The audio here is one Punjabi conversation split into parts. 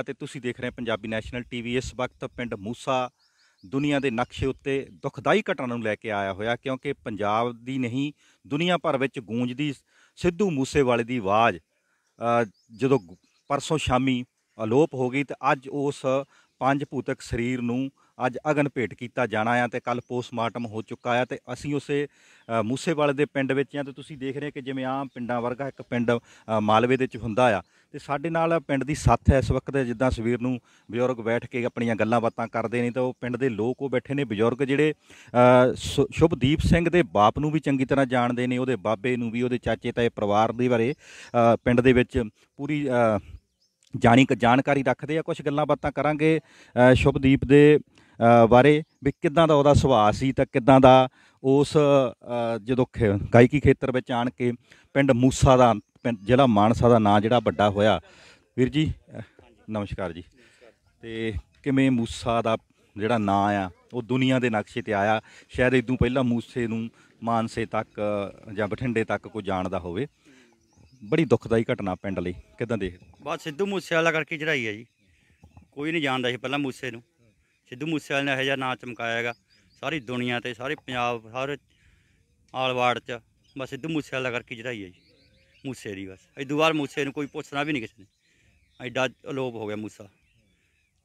ਅਤੇ ਤੁਸੀਂ ਦੇਖ ਰਹੇ ਪੰਜਾਬੀ ਨੈਸ਼ਨਲ ਟੀਵੀ ਇਸ ਵਕਤ ਪਿੰਡ ਮੂਸਾ ਦੁਨੀਆ ਦੇ ਨਕਸ਼ੇ ਉੱਤੇ ਦੁਖਦਾਈ ਘਟਨਾ ਨੂੰ ਲੈ ਕੇ ਆਇਆ ਹੋਇਆ ਕਿਉਂਕਿ ਪੰਜਾਬ ਦੀ ਨਹੀਂ ਦੁਨੀਆ ਭਰ ਵਿੱਚ ਗੂੰਜਦੀ ਸਿੱਧੂ ਮੂਸੇਵਾਲੇ ਦੀ ਆਵਾਜ਼ ਜਦੋਂ ਪਰਸੋਂ ਸ਼ਾਮੀ ਅਲੋਪ ਹੋ ਗਈ ਤੇ ਅੱਜ ਉਸ ਪੰਜ ਭੂਤਕ ਸਰੀਰ ਨੂੰ ਅੱਜ ਅਗਨ ਭੇਟ ਕੀਤਾ ਜਾਣਾ ਆ ਤੇ ਕੱਲ ਪੋਸਟਮਾਰਟਮ ਹੋ ਚੁੱਕਾ ਆ ਤੇ ਅਸੀਂ ਉਸੇ ਮੂਸੇਵਾਲੇ ਦੇ ਪਿੰਡ ਵਿੱਚ ਆ ਤੇ ਤੁਸੀਂ ਦੇਖ ਰਹੇ ਕਿ ਜਿਵੇਂ ਆਮ ਪਿੰਡਾਂ ਵਰਗਾ ਇੱਕ ਪਿੰਡ ਮਾਲਵੇ ਦੇ ਵਿੱਚ ਹੁੰਦਾ ਆ ਤੇ ਸਾਡੇ ਨਾਲ ਪਿੰਡ ਦੀ ਸਾਥ ਹੈ ਇਸ ਵਕਤ ਜਿੱਦਾਂ ਸਵੇਰ ਨੂੰ ਬਜ਼ੁਰਗ ਬੈਠ ਕੇ ਆਪਣੀਆਂ ਗੱਲਾਂ ਬਾਤਾਂ ਕਰਦੇ ਨੇ ਤਾਂ ਉਹ ਪਿੰਡ ਦੇ ਲੋਕ ਉਹ ਬੈਠੇ ਨੇ ਬਜ਼ੁਰਗ ਜਿਹੜੇ ਸ਼ੁਭਦੀਪ ਸਿੰਘ ਦੇ ਬਾਪ ਨੂੰ ਵੀ ਚੰਗੀ ਤਰ੍ਹਾਂ ਜਾਣਦੇ ਨੇ ਉਹਦੇ ਬਾਬੇ ਨੂੰ ਵੀ ਉਹਦੇ ਚਾਚੇ ਤਾਏ ਪਰਿਵਾਰ ਦੇ ਬਾਰੇ ਪਿੰਡ ਦੇ ਵਿੱਚ ਪੂਰੀ ਜਾਣੀ ਜਾਣਕਾਰੀ ਰੱਖਦੇ ਆ ਕੁਝ ਗੱਲਾਂ ਬਾਤਾਂ ਕਰਾਂਗੇ ਸ਼ੁਭਦੀਪ ਦੇ ਬਾਰੇ ਵੀ ਕਿੱਦਾਂ ਦਾ ਉਹਦਾ ਸੁਭਾਅ ਸੀ ਤਾਂ ਕਿੱਦਾਂ ਦਾ ਉਸ ਜਦੋਂ ਗਾਇਕੀ ਖੇਤਰ ਵਿੱਚ ਆਣ ਕੇ ਪਿੰਡ ਮੂਸਾ ਦਾ ਜਿਹੜਾ ਮਾਨਸਾ ਦਾ ਨਾਂ ਜਿਹੜਾ ਵੱਡਾ ਹੋਇਆ ਵੀਰ ਜੀ ਨਮਸਕਾਰ ਜੀ ਤੇ ਕਿਵੇਂ ਮੂਸਾ ਦਾ ਜਿਹੜਾ ਨਾਂ ਆ ਉਹ ਦੁਨੀਆ ਦੇ ਨਕਸ਼ੇ ਤੇ ਆਇਆ ਸ਼ਾਇਦ ਇਦੋਂ ਪਹਿਲਾਂ ਮੂਸੇ ਨੂੰ ਮਾਨਸੇ ਤੱਕ ਜਾਂ ਬਠਿੰਡੇ ਤੱਕ ਕੋਈ ਜਾਣਦਾ ਹੋਵੇ ਬੜੀ ਦੁਖਦਾਈ ਘਟਨਾ ਪਿੰਡ ਲਈ ਕਿਦਾਂ ਦੇਖ ਬਸ ਸਿੱਧੂ ਮੂਸੇ ਵਾਲਾ ਕਰਕੇ ਚੜਾਈ ਆ ਜੀ ਕੋਈ ਨਹੀਂ ਜਾਣਦਾ ਸੀ ਪਹਿਲਾਂ ਮੂਸੇ ਨੂੰ ਸਿੱਧੂ ਮੂਸੇਵਾਲੇ ਨੇ ਇਹੋ ਜਿਹਾ ਨਾਂ ਚਮਕਾਇਆ ਹੈਗਾ ਸਾਰੀ ਦੁਨੀਆ ਤੇ ਸਾਰੇ ਪੰਜਾਬ ਸਾਰੇ ਆਲਵਾੜ 'ਚ ਬਸ ਸਿੱਧੂ ਵਾਲਾ ਕਰਕੇ ਜਿਹੜਾਈ ਹੈ ਜੀ ਮੂਸੇ ਦੀ ਬਸ ਇਹ ਦੁਬਾਰ ਮੂਸੇ ਨੂੰ ਕੋਈ ਪੁੱਛਣਾ ਵੀ ਨਹੀਂ ਕਿਸੇ ਨੇ ਐਡਾ ਅਲੋਪ ਹੋ ਗਿਆ ਮੂਸਾ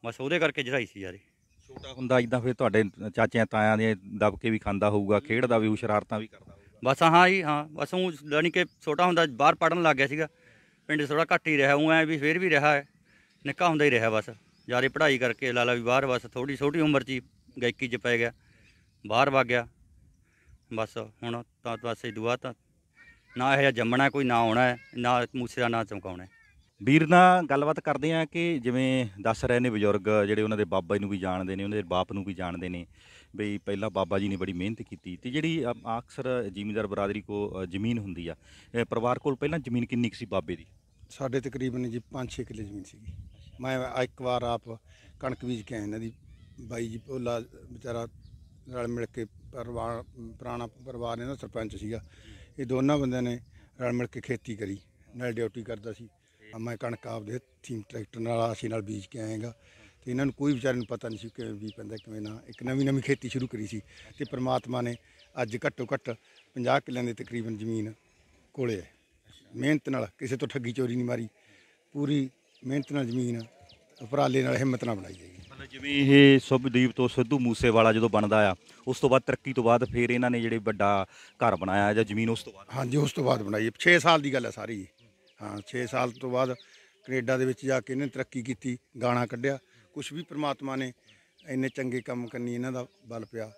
ਬਸ ਉਹਦੇ ਕਰਕੇ ਜਿਹੜਾਈ ਸੀ ਯਾਰੇ ਛੋਟਾ ਹੁੰਦਾ ਇਦਾਂ ਫਿਰ ਤੁਹਾਡੇ ਚਾਚਿਆਂ ਤਾਇਆਂ ਦੇ ਦਬਕੇ ਵੀ ਖਾਂਦਾ ਹੋਊਗਾ ਖੇਡਦਾ ਵੀ ਸ਼ਰਾਰਤਾਂ ਵੀ ਕਰਦਾ ਹੋਊਗਾ ਬਸ ਹਾਂ ਜੀ ਹਾਂ ਬਸ ਉਹ ਜਾਨੀ ਕਿ ਛੋਟਾ ਹੁੰਦਾ ਬਾਹਰ ਪੜਨ ਲੱਗ ਗਿਆ ਸੀਗਾ ਪਿੰਡ ਥੋੜਾ ਘੱਟ ਹੀ ਰਿਹਾ ਉਹ ਐ ਵੀ ਫੇਰ ਵੀ ਰਿਹਾ ਨਿੱਕਾ ਹੁੰਦਾ ਹੀ ਰਿਹਾ ਬਸ ਯਾਰੇ ਪੜ੍ਹਾਈ ਕਰਕੇ ਲਾਲਾ ਵੀ ਬਾਹਰ ਵਸ ਥੋੜੀ ਛੋਟੀ ਉਮਰ 'ਚ ਹੀ ਗਾਇਕੀ 'ਚ ਪੈ ਗਿਆ ਬਾਹਰ ਵਗ ਗਿਆ ਬਸ ਹੁਣ ਤਾਂ ਬਸ ਇਹ ਦੁਆ ਤਾਂ ਨਾ ਇਹ ਜੰਮਣਾ ਕੋਈ ਨਾ ਆਉਣਾ ਨਾ ਮੂਸੇ ਦਾ ਨਾ ਚਮਕਾਉਣਾ ਵੀਰ ਨਾਲ ਗੱਲਬਾਤ ਕਰਦੇ ਆ ਕਿ ਜਿਵੇਂ ਦੱਸ ਰਹੇ ਨੇ ਬਜ਼ੁਰਗ ਜਿਹੜੇ ਉਹਨਾਂ ਦੇ ਬਾਬਾ ਜੀ ਨੂੰ ਵੀ ਜਾਣਦੇ ਨੇ ਉਹਨਾਂ ਦੇ ਬਾਪ ਨੂੰ ਵੀ ਜਾਣਦੇ ਨੇ ਬਈ ਪਹਿਲਾਂ ਬਾਬਾ ਜੀ ਨੇ ਬੜੀ ਮਿਹਨਤ ਕੀਤੀ ਤੇ ਜਿਹੜੀ ਅਕਸਰ ਜ਼ਿਮੀਂਦਾਰ ਬਰਾਦਰੀ ਕੋ ਜ਼ਮੀਨ ਹੁੰਦੀ ਆ ਪਰਿਵਾਰ ਕੋਲ ਪਹਿਲਾਂ ਜ਼ਮੀਨ ਕਿੰਨੀ ਸੀ ਬਾਬੇ ਦੀ ਸਾਡੇ ਤਕਰੀਬਨ ਜੀ 5-6 ਕਿੱਲੇ ਜ਼ਮੀਨ ਸੀਗੀ ਮੈਂ ਇੱਕ ਵਾਰ ਆਪ ਕਣਕ ਬੀਜ ਕੇ ਆਇਆ ਇਹਨਾਂ ਦੀ ਬਾਈ ਜੀ ਭੋਲਾ ਵਿਚਾਰਾ ਰਲ ਮਿਲ ਕੇ ਪਰਿਵਾਰ ਪੁਰਾਣਾ ਪਰਿਵਾਰ ਇਹਨਾਂ ਦਾ ਸਰਪੰਚ ਸੀਗਾ ਇਹ ਦੋਨਾਂ ਬੰਦਿਆਂ ਨੇ ਰਲ ਮਿਲ ਕੇ ਖੇਤੀ ਕਰੀ ਨਾਲ ਡਿਊਟੀ ਕਰਦਾ ਸੀ ਮੈਂ ਕਣਕ ਆਪ ਦੇ ਥੀਮ ਟਰੈਕਟਰ ਨਾਲ ਅਸੀਂ ਨਾਲ ਬੀਜ ਕੇ ਆਏਗਾ ਤੇ ਇਹਨਾਂ ਨੂੰ ਕੋਈ ਵਿਚਾਰੇ ਨੂੰ ਪਤਾ ਨਹੀਂ ਸੀ ਕਿ ਵੀ ਪੈਂਦਾ ਕਿਵੇਂ ਨਾ ਇੱਕ ਨਵੀਂ ਨਵੀਂ ਖੇਤੀ ਸ਼ੁਰੂ ਕਰੀ ਸੀ ਤੇ ਪ੍ਰਮਾਤਮਾ ਨੇ ਅੱਜ ਘੱਟੋ ਘੱਟ 50 ਕਿੱਲਿਆਂ ਦੇ ਤਕਰੀਬਨ ਜ਼ਮੀਨ ਕੋਲੇ ਹੈ ਮਿਹਨਤ ਨਾਲ ਕਿਸੇ ਤੋਂ ਠੱਗੀ ਚੋਰੀ ਨਹੀਂ ਮਾਰੀ ਪੂਰੀ ਮਿਹਨਤ ਨਾਲ ਜ਼ਮੀਨ ਉਪਰਾਲੇ ਨਾਲ ਹਿੰਮਤ ਨਾਲ ਬਣਾਈ ਜਾਏਗੀ ਮਤਲਬ ਜਿਵੇਂ ਇਹ ਸੁਭਦੀਪ ਤੋਂ ਸਿੱਧੂ ਮੂਸੇਵਾਲਾ ਜਦੋਂ ਬਣਦਾ ਆ ਉਸ ਤੋਂ ਬਾਅਦ ਤਰੱਕੀ ਤੋਂ ਬਾਅਦ ਫਿਰ ਇਹਨਾਂ ਨੇ ਜਿਹੜੇ ਵੱਡਾ ਘਰ ਬਣਾਇਆ ਜਾਂ ਜ਼ਮੀਨ ਉਸ ਤੋਂ ਬਾਅਦ ਹਾਂਜੀ ਉਸ ਤੋਂ ਬਾਅਦ ਬਣਾਈ 6 ਸਾਲ ਦੀ ਗੱਲ ਹੈ ਸਾਰੀ ਹਾਂ 6 ਸਾਲ ਤੋਂ ਬਾਅਦ ਕੈਨੇਡਾ ਦੇ ਵਿੱਚ ਜਾ ਕੇ ਇਹਨੇ ਤਰੱਕੀ ਕੀਤੀ ਗਾਣਾ ਕੱਢਿਆ ਕੁਝ ਵੀ ਪ੍ਰਮਾਤਮਾ ਨੇ ਇੰਨੇ ਚੰਗੇ ਕੰਮ ਕਰਨੀ ਇਹਨਾਂ ਦਾ ਬਲ ਪਿਆ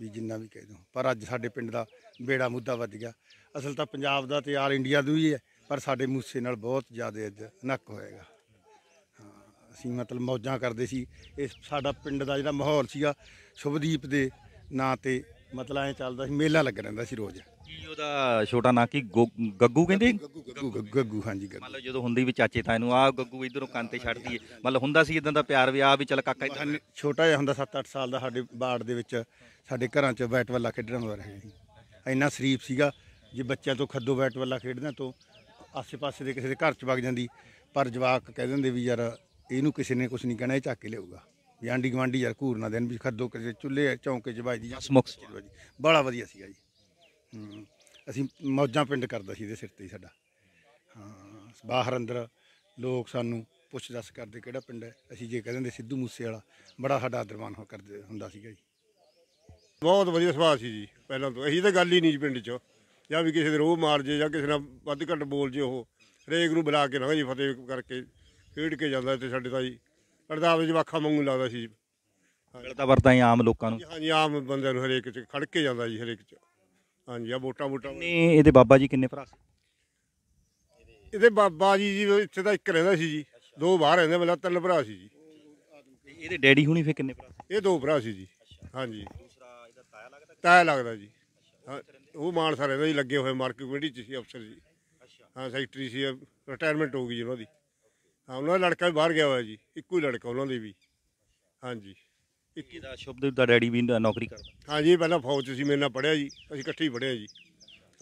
ਵੀ ਜਿੰਨਾ ਵੀ ਕਹਿ ਦੋ ਪਰ ਅੱਜ ਸਾਡੇ ਪਿੰਡ ਦਾ ਬੇੜਾ ਮੁੱਦਾ ਵੱਧ ਗਿਆ ਅਸਲ ਤਾਂ ਪੰਜਾਬ ਦਾ ਤੇ ਆਲ ਇੰਡੀਆ ਦਾ ਹੀ ਹੈ ਪਰ ਸਾਡੇ ਮੂਸੇ ਨਾਲ ਬਹੁਤ ਜ਼ਿਆਦਾ ਨੱਕ ਹੋਏਗਾ ਅਸੀਂ ਮਤਲਬ ਮੌਜਾਂ ਕਰਦੇ ਸੀ ਇਹ ਸਾਡਾ ਪਿੰਡ ਦਾ ਜਿਹੜਾ ਮਾਹੌਲ ਸੀਗਾ ਸ਼ੁਭਦੀਪ ਦੇ ਨਾਂ ਤੇ ਮਤਲਬ ਐ ਚੱਲਦਾ ਸੀ ਮੇਲਾ ਲੱਗ ਰਹਿੰਦਾ ਸੀ ਰੋਜ਼ ਕੀ ਉਹਦਾ ਛੋਟਾ ਨਾਂ ਕੀ ਗੱਗੂ ਕਹਿੰਦੇ ਗੱਗੂ ਗੱਗੂ ਹਾਂਜੀ ਗੱਗੂ ਮਤਲਬ ਜਦੋਂ ਹੁੰਦੀ ਵੀ ਚਾਚੇ ਤਾਂ ਇਹਨੂੰ ਆ ਗੱਗੂ ਇਧਰੋਂ ਕੰਨ ਤੇ ਛੱਡਦੀ ਏ ਮਤਲਬ ਹੁੰਦਾ ਸੀ ਇਦਾਂ ਦਾ ਪਿਆਰ ਵੀ ਆ ਵੀ ਚੱਲ ਕਾਕਾ ਇੱਧਰ ਛੋਟਾ ਜਿਹਾ ਹੁੰਦਾ 7-8 ਸਾਲ ਦਾ ਸਾਡੇ ਬਾੜ ਦੇ ਵਿੱਚ ਸਾਡੇ ਘਰਾਂ 'ਚ ਬੈਟ ਬੱਲਾ ਖੇਡਣ ਹੁੰਦਾ ਰਹੇ ਸੀ ਇੰਨਾ ਸ਼ਰੀਫ ਸੀਗਾ ਜੇ ਬੱਚਿਆਂ ਤੋਂ ਖੱਦੋ ਬੈਟ ਬੱਲਾ ਖੇਡਦਿਆਂ ਤੋਂ ਆਸੇ-ਪਾਸੇ ਦੇ ਕਿਸੇ ਦੇ ਘਰ 'ਚ ਵਗ ਜਾਂਦੀ ਪਰ ਜਵਾਕ ਕਹਿ ਦਿੰਦੇ ਵੀ ਯਾਰ ਇਹਨੂੰ ਕਿਸੇ ਨੇ ਕੁਝ ਨਹੀਂ ਕਹਿਣਾ ਇਹ ਚੱਕ ਕੇ ਲਿਆਊਗਾ ਯਾਂਡੀ ਗਵਾਂਡੀ ਯਾਰ ਘੂਰ ਨਾ ਦੇਣ ਵੀ ਖੱਦੋ ਕਿਸੇ ਚੁੱਲ੍ਹੇ ਚੌਂਕੇ 'ਚ ਵਜਦੀ ਜਾਂ ਸਮੁਖ ਜੀ ਬੜਾ ਵਧੀਆ ਸੀਗਾ ਜੀ ਅਸੀਂ ਮੌਜਾਂ ਪਿੰਡ ਕਰਦਾ ਸੀ ਇਹਦੇ ਸਿਰ ਤੇ ਹੀ ਸਾਡਾ ਹਾਂ ਬਾਹਰ ਅੰਦਰ ਲੋਕ ਸਾਨੂੰ ਪੁੱਛ ਦੱਸ ਕਰਦੇ ਕਿਹੜਾ ਪਿੰਡ ਹੈ ਅਸੀਂ ਜੇ ਕਹਿੰਦੇ ਸਿੱਧੂ ਮੂਸੇ ਵਾਲਾ ਬੜਾ ਸਾਡਾ ਆਦਰਮਾਨ ਹੋ ਕਰਦੇ ਹੁੰਦਾ ਸੀਗਾ ਜੀ ਬਹੁਤ ਵਧੀਆ ਸੁਭਾਅ ਸੀ ਜੀ ਪਹਿਲਾਂ ਤੋਂ ਇਹੀ ਤਾਂ ਗੱਲ ਹੀ ਨਹੀਂ ਪਿੰਡ 'ਚ ਜਾਂ ਵੀ ਕਿਸੇ ਦੇ ਰੋਹ ਮਾਰ ਜੇ ਜਾਂ ਕਿਸੇ ਨਾਲ ਵੱਧ ਘੱਟ ਬੋਲ ਜੇ ਉਹ ਰੇਗ ਨੂੰ ਬੁਲਾ ਕੇ ਨਾ ਜੀ ਫਤਿਹ ਕਰਕੇ ਖੇਡ ਕੇ ਜਾਂਦਾ ਤੇ ਸਾਡੇ ਤਾਂ ਜੀ ਅਰਦਾਸ ਵਿੱਚ ਵਾਖਾ ਮੰਗੂ ਲੱਗਦਾ ਸੀ ਮਿਲਦਾ ਵਰਦਾ ਹੀ ਆਮ ਲੋਕਾਂ ਨੂੰ ਹਾਂਜੀ ਆਮ ਬੰਦਿਆਂ ਨੂੰ ਹਰੇਕ ਚ ਖੜ ਕੇ ਜਾਂਦਾ ਜੀ ਹਰੇਕ ਚ ਹਾਂਜੀ ਆ ਵੋਟਾਂ ਵੋਟਾਂ ਨੇ ਇਹਦੇ ਬਾਬਾ ਜੀ ਕਿੰਨੇ ਭਰਾ ਸੀ ਇਹਦੇ ਬਾਬਾ ਜੀ ਜੀ ਇੱਥੇ ਤਾਂ ਇੱਕ ਰਹਿੰਦਾ ਸੀ ਜੀ ਦੋ ਬਾਹਰ ਰਹਿੰਦੇ ਮਤਲਬ ਤਿੰਨ ਭਰਾ ਸੀ ਜੀ ਇਹਦੇ ਡੈਡੀ ਹੁਣੀ ਫੇ ਕਿੰਨੇ ਭਰਾ ਸੀ ਇਹ ਦੋ ਭਰਾ ਸੀ ਜੀ ਹਾਂਜੀ ਦੂਸਰਾ ਇਹਦਾ ਤਾਇਆ ਲੱਗਦਾ ਤਾਇਆ ਲੱਗਦਾ ਜੀ ਉਹ ਮਾਨਸਾ ਰਹਿੰਦਾ ਜੀ ਲੱਗੇ ਹੋਏ ਮਾਰਕੀਟ ਕਮੇਟੀ ਚ ਸੀ ਅਫਸਰ ਜੀ ਹਾਂ ਸੈਕਟਰੀ ਸੀ ਰਿਟਾਇਰਮੈਂਟ ਹੋ ਗਈ ਜੀ ਉਹਨਾਂ ਦੀ ਹਾਂ ਉਹਨਾਂ ਦਾ ਲੜਕਾ ਵੀ ਬਾਹਰ ਗਿਆ ਹੋਇਆ ਜੀ ਇੱਕੋ ਹੀ ਲੜਕਾ ਉਹਨਾਂ ਦੇ ਵੀ ਹਾਂਜੀ ਇੱਕ ਦਾ ਸ਼ੁਭਦੀਪ ਦਾ ਡੈਡੀ ਵੀ ਨੌਕਰੀ ਕਰਦਾ ਹਾਂਜੀ ਪਹਿਲਾਂ ਫੌਜ ਸੀ ਮੇਰੇ ਨਾਲ ਪੜਿਆ ਜੀ ਅਸੀਂ ਇਕੱਠੇ ਹੀ ਪੜਿਆ ਜੀ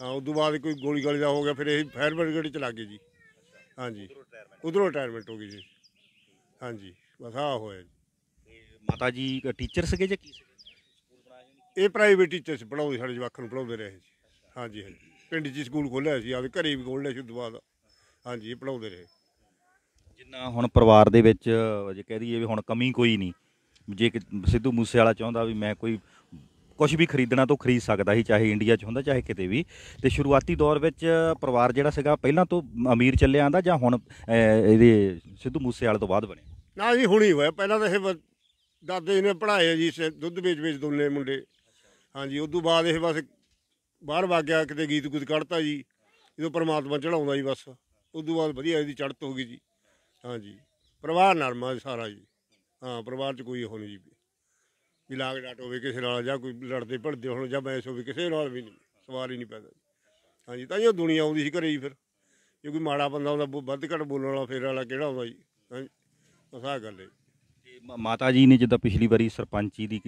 ਹਾਂ ਉਸ ਤੋਂ ਬਾਅਦ ਕੋਈ ਗੋਲੀ ਗਾਲੀ ਦਾ ਹੋ ਗਿਆ ਫਿਰ ਇਹ ਫਾਇਰ ਬ੍ਰਿਗੇਡ 'ਚ ਲੱਗ ਗਏ ਜੀ ਹਾਂਜੀ ਉਧਰੋਂ ਰਿਟਾਇਰਮੈਂਟ ਹੋ ਗਈ ਜੀ ਹਾਂਜੀ ਬਸ ਆ ਹੋਇਆ ਜੀ ਮਾਤਾ ਜੀ ਟੀਚਰ ਸੀਗੇ ਜੇ ਕੀ ਸੀਗੇ ਇਹ ਪ੍ਰਾਈਵੇਟ ਟੀਚਰ ਸੀ ਪੜਾਉਂਦੇ ਸਾਡੇ ਜਵਾਕ ਨੂੰ ਪੜਾਉਂਦੇ ਰਹੇ ਜੀ ਹਾਂਜੀ ਹਾਂਜੀ ਪਿੰਡ 'ਚ ਸਕੂਲ ਖੋਲ੍ਹਿਆ ਸੀ ਆਪਦੇ ਘਰੇ ਵੀ ਖੋਲ੍ਹਿਆ ਸੀ ਉਸ ਤੋਂ ਬਾਅਦ ਹਾਂਜੀ ਪੜਾਉਂਦੇ ਰਹੇ ਜਿੰਨਾ ਹੁਣ ਪਰਿਵਾਰ ਦੇ ਵਿੱਚ ਜੇ ਕਹਿ ਦਈਏ ਵੀ ਹੁਣ ਕਮੀ ਕੋਈ ਨਹੀਂ ਜੇ ਕਿ ਸਿੱਧੂ ਮੂਸੇ ਵਾਲਾ ਚਾਹੁੰਦਾ ਵੀ ਮੈਂ ਕੋਈ ਕੁਝ ਵੀ ਖਰੀਦਣਾ ਤੋਂ ਖਰੀਦ ਸਕਦਾ ਸੀ ਚਾਹੇ ਇੰਡੀਆ 'ਚ ਹੁੰਦਾ ਚਾਹੇ ਕਿਤੇ ਵੀ ਤੇ ਸ਼ੁਰੂਆਤੀ ਦੌਰ ਵਿੱਚ ਪਰਿਵਾਰ ਜਿਹੜਾ ਸੀਗਾ ਪਹਿਲਾਂ ਤੋਂ ਅਮੀਰ ਚੱਲਿਆ ਆਂਦਾ ਜਾਂ ਹੁਣ ਇਹਦੇ ਸਿੱਧੂ ਮੂਸੇ ਵਾਲੇ ਤੋਂ ਬਾਅਦ ਬਣਿਆ ਨਾ ਜੀ ਹੁਣੀ ਹੋਇਆ ਪਹਿਲਾਂ ਤਾਂ ਇਹ ਦਾਦੇ ਜੀ ਨੇ ਪੜਾਏ ਜੀ ਦੁੱਧ ਵੇਚ-ਵੇਚ ਦੋਨੇ ਮੁੰਡੇ ਹਾਂਜੀ ਉਸ ਤੋਂ ਬਾਅਦ ਇਹ ਬਸ ਬਾਹਰ ਵਗ ਗਿਆ ਕਿਤੇ ਗੀਤ-ਗੂਤ ਕੱਢਤਾ ਜੀ ਜਦੋਂ ਪਰਮਾਤਮਾ ਚੜਾਉਂਦਾ ਜੀ ਬਸ ਉਸ ਤੋਂ ਬਾਅਦ ਵਧੀਆ ਇਹਦੀ ਚੜਤ ਹੋ ਗਈ ਜੀ ਹਾਂਜੀ ਪਰਿਵਾਰ ਨਾਲ ਮਾ ਸਾਰਾ ਜੀ ਹਾਂ ਪਰਿਵਾਰ 'ਚ ਕੋਈ ਹੋਣੀ ਜੀ ਵੀ ਲਾਗ ਡਾਟ ਹੋਵੇ ਕਿਸੇ ਨਾਲ ਜਾਂ ਕੋਈ ਲੜਦੇ ਭੜਦੇ ਹੋਣ ਜਾਂ ਬੈਸ ਵੀ ਕਿਸੇ ਨਾਲ ਵੀ ਨਹੀਂ ਸਵਾਲ ਹੀ ਨਹੀਂ ਪੈਂਦਾ ਹਾਂਜੀ ਤਾਂ ਇਹ ਦੁਨੀਆ ਆਉਂਦੀ ਸੀ ਘਰੇ ਹੀ ਫਿਰ ਜੇ ਕੋਈ ਮਾੜਾ ਬੰਦਾ ਹੁੰਦਾ ਵੱਧ ਘੱਟ ਬੋਲਣ ਵਾਲਾ ਫੇਰ ਵਾਲਾ ਕਿਹੜਾ ਹੁੰਦਾ ਜੀ ਹਾਂਜੀ ਸਾਹ ਗੱਲ ਹੈ ਮਾਤਾ ਜੀ ਨੇ ਜਿੱਦਾਂ ਪਿਛਲੀ ਵਾਰੀ ਸਰਪੰਚੀ ਦੀ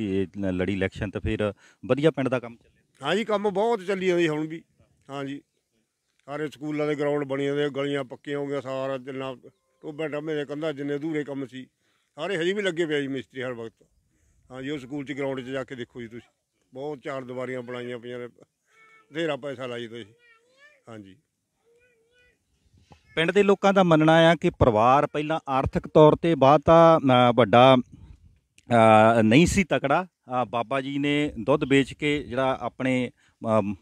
ਲੜੀ ਇਲੈਕਸ਼ਨ ਤਾਂ ਫਿਰ ਵਧੀਆ ਪਿੰਡ ਦਾ ਕੰਮ ਚੱਲਿਆ ਹਾਂਜੀ ਕੰਮ ਬਹੁਤ ਚੱਲੀ ਜਾਂਦੀ ਹੁਣ ਵੀ ਹਾਂਜੀ ਸਾਰੇ ਸਕੂਲਾਂ ਦੇ ਗਰਾਊਂਡ ਬਣੀਆਂ ਜਾਂਦੇ ਗਲੀਆਂ ਪੱਕੀਆਂ ਹੋ ਗਈਆਂ ਸਾਰਾ ਜਿੰਨਾ ਉਹ ਬੈਠਾ ਮੇਰੇ ਕੰਧਾ ਜਿੰਨੇ ਦੂਰੇ ਕੰਮ ਸੀ ਸਾਰੇ ਹਜੇ ਵੀ ਲੱਗੇ ਪਿਆ ਜੀ ਮਿਸਤਰੀ ਹਰ ਵਕਤ ਜੀ ਉਹ ਸਕੂਲ 'ਚ ਗਰਾਊਂਡ 'ਚ ਜਾ ਕੇ ਦੇਖੋ ਜੀ ਤੁਸੀਂ ਬਹੁਤ ਚਾਰ ਦੀਵਾਰੀਆਂ ਬਣਾਈਆਂ ਪਈਆਂ ਨੇ ਢੇਰਾ ਪੈਸਾ ਲਾਈ ਤੁਸੀਂ ਹਾਂਜੀ ਪਿੰਡ ਦੇ ਲੋਕਾਂ ਦਾ ਮੰਨਣਾ ਆ ਕਿ ਪਰਿਵਾਰ ਪਹਿਲਾਂ ਆਰਥਿਕ ਤੌਰ ਤੇ ਬਾਅਦ ਆ ਵੱਡਾ ਨਹੀਂ ਸੀ ਤਕੜਾ ਬਾਬਾ ਜੀ ਨੇ ਦੁੱਧ ਵੇਚ ਕੇ ਜਿਹੜਾ ਆਪਣੇ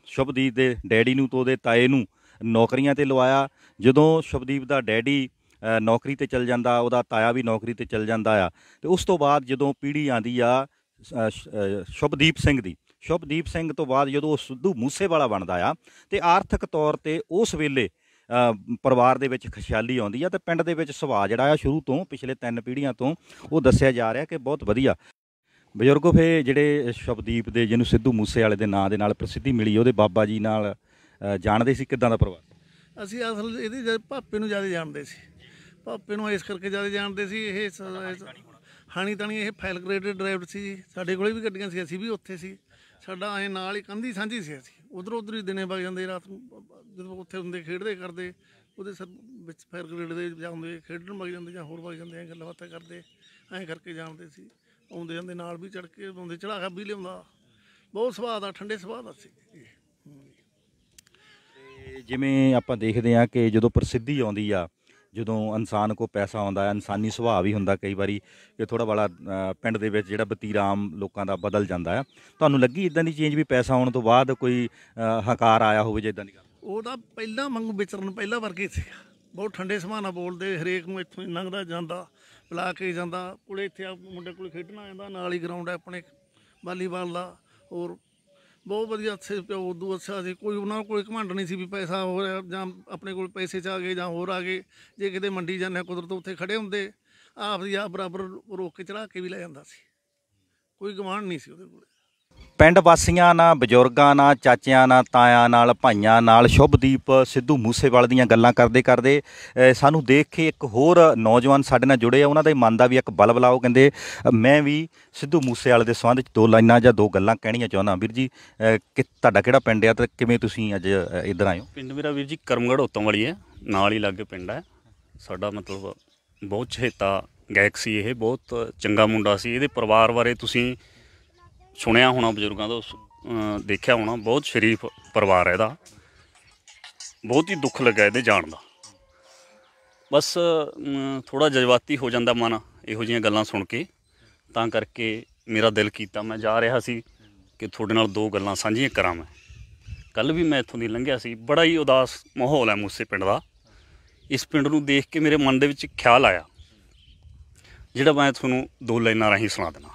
ਸ਼ੁਭਦੀਪ ਦੇ ਡੈਡੀ ਨੂੰ ਤੋਂ ਦੇ ਤਾਏ ਨੂੰ ਨੌਕਰੀਆਂ ਤੇ ਲਵਾਇਆ ਜਦੋਂ ਸ਼ੁਭਦੀਪ ਦਾ ਡੈਡੀ ਨੌਕਰੀ ਤੇ ਚਲ ਜਾਂਦਾ ਉਹਦਾ ਤਾਇਆ ਵੀ ਨੌਕਰੀ ਤੇ ਚਲ ਜਾਂਦਾ ਆ ਤੇ ਉਸ ਤੋਂ ਬਾਅਦ ਜਦੋਂ ਪੀੜੀ ਆਂਦੀ ਆ ਸ਼ੁਭਦੀਪ ਸਿੰਘ ਦੀ ਸ਼ੁਭਦੀਪ ਸਿੰਘ ਤੋਂ ਬਾਅਦ ਜਦੋਂ ਸਿੱਧੂ ਮੂਸੇਵਾਲਾ ਬਣਦਾ ਆ ਤੇ ਆਰਥਿਕ ਤੌਰ ਤੇ ਉਸ ਵੇਲੇ ਪਰਿਵਾਰ ਦੇ ਵਿੱਚ ਖੁਸ਼ਹਾਲੀ ਆਉਂਦੀ ਆ ਤੇ ਪਿੰਡ ਦੇ ਵਿੱਚ ਸੁਭਾਅ ਜਿਹੜਾ ਆ ਸ਼ੁਰੂ ਤੋਂ ਪਿਛਲੇ ਤਿੰਨ ਪੀੜੀਆਂ ਤੋਂ ਉਹ ਦੱਸਿਆ ਜਾ ਰਿਹਾ ਕਿ ਬਹੁਤ ਵਧੀਆ ਬਜ਼ੁਰਗੋ ਫੇ ਜਿਹੜੇ ਸ਼ਬਦੀਪ ਦੇ ਜਿਹਨੂੰ ਸਿੱਧੂ ਮੂਸੇ ਵਾਲੇ ਦੇ ਨਾਂ ਦੇ ਨਾਲ ਪ੍ਰਸਿੱਧੀ ਮਿਲੀ ਉਹਦੇ ਬਾਬਾ ਜੀ ਨਾਲ ਜਾਣਦੇ ਸੀ ਕਿਦਾਂ ਦਾ ਪਰਿਵਾਰ ਅਸੀਂ ਅਸਲ ਇਹਦੇ ਭਾਪੇ ਨੂੰ ਜ਼ਿਆਦਾ ਜਾਣਦੇ ਸੀ ਪਾਪੇ ਨੂੰ ਇਸ ਕਰਕੇ ਜ਼ਿਆਦਾ ਜਾਣਦੇ ਸੀ ਇਹ ਹਾਣੀ ਤਾਣੀ ਇਹ ਫਾਈਲ ਗ੍ਰੇਡਡ ਡਰਾਈਵਰ ਸੀ ਜੀ। ਸਾਡੇ ਕੋਲੇ ਵੀ ਗੱਡੀਆਂ ਸੀ ਅਸੀਂ ਵੀ ਉੱਥੇ ਸੀ ਸਾਡਾ ਐ ਨਾਲ ਹੀ ਕੰਧੀ ਸਾਂਝੀ ਸੀ ਅਸੀਂ ਉਧਰ ਉਧਰ ਹੀ ਦਿਨੇ ਵਗ ਜਾਂਦੇ ਰਾਤ ਨੂੰ ਜਦੋਂ ਉੱਥੇ ਹੁੰਦੇ ਖੇਡਦੇ ਕਰਦੇ ਉਹਦੇ ਸਰ ਵਿੱਚ ਫਾਈਲ ਗ੍ਰੇਡ ਦੇ ਜਾਂਦੇ ਖੇਡਣ ਵਗ ਜਾਂਦੇ ਜਾਂ ਹੋਰ ਵਗ ਜਾਂਦੇ ਐ ਗੱਲਾਂ ਬਾਤਾਂ ਕਰਦੇ ਐ ਕਰਕੇ ਜਾਂਦੇ ਸੀ ਆਉਂਦੇ ਜਾਂਦੇ ਨਾਲ ਵੀ ਚੜ ਕੇ ਆਉਂਦੇ ਚੜਾਖਾ ਵੀ ਲਿਆਉਂਦਾ ਬਹੁਤ ਸੁਭਾਅ ਦਾ ਠੰਡੇ ਸੁਭਾਅ ਦਾ ਸੀ ਤੇ ਜਿਵੇਂ ਆਪਾਂ ਦੇਖਦੇ ਆ ਕਿ ਜਦੋਂ ਪ੍ਰਸਿੱਧੀ ਆਉਂਦੀ ਆ ਜਦੋਂ ਇਨਸਾਨ ਕੋ ਪੈਸਾ ਆਉਂਦਾ ਹੈ ਇਨਸਾਨੀ ਸੁਭਾਅ ਵੀ ਹੁੰਦਾ ਕਈ ਵਾਰੀ ਕਿ ਥੋੜਾ ਬੜਾ ਪਿੰਡ ਦੇ ਵਿੱਚ ਜਿਹੜਾ ਬਤੀਰਾਮ ਲੋਕਾਂ ਦਾ ਬਦਲ ਜਾਂਦਾ ਹੈ ਤੁਹਾਨੂੰ ਲੱਗੀ ਇਦਾਂ ਦੀ ਚੇਂਜ ਵੀ ਪੈਸਾ ਆਉਣ ਤੋਂ ਬਾਅਦ ਕੋਈ ਹਕਾਰ ਆਇਆ ਹੋਵੇ ਜੇ ਦੀ ਗੱਲ ਉਹ ਤਾਂ ਪਹਿਲਾਂ ਵਾਂਗੂ ਵਿਚਰਨ ਪਹਿਲਾਂ ਵਰਗੇ ਸੀ ਬਹੁਤ ਠੰਡੇ ਸੁਭਾਅ ਬੋਲਦੇ ਹਰੇਕ ਨੂੰ ਇੱਥੋਂ ਹੀ ਲੰਘਦਾ ਜਾਂਦਾ ਬੁਲਾ ਕੇ ਜਾਂਦਾ ਕੋਲੇ ਇੱਥੇ ਮੁੰਡੇ ਕੋਲ ਖੇਡਣਾ ਆਉਂਦਾ ਨਾਲ ਹੀ ਗਰਾਊਂਡ ਹੈ ਆਪਣੇ ਵਾਲੀਬਾਲ ਦਾ ਹੋਰ ਬਹੁਤ ਵਧੀਆ ਅੱਛੇ ਉਦੋਂ ਅੱਛਾ ਸੀ ਕੋਈ ਉਹਨਾਂ ਕੋਲ ਘਮੰਡ ਨਹੀਂ ਸੀ ਵੀ ਪੈਸਾ ਹੋ ਰਿਹਾ ਜਾਂ ਆਪਣੇ ਕੋਲ ਪੈਸੇ ਚ ਆ ਗਏ ਜਾਂ ਹੋਰ ਆ ਗਏ ਜੇ ਕਿਤੇ ਮੰਡੀ ਜਾਂਦੇ ਕੁਦਰਤ ਉੱਥੇ ਖੜੇ ਹੁੰਦੇ ਆਪ ਦੀ ਆ ਬਰਾਬਰ ਰੋਕ ਕੇ ਚੜਾ ਕੇ ਵੀ ਲੈ ਜਾਂਦਾ ਸੀ ਕੋਈ ਗਵਾਂਢ ਨਹੀਂ ਸੀ ਉਹਦੇ ਕੋਲ ਪਿੰਡ ਵਾਸੀਆਂ ਨਾਲ ਬਜ਼ੁਰਗਾਂ ਨਾਲ ਚਾਚਿਆਂ ਨਾਲ ਤਾਇਆਂ ਨਾਲ ਭਾਈਆਂ ਨਾਲ ਸ਼ੁਭਦੀਪ ਸਿੱਧੂ ਮੂਸੇਵਾਲ ਦੀਆਂ ਗੱਲਾਂ ਕਰਦੇ ਕਰਦੇ ਸਾਨੂੰ ਦੇਖ ਕੇ ਇੱਕ ਹੋਰ ਨੌਜਵਾਨ ਸਾਡੇ ਨਾਲ ਜੁੜੇ ਆ ਉਹਨਾਂ ਦੇ ਮਨ ਦਾ ਵੀ ਇੱਕ ਬਲਬਲਾਓ ਕਹਿੰਦੇ ਮੈਂ ਵੀ ਸਿੱਧੂ ਮੂਸੇਵਾਲ ਦੇ ਸੰਬੰਧ ਵਿੱਚ ਦੋ ਲਾਈਨਾਂ ਜਾਂ ਦੋ ਗੱਲਾਂ ਕਹਿਣੀਆਂ ਚਾਹੁੰਦਾ ਵੀਰ ਜੀ ਕਿ ਤੁਹਾਡਾ ਕਿਹੜਾ ਪਿੰਡ ਆ ਤੇ ਕਿਵੇਂ ਤੁਸੀਂ ਅੱਜ ਇੱਧਰ ਆਏ ਹੋ ਪਿੰਡ ਮੇਰਾ ਵੀਰ ਜੀ ਕਰਮਗੜ ਉਤੋਂ ਵਾਲੀ ਹੈ ਨਾਲ ਹੀ ਲੱਗੇ ਪਿੰਡ ਹੈ ਸਾਡਾ ਮਤਲਬ ਬਹੁਤ ਛੇਤਾ ਗਾਇਕ ਸੀ ਇਹ ਬਹੁਤ ਚੰਗਾ ਮੁੰਡਾ ਸੀ ਇਹਦੇ ਪਰਿਵਾਰ ਬਾਰੇ ਤੁਸੀਂ ਸੁਣਿਆ ਹੋਣਾ ਬਜ਼ੁਰਗਾਂ ਤੋਂ ਦੇਖਿਆ ਹੋਣਾ ਬਹੁਤ ਸ਼ਰੀਫ ਪਰਿਵਾਰ ਹੈ ਇਹਦਾ ਬਹੁਤ ਹੀ ਦੁੱਖ ਲੱਗਾ ਇਹਦੇ ਜਾਣ ਦਾ ਬਸ ਥੋੜਾ ਜਜ਼ਬਾਤੀ ਹੋ ਜਾਂਦਾ ਮਨ ਇਹੋ ਜੀਆਂ ਗੱਲਾਂ ਸੁਣ ਕੇ ਤਾਂ ਕਰਕੇ ਮੇਰਾ ਦਿਲ ਕੀਤਾ ਮੈਂ ਜਾ ਰਿਹਾ ਸੀ ਕਿ ਤੁਹਾਡੇ ਨਾਲ ਦੋ ਗੱਲਾਂ ਸਾਂਝੀਆਂ ਕਰਾਂ ਮੈਂ ਕੱਲ ਵੀ ਮੈਂ ਇੱਥੋਂ ਦੀ ਲੰਘਿਆ ਸੀ ਬੜਾ ਹੀ ਉਦਾਸ ਮਾਹੌਲ ਹੈ ਮੂਸੇ ਪਿੰਡ ਦਾ ਇਸ ਪਿੰਡ ਨੂੰ ਦੇਖ ਕੇ ਮੇਰੇ ਮਨ ਦੇ ਵਿੱਚ ਖਿਆਲ ਆਇਆ ਜਿਹੜਾ ਮੈਂ ਤੁਹਾਨੂੰ ਦੋ ਲਾਈਨਾਂ ਰਾਹੀਂ ਸੁਣਾ ਦਿੰਦਾ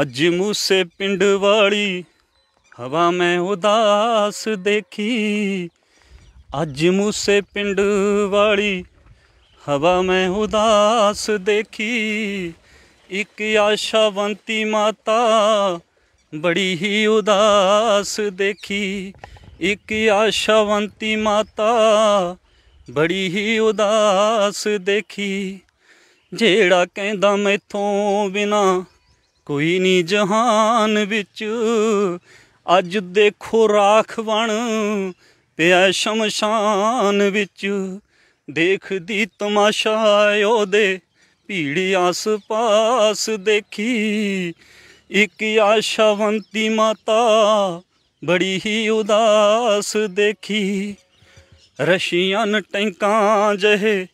ਅੱਜ ਮੂਸੇ ਪਿੰਡ ਵਾਲੀ ਹਵਾ ਮੈਂ ਉਦਾਸ ਦੇਖੀ ਅੱਜ ਮੂਸੇ ਪਿੰਡ ਵਾਲੀ ਹਵਾ ਮੈਂ ਉਦਾਸ ਦੇਖੀ ਇੱਕ ਆਸ਼ਾਵੰਤੀ ਮਾਤਾ ਬੜੀ ਹੀ ਉਦਾਸ ਦੇਖੀ ਇੱਕ ਆਸ਼ਾਵੰਤੀ ਮਾਤਾ ਬੜੀ ਹੀ ਉਦਾਸ ਦੇਖੀ ਜਿਹੜਾ ਕਹਿੰਦਾ ਮੈਥੋਂ ਬਿਨਾ ਕੋਈ ਨਹੀਂ ਜਹਾਨ ਵਿੱਚ ਅੱਜ ਦੇਖੋ ਰਾਖ ਬਣ ਪਿਆ ਸ਼ਮਸ਼ਾਨ ਵਿੱਚ ਦੇਖਦੀ ਤਮਾਸ਼ਾ ਉਹਦੇ ਭੀੜੀ ਆਸ-ਪਾਸ ਦੇਖੀ ਇੱਕ ਆਸ਼ਵੰਤੀ ਮਾਤਾ ਬੜੀ ਹੀ ਉਦਾਸ ਦੇਖੀ ਰਸ਼ੀਆਂ ਨ ਟੈਂਕਾਂ ਜਹੇ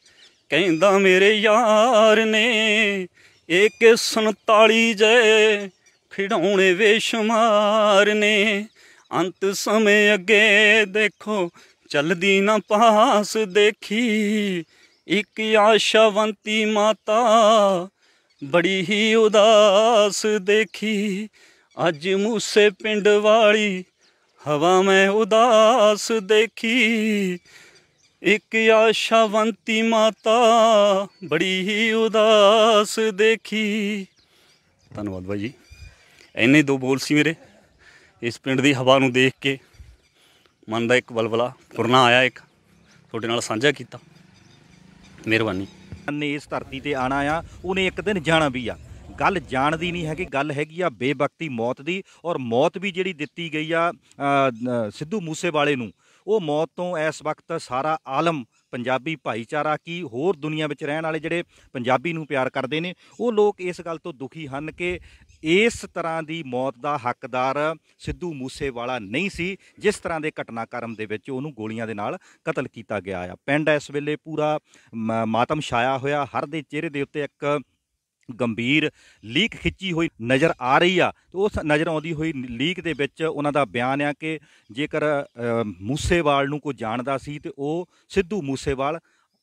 ਕਹਿੰਦਾ ਮੇਰੇ ਯਾਰ ਨੇ ਏਕੇ 47 ਜੈ ਖਿਡਾਉਣੇ ਵੇਸ਼ਮਾਰ ਨੇ ਅੰਤ ਸਮੇਂ ਅੱਗੇ ਦੇਖੋ ਚੱਲਦੀ ਨਾ ਪਾਸ ਦੇਖੀ ਇੱਕ ਆਸ਼ਵੰਤੀ ਮਾਤਾ ਬੜੀ ਹੀ ਉਦਾਸ ਦੇਖੀ ਅੱਜ ਮੂਸੇ ਪਿੰਡ ਵਾਲੀ ਹਵਾ ਮੈਂ ਉਦਾਸ ਦੇਖੀ ਇੱਕ ਆਸ਼ਾਵੰਤੀ ਮਾਤਾ ਬੜੀ ਹੀ ਉਦਾਸ ਦੇਖੀ ਧੰਨਵਾਦ ਭਾਈ ਜੀ ਐਨੇ ਦੋ ਬੋਲ ਸੀ ਮੇਰੇ ਇਸ ਪਿੰਡ ਦੀ ਹਵਾ ਨੂੰ ਦੇਖ ਕੇ ਮਨ ਦਾ ਇੱਕ ਬਲਬਲਾ ਫੁਰਨਾ ਆਇਆ ਇੱਕ ਤੁਹਾਡੇ ਨਾਲ ਸਾਂਝਾ ਕੀਤਾ ਮਿਹਰਬਾਨੀ ਨੇ ਇਸ ਧਰਤੀ ਤੇ ਆਣਾ ਆ ਉਹਨੇ ਇੱਕ ਦਿਨ ਜਾਣਾ ਵੀ ਆ ਗੱਲ ਜਾਣ ਦੀ ਨਹੀਂ ਹੈਗੀ ਗੱਲ ਹੈਗੀ ਆ ਬੇਵਕਤੀ ਮੌਤ ਦੀ ਔਰ ਮੌਤ ਵੀ ਜਿਹੜੀ ਦਿੱਤੀ ਗਈ ਆ ਸਿੱਧੂ ਮੂਸੇ ਵਾਲੇ ਨੂੰ ਉਹ ਮੌਤ ਤੋਂ ਇਸ ਵਕਤ ਸਾਰਾ ਆਲਮ ਪੰਜਾਬੀ ਭਾਈਚਾਰਾ ਕੀ ਹੋਰ ਦੁਨੀਆ ਵਿੱਚ ਰਹਿਣ ਵਾਲੇ ਜਿਹੜੇ ਪੰਜਾਬੀ ਨੂੰ ਪਿਆਰ ਕਰਦੇ ਨੇ ਉਹ ਲੋਕ ਇਸ ਗੱਲ ਤੋਂ ਦੁਖੀ ਹਨ ਕਿ ਇਸ ਤਰ੍ਹਾਂ ਦੀ ਮੌਤ ਦਾ ਹੱਕਦਾਰ ਸਿੱਧੂ ਮੂਸੇਵਾਲਾ ਨਹੀਂ ਸੀ ਜਿਸ ਤਰ੍ਹਾਂ ਦੇ ਘਟਨਾਕ੍ਰਮ ਦੇ ਵਿੱਚ ਉਹਨੂੰ ਗੋਲੀਆਂ ਦੇ ਨਾਲ ਕਤਲ ਕੀਤਾ ਗਿਆ ਆ ਪਿੰਡ ਇਸ ਵੇਲੇ ਪੂਰਾ ਮਾਤਮ ਛਾਇਆ ਹੋਇਆ ਹਰ ਦੇ ਚਿਹਰੇ ਦੇ ਉੱਤੇ ਇੱਕ ਗੰਭੀਰ ਲੀਕ ਖਿੱਚੀ ਹੋਈ ਨਜ਼ਰ ਆ ਰਹੀ ਆ ਤੇ ਉਸ ਨਜ਼ਰ ਆਉਂਦੀ ਹੋਈ ਲੀਕ ਦੇ ਵਿੱਚ ਉਹਨਾਂ ਦਾ ਬਿਆਨ ਆ ਕਿ ਜੇਕਰ ਮੂਸੇਵਾਲ ਨੂੰ ਕੋਈ ਜਾਣਦਾ ਸੀ ਤੇ ਉਹ ਸਿੱਧੂ ਮੂਸੇਵਾਲ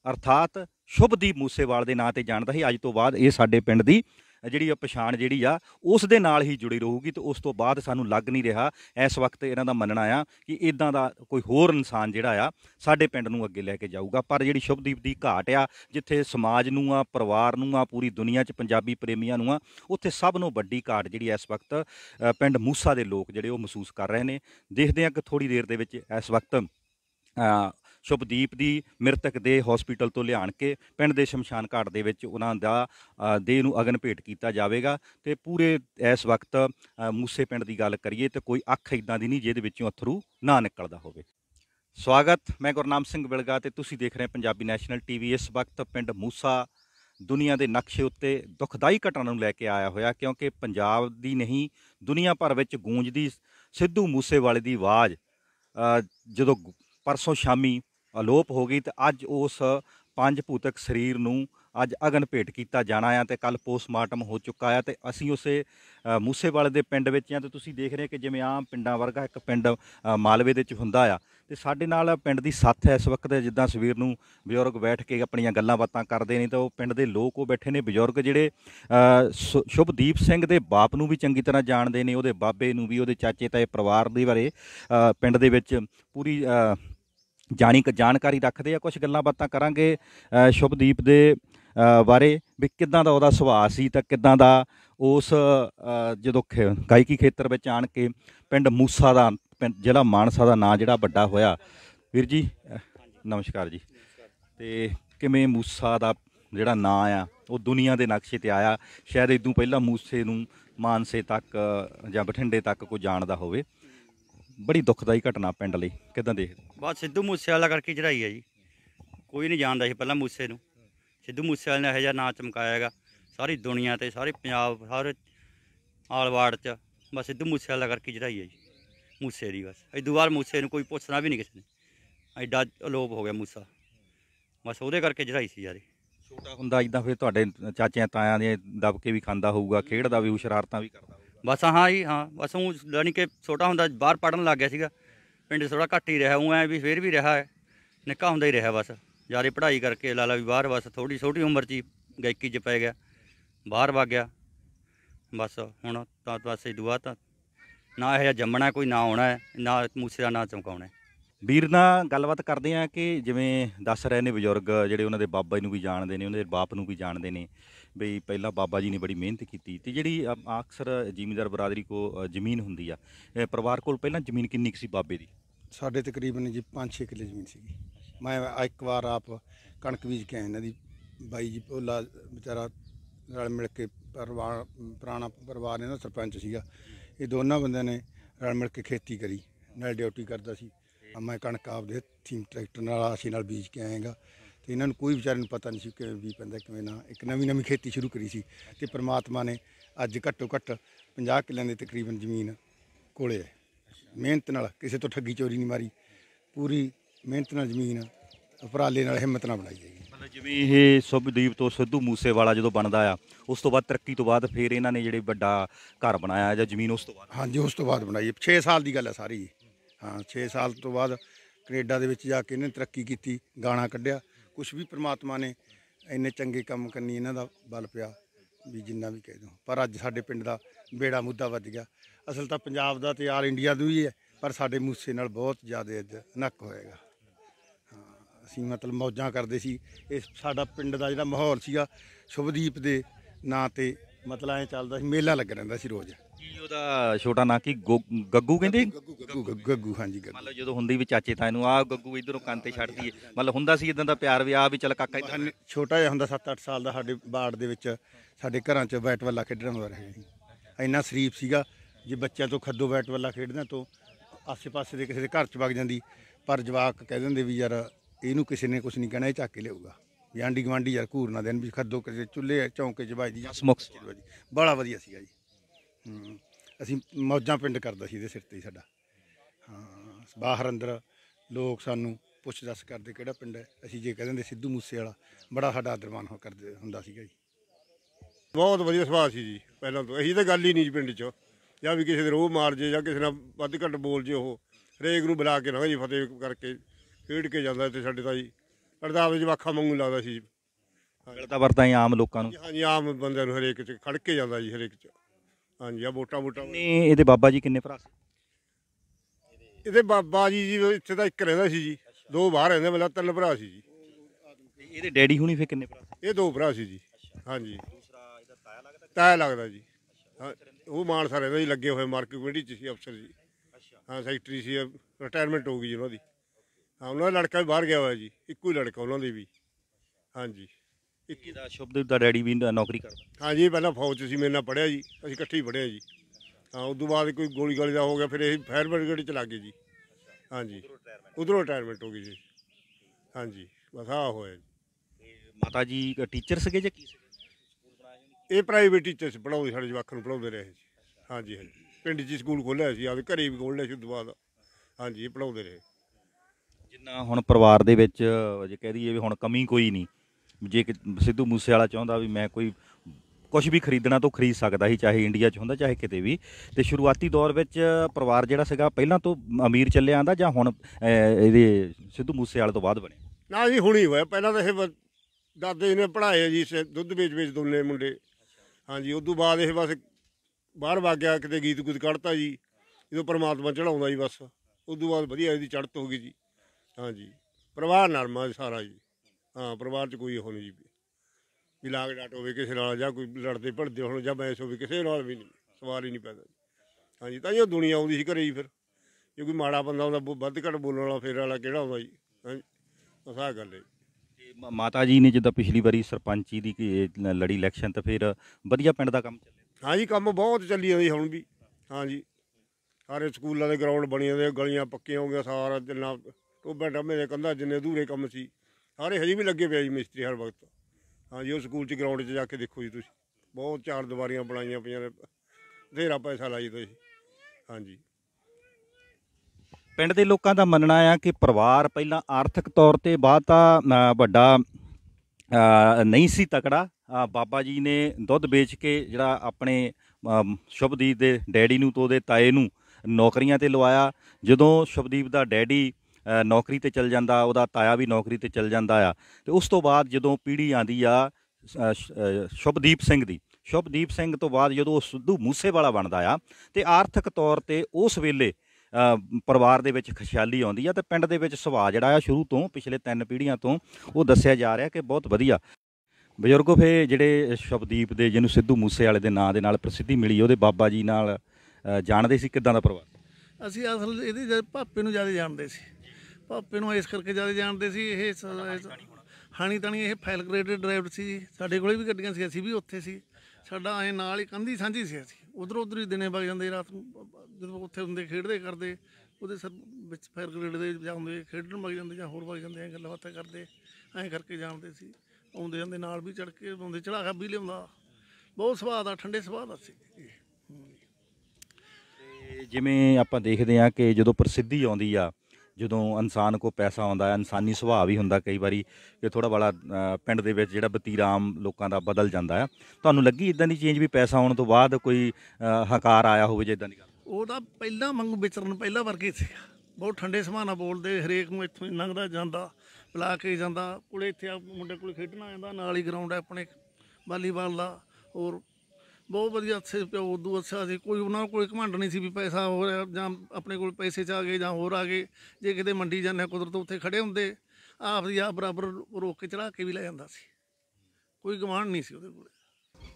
ਅਰਥਾਤ ਸ਼ੁਭਦੀਪ ਮੂਸੇਵਾਲ ਦੇ ਨਾਂ ਤੇ ਜਾਣਦਾ ਸੀ ਅੱਜ ਤੋਂ ਬਾਅਦ ਇਹ ਸਾਡੇ ਪਿੰਡ ਦੀ ਜਿਹੜੀ ਆ ਪਛਾਣ ਜਿਹੜੀ ਆ ਉਸ ਦੇ ਨਾਲ ਹੀ ਜੁੜੀ ਰਹੂਗੀ ਤੇ ਉਸ ਤੋਂ ਬਾਅਦ ਸਾਨੂੰ ਲੱਗ ਨਹੀਂ ਰਿਹਾ ਇਸ ਵਕਤ ਇਹਨਾਂ ਦਾ ਮੰਨਣਾ ਆ ਕਿ ਇਦਾਂ ਦਾ ਕੋਈ ਹੋਰ ਇਨਸਾਨ ਜਿਹੜਾ ਆ ਸਾਡੇ ਪਿੰਡ ਨੂੰ ਅੱਗੇ ਲੈ ਕੇ ਜਾਊਗਾ ਪਰ ਜਿਹੜੀ ਸ਼ੁਭਦੀਪ ਦੀ ਘਾਟ ਆ ਜਿੱਥੇ ਸਮਾਜ ਨੂੰ ਆ ਪਰਿਵਾਰ ਨੂੰ ਆ ਪੂਰੀ ਦੁਨੀਆ 'ਚ ਪੰਜਾਬੀ ਪ੍ਰੇਮੀਆਂ ਨੂੰ ਆ ਉੱਥੇ ਸਭ ਨੂੰ ਵੱਡੀ ਘਾਟ ਜਿਹੜੀ ਇਸ ਵਕਤ ਪਿੰਡ ਮੂਸਾ ਦੇ ਲੋਕ ਜਿਹੜੇ ਉਹ ਮਹਿਸੂਸ ਕਰ ਰਹੇ ਨੇ ਦੇਖਦੇ ਆ ਕਿ ਥੋੜੀ ਦੇਰ ਦੇ ਵਿੱਚ ਇਸ ਵਕਤ ਸ਼ੁਭਦੀਪ ਦੀ ਮ੍ਰਿਤਕ ਦੇ ਹਸਪੀਟਲ ਤੋਂ ਲਿਆਣ ਕੇ ਪਿੰਡ ਦੇ ਸ਼ਮਸ਼ਾਨ ਘਾਟ ਦੇ ਵਿੱਚ ਉਹਨਾਂ ਦਾ ਦੇਹ ਨੂੰ ਅਗਨ ਭੇਟ ਕੀਤਾ ਜਾਵੇਗਾ ਤੇ ਪੂਰੇ ਇਸ ਵਕਤ ਮੂਸੇ ਪਿੰਡ ਦੀ ਗੱਲ ਕਰੀਏ ਤੇ ਕੋਈ ਅੱਖ ਇਦਾਂ ਦੀ ਨਹੀਂ ਜਿਹਦੇ ਵਿੱਚੋਂ ਅਥਰੂ ਨਾ ਨਿਕਲਦਾ ਹੋਵੇ ਸਵਾਗਤ ਮੈਂ ਗੁਰਨਾਮ ਸਿੰਘ ਬਿਲਗਾ ਤੇ ਤੁਸੀਂ ਦੇਖ ਰਹੇ ਪੰਜਾਬੀ ਨੈਸ਼ਨਲ ਟੀਵੀ ਇਸ ਵਕਤ ਪਿੰਡ ਮੂਸਾ ਦੁਨੀਆ ਦੇ ਨਕਸ਼ੇ ਉੱਤੇ ਦੁਖਦਾਈ ਘਟਨਾ ਨੂੰ ਲੈ ਕੇ ਆਇਆ ਹੋਇਆ ਕਿਉਂਕਿ ਪੰਜਾਬ ਦੀ ਨਹੀਂ ਦੁਨੀਆ ਭਰ ਵਿੱਚ ਗੂੰਜਦੀ ਸਿੱਧੂ ਮੂਸੇਵਾਲੇ ਦੀ ਆਵਾਜ਼ ਜਦੋਂ ਪਰਸੋਂ ਸ਼ਾਮੀ ਅਲੋਪ ਹੋ ਗਈ ਤੇ ਅੱਜ ਉਸ ਪੰਜ ਭੂਤਕ ਸਰੀਰ ਨੂੰ ਅੱਜ ਅਗਨ ਭੇਟ ਕੀਤਾ ਜਾਣਾ ਆ ਤੇ ਕੱਲ ਪੋਸਟਮਾਰਟਮ ਹੋ ਚੁੱਕਾ ਆ ਤੇ ਅਸੀਂ ਉਸੇ ਮੂਸੇਵਾਲੇ ਦੇ ਪਿੰਡ ਵਿੱਚ ਆ ਤੇ ਤੁਸੀਂ ਦੇਖ ਰਹੇ ਕਿ ਜਿਵੇਂ ਆਮ ਪਿੰਡਾਂ ਵਰਗਾ ਇੱਕ ਪਿੰਡ ਮਾਲਵੇ ਦੇ ਵਿੱਚ ਹੁੰਦਾ ਆ ਤੇ ਸਾਡੇ ਨਾਲ ਪਿੰਡ ਦੀ ਸੱਥ ਹੈ ਇਸ ਵਕਤ ਜਿੱਦਾਂ ਸਵੀਰ ਨੂੰ ਬਜ਼ੁਰਗ ਬੈਠ ਕੇ ਆਪਣੀਆਂ ਗੱਲਾਂ ਬਾਤਾਂ ਕਰਦੇ ਨੇ ਤਾਂ ਉਹ ਪਿੰਡ ਦੇ ਲੋਕ ਉਹ ਬੈਠੇ ਨੇ ਬਜ਼ੁਰਗ ਜਿਹੜੇ ਸ਼ੁਭਦੀਪ ਸਿੰਘ ਦੇ ਬਾਪ ਨੂੰ ਵੀ ਚੰਗੀ ਤਰ੍ਹਾਂ ਜਾਣਦੇ ਨੇ ਉਹਦੇ ਬਾਬੇ ਨੂੰ ਵੀ ਉਹਦੇ ਚਾਚੇ ਤਾਏ ਪਰਿਵਾਰ ਦੇ ਬਾਰੇ ਪਿੰਡ ਦੇ ਵਿੱਚ ਪੂਰੀ ਜਾਣੀ ਜਾਣਕਾਰੀ ਰੱਖਦੇ ਆ ਕੁਝ ਗੱਲਾਂ ਬਾਤਾਂ ਕਰਾਂਗੇ ਸ਼ੁਭਦੀਪ ਦੇ ਬਾਰੇ ਵੀ ਕਿੱਦਾਂ ਦਾ ਉਹਦਾ ਸੁਭਾਅ ਸੀ ਤਾਂ ਕਿੱਦਾਂ ਦਾ ਉਸ ਜਦੋਂ ਗਾਇਕੀ ਖੇਤਰ ਵਿੱਚ ਆਣ ਕੇ ਪਿੰਡ ਮੂਸਾ ਦਾ ਜਿਹੜਾ ਮਾਨਸਾ ਦਾ ਨਾਂ ਜਿਹੜਾ ਵੱਡਾ ਹੋਇਆ ਵੀਰ ਜੀ ਨਮਸਕਾਰ ਜੀ ਤੇ ਕਿਵੇਂ ਮੂਸਾ ਦਾ ਜਿਹੜਾ ਨਾਂ ਆ ਉਹ ਦੁਨੀਆ ਦੇ ਨਕਸ਼ੇ ਤੇ ਆਇਆ ਸ਼ਾਇਦ ਇਦੋਂ ਪਹਿਲਾਂ ਮੂਸੇ ਨੂੰ ਮਾਨਸੇ ਤੱਕ ਜਾਂ ਬਠਿੰਡੇ ਤੱਕ ਕੋਈ ਜਾਣਦਾ ਹੋਵੇ ਬੜੀ ਦੁਖਦਾਈ ਘਟਨਾ ਪਿੰਡ ਲਈ ਕਿਦਾਂ ਦੇਖਦੇ ਬਸ ਸਿੱਧੂ ਮੂਸੇ ਵਾਲਾ ਕਰਕੇ ਚੜਾਈ ਹੈ ਜੀ ਕੋਈ ਨਹੀਂ ਜਾਣਦਾ ਸੀ ਪਹਿਲਾਂ ਮੂਸੇ ਨੂੰ ਸਿੱਧੂ ਮੂਸੇ ਨੇ ਇਹੋ ਜਿਹਾ ਨਾਂ ਚਮਕਾਇਆ ਹੈਗਾ ਸਾਰੀ ਦੁਨੀਆ ਤੇ ਸਾਰੇ ਪੰਜਾਬ ਸਾਰੇ ਆਲਵਾੜ ਚ ਬਸ ਸਿੱਧੂ ਮੂਸੇ ਵਾਲਾ ਕਰਕੇ ਚੜਾਈ ਹੈ ਜੀ ਮੂਸੇ ਦੀ ਬਸ ਇਹ ਦੁਬਾਰ ਮੂਸੇ ਨੂੰ ਕੋਈ ਪੁੱਛਣਾ ਵੀ ਨਹੀਂ ਕਿਸੇ ਨੇ ਐਡਾ ਅਲੋਪ ਹੋ ਗਿਆ ਮੂਸਾ ਬਸ ਉਹਦੇ ਕਰਕੇ ਚੜਾਈ ਸੀ ਯਾਰੇ ਛੋਟਾ ਹੁੰਦਾ ਇਦਾਂ ਫਿਰ ਤੁਹਾਡੇ ਚਾਚਿਆਂ ਤਾਇਆਂ ਦੇ ਦਬਕੇ ਵੀ ਖਾਂਦਾ ਹੋਊਗਾ ਖੇਡਦਾ ਵੀ ਹੋ ਸ਼ਰਾਰਤਾਂ ਵੀ ਕਰਦਾ ਬਸ ਹਾਂ ਜੀ ਹਾਂ ਬਸ ਉਹ ਜਾਨੀ ਕੇ ਛੋਟਾ ਹੁੰਦਾ ਬਾਹਰ ਪੜਨ ਲੱਗ ਗਿਆ ਸੀਗਾ ਪਿੰਡ ਥੋੜਾ ਘੱਟ ਹੀ ਰਿਹਾ ਉਹ ਐ ਵੀ ਫੇਰ ਵੀ ਰਿਹਾ ਹੈ ਨਿੱਕਾ ਹੁੰਦਾ ਹੀ ਰਿਹਾ ਬਸ ਜਿਆਦਾ ਪੜ੍ਹਾਈ ਕਰਕੇ ਲਾਲਾ ਵੀ ਬਾਹਰ ਬਸ ਥੋੜੀ ਛੋਟੀ ਉਮਰ 'ਚ ਗਾਇਕੀ 'ਚ ਪੈ ਗਿਆ ਬਾਹਰ ਵਗ ਗਿਆ ਬਸ ਹੁਣ ਤਾਂ ਬਸ ਇਹ ਦੁਆ ਤਾਂ ਨਾ ਇਹ ਜੰਮਣਾ ਕੋਈ ਨਾ ਆਉਣਾ ਨਾ ਮੂਸੇ ਦਾ ਨਾ ਚਮਕਾਉਣਾ ਵੀਰ ਗੱਲਬਾਤ ਕਰਦੇ ਆ ਕਿ ਜਿਵੇਂ ਦੱਸ ਰਹੇ ਨੇ ਬਜ਼ੁਰਗ ਜਿਹੜੇ ਉਹਨਾਂ ਦੇ ਬਾਬਾ ਜੀ ਨੂੰ ਵੀ ਜਾਣਦੇ ਨੇ ਉਹਨਾਂ ਦੇ ਬਾਪ ਨੂੰ ਵੀ ਜਾਣਦੇ ਨੇ ਬਈ ਪਹਿਲਾਂ ਬਾਬਾ ਜੀ ਨੇ ਬੜੀ ਮਿਹਨਤ ਕੀਤੀ ਤੇ ਜਿਹੜੀ ਅਕਸਰ ਜ਼ਿਮੀਂਦਾਰ ਬਰਾਦਰੀ ਕੋ ਜ਼ਮੀਨ ਹੁੰਦੀ ਆ ਪਰਿਵਾਰ ਕੋਲ ਪਹਿਲਾਂ ਜ਼ਮੀਨ ਕਿੰਨੀ ਸੀ ਬਾਬੇ ਦੀ ਸਾਡੇ ਤਕਰੀਬਨ ਜੀ 5-6 ਕਿੱਲੇ ਜ਼ਮੀਨ ਸੀਗੀ ਮੈਂ ਇੱਕ ਵਾਰ ਆਪ ਕਣਕ ਬੀਜ ਕੇ ਇਹਨਾਂ ਦੀ ਬਾਈ ਜੀ ਭੋਲਾ ਵਿਚਾਰਾ ਨਾਲ ਮਿਲ ਕੇ ਪਰਿਵਾਰ ਪੁਰਾਣਾ ਪਰਿਵਾਰ ਇਹਨਾਂ ਸਰਪੰਚ ਸੀਗਾ ਇਹ ਦੋਨਾਂ ਬੰਦਿਆਂ ਨੇ ਰਲ ਮਿਲ ਕੇ ਖੇਤੀ ਕਰੀ ਨਾਲ ਡਿਊਟੀ ਕਰਦਾ ਸੀ ਮੈਂ ਕਣਕ ਆਪਦੇ ਥੀਮ ਟਰੈਕਟਰ ਨਾਲ ਆਸ਼ੀ ਨਾਲ ਬੀਜ ਕੇ ਆਏਗਾ ਤੇ ਇਹਨਾਂ ਨੂੰ ਕੋਈ ਵਿਚਾਰੇ ਨੂੰ ਪਤਾ ਨਹੀਂ ਸੀ ਕਿ ਵੀ ਪੈਂਦਾ ਕਿਵੇਂ ਨਾ ਇੱਕ ਨਵੀਂ ਨਵੀਂ ਖੇਤੀ ਸ਼ੁਰੂ ਕਰੀ ਸੀ ਤੇ ਪ੍ਰਮਾਤਮਾ ਨੇ ਅੱਜ ਘੱਟੋ ਘੱਟ 50 ਕਿੱਲਿਆਂ ਦੇ ਤਕਰੀਬਨ ਜ਼ਮੀਨ ਕੋਲੇ ਹੈ ਮਿਹਨਤ ਨਾਲ ਕਿਸੇ ਤੋਂ ਠੱਗੀ ਚੋਰੀ ਨਹੀਂ ਮਾਰੀ ਪੂਰੀ ਮਿਹਨਤ ਨਾਲ ਜ਼ਮੀਨ ਉਪਰਾਲੇ ਨਾਲ ਹਿੰਮਤ ਨਾਲ ਬਣਾਈ ਜਾਈ ਜਿਵੇਂ ਇਹ ਸੁਭਦੀਪ ਤੋਂ ਸਿੱਧੂ ਮੂਸੇ ਵਾਲਾ ਜਦੋਂ ਬਣਦਾ ਆ ਉਸ ਤੋਂ ਬਾਅਦ ਤਰੱਕੀ ਤੋਂ ਬਾਅਦ ਫਿਰ ਇਹਨਾਂ ਨੇ ਜਿਹੜੇ ਵੱਡਾ ਘਰ ਬਣਾਇਆ ਜਾਂ ਜ਼ਮੀਨ ਉਸ ਤੋਂ ਬਾਅਦ ਹਾਂਜੀ ਉਸ ਤੋਂ ਬਾਅਦ ਬਣਾਈ 6 ਸਾਲ ਦੀ ਗੱਲ ਹੈ ਸਾਰੀ ਹਾਂ 6 ਸਾਲ ਤੋਂ ਬਾਅਦ ਕੈਨੇਡਾ ਦੇ ਵਿੱਚ ਜਾ ਕੇ ਇਹਨੇ ਤਰੱਕੀ ਕੀਤੀ ਗਾਣਾ ਕੱਢਿਆ ਕੁਝ ਵੀ ਪ੍ਰਮਾਤਮਾ ਨੇ ਇੰਨੇ ਚੰਗੇ ਕੰਮ ਕਰਨੀ ਇਹਨਾਂ ਦਾ ਬਲ ਪਿਆ ਵੀ ਜਿੰਨਾ ਵੀ ਕਹਿ ਦੋ ਪਰ ਅੱਜ ਸਾਡੇ ਪਿੰਡ ਦਾ ਬੇੜਾ ਮੁੱਦਾ ਵੱਜ ਗਿਆ ਅਸਲ ਤਾਂ ਪੰਜਾਬ ਦਾ ਤੇ ਆਲ ਇੰਡੀਆ ਦਾ ਹੀ ਹੈ ਪਰ ਸਾਡੇ ਮੂਸੇ ਨਾਲ ਬਹੁਤ ਜ਼ਿਆਦਾ ਅੱਜ ਨੱਕ ਹੋਏਗਾ ਹਾਂ ਅਸੀਂ ਮਤਲਬ ਮੌਜਾਂ ਕਰਦੇ ਸੀ ਇਸ ਸਾਡਾ ਪਿੰਡ ਦਾ ਜਿਹੜਾ ਮਾਹੌਲ ਸੀਗਾ ਸ਼ੁਭਦੀਪ ਦੇ ਨਾਂ ਤੇ ਮਤਲਬ ਐ ਚੱਲਦਾ ਸੀ ਮੇਲਾ ਲੱਗ ਰਹਿੰਦਾ ਸੀ ਰੋਜ਼ ਕੀ ਉਹਦਾ ਛੋਟਾ ਨਾਂ ਕੀ ਗੱਗੂ ਕਹਿੰਦੇ ਗੱਗੂ ਗੱਗੂ ਹਾਂਜੀ ਗੱਗੂ ਮਤਲਬ ਜਦੋਂ ਹੁੰਦੀ ਵੀ ਚਾਚੇ ਤਾਂ ਇਹਨੂੰ ਆ ਗੱਗੂ ਇਧਰੋਂ ਕੰਨ ਤੇ ਛੱਡਦੀ ਏ ਮਤਲਬ ਹੁੰਦਾ ਸੀ ਇਦਾਂ ਦਾ ਪਿਆਰ ਵੀ ਆ ਵੀ ਚੱਲ ਕਾਕਾ ਇੱਧਰ- ਛੋਟਾ ਜਿਹਾ ਹੁੰਦਾ 7-8 ਸਾਲ ਦਾ ਸਾਡੇ ਬਾੜ ਦੇ ਵਿੱਚ ਸਾਡੇ ਘਰਾਂ 'ਚ ਬੈਟ ਵੱਲਾ ਖੇਡਣਾ ਹੁੰਦਾ ਰਹੇ ਸੀ ਇੰਨਾ ਸ਼ਰੀਫ ਸੀਗਾ ਜੇ ਬੱਚਿਆਂ ਤੋਂ ਖੱਦੋ ਬੈਟ ਵੱਲਾ ਖੇਡਦਾ ਤੋਂ ਆਸੇ-ਪਾਸੇ ਦੇ ਕਿਸੇ ਦੇ ਘਰ 'ਚ ਵਗ ਜਾਂਦੀ ਪਰ ਜਵਾਕ ਕਹਿ ਦਿੰਦੇ ਵੀ ਯਾਰ ਇਹਨੂੰ ਕਿਸੇ ਨੇ ਕੁਝ ਨਹੀਂ ਕਹਿਣਾ ਇਹ ਚੱਕ ਕੇ ਲਿਆਊਗਾ ਯਾਂਡੀ ਗਵਾਂਡੀ ਯਾਰ ਘੂਰ ਨਾ ਦੇਣ ਵੀ ਖੱਦੋ ਕਿਸੇ ਚੁੱਲ੍ਹੇ ਚੌਂਕੇ 'ਚ ਵੱਜਦੀ ਜਾਂ ਸਮੋਕਸ ਬੜਾ ਵਧੀਆ ਸੀਗਾ ਜੀ ਅਸੀਂ ਮੌਜਾਂ ਪਿੰਡ ਕਰਦਾ ਸੀ ਇਹਦੇ ਸਿਰ ਤੇ ਹੀ ਸਾਡਾ ਹਾਂ ਬਾਹਰ ਅੰਦਰ ਲੋਕ ਸਾਨੂੰ ਪੁੱਛ ਦੱਸ ਕਰਦੇ ਕਿਹੜਾ ਪਿੰਡ ਹੈ ਅਸੀਂ ਜੇ ਕਹਿੰਦੇ ਸਿੱਧੂ ਮੂਸੇ ਵਾਲਾ ਬੜਾ ਸਾਡਾ ਆਦਰਮਾਨ ਹੋ ਕਰਦੇ ਹੁੰਦਾ ਸੀਗਾ ਜੀ ਬਹੁਤ ਵਧੀਆ ਸੁਭਾਅ ਸੀ ਜੀ ਪਹਿਲਾਂ ਤੋਂ ਇਹੀ ਤਾਂ ਗੱਲ ਹੀ ਨਹੀਂ ਜੀ ਪਿੰਡ 'ਚ ਜਾਂ ਵੀ ਕਿਸੇ ਦੇ ਰੋਹ ਮਾਰ ਜੇ ਜਾਂ ਕਿਸੇ ਨਾਲ ਵੱਧ ਘੱਟ ਬੋਲ ਜੇ ਉਹ ਰੇਗ ਨੂੰ ਬੁਲਾ ਕੇ ਨਾ ਜੀ ਫਤਿਹ ਕਰਕੇ ਖੇਡ ਕੇ ਜਾਂਦਾ ਤੇ ਸਾਡੇ ਤਾਂ ਜੀ ਵਿੱਚ ਜਵਾਖਾ ਮੰਗੂ ਲੱਗਦਾ ਸੀ ਮਿਲਦਾ ਵਰਤਾ ਹੀ ਆਮ ਲੋਕਾਂ ਨੂੰ ਹਾਂਜੀ ਆਮ ਬੰਦਿਆਂ ਨੂੰ ਹਰੇਕ 'ਚ ਖੜ ਕੇ ਜਾਂਦਾ ਜੀ ਹਰੇਕ 'ਚ ਹਾਂਜੀ ਆ ਮੋਟਾ ਮੋਟਾ ਨੇ ਇਹਦੇ ਬਾਬਾ ਜੀ ਕਿੰਨੇ ਭਰਾ ਸੀ ਇਹਦੇ ਬਾਬਾ ਜੀ ਜੀ ਇੱਥੇ ਤਾਂ ਇੱਕ ਰਹਿੰਦਾ ਸੀ ਜੀ ਦੋ ਬਾਹਰ ਰਹਿੰਦੇ ਮਤਲਬ ਤਿੰਨ ਭਰਾ ਸੀ ਜੀ ਇਹਦੇ ਡੈਡੀ ਹੁਣੀ ਫੇ ਕਿੰਨੇ ਭਰਾ ਇਹ ਦੋ ਭਰਾ ਸੀ ਜੀ ਹਾਂਜੀ ਦੂਸਰਾ ਇਹਦਾ ਤਾਇਆ ਲੱਗਦਾ ਤਾਇਆ ਲੱਗਦਾ ਜੀ ਉਹ ਮਾਨਸਾ ਰਹਿੰਦਾ ਜੀ ਲੱਗੇ ਹੋਏ ਮਾਰਕ ਕਮੇਟੀ ਚ ਸੀ ਅਫਸਰ ਜੀ ਹਾਂ ਸੈਕਟਰੀ ਸੀ ਰਿਟਾਇਰਮੈਂਟ ਹੋ ਗਈ ਜੀ ਉਹਨਾਂ ਦੀ ਹਾਂ ਉਹਨਾਂ ਦਾ ਲੜਕਾ ਵੀ ਬਾਹਰ ਗਿਆ ਹੋਇਆ ਜੀ ਇੱਕੋ ਹੀ ਲੜਕਾ ਉਹਨਾਂ ਦੇ ਵੀ ਹਾਂਜੀ ਇਹਦਾ ਸ਼ੁਭਦੀਪ ਦਾ ਡੈਡੀ ਵੀ ਨੌਕਰੀ ਕਰਦਾ ਹਾਂਜੀ ਪਹਿਲਾਂ ਫੌਜ ਸੀ ਮੇਰੇ ਨਾਲ ਪੜਿਆ ਜੀ ਅਸੀਂ ਇਕੱਠੇ ਹੀ ਪੜਿਆ ਜੀ ਹਾਂ ਉਸ ਤੋਂ ਬਾਅਦ ਕੋਈ ਗੋਲੀ ਗਾਲੀ ਦਾ ਹੋ ਗਿਆ ਫਿਰ ਇਹ ਫਾਇਰ ਬ੍ਰਿਗੇਡ 'ਚ ਲੱਗ ਗਏ ਜੀ ਹਾਂਜੀ ਉਧਰੋਂ ਰਿਟਾਇਰਮੈਂਟ ਹੋ ਗਈ ਜੀ ਹਾਂਜੀ ਬਸ ਆ ਹੋਇਆ ਜੀ ਮਾਤਾ ਜੀ ਟੀਚਰ ਸੀਗੇ ਜਾਂ ਕੀ ਸੀਗੇ ਇਹ ਪ੍ਰਾਈਵੇਟ ਟੀਚਰ ਸੀ ਪੜਾਉਂਦੇ ਸਾਡੇ ਜਵਾਕਾਂ ਨੂੰ ਪੜਾਉਂਦੇ ਰਹੇ ਜੀ ਹਾਂਜੀ ਹਾਂਜੀ ਪਿੰਡ 'ਚ ਸਕੂਲ ਖੋਲ੍ਹਿਆ ਸੀ ਆਪਦੇ ਘਰੇ ਵੀ ਖੋਲ੍ਹਿਆ ਸੀ ਦੁਬਾਰਾ ਤੋਂ ਬਾਅਦ ਹਾਂਜੀ ਪੜਾਉਂਦੇ ਰਹੇ ਜਿੰਨਾ ਹੁਣ ਪਰਿਵਾਰ ਦੇ ਵਿੱਚ ਜੇ ਕਹਿ ਦਈਏ ਵੀ ਹੁਣ ਕਮੀ ਕੋਈ ਨਹੀਂ ਜੇ ਸਿੱਧੂ ਮੂਸੇ ਵਾਲਾ ਚਾਹੁੰਦਾ ਵੀ ਮੈਂ ਕੋਈ ਕੁਝ ਵੀ ਖਰੀਦਣਾ ਤੋਂ ਖਰੀਦ ਸਕਦਾ ਸੀ ਚਾਹੇ ਇੰਡੀਆ 'ਚ ਹੁੰਦਾ ਚਾਹੇ ਕਿਤੇ ਵੀ ਤੇ ਸ਼ੁਰੂਆਤੀ ਦੌਰ ਵਿੱਚ ਪਰਿਵਾਰ ਜਿਹੜਾ ਸੀਗਾ ਪਹਿਲਾਂ ਤੋਂ ਅਮੀਰ ਚੱਲਿਆ ਆਂਦਾ ਜਾਂ ਹੁਣ ਇਹਦੇ ਸਿੱਧੂ ਮੂਸੇ ਵਾਲੇ ਤੋਂ ਬਾਅਦ ਬਣਿਆ ਨਾ ਜੀ ਹੁਣੀ ਹੋਇਆ ਪਹਿਲਾਂ ਤਾਂ ਇਹ ਦਾਦੇ ਜੀ ਨੇ ਪੜਾਏ ਜੀ ਦੁੱਧ ਵੇਚ ਵੇਚ ਦੋਨੇ ਮੁੰਡੇ ਹਾਂਜੀ ਉਸ ਤੋਂ ਬਾਅਦ ਇਹ ਬਸ ਬਾਹਰ ਵਾ ਗਿਆ ਕਿਤੇ ਗੀਤ ਗੁੱਤ ਕੱਢਤਾ ਜੀ ਜਦੋਂ ਪਰਮਾਤਮਾ ਚੜਾਉਂਦਾ ਜੀ ਬਸ ਉਸ ਤੋਂ ਬਾਅਦ ਵਧੀਆ ਇਹਦੀ ਚੜਤ ਹੋ ਗਈ ਜੀ ਹਾਂਜੀ ਪਰਿਵਾਰ ਨਰਮਾ ਸਾਰਾ ਜੀ ਹਾਂ ਪਰਿਵਾਰ 'ਚ ਕੋਈ ਹੋਣੀ ਜੀ ਵੀ ਲਾਗ ਡਾਟ ਹੋਵੇ ਕਿਸੇ ਨਾਲ ਜਾਂ ਕੋਈ ਲੜਦੇ ਭੜਦੇ ਹੋਣ ਜਾਂ ਬੈਸ ਹੋਵੇ ਕਿਸੇ ਨਾਲ ਵੀ ਨਹੀਂ ਸਵਾਲ ਹੀ ਨਹੀਂ ਪੈਦਾ ਹਾਂਜੀ ਤਾਂ ਇਹ ਦੁਨੀਆ ਆਉਂਦੀ ਸੀ ਘਰੇ ਹੀ ਫਿਰ ਜੇ ਕੋਈ ਮਾੜਾ ਬੰਦਾ ਹੁੰਦਾ ਵੱਧ ਘੱਟ ਬੋਲਣ ਵਾਲਾ ਫੇਰ ਵਾਲਾ ਕਿਹੜਾ ਹੁੰਦਾ ਜੀ ਹਾਂਜੀ ਬਸ ਗੱਲ ਹੈ ਮਾਤਾ ਜੀ ਨੇ ਜਿੱਦਾਂ ਪਿਛਲੀ ਵਾਰੀ ਸਰਪੰਚੀ ਦੀ ਲੜੀ ਇਲੈਕਸ਼ਨ ਤਾਂ ਫਿਰ ਵਧੀਆ ਪਿੰਡ ਦਾ ਕੰਮ ਚੱਲਿਆ ਹਾਂਜੀ ਕੰਮ ਬਹੁਤ ਚੱਲੀ ਹੋਈ ਹੁਣ ਵੀ ਹਾਂਜੀ ਸਾਰੇ ਸਕੂਲਾਂ ਦੇ ਗਰਾਊਂਡ ਬਣੇ ਹੋਏ ਗਲੀਆਂ ਪੱਕੀਆਂ ਹੋ ਗਈਆਂ ਸਾਰਾ ਜਿੰਨਾ ਟੋਬੇ ਟੰਮੇ ਦੇ ਕੰਧਾਂ ਜਿੰਨੇ ਅਧੂਰੇ ਕੰਮ ਸੀ ਸਾਰੇ ਹਜੇ ਵੀ ਲੱਗੇ ਪਿਆ ਜੀ ਮਿਸਤਰੀ ਹਰ ਵਕਤ ਹਾਂਜੀ ਉਹ ਸਕੂਲ 'ਚ ਗਰਾਊਂਡ 'ਚ ਜਾ ਕੇ ਦੇਖੋ ਜੀ ਤੁਸੀਂ ਬਹੁਤ ਚਾਰ ਦੀਵਾਰੀਆਂ ਬਣਾਈਆਂ ਪਈਆਂ ਨੇ ਢੇਰਾ ਪੈਸਾ ਲਾਈ ਤੁਸੀਂ ਜੀ ਹਾਂਜੀ ਪਿੰਡ ਦੇ ਲੋਕਾਂ ਦਾ ਮੰਨਣਾ ਆ ਕਿ ਪਰਿਵਾਰ ਪਹਿਲਾਂ ਆਰਥਿਕ ਤੌਰ ਤੇ ਬਾਅਦ ਤਾਂ ਵੱਡਾ ਨਹੀਂ ਸੀ ਤਕੜਾ ਬਾਬਾ ਜੀ ਨੇ ਦੁੱਧ ਵੇਚ ਕੇ ਜਿਹੜਾ ਆਪਣੇ ਸ਼ੁਭਦੀਪ ਦੇ ਡੈਡੀ ਨੂੰ ਤੋਂ ਦੇ ਤਾਏ ਨੂੰ ਨੌਕਰੀਆਂ ਤੇ ਲਵਾਇਆ ਜਦੋਂ ਸ਼ੁਭਦੀਪ ਦਾ ਡੈਡੀ ਨੌਕਰੀ ਤੇ ਚਲ ਜਾਂਦਾ ਉਹਦਾ ਤਾਇਆ ਵੀ ਨੌਕਰੀ ਤੇ ਚਲ ਜਾਂਦਾ ਆ ਤੇ ਉਸ ਤੋਂ ਬਾਅਦ ਜਦੋਂ ਪੀੜੀ ਆਂਦੀ ਆ ਸ਼ੁਭਦੀਪ ਸਿੰਘ ਦੀ ਸ਼ੁਭਦੀਪ ਸਿੰਘ ਤੋਂ ਬਾਅਦ ਜਦੋਂ ਉਹ ਸਿੱਧੂ ਮੂਸੇਵਾਲਾ ਬਣਦਾ ਆ ਤੇ ਆਰਥਿਕ ਤੌਰ ਤੇ ਉਸ ਵੇਲੇ ਪਰਿਵਾਰ ਦੇ ਵਿੱਚ ਖੁਸ਼ਹਾਲੀ ਆਉਂਦੀ ਆ ਤੇ ਪਿੰਡ ਦੇ ਵਿੱਚ ਸੁਭਾਅ ਜਿਹੜਾ ਆ ਸ਼ੁਰੂ ਤੋਂ ਪਿਛਲੇ ਤਿੰਨ ਪੀੜ੍ਹੀਆਂ ਤੋਂ ਉਹ ਦੱਸਿਆ ਜਾ ਰਿਹਾ ਕਿ ਬਹੁਤ ਵਧੀਆ ਬਜ਼ੁਰਗੋ ਫੇ ਜਿਹੜੇ ਸ਼ਬਦੀਪ ਦੇ ਜਿਹਨੂੰ ਸਿੱਧੂ ਮੂਸੇ ਵਾਲੇ ਦੇ ਨਾਂ ਦੇ ਨਾਲ ਪ੍ਰਸਿੱਧੀ ਮਿਲੀ ਉਹਦੇ ਬਾਬਾ ਜੀ ਨਾਲ ਜਾਣਦੇ ਸੀ ਕਿਦਾਂ ਦਾ ਪਰਿਵਾਰ ਅਸੀਂ ਅਸਲ ਇਹਦੇ ਭਾਪੇ ਨੂੰ ਜ਼ਿਆਦਾ ਜਾਣਦੇ ਸੀ ਪਾਪੇ ਨੂੰ ਇਸ ਕਰਕੇ ਜ਼ਿਆਦਾ ਜਾਣਦੇ ਸੀ ਇਹ ਹਾਣੀ ਤਾਣੀ ਇਹ ਫਾਈਲ ਗ੍ਰੇਡਡ ਡਰਾਈਵਰ ਸੀ ਜੀ। ਸਾਡੇ ਕੋਲੇ ਵੀ ਗੱਡੀਆਂ ਸੀ ਅਸੀਂ ਵੀ ਉੱਥੇ ਸੀ ਸਾਡਾ ਐ ਨਾਲ ਹੀ ਕੰਧੀ ਸਾਂਝੀ ਸੀ ਅਸੀਂ ਉਧਰ ਉਧਰ ਹੀ ਦਿਨੇ ਵਗ ਜਾਂਦੇ ਰਾਤ ਨੂੰ ਜਦੋਂ ਉੱਥੇ ਹੁੰਦੇ ਖੇਡਦੇ ਕਰਦੇ ਉਹਦੇ ਸਰ ਵਿੱਚ ਫਾਇਰ ਗ੍ਰੇਡ ਦੇ ਜਾਂ ਹੁੰਦੇ ਖੇਡਣ ਵਗ ਜਾਂਦੇ ਜਾਂ ਹੋਰ ਵਗ ਜਾਂਦੇ ਐ ਗੱਲਾਂ ਬਾਤਾਂ ਕਰਦੇ ਐ ਕਰਕੇ ਜਾਣਦੇ ਸੀ ਆਉਂਦੇ ਜਾਂਦੇ ਨਾਲ ਵੀ ਚੜ ਕੇ ਆਉਂਦੇ ਚੜਾਖਾ ਵੀ ਲਿਆਉਂਦਾ ਬਹੁਤ ਸੁਭਾਅ ਦਾ ਠੰਡੇ ਸੁਭਾਅ ਦਾ ਸੀ ਤੇ ਜਿਵੇਂ ਆਪਾਂ ਦੇਖਦੇ ਆ ਕਿ ਜਦੋਂ ਪ੍ਰਸਿੱਧੀ ਆਉਂਦੀ ਆ ਜਦੋਂ ਇਨਸਾਨ ਕੋ ਪੈਸਾ ਆਉਂਦਾ ਹੈ ਇਨਸਾਨੀ ਸੁਭਾਅ ਵੀ ਹੁੰਦਾ ਕਈ ਵਾਰੀ ਕਿ ਥੋੜਾ ਬੜਾ ਪਿੰਡ ਦੇ ਵਿੱਚ ਜਿਹੜਾ ਬਤੀਰਾਮ ਲੋਕਾਂ ਦਾ ਬਦਲ ਜਾਂਦਾ ਹੈ ਤੁਹਾਨੂੰ ਲੱਗੀ ਇਦਾਂ ਦੀ ਚੇਂਜ ਵੀ ਪੈਸਾ ਆਉਣ ਤੋਂ ਬਾਅਦ ਕੋਈ ਹਕਾਰ ਆਇਆ ਹੋਵੇ ਜੇ ਇਦਾਂ ਦੀ ਗੱਲ ਉਹ ਤਾਂ ਪਹਿਲਾਂ ਮੰਗ ਵਿਚਰਨ ਪਹਿਲਾਂ ਵਰਗੇ ਸੀ ਬਹੁਤ ਠੰਡੇ ਸਮਾਨਾ ਬੋਲਦੇ ਹਰੇਕ ਨੂੰ ਇੱਥੋਂ ਹੀ ਲੰਘਦਾ ਜਾਂਦਾ ਬੁਲਾ ਕੇ ਜਾਂਦਾ ਕੋਲੇ ਇੱਥੇ ਮੁੰਡੇ ਕੋਲੇ ਖੇਡਣਾ ਆਉਂਦਾ ਨਾਲ ਹੀ ਗਰਾਊਂਡ ਹੈ ਆਪਣੇ ਵਾਲੀਬਾਲ ਦਾ ਔਰ ਬਹੁਤ ਵਧੀਆ ਅੱਛੇ ਪਿਓ ਉਦੋਂ ਅੱਛਾ ਸੀ ਕੋਈ ਉਹਨਾਂ ਕੋਲ ਘਮੰਡ ਨਹੀਂ ਸੀ ਵੀ ਪੈਸਾ ਹੋਰ ਜਾਂ ਆਪਣੇ ਕੋਲ ਪੈਸੇ ਚ ਆ ਗਏ ਜਾਂ ਹੋਰ ਆ ਗਏ ਜੇ ਕਿਤੇ ਮੰਡੀ ਜਾਂਦੇ ਕੁਦਰਤ ਉੱਥੇ ਖੜੇ ਹੁੰਦੇ ਆਪ ਦੀ ਆਪ ਬਰਾਬਰ ਰੋਕ ਕੇ ਚੜਾ ਕੇ ਵੀ ਲੈ ਜਾਂਦਾ ਸੀ ਕੋਈ ਗਵਾਂਢ ਨਹੀਂ ਸੀ ਉਹਦੇ ਕੋਲ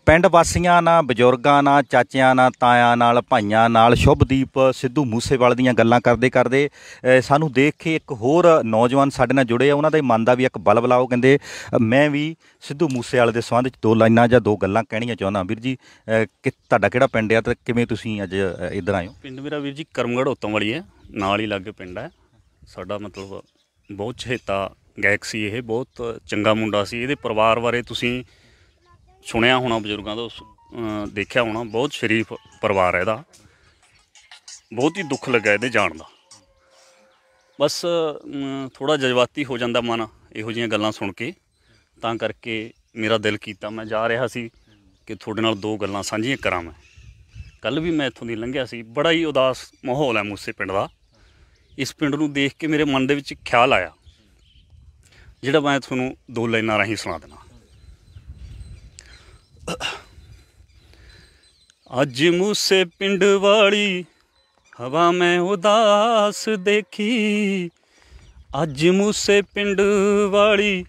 ਪਿੰਡ ਵਾਸੀਆਂ ਨਾਲ ਬਜ਼ੁਰਗਾਂ ਨਾਲ ਚਾਚਿਆਂ ਨਾਲ ਤਾਇਆਂ ਨਾਲ ਭਾਈਆਂ ਨਾਲ ਸ਼ੁਭਦੀਪ ਸਿੱਧੂ ਮੂਸੇਵਾਲ ਦੀਆਂ ਗੱਲਾਂ ਕਰਦੇ ਕਰਦੇ ਸਾਨੂੰ ਦੇਖ ਕੇ ਇੱਕ ਹੋਰ ਨੌਜਵਾਨ ਸਾਡੇ ਨਾਲ ਜੁੜੇ ਆ ਉਹਨਾਂ ਦਾ ਮਨ ਦਾ ਵੀ ਇੱਕ ਬਲਬ ਲਾਓ ਕਹਿੰਦੇ ਮੈਂ ਵੀ ਸਿੱਧੂ ਮੂਸੇਵਾਲ ਦੇ ਸੰਬੰਧ ਵਿੱਚ ਦੋ ਲਾਈਨਾਂ ਜਾਂ ਦੋ ਗੱਲਾਂ ਕਹਿਣੀਆਂ ਚਾਹੁੰਦਾ ਵੀਰ ਜੀ ਕਿ ਤੁਹਾਡਾ ਕਿਹੜਾ ਪਿੰਡ ਆ ਤੇ ਕਿਵੇਂ ਤੁਸੀਂ ਅੱਜ ਇੱਧਰ ਆਏ ਹੋ ਪਿੰਡ ਮੇਰਾ ਵੀਰ ਜੀ ਕਰਮਗੜ ਉਤੋਂ ਵਾਲੀ ਹੈ ਨਾਲ ਹੀ ਲੱਗੇ ਪਿੰਡ ਹੈ ਸਾਡਾ ਮਤਲਬ ਬਹੁਤ ਛੇਤਾ ਗਾਇਕ ਸੀ ਇਹ ਬਹੁਤ ਚੰਗਾ ਮੁੰਡਾ ਸੀ ਇਹਦੇ ਪਰਿਵਾਰ ਬਾਰੇ ਤੁਸੀਂ ਸੁਣਿਆ ਹੋਣਾ ਬਜ਼ੁਰਗਾਂ ਤੋਂ ਦੇਖਿਆ ਹੋਣਾ ਬਹੁਤ ਸ਼ਰੀਫ ਪਰਿਵਾਰ ਹੈ ਇਹਦਾ ਬਹੁਤ ਹੀ ਦੁੱਖ ਲੱਗਾ ਇਹਦੇ ਜਾਣ ਦਾ ਬਸ ਥੋੜਾ ਜਜ਼ਬਾਤੀ ਹੋ ਜਾਂਦਾ ਮਨ ਇਹੋ ਜੀਆਂ ਗੱਲਾਂ ਸੁਣ ਕੇ ਤਾਂ ਕਰਕੇ ਮੇਰਾ ਦਿਲ ਕੀਤਾ ਮੈਂ ਜਾ ਰਿਹਾ ਸੀ ਕਿ ਤੁਹਾਡੇ ਨਾਲ ਦੋ ਗੱਲਾਂ ਸਾਂਝੀਆਂ ਕਰਾਂ ਮੈਂ ਕੱਲ ਵੀ ਮੈਂ ਇੱਥੋਂ ਦੀ ਲੰਘਿਆ ਸੀ ਬੜਾ ਹੀ ਉਦਾਸ ਮਾਹੌਲ ਹੈ ਮੂਸੇ ਪਿੰਡ ਦਾ ਇਸ ਪਿੰਡ ਨੂੰ ਦੇਖ ਕੇ ਮੇਰੇ ਮਨ ਦੇ ਵਿੱਚ ਖਿਆਲ ਆਇਆ ਜਿਹੜਾ ਮੈਂ ਤੁਹਾਨੂੰ ਦੋ ਲਾਈਨਾਂ ਰਾਹੀਂ ਸੁਣਾ ਦੇਣਾ ਅੱਜ ਮੂਸੇ ਪਿੰਡ ਵਾਲੀ ਹਵਾ ਮੈਂ ਉਦਾਸ ਦੇਖੀ ਅੱਜ ਮੂਸੇ ਪਿੰਡ ਵਾਲੀ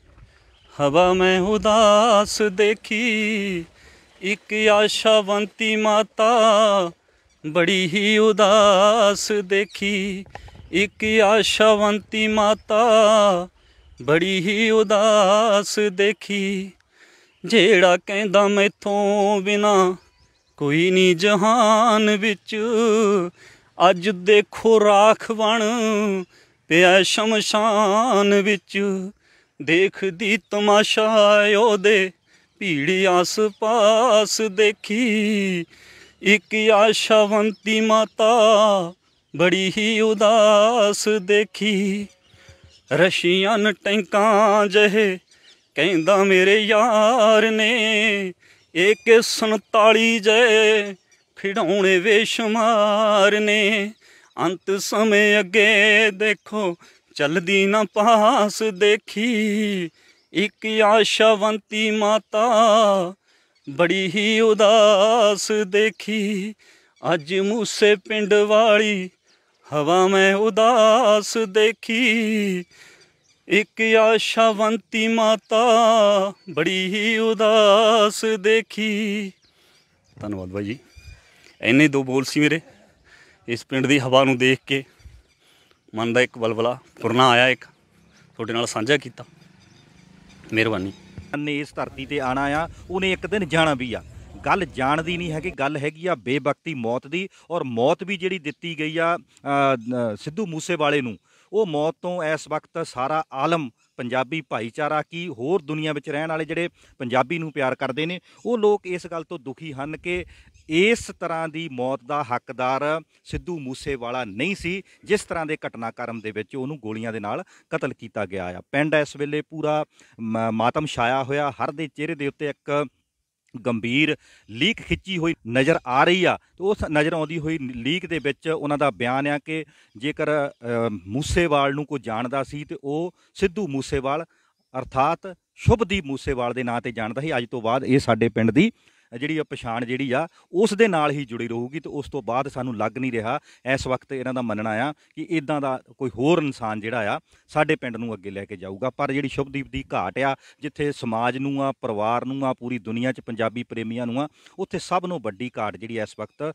ਹਵਾ ਮੈਂ ਉਦਾਸ ਦੇਖੀ ਇੱਕ ਆਸ਼ਾਵੰਤੀ ਮਾਤਾ ਬੜੀ ਹੀ ਉਦਾਸ ਦੇਖੀ ਇੱਕ ਆਸ਼ਾਵੰਤੀ ਮਾਤਾ ਬੜੀ ਹੀ ਉਦਾਸ ਦੇਖੀ ਜਿਹੜਾ ਕਹਿੰਦਾ ਮੈਥੋਂ ਬਿਨਾ ਕੋਈ ਨਹੀਂ ਜਹਾਨ ਵਿੱਚ ਅੱਜ ਦੇਖੋ ਰਾਖ ਬਣ ਪਿਆ ਸ਼ਮਸ਼ਾਨ ਵਿੱਚ ਦੇਖਦੀ ਤਮਾਸ਼ਾ ਉਹਦੇ ਭੀੜ ਆਸ-ਪਾਸ ਦੇਖੀ ਇੱਕ ਆਸ਼ਵੰਤੀ ਮਾਤਾ ਬੜੀ ਹੀ ਉਦਾਸ ਦੇਖੀ ਰਸ਼ੀਆਂ ਨ ਟੈਂਕਾਂ ਜਹੇ ਕਹਿੰਦਾ ਮੇਰੇ ਯਾਰ ਨੇ ਏਕ 47 ਜੈ ਖਿਡਾਉਣੇ ਵੇਸ਼ਮਾਰ ਨੇ ਅੰਤ ਸਮੇਂ ਅੱਗੇ ਦੇਖੋ ਚਲਦੀ ਨਾ ਪਾਸ ਦੇਖੀ ਇੱਕ ਆਸ਼ਵੰਤੀ ਮਾਤਾ ਬੜੀ ਹੀ ਉਦਾਸ ਦੇਖੀ ਅੱਜ ਮੂਸੇ ਪਿੰਡ ਵਾਲੀ ਹਵਾ ਮੈਂ ਉਦਾਸ ਦੇਖੀ ਇੱਕ ਆਸ਼ਾਵੰਤੀ ਮਾਤਾ ਬੜੀ ਹੀ ਉਦਾਸ ਦੇਖੀ ਧੰਨਵਾਦ ਭਾਈ ਜੀ ਐਨੇ ਦੋ ਬੋਲ ਸੀ ਮੇਰੇ ਇਸ ਪਿੰਡ ਦੀ ਹਵਾ ਨੂੰ ਦੇਖ ਕੇ ਮਨ ਦਾ ਇੱਕ ਬਲਬਲਾ ਪੁਰਨਾ ਆਇਆ ਇੱਕ ਤੁਹਾਡੇ ਨਾਲ ਸਾਂਝਾ ਕੀਤਾ ਮਿਹਰਬਾਨੀ ਨੇ ਇਸ ਧਰਤੀ ਤੇ ਆਣਾ ਆ ਉਹਨੇ ਇੱਕ ਦਿਨ ਜਾਣਾ ਵੀ ਆ ਗੱਲ ਜਾਣਦੀ ਨਹੀਂ ਨਹੀਂ ਹੈਗੀ ਗੱਲ ਹੈਗੀ ਆ ਬੇਬਖਤੀ ਮੌਤ ਦੀ ਔਰ ਮੌਤ ਵੀ ਜਿਹੜੀ ਦਿੱਤੀ ਗਈ ਆ ਸਿੱਧੂ ਮੂਸੇ ਵਾਲੇ ਨੂੰ ਉਹ ਮੌਤ ਤੋਂ ਇਸ ਵਕਤ ਸਾਰਾ ਆਲਮ ਪੰਜਾਬੀ ਭਾਈਚਾਰਾ ਕੀ ਹੋਰ ਦੁਨੀਆ ਵਿੱਚ ਰਹਿਣ ਵਾਲੇ ਜਿਹੜੇ ਪੰਜਾਬੀ ਨੂੰ ਪਿਆਰ ਕਰਦੇ ਨੇ ਉਹ ਲੋਕ ਇਸ ਗੱਲ ਤੋਂ ਦੁਖੀ ਹਨ ਕਿ ਇਸ ਤਰ੍ਹਾਂ ਦੀ ਮੌਤ ਦਾ ਹੱਕਦਾਰ ਸਿੱਧੂ ਮੂਸੇਵਾਲਾ ਨਹੀਂ ਸੀ ਜਿਸ ਤਰ੍ਹਾਂ ਦੇ ਘਟਨਾਕ੍ਰਮ ਦੇ ਵਿੱਚ ਉਹਨੂੰ ਗੋਲੀਆਂ ਦੇ ਨਾਲ ਕਤਲ ਕੀਤਾ ਗਿਆ ਆ ਪਿੰਡ ਇਸ ਵੇਲੇ ਪੂਰਾ ਮਾਤਮ ਛਾਇਆ ਹੋਇਆ ਹਰ ਦੇ ਚਿਹਰੇ ਦੇ ਉੱਤੇ ਇੱਕ ਗੰਭੀਰ ਲੀਕ ਖਿੱਚੀ ਹੋਈ ਨਜ਼ਰ ਆ ਰਹੀ ਆ ਤੇ ਉਸ ਨਜ਼ਰ ਆਉਂਦੀ ਹੋਈ ਲੀਕ ਦੇ ਵਿੱਚ ਉਹਨਾਂ ਦਾ ਬਿਆਨ ਆ ਕਿ ਜੇਕਰ ਮੂਸੇਵਾਲ ਨੂੰ ਕੋਈ ਜਾਣਦਾ ਸੀ ਤੇ ਉਹ ਸਿੱਧੂ ਮੂਸੇਵਾਲ ਅਰਥਾਤ ਸ਼ੁਭਦੀਪ ਮੂਸੇਵਾਲ ਦੇ ਨਾਂ ਤੇ ਜਾਣਦਾ ਸੀ ਅੱਜ ਤੋਂ ਬਾਅਦ ਇਹ ਸਾਡੇ ਪਿੰਡ ਦੀ ਜਿਹੜੀ ਆ ਪਛਾਣ ਜਿਹੜੀ ਆ ਉਸ ਦੇ ਨਾਲ ਹੀ ਜੁੜੀ ਰਹੂਗੀ ਤੇ ਉਸ ਤੋਂ ਬਾਅਦ ਸਾਨੂੰ ਲੱਗ ਨਹੀਂ ਰਿਹਾ ਇਸ ਵਕਤ ਇਹਨਾਂ ਦਾ ਮੰਨਣਾ ਆ ਕਿ ਇਦਾਂ ਦਾ ਕੋਈ ਹੋਰ ਇਨਸਾਨ ਜਿਹੜਾ ਆ ਸਾਡੇ ਪਿੰਡ ਨੂੰ ਅੱਗੇ ਲੈ ਕੇ ਜਾਊਗਾ ਪਰ ਜਿਹੜੀ ਸ਼ੁਭਦੀਪ ਦੀ ਘਾਟ ਆ ਜਿੱਥੇ ਸਮਾਜ ਨੂੰ ਆ ਪਰਿਵਾਰ ਨੂੰ ਆ ਪੂਰੀ ਦੁਨੀਆ 'ਚ ਪੰਜਾਬੀ ਪ੍ਰੇਮੀਆਂ ਨੂੰ ਆ ਉੱਥੇ ਸਭ ਨੂੰ ਵੱਡੀ ਘਾਟ ਜਿਹੜੀ ਇਸ ਵਕਤ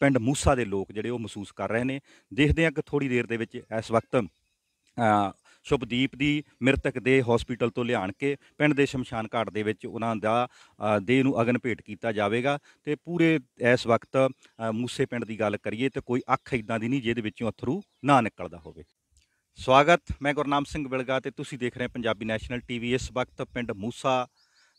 ਪਿੰਡ ਮੂਸਾ ਦੇ ਲੋਕ ਜਿਹੜੇ ਉਹ ਮਹਿਸੂਸ ਕਰ ਰਹੇ ਨੇ ਦੇਖਦੇ ਆ ਕਿ ਥੋੜੀ ਦੇਰ ਦੇ ਵਿੱਚ ਇਸ ਵਕਤ ਸ਼ੁਭਦੀਪ ਦੀ ਮ੍ਰਿਤਕ ਦੇ ਹਸਪੀਟਲ ਤੋਂ ਲਿਆਣ ਕੇ ਪਿੰਡ ਦੇ ਸ਼ਮਸ਼ਾਨ ਘਾਟ ਦੇ ਵਿੱਚ ਉਹਨਾਂ ਦਾ ਦੇਹ ਨੂੰ ਅਗਨ ਭੇਟ ਕੀਤਾ ਜਾਵੇਗਾ ਤੇ ਪੂਰੇ ਇਸ ਵਕਤ ਮੂਸੇ ਪਿੰਡ ਦੀ ਗੱਲ ਕਰੀਏ ਤੇ ਕੋਈ ਅੱਖ ਇਦਾਂ ਦੀ ਨਹੀਂ ਜਿਹਦੇ ਵਿੱਚੋਂ ਅਥਰੂ ਨਾ ਨਿਕਲਦਾ ਹੋਵੇ ਸਵਾਗਤ ਮੈਂ ਗੁਰਨਾਮ ਸਿੰਘ ਬਿਲਗਾ ਤੇ ਤੁਸੀਂ ਦੇਖ ਰਹੇ ਪੰਜਾਬੀ ਨੈਸ਼ਨਲ ਟੀਵੀ ਇਸ ਵਕਤ ਪਿੰਡ ਮੂਸਾ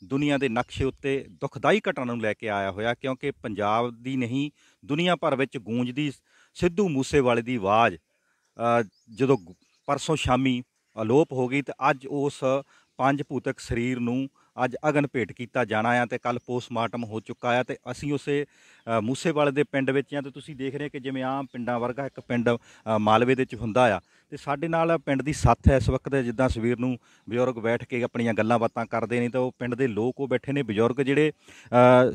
ਦੁਨੀਆ ਦੇ ਨਕਸ਼ੇ ਉੱਤੇ ਦੁਖਦਾਈ ਘਟਨਾ ਨੂੰ ਲੈ ਕੇ ਆਇਆ ਹੋਇਆ ਕਿਉਂਕਿ ਪੰਜਾਬ ਦੀ ਨਹੀਂ ਦੁਨੀਆ ਭਰ ਵਿੱਚ ਗੂੰਜਦੀ ਸਿੱਧੂ ਮੂਸੇਵਾਲੇ ਦੀ ਆਵਾਜ਼ ਜਦੋਂ ਪਰਸੋਂ ਸ਼ਾਮੀ ਅਲੋਪ ਹੋ ਗਈ ਤੇ ਅੱਜ ਉਸ ਪੰਜ ਭੂਤਕ ਸਰੀਰ ਨੂੰ ਅੱਜ ਅਗਨ ਭੇਟ ਕੀਤਾ ਜਾਣਾ ਆ ਤੇ ਕੱਲ ਪੋਸਟਮਾਰਟਮ ਹੋ ਚੁੱਕਾ ਆ ਤੇ ਅਸੀਂ ਉਸੇ ਮੂਸੇਵਾਲੇ ਦੇ ਪਿੰਡ ਵਿੱਚ ਆ ਤੇ ਤੁਸੀਂ ਦੇਖ ਰਹੇ ਕਿ ਜਿਵੇਂ ਆਮ ਪਿੰਡਾਂ ਵਰਗਾ ਇੱਕ ਪਿੰਡ ਮਾਲਵੇ ਦੇ ਵਿੱਚ ਹੁੰਦਾ ਆ ਤੇ ਸਾਡੇ ਨਾਲ ਪਿੰਡ ਦੀ ਸਾਥ ਹੈ ਇਸ ਵਕਤ ਜਿੱਦਾਂ ਸਵੀਰ ਨੂੰ ਬਜ਼ੁਰਗ ਬੈਠ ਕੇ ਆਪਣੀਆਂ ਗੱਲਾਂ ਬਾਤਾਂ ਕਰਦੇ ਨੇ ਤਾਂ ਉਹ ਪਿੰਡ ਦੇ ਲੋਕ ਉਹ ਬੈਠੇ ਨੇ ਬਜ਼ੁਰਗ ਜਿਹੜੇ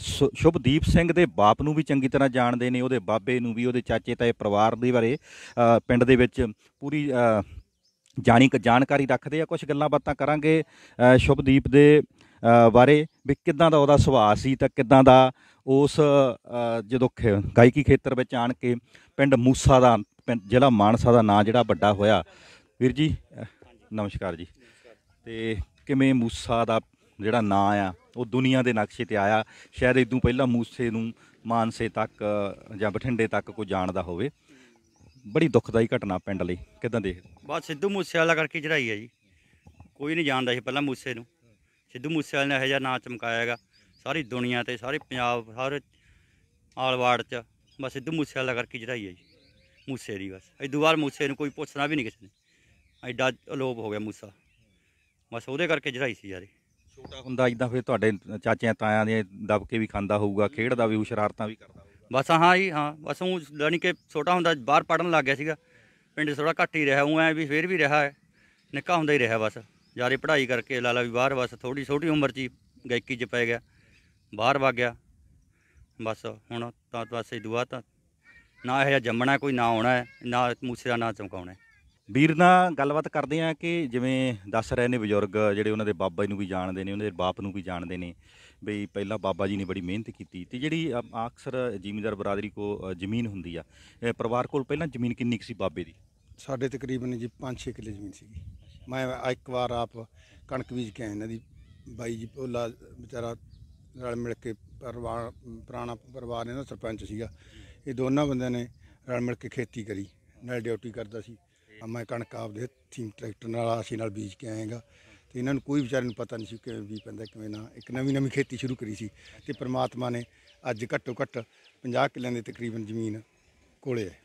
ਸ਼ੁਭਦੀਪ ਸਿੰਘ ਦੇ ਬਾਪ ਨੂੰ ਵੀ ਚੰਗੀ ਤਰ੍ਹਾਂ ਜਾਣਦੇ ਨੇ ਉਹਦੇ ਬਾਬੇ ਨੂੰ ਵੀ ਉਹਦੇ ਚਾਚੇ ਤਾਏ ਪਰਿਵਾਰ ਦੇ ਬਾਰੇ ਪਿੰਡ ਦੇ ਵਿੱਚ ਪੂਰੀ ਜਾਣੀ ਜਾਣਕਾਰੀ ਰੱਖਦੇ ਆ ਕੁਝ ਗੱਲਾਂ ਬਾਤਾਂ ਕਰਾਂਗੇ ਸ਼ੁਭਦੀਪ ਦੇ ਬਾਰੇ ਵੀ ਕਿੱਦਾਂ ਦਾ ਉਹਦਾ ਸੁਭਾਅ ਸੀ ਤਾਂ ਕਿੱਦਾਂ ਦਾ ਉਸ ਜਦੋਂ ਗਾਇਕੀ ਖੇਤਰ ਵਿੱਚ ਆਣ ਕੇ ਪਿੰਡ ਮੂਸਾ ਦਾ ਜਿਹੜਾ ਮਾਨਸਾ ਦਾ ਨਾਂ ਜਿਹੜਾ ਵੱਡਾ ਹੋਇਆ ਵੀਰ ਜੀ ਨਮਸਕਾਰ ਜੀ ਤੇ ਕਿਵੇਂ ਮੂਸਾ ਦਾ ਜਿਹੜਾ ਨਾਂ ਆ ਉਹ ਦੁਨੀਆ ਦੇ ਨਕਸ਼ੇ ਤੇ ਆਇਆ ਸ਼ਾਇਦ ਇਦੋਂ ਪਹਿਲਾਂ ਮੂਸੇ ਨੂੰ ਮਾਨਸੇ ਤੱਕ ਜਾਂ ਬਠਿੰਡੇ ਤੱਕ ਕੋਈ ਜਾਣਦਾ ਹੋਵੇ ਬੜੀ ਦੁਖਦਾਈ ਘਟਨਾ ਪਿੰਡ ਲਈ ਕਿਦਾਂ ਦੇਖਦੇ ਬਸ ਸਿੱਧੂ ਮੂਸੇ ਵਾਲਾ ਕਰਕੇ ਚੜਾਈ ਹੈ ਜੀ ਕੋਈ ਨਹੀਂ ਜਾਣਦਾ ਸੀ ਪਹਿਲਾਂ ਮੂਸੇ ਨੂੰ ਸਿੱਧੂ ਮੂਸੇ ਵਾਲੇ ਨੇ ਇਹੋ ਜਿਹਾ ਨਾਂ ਚਮਕਾਇਆ ਹੈਗਾ ਸਾਰੀ ਦੁਨੀਆ ਤੇ ਸਾਰੇ ਪੰਜਾਬ ਸਾਰੇ ਆਲਵਾੜ 'ਚ ਬਸ ਸਿੱਧੂ ਮੂਸੇ ਵਾਲਾ ਕਰਕੇ ਚੜਾਈ ਹੈ ਜੀ ਮੂਸੇ ਦੀ ਬਸ ਇਹ ਦੁਬਾਰ ਮੂਸੇ ਨੂੰ ਕੋਈ ਪੁੱਛਣਾ ਵੀ ਨਹੀਂ ਕਿਸੇ ਨੇ ਐਡਾ ਅਲੋਪ ਹੋ ਗਿਆ ਮੂਸਾ ਬਸ ਉਹਦੇ ਕਰਕੇ ਚੜਾਈ ਸੀ ਯਾਰੇ ਛੋਟਾ ਹੁੰਦਾ ਇਦਾਂ ਫਿਰ ਤੁਹਾਡੇ ਚਾਚਿਆਂ ਤਾਇਆਂ ਦੇ ਦਬਕੇ ਵੀ ਖਾਂਦਾ ਹੋਊਗਾ ਖੇਡਦਾ ਵੀ ਸ਼ਰਾਰਤਾਂ ਵੀ ਕਰਦਾ ਬਸ ਹਾਂ ਜੀ ਹਾਂ ਬਸ ਉਹ ਜਾਨੀ ਕਿ ਛੋਟਾ ਹੁੰਦਾ ਬਾਹਰ ਪੜਨ ਲੱਗ ਗਿਆ ਸੀਗਾ ਪਿੰਡ ਥੋੜਾ ਘੱਟ ਹੀ ਰਿਹਾ ਉਹ ਐ ਵੀ ਫੇਰ ਵੀ ਰਿਹਾ ਹੈ ਨਿੱਕਾ ਹੁੰਦਾ ਹੀ ਰਿਹਾ ਬਸ ਜਾਰੇ ਪੜ੍ਹਾਈ ਕਰਕੇ ਲਾਲਾ ਵੀ ਬਾਹਰ ਬਸ ਥੋੜੀ ਛੋਟੀ ਉਮਰ 'ਚ ਗਾਇਕੀ 'ਚ ਪੈ ਗਿਆ ਬਾਹਰ ਵਗ ਗਿਆ ਬਸ ਹੁਣ ਤਾਂ ਬਸ ਇਹ ਦੁਆ ਤਾਂ ਨਾ ਇਹ ਜੰਮਣਾ ਕੋਈ ਨਾ ਆਉਣਾ ਨਾ ਮੂਸੇ ਦਾ ਨਾ ਚਮਕਾਉਣਾ ਵੀਰ ਨਾਲ ਗੱਲਬਾਤ ਕਰਦੇ ਆ ਕਿ ਜਿਵੇਂ ਦੱਸ ਰਹੇ ਨੇ ਬਜ਼ੁਰਗ ਜਿਹੜੇ ਉਹਨਾਂ ਦੇ ਬਾਬਾ ਜੀ ਨੂੰ ਵੀ ਜਾਣਦੇ ਨੇ ਉਹਨਾਂ ਦੇ ਬਾਪ ਨੂੰ ਵੀ ਜਾਣਦੇ ਨੇ ਬਈ ਪਹਿਲਾਂ ਬਾਬਾ ਜੀ ਨੇ ਬੜੀ ਮਿਹਨਤ ਕੀਤੀ ਤੇ ਜਿਹੜੀ ਅਕਸਰ ਜ਼ਿਮੀਂਦਾਰ ਬਰਾਦਰੀ ਕੋ ਜ਼ਮੀਨ ਹੁੰਦੀ ਆ ਪਰਿਵਾਰ ਕੋਲ ਪਹਿਲਾਂ ਜ਼ਮੀਨ ਕਿੰਨੀ ਸੀ ਬਾਬੇ ਦੀ ਸਾਡੇ ਤਕਰੀਬਨ ਜੀ 5-6 ਕਿੱਲੇ ਜ਼ਮੀਨ ਸੀਗੀ ਮੈਂ ਇੱਕ ਵਾਰ ਆਪ ਕਣਕ ਬੀਜ ਕੇ ਇਹਨਾਂ ਦੀ ਬਾਈ ਜੀ ਭੋਲਾ ਵਿਚਾਰਾ ਰਲ ਮਿਲ ਕੇ ਪਰਿਵਾਰ ਪੁਰਾਣਾ ਪਰਿਵਾਰ ਇਹਨਾਂ ਦਾ ਸਰਪੰਚ ਸੀਗਾ ਇਹ ਦੋਨਾਂ ਬੰਦਿਆਂ ਨੇ ਰਲ ਮਿਲ ਕੇ ਖੇਤੀ ਕਰੀ ਨਾਲ ਡਿਊਟੀ ਕਰਦਾ ਸੀ ਆ ਮੈਂ ਕਣਕ ਆਪਦੇ ਥੀਮ ਟਰੈਕਟਰ ਨਾਲ ਆਸੀ ਨਾਲ ਬੀਜ ਕੇ ਆਏਗਾ ਤੇ ਇਹਨਾਂ ਨੂੰ ਕੋਈ ਵਿਚਾਰੇ ਨੂੰ ਪਤਾ ਨਹੀਂ ਸੀ ਕਿ ਵੀ ਪੈਂਦਾ ਕਿਵੇਂ ਨਾ ਇੱਕ ਨਵੀਂ ਨਵੀਂ ਖੇਤੀ ਸ਼ੁਰੂ ਕਰੀ ਸੀ ਤੇ ਪ੍ਰਮਾਤਮਾ ਨੇ ਅੱਜ ਘੱਟੋ ਘੱਟ 50 ਕਿੱਲਿਆਂ ਦੇ ਤਕਰੀਬਨ ਜ਼ਮੀਨ ਕੋਲੇ ਹੈ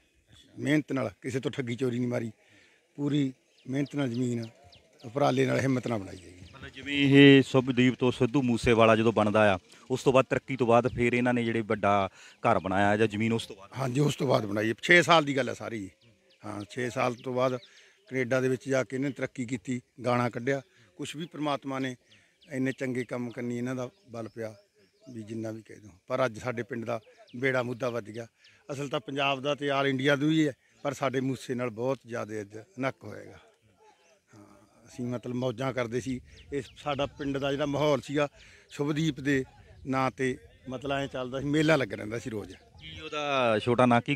ਮਿਹਨਤ ਨਾਲ ਕਿਸੇ ਤੋਂ ਠੱਗੀ ਚੋਰੀ ਨਹੀਂ ਮਾਰੀ ਪੂਰੀ ਮਿਹਨਤ ਨਾਲ ਜ਼ਮੀਨ ਉਪਰਾਲੇ ਨਾਲ ਹਿੰਮਤ ਨਾਲ ਬਣਾਈ ਗਈ ਜਿਵੇਂ ਇਹ ਸੁਭਦੀਪ ਤੋਂ ਸਿੱਧੂ ਮੂਸੇ ਵਾਲਾ ਜਦੋਂ ਬਣਦਾ ਆ ਉਸ ਤੋਂ ਬਾਅਦ ਤਰੱਕੀ ਤੋਂ ਬਾਅਦ ਫਿਰ ਇਹਨਾਂ ਨੇ ਜਿਹੜੇ ਵੱਡਾ ਘਰ ਬਣਾਇਆ ਜਾਂ ਜ਼ਮੀਨ ਉਸ ਤੋਂ ਬਾਅਦ ਹਾਂਜੀ ਉਸ ਤੋਂ ਬਾਅਦ ਬਣਾਈ 6 ਸਾਲ ਦੀ ਗੱਲ ਹੈ ਸਾਰੀ ਹਾਂ 6 ਸਾਲ ਤੋਂ ਬਾਅਦ ਕੈਨੇਡਾ ਦੇ ਵਿੱਚ ਜਾ ਕੇ ਇਹਨੇ ਤਰੱਕੀ ਕੀਤੀ ਗਾਣਾ ਕੱਢਿਆ ਕੁਝ ਵੀ ਪ੍ਰਮਾਤਮਾ ਨੇ ਇੰਨੇ ਚੰਗੇ ਕੰਮ ਕਰਨੀ ਇਹਨਾਂ ਦਾ ਬਲ ਪਿਆ ਵੀ ਜਿੰਨਾ ਵੀ ਕਹਿ ਦੋ ਪਰ ਅੱਜ ਸਾਡੇ ਪਿੰਡ ਦਾ ਬੇੜਾ ਮੁੱਦਾ ਵੱਜ ਗਿਆ ਅਸਲ ਤਾਂ ਪੰਜਾਬ ਦਾ ਤੇ ਆਲ ਇੰਡੀਆ ਦਾ ਹੀ ਹੈ ਪਰ ਸਾਡੇ ਮੂਸੇ ਨਾਲ ਬਹੁਤ ਜ਼ਿਆਦਾ ਅੱਜ ਨੱਕ ਹੋਏਗਾ ਹਾਂ ਅਸੀਂ ਮਤਲਬ ਮੌਜਾਂ ਕਰਦੇ ਸੀ ਇਸ ਸਾਡਾ ਪਿੰਡ ਦਾ ਜਿਹੜਾ ਮਾਹੌਲ ਸੀਗਾ ਸ਼ੁਭਦੀਪ ਦੇ ਨਾਂ ਤੇ ਮਤਲਬ ਐ ਚੱਲਦਾ ਸੀ ਮੇਲਾ ਲੱਗ ਰਹਿੰਦਾ ਸੀ ਰੋਜ਼ ਕੀ ਉਹਦਾ ਛੋਟਾ ਨਾਂ ਕੀ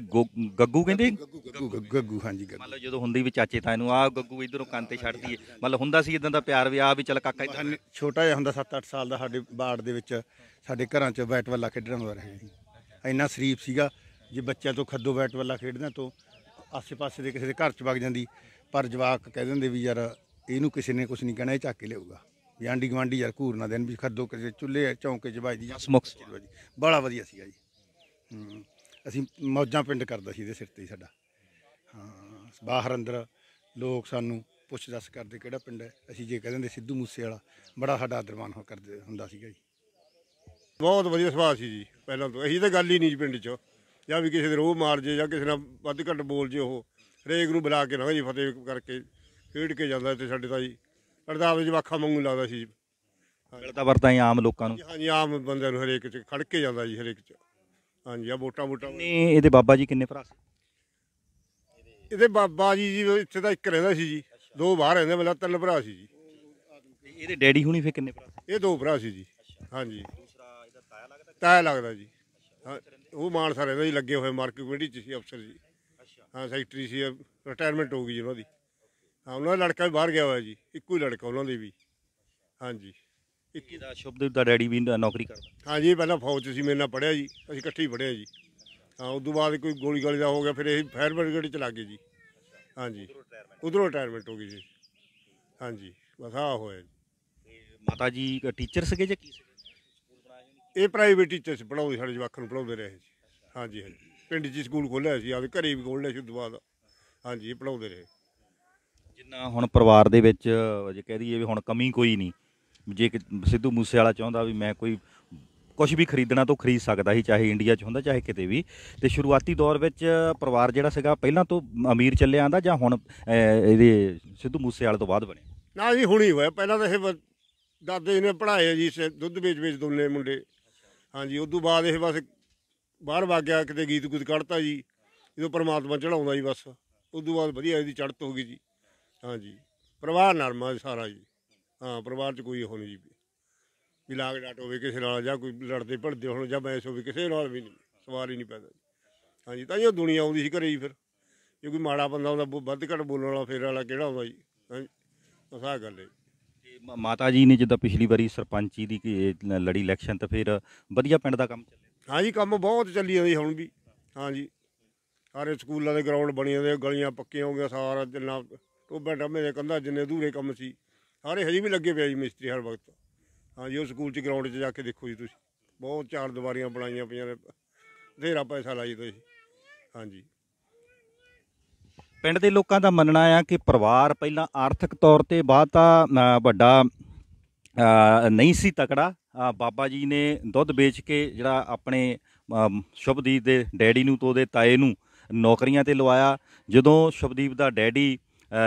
ਗੱਗੂ ਕਹਿੰਦੇ ਗੱਗੂ ਗੱਗੂ ਹਾਂਜੀ ਗੱਗੂ ਮਤਲਬ ਜਦੋਂ ਹੁੰਦੀ ਵੀ ਚਾਚੇ ਤਾਂ ਇਹਨੂੰ ਆ ਗੱਗੂ ਇਧਰੋਂ ਕੰਨ ਤੇ ਛੱਡਦੀ ਏ ਮਤਲਬ ਹੁੰਦਾ ਸੀ ਇਦਾਂ ਦਾ ਪਿਆਰ ਵੀ ਆ ਵੀ ਚੱਲ ਕਾਕਾ ਇੱਧਰ- ਛੋਟਾ ਜਿਹਾ ਹੁੰਦਾ 7-8 ਸਾਲ ਦਾ ਸਾਡੇ ਬਾੜ ਦੇ ਵਿੱਚ ਸਾਡੇ ਘਰਾਂ 'ਚ ਬੈਟ ਵੱਲਾ ਖੇਡਣ ਹੁੰਦਾ ਰਹੇ ਸੀ ਇੰਨਾ ਸ਼ਰੀਫ ਸੀਗਾ ਜੇ ਬੱਚਿਆਂ ਤੋਂ ਖੱਦੋ ਬੈਟ ਵੱਲਾ ਖੇਡਣਾ ਤੋਂ ਆਸ ਪਾਸੇ ਦੇ ਕਿਸੇ ਦੇ ਘਰ 'ਚ ਵਗ ਜਾਂਦੀ ਪਰ ਜਵਾਕ ਕਹਿ ਦਿੰਦੇ ਵੀ ਯਾਰ ਇਹਨੂੰ ਕਿਸੇ ਨੇ ਕੁਝ ਨਹੀਂ ਕਹਿਣਾ ਇਹ ਚੱਕ ਕੇ ਲਿਆਊਗਾ ਵੀ ਗਵਾਂਡੀ ਯਾਰ ਘੂਰ ਨਾ ਦੇਣ ਵੀ ਖੱਦੋ ਕਿਸੇ ਚੁੱਲ੍ਹੇ ਚੌਂਕੇ 'ਚ ਵਜਦੀ ਜਾਂ ਸਮੋਕਸ ਬੜਾ ਵਧੀਆ ਸੀਗਾ ਜੀ ਅਸੀਂ ਮੌਜਾਂ ਪਿੰਡ ਕਰਦਾ ਸੀ ਇਹਦੇ ਸਿਰ ਤੇ ਹੀ ਸਾਡਾ ਹਾਂ ਬਾਹਰ ਅੰਦਰ ਲੋਕ ਸਾਨੂੰ ਪੁੱਛ ਦੱਸ ਕਰਦੇ ਕਿਹੜਾ ਪਿੰਡ ਹੈ ਅਸੀਂ ਜੇ ਕਹਿੰਦੇ ਸਿੱਧੂ ਮੂਸੇ ਵਾਲਾ ਬੜਾ ਸਾਡਾ ਆਦਰਮਾਨ ਹੋ ਕਰਦੇ ਹੁੰਦਾ ਸੀਗਾ ਜੀ ਬਹੁਤ ਵਧੀਆ ਸੁਭਾਅ ਸੀ ਜੀ ਪਹਿਲਾਂ ਤੋਂ ਅਸੀਂ ਤਾਂ ਗੱਲ ਹੀ ਨਹੀਂ ਪਿੰਡ 'ਚ ਜਾਂ ਵੀ ਕਿਸੇ ਦੇ ਰੋਹ ਮਾਰ ਜੇ ਜਾਂ ਕਿਸੇ ਨਾਲ ਵੱਧ ਘੱਟ ਬੋਲ ਜੇ ਉਹ ਹਰੇਕ ਨੂੰ ਬੁਲਾ ਕੇ ਨਾ ਜੀ ਫਤਿਹ ਕਰਕੇ ਖੇਡ ਕੇ ਜਾਂਦਾ ਤੇ ਸਾਡੇ ਤਾਂ ਜੀ ਅਰਦਾਸ ਜਵਾਖਾ ਮੰਗੂ ਲਾਦਾ ਸੀ ਜੀ ਮਿਲਦਾ ਵਰਤਾ ਹੀ ਆਮ ਲੋਕਾਂ ਨੂੰ ਹਾਂਜੀ ਆਮ ਬੰਦਿਆਂ ਨੂੰ ਹਰੇਕ 'ਚ ਖੜ ਕੇ ਜਾਂਦਾ ਜੀ ਹਰੇਕ 'ਚ ਹਾਂਜੀ ਆ ਵੋਟਾਂ ਵੋਟਾਂ ਨਹੀਂ ਇਹਦੇ ਬਾਬਾ ਜੀ ਕਿੰਨੇ ਭਰਾ ਸੀ ਇਹਦੇ ਬਾਬਾ ਜੀ ਜੀ ਇੱਥੇ ਤਾਂ ਇੱਕ ਰਹਿੰਦਾ ਸੀ ਜੀ ਦੋ ਬਾਹਰ ਰਹਿੰਦੇ ਮਤਲਬ ਤਿੰਨ ਭਰਾ ਸੀ ਜੀ ਇਹਦੇ ਡੈਡੀ ਹੁਣੀ ਫੇ ਕਿੰਨੇ ਭਰਾ ਸੀ ਇਹ ਦੋ ਭਰਾ ਸੀ ਜੀ ਹਾਂਜੀ ਦੂਸਰਾ ਇਹਦਾ ਤਾਇਆ ਲੱਗਦਾ ਤਾਇਆ ਲੱਗਦਾ ਜੀ ਉਹ ਮਾਨਸਾ ਰਹਿੰਦਾ ਜੀ ਲੱਗੇ ਹੋਏ ਮਾਰਕੀਟ ਕਮੇਟੀ ਚ ਸੀ ਅਫਸਰ ਜੀ ਹਾਂ ਸੈਕਟਰੀ ਸੀ ਰਿਟਾਇਰਮੈਂਟ ਹੋ ਗਈ ਜੀ ਉਹਨਾਂ ਦੀ ਹਾਂ ਉਹਨਾਂ ਦਾ ਲੜਕਾ ਵੀ ਬਾਹਰ ਗਿਆ ਹੋਇਆ ਜੀ ਇੱਕੋ ਹੀ ਲੜਕਾ ਉਹਨਾਂ ਦੇ ਵੀ ਹਾਂਜੀ ਇਹਦਾ ਸ਼ੁਭਦੀਪ ਦਾ ਡੈਡੀ ਵੀ ਨੌਕਰੀ ਕਰਦਾ ਹਾਂਜੀ ਜੀ ਪਹਿਲਾਂ ਫੌਜ 'ਚ ਸੀ ਮੇਰੇ ਨਾਲ ਪੜਿਆ ਜੀ ਅਸੀਂ ਇਕੱਠੇ ਹੀ ਪੜਿਆ ਜੀ ਹਾਂ ਉਸ ਤੋਂ ਬਾਅਦ ਕੋਈ ਗੋਲੀ ਗਾਲੀ ਦਾ ਹੋ ਗਿਆ ਫਿਰ ਇਹ ਫਾਇਰ ਬ੍ਰਿਗੇਡ 'ਚ ਲੱਗ ਗਏ ਜੀ ਹਾਂਜੀ ਉਧਰੋਂ ਰਿਟਾਇਰਮੈਂਟ ਹੋ ਗਈ ਜੀ ਹਾਂਜੀ ਬਸ ਆ ਹੋਇਆ ਜੀ ਮਾਤਾ ਜੀ ਟੀਚਰ ਸੀਗੇ ਜਾਂ ਕੀ ਸੀਗੇ ਇਹ ਪ੍ਰਾਈਵੇਟ ਟੀਚਰ ਸੀ ਪੜਾਉਂਦੇ ਸਾਡੇ ਜਵਾਕਾਂ ਨੂੰ ਪੜਾਉਂਦੇ ਰਹੇ ਸੀ ਹਾਂਜੀ ਹਾਂਜੀ ਪਿੰਡ ਜੀ ਸਕੂਲ ਖੋਲ੍ਹਿਆ ਸੀ ਆਪਦੇ ਘਰੇ ਵੀ ਖੋਲ੍ਹਿਆ ਸੀ ਉਸ ਤੋਂ ਬਾਅਦ ਹਾਂਜੀ ਪੜਾਉਂਦੇ ਰਹੇ ਜਿੰਨਾ ਹੁਣ ਪਰਿਵਾਰ ਦੇ ਵਿੱਚ ਜੇ ਕਹਿ ਦਈਏ ਵੀ ਹੁਣ ਕਮੀ ਕੋਈ ਨਹੀਂ ਜੇ ਸਿੱਧੂ ਮੂਸੇ ਵਾਲਾ ਚਾਹੁੰਦਾ ਵੀ ਮੈਂ ਕੋਈ ਕੁਝ ਵੀ ਖਰੀਦਣਾ ਤੋਂ ਖਰੀਦ ਸਕਦਾ ਸੀ ਚਾਹੇ ਇੰਡੀਆ 'ਚ ਹੁੰਦਾ ਚਾਹੇ ਕਿਤੇ ਵੀ ਤੇ ਸ਼ੁਰੂਆਤੀ ਦੌਰ ਵਿੱਚ ਪਰਿਵਾਰ ਜਿਹੜਾ ਸੀਗਾ ਪਹਿਲਾਂ ਤੋਂ ਅਮੀਰ ਚੱਲੇ ਆਂਦਾ ਜਾਂ ਹੁਣ ਇਹਦੇ ਸਿੱਧੂ ਮੂਸੇ ਵਾਲੇ ਤੋਂ ਬਾਅਦ ਬਣਿਆ ਨਾ ਜੀ ਹੁਣੀ ਹੋਇਆ ਪਹਿਲਾਂ ਤਾਂ ਇਹ ਦਾਦੇ ਜੀ ਨੇ ਪੜਾਇਆ ਜੀ ਦੁੱਧ ਵੇਚ ਵੇਚ ਦੋਨੇ ਮੁੰਡੇ ਹਾਂਜੀ ਉਸ ਤੋਂ ਬਾਅਦ ਇਹ ਬਸ ਬਾਹਰ ਵਗ ਗਿਆ ਕਿਤੇ ਗੀਤ ਗੁੱਤ ਕੱਢਤਾ ਜੀ ਜਦੋਂ ਪਰਮਾਤਮਾ ਚੜਾਉਂਦਾ ਜੀ ਬਸ ਉਸ ਤੋਂ ਬਾਅਦ ਵਧੀਆ ਇਹਦੀ ਚੜਤ ਹੋ ਗਈ ਜੀ ਹਾਂਜੀ ਪਰਿਵਾਰ ਨਰਮਾ ਸਾਰਾ ਜੀ ਹਾਂ ਪਰਿਵਾਰ 'ਚ ਕੋਈ ਹੋਣੀ ਨਹੀਂ ਜੀ ਵੀ ਲਾਗ ਡਾਟ ਹੋਵੇ ਕਿਸੇ ਨਾਲ ਜਾਂ ਕੋਈ ਲੜਦੇ ਭੜਦੇ ਹੋਣ ਜਾਂ ਬੈਸ ਹੋਵੇ ਕਿਸੇ ਨਾਲ ਵੀ ਨਹੀਂ ਸਵਾਲ ਹੀ ਨਹੀਂ ਪੈਦਾ ਜੀ ਹਾਂਜੀ ਤਾਂ ਇਹ ਦੁਨੀਆ ਆਉਂਦੀ ਸੀ ਘਰੇ ਹੀ ਫਿਰ ਜੇ ਕੋਈ ਮਾੜਾ ਬੰਦਾ ਹੁੰਦਾ ਵੱਧ ਘੱਟ ਬੋਲਣ ਵਾਲਾ ਫੇਰ ਵਾਲਾ ਕਿਹੜਾ ਹੁੰਦਾ ਜੀ ਹਾਂਜੀ ਬਸ ਆਹ ਗੱਲ ਹੈ ਮਾਤਾ ਜੀ ਨੇ ਜਿੱਦਾਂ ਪਿਛਲੀ ਵਾਰੀ ਸਰਪੰਚੀ ਦੀ ਲੜੀ ਇਲੈਕਸ਼ਨ ਤਾਂ ਫਿਰ ਵਧੀਆ ਪਿੰਡ ਦਾ ਕੰਮ ਚੱਲੇ ਹਾਂਜੀ ਕੰਮ ਬਹੁਤ ਚੱਲੀ ਜਾਂਦੀ ਹੁਣ ਵੀ ਹਾਂਜੀ ਸਾਰੇ ਸਕੂਲਾਂ ਦੇ ਗਰਾਊਂਡ ਬਣੇ ਜਾਂਦੇ ਗਲੀਆਂ ਪੱਕੀਆਂ ਹੋ ਗਈਆਂ ਸਾਰਾ ਜਿੰਨਾ ਟੋਬੇ ਡੰਮੇ ਦੇ ਕੰਧਾਂ ਜਿੰਨੇ ਅਧੂਰੇ ਕੰਮ ਸੀ ਸਾਰੇ ਹਜੇ ਵੀ ਲੱਗੇ ਪਿਆ ਜੀ ਮਿਸਤਰੀ ਹਰ ਵਕਤ ਹਾਂ ਜੀ ਉਹ ਸਕੂਲ 'ਚ ਗਰਾਊਂਡ 'ਚ ਜਾ ਕੇ ਦੇਖੋ ਜੀ ਤੁਸੀਂ ਬਹੁਤ ਚਾਰ ਦੀਵਾਰੀਆਂ ਬਣਾਈਆਂ ਪਈਆਂ ਨੇ ਢੇਰਾ ਪੈਸਾ ਲਾਈ ਤੁਸੀਂ ਹਾਂਜੀ ਪਿੰਡ ਦੇ ਲੋਕਾਂ ਦਾ ਮੰਨਣਾ ਆ ਕਿ ਪਰਿਵਾਰ ਪਹਿਲਾਂ ਆਰਥਿਕ ਤੌਰ ਤੇ ਬਾਤ ਆ ਵੱਡਾ ਨਹੀਂ ਸੀ ਤਕੜਾ ਬਾਬਾ ਜੀ ਨੇ ਦੁੱਧ ਵੇਚ ਕੇ ਜਿਹੜਾ ਆਪਣੇ ਸ਼ੁਭਦੀਪ ਦੇ ਡੈਡੀ ਨੂੰ ਤੋਂ ਦੇ ਤਾਏ ਨੂੰ ਨੌਕਰੀਆਂ ਤੇ ਲਵਾਇਆ ਜਦੋਂ ਸ਼ੁਭਦੀਪ ਦਾ ਡੈਡੀ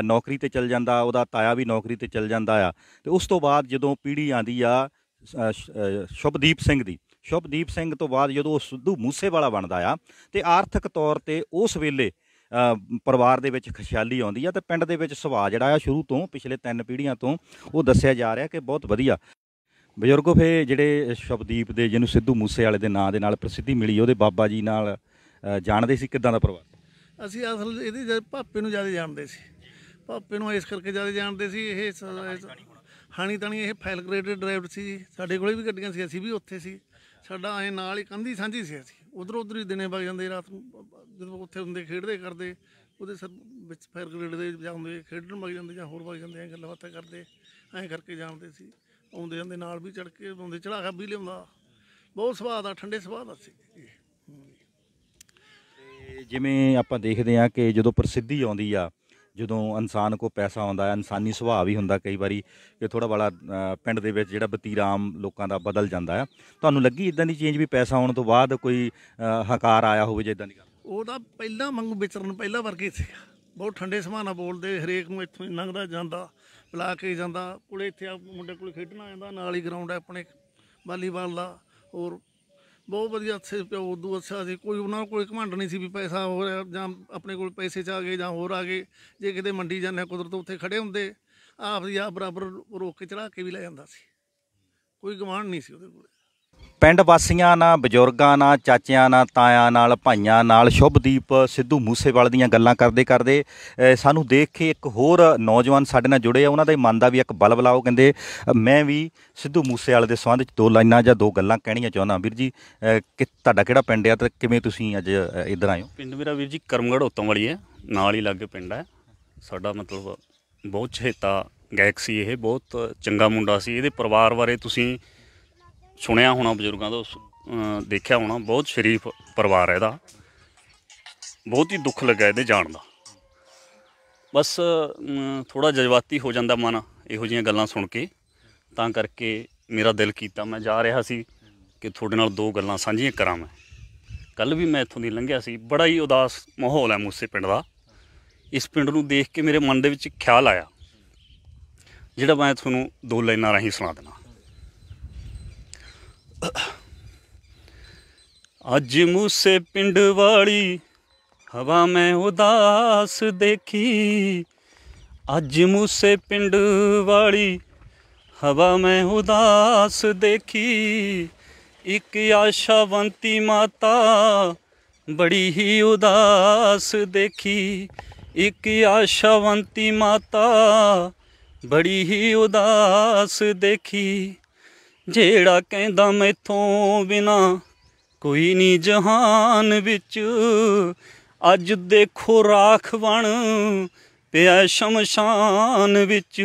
ਨੌਕਰੀ ਤੇ ਚਲ ਜਾਂਦਾ ਉਹਦਾ ਤਾਇਆ ਵੀ ਨੌਕਰੀ ਤੇ ਚਲ ਜਾਂਦਾ ਆ ਤੇ ਉਸ ਤੋਂ ਬਾਅਦ ਜਦੋਂ ਪੀੜੀ ਆਂਦੀ ਆ ਸ਼ੁਭਦੀਪ ਸਿੰਘ ਦੀ ਸ਼ੁਭਦੀਪ ਸਿੰਘ ਤੋਂ ਬਾਅਦ ਜਦੋਂ ਉਹ ਸਿੱਧੂ ਮੂਸੇਵਾਲਾ ਬਣਦਾ ਆ ਤੇ ਆਰਥਿਕ ਤੌਰ ਤੇ ਉਸ ਵੇਲੇ ਪਰਿਵਾਰ ਦੇ ਵਿੱਚ ਖੁਸ਼ਹਾਲੀ ਆਉਂਦੀ ਆ ਤੇ ਪਿੰਡ ਦੇ ਵਿੱਚ ਸੁਭਾਅ ਜਿਹੜਾ ਆ ਸ਼ੁਰੂ ਤੋਂ ਪਿਛਲੇ ਤਿੰਨ ਪੀੜੀਆਂ ਤੋਂ ਉਹ ਦੱਸਿਆ ਜਾ ਰਿਹਾ ਕਿ ਬਹੁਤ ਵਧੀਆ ਬਜ਼ੁਰਗੋ ਫੇ ਜਿਹੜੇ ਸ਼ਬਦੀਪ ਦੇ ਜਿਹਨੂੰ ਸਿੱਧੂ ਮੂਸੇ ਵਾਲੇ ਦੇ ਨਾਂ ਦੇ ਨਾਲ ਪ੍ਰਸਿੱਧੀ ਮਿਲੀ ਉਹਦੇ ਬਾਬਾ ਜੀ ਨਾਲ ਜਾਣਦੇ ਸੀ ਕਿਦਾਂ ਦਾ ਪਰਿਵਾਰ ਅਸੀਂ ਅਸਲ ਇਹਦੇ ਪਾਪੇ ਨੂੰ ਜ਼ਿਆਦਾ ਜਾਣਦੇ ਸੀ ਪਾਪੇ ਨੂੰ ਇਸ ਕਰਕੇ ਜ਼ਿਆਦਾ ਜਾਣਦੇ ਸੀ ਇਹ ਹਾਣੀ ਤਾਣੀ ਇਹ ਫਾਈਲ ਗ੍ਰੇਡਡ ਡਰਾਈਵਰ ਸੀ ਸਾਡੇ ਕੋਲੇ ਵੀ ਗੱਡੀਆਂ ਸੀ ਅਸੀਂ ਵੀ ਉੱਥੇ ਸੀ ਸਾਡਾ ਐ ਨਾਲ ਹੀ ਕੰਧੀ ਸਾਂਝੀ ਸੀ ਅਸੀਂ ਉਧਰ ਉਧਰ ਹੀ ਦਿਨੇ ਵਗ ਜਾਂਦੇ ਰਾਤ ਨੂੰ ਜਦੋਂ ਉੱਥੇ ਹੁੰਦੇ ਖੇਡਦੇ ਕਰਦੇ ਉਹਦੇ ਸਰ ਵਿੱਚ ਫਾਈਲ ਗ੍ਰੇਡ ਦੇ ਜਾਂਦੇ ਖੇਡਣ ਵਗ ਜਾਂਦੇ ਜਾਂ ਹੋਰ ਵਗ ਜਾਂਦੇ ਐ ਗੱਲਾਂ ਬਾਤਾਂ ਕਰਦੇ ਐ ਕਰਕੇ ਜਾਣਦੇ ਸੀ ਆਉਂਦੇ ਜਾਂਦੇ ਨਾਲ ਵੀ ਚੜ ਕੇ ਆਉਂਦੇ ਚੜਾਖਾ ਵੀ ਲਿਆਉਂਦਾ ਬਹੁਤ ਸੁਭਾਅ ਦਾ ਠੰਡੇ ਸੁਭਾਅ ਦਾ ਸੀ ਜਿਵੇਂ ਆਪਾਂ ਦੇਖਦੇ ਆ ਕਿ ਜਦੋਂ ਪ੍ਰਸਿੱਧੀ ਆਉਂਦੀ ਆ ਜਦੋਂ ਇਨਸਾਨ ਕੋ ਪੈਸਾ ਆਉਂਦਾ ਹੈ ਇਨਸਾਨੀ ਸੁਭਾਅ ਵੀ ਹੁੰਦਾ ਕਈ ਵਾਰੀ ਕਿ ਥੋੜਾ ਬੜਾ ਪਿੰਡ ਦੇ ਵਿੱਚ ਜਿਹੜਾ ਬਤੀਰਾਮ ਲੋਕਾਂ ਦਾ ਬਦਲ ਜਾਂਦਾ ਹੈ ਤੁਹਾਨੂੰ ਲੱਗੀ ਇਦਾਂ ਦੀ ਚੇਂਜ ਵੀ ਪੈਸਾ ਆਉਣ ਤੋਂ ਬਾਅਦ ਕੋਈ ਹਕਾਰ ਆਇਆ ਹੋਵੇ ਜੇ ਇਦਾਂ ਦੀ ਗੱਲ ਤਾਂ ਪਹਿਲਾਂ ਮੰਗ ਵਿਚਰਨ ਪਹਿਲਾਂ ਵਰਗੇ ਸੀ ਬਹੁਤ ਠੰਡੇ ਸਮਾਨਾ ਬੋਲਦੇ ਹਰੇਕ ਨੂੰ ਇੱਥੋਂ ਲੰਘਦਾ ਜਾਂਦਾ ਬੁਲਾ ਕੇ ਜਾਂਦਾ ਕੋਲੇ ਇੱਥੇ ਆ ਮੁੰਡੇ ਕੋਲ ਖੇਡਣਾ ਆ ਜਾਂਦਾ ਨਾਲ ਹੀ ਗਰਾਊਂਡ ਹੈ ਆਪਣੇ ਵਾਲੀਬਾਲ ਦਾ ਹੋਰ ਬਹੁਤ ਵਧੀਆ ਅੱਛੇ ਪਿਓ ਉਦੋਂ ਅੱਛਾ ਸੀ ਕੋਈ ਉਹਨਾਂ ਕੋਲ ਘਮੰਡ ਨਹੀਂ ਸੀ ਵੀ ਪੈਸਾ ਹੋ ਰਿਹਾ ਜਾਂ ਆਪਣੇ ਕੋਲ ਪੈਸੇ ਚ ਆ ਗਏ ਜਾਂ ਹੋਰ ਆ ਗਏ ਜੇ ਕਿਤੇ ਮੰਡੀ ਜਾਂਦੇ ਕੁਦਰਤ ਉੱਥੇ ਖੜੇ ਹੁੰਦੇ ਆਪ ਦੀ ਆ ਬਰਾਬਰ ਰੋਕ ਕੇ ਚੜਾ ਕੇ ਵੀ ਲੈ ਜਾਂਦਾ ਸੀ ਕੋਈ ਗਵਾਂਢ ਨਹੀਂ ਸੀ ਉਹਦੇ ਕੋਲ ਪਿੰਡ ਵਾਸੀਆਂ ਨਾਲ ਬਜ਼ੁਰਗਾਂ ਨਾਲ ਚਾਚਿਆਂ ਨਾਲ ਤਾਇਆਂ ਨਾਲ ਭਾਈਆਂ ਨਾਲ ਸ਼ੁਭਦੀਪ ਸਿੱਧੂ ਮੂਸੇਵਾਲ ਦੀਆਂ ਗੱਲਾਂ ਕਰਦੇ ਕਰਦੇ ਸਾਨੂੰ ਦੇਖ ਕੇ ਇੱਕ ਹੋਰ ਨੌਜਵਾਨ ਸਾਡੇ ਨਾਲ ਜੁੜੇ ਆ ਉਹਨਾਂ ਦੇ ਮਨ ਦਾ ਵੀ ਇੱਕ ਬਲਬਲਾ ਕਹਿੰਦੇ ਮੈਂ ਵੀ ਸਿੱਧੂ ਮੂਸੇਵਾਲ ਦੇ ਸੰਬੰਧ ਵਿੱਚ ਦੋ ਲਾਈਨਾਂ ਜਾਂ ਦੋ ਗੱਲਾਂ ਕਹਿਣੀਆਂ ਚਾਹੁੰਦਾ ਵੀਰ ਜੀ ਕਿ ਤੁਹਾਡਾ ਕਿਹੜਾ ਪਿੰਡ ਆ ਤੇ ਕਿਵੇਂ ਤੁਸੀਂ ਅੱਜ ਇੱਧਰ ਆਏ ਹੋ ਪਿੰਡ ਮੇਰਾ ਵੀਰ ਜੀ ਕਰਮਗੜ ਉਤੋਂ ਵਾਲੀ ਹੈ ਨਾਲ ਹੀ ਲੱਗੇ ਪਿੰਡ ਹੈ ਸਾਡਾ ਮਤਲਬ ਬਹੁਤ ਛੇਤਾ ਗਾਇਕ ਸੀ ਇਹ ਬਹੁਤ ਚੰਗਾ ਮੁੰਡਾ ਸੀ ਇਹਦੇ ਪਰਿਵਾਰ ਬਾਰੇ ਤੁਸੀਂ ਸੁਣਿਆ ਹੋਣਾ ਬਜ਼ੁਰਗਾਂ ਤੋਂ ਦੇਖਿਆ ਹੋਣਾ ਬਹੁਤ ਸ਼ਰੀਫ ਪਰਿਵਾਰ ਹੈ ਇਹਦਾ ਬਹੁਤ ਹੀ ਦੁੱਖ ਲੱਗਾ ਇਹਦੇ ਜਾਣ ਦਾ ਬਸ ਥੋੜਾ ਜਜ਼ਬਾਤੀ ਹੋ ਜਾਂਦਾ ਮਨ ਇਹੋ ਜੀਆਂ ਗੱਲਾਂ ਸੁਣ ਕੇ ਤਾਂ ਕਰਕੇ ਮੇਰਾ ਦਿਲ ਕੀਤਾ ਮੈਂ ਜਾ ਰਿਹਾ ਸੀ ਕਿ ਤੁਹਾਡੇ ਨਾਲ ਦੋ ਗੱਲਾਂ ਸਾਂਝੀਆਂ ਕਰਾਂ ਮੈਂ ਕੱਲ ਵੀ ਮੈਂ ਇੱਥੋਂ ਦੀ ਲੰਘਿਆ ਸੀ ਬੜਾ ਹੀ ਉਦਾਸ ਮਾਹੌਲ ਹੈ ਮੂਸੇ ਪਿੰਡ ਦਾ ਇਸ ਪਿੰਡ ਨੂੰ ਦੇਖ ਕੇ ਮੇਰੇ ਮਨ ਦੇ ਵਿੱਚ ਖਿਆਲ ਆਇਆ ਜਿਹੜਾ ਮੈਂ ਤੁਹਾਨੂੰ ਦੋ ਲਾਈਨਾਂ ਰਾਹੀਂ ਸੁਣਾ ਦਿੰਦਾ ਅੱਜ ਮੂਸੇ ਪਿੰਡ ਵਾਲੀ ਹਵਾ ਮੈਂ ਉਦਾਸ ਦੇਖੀ ਅੱਜ ਮੂਸੇ ਪਿੰਡ ਵਾਲੀ ਹਵਾ ਮੈਂ ਉਦਾਸ ਦੇਖੀ ਇੱਕ ਆਸ਼ਾਵੰਤੀ ਮਾਤਾ ਬੜੀ ਹੀ ਉਦਾਸ ਦੇਖੀ ਇੱਕ ਆਸ਼ਾਵੰਤੀ ਮਾਤਾ ਬੜੀ ਹੀ ਉਦਾਸ ਦੇਖੀ ਜਿਹੜਾ ਕਹਿੰਦਾ ਮੈਥੋਂ ਬਿਨਾ ਕੋਈ ਨਹੀਂ ਜਹਾਨ ਵਿੱਚ ਅੱਜ ਦੇਖੋ ਰਾਖ ਬਣ ਪਿਆ ਸ਼ਮਸ਼ਾਨ ਵਿੱਚ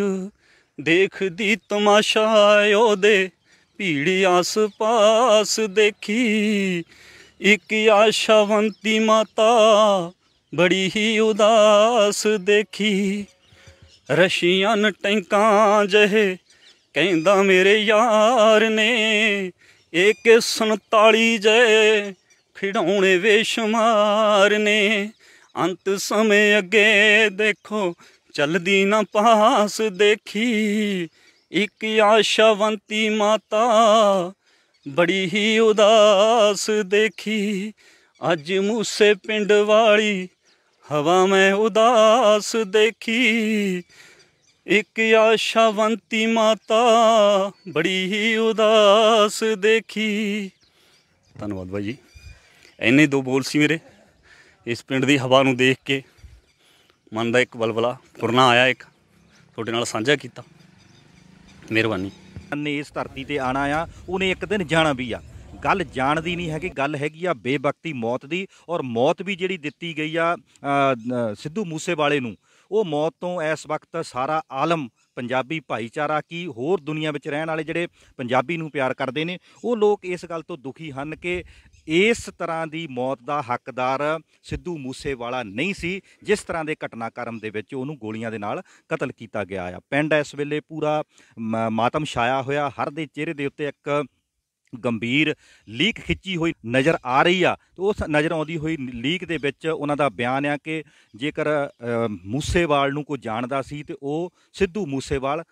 ਦੇਖਦੀ ਤਮਾਸ਼ਾ ਉਹਦੇ ਭੀੜ ਆਸ-ਪਾਸ ਦੇਖੀ ਇੱਕ ਆਸ਼ਵੰਤੀ ਮਾਤਾ ਬੜੀ ਹੀ ਉਦਾਸ ਦੇਖੀ ਰਸ਼ੀਆਂ ਨ ਟੈਂਕਾਂ ਜਹੇ ਕਹਿੰਦਾ ਮੇਰੇ ਯਾਰ ਨੇ ਇੱਕ 47 ਜੈ ਖਿਡਾਉਣੇ ਵੇਸ਼ਮਾਰ ਨੇ ਅੰਤ ਸਮੇ ਅੱਗੇ ਦੇਖੋ ਚਲਦੀ ਨਾ ਪਾਸ ਦੇਖੀ ਇੱਕ ਆਸ਼ਵੰਤੀ ਮਾਤਾ ਬੜੀ ਹੀ ਉਦਾਸ ਦੇਖੀ ਅੱਜ ਮੂਸੇ ਪਿੰਡ ਵਾਲੀ ਹਵਾ ਮੈਂ ਉਦਾਸ ਦੇਖੀ ਇੱਕ ਆਸ਼ਾਵੰਤੀ ਮਾਤਾ ਬੜੀ ਹੀ ਉਦਾਸ ਦੇਖੀ ਧੰਨਵਾਦ ਭਾਈ ਜੀ ਐਨੇ ਦੋ ਬੋਲ ਸੀ ਮੇਰੇ ਇਸ ਪਿੰਡ ਦੀ ਹਵਾ ਨੂੰ ਦੇਖ ਕੇ ਮਨ ਦਾ ਇੱਕ ਬਲਬਲਾ ਪੁਰਨਾ ਆਇਆ ਇੱਕ ਤੁਹਾਡੇ ਨਾਲ ਸਾਂਝਾ ਕੀਤਾ ਮਿਹਰਬਾਨੀ ਨੇ ਇਸ ਧਰਤੀ ਤੇ ਆਣਾ ਆ ਉਹਨੇ ਇੱਕ ਦਿਨ ਜਾਣਾ ਵੀ ਆ ਗੱਲ ਜਾਣਦੀ ਨਹੀਂ ਹੈਗੀ ਗੱਲ ਹੈਗੀ ਆ ਬੇਬਕਤੀ ਮੌਤ ਦੀ ਔਰ ਮੌਤ ਵੀ ਜਿਹੜੀ ਦਿੱਤੀ ਗਈ ਆ ਸਿੱਧੂ ਮੂਸੇ ਵਾਲੇ ਨੂੰ ਉਹ ਮੌਤ ਤੋਂ ਇਸ ਵਕਤ ਸਾਰਾ ਆਲਮ ਪੰਜਾਬੀ ਭਾਈਚਾਰਾ ਕੀ ਹੋਰ ਦੁਨੀਆ ਵਿੱਚ ਰਹਿਣ ਵਾਲੇ ਜਿਹੜੇ ਪੰਜਾਬੀ ਨੂੰ ਪਿਆਰ ਕਰਦੇ ਨੇ ਉਹ ਲੋਕ ਇਸ ਗੱਲ ਤੋਂ ਦੁਖੀ ਹਨ ਕਿ ਇਸ ਤਰ੍ਹਾਂ ਦੀ ਮੌਤ ਦਾ ਹੱਕਦਾਰ ਸਿੱਧੂ ਮੂਸੇਵਾਲਾ ਨਹੀਂ ਸੀ ਜਿਸ ਤਰ੍ਹਾਂ ਦੇ ਘਟਨਾਕ੍ਰਮ ਦੇ ਵਿੱਚ ਉਹਨੂੰ ਗੋਲੀਆਂ ਦੇ ਨਾਲ ਕਤਲ ਕੀਤਾ ਗਿਆ ਆ ਪਿੰਡ ਇਸ ਵੇਲੇ ਪੂਰਾ ਮਾਤਮ ਛਾਇਆ ਹੋਇਆ ਹਰ ਦੇ ਚਿਹਰੇ ਦੇ ਉੱਤੇ ਇੱਕ ਗੰਭੀਰ ਲੀਕ ਖਿੱਚੀ ਹੋਈ ਨਜ਼ਰ ਆ ਰਹੀ ਆ ਤੇ ਉਸ ਨਜ਼ਰ ਆਉਂਦੀ ਹੋਈ ਲੀਕ ਦੇ ਵਿੱਚ ਉਹਨਾਂ ਦਾ ਬਿਆਨ ਆ ਕਿ ਜੇਕਰ ਮੂਸੇਵਾਲ ਨੂੰ ਕੋਈ ਜਾਣਦਾ ਸੀ ਤੇ ਉਹ ਸਿੱਧੂ ਮੂਸੇਵਾਲ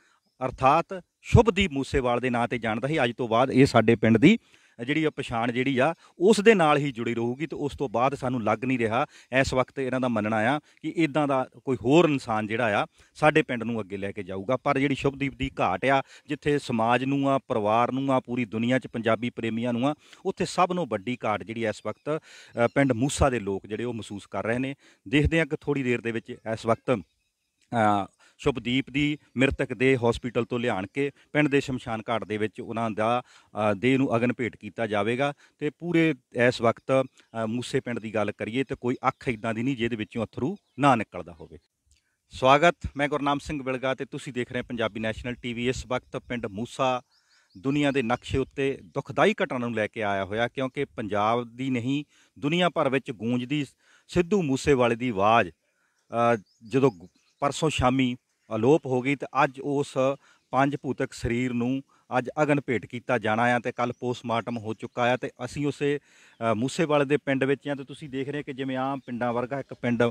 ਅਰਥਾਤ ਸ਼ੁਭਦੀਪ ਮੂਸੇਵਾਲ ਦੇ ਨਾਂ ਤੇ ਜਾਣਦਾ ਸੀ ਅੱਜ ਤੋਂ ਬਾਅਦ ਇਹ ਸਾਡੇ ਪਿੰਡ ਦੀ ਜਿਹੜੀ ਆ ਪਛਾਣ ਜਿਹੜੀ ਆ ਉਸ ਦੇ ਨਾਲ ਹੀ ਜੁੜੀ ਰਹੂਗੀ ਤੇ ਉਸ ਤੋਂ ਬਾਅਦ ਸਾਨੂੰ ਲੱਗ ਨਹੀਂ ਰਿਹਾ ਇਸ ਵਕਤ ਇਹਨਾਂ ਦਾ ਮੰਨਣਾ ਆ ਕਿ ਇਦਾਂ ਦਾ ਕੋਈ ਹੋਰ ਇਨਸਾਨ ਜਿਹੜਾ ਆ ਸਾਡੇ ਪਿੰਡ ਨੂੰ ਅੱਗੇ ਲੈ ਕੇ ਜਾਊਗਾ ਪਰ ਜਿਹੜੀ ਸ਼ੁਭਦੀਪ ਦੀ ਘਾਟ ਆ ਜਿੱਥੇ ਸਮਾਜ ਨੂੰ ਆ ਪਰਿਵਾਰ ਨੂੰ ਆ ਪੂਰੀ ਦੁਨੀਆ 'ਚ ਪੰਜਾਬੀ ਪ੍ਰੇਮੀਆਂ ਨੂੰ ਆ ਉੱਥੇ ਸਭ ਨੂੰ ਵੱਡੀ ਘਾਟ ਜਿਹੜੀ ਇਸ ਵਕਤ ਪਿੰਡ ਮੂਸਾ ਦੇ ਲੋਕ ਜਿਹੜੇ ਉਹ ਮਹਿਸੂਸ ਕਰ ਰਹੇ ਨੇ ਦੇਖਦੇ ਆ ਕਿ ਥੋੜੀ ਦੇਰ ਦੇ ਵਿੱਚ ਇਸ ਵਕਤ ਸ਼ੁਭਦੀਪ ਦੀ ਮ੍ਰਿਤਕ ਦੇ ਹਸਪੀਟਲ ਤੋਂ ਲਿਆਣ ਕੇ ਪਿੰਡ ਦੇ ਸ਼ਮਸ਼ਾਨ ਘਾਟ ਦੇ ਵਿੱਚ ਉਹਨਾਂ ਦਾ ਦੇਹ ਨੂੰ ਅਗਨ ਭੇਟ ਕੀਤਾ ਜਾਵੇਗਾ ਤੇ ਪੂਰੇ ਇਸ ਵਕਤ ਮੂਸੇ ਪਿੰਡ ਦੀ ਗੱਲ ਕਰੀਏ ਤੇ ਕੋਈ ਅੱਖ ਇਦਾਂ ਦੀ ਨਹੀਂ ਜਿਹਦੇ ਵਿੱਚੋਂ ਅਥਰੂ ਨਾ ਨਿਕਲਦਾ ਹੋਵੇ ਸਵਾਗਤ ਮੈਂ ਗੁਰਨਾਮ ਸਿੰਘ ਬਿਲਗਾ ਤੇ ਤੁਸੀਂ ਦੇਖ ਰਹੇ ਪੰਜਾਬੀ ਨੈਸ਼ਨਲ ਟੀਵੀ ਇਸ ਵਕਤ ਪਿੰਡ ਮੂਸਾ ਦੁਨੀਆ ਦੇ ਨਕਸ਼ੇ ਉੱਤੇ ਦੁਖਦਾਈ ਘਟਨਾ ਨੂੰ ਲੈ ਕੇ ਆਇਆ ਹੋਇਆ ਕਿਉਂਕਿ ਪੰਜਾਬ ਦੀ ਨਹੀਂ ਦੁਨੀਆ ਭਰ ਵਿੱਚ ਗੂੰਜਦੀ ਸਿੱਧੂ ਮੂਸੇਵਾਲੇ ਦੀ ਆਵਾਜ਼ ਜਦੋਂ ਪਰਸੋਂ ਸ਼ਾਮੀ ਅਲੋਪ ਹੋ ਗਈ ਤੇ ਅੱਜ ਉਸ ਪੰਜ ਭੂਤਕ ਸਰੀਰ ਨੂੰ ਅੱਜ ਅਗਨ ਭੇਟ ਕੀਤਾ ਜਾਣਾ ਆ ਤੇ ਕੱਲ ਪੋਸਟਮਾਰਟਮ ਹੋ ਚੁੱਕਾ ਆ ਤੇ ਅਸੀਂ ਉਸੇ ਮੂਸੇਵਾਲੇ ਦੇ ਪਿੰਡ ਵਿੱਚ ਆ ਤੇ ਤੁਸੀਂ ਦੇਖ ਰਹੇ ਕਿ ਜਿਵੇਂ ਆਮ ਪਿੰਡਾਂ ਵਰਗਾ ਇੱਕ ਪਿੰਡ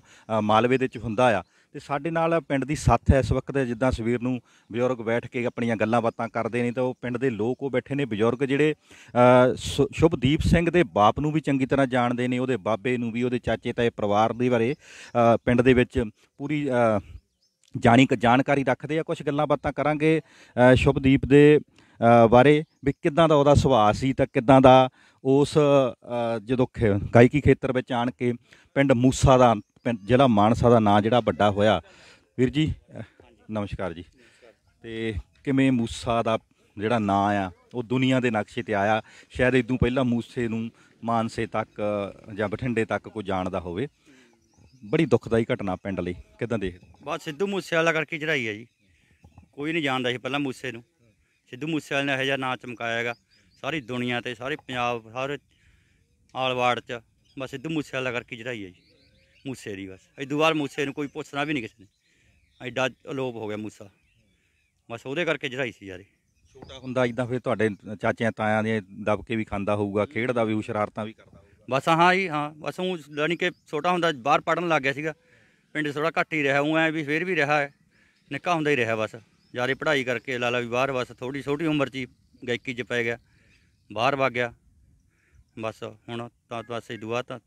ਮਾਲਵੇ ਦੇ ਵਿੱਚ ਹੁੰਦਾ ਆ ਤੇ ਸਾਡੇ ਨਾਲ ਪਿੰਡ ਦੀ ਸਾਥ ਹੈ ਇਸ ਵਕਤ ਜਿੱਦਾਂ ਸਵੀਰ ਨੂੰ ਬਜ਼ੁਰਗ ਬੈਠ ਕੇ ਆਪਣੀਆਂ ਗੱਲਾਂ ਬਾਤਾਂ ਕਰਦੇ ਨੇ ਤਾਂ ਉਹ ਪਿੰਡ ਦੇ ਲੋਕ ਉਹ ਬੈਠੇ ਨੇ ਬਜ਼ੁਰਗ ਜਿਹੜੇ ਸ਼ੁਭਦੀਪ ਸਿੰਘ ਦੇ ਬਾਪ ਨੂੰ ਵੀ ਚੰਗੀ ਤਰ੍ਹਾਂ ਜਾਣਦੇ ਨੇ ਉਹਦੇ ਬਾਬੇ ਨੂੰ ਵੀ ਉਹਦੇ ਚਾਚੇ ਤਾਏ ਪਰਿਵਾਰ ਦੇ ਬਾਰੇ ਪਿੰਡ ਦੇ ਵਿੱਚ ਪੂਰੀ ਜਾਣੀ ਜਾਣਕਾਰੀ ਰੱਖਦੇ ਆ ਕੁਝ ਗੱਲਾਂ ਬਾਤਾਂ ਕਰਾਂਗੇ ਸ਼ੁਭਦੀਪ ਦੇ ਬਾਰੇ ਵੀ ਕਿਦਾਂ ਦਾ ਉਹਦਾ ਸੁਭਾਅ ਸੀ ਤਾਂ ਕਿਦਾਂ ਦਾ ਉਸ ਜਦੋਂ ਗਾਇਕੀ ਖੇਤਰ ਵਿੱਚ ਆਣ ਕੇ ਪਿੰਡ ਮੂਸਾ ਦਾ ਜਿਹੜਾ ਮਾਨਸਾ ਦਾ ਨਾਂ ਜਿਹੜਾ ਵੱਡਾ ਹੋਇਆ ਵੀਰ ਜੀ ਨਮਸਕਾਰ ਜੀ ਤੇ ਕਿਵੇਂ ਮੂਸਾ ਦਾ ਜਿਹੜਾ ਨਾਂ ਆ ਉਹ ਦੁਨੀਆ ਦੇ ਨਕਸ਼ੇ ਤੇ ਆਇਆ ਸ਼ਾਇਦ ਇਦੋਂ ਪਹਿਲਾਂ ਮੂਸੇ ਨੂੰ ਮਾਨਸੇ ਤੱਕ ਜਾਂ ਬਠਿੰਡੇ ਤੱਕ ਕੋਈ ਜਾਣਦਾ ਹੋਵੇ ਬੜੀ ਦੁੱਖਦਾਈ ਘਟਨਾ ਪਿੰਡ ਲਈ ਕਿਦਾਂ ਦੇਖਦੇ ਬਸ ਸਿੱਧੂ ਮੂਸੇ ਵਾਲਾ ਕਰਕੇ ਚੜਾਈ ਹੈ ਜੀ ਕੋਈ ਨਹੀਂ ਜਾਣਦਾ ਸੀ ਪਹਿਲਾਂ ਮੂਸੇ ਨੂੰ ਸਿੱਧੂ ਮੂਸੇ ਵਾਲੇ ਨੇ ਇਹ ਜਿਹਾ ਨਾਂ ਚਮਕਾਇਆ ਹੈਗਾ ਸਾਰੀ ਦੁਨੀਆ ਤੇ ਸਾਰੇ ਪੰਜਾਬ ਸਾਰੇ ਆਲਵਾੜ 'ਚ ਬਸ ਸਿੱਧੂ ਮੂਸੇ ਵਾਲਾ ਕਰਕੇ ਚੜਾਈ ਹੈ ਜੀ ਮੂਸੇ ਦੀ ਬਸ ਇਦੋਂ ਬਾਅਦ ਮੂਸੇ ਨੂੰ ਕੋਈ ਪੁੱਛਣਾ ਵੀ ਨਹੀਂ ਕਿਸੇ ਨੇ ਐਡਾ ਅਲੋਪ ਹੋ ਗਿਆ ਮੂਸਾ ਬਸ ਉਹਦੇ ਕਰਕੇ ਚੜਾਈ ਸੀ ਯਾਰੇ ਛੋਟਾ ਹੁੰਦਾ ਇਦਾਂ ਫਿਰ ਤੁਹਾਡੇ ਚਾਚਿਆਂ ਤਾਇਆਂ ਦੇ ਦਬਕੇ ਵੀ ਖਾਂਦਾ ਹੋਊਗਾ ਖੇਡਦਾ ਵੀ ਹੁਸ਼ਰਾਰਤਾਂ ਵੀ ਕਰਦਾ ਬਸ ਹਾਂ ਜੀ ਹਾਂ ਬਸ ਉਹ ਜਾਨੀ ਕਿ ਛੋਟਾ ਹੁੰਦਾ ਬਾਹਰ ਪੜਨ ਲੱਗ ਗਿਆ ਸੀਗਾ ਪਿੰਡ ਥੋੜਾ ਘੱਟ ਹੀ ਰਿਹਾ ਉਹ ਐ ਵੀ ਫੇਰ ਵੀ ਰਿਹਾ ਹੈ ਨਿੱਕਾ ਹੁੰਦਾ ਹੀ ਰਿਹਾ ਬਸ ਜਿਆਦਾ ਪੜ੍ਹਾਈ ਕਰਕੇ ਲਾਲਾ ਵੀ ਬਾਹਰ ਬਸ ਥੋੜੀ ਛੋਟੀ ਉਮਰ 'ਚ ਹੀ ਗਾਇਕੀ 'ਚ ਪੈ ਗਿਆ ਬਾਹਰ ਵਗ ਗਿਆ ਬਸ ਹੁਣ ਤਾਂ ਬਸ ਇਹ ਦੁਆ ਤਾਂ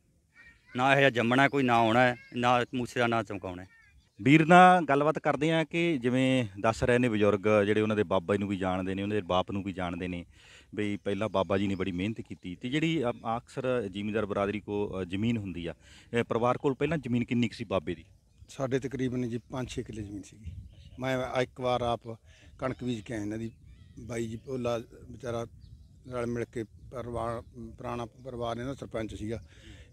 ਨਾ ਇਹ ਜੰਮਣਾ ਕੋਈ ਨਾ ਆਉਣਾ ਨਾ ਮੂਸੇ ਦਾ ਨਾ ਚਮਕਾਉਣਾ ਵੀਰ ਨਾਲ ਗੱਲਬਾਤ ਕਰਦੇ ਆ ਕਿ ਜਿਵੇਂ ਦੱਸ ਰਹੇ ਨੇ ਬਜ਼ੁਰਗ ਜਿਹੜੇ ਉਹਨਾਂ ਦੇ ਬਾਬਾ ਜੀ ਨੂੰ ਵੀ ਜਾਣਦੇ ਨੇ ਉਹਨਾਂ ਦੇ ਬਾਪ ਨੂੰ ਵੀ ਜਾਣਦੇ ਨੇ ਬਈ ਪਹਿਲਾਂ ਬਾਬਾ ਜੀ ਨੇ ਬੜੀ ਮਿਹਨਤ ਕੀਤੀ ਤੇ ਜਿਹੜੀ ਅਕਸਰ ਜ਼ਿਮੀਂਦਾਰ ਬਰਾਦਰੀ ਕੋ ਜ਼ਮੀਨ ਹੁੰਦੀ ਆ ਪਰਿਵਾਰ ਕੋਲ ਪਹਿਲਾਂ ਜ਼ਮੀਨ ਕਿੰਨੀ ਸੀ ਬਾਬੇ ਦੀ ਸਾਡੇ ਤਕਰੀਬਨ ਜੀ 5-6 ਕਿੱਲੇ ਜ਼ਮੀਨ ਸੀਗੀ ਮੈਂ ਇੱਕ ਵਾਰ ਆਪ ਕਣਕ ਬੀਜ ਕੇ ਇਹਨਾਂ ਦੀ ਬਾਈ ਜੀ ਭੋਲਾ ਵਿਚਾਰਾ ਨਾਲ ਮਿਲ ਕੇ ਪਰਿਵਾਰ ਪੁਰਾਣਾ ਪਰਿਵਾਰ ਇਹਨਾਂ ਸਰਪੰਚ ਸੀਗਾ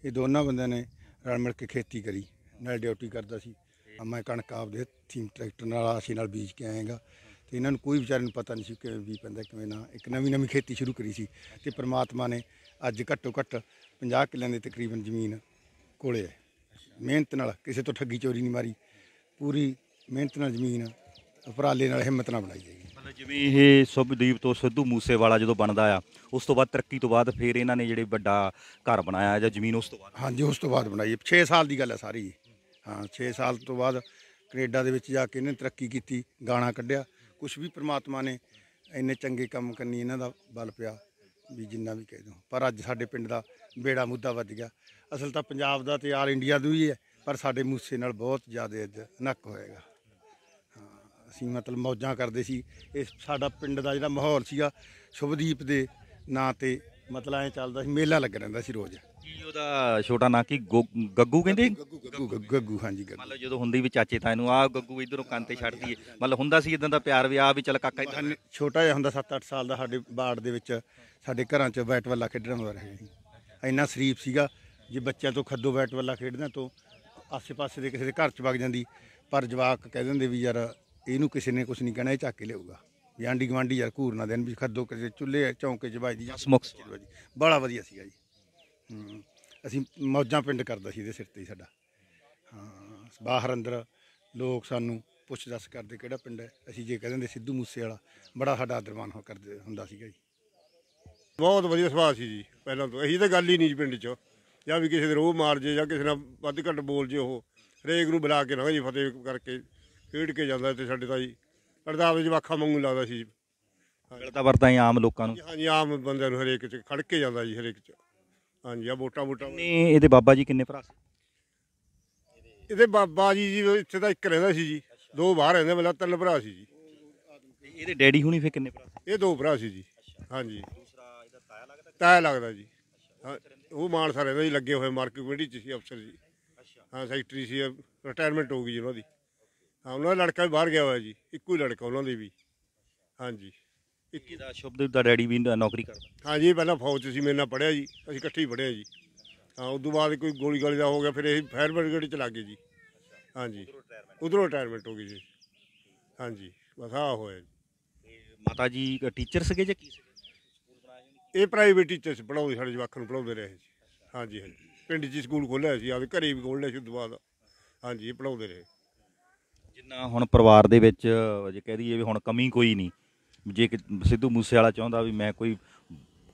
ਇਹ ਦੋਨਾਂ ਬੰਦਿਆਂ ਨੇ ਰਲ ਮਿਲ ਕੇ ਖੇਤੀ ਕਰੀ ਨਾਲ ਡਿਊਟੀ ਕਰਦਾ ਸੀ ਮੈਂ ਕਣਕ ਆਪਦੇ ਥੀਮ ਟਰੈਕਟਰ ਨਾਲ ਆਸੀ ਨਾਲ ਬੀਜ ਕੇ ਆਏਗਾ ਤੇ ਇਹਨਾਂ ਨੂੰ ਕੋਈ ਵਿਚਾਰੇ ਨੂੰ ਪਤਾ ਨਹੀਂ ਸੀ ਕਿ ਵੀ ਪੈਂਦਾ ਕਿਵੇਂ ਨਾ ਇੱਕ ਨਵੀਂ ਨਵੀਂ ਖੇਤੀ ਸ਼ੁਰੂ ਕਰੀ ਸੀ ਤੇ ਪ੍ਰਮਾਤਮਾ ਨੇ ਅੱਜ ਘੱਟੋ ਘੱਟ 50 ਕਿੱਲਿਆਂ ਦੇ ਤਕਰੀਬਨ ਜ਼ਮੀਨ ਕੋਲੇ ਹੈ ਮਿਹਨਤ ਨਾਲ ਕਿਸੇ ਤੋਂ ਠੱਗੀ ਚੋਰੀ ਨਹੀਂ ਮਾਰੀ ਪੂਰੀ ਮਿਹਨਤ ਨਾਲ ਜ਼ਮੀਨ ਉਪਰਾਲੇ ਨਾਲ ਹਿੰਮਤ ਨਾਲ ਬਣਾਈ ਗਈ ਜਿਵੇਂ ਇਹ ਸੁਭਦੀਪ ਤੋਂ ਸਿੱਧੂ ਮੂਸੇਵਾਲਾ ਜਦੋਂ ਬਣਦਾ ਆ ਉਸ ਤੋਂ ਬਾਅਦ ਤਰੱਕੀ ਤੋਂ ਬਾਅਦ ਫਿਰ ਇਹਨਾਂ ਨੇ ਜਿਹੜੇ ਵੱਡਾ ਘਰ ਬਣਾਇਆ ਜਾਂ ਜ਼ਮੀਨ ਉਸ ਤੋਂ ਬਾਅਦ ਹਾਂਜੀ ਉਸ ਤੋਂ ਬਾਅਦ ਬਣਾਈ 6 ਸਾਲ ਦੀ ਗੱਲ ਹੈ ਸਾਰੀ ਹਾਂ 6 ਸਾਲ ਤੋਂ ਬਾਅਦ ਕੈਨੇਡਾ ਦੇ ਵਿੱਚ ਜਾ ਕੇ ਇਹਨੇ ਤਰੱਕੀ ਕੀਤੀ ਗਾਣਾ ਕੱਢਿਆ ਕੁਝ ਵੀ ਪ੍ਰਮਾਤਮਾ ਨੇ ਇੰਨੇ ਚੰਗੇ ਕੰਮ ਕਰਨੀ ਇਹਨਾਂ ਦਾ ਬਲ ਪਿਆ ਵੀ ਜਿੰਨਾ ਵੀ ਕਹਿ ਦੋ ਪਰ ਅੱਜ ਸਾਡੇ ਪਿੰਡ ਦਾ ਬੇੜਾ ਮੁੱਦਾ ਵੱਜ ਗਿਆ ਅਸਲ ਤਾਂ ਪੰਜਾਬ ਦਾ ਤੇ ਆਲ ਇੰਡੀਆ ਦਾ ਹੀ ਹੈ ਪਰ ਸਾਡੇ ਮੂਸੇ ਨਾਲ ਬਹੁਤ ਜ਼ਿਆਦਾ ਨੱਕ ਹੋਏਗਾ ਅਸੀਂ ਮਤਲਬ ਮੌਜਾਂ ਕਰਦੇ ਸੀ ਇਹ ਸਾਡਾ ਪਿੰਡ ਦਾ ਜਿਹੜਾ ਮਾਹੌਲ ਸੀਗਾ ਸ਼ੁਭਦੀਪ ਦੇ ਨਾਂ ਤੇ ਮਤਲਬ ਐ ਚੱਲਦਾ ਸੀ ਮੇਲਾ ਲੱਗ ਰਹਿੰਦਾ ਸੀ ਰੋਜ਼ ਕੀ ਉਹਦਾ ਛੋਟਾ ਨਾਂ ਕੀ ਗੱਗੂ ਕਹਿੰਦੇ ਗੱਗੂ ਗੱਗੂ ਹਾਂਜੀ ਗੱਗੂ ਮਤਲਬ ਜਦੋਂ ਹੁੰਦੀ ਵੀ ਚਾਚੇ ਤਾਂ ਇਹਨੂੰ ਆ ਗੱਗੂ ਇਧਰੋਂ ਕੰਨ ਤੇ ਛੱਡਦੀ ਏ ਮਤਲਬ ਹੁੰਦਾ ਸੀ ਇਦਾਂ ਦਾ ਪਿਆਰ ਵੀ ਆ ਵੀ ਚਲ ਕਾਕਾ ਇੱਧਰ- ਛੋਟਾ ਜਿਹਾ ਹੁੰਦਾ 7-8 ਸਾਲ ਦਾ ਸਾਡੇ ਬਾੜ ਦੇ ਵਿੱਚ ਸਾਡੇ ਘਰਾਂ 'ਚ ਬੈਟ ਵੱਲਾ ਖੇਡਣ ਹੁੰਦਾ ਰਹੇ ਸੀ ਇੰਨਾ ਸ਼ਰੀਫ ਸੀਗਾ ਜੇ ਬੱਚਿਆਂ ਤੋਂ ਖੱਦੋ ਬੈਟ ਬੱਲਾ ਖੇਡਣਾ ਤੋਂ ਆਸ ਪਾਸੇ ਦੇ ਕਿਸੇ ਦੇ ਘਰ 'ਚ ਵਗ ਜਾਂਦੀ ਪਰ ਜਵਾਕ ਕਹਿ ਦਿੰਦੇ ਵੀ ਯਾਰ ਇਹਨੂੰ ਕਿਸੇ ਨੇ ਕੁਝ ਨਹੀਂ ਕਹਿਣਾ ਇਹ ਚੱਕ ਕੇ ਲਿਆਊਗਾ ਯਾਂਡੀ ਗਵਾਂਡੀ ਯਾਰ ਘੂਰ ਨਾ ਦੇਣ ਵੀ ਖੱਦੋ ਕਿਸੇ ਚੁੱਲ੍ਹੇ ਚੌਂਕੇ 'ਚ ਦੀ ਜਾਂ ਸਮੋਕ ਬੜਾ ਵਧੀਆ ਸੀਗਾ ਜੀ ਅਸੀਂ ਮੌਜਾਂ ਪਿੰਡ ਕਰਦਾ ਸੀ ਇਹਦੇ ਸਿਰ ਤੇ ਹੀ ਸਾਡਾ ਹਾਂ ਬਾਹਰ ਅੰਦਰ ਲੋਕ ਸਾਨੂੰ ਪੁੱਛ ਦੱਸ ਕਰਦੇ ਕਿਹੜਾ ਪਿੰਡ ਹੈ ਅਸੀਂ ਜੇ ਕਹਿੰਦੇ ਸਿੱਧੂ ਮੂਸੇ ਵਾਲਾ ਬੜਾ ਸਾਡਾ ਆਦਰਮਾਨ ਹੋ ਕਰਦੇ ਹੁੰਦਾ ਸੀਗਾ ਜੀ ਬਹੁਤ ਵਧੀਆ ਸੁਭਾਅ ਸੀ ਜੀ ਪਹਿਲਾਂ ਤੋਂ ਇਹੀ ਤਾਂ ਗੱਲ ਹੀ ਨਹੀਂ ਜੀ ਪਿੰਡ 'ਚ ਜਾਂ ਵੀ ਕਿਸੇ ਦੇ ਰੋਹ ਮਾਰ ਜੇ ਜਾਂ ਕਿਸੇ ਨਾਲ ਵੱਧ ਘੱਟ ਬੋਲ ਜੇ ਉਹ ਰੇਗ ਨੂੰ ਬੁਲਾ ਕੇ ਨਾ ਜੀ ਫਤਿਹ ਕਰਕੇ ਖੇਡ ਕੇ ਜਾਂਦਾ ਤੇ ਸਾਡੇ ਤਾਂ ਜੀ ਅੜਦਾ ਦੇ ਵਾਖਾ ਮੰਗੂ ਲੱਗਦਾ ਸੀ ਜੀ ਗਲਤਾ ਵਰਤਾਂ ਆਮ ਲੋਕਾਂ ਨੂੰ ਹਾਂਜੀ ਆਮ ਬੰਦਿਆਂ ਨੂੰ ਹਰੇਕ 'ਚ ਖੜ ਕੇ ਜਾਂਦਾ ਜੀ ਹਰੇਕ 'ਚ ਜੀ ਆ ਵੋਟਾ ਵੋਟਾ ਨੇ ਇਹਦੇ ਬਾਬਾ ਜੀ ਕਿੰਨੇ ਭਰਾ ਸੀ ਇਹਦੇ ਬਾਬਾ ਜੀ ਜੀ ਇੱਥੇ ਤਾਂ ਇੱਕ ਰਹਿੰਦਾ ਸੀ ਜੀ ਦੋ ਬਾਹਰ ਰਹਿੰਦੇ ਮਤਲਬ ਤਿੰਨ ਭਰਾ ਸੀ ਜੀ ਇਹਦੇ ਡੈਡੀ ਹੁਣੀ ਫੇ ਕਿੰਨੇ ਭਰਾ ਸੀ ਇਹ ਦੋ ਭਰਾ ਸੀ ਜੀ ਹਾਂਜੀ ਦੂਸਰਾ ਇਹਦਾ ਤਾਇਆ ਲੱਗਦਾ ਤਾਇਆ ਲੱਗਦਾ ਜੀ ਉਹ ਮਾਨਸਾ ਰਹਿੰਦਾ ਜੀ ਲੱਗੇ ਹੋਏ ਮਾਰਕੀਟ ਕਮੇਟੀ ਚ ਸੀ ਅਫਸਰ ਜੀ ਹਾਂ ਸੈਕਟਰੀ ਸੀ ਰਿਟਾਇਰਮੈਂਟ ਹੋ ਗਈ ਜੀ ਉਹਨਾਂ ਦੀ ਹਾਂ ਉਹਨਾਂ ਦਾ ਲੜਕਾ ਵੀ ਬਾਹਰ ਗਿਆ ਹੋਇਆ ਜੀ ਇੱਕੋ ਹੀ ਲੜਕਾ ਉਹਨਾਂ ਦੇ ਵੀ ਹਾਂਜੀ ਇਹਦਾ ਸ਼ਬਦ ਦਾ ਡੈਡੀ ਵੀ ਨੌਕਰੀ ਕਰਦਾ ਹਾਂਜੀ ਪਹਿਲਾਂ ਫੌਜ ਸੀ ਮੇਰੇ ਨਾਲ ਪੜਿਆ ਜੀ ਅਸੀਂ ਇਕੱਠੇ ਹੀ ਪੜਿਆ ਜੀ ਹਾਂ ਉਸ ਤੋਂ ਬਾਅਦ ਕੋਈ ਗੋਲੀ ਗਾਲੀ ਦਾ ਹੋ ਗਿਆ ਫਿਰ ਇਹ ਫਾਇਰ ਬ੍ਰਿਗੇਡ 'ਚ ਲੱਗ ਗਏ ਜੀ ਹਾਂਜੀ ਉਧਰੋਂ ਰਿਟਾਇਰਮੈਂਟ ਹੋ ਗਈ ਜੀ ਹਾਂਜੀ ਬਸ ਆ ਹੋਇਆ ਜੀ ਮਾਤਾ ਜੀ ਟੀਚਰ ਸੀਗੇ ਜਾਂ ਕੀ ਸੀਗੇ ਇਹ ਪ੍ਰਾਈਵੇਟ ਟੀਚਰ ਸੀ ਪੜਾਉਂਦੇ ਸਾਡੇ ਜਵਾਕ ਨੂੰ ਪੜਾਉਂਦੇ ਰਹੇ ਜੀ ਹਾਂਜੀ ਹਾਂਜੀ ਪਿੰਡ ਜੀ ਸਕੂਲ ਖੋਲ੍ਹਿਆ ਸੀ ਆਪਦੇ ਘਰੇ ਵੀ ਖੋਲਿਆ ਸੀ ਉਸ ਤੋਂ ਬਾਅਦ ਪੜਾਉਂਦੇ ਰਹੇ ਜਿੰਨਾ ਹੁਣ ਪਰਿਵਾਰ ਦੇ ਵਿੱਚ ਜੇ ਕਹਿ ਦਈਏ ਵੀ ਹੁਣ ਕਮੀ ਕੋਈ ਨਹੀਂ ਜੇ ਸਿੱਧੂ ਮੂਸੇ ਵਾਲਾ ਚਾਹੁੰਦਾ ਵੀ ਮੈਂ ਕੋਈ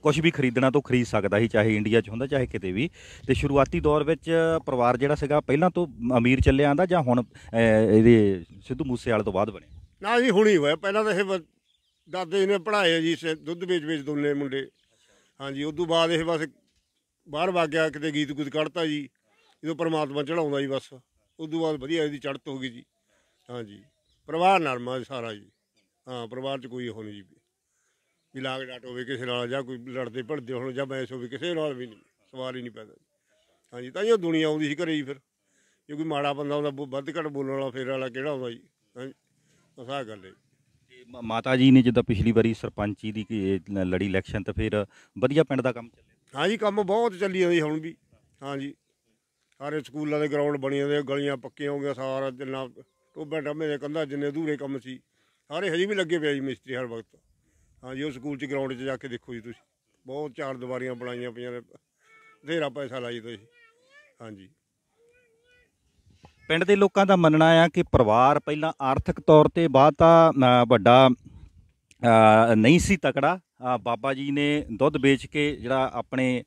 ਕੁਝ ਵੀ ਖਰੀਦਣਾ ਤੋਂ ਖਰੀਦ ਸਕਦਾ ਸੀ ਚਾਹੇ ਇੰਡੀਆ 'ਚ ਹੁੰਦਾ ਚਾਹੇ ਕਿਤੇ ਵੀ ਤੇ ਸ਼ੁਰੂਆਤੀ ਦੌਰ ਵਿੱਚ ਪਰਿਵਾਰ ਜਿਹੜਾ ਸੀਗਾ ਪਹਿਲਾਂ ਤੋਂ ਅਮੀਰ ਚੱਲਿਆ ਆਂਦਾ ਜਾਂ ਹੁਣ ਇਹਦੇ ਸਿੱਧੂ ਮੂਸੇ ਵਾਲੇ ਤੋਂ ਬਾਅਦ ਬਣਿਆ ਨਾ ਜੀ ਹੁਣੀ ਹੋਇਆ ਪਹਿਲਾਂ ਤਾਂ ਇਹ ਦਾਦੇ ਜੀ ਨੇ ਪੜਾਏ ਜੀ ਦੁੱਧ ਵੇਚ ਵੇਚ ਦੋਨੇ ਮੁੰਡੇ ਹਾਂਜੀ ਉਸ ਤੋਂ ਬਾਅਦ ਇਹ ਬਸ ਬਾਹਰ ਵਗ ਗਿਆ ਕਿਤੇ ਗੀਤ ਗੁੱਤ ਕੱਢਤਾ ਜੀ ਜਦੋਂ ਪਰਮਾਤਮਾ ਚੜਾਉਂਦਾ ਜੀ ਬਸ ਉਸ ਤੋਂ ਬਾਅਦ ਵਧੀਆ ਇਹਦੀ ਚੜਤ ਹੋ ਗਈ ਜੀ ਹਾਂਜੀ ਪਰਿਵਾਰ ਨਰਮਾ ਸਾਰਾ ਜੀ ਹਾਂ ਪਰਿਵਾਰ 'ਚ ਕੋਈ ਹੋਣੀ ਨਹੀਂ ਜੀ ਵੀ ਲਾਗ ਡਾਟ ਹੋਵੇ ਕਿਸੇ ਨਾਲ ਜਾਂ ਕੋਈ ਲੜਦੇ ਭੜਦੇ ਹੋਣ ਜਾਂ ਬੈਸ ਹੋਵੇ ਕਿਸੇ ਨਾਲ ਵੀ ਨਹੀਂ ਸਵਾਲ ਹੀ ਨਹੀਂ ਪੈਦਾ ਹਾਂਜੀ ਤਾਂ ਇਹ ਦੁਨੀਆ ਆਉਂਦੀ ਸੀ ਘਰੇ ਹੀ ਫਿਰ ਜੇ ਕੋਈ ਮਾੜਾ ਬੰਦਾ ਹੁੰਦਾ ਵੱਧ ਘੱਟ ਬੋਲਣ ਵਾਲਾ ਫੇਰ ਵਾਲਾ ਕਿਹੜਾ ਹੁੰਦਾ ਜੀ ਹਾਂਜੀ ਬਸ ਆਹ ਗੱਲ ਹੈ ਮਾਤਾ ਜੀ ਨੇ ਜਿੱਦਾਂ ਪਿਛਲੀ ਵਾਰੀ ਸਰਪੰਚੀ ਦੀ ਲੜੀ ਇਲੈਕਸ਼ਨ ਤਾਂ ਫਿਰ ਵਧੀਆ ਪਿੰਡ ਦਾ ਕੰਮ ਚੱਲਿਆ ਹਾਂਜੀ ਕੰਮ ਬਹੁਤ ਚੱਲੀ ਜਾਂਦੀ ਹੁਣ ਵੀ ਹਾਂਜੀ ਸਾਰੇ ਸਕੂਲਾਂ ਦੇ ਗਰਾਊਂਡ ਬਣੇ ਜਾਂਦੇ ਗਲੀਆਂ ਪੱਕੀਆਂ ਹੋ ਗਈਆਂ ਸਾਰਾ ਜਿੰਨਾ ਟੋਬੇ ਡੰਮੇ ਦੇ ਕੰਧਾਂ ਜਿੰਨੇ ਅਧੂਰੇ ਕੰਮ ਸੀ ਸਾਰੇ ਹਜੇ ਵੀ ਲੱਗੇ ਪਏ ਜੀ ਮਿਸਤਰੀ ਹਰ ਵਕਤ ਜੀ ਉਹ ਸਕੂਲ 'ਚ ਗਰਾਊਂਡ 'ਚ ਜਾ ਕੇ ਦੇਖੋ ਜੀ ਤੁਸੀਂ ਬਹੁਤ ਚਾਰ ਦੀਵਾਰੀਆਂ ਬਣਾਈਆਂ ਪਈਆਂ ਨੇ ਢੇਰਾ ਪੈਸਾ ਲਾਈ ਤੁਸੀਂ ਹਾਂਜੀ ਪਿੰਡ ਦੇ ਲੋਕਾਂ ਦਾ ਮੰਨਣਾ ਆ ਕਿ ਪਰਿਵਾਰ ਪਹਿਲਾਂ ਆਰਥਿਕ ਤੌਰ ਤੇ ਬਾਤ ਆ ਵੱਡਾ ਨਹੀਂ ਸੀ ਤਕੜਾ ਬਾਬਾ ਜੀ ਨੇ ਦੁੱਧ ਵੇਚ ਕੇ ਜਿਹੜਾ ਆਪਣੇ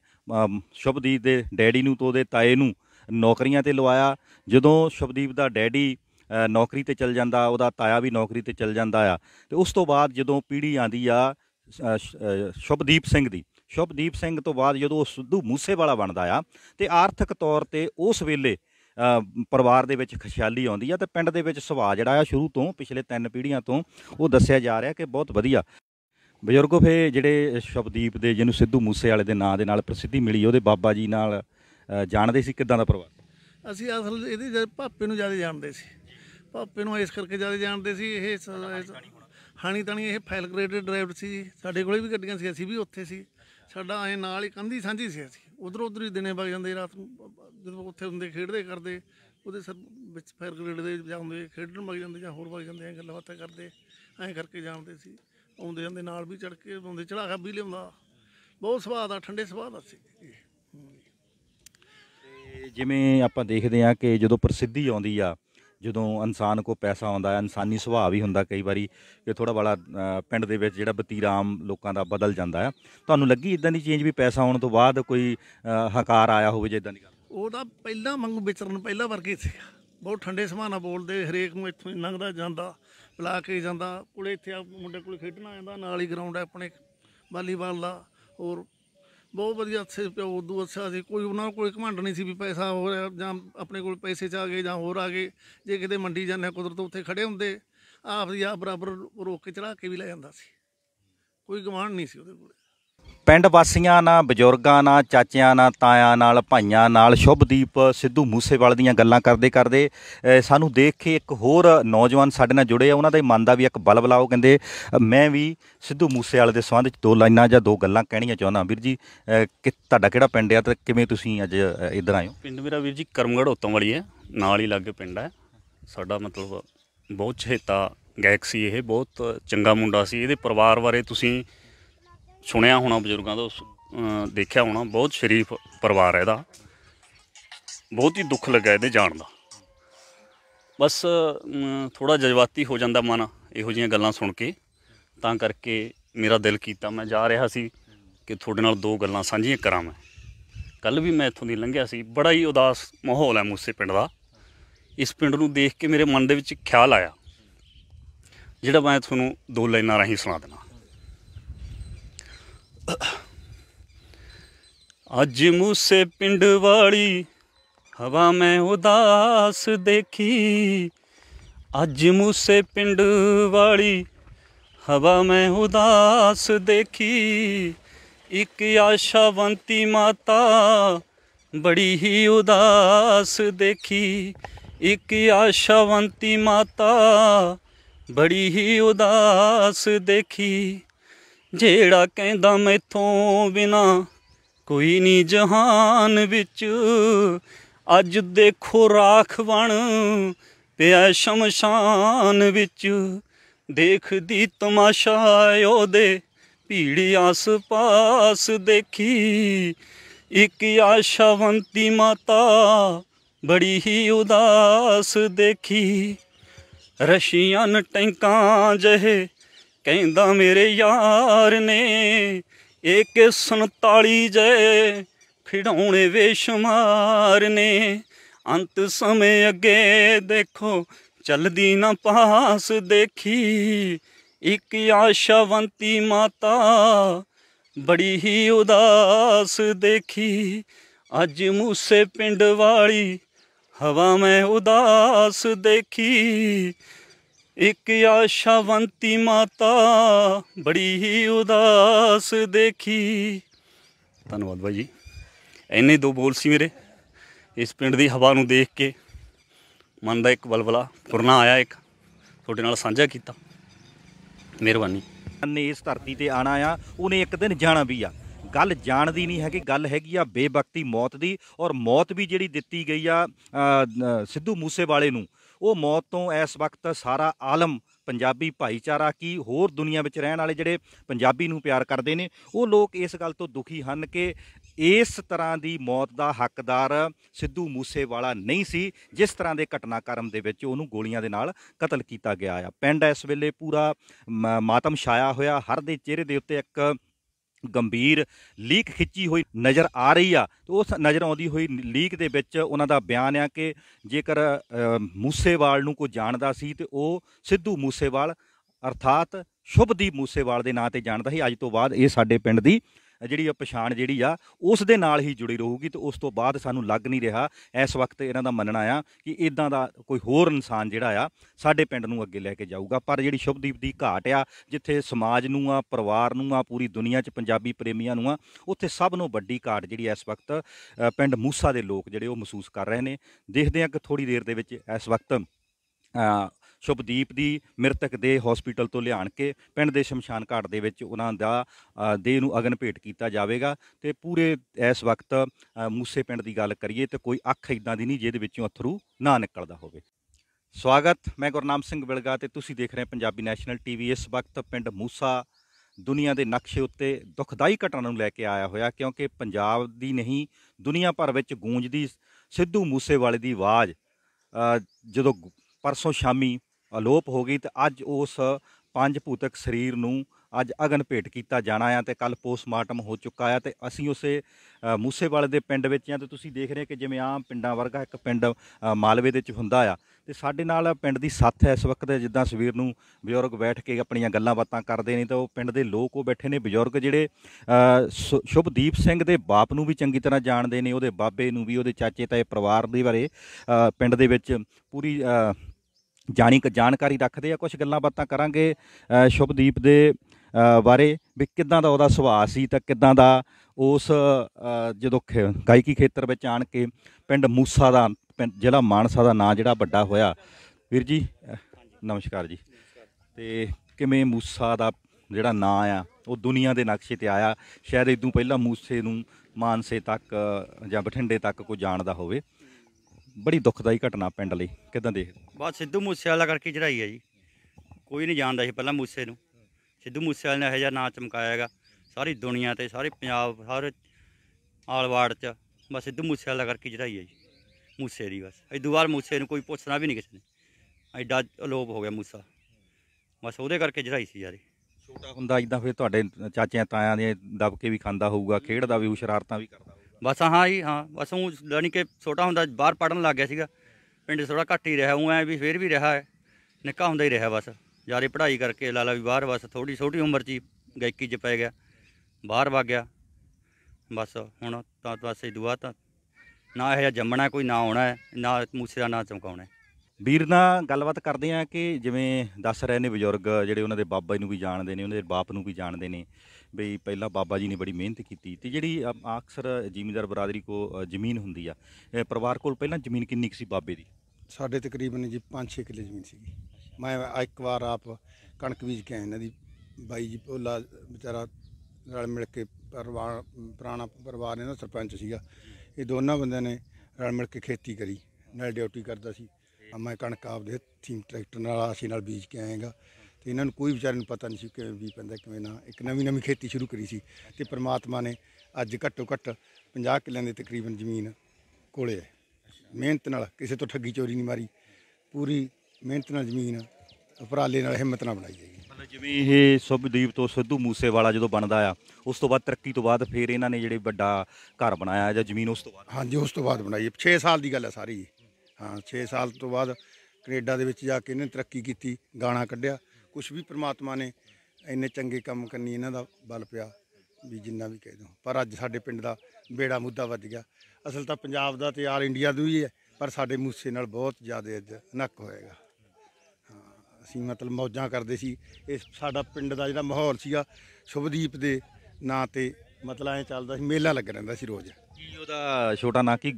ਸ਼ੁਭਦੀਪ ਦੇ ਡੈਡੀ ਨੂੰ ਤੋਂ ਦੇ ਤਾਏ ਨੂੰ ਨੌਕਰੀਆਂ ਤੇ ਲਵਾਇਆ ਜਦੋਂ ਸ਼ੁਭਦੀਪ ਦਾ ਡੈਡੀ ਨੌਕਰੀ ਤੇ ਚਲ ਜਾਂਦਾ ਉਹਦਾ ਤਾਇਆ ਵੀ ਨੌਕਰੀ ਤੇ ਚਲ ਜਾਂਦਾ ਆ ਤੇ ਉਸ ਤੋਂ ਬਾਅਦ ਜਦੋਂ ਪੀੜੀ ਆਂਦੀ ਆ ਸ਼ੁਭਦੀਪ ਸਿੰਘ ਦੀ ਸ਼ੁਭਦੀਪ ਸਿੰਘ ਤੋਂ ਬਾਅਦ ਜਦੋਂ ਉਹ ਸਿੱਧੂ ਮੂਸੇਵਾਲਾ ਬਣਦਾ ਆ ਤੇ ਆਰਥਿਕ ਤੌਰ ਤੇ ਉਸ ਵੇਲੇ ਪਰਿਵਾਰ ਦੇ ਵਿੱਚ ਖੁਸ਼ਹਾਲੀ ਆਉਂਦੀ ਆ ਤੇ ਪਿੰਡ ਦੇ ਵਿੱਚ ਸੁਭਾਅ ਜਿਹੜਾ ਆ ਸ਼ੁਰੂ ਤੋਂ ਪਿਛਲੇ ਤਿੰਨ ਪੀੜੀਆਂ ਤੋਂ ਉਹ ਦੱਸਿਆ ਜਾ ਰਿਹਾ ਕਿ ਬਹੁਤ ਵਧੀਆ ਬਜ਼ੁਰਗੋ ਫੇ ਜਿਹੜੇ ਸ਼ਬਦੀਪ ਦੇ ਜਿਹਨੂੰ ਸਿੱਧੂ ਮੂਸੇ ਵਾਲੇ ਦੇ ਨਾਂ ਦੇ ਨਾਲ ਪ੍ਰਸਿੱਧੀ ਮਿਲੀ ਉਹਦੇ ਬਾਬਾ ਜੀ ਨਾਲ ਜਾਣਦੇ ਸੀ ਕਿਦਾਂ ਦਾ ਪਰਿਵਾਰ ਅਸੀਂ ਅਸਲ ਇਹਦੇ ਜਿਹੜੇ ਭਾਪੇ ਨੂੰ ਜਿਆਦਾ ਜਾਣਦੇ ਸੀ ਪਾਪੇ ਨੂੰ ਇਸ ਕਰਕੇ ਜ਼ਿਆਦਾ ਜਾਣਦੇ ਸੀ ਇਹ ਹਾਣੀ ਤਾਣੀ ਇਹ ਫਾਈਲ ਗ੍ਰੇਡਡ ਡਰਾਈਵਰ ਸੀ ਜੀ। ਸਾਡੇ ਕੋਲੇ ਵੀ ਗੱਡੀਆਂ ਸੀ ਅਸੀਂ ਵੀ ਉੱਥੇ ਸੀ ਸਾਡਾ ਐ ਨਾਲ ਹੀ ਕੰਧੀ ਸਾਂਝੀ ਸੀ ਅਸੀਂ ਉਧਰ ਉਧਰ ਹੀ ਦਿਨੇ ਵਗ ਜਾਂਦੇ ਰਾਤ ਨੂੰ ਜਦੋਂ ਉੱਥੇ ਹੁੰਦੇ ਖੇਡਦੇ ਕਰਦੇ ਉਹਦੇ ਸਰ ਵਿੱਚ ਫਾਇਰ ਗ੍ਰੇਡ ਦੇ ਜਾਂ ਹੁੰਦੇ ਖੇਡਣ ਵਗ ਜਾਂਦੇ ਜਾਂ ਹੋਰ ਵਗ ਜਾਂਦੇ ਐ ਗੱਲਾਂ ਬਾਤਾਂ ਕਰਦੇ ਐ ਕਰਕੇ ਜਾਂਦੇ ਸੀ ਆਉਂਦੇ ਜਾਂਦੇ ਨਾਲ ਵੀ ਚੜ ਕੇ ਆਉਂਦੇ ਚੜਾਖਾ ਵੀ ਲਿਆਉਂਦਾ ਬਹੁਤ ਸੁਭਾਅ ਦਾ ਠੰਡੇ ਸੁਭਾਅ ਦਾ ਸੀ ਤੇ ਜਿਵੇਂ ਆਪਾਂ ਦੇਖਦੇ ਆ ਕਿ ਜਦੋਂ ਪ੍ਰਸਿੱਧੀ ਆਉਂਦੀ ਆ ਜਦੋਂ ਇਨਸਾਨ ਕੋ ਪੈਸਾ ਆਉਂਦਾ ਹੈ ਇਨਸਾਨੀ ਸੁਭਾਅ ਵੀ ਹੁੰਦਾ ਕਈ ਵਾਰੀ ਕਿ ਥੋੜਾ ਬੜਾ ਪਿੰਡ ਦੇ ਵਿੱਚ ਜਿਹੜਾ ਬਤੀਰਾਮ ਲੋਕਾਂ ਦਾ ਬਦਲ ਜਾਂਦਾ ਹੈ ਤੁਹਾਨੂੰ ਲੱਗੀ ਇਦਾਂ ਦੀ ਚੇਂਜ ਵੀ ਪੈਸਾ ਆਉਣ ਤੋਂ ਬਾਅਦ ਕੋਈ ਹਕਾਰ ਆਇਆ ਹੋਵੇ ਜੇ ਦੀ ਗੱਲ ਉਹ ਤਾਂ ਪਹਿਲਾਂ ਵਾਂਗੂ ਵਿਚਰਨ ਪਹਿਲਾਂ ਵਰਗੇ ਸੀ ਬਹੁਤ ਠੰਡੇ ਸੁਭਾਅ ਬੋਲਦੇ ਹਰੇਕ ਨੂੰ ਇੱਥੋਂ ਹੀ ਲੰਘਦਾ ਜਾਂਦਾ ਬਲਾ ਕੇ ਜਾਂਦਾ ਕੋਲੇ ਇੱਥੇ ਮੁੰਡੇ ਕੋਲ ਖੇਡਣਾ ਆਉਂਦਾ ਨਾਲ ਹੀ ਗਰਾਊਂਡ ਹੈ ਆਪਣੇ ਵਾਲੀਬਾਲ ਦਾ ਹੋਰ ਬਹੁਤ ਵਧੀਆ ਸੇ ਪਿਓ ਉਦੋਂ ਅੱਛਾ ਸੀ ਕੋਈ ਉਹਨਾਂ ਕੋਲ ਘਮੰਡ ਨਹੀਂ ਸੀ ਵੀ ਪੈਸਾ ਹੋ ਰਿਹਾ ਜਾਂ ਆਪਣੇ ਕੋਲ ਪੈਸੇ ਚ ਆ ਗਏ ਜਾਂ ਹੋਰ ਆ ਗਏ ਜੇ ਕਿਤੇ ਮੰਡੀ ਜਾਂਦੇ ਕੁਦਰਤ ਉੱਥੇ ਖੜੇ ਹੁੰਦੇ ਆਪ ਦੀ ਆਪ ਬਰਾਬਰ ਰੋਕ ਕੇ ਚੜਾ ਕੇ ਵੀ ਲੈ ਜਾਂਦਾ ਸੀ ਕੋਈ ਗਮਾਨ ਨਹੀਂ ਸੀ ਉਹਦੇ ਕੋਲ ਪਿੰਡ ਵਾਸੀਆਂ ਨਾਲ ਬਜ਼ੁਰਗਾਂ ਨਾਲ ਚਾਚਿਆਂ ਨਾਲ ਤਾਇਆਂ ਨਾਲ ਭਾਈਆਂ ਨਾਲ ਸ਼ੁਭਦੀਪ ਸਿੱਧੂ ਮੂਸੇਵਾਲ ਦੀਆਂ ਗੱਲਾਂ ਕਰਦੇ ਕਰਦੇ ਸਾਨੂੰ ਦੇਖ ਕੇ ਇੱਕ ਹੋਰ ਨੌਜਵਾਨ ਸਾਡੇ ਨਾਲ ਜੁੜੇ ਆ ਉਹਨਾਂ ਦੇ ਮਨ ਦਾ ਵੀ ਇੱਕ ਬਲਬ ਲਾਓ ਕਹਿੰਦੇ ਮੈਂ ਵੀ ਸਿੱਧੂ ਮੂਸੇਵਾਲ ਦੇ ਸੰਬੰਧ ਵਿੱਚ ਦੋ ਲਾਈਨਾਂ ਜਾਂ ਦੋ ਗੱਲਾਂ ਕਹਿਣੀਆਂ ਚਾਹੁੰਦਾ ਵੀਰ ਜੀ ਕਿ ਤੁਹਾਡਾ ਕਿਹੜਾ ਪਿੰਡ ਆ ਤੇ ਕਿਵੇਂ ਤੁਸੀਂ ਅੱਜ ਇੱਧਰ ਆਏ ਹੋ ਪਿੰਡ ਮੇਰਾ ਵੀਰ ਜੀ ਕਰਮਗੜ ਉਤੋਂ ਵਾਲੀ ਹੈ ਨਾਲ ਹੀ ਲੱਗੇ ਪਿੰਡ ਹੈ ਸਾਡਾ ਮਤਲਬ ਬਹੁਤ ਛੇਤਾ ਗੈਕਸੀ ਇਹ ਬਹੁਤ ਚੰਗਾ ਮੁੰਡਾ ਸੀ ਇਹਦੇ ਪਰਿਵਾਰ ਬਾਰੇ ਤੁਸੀਂ ਸੁਣਿਆ ਹੋਣਾ ਬਜ਼ੁਰਗਾਂ ਤੋਂ ਦੇਖਿਆ ਹੋਣਾ ਬਹੁਤ ਸ਼ਰੀਫ ਪਰਿਵਾਰ ਹੈ ਇਹਦਾ ਬਹੁਤ ਹੀ ਦੁੱਖ ਲੱਗਾ ਇਹਦੇ ਜਾਣ ਦਾ ਬਸ ਥੋੜਾ ਜਜ਼ਬਾਤੀ ਹੋ ਜਾਂਦਾ ਮਨ ਇਹੋ ਜੀਆਂ ਗੱਲਾਂ ਸੁਣ ਕੇ ਤਾਂ ਕਰਕੇ ਮੇਰਾ ਦਿਲ ਕੀਤਾ ਮੈਂ ਜਾ ਰਿਹਾ ਸੀ ਕਿ ਤੁਹਾਡੇ ਨਾਲ ਦੋ ਗੱਲਾਂ ਸਾਂਝੀਆਂ ਕਰਾਂ ਮੈਂ ਕੱਲ ਵੀ ਮੈਂ ਇੱਥੋਂ ਦੀ ਲੰਘਿਆ ਸੀ ਬੜਾ ਹੀ ਉਦਾਸ ਮਾਹੌਲ ਹੈ ਮੂਸੇ ਪਿੰਡ ਦਾ ਇਸ ਪਿੰਡ ਨੂੰ ਦੇਖ ਕੇ ਮੇਰੇ ਮਨ ਦੇ ਵਿੱਚ ਖਿਆਲ ਆਇਆ ਜਿਹੜਾ ਮੈਂ ਤੁਹਾਨੂੰ ਦੋ ਲਾਈਨਾਂ ਰਾਹੀਂ ਸੁਣਾ ਦਿੰਦਾ ਅੱਜ ਮੂਸੇ ਪਿੰਡ ਵਾਲੀ ਹਵਾ ਮੈਂ ਉਦਾਸ ਦੇਖੀ ਅੱਜ ਮੂਸੇ ਪਿੰਡ ਵਾਲੀ ਹਵਾ ਮੈਂ ਉਦਾਸ ਦੇਖੀ ਇੱਕ ਆਸ਼ਾਵੰਤੀ ਮਾਤਾ ਬੜੀ ਹੀ ਉਦਾਸ ਦੇਖੀ ਇੱਕ ਆਸ਼ਾਵੰਤੀ ਮਾਤਾ ਬੜੀ ਹੀ ਉਦਾਸ ਦੇਖੀ ਜਿਹੜਾ ਕਹਿੰਦਾ ਮੈਥੋਂ ਬਿਨਾ ਕੋਈ ਨਹੀਂ ਜਹਾਨ ਵਿੱਚ ਅੱਜ ਦੇਖੋ ਰਾਖ ਬਣ ਪਿਆ ਸ਼ਮਸ਼ਾਨ ਵਿੱਚ ਦੇਖਦੀ ਤਮਾਸ਼ਾ ਉਹਦੇ ਭੀੜੀ ਆਸ-ਪਾਸ ਦੇਖੀ ਇੱਕ ਆਸ਼ਵੰਤੀ ਮਾਤਾ ਬੜੀ ਹੀ ਉਦਾਸ ਦੇਖੀ ਰਸ਼ੀਆਂ ਨ ਟੈਂਕਾਂ ਜਹੇ ਕਹਿੰਦਾ ਮੇਰੇ ਯਾਰ ਨੇ ਏਕ 47 ਜੈ ਖਿਡਾਉਣੇ ਵੇਸ਼ਮਾਰ ਨੇ ਅੰਤ ਸਮੇਂ ਅੱਗੇ ਦੇਖੋ ਚਲਦੀ ਨਾ ਪਾਸ ਦੇਖੀ ਇੱਕ ਆਸ਼ਾਵੰਤੀ ਮਾਤਾ ਬੜੀ ਹੀ ਉਦਾਸ ਦੇਖੀ ਅੱਜ ਮੂਸੇ ਪਿੰਡ ਵਾਲੀ ਹਵਾ ਮੈਂ ਉਦਾਸ ਦੇਖੀ ਇੱਕ ਆਸ਼ਾਵੰਤੀ ਮਾਤਾ ਬੜੀ ਹੀ ਉਦਾਸ ਦੇਖੀ ਧੰਨਵਾਦ ਭਾਈ ਜੀ ਐਨੇ ਦੋ ਬੋਲ ਸੀ ਮੇਰੇ ਇਸ ਪਿੰਡ ਦੀ ਹਵਾ ਨੂੰ ਦੇਖ ਕੇ ਮਨ ਦਾ ਇੱਕ ਬਲਬਲਾ ਪੁਰਨਾ ਆਇਆ ਇੱਕ ਤੁਹਾਡੇ ਨਾਲ ਸਾਂਝਾ ਕੀਤਾ ਮਿਹਰਬਾਨੀ ਨੇ ਇਸ ਧਰਤੀ ਤੇ ਆਣਾ ਆ ਉਹਨੇ ਇੱਕ ਦਿਨ ਜਾਣਾ ਵੀ ਆ ਗੱਲ ਜਾਣ ਦੀ ਨਹੀਂ ਹੈਗੀ ਗੱਲ ਹੈਗੀ ਆ ਬੇਵਕਤੀ ਮੌਤ ਦੀ ਔਰ ਮੌਤ ਵੀ ਜਿਹੜੀ ਦਿੱਤੀ ਗਈ ਆ ਸਿੱਧੂ ਮੂਸੇ ਵਾਲੇ ਨੂੰ ਉਹ ਮੌਤ ਤੋਂ ਇਸ ਵਕਤ ਸਾਰਾ ਆਲਮ ਪੰਜਾਬੀ ਭਾਈਚਾਰਾ ਕੀ ਹੋਰ ਦੁਨੀਆ ਵਿੱਚ ਰਹਿਣ ਵਾਲੇ ਜਿਹੜੇ ਪੰਜਾਬੀ ਨੂੰ ਪਿਆਰ ਕਰਦੇ ਨੇ ਉਹ ਲੋਕ ਇਸ ਗੱਲ ਤੋਂ ਦੁਖੀ ਹਨ ਕਿ ਇਸ ਤਰ੍ਹਾਂ ਦੀ ਮੌਤ ਦਾ ਹੱਕਦਾਰ ਸਿੱਧੂ ਮੂਸੇਵਾਲਾ ਨਹੀਂ ਸੀ ਜਿਸ ਤਰ੍ਹਾਂ ਦੇ ਘਟਨਾਕ੍ਰਮ ਦੇ ਵਿੱਚ ਉਹਨੂੰ ਗੋਲੀਆਂ ਦੇ ਨਾਲ ਕਤਲ ਕੀਤਾ ਗਿਆ ਆ ਪਿੰਡ ਇਸ ਵੇਲੇ ਪੂਰਾ ਮਾਤਮ ਛਾਇਆ ਹੋਇਆ ਹਰ ਦੇ ਚਿਹਰੇ ਦੇ ਉੱਤੇ ਇੱਕ ਗੰਭੀਰ ਲੀਕ ਖਿੱਚੀ ਹੋਈ ਨਜ਼ਰ ਆ ਰਹੀ ਆ ਤੇ ਉਸ ਨਜ਼ਰ ਆਉਂਦੀ ਹੋਈ ਲੀਕ ਦੇ ਵਿੱਚ ਉਹਨਾਂ ਦਾ ਬਿਆਨ ਆ ਕਿ ਜੇਕਰ ਮੂਸੇਵਾਲ ਨੂੰ ਕੋਈ ਜਾਣਦਾ ਸੀ ਤੇ ਉਹ ਸਿੱਧੂ ਮੂਸੇਵਾਲ ਅਰਥਾਤ ਸ਼ੁਭਦੀਪ ਮੂਸੇਵਾਲ ਦੇ ਨਾਂ ਤੇ ਜਾਣਦਾ ਸੀ ਅੱਜ ਤੋਂ ਬਾਅਦ ਇਹ ਸਾਡੇ ਪਿੰਡ ਦੀ ਜਿਹੜੀ ਆ ਪਛਾਣ ਜਿਹੜੀ ਆ ਉਸ ਦੇ ਨਾਲ ਹੀ ਜੁੜੀ ਰਹੂਗੀ ਤੇ ਉਸ ਤੋਂ ਬਾਅਦ ਸਾਨੂੰ ਲੱਗ ਨਹੀਂ ਰਿਹਾ ਇਸ ਵਕਤ ਇਹਨਾਂ ਦਾ ਮੰਨਣਾ ਆ ਕਿ ਇਦਾਂ ਦਾ ਕੋਈ ਹੋਰ ਇਨਸਾਨ ਜਿਹੜਾ ਆ ਸਾਡੇ ਪਿੰਡ ਨੂੰ ਅੱਗੇ ਲੈ ਕੇ ਜਾਊਗਾ ਪਰ ਜਿਹੜੀ ਸ਼ੁਭਦੀਪ ਦੀ ਘਾਟ ਆ ਜਿੱਥੇ ਸਮਾਜ ਨੂੰ ਆ ਪਰਿਵਾਰ ਨੂੰ ਆ ਪੂਰੀ ਦੁਨੀਆ 'ਚ ਪੰਜਾਬੀ ਪ੍ਰੇਮੀਆਂ ਨੂੰ ਆ ਉੱਥੇ ਸਭ ਨੂੰ ਵੱਡੀ ਘਾਟ ਜਿਹੜੀ ਇਸ ਵਕਤ ਪਿੰਡ ਮੂਸਾ ਦੇ ਲੋਕ ਜਿਹੜੇ ਉਹ ਮਹਿਸੂਸ ਕਰ ਰਹੇ ਨੇ ਦੇਖਦੇ ਆ ਕਿ ਥੋੜੀ ਦੇਰ ਦੇ ਵਿੱਚ ਇਸ ਵਕਤ ਸ਼ੁਭਦੀਪ ਦੀ ਮ੍ਰਿਤਕ ਦੇ ਹਸਪੀਟਲ ਤੋਂ ਲਿਆਣ ਕੇ ਪਿੰਡ ਦੇ ਸ਼ਮਸ਼ਾਨ ਘਾਟ ਦੇ ਵਿੱਚ ਉਹਨਾਂ ਦਾ ਦੇਹ ਨੂੰ ਅਗਨ ਭੇਟ ਕੀਤਾ ਜਾਵੇਗਾ ਤੇ ਪੂਰੇ ਇਸ ਵਕਤ ਮੂਸੇ ਪਿੰਡ ਦੀ ਗੱਲ ਕਰੀਏ ਤੇ ਕੋਈ ਅੱਖ ਇਦਾਂ ਦੀ ਨਹੀਂ ਜਿਹਦੇ ਵਿੱਚੋਂ ਅਥਰੂ ਨਾ ਨਿਕਲਦਾ ਹੋਵੇ ਸਵਾਗਤ ਮੈਂ ਗੁਰਨਾਮ ਸਿੰਘ ਬਿਲਗਾ ਤੇ ਤੁਸੀਂ ਦੇਖ ਰਹੇ ਪੰਜਾਬੀ ਨੈਸ਼ਨਲ ਟੀਵੀ ਇਸ ਵਕਤ ਪਿੰਡ ਮੂਸਾ ਦੁਨੀਆ ਦੇ ਨਕਸ਼ੇ ਉੱਤੇ ਦੁਖਦਾਈ ਘਟਨਾ ਨੂੰ ਲੈ ਕੇ ਆਇਆ ਹੋਇਆ ਕਿਉਂਕਿ ਪੰਜਾਬ ਦੀ ਨਹੀਂ ਦੁਨੀਆ ਭਰ ਵਿੱਚ ਗੂੰਜਦੀ ਸਿੱਧੂ ਮੂਸੇਵਾਲੇ ਦੀ ਆਵਾਜ਼ ਜਦੋਂ ਪਰਸੋਂ ਸ਼ਾਮੀ ਅਲੋਪ ਹੋ ਗਈ ਤੇ ਅੱਜ ਉਸ ਪੰਜ ਭੂਤਕ ਸਰੀਰ ਨੂੰ ਅੱਜ ਅਗਨ ਭੇਟ ਕੀਤਾ ਜਾਣਾ ਆ ਤੇ ਕੱਲ ਪੋਸਟਮਾਰਟਮ ਹੋ ਚੁੱਕਾ ਆ ਤੇ ਅਸੀਂ ਉਸੇ ਮੂਸੇਵਾਲੇ ਦੇ ਪਿੰਡ ਵਿੱਚ ਆ ਤੇ ਤੁਸੀਂ ਦੇਖ ਰਹੇ ਕਿ ਜਿਵੇਂ ਆਮ ਪਿੰਡਾਂ ਵਰਗਾ ਇੱਕ ਪਿੰਡ ਮਾਲਵੇ ਦੇ ਵਿੱਚ ਹੁੰਦਾ ਆ ਤੇ ਸਾਡੇ ਨਾਲ ਪਿੰਡ ਦੀ ਸੱਥ ਹੈ ਇਸ ਵਕਤ ਜਿੱਦਾਂ ਸਵੀਰ ਨੂੰ ਬਜ਼ੁਰਗ ਬੈਠ ਕੇ ਆਪਣੀਆਂ ਗੱਲਾਂ ਬਾਤਾਂ ਕਰਦੇ ਨੇ ਤਾਂ ਉਹ ਪਿੰਡ ਦੇ ਲੋਕ ਉਹ ਬੈਠੇ ਨੇ ਬਜ਼ੁਰਗ ਜਿਹੜੇ ਸ਼ੁਭਦੀਪ ਸਿੰਘ ਦੇ ਬਾਪ ਨੂੰ ਵੀ ਚੰਗੀ ਤਰ੍ਹਾਂ ਜਾਣਦੇ ਨੇ ਉਹਦੇ ਬਾਬੇ ਨੂੰ ਵੀ ਉਹਦੇ ਚਾਚੇ ਤਾਏ ਪਰਿਵਾਰ ਦੇ ਬਾਰੇ ਪਿੰਡ ਦੇ ਵਿੱਚ ਪੂਰੀ ਜਾਣੀ ਜਾਣਕਾਰੀ ਰੱਖਦੇ ਆ ਕੁਝ ਗੱਲਾਂ ਬਾਤਾਂ ਕਰਾਂਗੇ ਸ਼ੁਭਦੀਪ ਦੇ ਬਾਰੇ ਵੀ ਕਿੱਦਾਂ ਦਾ ਉਹਦਾ ਸੁਭਾਅ ਸੀ ਤਾਂ ਕਿੱਦਾਂ ਦਾ ਉਸ ਜਦੋਂ ਗਾਇਕੀ ਖੇਤਰ ਵਿੱਚ ਆਣ ਕੇ ਪਿੰਡ ਮੂਸਾ ਦਾ ਜਿਹੜਾ ਮਾਨਸਾ ਦਾ ਨਾਂ ਜਿਹੜਾ ਵੱਡਾ ਹੋਇਆ ਵੀਰ ਜੀ ਨਮਸਕਾਰ ਜੀ ਤੇ ਕਿਵੇਂ ਮੂਸਾ ਦਾ ਜਿਹੜਾ ਨਾਂ ਆ ਉਹ ਦੁਨੀਆ ਦੇ ਨਕਸ਼ੇ ਤੇ ਆਇਆ ਸ਼ਾਇਦ ਇਦੋਂ ਪਹਿਲਾਂ ਮੂਸੇ ਨੂੰ ਮਾਨਸੇ ਤੱਕ ਜਾਂ ਬਠਿੰਡੇ ਤੱਕ ਕੋਈ ਜਾਣਦਾ ਹੋਵੇ ਬੜੀ ਦੁਖਦਾਈ ਘਟਨਾ ਪਿੰਡ ਲਈ ਕਿਦਾਂ ਦੇਖ ਬਸ ਸਿੱਧੂ ਮੂਸੇ ਵਾਲਾ ਕਰਕੇ ਚੜਾਈ ਹੈ ਜੀ ਕੋਈ ਨਹੀਂ ਜਾਣਦਾ ਸੀ ਪਹਿਲਾਂ ਮੂਸੇ ਨੂੰ ਸਿੱਧੂ ਮੂਸੇ ਵਾਲੇ ਨੇ ਇਹੋ ਜਿਹਾ ਨਾਂ ਚਮਕਾਇਆ ਹੈਗਾ ਸਾਰੀ ਦੁਨੀਆ ਤੇ ਸਾਰੇ ਪੰਜਾਬ ਸਾਰੇ ਆਲਵਾੜ 'ਚ ਬਸ ਸਿੱਧੂ ਮੂਸੇ ਵਾਲਾ ਕਰਕੇ ਚੜਾਈ ਹੈ ਜੀ ਮੂਸੇ ਦੀ ਬਸ ਇਹ ਦੁਬਾਰ ਮੂਸੇ ਨੂੰ ਕੋਈ ਪੁੱਛਣਾ ਵੀ ਨਹੀਂ ਕਿਸੇ ਨੇ ਐਡਾ ਅਲੋਪ ਹੋ ਗਿਆ ਮੂਸਾ ਬਸ ਉਹਦੇ ਕਰਕੇ ਚੜਾਈ ਸੀ ਯਾਰੇ ਛੋਟਾ ਹੁੰਦਾ ਇਦਾਂ ਫਿਰ ਤੁਹਾਡੇ ਚਾਚਿਆਂ ਤਾਇਆਂ ਦੇ ਦਬਕੇ ਵੀ ਖਾਂਦਾ ਹੋਊਗਾ ਖੇਡਦਾ ਵੀ ਸ਼ਰਾਰਤਾਂ ਵੀ ਕਰਦਾ ਬਸ ਹਾਂ ਹੀ ਹਾਂ ਬਸ ਉਹ ਯਾਨੀ ਕਿ ਛੋਟਾ ਹੁੰਦਾ ਬਾਹਰ ਪੜਨ ਲੱਗ ਗਿਆ ਸੀਗਾ ਪਿੰਡ ਥੋੜਾ ਘੱਟ ਹੀ ਰਿਹਾ ਉਹ ਐ ਵੀ ਫੇਰ ਵੀ ਰਿਹਾ ਹੈ ਨਿੱਕਾ ਹੁੰਦਾ ਹੀ ਰਿਹਾ ਬਸ ਯਾਰੀ ਪੜ੍ਹਾਈ ਕਰਕੇ ਲਾਲਾ ਵੀ ਬਾਹਰ ਬਸ ਥੋੜੀ ਛੋਟੀ ਉਮਰ 'ਚ ਗਾਇਕੀ 'ਚ ਪੈ ਗਿਆ ਬਾਹਰ ਵਗ ਗਿਆ ਬਸ ਹੁਣ ਤਾਂ ਬਸ ਇਹ ਦੁਆ ਤਾਂ ਨਾ ਇਹ ਜੰਮਣਾ ਕੋਈ ਨਾ ਆਉਣਾ ਨਾ ਮੂਸੇ ਦਾ ਨਾ ਚਮਕਾਉਣਾ ਵੀਰ ਨਾਲ ਗੱਲਬਾਤ ਕਰਦੇ ਆ ਕਿ ਜਿਵੇਂ ਦੱਸ ਰਹੇ ਨੇ ਬਜ਼ੁਰਗ ਜਿਹੜੇ ਉਹਨਾਂ ਦੇ ਬਾਬਾ ਜੀ ਨੂੰ ਵੀ ਜਾਣਦੇ ਨੇ ਉਹਨਾਂ ਦੇ ਬਾਪ ਨੂੰ ਵੀ ਜਾਣਦੇ ਨੇ ਬਈ ਪਹਿਲਾਂ ਬਾਬਾ ਜੀ ਨੇ ਬੜੀ ਮਿਹਨਤ ਕੀਤੀ ਤੇ ਜਿਹੜੀ ਅਕਸਰ ਜ਼ਮੀਂਦਾਰ ਬਰਾਦਰੀ ਕੋ ਜ਼ਮੀਨ ਹੁੰਦੀ ਆ ਪਰਿਵਾਰ ਕੋਲ ਪਹਿਲਾਂ ਜ਼ਮੀਨ ਕਿੰਨੀ ਸੀ ਬਾਬੇ ਦੀ ਸਾਡੇ ਤਕਰੀਬਨ ਜੀ 5-6 ਕਿੱਲੇ ਜ਼ਮੀਨ ਸੀਗੀ ਮੈਂ ਇੱਕ ਵਾਰ ਆਪ ਕਣਕ ਬੀਜ ਕੇ ਇਹਨਾਂ ਦੀ ਬਾਈ ਜੀ ਭੋਲਾ ਵਿਚਾਰਾ ਨਾਲ ਮਿਲ ਕੇ ਪਰਿਵਾਰ ਪੁਰਾਣਾ ਪਰਿਵਾਰ ਇਹਨਾਂ ਸਰਪੰਚ ਸੀਗਾ ਇਹ ਦੋਨਾਂ ਬੰਦਿਆਂ ਨੇ ਰਲ ਮਿਲ ਕੇ ਖੇਤੀ ਕਰੀ ਨਾਲ ਡਿਊਟੀ ਕਰਦਾ ਸੀ ਆ ਮੈਂ ਕਣਕ ਆਪਦੇ ਥੀਮ ਟਰੈਕਟਰ ਨਾਲ ਆਸੀ ਨਾਲ ਬੀਜ ਕੇ ਆਏਗਾ ਤੇ ਇਹਨਾਂ ਨੂੰ ਕੋਈ ਵਿਚਾਰੇ ਨੂੰ ਪਤਾ ਨਹੀਂ ਸੀ ਕਿਵੇਂ ਵੀ ਪੈਂਦਾ ਕਿਵੇਂ ਨਾ ਇੱਕ ਨਵੀਂ ਨਵੀਂ ਖੇਤੀ ਸ਼ੁਰੂ ਕਰੀ ਸੀ ਤੇ ਪ੍ਰਮਾਤਮਾ ਨੇ ਅੱਜ ਘੱਟੋ ਘੱਟ 50 ਕਿੱਲਿਆਂ ਦੇ ਤਕਰੀਬਨ ਜ਼ਮੀਨ ਕੋਲੇ ਹੈ ਮਿਹਨਤ ਨਾਲ ਕਿਸੇ ਤੋਂ ਠੱਗੀ ਚੋਰੀ ਨਹੀਂ ਮਾਰੀ ਪੂਰੀ ਮਿਹਨਤ ਨਾਲ ਜ਼ਮੀਨ ਉਪਰਾਲੇ ਨਾਲ ਹਿੰਮਤ ਨਾਲ ਬਣਾਈ ਗਈ ਮਤਲਬ ਜਿਵੇਂ ਇਹ ਸੁਭਦੀਪ ਤੋਂ ਸਿੱਧੂ ਮੂਸੇ ਵਾਲਾ ਜਦੋਂ ਬਣਦਾ ਆ ਉਸ ਤੋਂ ਬਾਅਦ ਤਰੱਕੀ ਤੋਂ ਬਾਅਦ ਫਿਰ ਇਹਨਾਂ ਨੇ ਜਿਹੜੇ ਵੱਡਾ ਘਰ ਬਣਾਇਆ ਜਾਂ ਜ਼ਮੀਨ ਉਸ ਤੋਂ ਬਾਅਦ ਹਾਂਜੀ ਉਸ ਤੋਂ ਬਾਅਦ ਬਣਾਈ 6 ਸਾਲ ਦੀ ਗੱਲ ਹੈ ਸਾਰੀ ਹਾਂ 6 ਸਾਲ ਤੋਂ ਬਾਅਦ ਕੈਨੇਡਾ ਦੇ ਵਿੱਚ ਜਾ ਕੇ ਇਹਨੇ ਤਰੱਕੀ ਕੀਤੀ ਗਾਣਾ ਕੱਢਿਆ ਕੁਝ ਵੀ ਪ੍ਰਮਾਤਮਾ ਨੇ ਇੰਨੇ ਚੰਗੇ ਕੰਮ ਕਰਨੀ ਇਹਨਾਂ ਦਾ ਬਲ ਪਿਆ ਵੀ ਜਿੰਨਾ ਵੀ ਕਹਿ ਦੋ ਪਰ ਅੱਜ ਸਾਡੇ ਪਿੰਡ ਦਾ ਬੇੜਾ ਮੁੱਦਾ ਵੱਜ ਗਿਆ ਅਸਲ ਤਾਂ ਪੰਜਾਬ ਦਾ ਤੇ ਆਲ ਇੰਡੀਆ ਦਾ ਹੀ ਹੈ ਪਰ ਸਾਡੇ ਮੂਸੇ ਨਾਲ ਬਹੁਤ ਜ਼ਿਆਦਾ ਅੱਜ ਨੱਕ ਹੋਏਗਾ ਹਾਂ ਅਸੀਂ ਮਤਲਬ ਮੌਜਾਂ ਕਰਦੇ ਸੀ ਇਸ ਸਾਡਾ ਪਿੰਡ ਦਾ ਜਿਹੜਾ ਮਾਹੌਲ ਸੀਗਾ ਸ਼ੁਭਦੀਪ ਦੇ ਨਾਂ ਤੇ ਮਤਲਬ ਐ ਚੱਲਦਾ ਸੀ ਮੇਲਾ ਲੱਗ ਰਹਿੰਦਾ ਸੀ ਰੋਜ਼ ਕੀ ਉਹਦਾ ਛੋਟਾ ਨਾਂ ਕੀ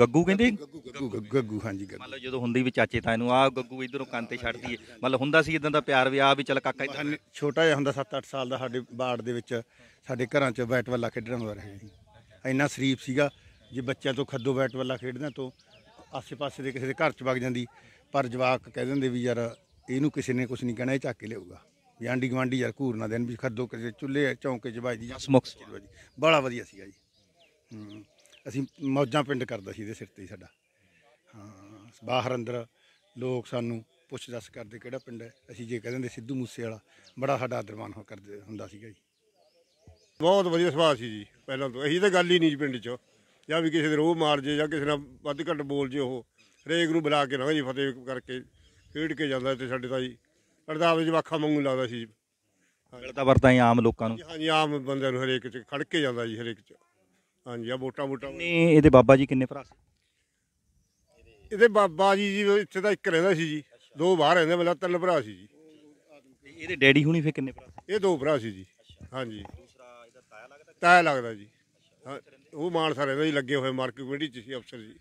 ਗੱਗੂ ਕਹਿੰਦੇ ਗੱਗੂ ਗੱਗੂ ਹਾਂਜੀ ਗੱਗੂ ਮਤਲਬ ਜਦੋਂ ਹੁੰਦੀ ਵੀ ਚਾਚੇ ਤਾਂ ਇਹਨੂੰ ਆ ਗੱਗੂ ਇਧਰੋਂ ਕੰਨ ਤੇ ਛੱਡਦੀ ਏ ਮਤਲਬ ਹੁੰਦਾ ਸੀ ਇਦਾਂ ਦਾ ਪਿਆਰ ਵੀ ਆ ਵੀ ਚੱਲ ਕਾਕਾ ਇਦਾਂ ਛੋਟਾ ਜਿਹਾ ਹੁੰਦਾ 7-8 ਸਾਲ ਦਾ ਸਾਡੇ ਬਾੜ ਦੇ ਵਿੱਚ ਸਾਡੇ ਘਰਾਂ 'ਚ ਬੈਟ ਵੱਲਾ ਖੇਡਣ ਹੁੰਦਾ ਰਹੇ ਸੀ ਇੰਨਾ ਸ਼ਰੀਫ ਸੀਗਾ ਜੇ ਬੱਚਿਆਂ ਤੋਂ ਖੱਦੋ ਬੈਟ ਵੱਲਾ ਖੇਡਦਾ ਤੋਂ ਆਸੇ-ਪਾਸੇ ਦੇ ਕਿਸੇ ਦੇ ਘਰ 'ਚ ਵਗ ਜਾਂਦੀ ਪਰ ਜਵਾਕ ਕਹਿ ਦਿੰਦੇ ਵੀ ਯਾਰ ਇਹਨੂੰ ਕਿਸੇ ਨੇ ਕੁਝ ਨਹੀਂ ਕਹਿਣਾ ਇਹ ਚੱਕ ਕੇ ਲਿਆਊਗਾ ਵੀ ਆਂਡੀ ਗਵਾਂਡੀ ਯਾਰ ਘੂਰ ਨਾ ਦੇਣ ਵੀ ਖੱਦੋ ਕਿਸੇ ਚੁੱਲ੍ਹੇ ਚੌਂਕੇ ਜਵਾਈ ਦੀ ਜਾਂ ਸਮੋਕਸ ਬੜਾ ਵਧੀਆ ਸੀਗਾ ਜੀ ਅਸੀਂ ਮੌਜਾਂ ਪਿੰਡ ਕਰਦਾ ਸੀ ਇਹਦੇ ਸਿਰ ਤੇ ਹੀ ਸਾਡਾ ਹਾਂ ਬਾਹਰ ਅੰਦਰ ਲੋਕ ਸਾਨੂੰ ਪੁੱਛ ਦੱਸ ਕਰਦੇ ਕਿਹੜਾ ਪਿੰਡ ਹੈ ਅਸੀਂ ਜੇ ਕਹਿੰਦੇ ਸਿੱਧੂ ਮੂਸੇ ਵਾਲਾ ਬੜਾ ਸਾਡਾ ਆਦਰਮਾਨ ਹੋ ਕਰਦੇ ਹੁੰਦਾ ਸੀਗਾ ਜੀ ਬਹੁਤ ਵਧੀਆ ਸੁਭਾਅ ਸੀ ਜੀ ਪਹਿਲਾਂ ਤੋਂ ਇਹੀ ਤਾਂ ਗੱਲ ਹੀ ਨਹੀਂ ਜੀ ਪਿੰਡ 'ਚ ਜਾਂ ਵੀ ਕਿਸੇ ਦੇ ਰੋਹ ਮਾਰ ਜੇ ਜਾਂ ਕਿਸੇ ਨਾਲ ਵੱਧ ਘੱਟ ਬੋਲ ਜੇ ਉਹ ਰੇਗ ਨੂੰ ਬੁਲਾ ਕੇ ਨਾ ਜੀ ਫਤਿਹ ਕਰਕੇ ਖੇਡ ਕੇ ਜਾਂਦਾ ਤੇ ਸਾਡੇ ਤਾਂ ਜੀ ਅਰਦਾਸ ਜਵਾਖਾ ਵਾਂਗੂ ਲੱਗਦਾ ਸੀ ਮਿਲਦਾ ਵਰਤਾ ਆਮ ਲੋਕਾਂ ਨੂੰ ਹਾਂਜੀ ਆਮ ਬੰਦਿਆਂ ਨੂੰ ਹਰੇਕ 'ਚ ਖੜ ਕੇ ਜਾਂਦਾ ਜੀ ਹਰੇਕ 'ਚ ਹਾਂਜੀ ਆ ਮੋਟਾ ਮੋਟਾ ਨੇ ਇਹਦੇ ਬਾਬਾ ਜੀ ਕਿੰਨੇ ਭਰਾ ਸੀ ਇਹਦੇ ਬਾਬਾ ਜੀ ਜੀ ਇੱਥੇ ਤਾਂ ਇੱਕ ਰਹਿੰਦਾ ਸੀ ਜੀ ਦੋ ਬਾਹਰ ਰਹਿੰਦੇ ਮਤਲਬ ਤਿੰਨ ਭਰਾ ਸੀ ਜੀ ਇਹਦੇ ਡੈਡੀ ਹੁਣੀ ਫੇ ਕਿੰਨੇ ਭਰਾ ਸੀ ਇਹ ਦੋ ਭਰਾ ਸੀ ਜੀ ਹਾਂਜੀ ਦੂਸਰਾ ਇਹਦਾ ਤਾਇਆ ਲੱਗਦਾ ਤਾਇਆ ਲੱਗਦਾ ਜੀ ਉਹ ਮਾਨਸਾ ਰਹਿੰਦਾ ਜੀ ਲੱਗੇ ਹੋਏ ਮਾਰਕ ਕਮੇਟੀ ਚ ਸੀ ਅਫਸਰ ਜੀ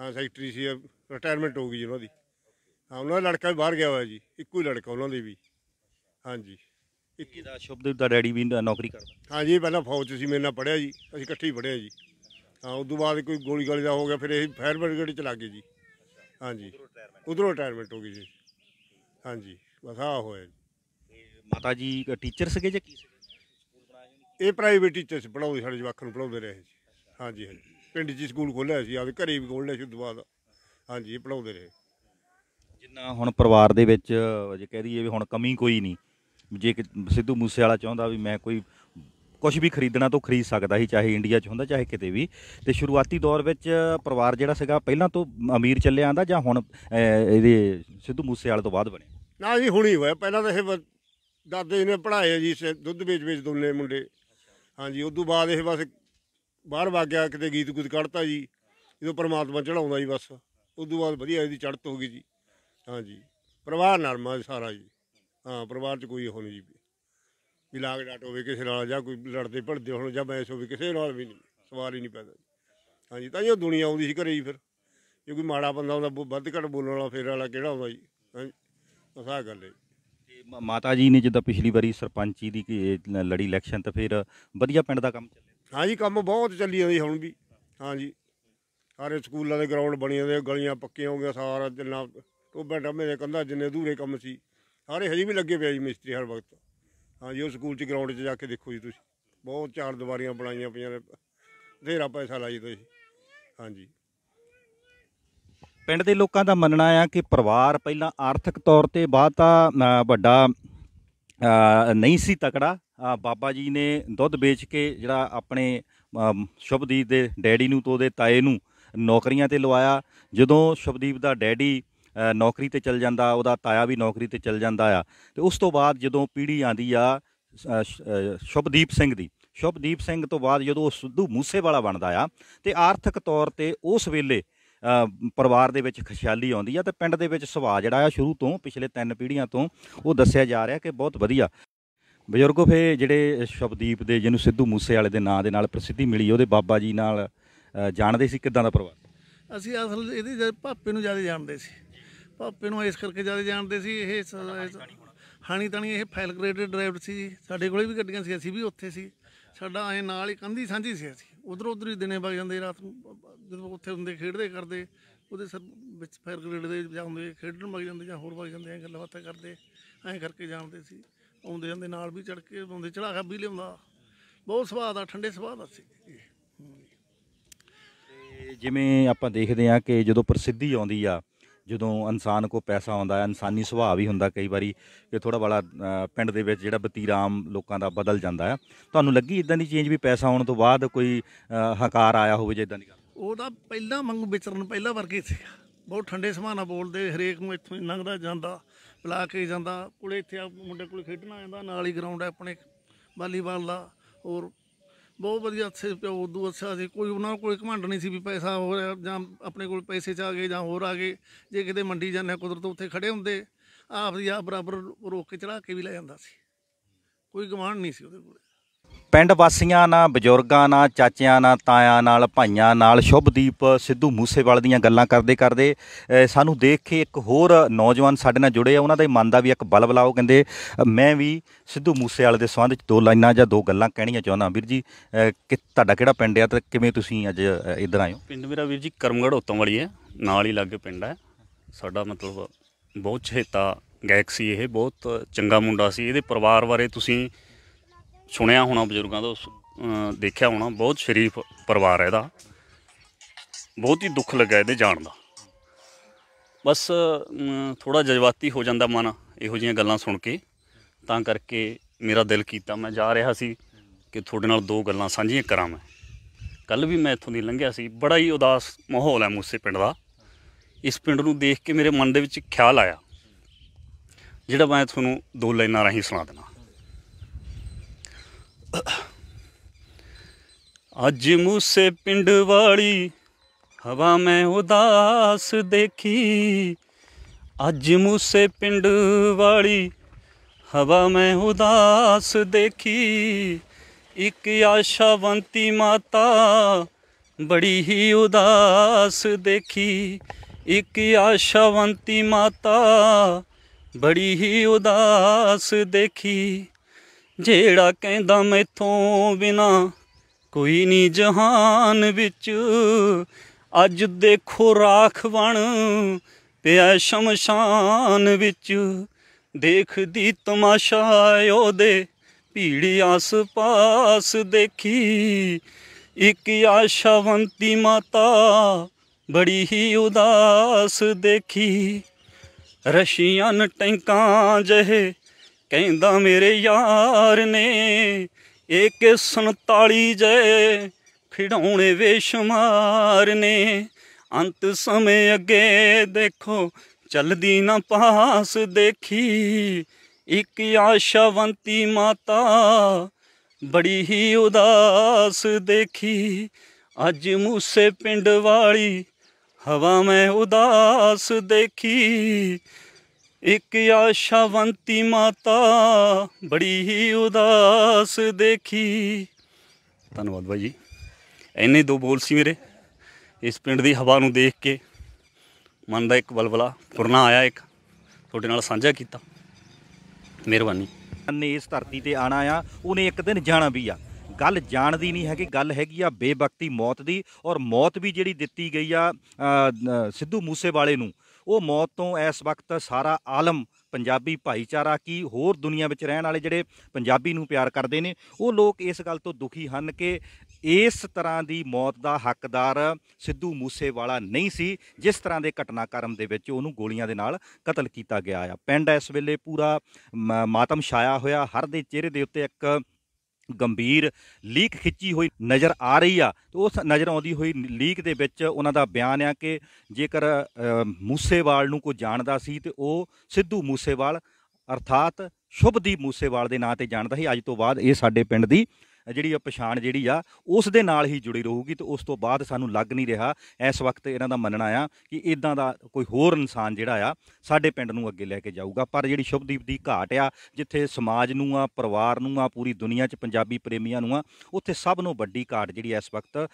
ਹਾਂ ਸੈਕਟਰੀ ਸੀ ਰਿਟਾਇਰਮੈਂਟ ਹੋ ਗਈ ਜੀ ਉਹਨਾਂ ਦੀ ਹਾਂ ਉਹਨਾਂ ਦਾ ਲੜਕਾ ਵੀ ਬਾਹਰ ਗਿਆ ਹੋਇਆ ਜੀ ਇੱਕੋ ਹੀ ਲੜਕਾ ਉਹਨਾਂ ਦੇ ਵੀ ਹਾਂਜੀ ਇੱਕ ਇਹਦਾ ਸ਼ੁਭਦੀਪ ਦਾ ਡੈਡੀ ਵੀ ਨੌਕਰੀ ਕਰਦਾ ਹਾਂਜੀ ਪਹਿਲਾਂ ਫੌਜ 'ਚ ਸੀ ਮੇਰੇ ਨਾਲ ਪੜਿਆ ਜੀ ਅਸੀਂ ਇਕੱਠੇ ਹੀ ਪੜਿਆ ਜੀ ਹਾਂ ਉਸ ਤੋਂ ਬਾਅਦ ਕੋਈ ਗੋਲੀ ਗਾਲੀ ਦਾ ਹੋ ਗਿਆ ਫਿਰ ਇਹ ਫਾਇਰ ਬ੍ਰਿਗੇਡ 'ਚ ਲੱਗ ਗਏ ਜੀ ਹਾਂਜੀ ਉਧਰੋਂ ਰਿਟਾਇਰਮੈਂਟ ਹੋ ਗਈ ਜੀ ਹਾਂਜੀ ਬਸ ਆ ਹੋਇਆ ਜੀ ਮਾਤਾ ਜੀ ਟੀਚਰ ਸੀਗੇ ਜਾਂ ਕੀ ਸੀਗੇ ਇਹ ਪ੍ਰਾਈਵੇਟ ਟੀਚਰ ਸੀ ਪੜਾਉਂਦੇ ਸਾਡੇ ਜਵਾਕਾਂ ਨੂੰ ਪੜਾਉਂਦੇ ਰਹੇ ਜੀ ਹਾਂਜੀ ਹਾਂਜੀ ਪਿੰਡ 'ਚ ਸਕੂਲ ਖੋਲਿਆ ਸੀ ਆਪਦੇ ਘਰੇ ਵੀ ਖੋਲਿਆ ਸੀ ਉਸ ਤੋਂ ਬਾਅਦ ਹਾਂਜੀ ਪੜਾਉਂਦੇ ਰਹੇ ਜਿੰਨਾ ਹੁਣ ਪਰਿਵਾਰ ਦੇ ਵਿੱਚ ਜੇ ਕਹਿ ਦਈਏ ਵੀ ਹੁਣ ਕਮੀ ਕੋਈ ਨਹੀਂ ਜੇ ਸਿੱਧੂ ਮੂਸੇ ਵਾਲਾ ਚਾਹੁੰਦਾ ਵੀ ਮੈਂ ਕੋਈ ਕੁਝ ਵੀ ਖਰੀਦਣਾ ਤੋਂ ਖਰੀਦ ਸਕਦਾ ਸੀ ਚਾਹੇ ਇੰਡੀਆ 'ਚ ਹੁੰਦਾ ਚਾਹੇ ਕਿਤੇ ਵੀ ਤੇ ਸ਼ੁਰੂਆਤੀ ਦੌਰ ਵਿੱਚ ਪਰਿਵਾਰ ਜਿਹੜਾ ਸੀਗਾ ਪਹਿਲਾਂ ਤੋਂ ਅਮੀਰ ਚੱਲਿਆ ਆਂਦਾ ਜਾਂ ਹੁਣ ਇਹਦੇ ਸਿੱਧੂ ਮੂਸੇ ਵਾਲੇ ਤੋਂ ਬਾਅਦ ਬਣਿਆ ਨਾ ਜੀ ਹੁਣੀ ਹੋਇਆ ਪਹਿਲਾਂ ਤਾਂ ਇਹ ਦਾਦੇ ਨੇ ਪੜਾਏ ਜੀ ਦੁੱਧ ਵੇਚ ਵੇਚ ਦੋਨੇ ਮੁੰਡੇ ਹਾਂਜੀ ਉਦੋਂ ਬਾਅਦ ਇਹ ਬਸ ਬਾਹਰ ਵਗ ਗਿਆ ਕਿਤੇ ਗੀਤ ਗੁੱਤ ਕੱਢਤਾ ਜੀ ਜਦੋਂ ਪਰਮਾਤਮਾ ਚੜਾਉਂਦਾ ਜੀ ਬਸ ਉਦੋਂ ਬਾਅਦ ਵਧੀਆ ਇਹਦੀ ਚੜਤ ਹੋ ਗਈ ਜੀ ਹਾਂਜੀ ਪਰਿਵਾਰ ਨਰਮਾ ਸਾਰਾ ਜੀ ਹਾਂ ਪਰਿਵਾਰ 'ਚ ਕੋਈ ਹੋਣੀ ਜੀ ਵੀ ਲਾਗ ਡਾਟ ਹੋਵੇ ਕਿਸੇ ਨਾਲ ਜਾਂ ਕੋਈ ਲੜਦੇ ਭੜਦੇ ਹੋਣ ਜਾਂ ਬੈਸ ਹੋਵੇ ਕਿਸੇ ਨਾਲ ਵੀ ਨਹੀਂ ਸਵਾਲ ਹੀ ਨਹੀਂ ਪੈਦਾ ਹਾਂਜੀ ਤਾਂ ਇਹ ਦੁਨੀਆ ਆਉਂਦੀ ਸੀ ਘਰੇ ਹੀ ਫਿਰ ਜੇ ਕੋਈ ਮਾੜਾ ਬੰਦਾ ਹੁੰਦਾ ਵੱਧ ਘੱਟ ਬੋਲਣ ਵਾਲਾ ਫੇਰ ਵਾਲਾ ਕਿਹੜਾ ਹੁੰਦਾ ਜੀ ਅਸਾ ਬਸ ਗੱਲ ਹੈ ਮਾਤਾ ਜੀ ਨੇ ਜਿੱਦਾਂ ਪਿਛਲੀ ਵਾਰੀ ਸਰਪੰਚੀ ਦੀ ਲੜੀ ਇਲੈਕਸ਼ਨ ਤਾਂ ਫਿਰ ਵਧੀਆ ਪਿੰਡ ਦਾ ਕੰਮ ਚੱਲਿਆ ਹਾਂਜੀ ਕੰਮ ਬਹੁਤ ਚੱਲੀ ਜਾਂਦੀ ਹੁਣ ਵੀ ਹਾਂਜੀ ਸਾਰੇ ਸਕੂਲਾਂ ਦੇ ਗਰਾਊਂਡ ਬਣੀਆਂ ਦੇ ਗਲੀਆਂ ਪੱਕੀਆਂ ਹੋ ਗਈਆਂ ਸਾਰਾ ਜਿੰਨਾ ਟੋਬੇ ਟੰਮੇ ਦੇ ਕੰਧਾ ਜਿੰਨੇ ਅਧੂਰੇ ਕੰਮ ਸੀ ਸਾਰੇ ਹਜੇ ਵੀ ਲੱਗੇ ਪਿਆ ਜੀ ਮਿਸਤਰੀ ਹਰ ਵਕਤ ਹਾਂ ਜੀ ਉਹ ਸਕੂਲ 'ਚ ਗਰਾਊਂਡ 'ਚ ਜਾ ਕੇ ਦੇਖੋ ਜੀ ਤੁਸੀਂ ਬਹੁਤ ਚਾਰ ਦੀਵਾਰੀਆਂ ਬਣਾਈਆਂ ਪਈਆਂ ਨੇ ਢੇਰਾ ਪੈਸਾ ਲਾਈ ਤੁਸੀਂ ਜੀ ਹਾਂਜੀ ਪਿੰਡ ਦੇ ਲੋਕਾਂ ਦਾ ਮੰਨਣਾ ਆ ਕਿ ਪਰਿਵਾਰ ਪਹਿਲਾਂ ਆਰਥਿਕ ਤੌਰ ਤੇ ਬਾਤ ਆ ਵੱਡਾ ਨਹੀਂ ਸੀ ਤਕੜਾ ਬਾਬਾ ਜੀ ਨੇ ਦੁੱਧ ਵੇਚ ਕੇ ਜਿਹੜਾ ਆਪਣੇ ਸ਼ੁਭਦੀਪ ਦੇ ਡੈਡੀ ਨੂੰ ਤੋਂ ਦੇ ਤਾਏ ਨੂੰ ਨੌਕਰੀਆਂ ਤੇ ਲਵਾਇਆ ਜਦੋਂ ਸ਼ੁਭਦੀਪ ਦਾ ਡੈਡੀ ਨੌਕਰੀ ਤੇ ਚਲ ਜਾਂਦਾ ਉਹਦਾ ਤਾਇਆ ਵੀ ਨੌਕਰੀ ਤੇ ਚਲ ਜਾਂਦਾ ਆ ਤੇ ਉਸ ਤੋਂ ਬਾਅਦ ਜਦੋਂ ਪੀੜੀ ਆਂਦੀ ਆ ਸ਼ੁਭਦੀਪ ਸਿੰਘ ਦੀ ਸ਼ੁਭਦੀਪ ਸਿੰਘ ਤੋਂ ਬਾਅਦ ਜਦੋਂ ਉਹ ਸਿੱਧੂ ਮੂਸੇਵਾਲਾ ਬਣਦਾ ਆ ਤੇ ਆਰਥਿਕ ਤੌਰ ਤੇ ਉਸ ਵੇਲੇ ਪਰਿਵਾਰ ਦੇ ਵਿੱਚ ਖੁਸ਼ਹਾਲੀ ਆਉਂਦੀ ਆ ਤੇ ਪਿੰਡ ਦੇ ਵਿੱਚ ਸੁਭਾਅ ਜਿਹੜਾ ਆ ਸ਼ੁਰੂ ਤੋਂ ਪਿਛਲੇ ਤਿੰਨ ਪੀੜ੍ਹੀਆਂ ਤੋਂ ਉਹ ਦੱਸਿਆ ਜਾ ਰਿਹਾ ਕਿ ਬਹੁਤ ਵਧੀਆ ਬਜ਼ੁਰਗੋ ਫੇ ਜਿਹੜੇ ਸ਼ਬਦੀਪ ਦੇ ਜਿਹਨੂੰ ਸਿੱਧੂ ਮੂਸੇ ਵਾਲੇ ਦੇ ਨਾਂ ਦੇ ਨਾਲ ਪ੍ਰਸਿੱਧੀ ਮਿਲੀ ਉਹਦੇ ਬਾਬਾ ਜੀ ਨਾਲ ਜਾਣਦੇ ਸੀ ਕਿਦਾਂ ਦਾ ਪਰਿਵਾਰ ਅਸੀਂ ਅਸਲ ਇਹਦੇ ਭਾਪੇ ਨੂੰ ਜ਼ਿਆਦਾ ਜਾਣਦੇ ਸੀ ਪਾਪੇ ਨੂੰ ਇਸ ਕਰਕੇ ਜ਼ਿਆਦਾ ਜਾਣਦੇ ਸੀ ਇਹ ਹਾਣੀ ਤਾਣੀ ਇਹ ਫਾਈਲ ਗ੍ਰੇਡਡ ਡਰਾਈਵਰ ਸੀ ਸਾਡੇ ਕੋਲੇ ਵੀ ਗੱਡੀਆਂ ਸੀ ਅਸੀਂ ਵੀ ਉੱਥੇ ਸੀ ਸਾਡਾ ਐ ਨਾਲ ਹੀ ਕੰਧੀ ਸਾਂਝੀ ਸੀ ਅਸੀਂ ਉਧਰ ਉਧਰ ਹੀ ਦਿਨੇ ਵਗ ਜਾਂਦੇ ਰਾਤ ਨੂੰ ਜਦੋਂ ਉੱਥੇ ਹੁੰਦੇ ਖੇਡਦੇ ਕਰਦੇ ਉਹਦੇ ਸਰ ਵਿੱਚ ਫਾਇਰ ਗ੍ਰੇਡ ਦੇ ਜਾਂ ਹੁੰਦੇ ਖੇਡਣ ਵਗ ਜਾਂਦੇ ਜਾਂ ਹੋਰ ਵਗ ਜਾਂਦੇ ਐ ਗੱਲਬਾਤ ਕਰਦੇ ਐ ਕਰਕੇ ਜਾਣਦੇ ਸੀ ਆਉਂਦੇ ਜਾਂਦੇ ਨਾਲ ਵੀ ਚੜ ਕੇ ਆਉਂਦੇ ਖਾ ਵੀ ਲਿਆਉਂਦਾ ਬਹੁਤ ਸੁਭਾਅ ਦਾ ਠੰਡੇ ਸੁਭਾਅ ਦਾ ਸੀ ਤੇ ਜਿਵੇਂ ਆਪਾਂ ਦੇਖਦੇ ਆ ਕਿ ਜਦੋਂ ਪ੍ਰਸਿੱਧੀ ਆਉਂਦੀ ਆ ਜਦੋਂ ਇਨਸਾਨ ਕੋ ਪੈਸਾ ਆਉਂਦਾ ਇਨਸਾਨੀ ਸੁਭਾਅ ਵੀ ਹੁੰਦਾ ਕਈ ਵਾਰੀ ਕਿ ਥੋੜਾ ਬੜਾ ਪਿੰਡ ਦੇ ਵਿੱਚ ਜਿਹੜਾ ਬਤੀਰਾਮ ਲੋਕਾਂ ਦਾ ਬਦਲ ਜਾਂਦਾ ਆ ਤੁਹਾਨੂੰ ਲੱਗੀ ਇਦਾਂ ਦੀ ਚੇਂਜ ਵੀ ਪੈਸਾ ਆਉਣ ਤੋਂ ਬਾਅਦ ਕੋਈ ਹਕਾਰ ਆਇਆ ਹੋਵੇ ਜਾਂ ਇਦਾਂ ਦੀ ਗੱਲ ਉਹ ਤਾਂ ਪਹਿਲਾਂ ਮੰਗ ਵਿਚਰਨ ਪਹਿਲਾਂ ਵਰਗੇ ਸੀ ਬਹੁਤ ਠੰਡੇ ਸੁਭਾਅ ਬੋਲਦੇ ਹਰੇਕ ਨੂੰ ਇੱਥੋਂ ਲੰਘਦਾ ਜਾਂਦਾ ਬੁਲਾ ਕੇ ਜਾਂਦਾ ਕੋਲੇ ਇੱਥੇ ਮੁੰਡੇ ਕੋਲੇ ਖੇਡਣਾ ਜਾਂਦਾ ਨਾਲ ਹੀ ਗਰਾਊਂਡ ਹੈ ਆਪਣੇ ਵਾਲੀਬਾਲ ਦਾ ਔਰ ਬਹੁਤ ਵਧੀਆ ਅੱਛੇ ਪਿਓ ਉਦੋਂ ਅੱਛਾ ਸੀ ਕੋਈ ਉਹਨਾਂ ਕੋਲ ਘਮੰਡ ਨਹੀਂ ਸੀ ਵੀ ਪੈਸਾ ਹੋਰ ਜਾਂ ਆਪਣੇ ਕੋਲ ਪੈਸੇ ਚ ਆ ਗਏ ਜਾਂ ਹੋਰ ਆ ਗਏ ਜੇ ਕਿਤੇ ਮੰਡੀ ਜਾਂਦੇ ਕੁਦਰਤ ਉੱਥੇ ਖੜੇ ਹੁੰਦੇ ਆਪ ਦੀ ਆ ਬਰਾਬਰ ਰੋਕ ਕੇ ਚੜਾ ਕੇ ਵੀ ਲੈ ਜਾਂਦਾ ਸੀ ਕੋਈ ਗਵਾਂਢ ਨਹੀਂ ਸੀ ਉਹਦੇ ਕੋਲ ਪਿੰਡ ਵਾਸੀਆਂ ਨਾਲ ਬਜ਼ੁਰਗਾਂ ਨਾਲ ਚਾਚਿਆਂ ਨਾਲ ਤਾਇਆਂ ਨਾਲ ਭਾਈਆਂ ਨਾਲ ਸ਼ੁਭਦੀਪ ਸਿੱਧੂ ਮੂਸੇਵਾਲ ਦੀਆਂ ਗੱਲਾਂ ਕਰਦੇ ਕਰਦੇ ਸਾਨੂੰ ਦੇਖ ਕੇ ਇੱਕ ਹੋਰ ਨੌਜਵਾਨ ਸਾਡੇ ਨਾਲ ਜੁੜੇ ਆ ਉਹਨਾਂ ਦੇ ਮਨ ਦਾ ਵੀ ਇੱਕ ਬਲਬ ਲਾਓ ਕਹਿੰਦੇ ਮੈਂ ਵੀ ਸਿੱਧੂ ਮੂਸੇਵਾਲ ਦੇ ਸੰਬੰਧ ਵਿੱਚ ਦੋ ਲਾਈਨਾਂ ਜਾਂ ਦੋ ਗੱਲਾਂ ਕਹਿਣੀਆਂ ਚਾਹੁੰਦਾ ਵੀਰ ਜੀ ਕਿ ਤੁਹਾਡਾ ਕਿਹੜਾ ਪਿੰਡ ਆ ਤੇ ਕਿਵੇਂ ਤੁਸੀਂ ਅੱਜ ਇੱਧਰ ਆਏ ਹੋ ਪਿੰਡ ਮੇਰਾ ਵੀਰ ਜੀ ਕਰਮਗੜ ਉਤੋਂ ਵਾਲੀ ਹੈ ਨਾਲ ਹੀ ਲੱਗੇ ਪਿੰਡ ਹੈ ਸਾਡਾ ਮਤਲਬ ਬਹੁਤ ਛੇਤਾ ਗਾਇਕ ਸੀ ਇਹ ਬਹੁਤ ਚੰਗਾ ਮੁੰਡਾ ਸੀ ਇਹਦੇ ਪਰਿਵਾਰ ਬਾਰੇ ਤੁਸੀਂ ਸੁਣਿਆ ਹੋਣਾ ਬਜ਼ੁਰਗਾਂ ਤੋਂ ਦੇਖਿਆ ਹੋਣਾ ਬਹੁਤ ਸ਼ਰੀਫ ਪਰਿਵਾਰ ਹੈ ਇਹਦਾ ਬਹੁਤ ਹੀ ਦੁੱਖ ਲੱਗਾ ਇਹਦੇ ਜਾਣ ਦਾ ਬਸ ਥੋੜਾ ਜਜ਼ਬਾਤੀ ਹੋ ਜਾਂਦਾ ਮਨ ਇਹੋ ਜੀਆਂ ਗੱਲਾਂ ਸੁਣ ਕੇ ਤਾਂ ਕਰਕੇ ਮੇਰਾ ਦਿਲ ਕੀਤਾ ਮੈਂ ਜਾ ਰਿਹਾ ਸੀ ਕਿ ਤੁਹਾਡੇ ਨਾਲ ਦੋ ਗੱਲਾਂ ਸਾਂਝੀਆਂ ਕਰਾਂ ਮੈਂ ਕੱਲ ਵੀ ਮੈਂ ਇੱਥੋਂ ਦੀ ਲੰਘਿਆ ਸੀ ਬੜਾ ਹੀ ਉਦਾਸ ਮਾਹੌਲ ਹੈ ਮੂਸੇ ਪਿੰਡ ਦਾ ਇਸ ਪਿੰਡ ਨੂੰ ਦੇਖ ਕੇ ਮੇਰੇ ਮਨ ਦੇ ਵਿੱਚ ਖਿਆਲ ਆਇਆ ਜਿਹੜਾ ਮੈਂ ਤੁਹਾਨੂੰ ਦੋ ਲਾਈਨਾਂ ਰਾਹੀਂ ਸੁਣਾ ਦੇਣਾ ਅੱਜ ਮੂਸੇ ਪਿੰਡ ਵਾਲੀ ਹਵਾ ਮੈਂ ਉਦਾਸ ਦੇਖੀ ਅੱਜ ਮੂਸੇ ਪਿੰਡ ਵਾਲੀ ਹਵਾ ਮੈਂ ਉਦਾਸ ਦੇਖੀ ਇੱਕ ਆਸ਼ਾਵੰਤੀ ਮਾਤਾ ਬੜੀ ਹੀ ਉਦਾਸ ਦੇਖੀ ਇੱਕ ਆਸ਼ਾਵੰਤੀ ਮਾਤਾ ਬੜੀ ਹੀ ਉਦਾਸ ਦੇਖੀ ਜਿਹੜਾ ਕਹਿੰਦਾ ਮੈਥੋਂ ਬਿਨਾ ਕੋਈ ਨਹੀਂ ਜਹਾਨ ਵਿੱਚ ਅੱਜ ਦੇਖੋ ਰਾਖ ਬਣ ਪਿਆ ਸ਼ਮਸ਼ਾਨ ਵਿੱਚ ਦੇਖਦੀ ਤਮਾਸ਼ਾ ਉਹਦੇ ਭੀੜੀ ਆਸ-ਪਾਸ ਦੇਖੀ ਇੱਕ ਆਸ਼ਵੰਤੀ ਮਾਤਾ ਬੜੀ ਹੀ ਉਦਾਸ ਦੇਖੀ ਰਸ਼ੀਆਂ ਨ ਟੈਂਕਾਂ ਜਹੇ ਕਹਿੰਦਾ ਮੇਰੇ ਯਾਰ ਨੇ ਏਕ 47 ਜੈ ਖਿਡਾਉਣੇ ਵੇਸ਼ਮਾਰ ਨੇ ਅੰਤ ਸਮੇਂ ਅੱਗੇ ਦੇਖੋ ਚਲਦੀ ਨਾ ਪਾਸ ਦੇਖੀ ਇੱਕ ਆਸ਼ਵੰਤੀ ਮਾਤਾ ਬੜੀ ਹੀ ਉਦਾਸ ਦੇਖੀ ਅੱਜ ਮੂਸੇ ਪਿੰਡ ਵਾਲੀ ਹਵਾ ਮੈਂ ਉਦਾਸ ਦੇਖੀ ਇੱਕ ਆਸ਼ਾਵੰਤੀ ਮਾਤਾ ਬੜੀ ਹੀ ਉਦਾਸ ਦੇਖੀ ਧੰਨਵਾਦ ਭਾਈ ਜੀ ਐਨੇ ਦੋ ਬੋਲ ਸੀ ਮੇਰੇ ਇਸ ਪਿੰਡ ਦੀ ਹਵਾ ਨੂੰ ਦੇਖ ਕੇ ਮਨ ਦਾ ਇੱਕ ਬਲਬਲਾ ਫੁਰਨਾ ਆਇਆ ਇੱਕ ਤੁਹਾਡੇ ਨਾਲ ਸਾਂਝਾ ਕੀਤਾ ਮਿਹਰਬਾਨੀ ਨੇ ਇਸ ਧਰਤੀ ਤੇ ਆਣਾ ਆ ਉਹਨੇ ਇੱਕ ਦਿਨ ਜਾਣਾ ਵੀ ਆ ਗੱਲ ਜਾਣਦੀ ਨਹੀਂ ਹੈਗੀ ਗੱਲ ਹੈਗੀ ਆ ਬੇਬਕਤੀ ਮੌਤ ਦੀ ਔਰ ਮੌਤ ਵੀ ਜਿਹੜੀ ਦਿੱਤੀ ਗਈ ਆ ਸਿੱਧੂ ਮੂਸੇ ਵਾਲੇ ਨੂੰ ਉਹ ਮੌਤ ਤੋਂ ਇਸ ਵਕਤ ਸਾਰਾ ਆਲਮ ਪੰਜਾਬੀ ਭਾਈਚਾਰਾ ਕੀ ਹੋਰ ਦੁਨੀਆ ਵਿੱਚ ਰਹਿਣ ਵਾਲੇ ਜਿਹੜੇ ਪੰਜਾਬੀ ਨੂੰ ਪਿਆਰ ਕਰਦੇ ਨੇ ਉਹ ਲੋਕ ਇਸ ਗੱਲ ਤੋਂ ਦੁਖੀ ਹਨ ਕਿ ਇਸ ਤਰ੍ਹਾਂ ਦੀ ਮੌਤ ਦਾ ਹੱਕਦਾਰ ਸਿੱਧੂ ਮੂਸੇਵਾਲਾ ਨਹੀਂ ਸੀ ਜਿਸ ਤਰ੍ਹਾਂ ਦੇ ਘਟਨਾਕਰਮ ਦੇ ਵਿੱਚ ਉਹਨੂੰ ਗੋਲੀਆਂ ਦੇ ਨਾਲ ਕਤਲ ਕੀਤਾ ਗਿਆ ਆ ਪਿੰਡ ਇਸ ਵੇਲੇ ਪੂਰਾ ਮਾਤਮ ਛਾਇਆ ਹੋਇਆ ਹਰ ਦੇ ਚਿਹਰੇ ਦੇ ਉੱਤੇ ਇੱਕ ਗੰਭੀਰ ਲੀਕ ਖਿੱਚੀ ਹੋਈ ਨਜ਼ਰ ਆ ਰਹੀ ਆ ਤੇ ਉਸ ਨਜ਼ਰ ਆਉਂਦੀ ਹੋਈ ਲੀਕ ਦੇ ਵਿੱਚ ਉਹਨਾਂ ਦਾ ਬਿਆਨ ਆ ਕਿ ਜੇਕਰ ਮੂਸੇਵਾਲ ਨੂੰ ਕੋਈ ਜਾਣਦਾ ਸੀ ਤੇ ਉਹ ਸਿੱਧੂ ਮੂਸੇਵਾਲ ਅਰਥਾਤ ਸ਼ੁਭਦੀਪ ਮੂਸੇਵਾਲ ਦੇ ਨਾਂ ਤੇ ਜਾਣਦਾ ਸੀ ਅੱਜ ਤੋਂ ਬਾਅਦ ਇਹ ਸਾਡੇ ਪਿੰਡ ਦੀ ਜਿਹੜੀ ਆ ਪਛਾਣ ਜਿਹੜੀ ਆ ਉਸ ਦੇ ਨਾਲ ਹੀ ਜੁੜੀ ਰਹੂਗੀ ਤੇ ਉਸ ਤੋਂ ਬਾਅਦ ਸਾਨੂੰ ਲੱਗ ਨਹੀਂ ਰਿਹਾ ਇਸ ਵਕਤ ਇਹਨਾਂ ਦਾ ਮੰਨਣਾ ਆ ਕਿ ਇਦਾਂ ਦਾ ਕੋਈ ਹੋਰ ਇਨਸਾਨ ਜਿਹੜਾ ਆ ਸਾਡੇ ਪਿੰਡ ਨੂੰ ਅੱਗੇ ਲੈ ਕੇ ਜਾਊਗਾ ਪਰ ਜਿਹੜੀ ਸ਼ੁਭਦੀਪ ਦੀ ਘਾਟ ਆ ਜਿੱਥੇ ਸਮਾਜ ਨੂੰ ਆ ਪਰਿਵਾਰ ਨੂੰ ਆ ਪੂਰੀ ਦੁਨੀਆ 'ਚ ਪੰਜਾਬੀ ਪ੍ਰੇਮੀਆਂ ਨੂੰ ਆ ਉੱਥੇ ਸਭ ਨੂੰ ਵੱਡੀ ਘਾਟ ਜਿਹੜੀ ਇਸ ਵਕਤ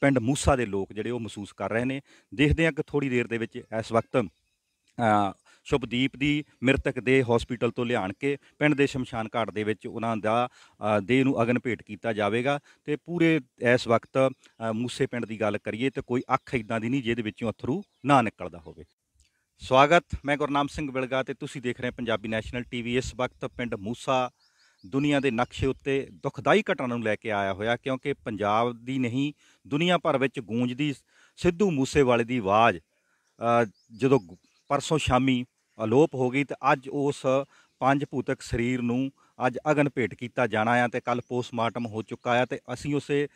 ਪਿੰਡ ਮੂਸਾ ਦੇ ਲੋਕ ਜਿਹੜੇ ਉਹ ਮਹਿਸੂਸ ਕਰ ਰਹੇ ਨੇ ਦੇਖਦੇ ਆ ਕਿ ਥੋੜੀ ਦੇਰ ਦੇ ਵਿੱਚ ਇਸ ਵਕਤ ਸ਼ੁਭਦੀਪ ਦੀ ਮ੍ਰਿਤਕ ਦੇ ਹਸਪੀਟਲ ਤੋਂ ਲਿਆਣ ਕੇ ਪਿੰਡ ਦੇ ਸ਼ਮਸ਼ਾਨ ਘਾਟ ਦੇ ਵਿੱਚ ਉਹਨਾਂ ਦਾ ਦੇਹ ਨੂੰ ਅਗਨ ਭੇਟ ਕੀਤਾ ਜਾਵੇਗਾ ਤੇ ਪੂਰੇ ਇਸ ਵਕਤ ਮੂਸੇ ਪਿੰਡ ਦੀ ਗੱਲ ਕਰੀਏ ਤੇ ਕੋਈ ਅੱਖ ਇਦਾਂ ਦੀ ਨਹੀਂ ਜਿਹਦੇ ਵਿੱਚੋਂ ਅਥਰੂ ਨਾ ਨਿਕਲਦਾ ਹੋਵੇ ਸਵਾਗਤ ਮੈਂ ਗੁਰਨਾਮ ਸਿੰਘ ਬਿਲਗਾ ਤੇ ਤੁਸੀਂ ਦੇਖ ਰਹੇ ਪੰਜਾਬੀ ਨੈਸ਼ਨਲ ਟੀਵੀ ਇਸ ਵਕਤ ਪਿੰਡ ਮੂਸਾ ਦੁਨੀਆ ਦੇ ਨਕਸ਼ੇ ਉੱਤੇ ਦੁਖਦਾਈ ਘਟਨਾ ਨੂੰ ਲੈ ਕੇ ਆਇਆ ਹੋਇਆ ਕਿਉਂਕਿ ਪੰਜਾਬ ਦੀ ਨਹੀਂ ਦੁਨੀਆ ਭਰ ਵਿੱਚ ਗੂੰਜਦੀ ਸਿੱਧੂ ਮੂਸੇਵਾਲੇ ਦੀ ਆਵਾਜ਼ ਜਦੋਂ ਪਰਸੋਂ ਸ਼ਾਮੀ ਅਲੋਪ ਹੋ ਗਈ ਤੇ ਅੱਜ ਉਸ ਪੰਜ ਭੂਤਕ ਸਰੀਰ ਨੂੰ ਅੱਜ ਅਗਨ ਭੇਟ ਕੀਤਾ ਜਾਣਾ ਆ ਤੇ ਕੱਲ ਪੋਸਟਮਾਰਟਮ ਹੋ ਚੁੱਕਾ ਆ ਤੇ ਅਸੀਂ ਉਸੇ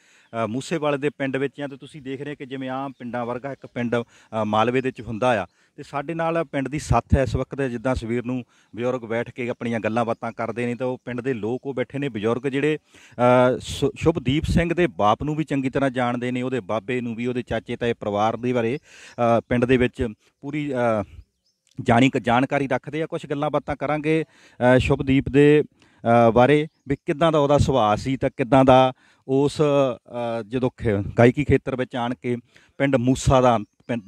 ਮੂਸੇਵਾਲੇ ਦੇ ਪਿੰਡ ਵਿੱਚ ਆ ਤੇ ਤੁਸੀਂ ਦੇਖ ਰਹੇ ਕਿ ਜਿਵੇਂ ਆਮ ਪਿੰਡਾਂ ਵਰਗਾ ਇੱਕ ਪਿੰਡ ਮਾਲਵੇ ਦੇ ਵਿੱਚ ਹੁੰਦਾ ਆ ਤੇ ਸਾਡੇ ਨਾਲ ਪਿੰਡ ਦੀ ਸਾਥ ਹੈ ਇਸ ਵਕਤ ਜਿੱਦਾਂ ਸਵੀਰ ਨੂੰ ਬਜ਼ੁਰਗ ਬੈਠ ਕੇ ਆਪਣੀਆਂ ਗੱਲਾਂ ਬਾਤਾਂ ਕਰਦੇ ਨੇ ਤਾਂ ਉਹ ਪਿੰਡ ਦੇ ਲੋਕ ਉਹ ਬੈਠੇ ਨੇ ਬਜ਼ੁਰਗ ਜਿਹੜੇ ਸ਼ੁਭਦੀਪ ਸਿੰਘ ਦੇ ਬਾਪ ਨੂੰ ਵੀ ਚੰਗੀ ਤਰ੍ਹਾਂ ਜਾਣਦੇ ਨੇ ਉਹਦੇ ਬਾਬੇ ਨੂੰ ਵੀ ਉਹਦੇ ਚਾਚੇ ਤਾਏ ਪਰਿਵਾਰ ਦੇ ਬਾਰੇ ਪਿੰਡ ਦੇ ਵਿੱਚ ਪੂਰੀ ਜਾਣੀ ਜਾਣਕਾਰੀ ਰੱਖਦੇ ਆ ਕੁਝ ਗੱਲਾਂ ਬਾਤਾਂ ਕਰਾਂਗੇ ਸ਼ੁਭਦੀਪ ਦੇ ਬਾਰੇ ਵੀ ਕਿਦਾਂ ਦਾ ਉਹਦਾ ਸੁਭਾਅ ਸੀ ਤਾਂ ਕਿਦਾਂ ਦਾ ਉਸ ਜਦੋਂ ਗਾਇਕੀ ਖੇਤਰ ਵਿੱਚ ਆਣ ਕੇ ਪਿੰਡ ਮੂਸਾ ਦਾ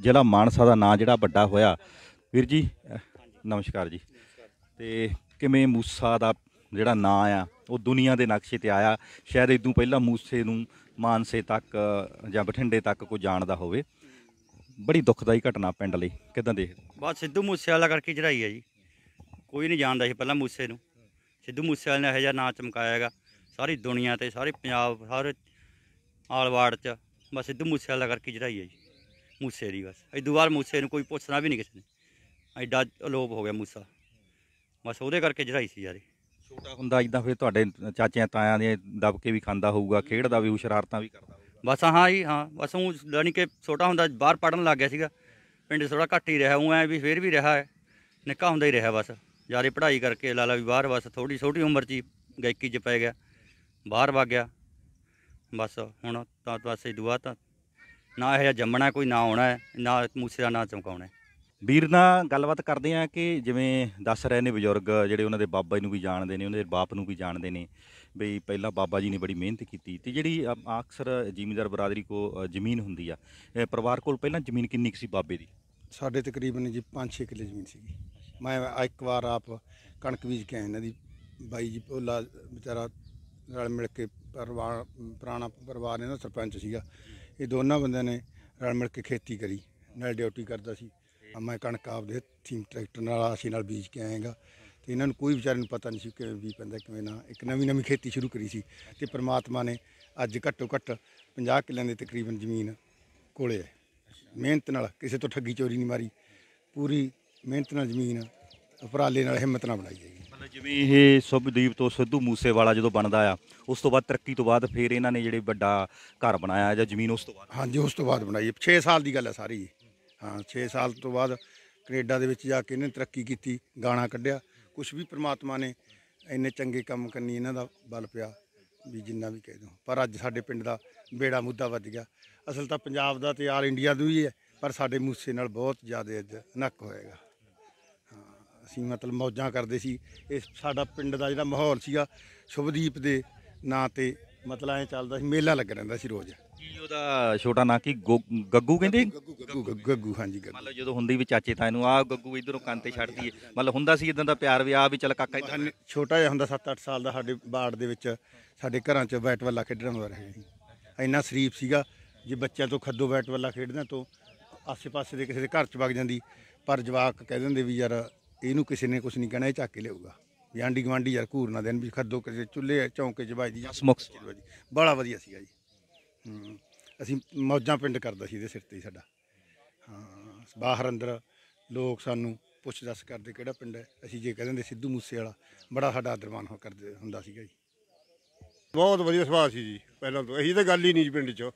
ਜਿਹੜਾ ਮਾਨਸਾ ਦਾ ਨਾਂ ਜਿਹੜਾ ਵੱਡਾ ਹੋਇਆ ਵੀਰ ਜੀ ਨਮਸਕਾਰ ਜੀ ਤੇ ਕਿਵੇਂ ਮੂਸਾ ਦਾ ਜਿਹੜਾ ਨਾਂ ਆ ਉਹ ਦੁਨੀਆ ਦੇ ਨਕਸ਼ੇ ਤੇ ਆਇਆ ਸ਼ਾਇਦ ਇਦੋਂ ਪਹਿਲਾਂ ਮੂਸੇ ਨੂੰ ਮਾਨਸੇ ਤੱਕ ਜਾਂ ਬਠਿੰਡੇ ਤੱਕ ਕੋਈ ਜਾਣਦਾ ਹੋਵੇ ਬੜੀ ਦੁਖਦਾਈ ਘਟਨਾ ਪਿੰਡ ਲਈ ਕਿਦਾਂ ਦੇਖ ਬਸ ਸਿੱਧੂ ਮੂਸੇਵਾਲਾ ਕਰਕੇ ਚੜਾਈ ਹੈ ਜੀ ਕੋਈ ਨਹੀਂ ਜਾਣਦਾ ਸੀ ਪਹਿਲਾਂ ਮੂਸੇ ਨੂੰ ਸਿੱਧੂ ਮੂਸੇਵਾਲੇ ਨੇ ਇਹੋ ਜਿਹਾ ਨਾਂ ਚਮਕਾਇਆ ਹੈਗਾ ਸਾਰੀ ਦੁਨੀਆ ਤੇ ਸਾਰੇ ਪੰਜਾਬ ਸਾਰੇ ਆਲਵਾੜ ਚ ਬਸ ਸਿੱਧੂ ਮੂਸੇਵਾਲਾ ਕਰਕੇ ਚੜਾਈ ਹੈ ਜੀ ਮੂਸੇ ਦੀ ਬਸ ਇਦੋਂ ਬਾਅਦ ਮੂਸੇ ਨੂੰ ਕੋਈ ਪੁੱਛਣਾ ਵੀ ਨਹੀਂ ਕਿਸੇ ਨੇ ਐਡਾ ਅਲੋਪ ਹੋ ਗਿਆ ਮੂਸਾ ਬਸ ਉਹਦੇ ਕਰਕੇ ਚੜਾਈ ਸੀ ਯਾਰੇ ਛੋਟਾ ਹੁੰਦਾ ਇਦਾਂ ਫਿਰ ਤੁਹਾਡੇ ਚਾਚਿਆਂ ਤਾਇਆਂ ਦੇ ਦਬਕੇ ਵੀ ਖਾਂਦਾ ਹੋਊਗਾ ਖੇਡਦਾ ਵੀ ਸ਼ਰਾਰਤਾਂ ਵੀ ਕਰਦਾ ਬਸ ਹਾਂ ਜੀ ਹਾਂ ਬਸ ਉਹ ਲੜਨੀ ਕਿ ਛੋਟਾ ਹੁੰਦਾ ਬਾਹਰ ਪੜਨ ਲੱਗ ਗਿਆ ਸੀਗਾ ਪਿੰਡ ਥੋੜਾ ਘੱਟ ਹੀ ਰਿਹਾ ਉਹ ਐ ਵੀ ਫੇਰ ਵੀ ਰਿਹਾ ਹੈ ਨਿੱਕਾ ਹੁੰਦਾ ਹੀ ਰਿਹਾ ਬਸ ਜਿਆਦਾ ਪੜ੍ਹਾਈ ਕਰਕੇ ਲਾਲਾ ਵੀ ਬਾਹਰ ਬਸ ਥੋੜੀ ਛੋਟੀ ਉਮਰ 'ਚ ਹੀ ਗਾਇਕੀ 'ਚ ਪੈ ਗਿਆ ਬਾਹਰ ਵਗ ਗਿਆ ਬਸ ਹੁਣ ਤਾਂ ਬਸ ਇਹ ਦੁਆ ਤਾਂ ਨਾ ਇਹ ਜੰਮਣਾ ਕੋਈ ਨਾ ਆਉਣਾ ਹੈ ਨਾ ਮੂਸੇ ਦਾ ਨਾ ਚਮਕਾਉਣਾ ਵੀਰ ਨਾਲ ਗੱਲਬਾਤ ਕਰਦੇ ਆ ਕਿ ਜਿਵੇਂ ਦੱਸ ਰਹੇ ਨੇ ਬਜ਼ੁਰਗ ਜਿਹੜੇ ਉਹਨਾਂ ਦੇ ਬਾਬਾ ਜੀ ਨੂੰ ਵੀ ਜਾਣਦੇ ਨੇ ਉਹਨਾਂ ਦੇ ਬਾਪ ਨੂੰ ਵੀ ਜਾਣਦੇ ਨੇ ਵੀ ਪਹਿਲਾਂ ਬਾਬਾ ਜੀ ਨੇ ਬੜੀ ਮਿਹਨਤ ਕੀਤੀ ਤੇ ਜਿਹੜੀ ਅਕਸਰ ਜ਼ਿਮੀਂਦਾਰ ਬਰਾਦਰੀ ਕੋ ਜ਼ਮੀਨ ਹੁੰਦੀ ਆ ਪਰਿਵਾਰ ਕੋਲ ਪਹਿਲਾਂ ਜ਼ਮੀਨ ਕਿੰਨੀ ਸੀ ਬਾਬੇ ਦੀ ਸਾਡੇ ਤਕਰੀਬਨ ਜੀ 5-6 ਕਿੱਲੇ ਜ਼ਮੀਨ ਸੀਗੀ ਮੈਂ ਇੱਕ ਵਾਰ ਆਪ ਕਣਕ ਬੀਜ ਕੇ ਆਇਆ ਇਹਨਾਂ ਦੀ ਬਾਈ ਜੀ ਭੋਲਾ ਵਿਚਾਰਾ ਰਲ ਮਿਲ ਕੇ ਪਰਿਵਾਰ ਪੁਰਾਣਾ ਪਰਿਵਾਰ ਇਹਨਾਂ ਸਰਪੰਚ ਸੀਗਾ ਇਹ ਦੋਨਾਂ ਬੰਦਿਆਂ ਨੇ ਰਲ ਮਿਲ ਕੇ ਖੇਤੀ ਕਰੀ ਨਾਲ ਡਿਊਟੀ ਕਰਦਾ ਸੀ ਮੈਂ ਕਣਕ ਆਪਦੇ ਥੀਮ ਟਰੈਕਟਰ ਨਾਲ ਆਸੀ ਨਾਲ ਬੀਜ ਕੇ ਆਏਗਾ ਤੇ ਇਹਨਾਂ ਨੂੰ ਕੋਈ ਵਿਚਾਰ ਨਹੀਂ ਪਤਾ ਨਹੀਂ ਸੀ ਕਿ ਵੀ ਪੈਂਦਾ ਕਿਵੇਂ ਨਾ ਇੱਕ ਨਵੀਂ ਨਵੀਂ ਖੇਤੀ ਸ਼ੁਰੂ ਕਰੀ ਸੀ ਤੇ ਪ੍ਰਮਾਤਮਾ ਨੇ ਅੱਜ ਘੱਟੋ ਘੱਟ 50 ਕਿੱਲਿਆਂ ਦੇ ਤਕਰੀਬਨ ਜ਼ਮੀਨ ਕੋਲੇ ਹੈ ਮਿਹਨਤ ਨਾਲ ਕਿਸੇ ਤੋਂ ਠੱਗੀ ਚੋਰੀ ਨਹੀਂ ਮਾਰੀ ਪੂਰੀ ਮਿਹਨਤ ਨਾਲ ਜ਼ਮੀਨ ਉਪਰਾਲੇ ਨਾਲ ਹਿੰਮਤ ਨਾਲ ਬਣਾਈ ਗਈ ਮਤਲਬ ਜਿਵੇਂ ਇਹ ਸੁਭਦੀਪ ਤੋਂ ਸਿੱਧੂ ਮੂਸੇਵਾਲਾ ਜਦੋਂ ਬਣਦਾ ਆ ਉਸ ਤੋਂ ਬਾਅਦ ਤਰੱਕੀ ਤੋਂ ਬਾਅਦ ਫਿਰ ਇਹਨਾਂ ਨੇ ਜਿਹੜੇ ਵੱਡਾ ਘਰ ਬਣਾਇਆ ਜਾਂ ਜ਼ਮੀਨ ਉਸ ਤੋਂ ਬਾਅਦ ਹਾਂਜੀ ਉਸ ਤੋਂ ਬਾਅਦ ਬਣਾਈ 6 ਸਾਲ ਦੀ ਗੱਲ ਹੈ ਸਾਰੀ ਹਾਂ 6 ਸਾਲ ਤੋਂ ਬਾਅਦ ਕੈਨੇਡਾ ਦੇ ਵਿੱਚ ਜਾ ਕੇ ਇਹਨੇ ਤਰੱਕੀ ਕੀਤੀ ਗਾਣਾ ਕੱਢਿਆ ਕੁਝ ਵੀ ਪ੍ਰਮਾਤਮਾ ਨੇ ਇੰਨੇ ਚੰਗੇ ਕੰਮ ਕਰਨੀ ਇਹਨਾਂ ਦਾ ਬਲ ਪਿਆ ਵੀ ਜਿੰਨਾ ਵੀ ਕਹਿ ਦੋ ਪਰ ਅੱਜ ਸਾਡੇ ਪਿੰਡ ਦਾ ਬੇੜਾ ਮੁੱਦਾ ਵੱਜ ਗਿਆ ਅਸਲ ਤਾਂ ਪੰਜਾਬ ਦਾ ਤੇ ਆਲ ਇੰਡੀਆ ਦਾ ਹੀ ਹੈ ਪਰ ਸਾਡੇ ਮੂਸੇ ਨਾਲ ਬਹੁਤ ਜ਼ਿਆਦਾ ਅੱਜ ਨੱਕ ਹੋਏਗਾ ਅਸੀਂ ਮਤਲਬ ਮੌਜਾਂ ਕਰਦੇ ਸੀ ਇਹ ਸਾਡਾ ਪਿੰਡ ਦਾ ਜਿਹੜਾ ਮਾਹੌਲ ਸੀਗਾ ਸ਼ੁਭਦੀਪ ਦੇ ਨਾਂ ਤੇ ਮਤਲਬ ਐ ਚੱਲਦਾ ਸੀ ਮੇਲਾ ਲੱਗ ਰਹਿੰਦਾ ਸੀ ਰੋਜ਼ ਕੀ ਉਹਦਾ ਛੋਟਾ ਨਾਂ ਕੀ ਗੱਗੂ ਕਹਿੰਦੇ ਗੱਗੂ ਗੱਗੂ ਗੱਗੂ ਹਾਂਜੀ ਗੱਗੂ ਮਤਲਬ ਜਦੋਂ ਹੁੰਦੀ ਵੀ ਚਾਚੇ ਤਾਂ ਇਹਨੂੰ ਆ ਗੱਗੂ ਇਧਰੋਂ ਕੰਨ ਤੇ ਛੱਡਦੀ ਏ ਮਤਲਬ ਹੁੰਦਾ ਸੀ ਇਦਾਂ ਦਾ ਪਿਆਰ ਵੀ ਆ ਵੀ ਚੱਲ ਕਾਕਾ ਇੱਧਰ ਛੋਟਾ ਜਿਹਾ ਹੁੰਦਾ 7-8 ਸਾਲ ਦਾ ਸਾਡੇ ਬਾੜ ਦੇ ਵਿੱਚ ਸਾਡੇ ਘਰਾਂ 'ਚ ਬੈਟ ਬੱਲਾ ਖੇਡਣ ਹੁੰਦਾ ਰਹੇ ਜੀ ਇੰਨਾ ਸ਼ਰੀਫ ਸੀਗਾ ਜੇ ਬੱਚਿਆਂ ਤੋਂ ਖੱਦੋ ਬੈਟ ਬੱਲਾ ਖੇਡਦਾ ਤੋਂ ਆਸ ਪਾਸੇ ਦੇ ਕਿਸੇ ਦੇ ਘਰ 'ਚ ਵਗ ਜਾਂਦੀ ਪਰ ਜਵਾਕ ਕਹਿ ਦਿੰਦੇ ਵੀ ਯਾਰ ਇਹਨੂੰ ਕਿਸੇ ਨੇ ਕੁਝ ਨਹੀਂ ਕਹਿਣਾ ਇਹ ਚੱਕ ਕੇ ਲਿਆਊਗਾ ਯਾਂਡੀ ਗਵਾਂਡੀ ਯਾਰ ਘੂਰ ਨਾ ਦੇਣ ਵੀ ਖੱਦੋ ਕਿਸੇ ਚੁੱਲ੍ਹੇ ਚੌਂਕੇ 'ਚ ਵਜਦੀ ਜਾਂ ਸਮੋਕਸ ਬੜਾ ਵਧੀਆ ਸੀਗਾ ਜੀ ਅਸੀਂ ਮੌਜਾਂ ਪਿੰਡ ਕਰਦਾ ਸੀ ਇਹਦੇ ਸਿਰ ਤੇ ਹੀ ਸਾਡਾ ਹਾਂ ਬਾਹਰ ਅੰਦਰ ਲੋਕ ਸਾਨੂੰ ਪੁੱਛ ਦੱਸ ਕਰਦੇ ਕਿਹੜਾ ਪਿੰਡ ਹੈ ਅਸੀਂ ਜੇ ਕਹਿੰਦੇ ਸਿੱਧੂ ਮੂਸੇ ਵਾਲਾ ਬੜਾ ਸਾਡਾ ਆਦਰਮਾਨ ਹੋ ਕਰਦੇ ਹੁੰਦਾ ਸੀਗਾ ਜੀ ਬਹੁਤ ਵਧੀਆ ਸੁਭਾਅ ਸੀ ਜੀ ਪਹਿਲਾਂ ਤੋਂ ਇਹੀ ਤਾਂ ਗੱਲ ਹੀ ਨਹੀਂ ਜੀ ਪਿੰਡ 'ਚ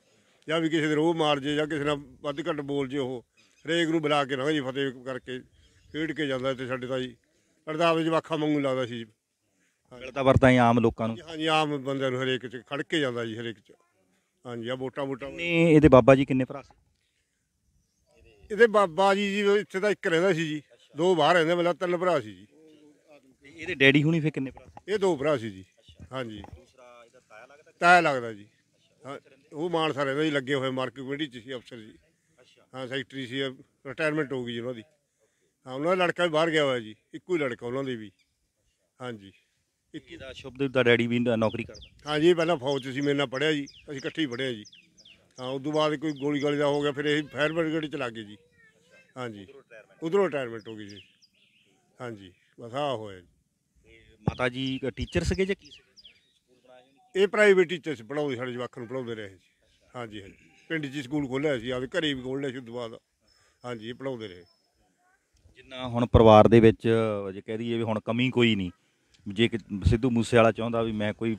ਜਾਂ ਵੀ ਕਿਸੇ ਦੇ ਰੋਹ ਮਾਰ ਜੇ ਜਾਂ ਕਿਸੇ ਨਾਲ ਵੱਧ ਘੱਟ ਬੋਲ ਜੇ ਉਹ ਰੇਗ ਨੂੰ ਬੁਲਾ ਕੇ ਨਾ ਜੀ ਫਤਿਹ ਕਰਕੇ ਖੇਡ ਕੇ ਜਾਂਦਾ ਤੇ ਸਾਡੇ ਤਾਂ ਜੀ ਅਰਦਾਬ ਦੇ ਵਾਖਾ ਵਾਂਗੂ ਲੱਗਦਾ ਸੀ ਜੀ ਗਲਤਾ ਵਰਤਾਂ ਆਮ ਲੋਕਾਂ ਨੂੰ ਹਾਂਜੀ ਆਮ ਬੰਦਿਆਂ ਨੂੰ ਹਰੇਕ 'ਚ ਖੜ ਕੇ ਜਾਂਦਾ ਜੀ ਹਰੇਕ 'ਚ ਹਾਂਜੀ ਆ ਵੋਟਾਂ ਵੋਟਾਂ ਨੇ ਇਹਦੇ ਬਾਬਾ ਜੀ ਕਿੰਨੇ ਭਰਾ ਸੀ ਇਹਦੇ ਬਾਬਾ ਜੀ ਜੀ ਇੱਥੇ ਤਾਂ ਇੱਕ ਰਹਿੰਦਾ ਸੀ ਜੀ ਦੋ ਬਾਹਰ ਰਹਿੰਦੇ ਮਤਲਬ ਤਿੰਨ ਭਰਾ ਸੀ ਜੀ ਇਹਦੇ ਡੈਡੀ ਹੁਣੀ ਫੇ ਕਿੰਨੇ ਭਰਾ ਸੀ ਇਹ ਦੋ ਭਰਾ ਸੀ ਜੀ ਹਾਂਜੀ ਦੂਸਰਾ ਇਹਦਾ ਤਾਇਆ ਲੱਗਦਾ ਤਾਇਆ ਲੱਗਦਾ ਜੀ ਉਹ ਮਾਨਸਾ ਰਹਿੰਦਾ ਜੀ ਲੱਗੇ ਹੋਏ ਮਾਰਕੀਟ ਕਮੇਟੀ ਚ ਸੀ ਅਫਸਰ ਜੀ ਹਾਂ ਸੈਕਟਰੀ ਸੀ ਰਿਟਾਇਰਮੈਂਟ ਹੋ ਗਈ ਜੀ ਉਹਨਾਂ ਦੀ ਹਾਂ ਉਹਨਾਂ ਦਾ ਲੜਕਾ ਵੀ ਬਾਹਰ ਗਿਆ ਹੋਇਆ ਜੀ ਇੱਕੋ ਹੀ ਲੜਕਾ ਉਹਨਾਂ ਦੇ ਵੀ ਹਾਂਜੀ ਇਹਦਾ ਸ਼ੁਭਦੀਪ ਦਾ ਡੈਡੀ ਵੀ ਨੌਕਰੀ ਕਰਦਾ ਹਾਂਜੀ ਪਹਿਲਾਂ ਫੌਜ ਸੀ ਮੇਰੇ ਨਾਲ ਪੜਿਆ ਜੀ ਅਸੀਂ ਇਕੱਠੇ ਹੀ ਪੜਿਆ ਜੀ ਹਾਂ ਉਸ ਤੋਂ ਬਾਅਦ ਕੋਈ ਗੋਲੀ ਗਾਲੀ ਦਾ ਹੋ ਗਿਆ ਫਿਰ ਇਹ ਫਾਇਰ ਬ੍ਰਿਗੇਡ 'ਚ ਲੱਗ ਗਏ ਜੀ ਹਾਂਜੀ ਉਧਰੋਂ ਰਿਟਾਇਰਮੈਂਟ ਹੋ ਗਈ ਜੀ ਹਾਂਜੀ ਬਸ ਆ ਹੋਇਆ ਜੀ ਮਾਤਾ ਜੀ ਟੀਚਰ ਸੀਗੇ ਜਾਂ ਕੀ ਸੀਗੇ ਇਹ ਪ੍ਰਾਈਵੇਟ ਟੀਚਰ ਸੀ ਪੜਾਉਂਦੇ ਸਾਡੇ ਜਵਾਕ ਨੂੰ ਪੜਾਉਂਦੇ ਰਹੇ ਜੀ ਹਾਂਜੀ ਹਾਂਜੀ ਪਿੰਡ 'ਚ ਸਕੂਲ ਖੋਲ੍ਹਿਆ ਸੀ ਆਪਦੇ ਘਰੇ ਵੀ ਖੋਲਿਆ ਸੀ ਉਸ ਤੋਂ ਬਾਅਦ ਹਾਂਜੀ ਪੜਾਉਂਦੇ ਰਹੇ ਜਿੰਨਾ ਹੁਣ ਪਰਿਵਾਰ ਦੇ ਵਿੱਚ ਜੇ ਕਹਿ ਦਈਏ ਵੀ ਹੁਣ ਕਮੀ ਕੋਈ ਨਹੀਂ ਜੇ ਸਿੱਧੂ ਮੂਸੇ ਵਾਲਾ ਚਾਹੁੰਦਾ ਵੀ ਮੈਂ ਕੋਈ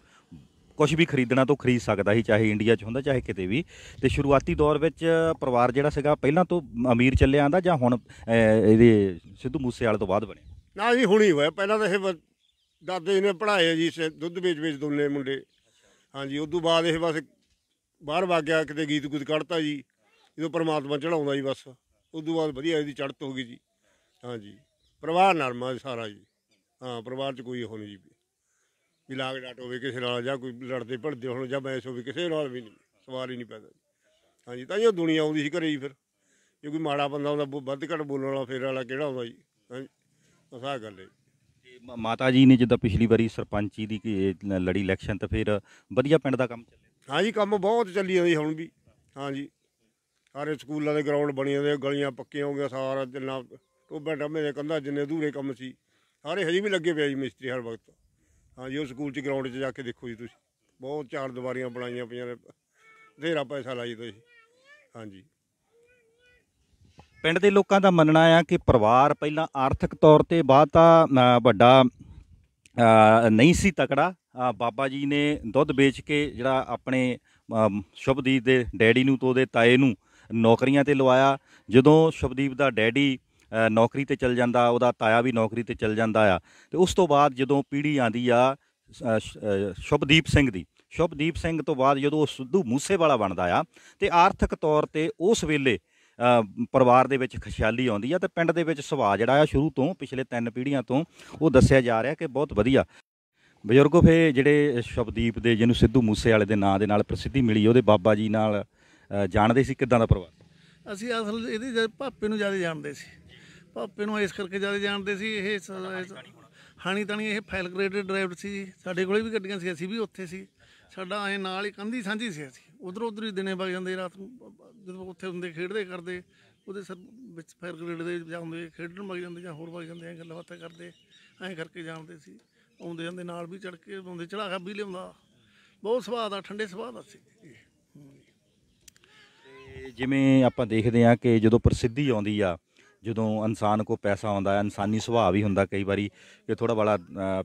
ਕੁਝ ਵੀ ਖਰੀਦਣਾ ਤੋਂ ਖਰੀਦ ਸਕਦਾ ਸੀ ਚਾਹੇ ਇੰਡੀਆ 'ਚ ਹੁੰਦਾ ਚਾਹੇ ਕਿਤੇ ਵੀ ਤੇ ਸ਼ੁਰੂਆਤੀ ਦੌਰ ਵਿੱਚ ਪਰਿਵਾਰ ਜਿਹੜਾ ਸੀਗਾ ਪਹਿਲਾਂ ਤੋਂ ਅਮੀਰ ਚੱਲਿਆ ਆਂਦਾ ਜਾਂ ਹੁਣ ਇਹਦੇ ਸਿੱਧੂ ਮੂਸੇ ਵਾਲੇ ਤੋਂ ਬਾਅਦ ਬਣਿਆ ਨਾ ਜੀ ਹੁਣੀ ਹੋਇਆ ਪਹਿਲਾਂ ਤਾਂ ਇਹ ਦਾਦੇ ਜੀ ਨੇ ਪੜਾਏ ਜੀ ਦੁੱਧ ਵੇਚ-ਵੇਚ ਦੋਨੇ ਮੁੰਡੇ ਹਾਂਜੀ ਉਦੋਂ ਬਾਅਦ ਇਹ ਬਸ ਬਾਹਰ ਵਗ ਗਿਆ ਕਿਤੇ ਗੀਤ ਗੁੱਤ ਕੱਢਤਾ ਜੀ ਜਦੋਂ ਪਰਮਾਤਮਾ ਚੜਾਉਂਦਾ ਜੀ ਬਸ ਉਦੋਂ ਬਾਅਦ ਵਧੀਆ ਇਹਦੀ ਚੜਤ ਹੋ ਗਈ ਜੀ ਹਾਂਜੀ ਪਰਿਵਾਰ ਨਰਮਾ ਸਾਰਾ ਜੀ ਹਾਂ ਪਰਿਵਾਰ 'ਚ ਕੋਈ ਉਹ ਨਹੀਂ ਜੀ ਵੀ ਲਾਗ ਡਾਟ ਹੋਵੇ ਕਿਸੇ ਨਾਲ ਜਾਂ ਕੋਈ ਲੜਦੇ ਭੜਦੇ ਹੋਣ ਜਾਂ ਬੈਸ ਹੋਵੇ ਕਿਸੇ ਨਾਲ ਵੀ ਨਹੀਂ ਸਵਾਲ ਹੀ ਨਹੀਂ ਪੈਂਦਾ ਹਾਂਜੀ ਤਾਂ ਇਹ ਦੁਨੀਆ ਆਉਂਦੀ ਸੀ ਘਰੇ ਹੀ ਫਿਰ ਜੇ ਕੋਈ ਮਾੜਾ ਬੰਦਾ ਹੁੰਦਾ ਵੱਧ ਘੱਟ ਬੋਲਣ ਵਾਲਾ ਫੇਰ ਵਾਲਾ ਕਿਹੜਾ ਹੁੰਦਾ ਜੀ ਹਾਂਜੀ ਸਾਹ ਗੱਲ ਹੈ ਮਾਤਾ ਜੀ ਨੇ ਜਿੱਦਾਂ ਪਿਛਲੀ ਵਾਰੀ ਸਰਪੰਚੀ ਦੀ ਲੜੀ ਇਲੈਕਸ਼ਨ ਤਾਂ ਫਿਰ ਵਧੀਆ ਪਿੰਡ ਦਾ ਕੰਮ ਚੱਲਿਆ ਹਾਂਜੀ ਕੰਮ ਬਹੁਤ ਚੱਲੀ ਜਾਂਦੀ ਹੁਣ ਵੀ ਹਾਂਜੀ ਸਾਰੇ ਸਕੂਲਾਂ ਦੇ ਗਰਾਊਂਡ ਬਣੀਆਂ ਨੇ ਗਲੀਆਂ ਪੱਕੀਆਂ ਹੋ ਗਈਆਂ ਸਾਰਾ ਜਿੰਨਾ ਟੋਬੇ ਟੰਮੇ ਦੇ ਕੰਧਾਂ ਜਿੰਨੇ ਅਧੂਰੇ ਕੰਮ ਸੀ ਸਾਰੇ ਹਜੇ ਵੀ ਲੱਗੇ ਪਏ ਜੀ ਮਿਸਤਰੀ ਹਰ ਵਕਤ ਹਾਂ ਜੀ ਉਹ ਸਕੂਲ 'ਚ ਗਰਾਊਂਡ 'ਚ ਜਾ ਕੇ ਦੇਖੋ ਜੀ ਤੁਸੀਂ ਬਹੁਤ ਚਾਰ ਦੀਵਾਰੀਆਂ ਬਣਾਈਆਂ ਪਈਆਂ ਨੇ ਢੇਰਾ ਪੈਸਾ ਲਾਈ ਤੁਸੀਂ ਹਾਂਜੀ ਪਿੰਡ ਦੇ ਲੋਕਾਂ ਦਾ ਮੰਨਣਾ ਆ ਕਿ ਪਰਿਵਾਰ ਪਹਿਲਾਂ ਆਰਥਿਕ ਤੌਰ ਤੇ ਬਾਅਦ ਆ ਵੱਡਾ ਨਹੀਂ ਸੀ ਤਕੜਾ ਬਾਬਾ ਜੀ ਨੇ ਦੁੱਧ ਵੇਚ ਕੇ ਜਿਹੜਾ ਆਪਣੇ ਸ਼ੁਭਦੀਪ ਦੇ ਡੈਡੀ ਨੂੰ ਤੋਂ ਦੇ ਤਾਏ ਨੂੰ ਨੌਕਰੀਆਂ ਤੇ ਲਵਾਇਆ ਜਦੋਂ ਸ਼ੁਭਦੀਪ ਦਾ ਡੈਡੀ ਨੌਕਰੀ ਤੇ ਚਲ ਜਾਂਦਾ ਉਹਦਾ ਤਾਇਆ ਵੀ ਨੌਕਰੀ ਤੇ ਚਲ ਜਾਂਦਾ ਆ ਤੇ ਉਸ ਤੋਂ ਬਾਅਦ ਜਦੋਂ ਪੀੜ੍ਹੀ ਆਂਦੀ ਆ ਸ਼ੁਭਦੀਪ ਸਿੰਘ ਦੀ ਸ਼ੁਭਦੀਪ ਸਿੰਘ ਤੋਂ ਬਾਅਦ ਜਦੋਂ ਸਿੱਧੂ ਮੂਸੇਵਾਲਾ ਬਣਦਾ ਆ ਤੇ ਆਰਥਿਕ ਤੌਰ ਤੇ ਉਸ ਵੇਲੇ ਪਰਿਵਾਰ ਦੇ ਵਿੱਚ ਖੁਸ਼ਹਾਲੀ ਆਉਂਦੀ ਆ ਤੇ ਪਿੰਡ ਦੇ ਵਿੱਚ ਸੁਭਾਅ ਜਿਹੜਾ ਆ ਸ਼ੁਰੂ ਤੋਂ ਪਿਛਲੇ ਤਿੰਨ ਪੀੜ੍ਹੀਆਂ ਤੋਂ ਉਹ ਦੱਸਿਆ ਜਾ ਰਿਹਾ ਕਿ ਬਹੁਤ ਵਧੀਆ ਬਜ਼ੁਰਗੋ ਫੇ ਜਿਹੜੇ ਸ਼ਬਦੀਪ ਦੇ ਜਿਹਨੂੰ ਸਿੱਧੂ ਮੂਸੇ ਵਾਲੇ ਦੇ ਨਾਂ ਦੇ ਨਾਲ ਪ੍ਰਸਿੱਧੀ ਮਿਲੀ ਉਹਦੇ ਬਾਬਾ ਜੀ ਨਾਲ ਜਾਣਦੇ ਸੀ ਕਿਦਾਂ ਦਾ ਪਰਿਵਾਰ ਅਸੀਂ ਅਸਲ ਇਹਦੇ ਭਾਪੇ ਨੂੰ ਜ਼ਿਆਦਾ ਜਾਣਦੇ ਸੀ ਪਾਪੇ ਨੂੰ ਇਸ ਕਰਕੇ ਜ਼ਿਆਦਾ ਜਾਣਦੇ ਸੀ ਇਹ ਹਾਣੀ ਤਾਣੀ ਇਹ ਫਾਈਲ ਗ੍ਰੇਡਡ ਡਰਾਈਵਰ ਸੀ ਜੀ। ਸਾਡੇ ਕੋਲੇ ਵੀ ਗੱਡੀਆਂ ਸੀ ਅਸੀਂ ਵੀ ਉੱਥੇ ਸੀ ਸਾਡਾ ਐ ਨਾਲ ਹੀ ਕੰਧੀ ਸਾਂਝੀ ਸੀ ਅਸੀਂ ਉਧਰ ਉਧਰ ਹੀ ਦਿਨੇ ਵਗ ਜਾਂਦੇ ਰਾਤ ਨੂੰ ਜਦੋਂ ਉੱਥੇ ਹੁੰਦੇ ਖੇਡਦੇ ਕਰਦੇ ਉਹਦੇ ਸਰ ਵਿੱਚ ਫਾਇਰ ਗ੍ਰੇਡ ਦੇ ਜਾਂਦੇ ਖੇਡਣ ਵਗ ਜਾਂਦੇ ਜਾਂ ਹੋਰ ਵਗ ਜਾਂਦੇ ਐ ਗੱਲਾਂ ਬਾਤਾਂ ਕਰਦੇ ਐ ਕਰਕੇ ਜਾਣਦੇ ਸੀ ਆਉਂਦੇ ਜਾਂਦੇ ਨਾਲ ਵੀ ਚੜ ਕੇ ਆਉਂਦੇ ਚੜਾਖਾ ਵੀ ਲਿਆਉਂਦਾ ਬਹੁਤ ਸੁਭਾਅ ਦਾ ਠੰਡੇ ਸੁਭਾਅ ਦਾ ਸੀ ਤੇ ਜਿਵੇਂ ਆਪਾਂ ਦੇਖਦੇ ਆ ਕਿ ਜਦੋਂ ਪ੍ਰਸਿੱਧੀ ਆਉਂਦੀ ਆ ਜਦੋਂ ਇਨਸਾਨ ਕੋ ਪੈਸਾ ਆਉਂਦਾ ਹੈ ਇਨਸਾਨੀ ਸੁਭਾਅ ਵੀ ਹੁੰਦਾ ਕਈ ਵਾਰੀ ਕਿ ਥੋੜਾ ਬੜਾ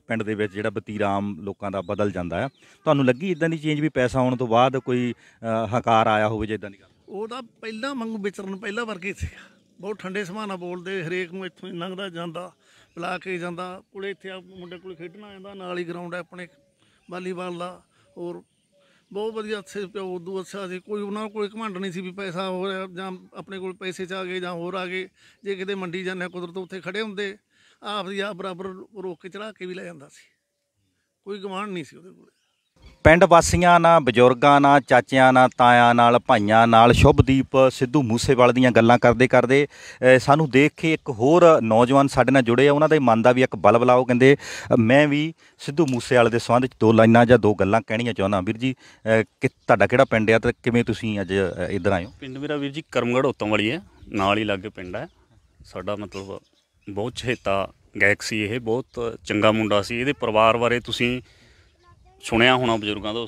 ਪਿੰਡ ਦੇ ਵਿੱਚ ਜਿਹੜਾ ਬਤੀਰਾਮ ਲੋਕਾਂ ਦਾ ਬਦਲ ਜਾਂਦਾ ਹੈ ਤੁਹਾਨੂੰ ਲੱਗੀ ਇਦਾਂ ਦੀ ਚੇਂਜ ਵੀ ਪੈਸਾ ਆਉਣ ਤੋਂ ਬਾਅਦ ਕੋਈ ਹਕਾਰ ਆਇਆ ਹੋਵੇ ਜੇ ਦੀ ਉਹ ਤਾਂ ਪਹਿਲਾਂ ਵਾਂਗੂ ਵਿਚਰਨ ਪਹਿਲਾਂ ਵਰਗੇ ਸੀ ਬਹੁਤ ਠੰਡੇ ਸੁਭਾਅ ਬੋਲਦੇ ਹਰੇਕ ਨੂੰ ਇੱਥੋਂ ਹੀ ਲੰਘਦਾ ਜਾਂਦਾ ਪਲਾ ਕੇ ਜਾਂਦਾ ਕੋਲੇ ਇੱਥੇ ਮੁੰਡੇ ਕੋਲ ਖੇਡਣਾ ਆਉਂਦਾ ਨਾਲ ਹੀ ਗਰਾਊਂਡ ਹੈ ਆਪਣੇ ਵਾਲੀਬਾਲ ਦਾ ਔਰ ਬਹੁਤ ਵਧੀਆ ਅੱਛੇ ਉਦੋਂ ਅੱਛਾ ਸੀ ਕੋਈ ਉਹਨਾਂ ਕੋਲ ਘਮੰਡ ਨਹੀਂ ਸੀ ਵੀ ਪੈਸਾ ਹੋ ਰਿਹਾ ਜਾਂ ਆਪਣੇ ਕੋਲ ਪੈਸੇ ਚ ਆ ਗਏ ਜਾਂ ਹੋਰ ਆ ਗਏ ਜੇ ਕਿਤੇ ਮੰਡੀ ਜਾਂਦੇ ਕੁਦਰਤ ਉੱਥੇ ਖੜੇ ਹੁੰਦੇ ਆਪ ਦੀ ਆ ਬਰਾਬਰ ਰੋਕ ਕੇ ਚੜਾ ਕੇ ਵੀ ਲੈ ਜਾਂਦਾ ਸੀ ਕੋਈ ਗਮਾਨ ਨਹੀਂ ਸੀ ਉਹਦੇ ਕੋਲ ਪਿੰਡ ਵਾਸੀਆਂ ਨਾਲ ਬਜ਼ੁਰਗਾਂ ਨਾਲ ਚਾਚਿਆਂ ਨਾਲ ਤਾਇਆਂ ਨਾਲ ਭਾਈਆਂ ਨਾਲ ਸ਼ੁਭਦੀਪ ਸਿੱਧੂ ਮੂਸੇਵਾਲ ਦੀਆਂ ਗੱਲਾਂ ਕਰਦੇ ਕਰਦੇ ਸਾਨੂੰ ਦੇਖ ਕੇ ਇੱਕ ਹੋਰ ਨੌਜਵਾਨ ਸਾਡੇ ਨਾਲ ਜੁੜੇ ਆ ਉਹਨਾਂ ਦੇ ਮਨ ਦਾ ਵੀ ਇੱਕ ਬਲਬ ਲਾਓ ਕਹਿੰਦੇ ਮੈਂ ਵੀ ਸਿੱਧੂ ਮੂਸੇਵਾਲ ਦੇ ਸੰਬੰਧ ਵਿੱਚ ਦੋ ਲਾਈਨਾਂ ਜਾਂ ਦੋ ਗੱਲਾਂ ਕਹਿਣੀਆਂ ਚਾਹੁੰਦਾ ਵੀਰ ਜੀ ਕਿ ਤੁਹਾਡਾ ਕਿਹੜਾ ਪਿੰਡ ਆ ਤੇ ਕਿਵੇਂ ਤੁਸੀਂ ਅੱਜ ਇੱਧਰ ਆਏ ਹੋ ਪਿੰਡ ਮੇਰਾ ਵੀਰ ਜੀ ਕਰਮਗੜ ਉਤੋਂ ਵਾਲੀ ਹੈ ਨਾਲ ਹੀ ਲੱਗੇ ਪਿੰਡ ਹੈ ਸਾਡਾ ਮਤਲਬ ਬਹੁਤ ਛੇਤਾ ਗੈਕਸੀ ਇਹ ਬਹੁਤ ਚੰਗਾ ਮੁੰਡਾ ਸੀ ਇਹਦੇ ਪਰਿਵਾਰ ਬਾਰੇ ਤੁਸੀਂ ਸੁਣਿਆ ਹੋਣਾ ਬਜ਼ੁਰਗਾਂ ਤੋਂ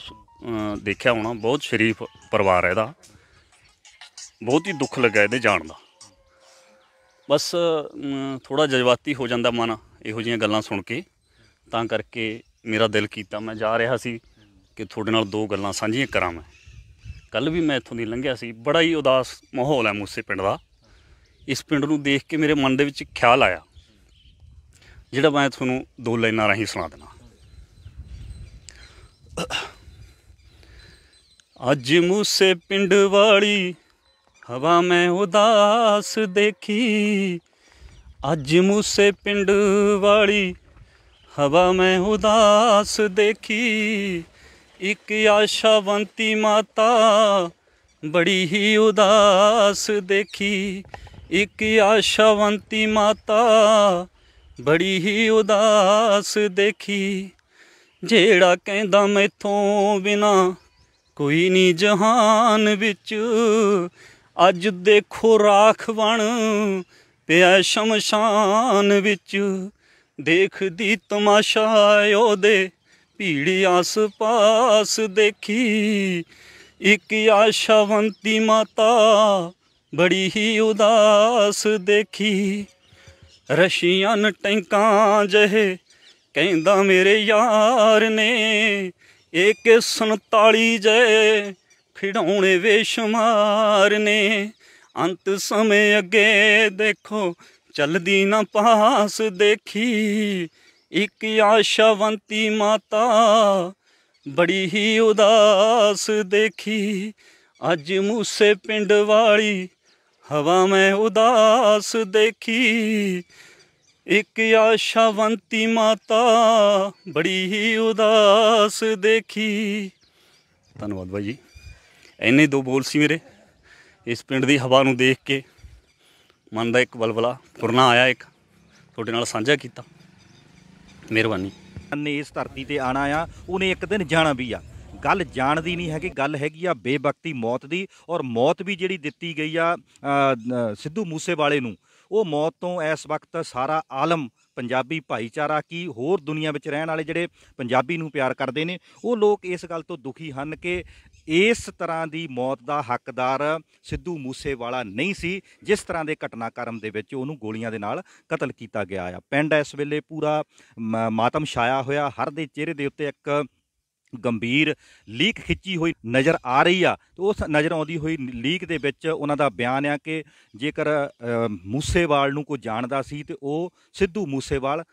ਦੇਖਿਆ ਹੋਣਾ ਬਹੁਤ ਸ਼ਰੀਫ ਪਰਿਵਾਰ ਹੈ ਇਹਦਾ ਬਹੁਤ ਹੀ ਦੁੱਖ ਲੱਗਾ ਇਹਦੇ ਜਾਣ ਦਾ ਬਸ ਥੋੜਾ ਜਜ਼ਬਾਤੀ ਹੋ ਜਾਂਦਾ ਮਨ ਇਹੋ ਜੀਆਂ ਗੱਲਾਂ ਸੁਣ ਕੇ ਤਾਂ ਕਰਕੇ ਮੇਰਾ ਦਿਲ ਕੀਤਾ ਮੈਂ ਜਾ ਰਿਹਾ ਸੀ ਕਿ ਤੁਹਾਡੇ ਨਾਲ ਦੋ ਗੱਲਾਂ ਸਾਂਝੀਆਂ ਕਰਾਂ ਮੈਂ ਕੱਲ ਵੀ ਮੈਂ ਇੱਥੋਂ ਦੀ ਲੰਘਿਆ ਸੀ ਬੜਾ ਹੀ ਉਦਾਸ ਮਾਹੌਲ ਹੈ ਮੂਸੇ ਪਿੰਡ ਦਾ ਇਸ ਪਿੰਡ ਨੂੰ ਦੇਖ ਕੇ ਮੇਰੇ ਮਨ ਦੇ ਵਿੱਚ ਖਿਆਲ ਆਇਆ ਜਿਹੜਾ ਮੈਂ ਤੁਹਾਨੂੰ ਦੋ ਲਾਈਨਾਂ ਰਾਹੀਂ ਸੁਣਾ ਦਿੰਦਾ ਅੱਜ ਮੂਸੇ ਪਿੰਡ ਵਾਲੀ ਹਵਾ ਮੈਂ ਉਦਾਸ ਦੇਖੀ ਅੱਜ ਮੂਸੇ ਪਿੰਡ ਵਾਲੀ ਹਵਾ ਮੈਂ ਉਦਾਸ ਦੇਖੀ ਇੱਕ ਆਸ਼ਾਵੰਤੀ ਮਾਤਾ ਬੜੀ ਹੀ ਉਦਾਸ ਦੇਖੀ ਇੱਕ ਆਸ਼ਾਵੰਤੀ ਮਾਤਾ ਬੜੀ ਹੀ ਉਦਾਸ ਦੇਖੀ ਜਿਹੜਾ ਕਹਿੰਦਾ ਮੈਥੋਂ ਬਿਨਾ ਕੋਈ ਨਹੀਂ ਜਹਾਨ ਵਿੱਚ ਅੱਜ ਦੇਖੋ ਰਾਖ ਬਣ ਪਿਆ ਸ਼ਮਸ਼ਾਨ ਵਿੱਚ ਦੇਖਦੀ ਤਮਾਸ਼ਾ ਉਹਦੇ ਭੀੜੀ ਆਸ-ਪਾਸ ਦੇਖੀ ਇੱਕ ਆਸ਼ਵੰਤੀ ਮਾਤਾ ਬੜੀ ਹੀ ਉਦਾਸ ਦੇਖੀ ਰਸ਼ੀਆਂ ਨ ਟੈਂਕਾਂ ਜਹੇ ਕਹਿੰਦਾ ਮੇਰੇ ਯਾਰ ਨੇ ਏਕੇ 47 ਜੈ ਖਿਡਾਉਣੇ ਵੇਸ਼ਮਾਰ ਨੇ ਅੰਤ ਸਮੇਂ ਅੱਗੇ ਦੇਖੋ ਚਲਦੀ ਨਾ ਪਾਸ ਦੇਖੀ ਇੱਕ ਆਸ਼ਵੰਤੀ ਮਾਤਾ ਬੜੀ ਹੀ ਉਦਾਸ ਦੇਖੀ ਅੱਜ ਮੂਸੇ ਪਿੰਡ ਵਾਲੀ ਹਵਾ ਮੈਂ ਉਦਾਸ ਦੇਖੀ ਇੱਕ ਆਸ਼ਾਵੰਤੀ ਮਾਤਾ ਬੜੀ ਹੀ ਉਦਾਸ ਦੇਖੀ ਧੰਨਵਾਦ ਭਾਈ ਜੀ ਐਨੇ ਦੋ ਬੋਲ ਸੀ ਮੇਰੇ ਇਸ ਪਿੰਡ ਦੀ ਹਵਾ ਨੂੰ ਦੇਖ ਕੇ ਮਨ ਦਾ ਇੱਕ ਬਲਬਲਾ ਪੁਰਨਾ ਆਇਆ ਇੱਕ ਤੁਹਾਡੇ ਨਾਲ ਸਾਂਝਾ ਕੀਤਾ ਮਿਹਰਬਾਨੀ ਨੇ ਇਸ ਧਰਤੀ ਤੇ ਆਣਾ ਆ ਉਹਨੇ ਇੱਕ ਦਿਨ ਜਾਣਾ ਵੀ ਆ ਗੱਲ ਜਾਣ ਦੀ ਨਹੀਂ ਹੈਗੀ ਗੱਲ ਹੈਗੀ ਆ ਬੇਵਕਤੀ ਮੌਤ ਦੀ ਔਰ ਮੌਤ ਵੀ ਜਿਹੜੀ ਦਿੱਤੀ ਗਈ ਆ ਸਿੱਧੂ ਮੂਸੇ ਵਾਲੇ ਨੂੰ ਉਹ ਮੌਤ ਤੋਂ ਇਸ ਵਕਤ ਸਾਰਾ ਆਲਮ ਪੰਜਾਬੀ ਭਾਈਚਾਰਾ ਕੀ ਹੋਰ ਦੁਨੀਆ ਵਿੱਚ ਰਹਿਣ ਵਾਲੇ ਜਿਹੜੇ ਪੰਜਾਬੀ ਨੂੰ ਪਿਆਰ ਕਰਦੇ ਨੇ ਉਹ ਲੋਕ ਇਸ ਗੱਲ ਤੋਂ ਦੁਖੀ ਹਨ ਕਿ ਇਸ ਤਰ੍ਹਾਂ ਦੀ ਮੌਤ ਦਾ ਹੱਕਦਾਰ ਸਿੱਧੂ ਮੂਸੇਵਾਲਾ ਨਹੀਂ ਸੀ ਜਿਸ ਤਰ੍ਹਾਂ ਦੇ ਘਟਨਾਕ੍ਰਮ ਦੇ ਵਿੱਚ ਉਹਨੂੰ ਗੋਲੀਆਂ ਦੇ ਨਾਲ ਕਤਲ ਕੀਤਾ ਗਿਆ ਆ ਪਿੰਡ ਇਸ ਵੇਲੇ ਪੂਰਾ ਮਾਤਮ ਛਾਇਆ ਹੋਇਆ ਹਰ ਦੇ ਚਿਹਰੇ ਦੇ ਉੱਤੇ ਇੱਕ ਗੰਭੀਰ ਲੀਕ ਖਿੱਚੀ ਹੋਈ ਨਜ਼ਰ ਆ ਰਹੀ ਆ ਤੇ ਉਸ ਨਜ਼ਰ ਆਉਂਦੀ ਹੋਈ ਲੀਕ ਦੇ ਵਿੱਚ ਉਹਨਾਂ ਦਾ ਬਿਆਨ ਆ ਕਿ ਜੇਕਰ ਮੂਸੇਵਾਲ ਨੂੰ ਕੋਈ ਜਾਣਦਾ ਸੀ ਤੇ ਉਹ ਸਿੱਧੂ ਮੂਸੇਵਾਲ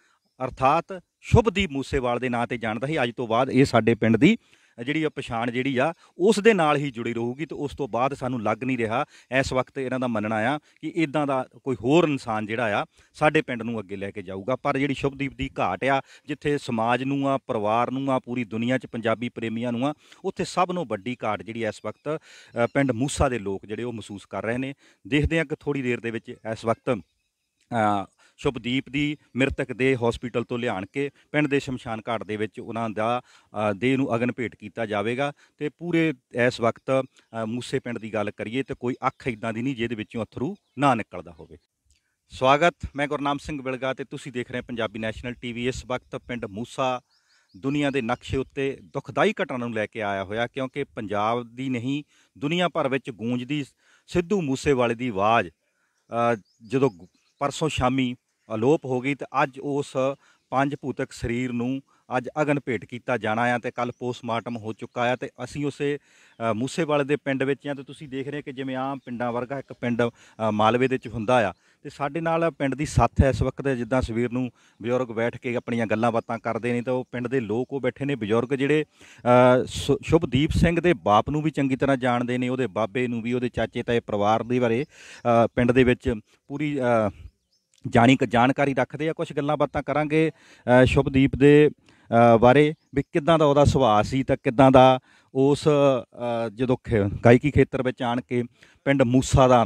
ਅਰਥਾਤ ਸ਼ੁਭਦੀਪ ਮੂਸੇਵਾਲ ਦੇ ਨਾਂ ਤੇ ਜਾਣਦਾ ਸੀ ਅੱਜ ਤੋਂ ਬਾਅਦ ਇਹ ਸਾਡੇ ਪਿੰਡ ਦੀ ਜਿਹੜੀ ਆ ਪਛਾਣ ਜਿਹੜੀ ਆ ਉਸ ਦੇ ਨਾਲ ਹੀ ਜੁੜੀ ਰਹੂਗੀ ਤੇ ਉਸ ਤੋਂ ਬਾਅਦ ਸਾਨੂੰ ਲੱਗ ਨਹੀਂ ਰਿਹਾ ਇਸ ਵਕਤ ਇਹਨਾਂ ਦਾ ਮੰਨਣਾ ਆ ਕਿ ਇਦਾਂ ਦਾ ਕੋਈ ਹੋਰ ਇਨਸਾਨ ਜਿਹੜਾ ਆ ਸਾਡੇ ਪਿੰਡ ਨੂੰ ਅੱਗੇ ਲੈ ਕੇ ਜਾਊਗਾ ਪਰ ਜਿਹੜੀ ਸ਼ੁਭਦੀਪ ਦੀ ਘਾਟ ਆ ਜਿੱਥੇ ਸਮਾਜ ਨੂੰ ਆ ਪਰਿਵਾਰ ਨੂੰ ਆ ਪੂਰੀ ਦੁਨੀਆ 'ਚ ਪੰਜਾਬੀ ਪ੍ਰੇਮੀਆਂ ਨੂੰ ਆ ਉੱਥੇ ਸਭ ਨੂੰ ਵੱਡੀ ਘਾਟ ਜਿਹੜੀ ਇਸ ਵਕਤ ਪਿੰਡ ਮੂਸਾ ਦੇ ਲੋਕ ਜਿਹੜੇ ਉਹ ਮਹਿਸੂਸ ਕਰ ਰਹੇ ਨੇ ਦੇਖਦੇ ਆ ਕਿ ਥੋੜੀ ਦੇਰ ਦੇ ਵਿੱਚ ਇਸ ਵਕਤ ਸ਼ੁਭਦੀਪ ਦੀ ਮ੍ਰਿਤਕ ਦੇ ਹਸਪੀਟਲ ਤੋਂ ਲਿਆਣ ਕੇ ਪਿੰਡ ਦੇ ਸ਼ਮਸ਼ਾਨ ਘਾਟ ਦੇ ਵਿੱਚ ਉਹਨਾਂ ਦਾ ਦੇਹ ਨੂੰ ਅਗਨ ਭੇਟ ਕੀਤਾ ਜਾਵੇਗਾ ਤੇ ਪੂਰੇ ਇਸ ਵਕਤ ਮੂਸੇ ਪਿੰਡ ਦੀ ਗੱਲ ਕਰੀਏ ਤੇ ਕੋਈ ਅੱਖ ਇਦਾਂ ਦੀ ਨਹੀਂ ਜਿਹਦੇ ਵਿੱਚੋਂ ਅਥਰੂ ਨਾ ਨਿਕਲਦਾ ਹੋਵੇ ਸਵਾਗਤ ਮੈਂ ਗੁਰਨਾਮ ਸਿੰਘ ਬਿਲਗਾ ਤੇ ਤੁਸੀਂ ਦੇਖ ਰਹੇ ਪੰਜਾਬੀ ਨੈਸ਼ਨਲ ਟੀਵੀ ਇਸ ਵਕਤ ਪਿੰਡ ਮੂਸਾ ਦੁਨੀਆ ਦੇ ਨਕਸ਼ੇ ਉੱਤੇ ਦੁਖਦਾਈ ਘਟਨਾ ਨੂੰ ਲੈ ਕੇ ਆਇਆ ਹੋਇਆ ਕਿਉਂਕਿ ਪੰਜਾਬ ਦੀ ਨਹੀਂ ਦੁਨੀਆ ਭਰ ਵਿੱਚ ਗੂੰਜਦੀ ਸਿੱਧੂ ਮੂਸੇਵਾਲੇ ਦੀ ਆਵਾਜ਼ ਜਦੋਂ ਪਰਸੋਂ ਸ਼ਾਮੀ ਅਲੋਪ ਹੋ ਗਈ ਤੇ ਅੱਜ ਉਸ ਪੰਜ ਭੂਤਕ ਸਰੀਰ ਨੂੰ ਅੱਜ ਅਗਨ ਭੇਟ ਕੀਤਾ ਜਾਣਾ ਆ ਤੇ ਕੱਲ ਪੋਸਟਮਾਰਟਮ ਹੋ ਚੁੱਕਾ ਆ ਤੇ ਅਸੀਂ ਉਸੇ ਮੂਸੇਵਾਲੇ ਦੇ ਪਿੰਡ ਵਿੱਚ ਆ ਤੇ ਤੁਸੀਂ ਦੇਖ ਰਹੇ ਕਿ ਜਿਵੇਂ ਆਮ ਪਿੰਡਾਂ ਵਰਗਾ ਇੱਕ ਪਿੰਡ ਮਾਲਵੇ ਦੇ ਵਿੱਚ ਹੁੰਦਾ ਆ ਤੇ ਸਾਡੇ ਨਾਲ ਪਿੰਡ ਦੀ ਸੱਥ ਹੈ ਇਸ ਵਕਤ ਜਿੱਦਾਂ ਸਵੇਰ ਨੂੰ ਬਜ਼ੁਰਗ ਬੈਠ ਕੇ ਆਪਣੀਆਂ ਗੱਲਾਂ ਬਾਤਾਂ ਕਰਦੇ ਨੇ ਤਾਂ ਉਹ ਪਿੰਡ ਦੇ ਲੋਕ ਉਹ ਬੈਠੇ ਨੇ ਬਜ਼ੁਰਗ ਜਿਹੜੇ ਸ਼ੁਭਦੀਪ ਸਿੰਘ ਦੇ ਬਾਪ ਨੂੰ ਵੀ ਚੰਗੀ ਤਰ੍ਹਾਂ ਜਾਣਦੇ ਨੇ ਉਹਦੇ ਬਾਬੇ ਨੂੰ ਵੀ ਉਹਦੇ ਚਾਚੇ ਤਾਏ ਪਰਿਵਾਰ ਦੇ ਬਾਰੇ ਪਿੰਡ ਦੇ ਵਿੱਚ ਪੂਰੀ ਜਾਣੀ ਜਾਣਕਾਰੀ ਰੱਖਦੇ ਆ ਕੁਝ ਗੱਲਾਂ ਬਾਤਾਂ ਕਰਾਂਗੇ ਸ਼ੁਭਦੀਪ ਦੇ ਬਾਰੇ ਵੀ ਕਿਦਾਂ ਦਾ ਉਹਦਾ ਸੁਭਾਅ ਸੀ ਤਾਂ ਕਿਦਾਂ ਦਾ ਉਸ ਜਦੋਂ ਗਾਇਕੀ ਖੇਤਰ ਵਿੱਚ ਆਣ ਕੇ ਪਿੰਡ ਮੂਸਾ ਦਾ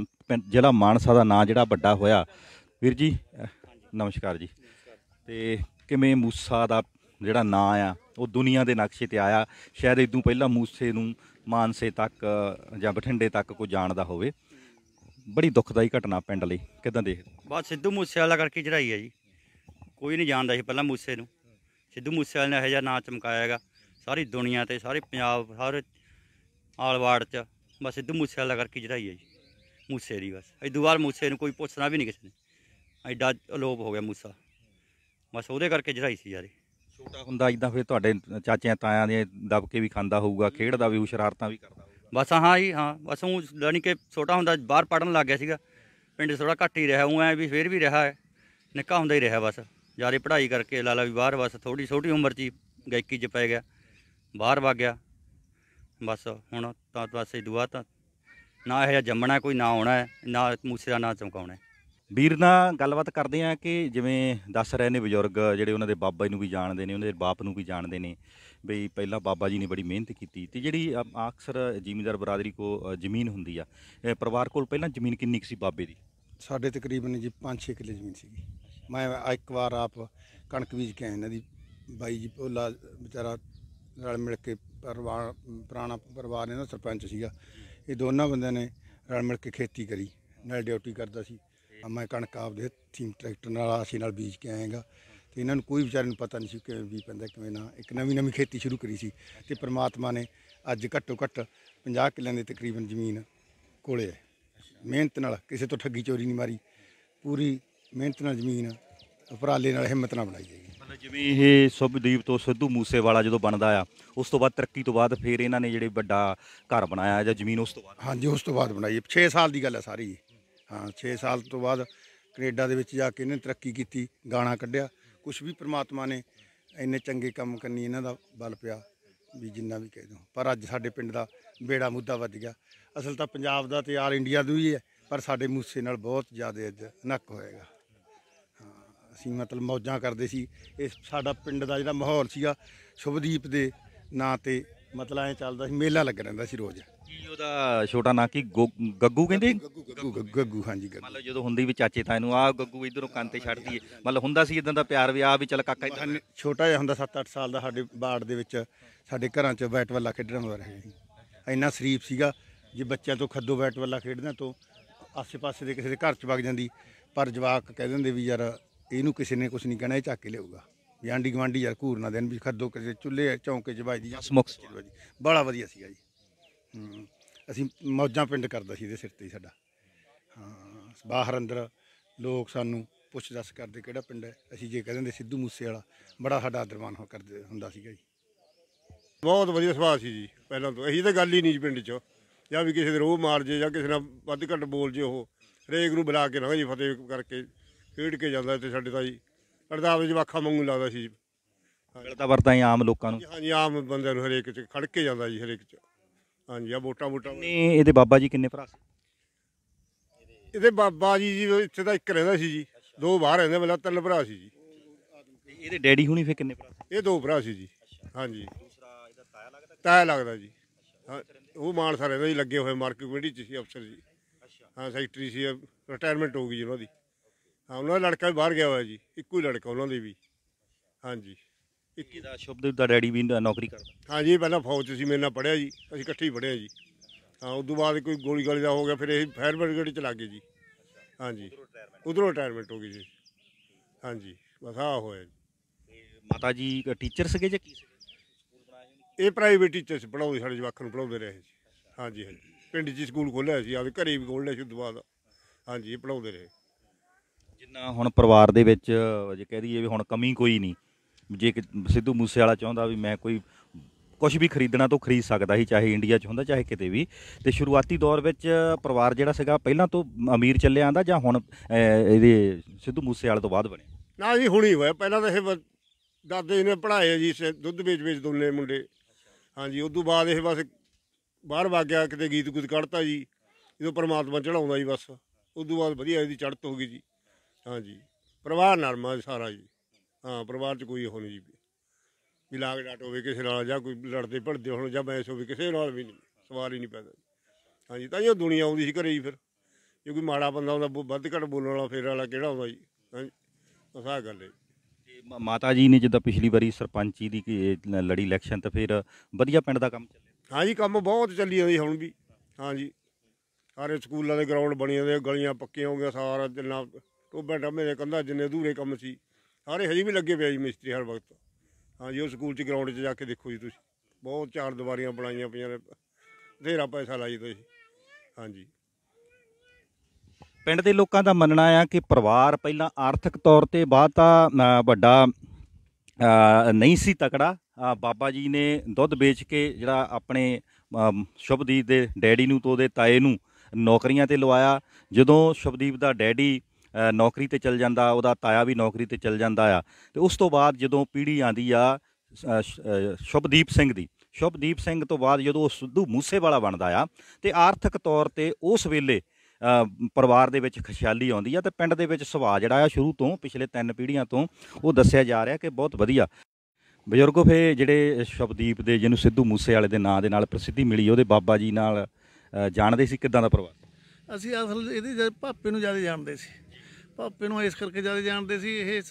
ਜਿਹੜਾ ਮਾਨਸਾ ਦਾ ਨਾਂ ਜਿਹੜਾ ਵੱਡਾ ਹੋਇਆ ਵੀਰ ਜੀ ਨਮਸਕਾਰ ਜੀ ਤੇ ਕਿਵੇਂ ਮੂਸਾ ਦਾ ਜਿਹੜਾ ਨਾਂ ਆ ਉਹ ਦੁਨੀਆ ਦੇ ਨਕਸ਼ੇ ਤੇ ਆਇਆ ਸ਼ਾਇਦ ਇਦੋਂ ਪਹਿਲਾਂ ਮੂਸੇ ਨੂੰ ਮਾਨਸੇ ਤੱਕ ਜਾਂ ਬਠਿੰਡੇ ਤੱਕ ਕੋਈ ਜਾਣਦਾ ਹੋਵੇ ਬੜੀ ਦੁਖਦਾਈ ਘਟਨਾ ਪਿੰਡ ਲਈ ਕਿਦਾਂ ਦੇਖਦੇ ਬਸ ਸਿੱਧੂ ਮੂਸੇ ਵਾਲਾ ਕਰਕੇ ਚੜਾਈ ਹੈ ਜੀ ਕੋਈ ਨਹੀਂ ਜਾਣਦਾ ਸੀ ਪਹਿਲਾਂ ਮੂਸੇ ਨੂੰ ਸਿੱਧੂ ਮੂਸੇ ਨੇ ਇਹ ਜਿਹਾ ਨਾਂ ਚਮਕਾਇਆ ਹੈਗਾ ਸਾਰੀ ਦੁਨੀਆ ਤੇ ਸਾਰੇ ਪੰਜਾਬ ਸਾਰੇ ਆਲਵਾੜ ਚ ਬਸ ਸਿੱਧੂ ਮੂਸੇ ਵਾਲਾ ਕਰਕੇ ਚੜਾਈ ਹੈ ਜੀ ਮੂਸੇ ਦੀ ਬਸ ਇਹ ਦੁਬਾਰ ਮੂਸੇ ਨੂੰ ਕੋਈ ਪੁੱਛਣਾ ਵੀ ਨਹੀਂ ਕਿਸੇ ਨੇ ਐਡਾ ਅਲੋਪ ਹੋ ਗਿਆ ਮੂਸਾ ਬਸ ਉਹਦੇ ਕਰਕੇ ਚੜਾਈ ਸੀ ਯਾਰੇ ਛੋਟਾ ਹੁੰਦਾ ਇਦਾਂ ਫਿਰ ਤੁਹਾਡੇ ਚਾਚਿਆਂ ਤਾਇਆਂ ਦੇ ਦਬਕੇ ਵੀ ਖਾਂਦਾ ਹੋਊਗਾ ਖੇਡਦਾ ਵੀ ਸ਼ਰਾਰਤਾਂ ਵੀ ਕਰਦਾ ਬਸ ਹਾਂ ਹੀ ਹਾਂ ਬਸ ਉਹ ਜਾਨੀ ਕੇ ਛੋਟਾ ਹੁੰਦਾ ਬਾਹਰ ਪੜਨ ਲੱਗ ਗਿਆ ਸੀਗਾ ਪਿੰਡ ਥੋੜਾ ਘੱਟ ਹੀ ਰਿਹਾ ਉਹ ਐ ਵੀ ਫੇਰ ਵੀ ਰਿਹਾ ਹੈ ਨਿੱਕਾ ਹੁੰਦਾ ਹੀ ਰਿਹਾ ਬਸ ਜਾਰੇ ਪੜ੍ਹਾਈ ਕਰਕੇ ਲਾਲਾ ਵੀ ਬਾਹਰ ਬਸ ਥੋੜੀ ਛੋਟੀ ਉਮਰ 'ਚ ਗਾਇਕੀ 'ਚ ਪੈ ਗਿਆ ਬਾਹਰ ਵਗ ਗਿਆ ਬਸ ਹੁਣ ਤਾਂ ਬਸ ਇਹ ਦੁਆ ਤਾਂ ਨਾ ਇਹ ਜੰਮਣਾ ਕੋਈ ਨਾ ਆਉਣਾ ਨਾ ਮੂਸੇ ਦਾ ਨਾ ਚਮਕਾਉਣਾ ਵੀਰ ਗੱਲਬਾਤ ਕਰਦੇ ਆ ਕਿ ਜਿਵੇਂ ਦੱਸ ਰਹੇ ਨੇ ਬਜ਼ੁਰਗ ਜਿਹੜੇ ਉਹਨਾਂ ਦੇ ਬਾਬਾ ਜੀ ਨੂੰ ਵੀ ਜਾਣਦੇ ਨੇ ਉਹਨਾਂ ਦੇ ਬਾਪ ਨੂੰ ਵੀ ਜਾਣਦੇ ਨੇ ਬਈ ਪਹਿਲਾਂ ਬਾਬਾ ਜੀ ਨੇ ਬੜੀ ਮਿਹਨਤ ਕੀਤੀ ਤੇ ਜਿਹੜੀ ਅਕਸਰ ਜ਼ਿਮੀਂਦਾਰ ਬਰਾਦਰੀ ਕੋ ਜ਼ਮੀਨ ਹੁੰਦੀ ਆ ਪਰਿਵਾਰ ਕੋਲ ਪਹਿਲਾਂ ਜ਼ਮੀਨ ਕਿੰਨੀ ਸੀ ਬਾਬੇ ਦੀ ਸਾਡੇ ਤਕਰੀਬਨ ਜੀ 5-6 ਕਿੱਲੇ ਜ਼ਮੀਨ ਸੀਗੀ ਮੈਂ ਇੱਕ ਵਾਰ ਆਪ ਕਣਕ ਬੀਜ ਕੇ ਇਹਨਾਂ ਦੀ ਬਾਈ ਜੀ ਭੋਲਾ ਵਿਚਾਰਾ ਨਾਲ ਮਿਲ ਕੇ ਪਰਿਵਾਰ ਪੁਰਾਣਾ ਪਰਿਵਾਰ ਇਹਨਾਂ ਸਰਪੰਚ ਸੀਗਾ ਇਹ ਦੋਨਾਂ ਬੰਦਿਆਂ ਨੇ ਰਲ ਮਿਲ ਕੇ ਖੇਤੀ ਕਰੀ ਨਾਲ ਡਿਊਟੀ ਕਰਦਾ ਸੀ ਮੈਂ ਕਣਕ ਆਪਦੇ ਥੀਮ ਟਰੈਕਟਰ ਨਾਲ ਅਸੀਂ ਨਾਲ ਬੀਜ ਕੇ ਆਏਗਾ ਤੇ ਇਹਨਾਂ ਨੂੰ ਕੋਈ ਵਿਚਾਰੇ ਨੂੰ ਪਤਾ ਨਹੀਂ ਸੀ ਕਿਵੇਂ ਵੀ ਪੈਂਦਾ ਕਿਵੇਂ ਨਾ ਇੱਕ ਨਵੀਂ ਨਵੀਂ ਖੇਤੀ ਸ਼ੁਰੂ ਕਰੀ ਸੀ ਤੇ ਪ੍ਰਮਾਤਮਾ ਨੇ ਅੱਜ ਘੱਟੋ ਘੱਟ 50 ਕਿੱਲਿਆਂ ਦੇ ਤਕਰੀਬਨ ਜ਼ਮੀਨ ਕੋਲੇ ਹੈ ਮਿਹਨਤ ਨਾਲ ਕਿਸੇ ਤੋਂ ਠੱਗੀ ਚੋਰੀ ਨਹੀਂ ਮਾਰੀ ਪੂਰੀ ਮਿਹਨਤ ਨਾਲ ਜ਼ਮੀਨ ਉਪਰਾਲੇ ਨਾਲ ਹਿੰਮਤ ਨਾਲ ਬਣਾਈ ਗਈ ਜਿਵੇਂ ਇਹ ਸੁਭਦੀਪ ਤੋਂ ਸਿੱਧੂ ਮੂਸੇ ਵਾਲਾ ਜਦੋਂ ਬਣਦਾ ਆ ਉਸ ਤੋਂ ਬਾਅਦ ਤਰੱਕੀ ਤੋਂ ਬਾਅਦ ਫਿਰ ਇਹਨਾਂ ਨੇ ਜਿਹੜੇ ਵੱਡਾ ਘਰ ਬਣਾਇਆ ਜਾਂ ਜ਼ਮੀਨ ਉਸ ਤੋਂ ਬਾਅਦ ਹਾਂਜੀ ਉਸ ਤੋਂ ਬਾਅਦ ਬਣਾਈ 6 ਸਾਲ ਦੀ ਗੱਲ ਹੈ ਸਾਰੀ ਹਾਂ 6 ਸਾਲ ਤੋਂ ਬਾਅਦ ਕੈਨੇਡਾ ਦੇ ਵਿੱਚ ਜਾ ਕੇ ਇਹਨੇ ਤਰੱਕੀ ਕੀਤੀ ਗਾਣਾ ਕੱਢਿਆ ਕੁਝ ਵੀ ਪ੍ਰਮਾਤਮਾ ਨੇ ਇੰਨੇ ਚੰਗੇ ਕੰਮ ਕਰਨੀ ਇਹਨਾਂ ਦਾ ਬਲ ਪਿਆ ਵੀ ਜਿੰਨਾ ਵੀ ਕਹਿ ਦੋ ਪਰ ਅੱਜ ਸਾਡੇ ਪਿੰਡ ਦਾ ਬੇੜਾ ਮੁੱਦਾ ਵੱਜ ਗਿਆ ਅਸਲ ਤਾਂ ਪੰਜਾਬ ਦਾ ਤੇ ਆਲ ਇੰਡੀਆ ਦਾ ਹੀ ਹੈ ਪਰ ਸਾਡੇ ਮੂਸੇ ਨਾਲ ਬਹੁਤ ਜ਼ਿਆਦਾ ਅੱਜ ਨੱਕ ਹੋਏਗਾ ਹਾਂ ਅਸੀਂ ਮਤਲਬ ਮੌਜਾਂ ਕਰਦੇ ਸੀ ਇਹ ਸਾਡਾ ਪਿੰਡ ਦਾ ਜਿਹੜਾ ਮਾਹੌਲ ਸੀਗਾ ਸ਼ੁਭਦੀਪ ਦੇ ਨਾਂ ਤੇ ਮਤਲਬ ਐ ਚੱਲਦਾ ਸੀ ਮੇਲਾ ਲੱਗ ਰਹਿੰਦਾ ਸੀ ਰੋਜ਼ ਕੀ ਉਹਦਾ ਛੋਟਾ ਨਾਂ ਕੀ ਗੱਗੂ ਕਹਿੰਦੇ ਗੱਗੂ ਗੱਗੂ ਹਾਂਜੀ ਗੱਗੂ ਮਤਲਬ ਜਦੋਂ ਹੁੰਦੀ ਵੀ ਚਾਚੇ ਤਾਂ ਇਹਨੂੰ ਆ ਗੱਗੂ ਇਧਰੋਂ ਕੰਨ ਤੇ ਛੱਡਦੀ ਏ ਮਤਲਬ ਹੁੰਦਾ ਸੀ ਇਦਾਂ ਦਾ ਪਿਆਰ ਵੀ ਆ ਵੀ ਚੱਲ ਕਾਕਾ ਹੀ ਛੋਟਾ ਜਿਹਾ ਹੁੰਦਾ 7-8 ਸਾਲ ਦਾ ਸਾਡੇ ਬਾੜ ਦੇ ਵਿੱਚ ਸਾਡੇ ਘਰਾਂ 'ਚ ਬੈਟ ਵੱਲਾ ਖੇਡਣ ਹੋ ਰਹੇ ਸੀ ਇੰਨਾ ਸ਼ਰੀਫ ਸੀਗਾ ਜੇ ਬੱਚਿਆਂ ਤੋਂ ਖੱਦੋ ਬੈਟ ਵੱਲਾ ਖੇਡਦਾ ਤੋਂ ਆਸੇ-ਪਾਸੇ ਦੇ ਕਿਸੇ ਦੇ ਘਰ 'ਚ ਵਗ ਜਾਂਦੀ ਪਰ ਜਵਾਕ ਕਹਿ ਦਿੰਦੇ ਵੀ ਯਾਰ ਇਹਨੂੰ ਕਿਸੇ ਨੇ ਕੁਝ ਨਹੀਂ ਕਹਿਣਾ ਇਹ ਚੱਕ ਕੇ ਲਿਆਊਗਾ ਯਾਂਡੀ ਗਵਾਂਡੀ ਯਾਰ ਘੂਰ ਨਾ ਦੇਣ ਵੀ ਖੱਦੋ ਕਿਸੇ ਚੁੱਲ੍ਹੇ ਚੌਂਕੇ 'ਚ ਵੱਜਦੀ ਜਾਂ ਸਮੋਕਸ ਬੜਾ ਵਧੀਆ ਸੀਗਾ ਜੀ ਅਸੀਂ ਮੌਜਾਂ ਪਿੰਡ ਕਰਦਾ ਸੀ ਇਹਦੇ ਸਿਰ ਤੇ ਹੀ ਸਾਡਾ ਹਾਂ ਬਾਹਰ ਅੰਦਰ ਲੋਕ ਸਾਨੂੰ ਪੁੱਛ ਦੱਸ ਕਰਦੇ ਕਿਹੜਾ ਪਿੰਡ ਹੈ ਅਸੀਂ ਜੇ ਕਹਿੰਦੇ ਸਿੱਧੂ ਮੂਸੇ ਵਾਲਾ ਬੜਾ ਸਾਡਾ ਆਦਰਮਾਨ ਹੋ ਕਰਦੇ ਹੁੰਦਾ ਸੀਗਾ ਜੀ ਬਹੁਤ ਵਧੀਆ ਸੁਭਾਅ ਸੀ ਜੀ ਪਹਿਲਾਂ ਤੋਂ ਇਹੀ ਤਾਂ ਗੱਲ ਹੀ ਨਹੀਂ ਜੀ ਪਿੰਡ 'ਚ ਜਾਂ ਵੀ ਕਿਸੇ ਦੇ ਰੋਹ ਮਾਰ ਜੇ ਜਾਂ ਕਿਸੇ ਨਾਲ ਵੱਧ ਘੱਟ ਬੋਲ ਜੇ ਉਹ ਰੇਗ ਨੂੰ ਬੁਲਾ ਕੇ ਨਾ ਜੀ ਫਤਿਹ ਕਰਕੇ ਖੇਡ ਕੇ ਜਾਂਦਾ ਤੇ ਸਾਡੇ ਤਾਂ ਜੀ ਵਿੱਚ ਜਵਾਖਾ ਮੰਗੂ ਲੱਗਦਾ ਸੀ ਜੀ ਮਿਲਦਾ ਵਰਤਾ ਆਮ ਲੋਕਾਂ ਨੂੰ ਹਾਂਜੀ ਆਮ ਬੰਦਿਆਂ ਨੂੰ ਹਰੇਕ 'ਚ ਖੜ ਕੇ ਜਾਂਦਾ ਜੀ ਹਰੇਕ 'ਚ ਹਾਂਜੀ ਆ ਵੋਟਾਂ ਵੋਟਾਂ ਨਹੀਂ ਇਹਦੇ ਬਾਬਾ ਜੀ ਕਿੰਨੇ ਭਰਾ ਸੀ ਇਹਦੇ ਬਾਬਾ ਜੀ ਜੀ ਇੱਥੇ ਤਾਂ ਇੱਕ ਰਹਿੰਦਾ ਸੀ ਜੀ ਦੋ ਬਾਹਰ ਰਹਿੰਦੇ ਮਤਲਬ ਤਿੰਨ ਭਰਾ ਸੀ ਜੀ ਇਹਦੇ ਡੈਡੀ ਹੁਣੀ ਫੇ ਕਿੰਨੇ ਭਰਾ ਸੀ ਇਹ ਦੋ ਭਰਾ ਸੀ ਜੀ ਹਾਂਜੀ ਦੂਸਰਾ ਇਹਦਾ ਤਾਇਆ ਲੱਗਦਾ ਤਾਇਆ ਲੱਗਦਾ ਜੀ ਉਹ ਮਾਨਸਾ ਰਹਿੰਦਾ ਜੀ ਲੱਗੇ ਹੋਏ ਮਾਰਕ ਕਮੇਟੀ ਚ ਸੀ ਅਫਸਰ ਜੀ ਹਾਂ ਸੈਕਟਰੀ ਸੀ ਰਿਟਾਇਰਮੈਂਟ ਹੋ ਗਈ ਜੀ ਉਹਨਾਂ ਦੀ ਹਾਂ ਉਹਨਾਂ ਦਾ ਲੜਕਾ ਵੀ ਬਾਹਰ ਗਿਆ ਹੋਇਆ ਜੀ ਇੱਕੋ ਹੀ ਲੜਕਾ ਉਹਨਾਂ ਦੇ ਵੀ ਹਾਂਜੀ ਇੱਕ ਦਾ ਸ਼ੁਭਦੀਪ ਦਾ ਡੈਡੀ ਵੀ ਨੌਕਰੀ ਕਰਦਾ ਹਾਂਜੀ ਪਹਿਲਾਂ ਫੌਜ ਸੀ ਮੇਰੇ ਨਾਲ ਪੜਿਆ ਜੀ ਅਸੀਂ ਇਕੱਠੇ ਹੀ ਪੜਿਆ ਜੀ ਹਾਂ ਉਸ ਤੋਂ ਬਾਅਦ ਕੋਈ ਗੋਲੀ ਗਾਲੀ ਦਾ ਹੋ ਗਿਆ ਫਿਰ ਇਹ ਫਾਇਰ ਬ੍ਰਿਗੇਡ 'ਚ ਲੱਗ ਗਏ ਜੀ ਹਾਂਜੀ ਉਧਰੋਂ ਰਿਟਾਇਰਮੈਂਟ ਹੋ ਗਈ ਜੀ ਹਾਂਜੀ ਬਸ ਆ ਹੋਇਆ ਜੀ ਮਾਤਾ ਜੀ ਟੀਚਰ ਸੀਗੇ ਜਾਂ ਕੀ ਸੀਗੇ ਇਹ ਪ੍ਰਾਈਵੇਟ ਟੀਚਰ ਸੀ ਪੜਾਉਂਦੇ ਸਾਡੇ ਜਵਾਕਾਂ ਨੂੰ ਪੜਾਉਂਦੇ ਰਹੇ ਸੀ ਹਾਂਜੀ ਹਾਂਜੀ ਪਿੰਡ 'ਚ ਸਕੂਲ ਖੋਲਿਆ ਸੀ ਆਵੇ ਘਰੇ ਵੀ ਖੋਲਣੇ ਸੀ ਦੁਬਾਰਾ ਹਾਂ ਬਾਅਦ ਹਾਂਜੀ ਪੜਾਉਂਦੇ ਰਹੇ ਜਿੰਨਾ ਹੁਣ ਪਰਿਵਾਰ ਦੇ ਵਿੱਚ ਜੇ ਕਹਿ ਦਈਏ ਵੀ ਹੁਣ ਕਮੀ ਕੋਈ ਨਹੀਂ ਜੇ ਸਿੱਧੂ ਮੂਸੇ ਵਾਲਾ ਚਾਹੁੰਦਾ ਵੀ ਮੈਂ ਕੋਈ ਕੁਝ ਵੀ ਖਰੀਦਣਾ ਤੋਂ ਖਰੀਦ ਸਕਦਾ ਸੀ ਚਾਹੇ ਇੰਡੀਆ 'ਚ ਹੁੰਦਾ ਚਾਹੇ ਕਿਤੇ ਵੀ ਤੇ ਸ਼ੁਰੂਆਤੀ ਦੌਰ ਵਿੱਚ ਪਰਿਵਾਰ ਜਿਹੜਾ ਸੀਗਾ ਪਹਿਲਾਂ ਤੋਂ ਅਮੀਰ ਚੱਲਿਆ ਆਂਦਾ ਜਾਂ ਹੁਣ ਇਹਦੇ ਸਿੱਧੂ ਮੂਸੇ ਵਾਲੇ ਤੋਂ ਬਾਅਦ ਬਣਿਆ ਨਾ ਜੀ ਹੁਣੀ ਹੋਇਆ ਪਹਿਲਾਂ ਤਾਂ ਇਹ ਦਾਦੇ ਜੀ ਨੇ ਪੜਾਏ ਜੀ ਦੁੱਧ ਵੇਚ ਵੇਚ ਦੋਨੇ ਮੁੰਡੇ ਹਾਂਜੀ ਉਸ ਤੋਂ ਬਾਅਦ ਇਹ ਬਸ ਬਾਹਰ ਵਗ ਗਿਆ ਕਿਤੇ ਗੀਤ ਗੁੱਤ ਕੱਢਤਾ ਜੀ ਜਦੋਂ ਪਰਮਾਤਮਾ ਚੜਾਉਂਦਾ ਜੀ ਬਸ ਉਸ ਤੋਂ ਬਾਅਦ ਵਧੀਆ ਇਹਦੀ ਚੜਤ ਹੋ ਗਈ ਜੀ ਹਾਂਜੀ ਪਰਿਵਾਰ ਨਰਮਾ ਸਾਰਾ ਜੀ ਹਾਂ ਪਰਿਵਾਰ 'ਚ ਕੋਈ ਹੋਣੀ ਨਹੀਂ ਜੀ ਵੀ ਲਾਗ ਡਾਟ ਹੋਵੇ ਕਿਸੇ ਨਾਲ ਜਾਂ ਕੋਈ ਲੜਦੇ ਭੜਦੇ ਹੋਣ ਜਾਂ ਬੈਸ ਹੋਵੇ ਕਿਸੇ ਨਾਲ ਵੀ ਨਹੀਂ ਸਵਾਲ ਹੀ ਨਹੀਂ ਪੈਦਾ ਹਾਂਜੀ ਤਾਂ ਇਹ ਦੁਨੀਆ ਆਉਂਦੀ ਸੀ ਘਰੇ ਹੀ ਫਿਰ ਜੇ ਕੋਈ ਮਾੜਾ ਬੰਦਾ ਹੁੰਦਾ ਵੱਧ ਘੱਟ ਬੋਲਣ ਵਾਲਾ ਫੇਰ ਵਾਲਾ ਕਿਹੜਾ ਹੁੰਦਾ ਜੀ ਹਾਂਜੀ ਸਾਹ ਗੱਲ ਹੈ ਮਾਤਾ ਜੀ ਨੇ ਜਿੱਦਾਂ ਪਿਛਲੀ ਵਾਰੀ ਸਰਪੰਚੀ ਦੀ ਲੜੀ ਇਲੈਕਸ਼ਨ ਤਾਂ ਫਿਰ ਵਧੀਆ ਪਿੰਡ ਦਾ ਕੰਮ ਚੱਲਿਆ ਹਾਂਜੀ ਕੰਮ ਬਹੁਤ ਚੱਲੀ ਜਾਂਦੀ ਹੁਣ ਵੀ ਹਾਂਜੀ ਸਾਰੇ ਸਕੂਲਾਂ ਦੇ ਗਰਾਊਂਡ ਬਣੀਆਂ ਹੋਏ ਗਲੀਆਂ ਪੱਕੀਆਂ ਹੋ ਗਈਆਂ ਸਾਰਾ ਜਿੰਨਾ ਟੋਬੇ ਟਾਮੇ ਦੇ ਕੰਧਾਂ ਜਿੰਨੇ ਅਧੂਰੇ ਕੰਮ ਸੀ ਸਾਰੇ ਹਜੇ ਵੀ ਲੱਗੇ ਪਿਆ ਜੀ ਮਿਸਤਰੀ ਹਰ ਵਕਤ ਜੀ ਉਹ ਸਕੂਲ 'ਚ ਗਰਾਊਂਡ 'ਚ ਜਾ ਕੇ ਦੇਖੋ ਜੀ ਤੁਸੀਂ ਬਹੁਤ ਚਾਰ ਦੀਵਾਰੀਆਂ ਬਣਾਈਆਂ ਪਈਆਂ ਨੇ ਢੇਰਾ ਪੈਸਾ ਲਾਈ ਤੁਸੀਂ ਜੀ ਹਾਂਜੀ ਪਿੰਡ ਦੇ ਲੋਕਾਂ ਦਾ ਮੰਨਣਾ ਆ ਕਿ ਪਰਿਵਾਰ ਪਹਿਲਾਂ ਆਰਥਿਕ ਤੌਰ ਤੇ ਬਾਤ ਆ ਵੱਡਾ ਨਹੀਂ ਸੀ ਤਕੜਾ ਬਾਬਾ ਜੀ ਨੇ ਦੁੱਧ ਵੇਚ ਕੇ ਜਿਹੜਾ ਆਪਣੇ ਸ਼ੁਭਦੀਪ ਦੇ ਡੈਡੀ ਨੂੰ ਤੋਂ ਦੇ ਤਾਏ ਨੂੰ ਨੌਕਰੀਆਂ ਤੇ ਲਵਾਇਆ ਜਦੋਂ ਸ਼ੁਭਦੀਪ ਦਾ ਡੈਡੀ ਨੌਕਰੀ ਤੇ ਚਲ ਜਾਂਦਾ ਉਹਦਾ ਤਾਇਆ ਵੀ ਨੌਕਰੀ ਤੇ ਚਲ ਜਾਂਦਾ ਆ ਤੇ ਉਸ ਤੋਂ ਬਾਅਦ ਜਦੋਂ ਪੀੜੀ ਆਂਦੀ ਆ ਸ਼ੁਭਦੀਪ ਸਿੰਘ ਦੀ ਸ਼ੁਭਦੀਪ ਸਿੰਘ ਤੋਂ ਬਾਅਦ ਜਦੋਂ ਉਹ ਸਿੱਧੂ ਮੂਸੇਵਾਲਾ ਬਣਦਾ ਆ ਤੇ ਆਰਥਿਕ ਤੌਰ ਤੇ ਉਸ ਵੇਲੇ ਪਰਿਵਾਰ ਦੇ ਵਿੱਚ ਖੁਸ਼ਹਾਲੀ ਆਉਂਦੀ ਆ ਤੇ ਪਿੰਡ ਦੇ ਵਿੱਚ ਸੁਭਾਅ ਜਿਹੜਾ ਆ ਸ਼ੁਰੂ ਤੋਂ ਪਿਛਲੇ ਤਿੰਨ ਪੀੜੀਆਂ ਤੋਂ ਉਹ ਦੱਸਿਆ ਜਾ ਰਿਹਾ ਕਿ ਬਹੁਤ ਵਧੀਆ ਬਜ਼ੁਰਗੋ ਫੇ ਜਿਹੜੇ ਸ਼ਬਦੀਪ ਦੇ ਜਿਹਨੂੰ ਸਿੱਧੂ ਮੂਸੇ ਵਾਲੇ ਦੇ ਨਾਂ ਦੇ ਨਾਲ ਪ੍ਰਸਿੱਧੀ ਮਿਲੀ ਉਹਦੇ ਬਾਬਾ ਜੀ ਨਾਲ ਜਾਣਦੇ ਸੀ ਕਿਦਾਂ ਦਾ ਪਰਿਵਾਰ ਅਸੀਂ ਅਸਲ ਇਹਦੇ ਭਾਪੇ ਨੂੰ ਜ਼ਿਆਦਾ ਜਾਣਦੇ ਸੀ ਪਾਪੇ ਨੂੰ ਇਸ ਕਰਕੇ ਜ਼ਿਆਦਾ ਜਾਣਦੇ ਸੀ ਇਹ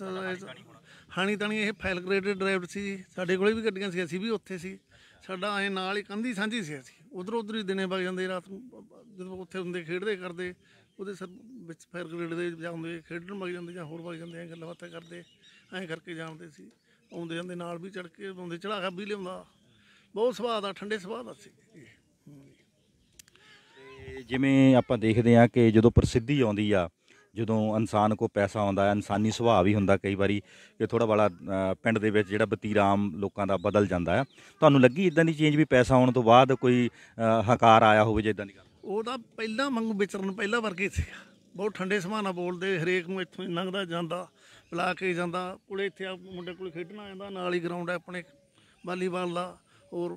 ਹਾਣੀ ਤਾਣੀ ਇਹ ਫਾਈਲ ਗ੍ਰੇਡਡ ਡਰਾਈਵਰ ਸੀ ਜੀ। ਸਾਡੇ ਕੋਲੇ ਵੀ ਗੱਡੀਆਂ ਸੀ ਅਸੀਂ ਵੀ ਉੱਥੇ ਸੀ ਸਾਡਾ ਐ ਨਾਲ ਹੀ ਕੰਧੀ ਸਾਂਝੀ ਸੀ ਅਸੀਂ ਉਧਰ ਉਧਰ ਹੀ ਦਿਨੇ ਵਗ ਜਾਂਦੇ ਰਾਤ ਨੂੰ ਜਦੋਂ ਉੱਥੇ ਹੁੰਦੇ ਖੇਡਦੇ ਕਰਦੇ ਉਹਦੇ ਸਰ ਵਿੱਚ ਫਾਇਰ ਗ੍ਰੇਡ ਦੇ ਜਾਂ ਹੁੰਦੇ ਖੇਡਣ ਵਗ ਜਾਂਦੇ ਜਾਂ ਹੋਰ ਵਗ ਜਾਂਦੇ ਐ ਗੱਲਾਂ ਬਾਤਾਂ ਕਰਦੇ ਐ ਕਰਕੇ ਜਾਂਦੇ ਸੀ ਆਉਂਦੇ ਜਾਂਦੇ ਨਾਲ ਵੀ ਚੜ ਕੇ ਆਉਂਦੇ ਚੜਾਖਾ ਵੀ ਲਿਆਉਂਦਾ ਬਹੁਤ ਸੁਭਾਅ ਦਾ ਠੰਡੇ ਸੁਭਾਅ ਦਾ ਸੀ ਤੇ ਜਿਵੇਂ ਆਪਾਂ ਦੇਖਦੇ ਆ ਕਿ ਜਦੋਂ ਪ੍ਰਸਿੱਧੀ ਆਉਂਦੀ ਆ ਜਦੋਂ ਇਨਸਾਨ ਕੋ ਪੈਸਾ ਆਉਂਦਾ ਹੈ ਇਨਸਾਨੀ ਸੁਭਾਅ ਵੀ ਹੁੰਦਾ ਕਈ ਵਾਰੀ ਕਿ ਥੋੜਾ ਬੜਾ ਪਿੰਡ ਦੇ ਵਿੱਚ ਜਿਹੜਾ ਬਤੀਰਾਮ ਲੋਕਾਂ ਦਾ ਬਦਲ ਜਾਂਦਾ ਹੈ ਤੁਹਾਨੂੰ ਲੱਗੀ ਇਦਾਂ ਦੀ ਚੇਂਜ ਵੀ ਪੈਸਾ ਆਉਣ ਤੋਂ ਬਾਅਦ ਕੋਈ ਹਕਾਰ ਆਇਆ ਹੋਵੇ ਜੇ ਇਦਾਂ ਦੀ ਗੱਲ ਉਹ ਤਾਂ ਪਹਿਲਾਂ ਮੰਗ ਵਿਚਰਨ ਪਹਿਲਾਂ ਵਰਗੇ ਸੀ ਬਹੁਤ ਠੰਡੇ ਸਮਾਨਾ ਬੋਲਦੇ ਹਰੇਕ ਨੂੰ ਇੱਥੋਂ ਲੰਘਦਾ ਜਾਂਦਾ ਬੁਲਾ ਕੇ ਜਾਂਦਾ ਕੋਲੇ ਇੱਥੇ ਮੁੰਡੇ ਕੋਲ ਖੇਡਣਾ ਜਾਂਦਾ ਨਾਲ ਹੀ ਗਰਾਊਂਡ ਹੈ ਆਪਣੇ ਵਾਲੀਬਾਲ ਦਾ ਔਰ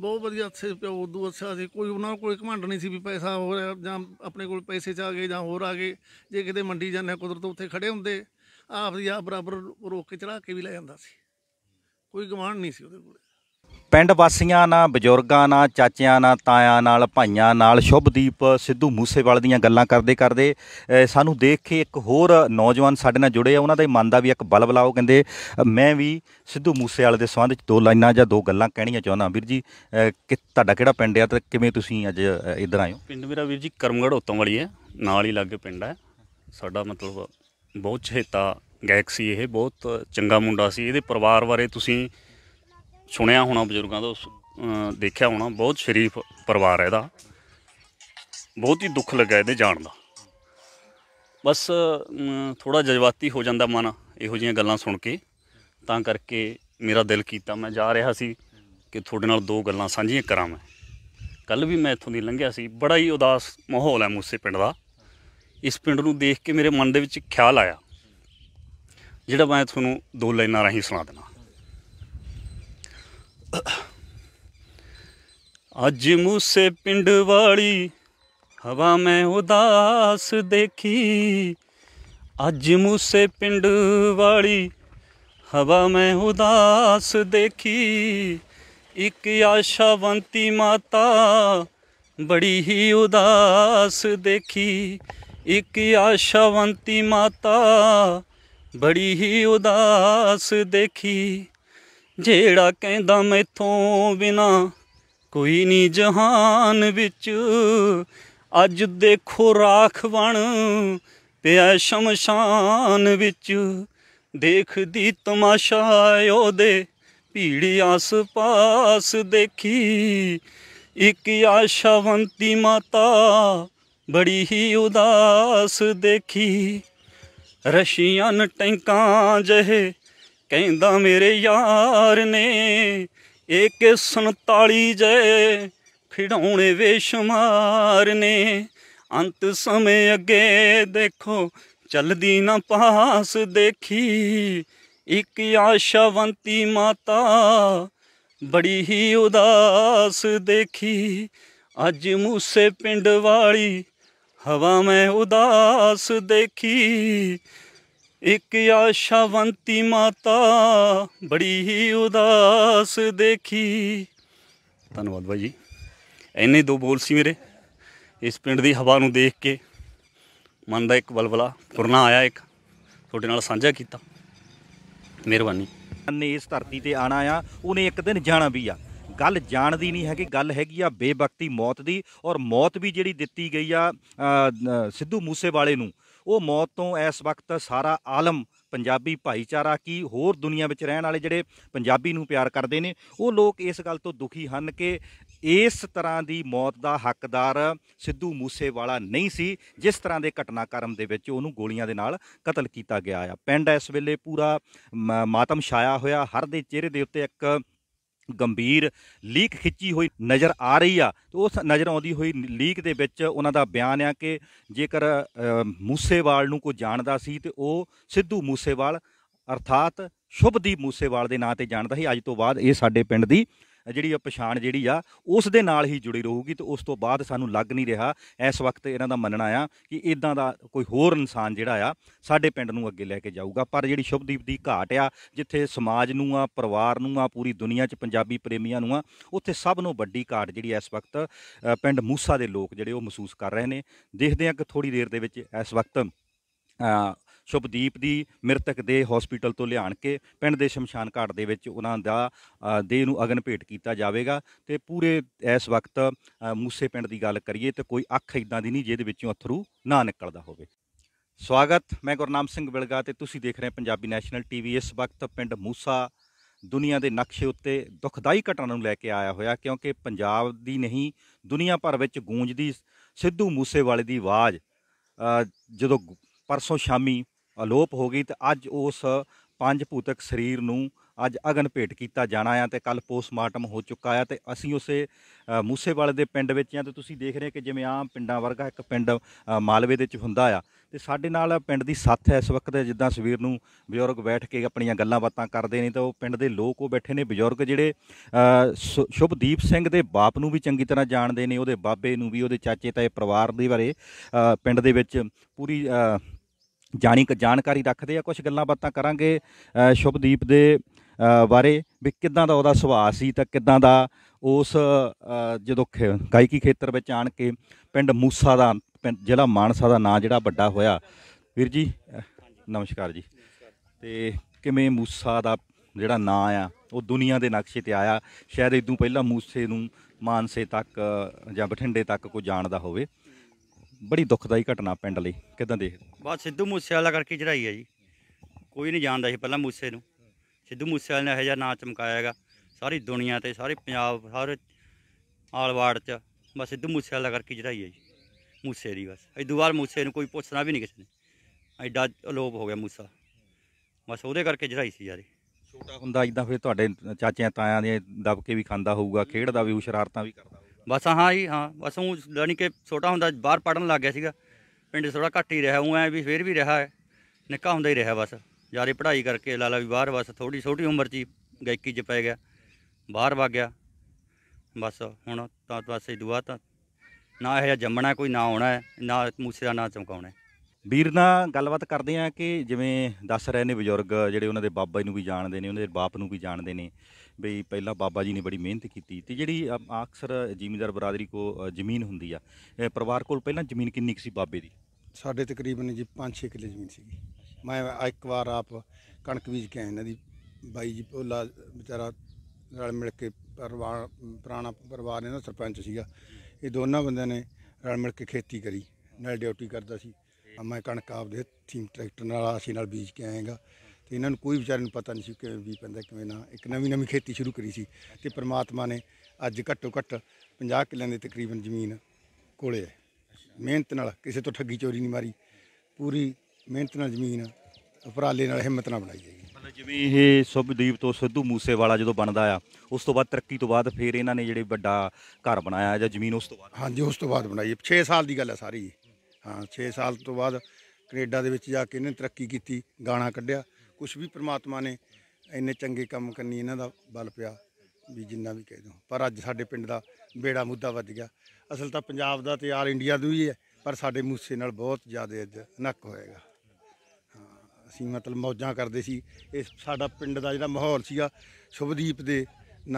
ਬਹੁਤ ਵਧੀਆ ਅੱਛੇ ਪਿਓ ਉਦੋਂ ਅੱਛਾ ਸੀ ਕੋਈ ਉਹਨਾਂ ਕੋਲ ਘਮੰਡ ਨਹੀਂ ਸੀ ਵੀ ਪੈਸਾ ਹੋ ਰਿਹਾ ਜਾਂ ਆਪਣੇ ਕੋਲ ਪੈਸੇ ਚ ਆ ਗਏ ਜਾਂ ਹੋਰ ਆ ਗਏ ਜੇ ਕਿਤੇ ਮੰਡੀ ਜਾਂਦੇ ਕੁਦਰਤ ਉੱਥੇ ਖੜੇ ਹੁੰਦੇ ਆਪ ਦੀ ਆ ਬਰਾਬਰ ਰੋਕ ਕੇ ਚੜਾ ਕੇ ਵੀ ਲੈ ਜਾਂਦਾ ਸੀ ਕੋਈ ਗਵਾਂਢ ਨਹੀਂ ਸੀ ਉਹਦੇ ਕੋਲ ਪਿੰਡ ਵਾਸੀਆਂ ਨਾਲ ਬਜ਼ੁਰਗਾਂ ਨਾਲ ਚਾਚਿਆਂ ਨਾਲ ਤਾਇਆਂ ਨਾਲ ਭਾਈਆਂ ਨਾਲ ਸ਼ੁਭਦੀਪ ਸਿੱਧੂ ਮੂਸੇਵਾਲ ਦੀਆਂ ਗੱਲਾਂ ਕਰਦੇ ਕਰਦੇ ਸਾਨੂੰ ਦੇਖ ਕੇ ਇੱਕ ਹੋਰ ਨੌਜਵਾਨ ਸਾਡੇ ਨਾਲ ਜੁੜੇ ਆ ਉਹਨਾਂ ਦਾ ਮਨ ਦਾ ਵੀ ਇੱਕ ਬਲਬ ਲਾਓ ਕਹਿੰਦੇ ਮੈਂ ਵੀ ਸਿੱਧੂ ਮੂਸੇਵਾਲ ਦੇ ਸੰਬੰਧ ਵਿੱਚ ਦੋ ਲਾਈਨਾਂ ਜਾਂ ਦੋ ਗੱਲਾਂ ਕਹਿਣੀਆਂ ਚਾਹੁੰਦਾ ਵੀਰ ਜੀ ਕਿ ਤੁਹਾਡਾ ਕਿਹੜਾ ਪਿੰਡ ਆ ਤੇ ਕਿਵੇਂ ਤੁਸੀਂ ਅੱਜ ਇੱਧਰ ਆਏ ਹੋ ਪਿੰਡ ਮੇਰਾ ਵੀਰ ਜੀ ਕਰਮਗੜ ਉਤੋਂ ਵਾਲੀ ਹੈ ਨਾਲ ਹੀ ਲੱਗੇ ਪਿੰਡ ਹੈ ਸਾਡਾ ਮਤਲਬ ਬਹੁਤ ਚੇਤਾ ਗਾਇਕ ਸੀ ਇਹ ਬਹੁਤ ਚੰਗਾ ਮੁੰਡਾ ਸੀ ਇਹਦੇ ਪਰਿਵਾਰ ਬਾਰੇ ਤੁਸੀਂ ਸੁਣਿਆ ਹੋਣਾ ਬਜ਼ੁਰਗਾਂ ਤੋਂ ਦੇਖਿਆ ਹੋਣਾ ਬਹੁਤ ਸ਼ਰੀਫ ਪਰਿਵਾਰ ਹੈ ਇਹਦਾ ਬਹੁਤ ਹੀ ਦੁੱਖ ਲੱਗਾ ਇਹਦੇ ਜਾਣ ਦਾ ਬਸ ਥੋੜਾ ਜਜ਼ਬਾਤੀ ਹੋ ਜਾਂਦਾ ਮਨ ਇਹੋ ਜੀਆਂ ਗੱਲਾਂ ਸੁਣ ਕੇ ਤਾਂ ਕਰਕੇ ਮੇਰਾ ਦਿਲ ਕੀਤਾ ਮੈਂ ਜਾ ਰਿਹਾ ਸੀ ਕਿ ਤੁਹਾਡੇ ਨਾਲ ਦੋ ਗੱਲਾਂ ਸਾਂਝੀਆਂ ਕਰਾਂ ਮੈਂ ਕੱਲ ਵੀ ਮੈਂ ਇੱਥੋਂ ਦੀ ਲੰਘਿਆ ਸੀ ਬੜਾ ਹੀ ਉਦਾਸ ਮਾਹੌਲ ਹੈ ਮੂਸੇ ਪਿੰਡ ਦਾ ਇਸ ਪਿੰਡ ਨੂੰ ਦੇਖ ਕੇ ਮੇਰੇ ਮਨ ਦੇ ਵਿੱਚ ਖਿਆਲ ਆਇਆ ਜਿਹੜਾ ਮੈਂ ਤੁਹਾਨੂੰ ਦੋ ਲਾਈਨਾਂ ਰਾਹੀਂ ਸੁਣਾ ਦੇਣਾ ਅੱਜ ਮੂਸੇ ਪਿੰਡ ਵਾਲੀ ਹਵਾ ਮੈਂ ਉਦਾਸ ਦੇਖੀ ਅੱਜ ਮੂਸੇ ਪਿੰਡ ਵਾਲੀ ਹਵਾ ਮੈਂ ਉਦਾਸ ਦੇਖੀ ਇੱਕ ਆਸ਼ਾਵੰਤੀ ਮਾਤਾ ਬੜੀ ਹੀ ਉਦਾਸ ਦੇਖੀ ਇੱਕ ਆਸ਼ਾਵੰਤੀ ਮਾਤਾ ਬੜੀ ਹੀ ਉਦਾਸ ਦੇਖੀ ਜਿਹੜਾ ਕਹਿੰਦਾ ਮੈਥੋਂ ਬਿਨਾ ਕੋਈ ਨਹੀਂ ਜਹਾਨ ਵਿੱਚ ਅੱਜ ਦੇਖੋ ਰਾਖ ਬਣ ਪਿਆ ਸ਼ਮਸ਼ਾਨ ਵਿੱਚ ਦੇਖਦੀ ਤਮਾਸ਼ਾ ਉਹਦੇ ਭੀੜੀ ਆਸ-ਪਾਸ ਦੇਖੀ ਇੱਕ ਆਸ਼ਵੰਤੀ ਮਾਤਾ ਬੜੀ ਹੀ ਉਦਾਸ ਦੇਖੀ ਰਸ਼ੀਆਂ ਨ ਟੈਂਕਾਂ ਜਹੇ ਕਹਿੰਦਾ ਮੇਰੇ ਯਾਰ ਨੇ ਏਕ 47 ਜੈ ਵੇ ਵੇਸ਼ਮਾਰ ਨੇ ਅੰਤ ਸਮੇਂ ਅੱਗੇ ਦੇਖੋ ਚਲਦੀ ਨਾ ਪਾਸ ਦੇਖੀ ਇੱਕ ਆਸ਼ਵੰਤੀ ਮਾਤਾ ਬੜੀ ਹੀ ਉਦਾਸ ਦੇਖੀ ਅੱਜ ਮੂਸੇ ਪਿੰਡ ਵਾਲੀ ਹਵਾ ਮੈਂ ਉਦਾਸ ਦੇਖੀ ਇੱਕ ਆਸ਼ਾਵੰਤੀ ਮਾਤਾ ਬੜੀ ਹੀ ਉਦਾਸ ਦੇਖੀ ਧੰਨਵਾਦ ਭਾਈ ਜੀ ਐਨੇ ਦੋ ਬੋਲ ਸੀ ਮੇਰੇ ਇਸ ਪਿੰਡ ਦੀ ਹਵਾ ਨੂੰ ਦੇਖ ਕੇ ਮਨ ਦਾ ਇੱਕ ਬਲਬਲਾ ਪੁਰਨਾ ਆਇਆ ਇੱਕ ਤੁਹਾਡੇ ਨਾਲ ਸਾਂਝਾ ਕੀਤਾ ਮਿਹਰਬਾਨੀ ਨੇ ਇਸ ਧਰਤੀ ਤੇ ਆਣਾ ਆ ਉਹਨੇ ਇੱਕ ਦਿਨ ਜਾਣਾ ਵੀ ਆ ਗੱਲ ਜਾਣਦੀ ਨਹੀਂ ਹੈਗੀ ਗੱਲ ਹੈਗੀ ਆ ਬੇਬਖਤੀ ਮੌਤ ਦੀ ਔਰ ਮੌਤ ਵੀ ਜਿਹੜੀ ਦਿੱਤੀ ਗਈ ਆ ਸਿੱਧੂ ਮੂਸੇ ਵਾਲੇ ਨੂੰ ਉਹ ਮੌਤ ਤੋਂ ਇਸ ਵਕਤ ਸਾਰਾ ਆਲਮ ਪੰਜਾਬੀ ਭਾਈਚਾਰਾ ਕੀ ਹੋਰ ਦੁਨੀਆ ਵਿੱਚ ਰਹਿਣ ਵਾਲੇ ਜਿਹੜੇ ਪੰਜਾਬੀ ਨੂੰ ਪਿਆਰ ਕਰਦੇ ਨੇ ਉਹ ਲੋਕ ਇਸ ਗੱਲ ਤੋਂ ਦੁਖੀ ਹਨ ਕਿ ਇਸ ਤਰ੍ਹਾਂ ਦੀ ਮੌਤ ਦਾ ਹੱਕਦਾਰ ਸਿੱਧੂ ਮੂਸੇਵਾਲਾ ਨਹੀਂ ਸੀ ਜਿਸ ਤਰ੍ਹਾਂ ਦੇ ਘਟਨਾਕ੍ਰਮ ਦੇ ਵਿੱਚ ਉਹਨੂੰ ਗੋਲੀਆਂ ਦੇ ਨਾਲ ਕਤਲ ਕੀਤਾ ਗਿਆ ਆ ਪਿੰਡ ਇਸ ਵੇਲੇ ਪੂਰਾ ਮਾਤਮ ਛਾਇਆ ਹੋਇਆ ਹਰ ਦੇ ਚਿਹਰੇ ਦੇ ਉੱਤੇ ਇੱਕ ਗੰਭੀਰ ਲੀਕ ਖਿੱਚੀ ਹੋਈ ਨਜ਼ਰ ਆ ਰਹੀ ਆ ਤੇ ਉਸ ਨਜ਼ਰ ਆਉਂਦੀ ਹੋਈ ਲੀਕ ਦੇ ਵਿੱਚ ਉਹਨਾਂ ਦਾ ਬਿਆਨ ਆ ਕਿ ਜੇਕਰ ਮੂਸੇਵਾਲ ਨੂੰ ਕੋ ਜਾਣਦਾ ਸੀ ਤੇ ਉਹ ਸਿੱਧੂ ਮੂਸੇਵਾਲ ਅਰਥਾਤ ਸ਼ੁਭਦੀਪ ਮੂਸੇਵਾਲ ਦੇ ਨਾਂ ਤੇ ਜਾਣਦਾ ਸੀ ਅੱਜ ਤੋਂ ਬਾਅਦ ਇਹ ਸਾਡੇ ਪਿੰਡ ਦੀ ਜਿਹੜੀ ਆ ਪਛਾਣ ਜਿਹੜੀ ਆ ਉਸ ਦੇ ਨਾਲ ਹੀ ਜੁੜੀ ਰਹੂਗੀ ਤੇ ਉਸ ਤੋਂ ਬਾਅਦ ਸਾਨੂੰ ਲੱਗ ਨਹੀਂ ਰਿਹਾ ਇਸ ਵਕਤ ਇਹਨਾਂ ਦਾ ਮੰਨਣਾ ਆ ਕਿ ਇਦਾਂ ਦਾ ਕੋਈ ਹੋਰ ਇਨਸਾਨ ਜਿਹੜਾ ਆ ਸਾਡੇ ਪਿੰਡ ਨੂੰ ਅੱਗੇ ਲੈ ਕੇ ਜਾਊਗਾ ਪਰ ਜਿਹੜੀ ਸ਼ੁਭਦੀਪ ਦੀ ਘਾਟ ਆ ਜਿੱਥੇ ਸਮਾਜ ਨੂੰ ਆ ਪਰਿਵਾਰ ਨੂੰ ਆ ਪੂਰੀ ਦੁਨੀਆ 'ਚ ਪੰਜਾਬੀ ਪ੍ਰੇਮੀਆਂ ਨੂੰ ਆ ਉੱਥੇ ਸਭ ਨੂੰ ਵੱਡੀ ਘਾਟ ਜਿਹੜੀ ਇਸ ਵਕਤ ਪਿੰਡ ਮੂਸਾ ਦੇ ਲੋਕ ਜਿਹੜੇ ਉਹ ਮਹਿਸੂਸ ਕਰ ਰਹੇ ਨੇ ਦੇਖਦੇ ਆ ਕਿ ਥੋੜੀ ਦੇਰ ਦੇ ਵਿੱਚ ਇਸ ਵਕਤ ਸ਼ੁਭਦੀਪ ਦੀ ਮ੍ਰਿਤਕ ਦੇ ਹਸਪੀਟਲ ਤੋਂ ਲਿਆਣ ਕੇ ਪਿੰਡ ਦੇ ਸ਼ਮਸ਼ਾਨ ਘਾਟ ਦੇ ਵਿੱਚ ਉਹਨਾਂ ਦਾ ਦੇਹ ਨੂੰ ਅਗਨ ਭੇਟ ਕੀਤਾ ਜਾਵੇਗਾ ਤੇ ਪੂਰੇ ਇਸ ਵਕਤ ਮੂਸੇ ਪਿੰਡ ਦੀ ਗੱਲ ਕਰੀਏ ਤੇ ਕੋਈ ਅੱਖ ਇਦਾਂ ਦੀ ਨਹੀਂ ਜਿਹਦੇ ਵਿੱਚੋਂ ਅਥਰੂ ਨਾ ਨਿਕਲਦਾ ਹੋਵੇ ਸਵਾਗਤ ਮੈਂ ਗੁਰਨਾਮ ਸਿੰਘ ਬਿਲਗਾ ਤੇ ਤੁਸੀਂ ਦੇਖ ਰਹੇ ਪੰਜਾਬੀ ਨੈਸ਼ਨਲ ਟੀਵੀ ਇਸ ਵਕਤ ਪਿੰਡ ਮੂਸਾ ਦੁਨੀਆ ਦੇ ਨਕਸ਼ੇ ਉੱਤੇ ਦੁਖਦਾਈ ਘਟਨਾ ਨੂੰ ਲੈ ਕੇ ਆਇਆ ਹੋਇਆ ਕਿਉਂਕਿ ਪੰਜਾਬ ਦੀ ਨਹੀਂ ਦੁਨੀਆ ਭਰ ਵਿੱਚ ਗੂੰਜਦੀ ਸਿੱਧੂ ਮੂਸੇਵਾਲੇ ਦੀ ਆਵਾਜ਼ ਜਦੋਂ ਪਰਸੋਂ ਸ਼ਾਮੀ ਅਲੋਪ ਹੋ ਗਈ ਤੇ ਅੱਜ ਉਸ ਪੰਜ ਭੂਤਕ ਸਰੀਰ ਨੂੰ ਅੱਜ ਅਗਨ ਭੇਟ ਕੀਤਾ ਜਾਣਾ ਆ ਤੇ ਕੱਲ ਪੋਸਟਮਾਰਟਮ ਹੋ ਚੁੱਕਾ ਆ ਤੇ ਅਸੀਂ ਉਸੇ ਮੂਸੇਵਾਲੇ ਦੇ ਪਿੰਡ ਵਿੱਚ ਆ ਤੇ ਤੁਸੀਂ ਦੇਖ ਰਹੇ ਕਿ ਜਿਵੇਂ ਆਮ ਪਿੰਡਾਂ ਵਰਗਾ ਇੱਕ ਪਿੰਡ ਮਾਲਵੇ ਦੇ ਵਿੱਚ ਹੁੰਦਾ ਆ ਤੇ ਸਾਡੇ ਨਾਲ ਪਿੰਡ ਦੀ ਸਾਥ ਹੈ ਇਸ ਵਕਤ ਜਿੱਦਾਂ ਸਵੀਰ ਨੂੰ ਬਜ਼ੁਰਗ ਬੈਠ ਕੇ ਆਪਣੀਆਂ ਗੱਲਾਂ ਬਾਤਾਂ ਕਰਦੇ ਨੇ ਤਾਂ ਉਹ ਪਿੰਡ ਦੇ ਲੋਕ ਉਹ ਬੈਠੇ ਨੇ ਬਜ਼ੁਰਗ ਜਿਹੜੇ ਸ਼ੁਭਦੀਪ ਸਿੰਘ ਦੇ ਬਾਪ ਨੂੰ ਵੀ ਚੰਗੀ ਤਰ੍ਹਾਂ ਜਾਣਦੇ ਨੇ ਉਹਦੇ ਬਾਬੇ ਨੂੰ ਵੀ ਉਹਦੇ ਚਾਚੇ ਤਾਏ ਪਰਿਵਾਰ ਦੇ ਬਾਰੇ ਪਿੰਡ ਦੇ ਵਿੱਚ ਪੂਰੀ ਜਾਣੀ ਜਾਣਕਾਰੀ ਰੱਖਦੇ ਆ ਕੁਝ ਗੱਲਾਂ ਬਾਤਾਂ ਕਰਾਂਗੇ ਸ਼ੁਭਦੀਪ ਦੇ ਬਾਰੇ ਵੀ ਕਿਦਾਂ ਦਾ ਉਹਦਾ ਸੁਭਾਅ ਸੀ ਤਾਂ ਕਿਦਾਂ ਦਾ ਉਸ ਜਦੋਂ ਗਾਇਕੀ ਖੇਤਰ ਵਿੱਚ ਆਣ ਕੇ ਪਿੰਡ ਮੂਸਾ ਦਾ ਜਿਹੜਾ ਮਾਨਸਾ ਦਾ ਨਾਂ ਜਿਹੜਾ ਵੱਡਾ ਹੋਇਆ ਵੀਰ ਜੀ ਨਮਸਕਾਰ ਜੀ ਤੇ ਕਿਵੇਂ ਮੂਸਾ ਦਾ ਜਿਹੜਾ ਨਾਂ ਆ ਉਹ ਦੁਨੀਆ ਦੇ ਨਕਸ਼ੇ ਤੇ ਆਇਆ ਸ਼ਾਇਦ ਇਦੋਂ ਪਹਿਲਾਂ ਮੂਸੇ ਨੂੰ ਮਾਨਸੇ ਤੱਕ ਜਾਂ ਬਠਿੰਡੇ ਤੱਕ ਕੋਈ ਜਾਣਦਾ ਹੋਵੇ ਬੜੀ ਦੁਖਦਾਈ ਘਟਨਾ ਪਿੰਡ ਲਈ ਕਿਦਾਂ ਦੇਖ ਬਸ ਸਿੱਧੂ ਮੂਸੇ ਵਾਲਾ ਕਰਕੇ ਚੜਾਈ ਹੈ ਜੀ ਕੋਈ ਨਹੀਂ ਜਾਣਦਾ ਸੀ ਪਹਿਲਾਂ ਮੂਸੇ ਨੂੰ ਸਿੱਧੂ ਮੂਸੇ ਵਾਲੇ ਨੇ ਇਹੋ ਜਿਹਾ ਨਾਂ ਚਮਕਾਇਆ ਹੈਗਾ ਸਾਰੀ ਦੁਨੀਆ ਤੇ ਸਾਰੇ ਪੰਜਾਬ ਸਾਰੇ ਆਲਵਾੜ 'ਚ ਬਸ ਸਿੱਧੂ ਮੂਸੇ ਵਾਲਾ ਕਰਕੇ ਚੜਾਈ ਹੈ ਜੀ ਮੂਸੇ ਦੀ ਬਸ ਇਹ ਦੁਬਾਰ ਮੂਸੇ ਨੂੰ ਕੋਈ ਪੁੱਛਣਾ ਵੀ ਨਹੀਂ ਕਿਸੇ ਨੇ ਐਡਾ ਅਲੋਪ ਹੋ ਗਿਆ ਮੂਸਾ ਬਸ ਉਹਦੇ ਕਰਕੇ ਚੜਾਈ ਸੀ ਯਾਰੇ ਛੋਟਾ ਹੁੰਦਾ ਇਦਾਂ ਫਿਰ ਤੁਹਾਡੇ ਚਾਚਿਆਂ ਤਾਇਆਂ ਦੇ ਦਬਕੇ ਵੀ ਖਾਂਦਾ ਹੋਊਗਾ ਖੇਡਦਾ ਵੀ ਸ਼ਰਾਰਤਾਂ ਵੀ ਕਰਦਾ ਬਸ ਹਾਂ ਜੀ ਹਾਂ ਬਸ ਉਹ ਜਾਨੀ ਕੇ ਛੋਟਾ ਹੁੰਦਾ ਬਾਹਰ ਪੜਨ ਲੱਗ ਗਿਆ ਸੀਗਾ ਪਿੰਡ ਥੋੜਾ ਘੱਟ ਹੀ ਰਿਹਾ ਉਹ ਐ ਵੀ ਫੇਰ ਵੀ ਰਿਹਾ ਹੈ ਨਿੱਕਾ ਹੁੰਦਾ ਹੀ ਰਿਹਾ ਬਸ ਜਿਆਦਾ ਪੜ੍ਹਾਈ ਕਰਕੇ ਲਾਲਾ ਵੀ ਬਾਹਰ ਬਸ ਥੋੜੀ ਛੋਟੀ ਉਮਰ 'ਚ ਗਾਇਕੀ 'ਚ ਪੈ ਗਿਆ ਬਾਹਰ ਵਗ ਗਿਆ ਬਸ ਹੁਣ ਤਾਂ ਬਸ ਇਹ ਦੁਆ ਤਾਂ ਨਾ ਇਹ ਜੰਮਣਾ ਕੋਈ ਨਾ ਆਉਣਾ ਨਾ ਮੂਸੇ ਦਾ ਨਾ ਚਮਕਾਉਣਾ ਵੀਰ ਨਾਲ ਗੱਲਬਾਤ ਕਰਦੇ ਆ ਕਿ ਜਿਵੇਂ ਦੱਸ ਰਹੇ ਨੇ ਬਜ਼ੁਰਗ ਜਿਹੜੇ ਉਹਨਾਂ ਦੇ ਬਾਬਾ ਜੀ ਨੂੰ ਵੀ ਜਾਣਦੇ ਨੇ ਉਹਨਾਂ ਦੇ ਬਾਪ ਨੂੰ ਵੀ ਜਾਣਦੇ ਨੇ ਬਈ ਪਹਿਲਾਂ ਬਾਬਾ ਜੀ ਨੇ ਬੜੀ ਮਿਹਨਤ ਕੀਤੀ ਤੇ ਜਿਹੜੀ ਅਕਸਰ ਜ਼ਿਮੀਂਦਾਰ ਬਰਾਦਰੀ ਕੋ ਜ਼ਮੀਨ ਹੁੰਦੀ ਆ ਪਰਿਵਾਰ ਕੋਲ ਪਹਿਲਾਂ ਜ਼ਮੀਨ ਕਿੰਨੀ ਸੀ ਬਾਬੇ ਦੀ ਸਾਡੇ ਤਕਰੀਬਨ ਜੀ 5-6 ਕਿੱਲੇ ਜ਼ਮੀਨ ਸੀਗੀ ਮੈਂ ਇੱਕ ਵਾਰ ਆਪ ਕਣਕ ਬੀਜ ਕੇ ਇਹਨਾਂ ਦੀ ਬਾਈ ਜੀ ਭੋਲਾ ਵਿਚਾਰਾ ਰਲ ਮਿਲ ਕੇ ਪਰਿਵਾਰ ਪੁਰਾਣਾ ਪਰਿਵਾਰ ਇਹਨਾਂ ਸਰਪੰਚ ਸੀਗਾ ਇਹ ਦੋਨਾਂ ਬੰਦਿਆਂ ਨੇ ਰਲ ਮਿਲ ਕੇ ਖੇਤੀ ਕਰੀ ਨਾਲ ਡਿਊਟੀ ਕਰਦਾ ਸੀ ਮੈਂ ਕਣਕ ਆਪ ਦੇ ਥੀਮ ਟਰੈਕਟਰ ਨਾਲ ਆਸੀ ਨਾਲ ਬੀਜ ਕੇ ਆਏਗਾ ਤੇ ਇਹਨਾਂ ਨੂੰ ਕੋਈ ਵਿਚਾਰਨ ਪਤਾ ਨਹੀਂ ਸੀ ਕਿ ਵੀ ਪੈਂਦਾ ਕਿਵੇਂ ਨਾ ਇੱਕ ਨਵੀਂ ਨਵੀਂ ਖੇਤੀ ਸ਼ੁਰੂ ਕਰੀ ਸੀ ਤੇ ਪ੍ਰਮਾਤਮਾ ਨੇ ਅੱਜ ਘੱਟੋ ਘੱਟ 50 ਕਿੱਲਿਆਂ ਦੇ ਤਕਰੀਬਨ ਜ਼ਮੀਨ ਕੋਲੇ ਹੈ ਮਿਹਨਤ ਨਾਲ ਕਿਸੇ ਤੋਂ ਠੱਗੀ ਚੋਰੀ ਨਹੀਂ ਮਾਰੀ ਪੂਰੀ ਮਿਹਨਤ ਨਾਲ ਜ਼ਮੀਨ ਉਪਰਾਲੇ ਨਾਲ ਹਿੰਮਤ ਨਾਲ ਬਣਾਈ ਗਈ ਜਿਵੇਂ ਇਹ ਸੁਭਦੀਪ ਤੋਂ ਸਿੱਧੂ ਮੂਸੇ ਵਾਲਾ ਜਦੋਂ ਬਣਦਾ ਆ ਉਸ ਤੋਂ ਬਾਅਦ ਤਰੱਕੀ ਤੋਂ ਬਾਅਦ ਫਿਰ ਇਹਨਾਂ ਨੇ ਜਿਹੜੇ ਵੱਡਾ ਘਰ ਬਣਾਇਆ ਜਾਂ ਜ਼ਮੀਨ ਉਸ ਤੋਂ ਬਾਅਦ ਹਾਂਜੀ ਉਸ ਤੋਂ ਬਾਅਦ ਬਣਾਈ 6 ਸਾਲ ਦੀ ਗੱਲ ਹੈ ਸਾਰੀ ਹਾਂ 6 ਸਾਲ ਤੋਂ ਬਾਅਦ ਕੈਨੇਡਾ ਦੇ ਵਿੱਚ ਜਾ ਕੇ ਇਹਨੇ ਤਰੱਕੀ ਕੀਤੀ ਗਾਣਾ ਕੱਢਿਆ ਕੁਝ ਵੀ ਪ੍ਰਮਾਤਮਾ ਨੇ ਇੰਨੇ ਚੰਗੇ ਕੰਮ ਕਰਨੀ ਇਹਨਾਂ ਦਾ ਬਲ ਪਿਆ ਵੀ ਜਿੰਨਾ ਵੀ ਕਹਿ ਦੋ ਪਰ ਅੱਜ ਸਾਡੇ ਪਿੰਡ ਦਾ ਬੇੜਾ ਮੁੱਦਾ ਵੱਜ ਗਿਆ ਅਸਲ ਤਾਂ ਪੰਜਾਬ ਦਾ ਤੇ ਆਲ ਇੰਡੀਆ ਦਾ ਹੀ ਹੈ ਪਰ ਸਾਡੇ ਮੂਸੇ ਨਾਲ ਬਹੁਤ ਜ਼ਿਆਦਾ ਅੱਜ ਨੱਕ ਹੋਏਗਾ ਅਸੀਂ ਮਤਲਬ ਮੌਜਾਂ ਕਰਦੇ ਸੀ ਇਸ ਸਾਡਾ ਪਿੰਡ ਦਾ ਜਿਹੜਾ ਮਾਹੌਲ ਸੀਗਾ ਸ਼ੁਭਦੀਪ ਦੇ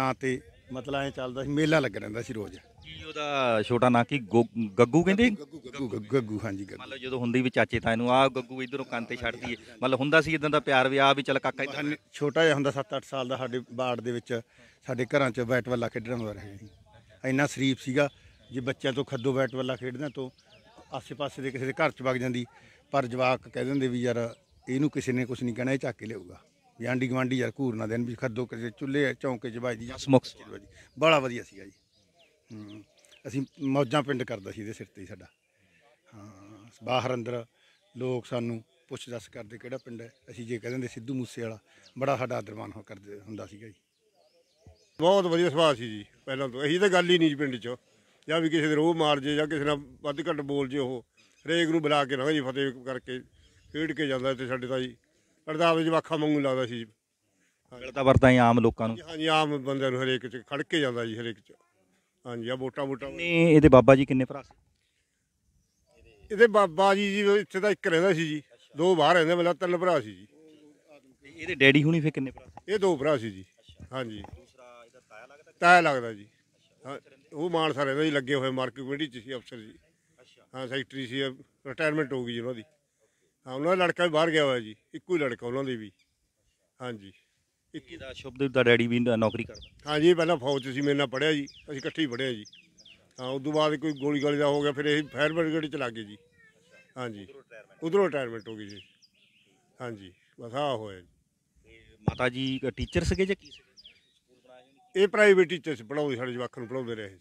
ਨਾਂ ਤੇ ਮਤਲਬ ਐ ਚੱਲਦਾ ਸੀ ਮੇਲਾ ਲੱਗ ਰਹਿੰਦਾ ਸੀ ਰੋਜ਼ ਕੀ ਉਹਦਾ ਛੋਟਾ ਨਾਂ ਕੀ ਗੱਗੂ ਕਹਿੰਦੇ ਗੱਗੂ ਗੱਗੂ ਗੱਗੂ, ਹਾਂਜੀ ਗੱਗੂ ਮਤਲਬ ਜਦੋਂ ਹੁੰਦੀ ਵੀ ਚਾਚੇ ਤਾਂ ਇਹਨੂੰ ਆ ਗੱਗੂ ਇਧਰੋਂ ਕੰਨ ਤੇ ਛੱਡਦੀ ਏ ਮਤਲਬ ਹੁੰਦਾ ਸੀ ਇਦਾਂ ਦਾ ਪਿਆਰ ਵੀ ਆ ਵੀ ਚੱਲ ਕਾਕਾ ਇੱਧਰ- ਛੋਟਾ ਜਿਹਾ ਹੁੰਦਾ 7-8 ਸਾਲ ਦਾ ਸਾਡੇ ਬਾੜ ਦੇ ਵਿੱਚ ਸਾਡੇ ਘਰਾਂ 'ਚ ਬੈਟ ਬੱਲਾ ਖੇਡਣ ਹੁੰਦਾ ਰਹੇ ਸੀ ਇੰਨਾ ਸ਼ਰੀਫ ਸੀਗਾ ਜੇ ਬੱਚਿਆਂ ਤੋਂ ਖੱਦੋ ਬੈਟ ਬੱਲਾ ਖੇਡਦਿਆਂ ਤੋਂ ਆਸ ਪਾਸੇ ਦੇ ਕਿਸੇ ਦੇ ਘਰ 'ਚ ਵਗ ਜਾਂਦੀ ਪਰ ਜਵਾਕ ਕਹਿ ਦਿੰਦੇ ਵੀ ਯਾਰ ਇਹਨੂੰ ਕਿਸੇ ਨੇ ਕੁਝ ਨਹੀਂ ਕਹਿਣਾ ਇਹ ਚੱਕ ਕੇ ਲਿਆਊਗਾ ਵੀ ਗਵਾਂਡੀ ਯਾਰ ਘੂਰ ਨਾ ਦੇਣ ਵੀ ਖੱਦੋ ਕਿਸੇ ਚੁੱਲ੍ਹੇ ਚੌਂਕੇ 'ਚ ਵਜਦੀ ਜਾਂ ਸਮੋਕਸ ਬੜਾ ਵਧੀਆ ਸੀਗਾ ਜੀ ਅਸੀਂ ਮੌਜਾਂ ਪਿੰਡ ਕਰਦਾ ਸੀ ਇਹਦੇ ਸਿਰ ਤੇ ਹੀ ਸਾਡਾ ਹਾਂ ਬਾਹਰ ਅੰਦਰ ਲੋਕ ਸਾਨੂੰ ਪੁੱਛ ਦੱਸ ਕਰਦੇ ਕਿਹੜਾ ਪਿੰਡ ਹੈ ਅਸੀਂ ਜੇ ਕਹਿੰਦੇ ਸਿੱਧੂ ਮੂਸੇ ਵਾਲਾ ਬੜਾ ਸਾਡਾ ਆਦਰਮਾਨ ਹੋ ਕਰਦੇ ਹੁੰਦਾ ਸੀਗਾ ਜੀ ਬਹੁਤ ਵਧੀਆ ਸੁਭਾਅ ਸੀ ਜੀ ਪਹਿਲਾਂ ਤੋਂ ਇਹੀ ਤਾਂ ਗੱਲ ਹੀ ਨਹੀਂ ਪਿੰਡ 'ਚ ਜਾਂ ਵੀ ਕਿਸੇ ਦੇ ਰੋਹ ਮਾਰ ਜੇ ਜਾਂ ਕਿਸੇ ਨਾਲ ਵੱਧ ਘੱਟ ਬੋਲ ਜੇ ਉਹ ਹਰੇਕ ਨੂੰ ਬੁਲਾ ਕੇ ਨਾ ਜੀ ਫਤਿਹ ਕਰਕੇ ਖੇਡ ਕੇ ਜਾਂਦਾ ਤੇ ਸਾਡੇ ਤਾਂ ਜੀ ਅਰਦਾਸ ਜਵਾਖਾ ਵਾਂਗੂ ਲੱਗਦਾ ਸੀ ਜੀ ਮਿਲਦਾ ਹੀ ਆਮ ਲੋਕਾਂ ਨੂੰ ਹਾਂਜੀ ਆਮ ਬੰਦਿਆਂ ਨੂੰ ਹਰੇਕ 'ਚ ਖੜ ਕੇ ਜਾਂਦਾ ਜੀ ਹਰੇਕ 'ਚ ਹਾਂਜੀ ਆ ਵੋਟਾਂ ਵੋਟਾਂ ਨੇ ਇਹਦੇ ਬਾਬਾ ਜੀ ਕਿੰਨੇ ਭਰਾ ਸੀ ਇਹਦੇ ਬਾਬਾ ਜੀ ਜੀ ਇੱਥੇ ਤਾਂ ਇੱਕ ਰਹਿੰਦਾ ਸੀ ਜੀ ਦੋ ਬਾਹਰ ਰਹਿੰਦੇ ਮਤਲਬ ਤਿੰਨ ਭਰਾ ਸੀ ਜੀ ਇਹਦੇ ਡੈਡੀ ਹੁਣੀ ਫੇ ਕਿੰਨੇ ਭਰਾ ਸੀ ਇਹ ਦੋ ਭਰਾ ਸੀ ਜੀ ਹਾਂਜੀ ਦੂਸਰਾ ਇਹਦਾ ਤਾਇਆ ਲੱਗਦਾ ਤਾਇਆ ਲੱਗਦਾ ਜੀ ਉਹ ਮਾਨਸਾ ਰਹਿੰਦਾ ਜੀ ਲੱਗੇ ਹੋਏ ਮਾਰਕੀਟ ਕਮੇਟੀ ਚ ਸੀ ਅਫਸਰ ਜੀ ਹਾਂ ਸੈਕਟਰੀ ਸੀ ਰਿਟਾਇਰਮੈਂਟ ਹੋ ਗਈ ਜੀ ਉਹਨਾਂ ਦੀ ਹਾਂ ਉਹਨਾਂ ਦਾ ਲੜਕਾ ਵੀ ਬਾਹਰ ਗਿਆ ਹੋਇਆ ਜੀ ਇੱਕੋ ਹੀ ਲੜਕਾ ਉਹਨਾਂ ਦੇ ਵੀ ਹਾਂਜੀ ਇਹਦਾ ਸ਼ੁਭਦੀਪ ਦਾ ਡੈਡੀ ਵੀ ਨੌਕਰੀ ਕਰਦਾ ਹਾਂਜੀ ਪਹਿਲਾਂ ਫੌਜ 'ਚ ਸੀ ਮੇਰੇ ਨਾਲ ਪੜਿਆ ਜੀ ਅਸੀਂ ਇਕੱਠੇ ਹੀ ਪੜਿਆ ਜੀ ਹਾਂ ਉਸ ਤੋਂ ਬਾਅਦ ਕੋਈ ਗੋਲੀ ਗਾਲੀ ਦਾ ਹੋ ਗਿਆ ਫਿਰ ਇਹ ਫਾਇਰ ਬ੍ਰਿਗੇਡ 'ਚ ਲੱਗ ਗਏ ਜੀ ਹਾਂਜੀ ਉਧਰੋਂ ਰਿਟਾਇਰਮੈਂਟ ਹੋ ਗਈ ਜੀ ਹਾਂਜੀ ਬਸ ਆ ਹੋਇਆ ਜੀ ਮਾਤਾ ਜੀ ਟੀਚਰ ਸੀਗੇ ਜਾਂ ਕੀ ਸੀਗੇ ਇਹ ਪ੍ਰਾਈਵੇਟ ਸੀ ਪੜਾਉਂਦੇ ਸਾਡੇ ਜਵਾਕਾਂ ਨੂੰ ਪੜਾਉਂਦੇ ਰਹੇ ਜੀ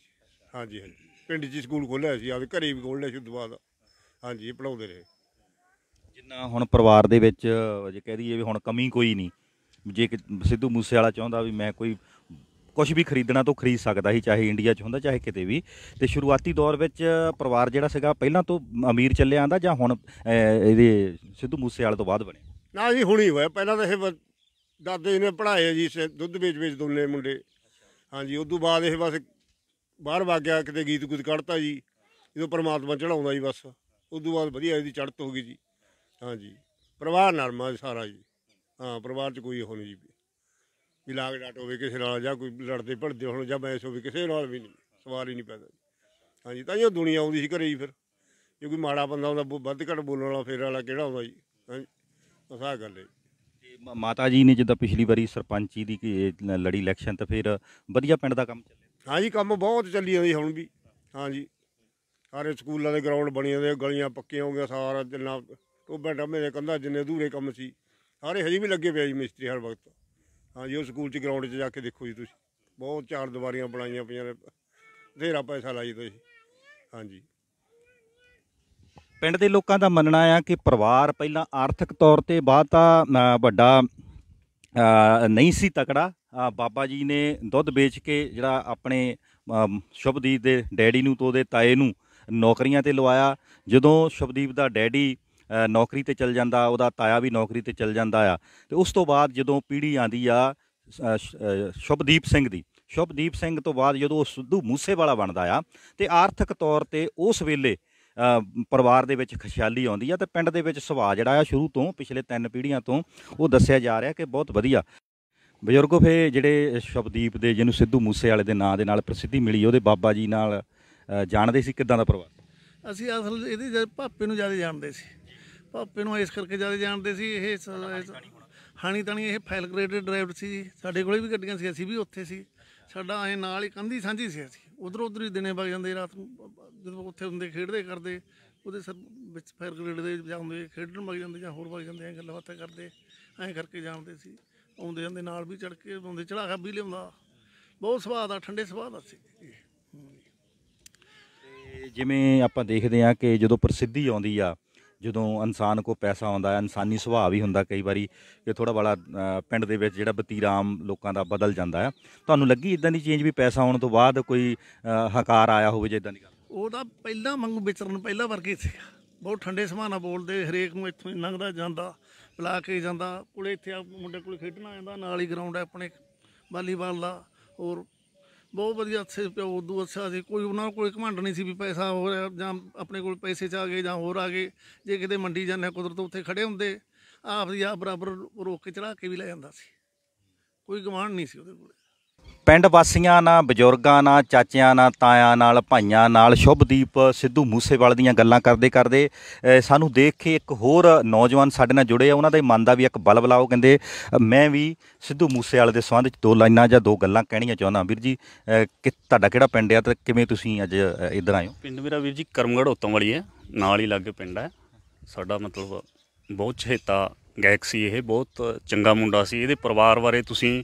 ਹਾਂਜੀ ਹਾਂਜੀ ਪਿੰਡ 'ਚ ਸਕੂਲ ਖੋਲਿਆ ਸੀ ਆਪਦੇ ਘਰੇ ਵੀ ਖੋਲ੍ਹਿਆ ਸੀ ਉਸ ਤੋਂ ਬਾਅਦ ਹਾਂਜੀ ਪੜਾਉਂਦੇ ਰਹੇ ਜਿੰਨਾ ਹੁਣ ਪਰਿਵਾਰ ਦੇ ਵਿੱਚ ਜੇ ਕਹਿ ਦਈਏ ਵੀ ਹੁਣ ਕਮੀ ਕੋਈ ਨਹੀਂ ਜੇ ਸਿੱਧੂ ਮੂਸੇ ਵਾਲਾ ਚਾਹੁੰਦਾ ਵੀ ਮੈਂ ਕੋਈ ਕੁਝ ਵੀ ਖਰੀਦਣਾ ਤੋਂ ਖਰੀਦ ਸਕਦਾ ਸੀ ਚਾਹੇ ਇੰਡੀਆ 'ਚ ਹੁੰਦਾ ਚਾਹੇ ਕਿਤੇ ਵੀ ਤੇ ਸ਼ੁਰੂਆਤੀ ਦੌਰ ਵਿੱਚ ਪਰਿਵਾਰ ਜਿਹੜਾ ਸੀਗਾ ਪਹਿਲਾਂ ਤੋਂ ਅਮੀਰ ਚੱਲੇ ਆਂਦਾ ਜਾਂ ਹੁਣ ਇਹਦੇ ਸਿੱਧੂ ਮੂਸੇ ਵਾਲੇ ਤੋਂ ਬਾਅਦ ਬਣੇ ਨਾ ਜੀ ਹੁਣੀ ਹੋਇਆ ਪਹਿਲਾਂ ਤਾਂ ਇਹ ਦਾਦੇ ਨੇ ਪੜਾਏ ਜੀ ਦੁੱਧ ਵੇਚ ਵੇਚ ਦੋਨੇ ਮੁੰਡੇ ਹਾਂਜੀ ਉਸ ਤੋਂ ਬਾਅਦ ਇਹ ਬਸ ਬਾਹਰ ਵਗ ਗਿਆ ਕਿਤੇ ਗੀਤ ਗੁੱਤ ਕੱਢਤਾ ਜੀ ਜਦੋਂ ਪਰਮਾਤਮਾ ਚੜਾਉਂਦਾ ਜੀ ਬਸ ਉਸ ਤੋਂ ਬਾਅਦ ਵਧੀਆ ਇਹਦੀ ਚੜਤ ਹੋ ਗਈ ਜੀ ਹਾਂਜੀ ਪਰਿਵਾਰ ਨਰਮਾ ਸਾਰਾ ਜੀ ਹਾਂ ਪਰਿਵਾਰ 'ਚ ਕੋਈ ਹੋਣੀ ਜੀ ਵੀ ਲਾਗ ਡਾਟ ਹੋਵੇ ਕਿਸੇ ਨਾਲ ਜਾਂ ਕੋਈ ਲੜਦੇ ਭੜਦੇ ਹੋਣ ਜਾਂ ਬੈਸ ਹੋਵੇ ਕਿਸੇ ਨਾਲ ਵੀ ਨਹੀਂ ਸਵਾਲ ਹੀ ਨਹੀਂ ਪੈਦਾ ਹਾਂਜੀ ਤਾਂ ਇਹ ਦੁਨੀਆ ਆਉਂਦੀ ਸੀ ਘਰੇ ਹੀ ਫਿਰ ਜੇ ਕੋਈ ਮਾੜਾ ਬੰਦਾ ਹੁੰਦਾ ਵੱਧ ਘੱਟ ਬੋਲਣ ਵਾਲਾ ਫੇਰ ਵਾਲਾ ਕਿਹੜਾ ਹੁੰਦਾ ਜੀ ਹਾਂਜੀ ਬਸ ਗੱਲ ਹੈ ਮਾਤਾ ਜੀ ਨੇ ਜਿੱਦਾਂ ਪਿਛਲੀ ਵਾਰੀ ਸਰਪੰਚੀ ਦੀ ਲੜੀ ਇਲੈਕਸ਼ਨ ਤਾਂ ਫਿਰ ਵਧੀਆ ਪਿੰਡ ਦਾ ਕੰਮ ਚੱਲੇ ਹਾਂਜੀ ਕੰਮ ਬਹੁਤ ਚੱਲੀ ਜਾਂਦੀ ਹੁਣ ਵੀ ਹਾਂਜੀ ਸਾਰੇ ਸਕੂਲਾਂ ਦੇ ਗਰਾਊਂਡ ਬਣੀਆਂ ਦੇ ਗਲੀਆਂ ਪੱਕੀਆਂ ਹੋ ਗਈਆਂ ਸਾਰਾ ਜਿੰਨਾ ਟੋਬੇ ਟੰਮੇ ਦੇ ਕੰਧਾ ਜਿੰਨੇ ਅਧੂਰੇ ਕੰਮ ਸੀ ਸਾਰੇ ਹਜੇ ਵੀ ਲੱਗੇ ਪਿਆ ਜੀ ਮਿਸਤਰੀ ਹਰ ਵਕਤ ਹਾਂ ਜੀ ਉਹ ਸਕੂਲ 'ਚ ਗਰਾਊਂਡ 'ਚ ਜਾ ਕੇ ਦੇਖੋ ਜੀ ਤੁਸੀਂ ਬਹੁਤ ਚਾਰ ਦੀਵਾਰੀਆਂ ਬਣਾਈਆਂ ਪਈਆਂ ਨੇ ਢੇਰਾ ਪੈਸਾ ਲਾਈ ਤੁਸੀਂ ਹਾਂਜੀ ਪਿੰਡ ਦੇ ਲੋਕਾਂ ਦਾ ਮੰਨਣਾ ਆ ਕਿ ਪਰਿਵਾਰ ਪਹਿਲਾਂ ਆਰਥਿਕ ਤੌਰ ਤੇ ਬਾਅਦ ਤਾਂ ਵੱਡਾ ਨਹੀਂ ਸੀ ਤਕੜਾ ਬਾਬਾ ਜੀ ਨੇ ਦੁੱਧ ਵੇਚ ਕੇ ਜਿਹੜਾ ਆਪਣੇ ਸ਼ੁਭਦੀਪ ਦੇ ਡੈਡੀ ਨੂੰ ਤੋਂ ਦੇ ਤਾਏ ਨੂੰ ਨੌਕਰੀਆਂ ਤੇ ਲਵਾਇਆ ਜਦੋਂ ਸ਼ੁਭਦੀਪ ਦਾ ਡੈਡੀ ਨੌਕਰੀ ਤੇ ਚਲ ਜਾਂਦਾ ਉਹਦਾ ਤਾਇਆ ਵੀ ਨੌਕਰੀ ਤੇ ਚਲ ਜਾਂਦਾ ਆ ਤੇ ਉਸ ਤੋਂ ਬਾਅਦ ਜਦੋਂ ਪੀੜੀ ਆਂਦੀ ਆ ਸ਼ੁਭਦੀਪ ਸਿੰਘ ਦੀ ਸ਼ੁਭਦੀਪ ਸਿੰਘ ਤੋਂ ਬਾਅਦ ਜਦੋਂ ਉਹ ਸਿੱਧੂ ਮੂਸੇਵਾਲਾ ਬਣਦਾ ਆ ਤੇ ਆਰਥਿਕ ਤੌਰ ਤੇ ਉਸ ਵੇਲੇ ਪਰਿਵਾਰ ਦੇ ਵਿੱਚ ਖੁਸ਼ਹਾਲੀ ਆਉਂਦੀ ਆ ਤੇ ਪਿੰਡ ਦੇ ਵਿੱਚ ਸੁਭਾਅ ਜਿਹੜਾ ਆ ਸ਼ੁਰੂ ਤੋਂ ਪਿਛਲੇ ਤਿੰਨ ਪੀੜੀਆਂ ਤੋਂ ਉਹ ਦੱਸਿਆ ਜਾ ਰਿਹਾ ਕਿ ਬਹੁਤ ਵਧੀਆ ਬਜ਼ੁਰਗੋ ਫੇ ਜਿਹੜੇ ਸ਼ਬਦੀਪ ਦੇ ਜਿਹਨੂੰ ਸਿੱਧੂ ਮੂਸੇ ਵਾਲੇ ਦੇ ਨਾਂ ਦੇ ਨਾਲ ਪ੍ਰਸਿੱਧੀ ਮਿਲੀ ਉਹਦੇ ਬਾਬਾ ਜੀ ਨਾਲ ਜਾਣਦੇ ਸੀ ਕਿਦਾਂ ਦਾ ਪਰਿਵਾਰ ਅਸੀਂ ਅਸਲ ਇਹਦੀ ਭਾਪੇ ਨੂੰ ਜ਼ਿਆਦਾ ਜਾਣਦੇ ਸੀ ਭਾਪੇ ਨੂੰ ਇਸ ਕਰਕੇ ਜ਼ਿਆਦਾ ਜਾਣਦੇ ਸੀ ਇਹ ਹਾਣੀ ਤਾਣੀ ਇਹ ਫਾਈਲ ਗ੍ਰੇਡਡ ਡਰਾਈਵਰ ਸੀ ਜੀ ਸਾਡੇ ਕੋਲੇ ਵੀ ਗੱਡੀਆਂ ਸੀ ਅਸੀਂ ਵੀ ਉੱਥੇ ਸੀ ਸਾਡਾ ਐ ਨਾਲ ਹੀ ਕੰਧੀ ਸਾਂਝੀ ਸੀ ਅਸੀਂ ਉਧਰ ਉਧਰ ਹੀ ਦਿਨੇ ਵਗ ਜਾਂਦੇ ਰਾਤ ਨੂੰ ਜਦੋਂ ਉੱਥੇ ਹੁੰਦੇ ਖੇਡਦੇ ਕਰਦੇ ਉਹਦੇ ਸਰ ਵਿੱਚ ਫਾਈਲ ਗ੍ਰੇਡ ਦੇ ਜਾਂਦੇ ਖੇਡਣ ਵਗ ਜਾਂਦੇ ਜਾਂ ਹੋਰ ਵਗ ਜਾਂਦੇ ਐ ਬਾਤਾਂ ਕਰਦੇ ਐ ਕਰਕੇ ਜਾਣਦੇ ਸੀ ਆਉਂਦੇ ਜਾਂਦੇ ਨਾਲ ਵੀ ਚੜ ਕੇ ਆਉਂਦੇ ਚੜਾਖਾ ਵੀ ਲਿਆਉਂਦਾ ਬਹੁਤ ਸੁਭਾਅ ਦਾ ਠੰਡੇ ਸੁਭਾਅ ਦਾ ਸੀ ਜਿਵੇਂ ਆਪਾਂ ਦੇਖਦੇ ਆ ਕਿ ਜਦੋਂ ਪ੍ਰਸਿੱਧੀ ਆਉਂਦੀ ਆ ਜਦੋਂ ਇਨਸਾਨ ਕੋ ਪੈਸਾ ਆਉਂਦਾ ਹੈ ਇਨਸਾਨੀ ਸੁਭਾਅ ਵੀ ਹੁੰਦਾ ਕਈ ਵਾਰੀ ਕਿ ਥੋੜਾ ਬੜਾ ਪਿੰਡ ਦੇ ਵਿੱਚ ਜਿਹੜਾ ਬਤੀਰਾਮ ਲੋਕਾਂ ਦਾ ਬਦਲ ਜਾਂਦਾ ਹੈ ਤੁਹਾਨੂੰ ਲੱਗੀ ਇਦਾਂ ਦੀ ਚੇਂਜ ਵੀ ਪੈਸਾ ਆਉਣ ਤੋਂ ਬਾਅਦ ਕੋਈ ਹਕਾਰ ਆਇਆ ਹੋਵੇ ਜੇ ਇਦਾਂ ਦੀ ਗੱਲ ਉਹ ਤਾਂ ਪਹਿਲਾਂ ਮੰਗ ਵਿਚਰਨ ਪਹਿਲਾਂ ਵਰਗੇ ਸੀ ਬਹੁਤ ਠੰਡੇ ਸਮਾਨਾ ਬੋਲਦੇ ਹਰੇਕ ਨੂੰ ਇੱਥੋਂ ਹੀ ਲੰਘਦਾ ਜਾਂਦਾ ਬੁਲਾ ਕੇ ਜਾਂਦਾ ਕੋਲੇ ਇੱਥੇ ਆ ਮੁੰਡੇ ਕੋਲੇ ਖੇਡਣਾ ਆਉਂਦਾ ਨਾਲ ਹੀ ਗਰਾਊਂਡ ਹੈ ਆਪਣੇ ਵਾਲੀਬਾਲ ਦਾ ਹੋਰ ਬਹੁਤ ਵਧੀਆ ਅੱਛੇ ਪਿਓ ਉਦੋਂ ਅੱਛਾ ਸੀ ਕੋਈ ਉਹਨਾਂ ਕੋਲ ਕੋਈ ਘਮੰਡ ਨਹੀਂ ਸੀ ਵੀ ਪੈਸਾ ਹੋ ਰਿਹਾ ਜਾਂ ਆਪਣੇ ਕੋਲ ਪੈਸੇ ਚ ਆ ਗਏ ਜਾਂ ਹੋਰ ਆ ਗਏ ਜੇ ਕਿਤੇ ਮੰਡੀ ਜਾਂਦੇ ਕੁਦਰਤ ਉੱਥੇ ਖੜੇ ਹੁੰਦੇ ਆਪ ਦੀ ਆਪ ਬਰਾਬਰ ਰੋਕ ਕੇ ਚੜਾ ਕੇ ਵੀ ਲੈ ਜਾਂਦਾ ਸੀ ਕੋਈ ਗਵਾਂਢ ਨਹੀਂ ਸੀ ਉਹਦੇ ਕੋਲ ਪਿੰਡ ਵਾਸੀਆਂ ਨਾਲ ਬਜ਼ੁਰਗਾਂ ਨਾਲ ਚਾਚਿਆਂ ਨਾਲ ਤਾਇਆਂ ਨਾਲ ਭਾਈਆਂ ਨਾਲ ਸ਼ੁਭਦੀਪ ਸਿੱਧੂ ਮੂਸੇਵਾਲ ਦੀਆਂ ਗੱਲਾਂ ਕਰਦੇ ਕਰਦੇ ਸਾਨੂੰ ਦੇਖ ਕੇ ਇੱਕ ਹੋਰ ਨੌਜਵਾਨ ਸਾਡੇ ਨਾਲ ਜੁੜੇ ਆ ਉਹਨਾਂ ਦੇ ਮਨ ਦਾ ਵੀ ਇੱਕ ਬਲਬਲਾਓ ਕਹਿੰਦੇ ਮੈਂ ਵੀ ਸਿੱਧੂ ਮੂਸੇਵਾਲ ਦੇ ਸੰਬੰਧ ਵਿੱਚ ਦੋ ਲਾਈਨਾਂ ਜਾਂ ਦੋ ਗੱਲਾਂ ਕਹਿਣੀਆਂ ਚਾਹੁੰਦਾ ਵੀਰ ਜੀ ਕਿ ਤੁਹਾਡਾ ਕਿਹੜਾ ਪਿੰਡ ਆ ਤੇ ਕਿਵੇਂ ਤੁਸੀਂ ਅੱਜ ਇੱਧਰ ਆਏ ਹੋ ਪਿੰਡ ਮੇਰਾ ਵੀਰ ਜੀ ਕਰਮਗੜ ਉਤੋਂ ਵਾਲੀ ਹੈ ਨਾਲ ਹੀ ਲੱਗੇ ਪਿੰਡ ਹੈ ਸਾਡਾ ਮਤਲਬ ਬਹੁਤ ਛੇਤਾ ਗਾਇਕ ਸੀ ਇਹ ਬਹੁਤ ਚੰਗਾ ਮੁੰਡਾ ਸੀ ਇਹਦੇ ਪਰਿਵਾਰ ਬਾਰੇ ਤੁਸੀਂ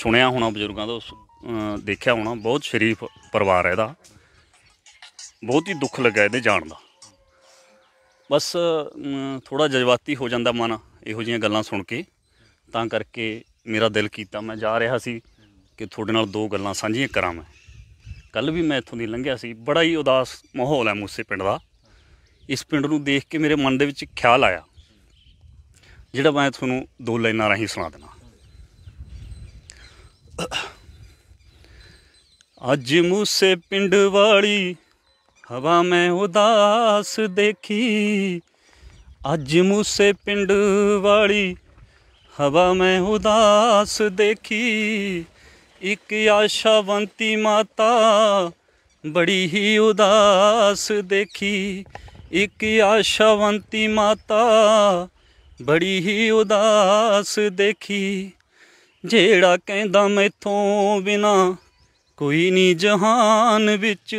ਸੁਣਿਆ ਹੋਣਾ ਬਜ਼ੁਰਗਾਂ ਤੋਂ ਦੇਖਿਆ ਹੋਣਾ ਬਹੁਤ ਸ਼ਰੀਫ ਪਰਿਵਾਰ ਹੈ ਇਹਦਾ ਬਹੁਤ ਹੀ ਦੁੱਖ ਲੱਗਾ ਇਹਦੇ ਜਾਣ ਦਾ ਬਸ ਥੋੜਾ ਜਜ਼ਬਾਤੀ ਹੋ ਜਾਂਦਾ ਮਨ ਇਹੋ ਜੀਆਂ ਗੱਲਾਂ ਸੁਣ ਕੇ ਤਾਂ ਕਰਕੇ ਮੇਰਾ ਦਿਲ ਕੀਤਾ ਮੈਂ ਜਾ ਰਿਹਾ ਸੀ ਕਿ ਤੁਹਾਡੇ ਨਾਲ ਦੋ ਗੱਲਾਂ ਸਾਂਝੀਆਂ ਕਰਾਂ ਮੈਂ ਕੱਲ ਵੀ ਮੈਂ ਇੱਥੋਂ ਦੀ ਲੰਘਿਆ ਸੀ ਬੜਾ ਹੀ ਉਦਾਸ ਮਾਹੌਲ ਹੈ ਮੂਸੇ ਪਿੰਡ ਦਾ ਇਸ ਪਿੰਡ ਨੂੰ ਦੇਖ ਕੇ ਮੇਰੇ ਮਨ ਦੇ ਵਿੱਚ ਖਿਆਲ ਆਇਆ ਜਿਹੜਾ ਮੈਂ ਤੁਹਾਨੂੰ ਦੋ ਲਾਈਨਾਂ ਰਾਹੀਂ ਸੁਣਾ ਦਿੰਦਾ ਅੱਜ ਮੂਸੇ ਪਿੰਡ ਵਾਲੀ ਹਵਾ ਮੈਂ ਉਦਾਸ ਦੇਖੀ ਅੱਜ ਮੂਸੇ ਪਿੰਡ ਵਾਲੀ ਹਵਾ ਮੈਂ ਉਦਾਸ ਦੇਖੀ ਇੱਕ ਆਸ਼ਾਵੰਤੀ ਮਾਤਾ ਬੜੀ ਹੀ ਉਦਾਸ ਦੇਖੀ ਇੱਕ ਆਸ਼ਾਵੰਤੀ ਮਾਤਾ ਬੜੀ ਹੀ ਉਦਾਸ ਦੇਖੀ ਜਿਹੜਾ ਕਹਿੰਦਾ ਮੈਥੋਂ ਬਿਨਾ ਕੋਈ ਨਹੀਂ ਜਹਾਨ ਵਿੱਚ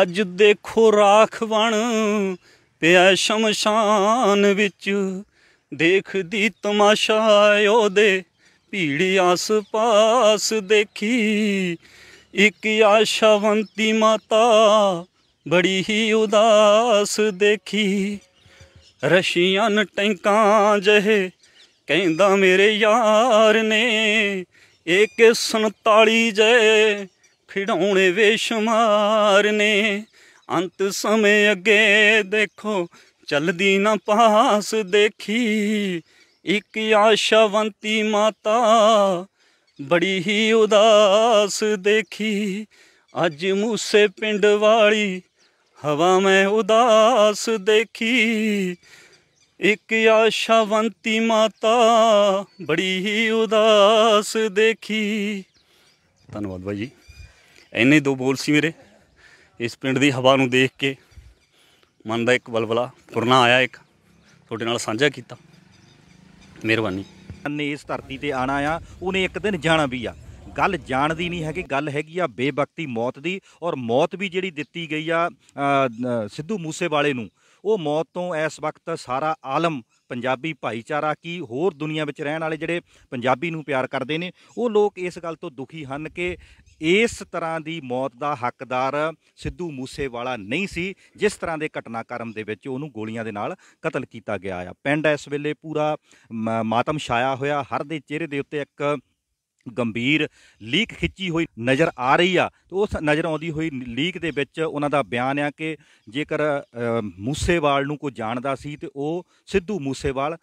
ਅੱਜ ਦੇਖੋ ਰਾਖ ਬਣ ਪਿਆ ਸ਼ਮਸ਼ਾਨ ਵਿੱਚ ਦੇਖਦੀ ਤਮਾਸ਼ਾ ਉਹਦੇ ਭੀੜੀ ਆਸ-ਪਾਸ ਦੇਖੀ ਇੱਕ ਆਸ਼ਵੰਤੀ ਮਾਤਾ ਬੜੀ ਹੀ ਉਦਾਸ ਦੇਖੀ ਰਸ਼ੀਆਂ ਨ ਟੈਂਕਾਂ ਜਹੇ ਕਹਿੰਦਾ ਮੇਰੇ ਯਾਰ ਨੇ ਇੱਕ 47 ਜੇ ਖਿਡਾਉਣੇ ਵੇਸ਼ਮਾਰ ਨੇ ਅੰਤ ਸਮੇਂ ਅੱਗੇ ਦੇਖੋ ਚਲਦੀ ਨਾ ਪਾਸ ਦੇਖੀ ਇੱਕ ਆਸ਼ਵੰਤੀ ਮਾਤਾ ਬੜੀ ਹੀ ਉਦਾਸ ਦੇਖੀ ਅੱਜ ਮੂਸੇ ਪਿੰਡ ਵਾਲੀ ਹਵਾ ਮੈਂ ਉਦਾਸ ਦੇਖੀ ਇੱਕ ਆਸ਼ਾਵੰਤੀ ਮਾਤਾ ਬੜੀ ਹੀ ਉਦਾਸ ਦੇਖੀ ਧੰਨਵਾਦ ਭਾਈ ਜੀ ਐਨੇ ਦੋ ਬੋਲ ਸੀ ਮੇਰੇ ਇਸ ਪਿੰਡ ਦੀ ਹਵਾ ਨੂੰ ਦੇਖ ਕੇ ਮਨ ਦਾ ਇੱਕ ਬਲਬਲਾ ਫੁਰਨਾ ਆਇਆ ਇੱਕ ਤੁਹਾਡੇ ਨਾਲ ਸਾਂਝਾ ਕੀਤਾ ਮਿਹਰਬਾਨੀ ਨੇ ਇਸ ਧਰਤੀ ਤੇ ਆਣਾ ਆ ਉਹਨੇ ਇੱਕ ਦਿਨ ਜਾਣਾ ਵੀ ਆ ਗੱਲ ਜਾਣਦੀ ਨਹੀਂ ਹੈਗੀ ਗੱਲ ਹੈਗੀ ਆ ਬੇਬਕਤੀ ਮੌਤ ਦੀ ਔਰ ਮੌਤ ਵੀ ਜਿਹੜੀ ਦਿੱਤੀ ਗਈ ਆ ਸਿੱਧੂ ਮੂਸੇ ਵਾਲੇ ਨੂੰ ਉਹ ਮੌਤ ਤੋਂ ਇਸ ਵਕਤ ਸਾਰਾ ਆਲਮ ਪੰਜਾਬੀ ਭਾਈਚਾਰਾ ਕੀ ਹੋਰ ਦੁਨੀਆ ਵਿੱਚ ਰਹਿਣ ਵਾਲੇ ਜਿਹੜੇ ਪੰਜਾਬੀ ਨੂੰ ਪਿਆਰ ਕਰਦੇ ਨੇ ਉਹ ਲੋਕ ਇਸ ਗੱਲ ਤੋਂ ਦੁਖੀ ਹਨ ਕਿ ਇਸ ਤਰ੍ਹਾਂ ਦੀ ਮੌਤ ਦਾ ਹੱਕਦਾਰ ਸਿੱਧੂ ਮੂਸੇਵਾਲਾ ਨਹੀਂ ਸੀ ਜਿਸ ਤਰ੍ਹਾਂ ਦੇ ਘਟਨਾਕ੍ਰਮ ਦੇ ਵਿੱਚ ਉਹਨੂੰ ਗੋਲੀਆਂ ਦੇ ਨਾਲ ਕਤਲ ਕੀਤਾ ਗਿਆ ਆ ਪਿੰਡ ਇਸ ਵੇਲੇ ਪੂਰਾ ਮਾਤਮ ਛਾਇਆ ਹੋਇਆ ਹਰ ਦੇ ਚਿਹਰੇ ਦੇ ਉੱਤੇ ਇੱਕ ਗੰਭੀਰ ਲੀਕ ਖਿੱਚੀ ਹੋਈ ਨਜ਼ਰ ਆ ਰਹੀ ਆ ਤੇ ਉਸ ਨਜ਼ਰ ਆਉਂਦੀ ਹੋਈ ਲੀਕ ਦੇ ਵਿੱਚ ਉਹਨਾਂ ਦਾ ਬਿਆਨ ਆ ਕਿ ਜੇਕਰ ਮੂਸੇਵਾਲ ਨੂੰ ਕੋਈ ਜਾਣਦਾ ਸੀ ਤੇ ਉਹ ਸਿੱਧੂ ਮੂਸੇਵਾਲ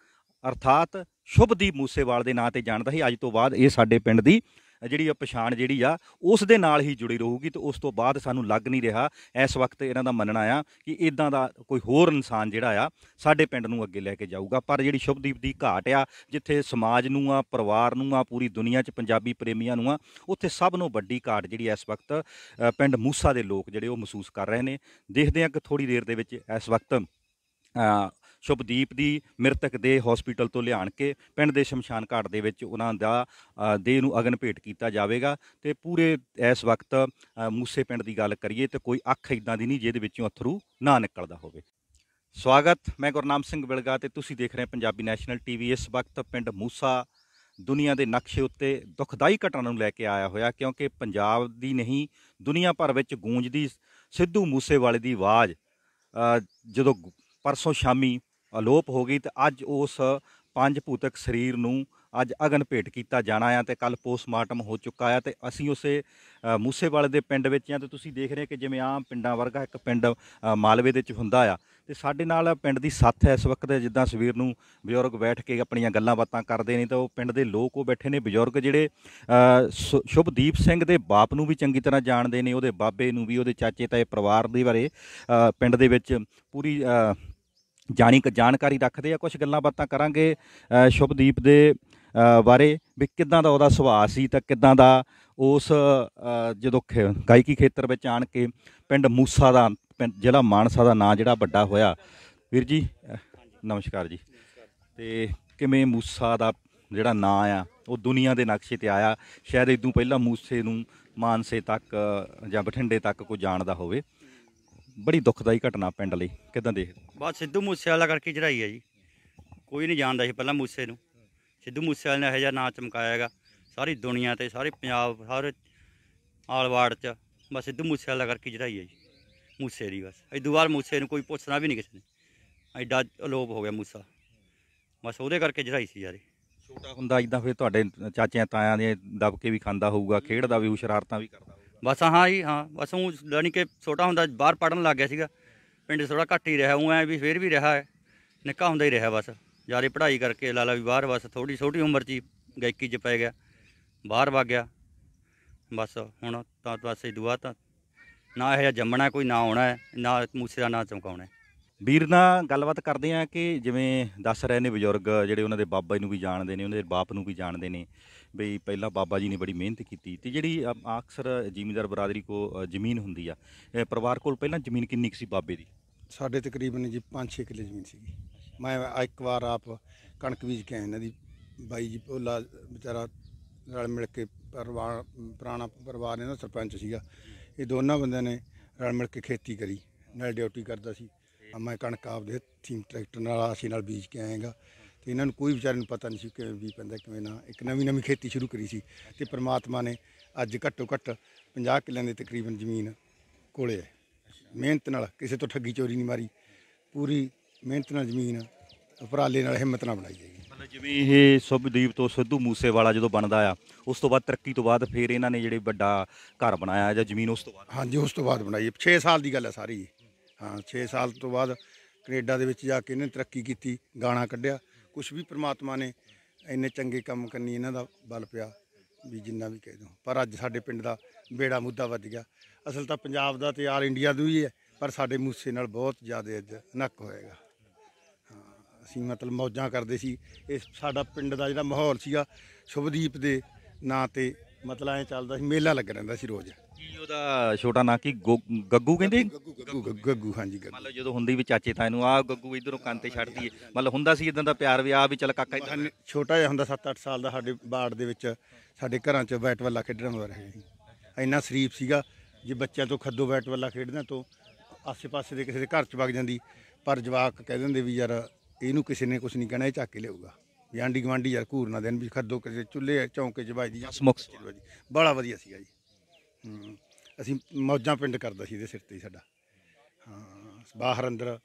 ਅਰਥਾਤ ਸ਼ੁਭਦੀਪ ਮੂਸੇਵਾਲ ਦੇ ਨਾਂ ਤੇ ਜਾਣਦਾ ਸੀ ਅੱਜ ਤੋਂ ਬਾਅਦ ਇਹ ਸਾਡੇ ਪਿੰਡ ਦੀ ਜਿਹੜੀ ਆ ਪਛਾਣ ਜਿਹੜੀ ਆ ਉਸ ਦੇ ਨਾਲ ਹੀ ਜੁੜੀ ਰਹੂਗੀ ਤੇ ਉਸ ਤੋਂ ਬਾਅਦ ਸਾਨੂੰ ਲੱਗ ਨਹੀਂ ਰਿਹਾ ਇਸ ਵਕਤ ਇਹਨਾਂ ਦਾ ਮੰਨਣਾ ਆ ਕਿ ਇਦਾਂ ਦਾ ਕੋਈ ਹੋਰ ਇਨਸਾਨ ਜਿਹੜਾ ਆ ਸਾਡੇ ਪਿੰਡ ਨੂੰ ਅੱਗੇ ਲੈ ਕੇ ਜਾਊਗਾ ਪਰ ਜਿਹੜੀ ਸ਼ੁਭਦੀਪ ਦੀ ਘਾਟ ਆ ਜਿੱਥੇ ਸਮਾਜ ਨੂੰ ਆ ਪਰਿਵਾਰ ਨੂੰ ਆ ਪੂਰੀ ਦੁਨੀਆ 'ਚ ਪੰਜਾਬੀ ਪ੍ਰੇਮੀਆਂ ਨੂੰ ਆ ਉੱਥੇ ਸਭ ਨੂੰ ਵੱਡੀ ਘਾਟ ਜਿਹੜੀ ਇਸ ਵਕਤ ਪਿੰਡ ਮੂਸਾ ਦੇ ਲੋਕ ਜਿਹੜੇ ਉਹ ਮਹਿਸੂਸ ਕਰ ਰਹੇ ਨੇ ਦੇਖਦੇ ਆ ਕਿ ਥੋੜੀ ਦੇਰ ਦੇ ਵਿੱਚ ਇਸ ਵਕਤ ਸ਼ੁਭਦੀਪ ਦੀ ਮ੍ਰਿਤਕ ਦੇ ਹਸਪੀਟਲ ਤੋਂ ਲਿਆਣ ਕੇ ਪਿੰਡ ਦੇ ਸ਼ਮਸ਼ਾਨ ਘਾਟ ਦੇ ਵਿੱਚ ਉਹਨਾਂ ਦਾ ਦੇਹ ਨੂੰ ਅਗਨ ਭੇਟ ਕੀਤਾ ਜਾਵੇਗਾ ਤੇ ਪੂਰੇ ਇਸ ਵਕਤ ਮੂਸੇ ਪਿੰਡ ਦੀ ਗੱਲ ਕਰੀਏ ਤੇ ਕੋਈ ਅੱਖ ਇਦਾਂ ਦੀ ਨਹੀਂ ਜਿਹਦੇ ਵਿੱਚੋਂ ਅਥਰੂ ਨਾ ਨਿਕਲਦਾ ਹੋਵੇ ਸਵਾਗਤ ਮੈਂ ਗੁਰਨਾਮ ਸਿੰਘ ਬਿਲਗਾ ਤੇ ਤੁਸੀਂ ਦੇਖ ਰਹੇ ਪੰਜਾਬੀ ਨੈਸ਼ਨਲ ਟੀਵੀ ਇਸ ਵਕਤ ਪਿੰਡ ਮੂਸਾ ਦੁਨੀਆ ਦੇ ਨਕਸ਼ੇ ਉੱਤੇ ਦੁਖਦਾਈ ਘਟਨਾ ਨੂੰ ਲੈ ਕੇ ਆਇਆ ਹੋਇਆ ਕਿਉਂਕਿ ਪੰਜਾਬ ਦੀ ਨਹੀਂ ਦੁਨੀਆ ਭਰ ਵਿੱਚ ਗੂੰਜਦੀ ਸਿੱਧੂ ਮੂਸੇਵਾਲੇ ਦੀ ਆਵਾਜ਼ ਜਦੋਂ ਪਰਸੋਂ ਸ਼ਾਮੀ ਅਲੋਪ ਹੋ ਗਈ ਤੇ ਅੱਜ ਉਸ ਪੰਜ ਭੂਤਕ ਸਰੀਰ ਨੂੰ ਅੱਜ ਅਗਨ ਭੇਟ ਕੀਤਾ ਜਾਣਾ ਆ ਤੇ ਕੱਲ ਪੋਸਟਮਾਰਟਮ ਹੋ ਚੁੱਕਾ ਆ ਤੇ ਅਸੀਂ ਉਸੇ ਮੂਸੇਵਾਲੇ ਦੇ ਪਿੰਡ ਵਿੱਚ ਆ ਤੇ ਤੁਸੀਂ ਦੇਖ ਰਹੇ ਕਿ ਜਿਵੇਂ ਆਮ ਪਿੰਡਾਂ ਵਰਗਾ ਇੱਕ ਪਿੰਡ ਮਾਲਵੇ ਦੇ ਵਿੱਚ ਹੁੰਦਾ ਆ ਤੇ ਸਾਡੇ ਨਾਲ ਪਿੰਡ ਦੀ ਸਾਥ ਹੈ ਇਸ ਵਕਤ ਜਿੱਦਾਂ ਸਵੀਰ ਨੂੰ ਬਜ਼ੁਰਗ ਬੈਠ ਕੇ ਆਪਣੀਆਂ ਗੱਲਾਂ ਬਾਤਾਂ ਕਰਦੇ ਨੇ ਤਾਂ ਉਹ ਪਿੰਡ ਦੇ ਲੋਕ ਉਹ ਬੈਠੇ ਨੇ ਬਜ਼ੁਰਗ ਜਿਹੜੇ ਸ਼ੁਭਦੀਪ ਸਿੰਘ ਦੇ ਬਾਪ ਨੂੰ ਵੀ ਚੰਗੀ ਤਰ੍ਹਾਂ ਜਾਣਦੇ ਨੇ ਉਹਦੇ ਬਾਬੇ ਨੂੰ ਵੀ ਉਹਦੇ ਚਾਚੇ ਤਾਏ ਪਰਿਵਾਰ ਦੇ ਬਾਰੇ ਪਿੰਡ ਦੇ ਵਿੱਚ ਪੂਰੀ ਜਾਣੀ ਜਾਣਕਾਰੀ ਰੱਖਦੇ ਆ ਕੁਝ ਗੱਲਾਂ ਬਾਤਾਂ ਕਰਾਂਗੇ ਸ਼ੁਭਦੀਪ ਦੇ ਬਾਰੇ ਵੀ ਕਿਦਾਂ ਦਾ ਉਹਦਾ ਸੁਭਾਅ ਸੀ ਤਾਂ ਕਿਦਾਂ ਦਾ ਉਸ ਜਦੋਂ ਗਾਇਕੀ ਖੇਤਰ ਵਿੱਚ ਆਣ ਕੇ ਪਿੰਡ ਮੂਸਾ ਦਾ ਜਿਹੜਾ ਮਾਨਸਾ ਦਾ ਨਾਂ ਜਿਹੜਾ ਵੱਡਾ ਹੋਇਆ ਵੀਰ ਜੀ ਨਮਸਕਾਰ ਜੀ ਤੇ ਕਿਵੇਂ ਮੂਸਾ ਦਾ ਜਿਹੜਾ ਨਾਂ ਆ ਉਹ ਦੁਨੀਆ ਦੇ ਨਕਸ਼ੇ ਤੇ ਆਇਆ ਸ਼ਾਇਦ ਇਦੋਂ ਪਹਿਲਾਂ ਮੂਸੇ ਨੂੰ ਮਾਨਸੇ ਤੱਕ ਜਾਂ ਬਠਿੰਡੇ ਤੱਕ ਕੋਈ ਜਾਣਦਾ ਹੋਵੇ ਬੜੀ ਦੁਖਦਾਈ ਘਟਨਾ ਪਿੰਡ ਲਈ ਕਿਦਾਂ ਦੇਖਦੇ ਬਸ ਸਿੱਧੂ ਮੂਸੇਵਾਲਾ ਕਰਕੇ ਚੜਾਈ ਹੈ ਜੀ ਕੋਈ ਨਹੀਂ ਜਾਣਦਾ ਸੀ ਪਹਿਲਾਂ ਮੂਸੇ ਨੂੰ ਸਿੱਧੂ ਮੂਸੇਵਾਲੇ ਨੇ ਇਹੋ ਜਿਹਾ ਨਾਂ ਚਮਕਾਇਆ ਹੈਗਾ ਸਾਰੀ ਦੁਨੀਆ ਤੇ ਸਾਰੇ ਪੰਜਾਬ ਸਾਰੇ ਆਲਵਾੜ 'ਚ ਬਸ ਸਿੱਧੂ ਮੂਸੇਵਾਲਾ ਕਰਕੇ ਚੜਾਈ ਹੈ ਜੀ ਮੂਸੇ ਦੀ ਬਸ ਇਦੋਂ ਬਾਅਦ ਮੂਸੇ ਨੂੰ ਕੋਈ ਪੁੱਛਣਾ ਵੀ ਨਹੀਂ ਕਿਸੇ ਨੇ ਐਡਾ ਅਲੋਪ ਹੋ ਗਿਆ ਮੂਸਾ ਬਸ ਉਹਦੇ ਕਰਕੇ ਚੜਾਈ ਸੀ ਯਾਰੇ ਛੋਟਾ ਹੁੰਦਾ ਇਦਾਂ ਫਿਰ ਤੁਹਾਡੇ ਚਾਚਿਆਂ ਤਾਇਆਂ ਦੇ ਦਬਕੇ ਵੀ ਖਾਂਦਾ ਹੋਊਗਾ ਖੇਡਦਾ ਵੀ ਸ਼ਰਾਰਤਾਂ ਵੀ ਕਰਦਾ ਬਸ ਹਾਂ ਜੀ ਹਾਂ ਬਸ ਉਹ ਜਾਨੀ ਕਿ ਛੋਟਾ ਹੁੰਦਾ ਬਾਹਰ ਪੜਨ ਲੱਗ ਗਿਆ ਸੀਗਾ ਪਿੰਡ ਥੋੜਾ ਘੱਟ ਹੀ ਰਿਹਾ ਉਹ ਐ ਵੀ ਫੇਰ ਵੀ ਰਿਹਾ ਹੈ ਨਿੱਕਾ ਹੁੰਦਾ ਹੀ ਰਿਹਾ ਬਸ ਜਿਆਦਾ ਪੜ੍ਹਾਈ ਕਰਕੇ ਲਾਲਾ ਵੀ ਬਾਹਰ ਬਸ ਥੋੜੀ ਛੋਟੀ ਉਮਰ 'ਚ ਹੀ ਗਾਇਕੀ 'ਚ ਪੈ ਗਿਆ ਬਾਹਰ ਵਗ ਗਿਆ ਬਸ ਹੁਣ ਤਾਂ ਬਸ ਇਹ ਦੁਆ ਤਾਂ ਨਾ ਇਹ ਜੰਮਣਾ ਕੋਈ ਨਾ ਆਉਣਾ ਹੈ ਨਾ ਮੂਸੇ ਦਾ ਨਾ ਚਮਕਾਉਣਾ ਵੀਰ ਨਾਲ ਗੱਲਬਾਤ ਕਰਦੇ ਆ ਕਿ ਜਿਵੇਂ ਦੱਸ ਰਹੇ ਨੇ ਬਜ਼ੁਰਗ ਜਿਹੜੇ ਉਹਨਾਂ ਦੇ ਬਾਬਾ ਜੀ ਨੂੰ ਵੀ ਜਾਣਦੇ ਨੇ ਉਹਨਾਂ ਦੇ ਬਾਪ ਨੂੰ ਵੀ ਜਾਣਦੇ ਨੇ ਬਈ ਪਹਿਲਾਂ ਬਾਬਾ ਜੀ ਨੇ ਬੜੀ ਮਿਹਨਤ ਕੀਤੀ ਤੇ ਜਿਹੜੀ ਅਕਸਰ ਜ਼ਿਮੀਂਦਾਰ ਬਰਾਦਰੀ ਕੋ ਜ਼ਮੀਨ ਹੁੰਦੀ ਆ ਪਰਿਵਾਰ ਕੋਲ ਪਹਿਲਾਂ ਜ਼ਮੀਨ ਕਿੰਨੀ ਸੀ ਬਾਬੇ ਦੀ ਸਾਡੇ ਤਕਰੀਬਨ ਜੀ 5-6 ਕਿੱਲੇ ਜ਼ਮੀਨ ਸੀਗੀ ਮੈਂ ਇੱਕ ਵਾਰ ਆਪ ਕਣਕ ਬੀਜ ਕੇ ਇਹਨਾਂ ਦੀ ਬਾਈ ਜੀ ਭੋਲਾ ਵਿਚਾਰਾ ਰਲ ਮਿਲ ਕੇ ਪਰਿਵਾਰ ਪੁਰਾਣਾ ਪਰਿਵਾਰ ਇਹਨਾਂ ਸਰਪੰਚ ਸੀਗਾ ਇਹ ਦੋਨਾਂ ਬੰਦਿਆਂ ਨੇ ਰਲ ਮਿਲ ਕੇ ਖੇਤੀ ਕਰੀ ਨਾਲ ਡਿਊਟੀ ਕਰਦਾ ਸੀ ਮੈਂ ਕਣਕ ਆਪ ਦੇ ਥੀਮ ਟਰੈਕਟਰ ਨਾਲ ਆਸੀ ਨਾਲ ਬੀਜ ਕੇ ਆਏਗਾ ਤੇ ਇਹਨਾਂ ਨੂੰ ਕੋਈ ਵਿਚਾਰ ਨੂੰ ਪਤਾ ਨਹੀਂ ਸੀ ਕਿ ਵੀ ਪੈਂਦਾ ਕਿਵੇਂ ਨਾ ਇੱਕ ਨਵੀਂ ਨਵੀਂ ਖੇਤੀ ਸ਼ੁਰੂ ਕਰੀ ਸੀ ਤੇ ਪ੍ਰਮਾਤਮਾ ਨੇ ਅੱਜ ਘੱਟੋ ਘੱਟ 50 ਕਿੱਲਿਆਂ ਦੇ ਤਕਰੀਬਨ ਜ਼ਮੀਨ ਕੋਲੇ ਹੈ ਮਿਹਨਤ ਨਾਲ ਕਿਸੇ ਤੋਂ ਠੱਗੀ ਚੋਰੀ ਨਹੀਂ ਮਾਰੀ ਪੂਰੀ ਮਿਹਨਤ ਨਾਲ ਜ਼ਮੀਨ ਉਪਰਾਲੇ ਨਾਲ ਹਿੰਮਤ ਨਾਲ ਬਣਾਈ ਗਈ ਮਤਲਬ ਜਿਵੇਂ ਇਹ ਸੁਭਦੀਪ ਤੋਂ ਸਿੱਧੂ ਮੂਸੇਵਾਲਾ ਜਦੋਂ ਬਣਦਾ ਆ ਉਸ ਤੋਂ ਬਾਅਦ ਤਰੱਕੀ ਤੋਂ ਬਾਅਦ ਫਿਰ ਇਹਨਾਂ ਨੇ ਜਿਹੜੇ ਵੱਡਾ ਘਰ ਬਣਾਇਆ ਜਾਂ ਜ਼ਮੀਨ ਉਸ ਤੋਂ ਬਾਅਦ ਹਾਂਜੀ ਉਸ ਤੋਂ ਬਾਅਦ ਬਣਾਈ 6 ਸਾਲ ਦੀ ਗੱਲ ਹੈ ਸਾਰੀ ਹਾਂ 6 ਸਾਲ ਤੋਂ ਬਾਅਦ ਕੈਨੇਡਾ ਦੇ ਵਿੱਚ ਜਾ ਕੇ ਇਹਨੇ ਤਰੱਕੀ ਕੀਤੀ ਗਾਣਾ ਕੱਢਿਆ ਕੁਝ ਵੀ ਪ੍ਰਮਾਤਮਾ ਨੇ ਇੰਨੇ ਚੰਗੇ ਕੰਮ ਕਰਨੀ ਇਹਨਾਂ ਦਾ ਬਲ ਪਿਆ ਵੀ ਜਿੰਨਾ ਵੀ ਕਹਿ ਦੋ ਪਰ ਅੱਜ ਸਾਡੇ ਪਿੰਡ ਦਾ ਬੇੜਾ ਮੁੱਦਾ ਵੱਜ ਗਿਆ ਅਸਲ ਤਾਂ ਪੰਜਾਬ ਦਾ ਤੇ ਆਲ ਇੰਡੀਆ ਦਾ ਹੀ ਹੈ ਪਰ ਸਾਡੇ ਮੂਸੇ ਨਾਲ ਬਹੁਤ ਜ਼ਿਆਦਾ ਅੱਜ ਨੱਕ ਹੋਏਗਾ ਅਸੀਂ ਮਤਲਬ ਮੌਜਾਂ ਕਰਦੇ ਸੀ ਇਹ ਸਾਡਾ ਪਿੰਡ ਦਾ ਜਿਹੜਾ ਮਾਹੌਲ ਸੀਗਾ ਸ਼ੁਭਦੀਪ ਦੇ ਨਾਂ ਤੇ ਮਤਲਬ ਐ ਚੱਲਦਾ ਸੀ ਮੇਲਾ ਲੱਗ ਰਹਿੰਦਾ ਸੀ ਰੋਜ਼ ਕੀ ਉਹਦਾ ਛੋਟਾ ਨਾਂ ਕੀ ਗੱਗੂ ਕਹਿੰਦੇ ਗੱਗੂ ਗੱਗੂ ਹਾਂਜੀ ਗੱਗੂ ਮਤਲਬ ਜਦੋਂ ਹੁੰਦੀ ਵੀ ਚਾਚੇ ਤਾਂ ਇਹਨੂੰ ਆ ਗੱਗੂ ਇਧਰੋਂ ਕੰਨ ਤੇ ਛੱਡਦੀ ਏ ਮਤਲਬ ਹੁੰਦਾ ਸੀ ਇਦਾਂ ਦਾ ਪਿਆਰ ਵੀ ਆ ਵੀ ਚਲ ਕਾਕਾ ਇੱਧਰ- ਛੋਟਾ ਜਿਹਾ ਹੁੰਦਾ 7-8 ਸਾਲ ਦਾ ਸਾਡੇ ਬਾੜ ਦੇ ਵਿੱਚ ਸਾਡੇ ਘਰਾਂ 'ਚ ਬੈਟ ਬੱਲਾ ਖੇਡਣ ਹੁੰਦਾ ਰਹੇ ਜੀ ਇੰਨਾ ਸ਼ਰੀਫ ਸੀਗਾ ਜੇ ਬੱਚਿਆਂ ਤੋਂ ਖੱਦੋ ਬੈਟ ਬੱਲਾ ਖੇਡਣਾ ਤੋਂ ਆਸੇ-ਪਾਸੇ ਦੇ ਕਿਸੇ ਦੇ ਘਰ 'ਚ ਵਗ ਜਾਂਦੀ ਪਰ ਜਵਾਕ ਕਹਿ ਦਿੰਦੇ ਵੀ ਯਾਰ ਇਹਨੂੰ ਕਿਸੇ ਨੇ ਕੁਝ ਨਹੀਂ ਕਹਿਣਾ ਇਹ ਚੱਕ ਕੇ ਲਿਆਊਗਾ ਯਾਂਡੀ ਗਵਾਂਡੀ ਯਾਰ ਘੂਰ ਨਾ ਦੇਣ ਵੀ ਖੱਦੋ ਕਿਸੇ ਚੁੱਲ੍ਹੇ ਚੌਂਕੇ 'ਚ ਵਜਦੀ ਜਾਂ ਸਮੋਕਸ ਬੜਾ ਵਧੀਆ ਸੀਗਾ ਜੀ ਅਸੀਂ ਮੌਜਾਂ ਪਿੰਡ ਕਰਦਾ ਸੀ ਇਹਦੇ ਸਿਰ ਤੇ ਹੀ ਸਾਡਾ ਹਾਂ ਬਾਹਰ ਅੰਦਰ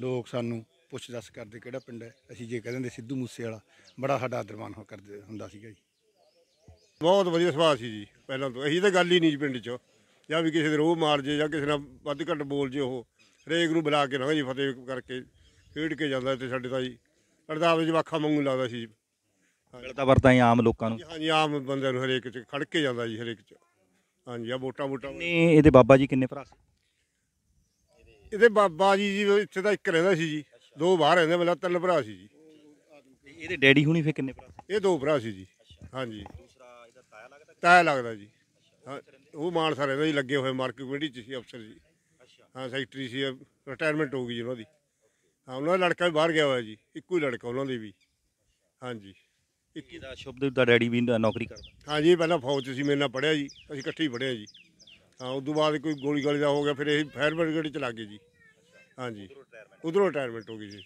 ਲੋਕ ਸਾਨੂੰ ਪੁੱਛ ਦੱਸ ਕਰਦੇ ਕਿਹੜਾ ਪਿੰਡ ਹੈ ਅਸੀਂ ਜੇ ਕਹਿੰਦੇ ਸਿੱਧੂ ਮੂਸੇ ਵਾਲਾ ਬੜਾ ਸਾਡਾ ਆਦਰਮਾਨ ਹੋ ਕਰਦੇ ਹੁੰਦਾ ਸੀਗਾ ਜੀ ਬਹੁਤ ਵਧੀਆ ਸੁਭਾਅ ਸੀ ਜੀ ਪਹਿਲਾਂ ਤੋਂ ਇਹੀ ਤਾਂ ਗੱਲ ਹੀ ਨਹੀਂ ਜੀ ਪਿੰਡ 'ਚ ਜਾਂ ਵੀ ਕਿਸੇ ਦੇ ਰੋਹ ਮਾਰ ਜੇ ਜਾਂ ਕਿਸੇ ਨਾਲ ਵੱਧ ਘੱਟ ਬੋਲ ਜੇ ਉਹ ਰੇਗ ਨੂੰ ਬੁਲਾ ਕੇ ਨਾ ਜੀ ਫਤਿਹ ਕਰਕੇ ਖੇਡ ਕੇ ਜਾਂਦਾ ਤੇ ਸਾਡੇ ਤਾਂ ਜੀ ਅਰਦਾਬ ਜਵਾਖਾ ਵਾਂਗੂ ਲੱਗਦਾ ਸੀ ਜੀ ਮਿਲਦਾ ਵਰਦਾ ਹੀ ਆਮ ਲੋਕਾਂ ਨੂੰ ਹਾਂਜੀ ਆਮ ਬੰਦਿਆਂ ਨੂੰ ਹਰੇਕ 'ਚ ਖੜ ਕੇ ਜਾਂਦਾ ਜੀ ਹਰੇਕ 'ਚ ਹਾਂਜੀ ਆ ਵੋਟਾਂ ਵੋਟਾਂ ਨੇ ਇਹਦੇ ਬਾਬਾ ਜੀ ਕਿੰਨੇ ਭਰਾ ਸੀ ਇਹਦੇ ਬਾਬਾ ਜੀ ਜੀ ਇੱਥੇ ਤਾਂ ਇੱਕ ਰਹਿੰਦਾ ਸੀ ਜੀ ਦੋ ਬਾਹਰ ਰਹਿੰਦੇ ਮਤਲਬ ਤਿੰਨ ਭਰਾ ਸੀ ਜੀ ਇਹਦੇ ਡੈਡੀ ਹੁਣੀ ਫੇ ਕਿੰਨੇ ਭਰਾ ਸੀ ਇਹ ਦੋ ਭਰਾ ਸੀ ਜੀ ਹਾਂਜੀ ਦੂਸਰਾ ਇਹਦਾ ਤਾਇਆ ਲੱਗਦਾ ਤਾਇਆ ਲੱਗਦਾ ਜੀ ਉਹ ਮਾਨਸਾ ਰਹਿੰਦਾ ਜੀ ਲੱਗੇ ਹੋਏ ਮਾਰਕੀਟ ਕਮੇਟੀ ਚ ਸੀ ਅਫਸਰ ਜੀ ਹਾਂ ਸੈਕਟਰੀ ਸੀ ਰਿਟਾਇਰਮੈਂਟ ਹੋ ਗਈ ਜੀ ਉਹਨਾਂ ਦੀ ਹਾਂ ਉਹਨਾਂ ਦਾ ਲੜਕਾ ਵੀ ਬਾਹਰ ਗਿਆ ਹੋਇਆ ਜੀ ਇੱਕੋ ਹੀ ਲੜਕਾ ਉਹਨਾਂ ਦੇ ਵੀ ਹਾਂਜੀ ਇਹਦਾ ਸ਼ੁਭਦੀਪ ਦਾ ਡੈਡੀ ਵੀ ਨੌਕਰੀ ਕਰਦਾ ਹਾਂਜੀ ਪਹਿਲਾਂ ਫੌਜ ਸੀ ਮੇਰੇ ਨਾਲ ਪੜਿਆ ਜੀ ਅਸੀਂ ਇਕੱਠੇ ਹੀ ਪੜਿਆ ਜੀ ਹਾਂ ਉਸ ਤੋਂ ਬਾਅਦ ਕੋਈ ਗੋਲੀ ਗਾਲੀ ਦਾ ਹੋ ਗਿਆ ਫਿਰ ਇਹ ਫਾਇਰ ਬ੍ਰਿਗੇਡ 'ਚ ਲੱਗ ਗਏ ਜੀ ਹਾਂਜੀ ਉਧਰੋਂ ਰਿਟਾਇਰਮੈਂਟ ਹੋ ਗਈ ਜੀ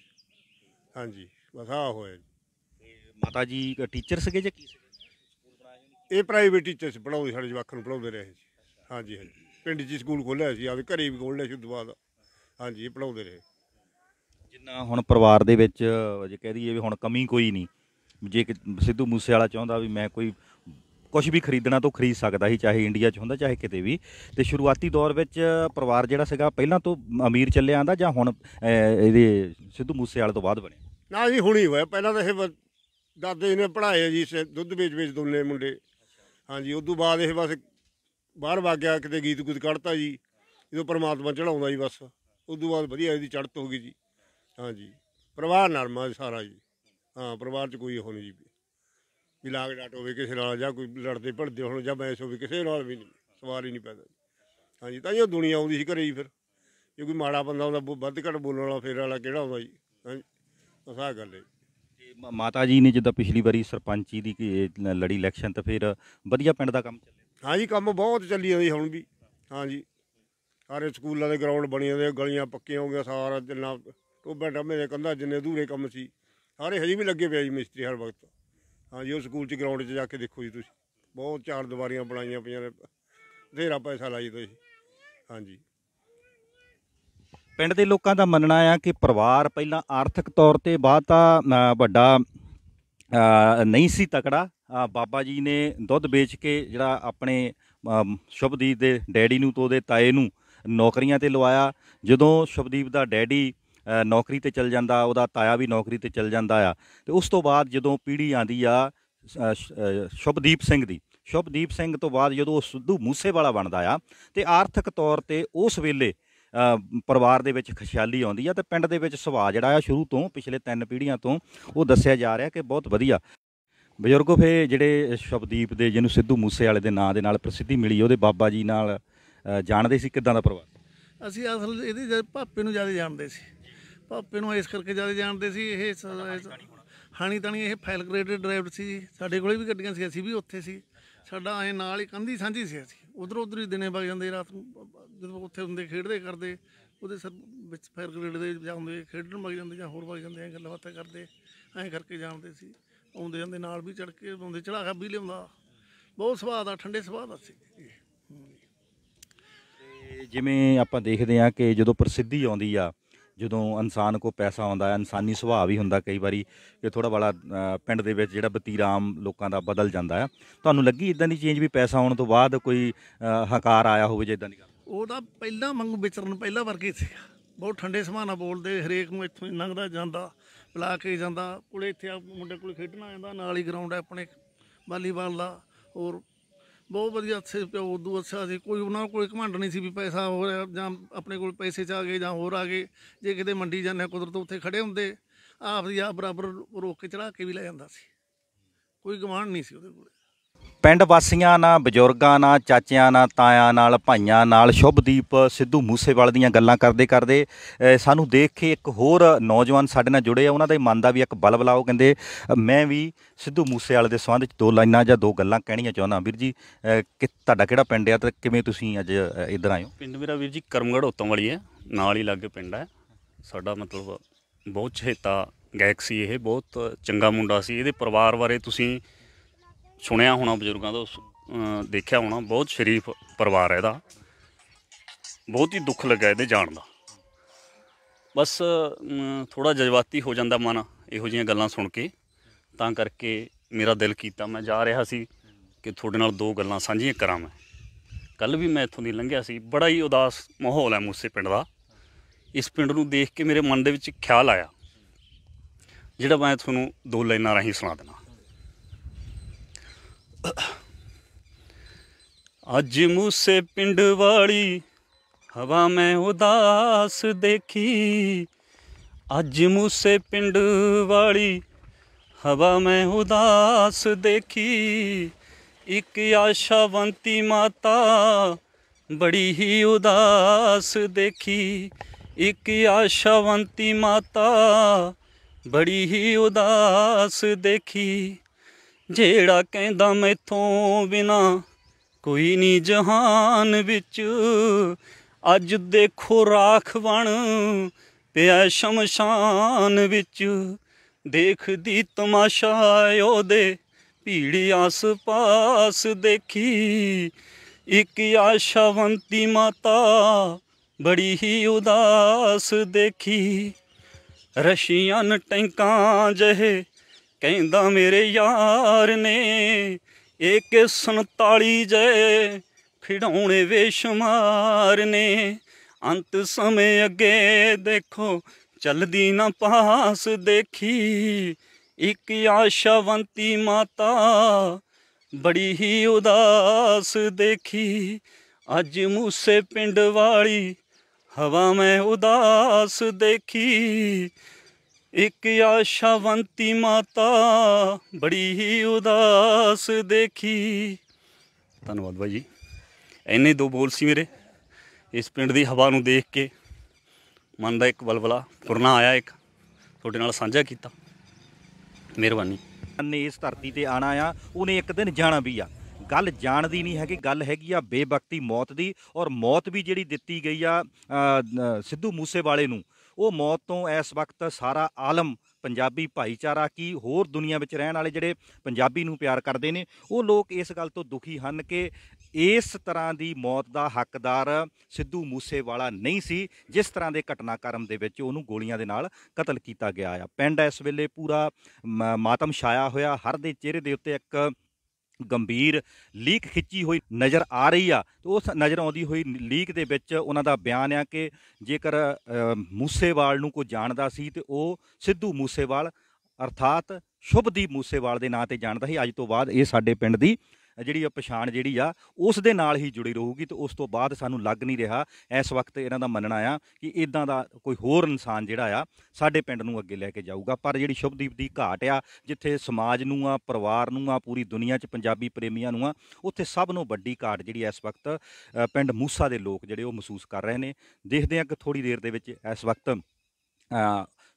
ਹਾਂਜੀ ਬਸ ਆ ਹੋਇਆ ਜੀ ਮਾਤਾ ਜੀ ਟੀਚਰ ਸੀਗੇ ਜਾਂ ਕੀ ਸੀਗੇ ਇਹ ਪ੍ਰਾਈਵੇਟ ਟੀਚਰ ਸੀ ਪੜਾਉਂਦੇ ਸਾਡੇ ਜਵਾਕ ਨੂੰ ਪੜਾਉਂਦੇ ਰਹੇ ਜੀ ਹਾਂਜੀ ਹਾਂਜੀ ਪਿੰਡ 'ਚ ਸਕੂਲ ਖੋਲ੍ਹਿਆ ਸੀ ਆਪਦੇ ਘਰੇ ਵੀ ਖੋਲਿਆ ਸੀ ਉਸ ਤੋਂ ਬਾਅਦ ਹਾਂਜੀ ਪੜਾਉਂਦੇ ਰਹੇ ਜਿੰਨਾ ਹੁਣ ਪਰਿਵਾਰ ਦੇ ਵਿੱਚ ਜੇ ਕਹਿ ਦਈਏ ਵੀ ਹੁਣ ਕਮੀ ਕੋਈ ਨਹੀਂ ਜੇ ਸਿੱਧੂ ਮੂਸੇ ਵਾਲਾ ਚਾਹੁੰਦਾ ਵੀ ਮੈਂ ਕੋਈ ਕੁਝ ਵੀ ਖਰੀਦਣਾ ਤੋਂ ਖਰੀਦ ਸਕਦਾ ਸੀ ਚਾਹੇ ਇੰਡੀਆ 'ਚ ਹੁੰਦਾ ਚਾਹੇ ਕਿਤੇ ਵੀ ਤੇ ਸ਼ੁਰੂਆਤੀ ਦੌਰ ਵਿੱਚ ਪਰਿਵਾਰ ਜਿਹੜਾ ਸੀਗਾ ਪਹਿਲਾਂ ਤੋਂ ਅਮੀਰ ਚੱਲਿਆ ਆਂਦਾ ਜਾਂ ਹੁਣ ਇਹਦੇ ਸਿੱਧੂ ਮੂਸੇ ਵਾਲੇ ਤੋਂ ਬਾਅਦ ਬਣਿਆ ਨਾ ਜੀ ਹੁਣੀ ਹੋਇਆ ਪਹਿਲਾਂ ਤਾਂ ਇਹ ਦਾਦੇ ਜੀ ਨੇ ਪੜਾਏ ਜੀ ਦੁੱਧ ਵੇਚ ਵੇਚ ਦੋਨੇ ਮੁੰਡੇ ਹਾਂਜੀ ਉਸ ਤੋਂ ਬਾਅਦ ਇਹ ਬਸ ਬਾਹਰ ਵਗ ਗਿਆ ਕਿਤੇ ਗੀਤ ਗੁੱਤ ਕੱਢਤਾ ਜੀ ਜਦੋਂ ਪਰਮਾਤਮਾ ਚੜਾਉਂਦਾ ਜੀ ਬਸ ਉਸ ਤੋਂ ਬਾਅਦ ਵਧੀਆ ਇਹਦੀ ਚੜਤ ਹੋ ਗਈ ਜੀ ਹਾਂਜੀ ਪਰਿਵਾਰ ਨਰਮਾ ਸਾਰਾ ਜੀ ਹਾਂ ਪਰਿਵਾਰ 'ਚ ਕੋਈ ਉਹ ਨਹੀਂ ਜੀ ਵੀ ਲਾਗ ਡਾਟ ਹੋਵੇ ਕਿਸੇ ਨਾਲ ਜਾਂ ਕੋਈ ਲੜਦੇ ਭੜਦੇ ਹੋਣ ਜਾਂ ਮੈਸੋ ਵੀ ਕਿਸੇ ਨਾਲ ਵੀ ਨਹੀਂ ਸਵਾਲ ਹੀ ਨਹੀਂ ਪੈਦਾ ਹਾਂਜੀ ਤਾਂ ਇਹ ਦੁਨੀਆ ਆਉਂਦੀ ਸੀ ਘਰੇ ਹੀ ਫਿਰ ਜੇ ਕੋਈ ਮਾੜਾ ਬੰਦਾ ਹੁੰਦਾ ਵੱਧ ਘੱਟ ਬੋਲਣ ਵਾਲਾ ਫੇਰ ਵਾਲਾ ਕਿਹੜਾ ਹੁੰਦਾ ਜੀ ਹਾਂਜੀ ਬਸ ਗੱਲ ਹੈ ਮਾਤਾ ਜੀ ਨੇ ਜਿੱਦਾਂ ਪਿਛਲੀ ਵਾਰੀ ਸਰਪੰਚੀ ਦੀ ਲੜੀ ਇਲੈਕਸ਼ਨ ਤਾਂ ਫਿਰ ਵਧੀਆ ਪਿੰਡ ਦਾ ਕੰਮ ਚੱਲਿਆ ਹਾਂਜੀ ਕੰਮ ਬਹੁਤ ਚੱਲੀ ਜਾਂਦੀ ਹੁਣ ਵੀ ਹਾਂਜੀ ਸਾਰੇ ਸਕੂਲਾਂ ਦੇ ਗਰਾਊਂਡ ਬਣੇ ਜਾਂਦੇ ਗਲੀਆਂ ਪੱਕੀਆਂ ਹੋ ਗਈਆਂ ਸਾਰਾ ਜਿੰਨਾ ਟੋਬਾ ਟਾਮੇ ਦੇ ਕੰਧਾਂ ਜਿੰਨੇ ਅਧੂਰੇ ਕੰਮ ਸੀ ਸਾਰੇ ਹਜੇ ਵੀ ਲੱਗੇ ਪਏ ਜੀ ਮਿਸਤਰੀ ਹਰ ਵਕਤ ਜੀ ਉਹ ਸਕੂਲ 'ਚ ਗਰਾਊਂਡ 'ਚ ਜਾ ਕੇ ਦੇਖੋ ਜੀ ਤੁਸੀਂ ਬਹੁਤ ਚਾਰ ਦੀਵਾਰੀਆਂ ਬਣਾਈਆਂ ਪਈਆਂ ਨੇ ਢੇਰਾ ਪੈਸਾ ਲਾਈ ਤੁਸੀਂ ਹਾਂਜੀ ਪਿੰਡ ਦੇ ਲੋਕਾਂ ਦਾ ਮੰਨਣਾ ਆ ਕਿ ਪਰਿਵਾਰ ਪਹਿਲਾਂ ਆਰਥਿਕ ਤੌਰ ਤੇ ਬਾਤਾ ਵੱਡਾ ਨਹੀਂ ਸੀ ਤਕੜਾ ਬਾਬਾ ਜੀ ਨੇ ਦੁੱਧ ਵੇਚ ਕੇ ਜਿਹੜਾ ਆਪਣੇ ਸ਼ੁਭਦੀਪ ਦੇ ਡੈਡੀ ਨੂੰ ਤੋਂ ਦੇ ਤਾਏ ਨੂੰ ਨੌਕਰੀਆਂ ਤੇ ਲਵਾਇਆ ਜਦੋਂ ਸ਼ੁਭਦੀਪ ਦਾ ਡੈਡੀ ਨੌਕਰੀ ਤੇ ਚਲ ਜਾਂਦਾ ਉਹਦਾ ਤਾਇਆ ਵੀ ਨੌਕਰੀ ਤੇ ਚਲ ਜਾਂਦਾ ਆ ਤੇ ਉਸ ਤੋਂ ਬਾਅਦ ਜਦੋਂ ਪੀੜੀ ਆਂਦੀ ਆ ਸ਼ੁਭਦੀਪ ਸਿੰਘ ਦੀ ਸ਼ੁਭਦੀਪ ਸਿੰਘ ਤੋਂ ਬਾਅਦ ਜਦੋਂ ਉਹ ਸਿੱਧੂ ਮੂਸੇਵਾਲਾ ਬਣਦਾ ਆ ਤੇ ਆਰਥਿਕ ਤੌਰ ਤੇ ਉਸ ਵੇਲੇ ਪਰਿਵਾਰ ਦੇ ਵਿੱਚ ਖੁਸ਼ਹਾਲੀ ਆਉਂਦੀ ਆ ਤੇ ਪਿੰਡ ਦੇ ਵਿੱਚ ਸੁਭਾਅ ਜਿਹੜਾ ਆ ਸ਼ੁਰੂ ਤੋਂ ਪਿਛਲੇ ਤਿੰਨ ਪੀੜੀਆਂ ਤੋਂ ਉਹ ਦੱਸਿਆ ਜਾ ਰਿਹਾ ਕਿ ਬਹੁਤ ਵਧੀਆ ਬਜ਼ੁਰਗੋ ਫੇ ਜਿਹੜੇ ਸ਼ਬਦੀਪ ਦੇ ਜਿਹਨੂੰ ਸਿੱਧੂ ਮੂਸੇ ਵਾਲੇ ਦੇ ਨਾਂ ਦੇ ਨਾਲ ਪ੍ਰਸਿੱਧੀ ਮਿਲੀ ਉਹਦੇ ਬਾਬਾ ਜੀ ਨਾਲ ਜਾਣਦੇ ਸੀ ਕਿਦਾਂ ਦਾ ਪਰਿਵਾਰ ਅਸੀਂ ਅਸਲ ਇਹਦੇ ਭਾਪੇ ਨੂੰ ਜ਼ਿਆਦਾ ਜਾਣਦੇ ਸੀ ਪਾਪੇ ਨੂੰ ਇਸ ਕਰਕੇ ਜ਼ਿਆਦਾ ਜਾਣਦੇ ਸੀ ਇਹ ਹਾਣੀ ਤਾਣੀ ਇਹ ਫਾਈਲ ਗ੍ਰੇਡਡ ਡਰਾਈਵਰ ਸੀ ਜੀ। ਸਾਡੇ ਕੋਲੇ ਵੀ ਗੱਡੀਆਂ ਸੀ ਅਸੀਂ ਵੀ ਉੱਥੇ ਸੀ ਸਾਡਾ ਐ ਨਾਲ ਹੀ ਕੰਧੀ ਸਾਂਝੀ ਸੀ ਅਸੀਂ ਉਧਰ ਉਧਰ ਹੀ ਦਿਨੇ ਵਗ ਜਾਂਦੇ ਰਾਤ ਨੂੰ ਜਦੋਂ ਉੱਥੇ ਹੁੰਦੇ ਖੇਡਦੇ ਕਰਦੇ ਉਹਦੇ ਸਰ ਵਿੱਚ ਫਾਇਰ ਗ੍ਰੇਡ ਦੇ ਜਾਂ ਹੁੰਦੇ ਖੇਡਣ ਵਗ ਜਾਂਦੇ ਜਾਂ ਹੋਰ ਵਗ ਜਾਂਦੇ ਐ ਗੱਲਾਂ ਬਾਤਾਂ ਕਰਦੇ ਐ ਕਰਕੇ ਜਾਂਦੇ ਸੀ ਆਉਂਦੇ ਜਾਂਦੇ ਨਾਲ ਵੀ ਚੜ ਕੇ ਆਉਂਦੇ ਚੜਾਖਾ ਵੀ ਲਿਆਉਂਦਾ ਬਹੁਤ ਸੁਭਾਅ ਦਾ ਠੰਡੇ ਸੁਭਾਅ ਦਾ ਸੀ ਤੇ ਜਿਵੇਂ ਆਪਾਂ ਦੇਖਦੇ ਆ ਕਿ ਜਦੋਂ ਪ੍ਰਸਿੱਧੀ ਆਉਂਦੀ ਆ ਜਦੋਂ ਇਨਸਾਨ ਕੋ ਪੈਸਾ ਆਉਂਦਾ ਹੈ ਇਨਸਾਨੀ ਸੁਭਾਅ ਵੀ ਹੁੰਦਾ ਕਈ ਵਾਰੀ ਕਿ ਥੋੜਾ ਬੜਾ ਪਿੰਡ ਦੇ ਵਿੱਚ ਜਿਹੜਾ ਬਤੀਰਾਮ ਲੋਕਾਂ ਦਾ ਬਦਲ ਜਾਂਦਾ ਹੈ ਤੁਹਾਨੂੰ ਲੱਗੀ ਇਦਾਂ ਦੀ ਚੇਂਜ ਵੀ ਪੈਸਾ ਆਉਣ ਤੋਂ ਬਾਅਦ ਕੋਈ ਹਕਾਰ ਆਇਆ ਹੋਵੇ ਜੇ ਦੀ ਗੱਲ ਉਹ ਤਾਂ ਪਹਿਲਾਂ ਵਾਂਗੂ ਵਿਚਰਨ ਪਹਿਲਾਂ ਵਰਗੇ ਸੀ ਬਹੁਤ ਠੰਡੇ ਸਮਾਨਾ ਬੋਲਦੇ ਹਰੇਕ ਨੂੰ ਇੱਥੋਂ ਹੀ ਲੰਘਦਾ ਜਾਂਦਾ ਬੁਲਾ ਕੇ ਜਾਂਦਾ ਕੋਲੇ ਇੱਥੇ ਮੁੰਡੇ ਕੋਲ ਖੇਡਣਾ ਆਉਂਦਾ ਨਾਲ ਹੀ ਗਰਾਊਂਡ ਹੈ ਆਪਣੇ ਵਾਲੀਬਾਲ ਦਾ ਔਰ ਬਹੁਤ ਵਧੀਆ ਅੱਛੇ ਪਿਓ ਉਦੋਂ ਅੱਛਾ ਸੀ ਕੋਈ ਉਹਨਾਂ ਕੋਲ ਘਮੰਡ ਨਹੀਂ ਸੀ ਵੀ ਪੈਸਾ ਹੋ ਰਿਹਾ ਜਾਂ ਆਪਣੇ ਕੋਲ ਪੈਸੇ ਚ ਆ ਗਏ ਜਾਂ ਹੋਰ ਆ ਗਏ ਜੇ ਕਿਤੇ ਮੰਡੀ ਜਾਂਦੇ ਕੁਦਰਤ ਉੱਥੇ ਖੜੇ ਹੁੰਦੇ ਆਪ ਦੀ ਆਪ ਬਰਾਬਰ ਰੋਕ ਕੇ ਚੜਾ ਕੇ ਵੀ ਲੈ ਜਾਂਦਾ ਸੀ ਕੋਈ ਗਵਾਂਢ ਨਹੀਂ ਸੀ ਉਹਦੇ ਕੋਲ ਪਿੰਡ ਵਾਸੀਆਂ ਨਾਲ ਬਜ਼ੁਰਗਾਂ ਨਾਲ ਚਾਚਿਆਂ ਨਾਲ ਤਾਇਆਂ ਨਾਲ ਭਾਈਆਂ ਨਾਲ ਸ਼ੁਭਦੀਪ ਸਿੱਧੂ ਮੂਸੇਵਾਲ ਦੀਆਂ ਗੱਲਾਂ ਕਰਦੇ ਕਰਦੇ ਸਾਨੂੰ ਦੇਖ ਕੇ ਇੱਕ ਹੋਰ ਨੌਜਵਾਨ ਸਾਡੇ ਨਾਲ ਜੁੜੇ ਆ ਉਹਨਾਂ ਦੇ ਮਨ ਦਾ ਵੀ ਇੱਕ ਬਲਬਲਾਓ ਕਹਿੰਦੇ ਮੈਂ ਵੀ ਸਿੱਧੂ ਮੂਸੇਵਾਲ ਦੇ ਸੰਬੰਧ ਵਿੱਚ ਦੋ ਲਾਈਨਾਂ ਜਾਂ ਦੋ ਗੱਲਾਂ ਕਹਿਣੀਆਂ ਚਾਹੁੰਦਾ ਵੀਰ ਜੀ ਕਿ ਤੁਹਾਡਾ ਕਿਹੜਾ ਪਿੰਡ ਆ ਤੇ ਕਿਵੇਂ ਤੁਸੀਂ ਅੱਜ ਇੱਧਰ ਆਏ ਹੋ ਪਿੰਡ ਮੇਰਾ ਵੀਰ ਜੀ ਕਰਮਗੜ ਉਤੋਂ ਵਾਲੀ ਹੈ ਨਾਲ ਹੀ ਲੱਗੇ ਪਿੰਡ ਹੈ ਸਾਡਾ ਮਤਲਬ ਬਹੁਤ ਛੇਤਾ ਗੈਕਸੀ ਇਹ ਬਹੁਤ ਚੰਗਾ ਮੁੰਡਾ ਸੀ ਇਹਦੇ ਪਰਿਵਾਰ ਬਾਰੇ ਤੁਸੀਂ ਸੁਣਿਆ ਹੋਣਾ ਬਜ਼ੁਰਗਾਂ ਤੋਂ ਦੇਖਿਆ ਹੋਣਾ ਬਹੁਤ ਸ਼ਰੀਫ ਪਰਿਵਾਰ ਹੈ ਇਹਦਾ ਬਹੁਤ ਹੀ ਦੁੱਖ ਲੱਗਾ ਇਹਦੇ ਜਾਣ ਦਾ ਬਸ ਥੋੜਾ ਜਜ਼ਬਾਤੀ ਹੋ ਜਾਂਦਾ ਮਨ ਇਹੋ ਜੀਆਂ ਗੱਲਾਂ ਸੁਣ ਕੇ ਤਾਂ ਕਰਕੇ ਮੇਰਾ ਦਿਲ ਕੀਤਾ ਮੈਂ ਜਾ ਰਿਹਾ ਸੀ ਕਿ ਤੁਹਾਡੇ ਨਾਲ ਦੋ ਗੱਲਾਂ ਸਾਂਝੀਆਂ ਕਰਾਂ ਮੈਂ ਕੱਲ ਵੀ ਮੈਂ ਇੱਥੋਂ ਦੀ ਲੰਘਿਆ ਸੀ ਬੜਾ ਹੀ ਉਦਾਸ ਮਾਹੌਲ ਹੈ ਮੂਸੇ ਪਿੰਡ ਦਾ ਇਸ ਪਿੰਡ ਨੂੰ ਦੇਖ ਕੇ ਮੇਰੇ ਮਨ ਦੇ ਵਿੱਚ ਖਿਆਲ ਆਇਆ ਜਿਹੜਾ ਮੈਂ ਤੁਹਾਨੂੰ ਦੋ ਲਾਈਨਾਂ ਰਾਹੀਂ ਸੁਣਾ ਦਿੰਦਾ ਅੱਜ ਮੂਸੇ ਪਿੰਡ ਵਾਲੀ ਹਵਾ ਮੈਂ ਉਦਾਸ ਦੇਖੀ ਅੱਜ ਮੂਸੇ ਪਿੰਡ ਵਾਲੀ ਹਵਾ ਮੈਂ ਉਦਾਸ ਦੇਖੀ ਇੱਕ ਆਸ਼ਾਵੰਤੀ ਮਾਤਾ ਬੜੀ ਹੀ ਉਦਾਸ ਦੇਖੀ ਇੱਕ ਆਸ਼ਾਵੰਤੀ ਮਾਤਾ ਬੜੀ ਹੀ ਉਦਾਸ ਦੇਖੀ ਜਿਹੜਾ ਕਹਿੰਦਾ ਮੈਥੋਂ ਬਿਨਾ ਕੋਈ ਨਹੀਂ ਜਹਾਨ ਵਿੱਚ ਅੱਜ ਦੇਖੋ ਰਾਖ ਬਣ ਪਿਆ ਸ਼ਮਸ਼ਾਨ ਵਿੱਚ ਦੇਖਦੀ ਤਮਾਸ਼ਾ ਉਹਦੇ ਭੀੜੀ ਆਸ-ਪਾਸ ਦੇਖੀ ਇੱਕ ਆਸ਼ਵੰਤੀ ਮਾਤਾ ਬੜੀ ਹੀ ਉਦਾਸ ਦੇਖੀ ਰਸ਼ੀਆਂ ਨ ਟੈਂਕਾਂ ਜਹੇ ਕਹਿੰਦਾ ਮੇਰੇ ਯਾਰ ਨੇ ਏਕੇ 47 ਜੈ ਖਿਡਾਉਣੇ ਵੇਸ਼ਮਾਰ ਨੇ ਅੰਤ ਸਮੇਂ ਅੱਗੇ ਦੇਖੋ ਚਲਦੀ ਨਾ ਪਾਸ ਦੇਖੀ ਇੱਕ ਆਸ਼ਾਵੰਤੀ ਮਾਤਾ ਬੜੀ ਹੀ ਉਦਾਸ ਦੇਖੀ ਅੱਜ ਮੂਸੇ ਪਿੰਡ ਵਾਲੀ ਹਵਾ ਮੈਂ ਉਦਾਸ ਦੇਖੀ ਇੱਕ ਆਸ਼ਾਵੰਤੀ ਮਾਤਾ ਬੜੀ ਹੀ ਉਦਾਸ ਦੇਖੀ ਧੰਨਵਾਦ ਭਾਈ ਜੀ ਐਨੇ ਦੋ ਬੋਲ ਸੀ ਮੇਰੇ ਇਸ ਪਿੰਡ ਦੀ ਹਵਾ ਨੂੰ ਦੇਖ ਕੇ ਮਨ ਦਾ ਇੱਕ ਬਲਬਲਾ ਪੁਰਨਾ ਆਇਆ ਇੱਕ ਤੁਹਾਡੇ ਨਾਲ ਸਾਂਝਾ ਕੀਤਾ ਮਿਹਰਬਾਨੀ ਨੇ ਇਸ ਧਰਤੀ ਤੇ ਆਣਾ ਆ ਉਹਨੇ ਇੱਕ ਦਿਨ ਜਾਣਾ ਵੀ ਆ ਗੱਲ ਜਾਣ ਦੀ ਨਹੀਂ ਹੈਗੀ ਗੱਲ ਹੈਗੀ ਆ ਬੇਵਕਤੀ ਮੌਤ ਦੀ ਔਰ ਮੌਤ ਵੀ ਜਿਹੜੀ ਦਿੱਤੀ ਗਈ ਆ ਸਿੱਧੂ ਮੂਸੇ ਵਾਲੇ ਨੂੰ ਉਹ ਮੌਤ ਤੋਂ ਇਸ ਵਕਤ ਸਾਰਾ ਆਲਮ ਪੰਜਾਬੀ ਭਾਈਚਾਰਾ ਕੀ ਹੋਰ ਦੁਨੀਆ ਵਿੱਚ ਰਹਿਣ ਵਾਲੇ ਜਿਹੜੇ ਪੰਜਾਬੀ ਨੂੰ ਪਿਆਰ ਕਰਦੇ ਨੇ ਉਹ ਲੋਕ ਇਸ ਗੱਲ ਤੋਂ ਦੁਖੀ ਹਨ ਕਿ ਇਸ ਤਰ੍ਹਾਂ ਦੀ ਮੌਤ ਦਾ ਹੱਕਦਾਰ ਸਿੱਧੂ ਮੂਸੇਵਾਲਾ ਨਹੀਂ ਸੀ ਜਿਸ ਤਰ੍ਹਾਂ ਦੇ ਘਟਨਾਕ੍ਰਮ ਦੇ ਵਿੱਚ ਉਹਨੂੰ ਗੋਲੀਆਂ ਦੇ ਨਾਲ ਕਤਲ ਕੀਤਾ ਗਿਆ ਆ ਪਿੰਡ ਇਸ ਵੇਲੇ ਪੂਰਾ ਮਾਤਮ ਛਾਇਆ ਹੋਇਆ ਹਰ ਦੇ ਚਿਹਰੇ ਦੇ ਉੱਤੇ ਇੱਕ ਗੰਭੀਰ ਲੀਕ ਖਿੱਚੀ ਹੋਈ ਨਜ਼ਰ ਆ ਰਹੀ ਆ ਤੇ ਉਸ ਨਜ਼ਰ ਆਉਂਦੀ ਹੋਈ ਲੀਕ ਦੇ ਵਿੱਚ ਉਹਨਾਂ ਦਾ ਬਿਆਨ ਆ ਕਿ ਜੇਕਰ ਮੂਸੇਵਾਲ ਨੂੰ ਕੋਈ ਜਾਣਦਾ ਸੀ ਤੇ ਉਹ ਸਿੱਧੂ ਮੂਸੇਵਾਲ ਅਰਥਾਤ ਸ਼ੁਭਦੀਪ ਮੂਸੇਵਾਲ ਦੇ ਨਾਂ ਤੇ ਜਾਣਦਾ ਸੀ ਅੱਜ ਤੋਂ ਬਾਅਦ ਇਹ ਸਾਡੇ ਪਿੰਡ ਦੀ ਜਿਹੜੀ ਆ ਪਛਾਣ ਜਿਹੜੀ ਆ ਉਸ ਦੇ ਨਾਲ ਹੀ ਜੁੜੀ ਰਹੂਗੀ ਤੇ ਉਸ ਤੋਂ ਬਾਅਦ ਸਾਨੂੰ ਲੱਗ ਨਹੀਂ ਰਿਹਾ ਇਸ ਵਕਤ ਇਹਨਾਂ ਦਾ ਮੰਨਣਾ ਆ ਕਿ ਇਦਾਂ ਦਾ ਕੋਈ ਹੋਰ ਇਨਸਾਨ ਜਿਹੜਾ ਆ ਸਾਡੇ ਪਿੰਡ ਨੂੰ ਅੱਗੇ ਲੈ ਕੇ ਜਾਊਗਾ ਪਰ ਜਿਹੜੀ ਸ਼ੁਭਦੀਪ ਦੀ ਘਾਟ ਆ ਜਿੱਥੇ ਸਮਾਜ ਨੂੰ ਆ ਪਰਿਵਾਰ ਨੂੰ ਆ ਪੂਰੀ ਦੁਨੀਆ 'ਚ ਪੰਜਾਬੀ ਪ੍ਰੇਮੀਆਂ ਨੂੰ ਆ ਉੱਥੇ ਸਭ ਨੂੰ ਵੱਡੀ ਘਾਟ ਜਿਹੜੀ ਇਸ ਵਕਤ ਪਿੰਡ ਮੂਸਾ ਦੇ ਲੋਕ ਜਿਹੜੇ ਉਹ ਮਹਿਸੂਸ ਕਰ ਰਹੇ ਨੇ ਦੇਖਦੇ ਆ ਕਿ ਥੋੜੀ ਦੇਰ ਦੇ ਵਿੱਚ ਇਸ ਵਕਤ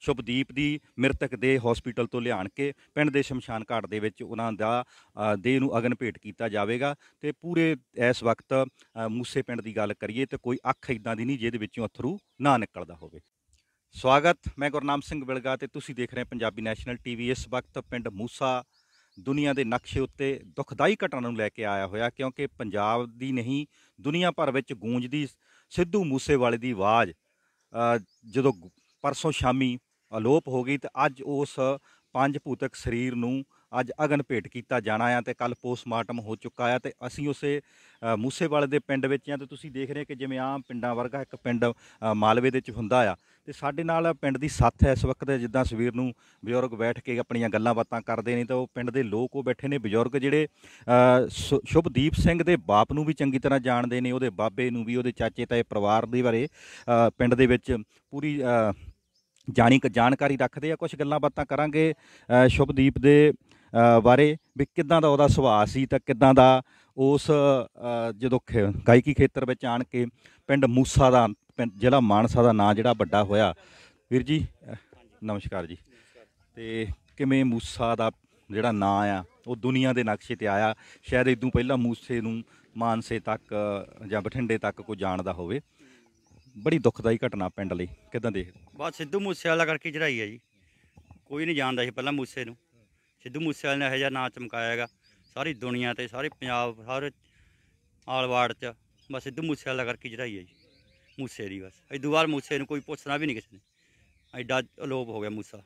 ਸ਼ੁਭਦੀਪ ਦੀ ਮ੍ਰਿਤਕ ਦੇ ਹਸਪੀਟਲ ਤੋਂ ਲਿਆਣ ਕੇ ਪਿੰਡ ਦੇ ਸ਼ਮਸ਼ਾਨ ਘਾਟ ਦੇ ਵਿੱਚ ਉਹਨਾਂ ਦਾ ਦੇਹ ਨੂੰ ਅਗਨ ਭੇਟ ਕੀਤਾ ਜਾਵੇਗਾ ਤੇ ਪੂਰੇ ਇਸ ਵਕਤ ਮੂਸੇ ਪਿੰਡ ਦੀ ਗੱਲ ਕਰੀਏ ਤੇ ਕੋਈ ਅੱਖ ਇਦਾਂ ਦੀ ਨਹੀਂ ਜਿਹਦੇ ਵਿੱਚੋਂ ਅਥਰੂ ਨਾ ਨਿਕਲਦਾ ਹੋਵੇ ਸਵਾਗਤ ਮੈਂ ਗੁਰਨਾਮ ਸਿੰਘ ਬਿਲਗਾ ਤੇ ਤੁਸੀਂ ਦੇਖ ਰਹੇ ਪੰਜਾਬੀ ਨੈਸ਼ਨਲ ਟੀਵੀ ਇਸ ਵਕਤ ਪਿੰਡ ਮੂਸਾ ਦੁਨੀਆ ਦੇ ਨਕਸ਼ੇ ਉੱਤੇ ਦੁਖਦਾਈ ਘਟਨਾ ਨੂੰ ਲੈ ਕੇ ਆਇਆ ਹੋਇਆ ਕਿਉਂਕਿ ਪੰਜਾਬ ਦੀ ਨਹੀਂ ਦੁਨੀਆ ਭਰ ਵਿੱਚ ਗੂੰਜਦੀ ਸਿੱਧੂ ਮੂਸੇਵਾਲੇ ਦੀ ਆਵਾਜ਼ ਜਦੋਂ ਪਰਸੋਂ ਸ਼ਾਮੀ ਅਲੋਪ ਹੋ ਗਈ ਤੇ ਅੱਜ ਉਸ ਪੰਜ ਭੂਤਕ ਸਰੀਰ ਨੂੰ ਅੱਜ ਅਗਨ ਭੇਟ ਕੀਤਾ ਜਾਣਾ ਆ ਤੇ ਕੱਲ ਪੋਸਟਮਾਰਟਮ ਹੋ ਚੁੱਕਾ ਆ ਤੇ ਅਸੀਂ ਉਸੇ ਮੂਸੇਵਾਲੇ ਦੇ ਪਿੰਡ ਵਿੱਚ ਆ ਤੇ ਤੁਸੀਂ ਦੇਖ ਰਹੇ ਕਿ ਜਿਵੇਂ ਆਮ ਪਿੰਡਾਂ ਵਰਗਾ ਇੱਕ ਪਿੰਡ ਮਾਲਵੇ ਦੇ ਚ ਹੁੰਦਾ ਆ ਤੇ ਸਾਡੇ ਨਾਲ ਪਿੰਡ ਦੀ ਸਾਥ ਹੈ ਇਸ ਵਕਤ ਜਿੱਦਾਂ ਸਵੀਰ ਨੂੰ ਬਜ਼ੁਰਗ ਬੈਠ ਕੇ ਆਪਣੀਆਂ ਗੱਲਾਂ ਬਾਤਾਂ ਕਰਦੇ ਨੇ ਤਾਂ ਉਹ ਪਿੰਡ ਦੇ ਲੋਕ ਉਹ ਬੈਠੇ ਨੇ ਬਜ਼ੁਰਗ ਜਿਹੜੇ ਸ਼ੁਭਦੀਪ ਸਿੰਘ ਦੇ ਬਾਪ ਨੂੰ ਵੀ ਚੰਗੀ ਤਰ੍ਹਾਂ ਜਾਣਦੇ ਨੇ ਉਹਦੇ ਬਾਬੇ ਨੂੰ ਵੀ ਉਹਦੇ ਚਾਚੇ ਤਾਏ ਪਰਿਵਾਰ ਦੇ ਬਾਰੇ ਪਿੰਡ ਦੇ ਵਿੱਚ ਪੂਰੀ ਜਾਣੀ ਜਾਣਕਾਰੀ ਰੱਖਦੇ ਆ ਕੁਝ ਗੱਲਾਂ ਬਾਤਾਂ ਕਰਾਂਗੇ ਸ਼ੁਭਦੀਪ ਦੇ ਬਾਰੇ ਵੀ ਕਿੱਦਾਂ ਦਾ ਉਹਦਾ ਸੁਭਾਅ ਸੀ ਤਾਂ ਕਿੱਦਾਂ ਦਾ ਉਸ ਜਦੋਂ ਗਾਇਕੀ ਖੇਤਰ ਵਿੱਚ ਆਣ ਕੇ ਪਿੰਡ ਮੂਸਾ ਦਾ ਜਿਹੜਾ ਮਾਨਸਾ ਦਾ ਨਾਂ ਜਿਹੜਾ ਵੱਡਾ ਹੋਇਆ ਵੀਰ ਜੀ ਨਮਸਕਾਰ ਜੀ ਤੇ ਕਿਵੇਂ ਮੂਸਾ ਦਾ ਜਿਹੜਾ ਨਾਂ ਆ ਉਹ ਦੁਨੀਆ ਦੇ ਨਕਸ਼ੇ ਤੇ ਆਇਆ ਸ਼ਾਇਦ ਇਦੋਂ ਪਹਿਲਾਂ ਮੂਸੇ ਨੂੰ ਮਾਨਸੇ ਤੱਕ ਜਾਂ ਬਠਿੰਡੇ ਤੱਕ ਕੋਈ ਜਾਣਦਾ ਹੋਵੇ ਬੜੀ ਦੁਖਦਾਈ ਘਟਨਾ ਪਿੰਡ ਲਈ ਕਿਦਾਂ ਦੇਖਦੇ ਬਸ ਸਿੱਧੂ ਮੂਸੇ ਵਾਲਾ ਕਰਕੇ ਚੜਾਈ ਹੈ ਜੀ ਕੋਈ ਨਹੀਂ ਜਾਣਦਾ ਸੀ ਪਹਿਲਾਂ ਮੂਸੇ ਨੂੰ ਸਿੱਧੂ ਮੂਸੇ ਵਾਲੇ ਨੇ ਇਹੋ ਜਿਹਾ ਨਾਂ ਚਮਕਾਇਆ ਹੈਗਾ ਸਾਰੀ ਦੁਨੀਆ ਤੇ ਸਾਰੇ ਪੰਜਾਬ ਸਾਰੇ ਆਲਵਾੜ 'ਚ ਬਸ ਸਿੱਧੂ ਮੂਸੇ ਵਾਲਾ ਕਰਕੇ ਚੜਾਈ ਹੈ ਜੀ ਮੂਸੇ ਦੀ ਬਸ ਇਹ ਦੁਬਾਰ ਮੂਸੇ ਨੂੰ ਕੋਈ ਪੁੱਛਣਾ ਵੀ ਨਹੀਂ ਕਿਸੇ ਨੇ ਐਡਾ ਅਲੋਪ ਹੋ ਗਿਆ ਮੂਸਾ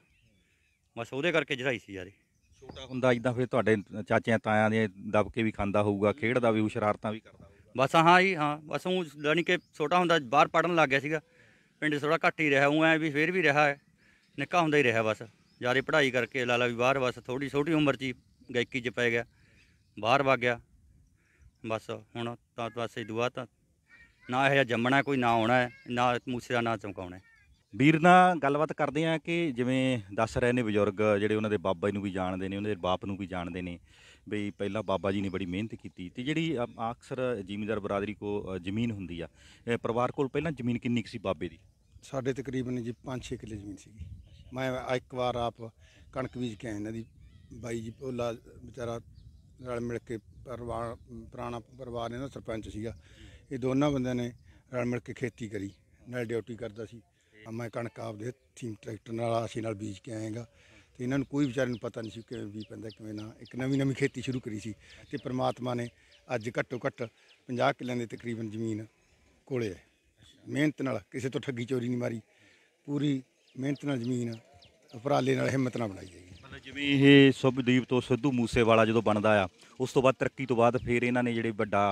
ਬਸ ਉਹਦੇ ਕਰਕੇ ਚੜਾਈ ਸੀ ਯਾਰੇ ਛੋਟਾ ਹੁੰਦਾ ਇਦਾਂ ਫਿਰ ਤੁਹਾਡੇ ਚਾਚਿਆਂ ਤਾਇਆਂ ਦੇ ਦਬਕੇ ਵੀ ਖਾਂਦਾ ਹੋਊਗਾ ਖੇਡਦਾ ਵੀ ਸ਼ਰਾਰਤਾਂ ਵੀ ਕਰਦਾ ਬਸ ਹਾਂ ਹੀ ਹਾਂ ਬਸ ਉਹ ਜਾਨੀ ਕਿ ਛੋਟਾ ਹੁੰਦਾ ਬਾਹਰ ਪੜਨ ਲੱਗ ਗਿਆ ਸੀਗਾ ਪਿੰਡ ਥੋੜਾ ਘੱਟ ਹੀ ਰਿਹਾ ਉਹ ਐ ਵੀ ਫੇਰ ਵੀ ਰਿਹਾ ਹੈ ਨਿੱਕਾ ਹੁੰਦਾ ਹੀ ਰਿਹਾ ਬਸ ਜਾਰੇ ਪੜ੍ਹਾਈ ਕਰਕੇ ਲਾਲਾ ਵੀ ਬਾਹਰ ਬਸ ਥੋੜੀ ਛੋਟੀ ਉਮਰ 'ਚ ਗਾਇਕੀ 'ਚ ਪੈ ਗਿਆ ਬਾਹਰ ਵਗ ਗਿਆ ਬਸ ਹੁਣ ਤਾਂ ਬਸ ਇਹ ਦੁਆ ਤਾਂ ਨਾ ਇਹ ਜੰਮਣਾ ਕੋਈ ਨਾ ਆਉਣਾ ਨਾ ਮੂਸੇ ਦਾ ਨਾਂ ਚਮਕਾਉਣਾ ਵੀਰ ਨਾਲ ਗੱਲਬਾਤ ਕਰਦੇ ਆ ਕਿ ਜਿਵੇਂ ਦੱਸ ਰਹੇ ਨੇ ਬਜ਼ੁਰਗ ਜਿਹੜੇ ਉਹਨਾਂ ਦੇ ਬਾਬਾ ਨੂੰ ਵੀ ਜਾਣਦੇ ਨੇ ਉਹਨਾਂ ਦੇ ਬਾਪ ਨੂੰ ਵੀ ਜਾਣਦੇ ਨੇ ਵੀ ਪਹਿਲਾਂ ਬਾਬਾ ਜੀ ਨੇ ਬੜੀ ਮਿਹਨਤ ਕੀਤੀ ਤੇ ਜਿਹੜੀ ਅਕਸਰ ਜ਼ਿਮੀਂਦਾਰ ਬਰਾਦਰੀ ਕੋ ਜ਼ਮੀਨ ਹੁੰਦੀ ਆ ਪਰਿਵਾਰ ਕੋਲ ਪਹਿਲਾਂ ਜ਼ਮੀਨ ਕਿੰਨੀ ਸੀ ਬਾਬੇ ਦੀ ਸਾਡੇ ਤਕਰੀਬਨ ਜੀ 5-6 ਕਿੱਲੇ ਜ਼ਮੀਨ ਸੀਗੀ ਮੈਂ ਇੱਕ ਵਾਰ ਆਪ ਕਣਕ ਬੀਜ ਕੇ ਇਹਨਾਂ ਦੀ ਬਾਈ ਜੀ ਭੋਲਾ ਵਿਚਾਰਾ ਨਾਲ ਮਿਲ ਕੇ ਪਰਿਵਾਰ ਪੁਰਾਣਾ ਪਰਿਵਾਰ ਇਹਨਾਂ ਸਰਪੰਚ ਸੀਗਾ ਇਹ ਦੋਨਾਂ ਬੰਦਿਆਂ ਨੇ ਰਲ ਮਿਲ ਕੇ ਖੇਤੀ ਕਰੀ ਨਾਲ ਡਿਊਟੀ ਕਰਦਾ ਸੀ ਮੈਂ ਕਣਕ ਆਪ ਦੇ ਥੀਮ ਟਰੈਕਟਰ ਨਾਲ ਆਸੀ ਨਾਲ ਬੀਜ ਕੇ ਆਏਗਾ ਤੇ ਇਹਨਾਂ ਨੂੰ ਕੋਈ ਵਿਚਾਰਨ ਪਤਾ ਨਹੀਂ ਸੀ ਕਿ ਵੀ ਪੈਂਦਾ ਕਿਵੇਂ ਨਾ ਇੱਕ ਨਵੀਂ ਨਵੀਂ ਖੇਤੀ ਸ਼ੁਰੂ ਕਰੀ ਸੀ ਤੇ ਪ੍ਰਮਾਤਮਾ ਨੇ ਅੱਜ ਘੱਟੋ ਘੱਟ 50 ਕਿੱਲਿਆਂ ਦੇ ਤਕਰੀਬਨ ਜ਼ਮੀਨ ਕੋਲੇ ਹੈ ਮਿਹਨਤ ਨਾਲ ਕਿਸੇ ਤੋਂ ਠੱਗੀ ਚੋਰੀ ਨਹੀਂ ਮਾਰੀ ਪੂਰੀ ਮਿਹਨਤ ਨਾਲ ਜ਼ਮੀਨ ਉਪਰਾਲੇ ਨਾਲ ਹਿੰਮਤ ਨਾਲ ਬਣਾਈ ਗਈ ਮਤਲਬ ਜਿਵੇਂ ਇਹ ਸੁਭਦੀਪ ਤੋਂ ਸਿੱਧੂ ਮੂਸੇ ਵਾਲਾ ਜਦੋਂ ਬਣਦਾ ਆ ਉਸ ਤੋਂ ਬਾਅਦ ਤਰੱਕੀ ਤੋਂ ਬਾਅਦ ਫਿਰ ਇਹਨਾਂ ਨੇ ਜਿਹੜੇ ਵੱਡਾ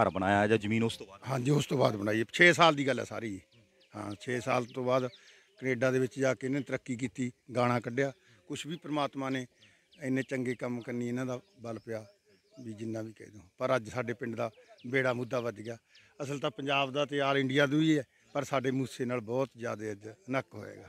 ਘਰ ਬਣਾਇਆ ਜਾਂ ਜ਼ਮੀਨ ਉਸ ਤੋਂ ਬਾਅਦ ਹਾਂਜੀ ਉਸ ਤੋਂ ਬਾਅਦ ਬਣਾਈ 6 ਸਾਲ ਦੀ ਗੱਲ ਹੈ ਸਾਰੀ ਹਾਂ 6 ਸਾਲ ਤੋਂ ਬਾਅਦ ਕੈਨੇਡਾ ਦੇ ਵਿੱਚ ਜਾ ਕੇ ਇਹਨੇ ਤਰੱਕੀ ਕੀਤੀ ਗਾਣਾ ਕੱਢਿਆ ਕੁਝ ਵੀ ਪ੍ਰਮਾਤਮਾ ਨੇ ਇੰਨੇ ਚੰਗੇ ਕੰਮ ਕਰਨੀ ਇਹਨਾਂ ਦਾ ਬਲ ਪਿਆ ਵੀ ਜਿੰਨਾ ਵੀ ਕਹਿ ਦੋ ਪਰ ਅੱਜ ਸਾਡੇ ਪਿੰਡ ਦਾ ਬੇੜਾ ਮੁੱਦਾ ਵੱਜ ਗਿਆ ਅਸਲ ਤਾਂ ਪੰਜਾਬ ਦਾ ਤੇ ਆਲ ਇੰਡੀਆ ਦਾ ਹੀ ਹੈ ਪਰ ਸਾਡੇ ਮੂਸੇ ਨਾਲ ਬਹੁਤ ਜ਼ਿਆਦਾ ਅੱਜ ਨੱਕ ਹੋਏਗਾ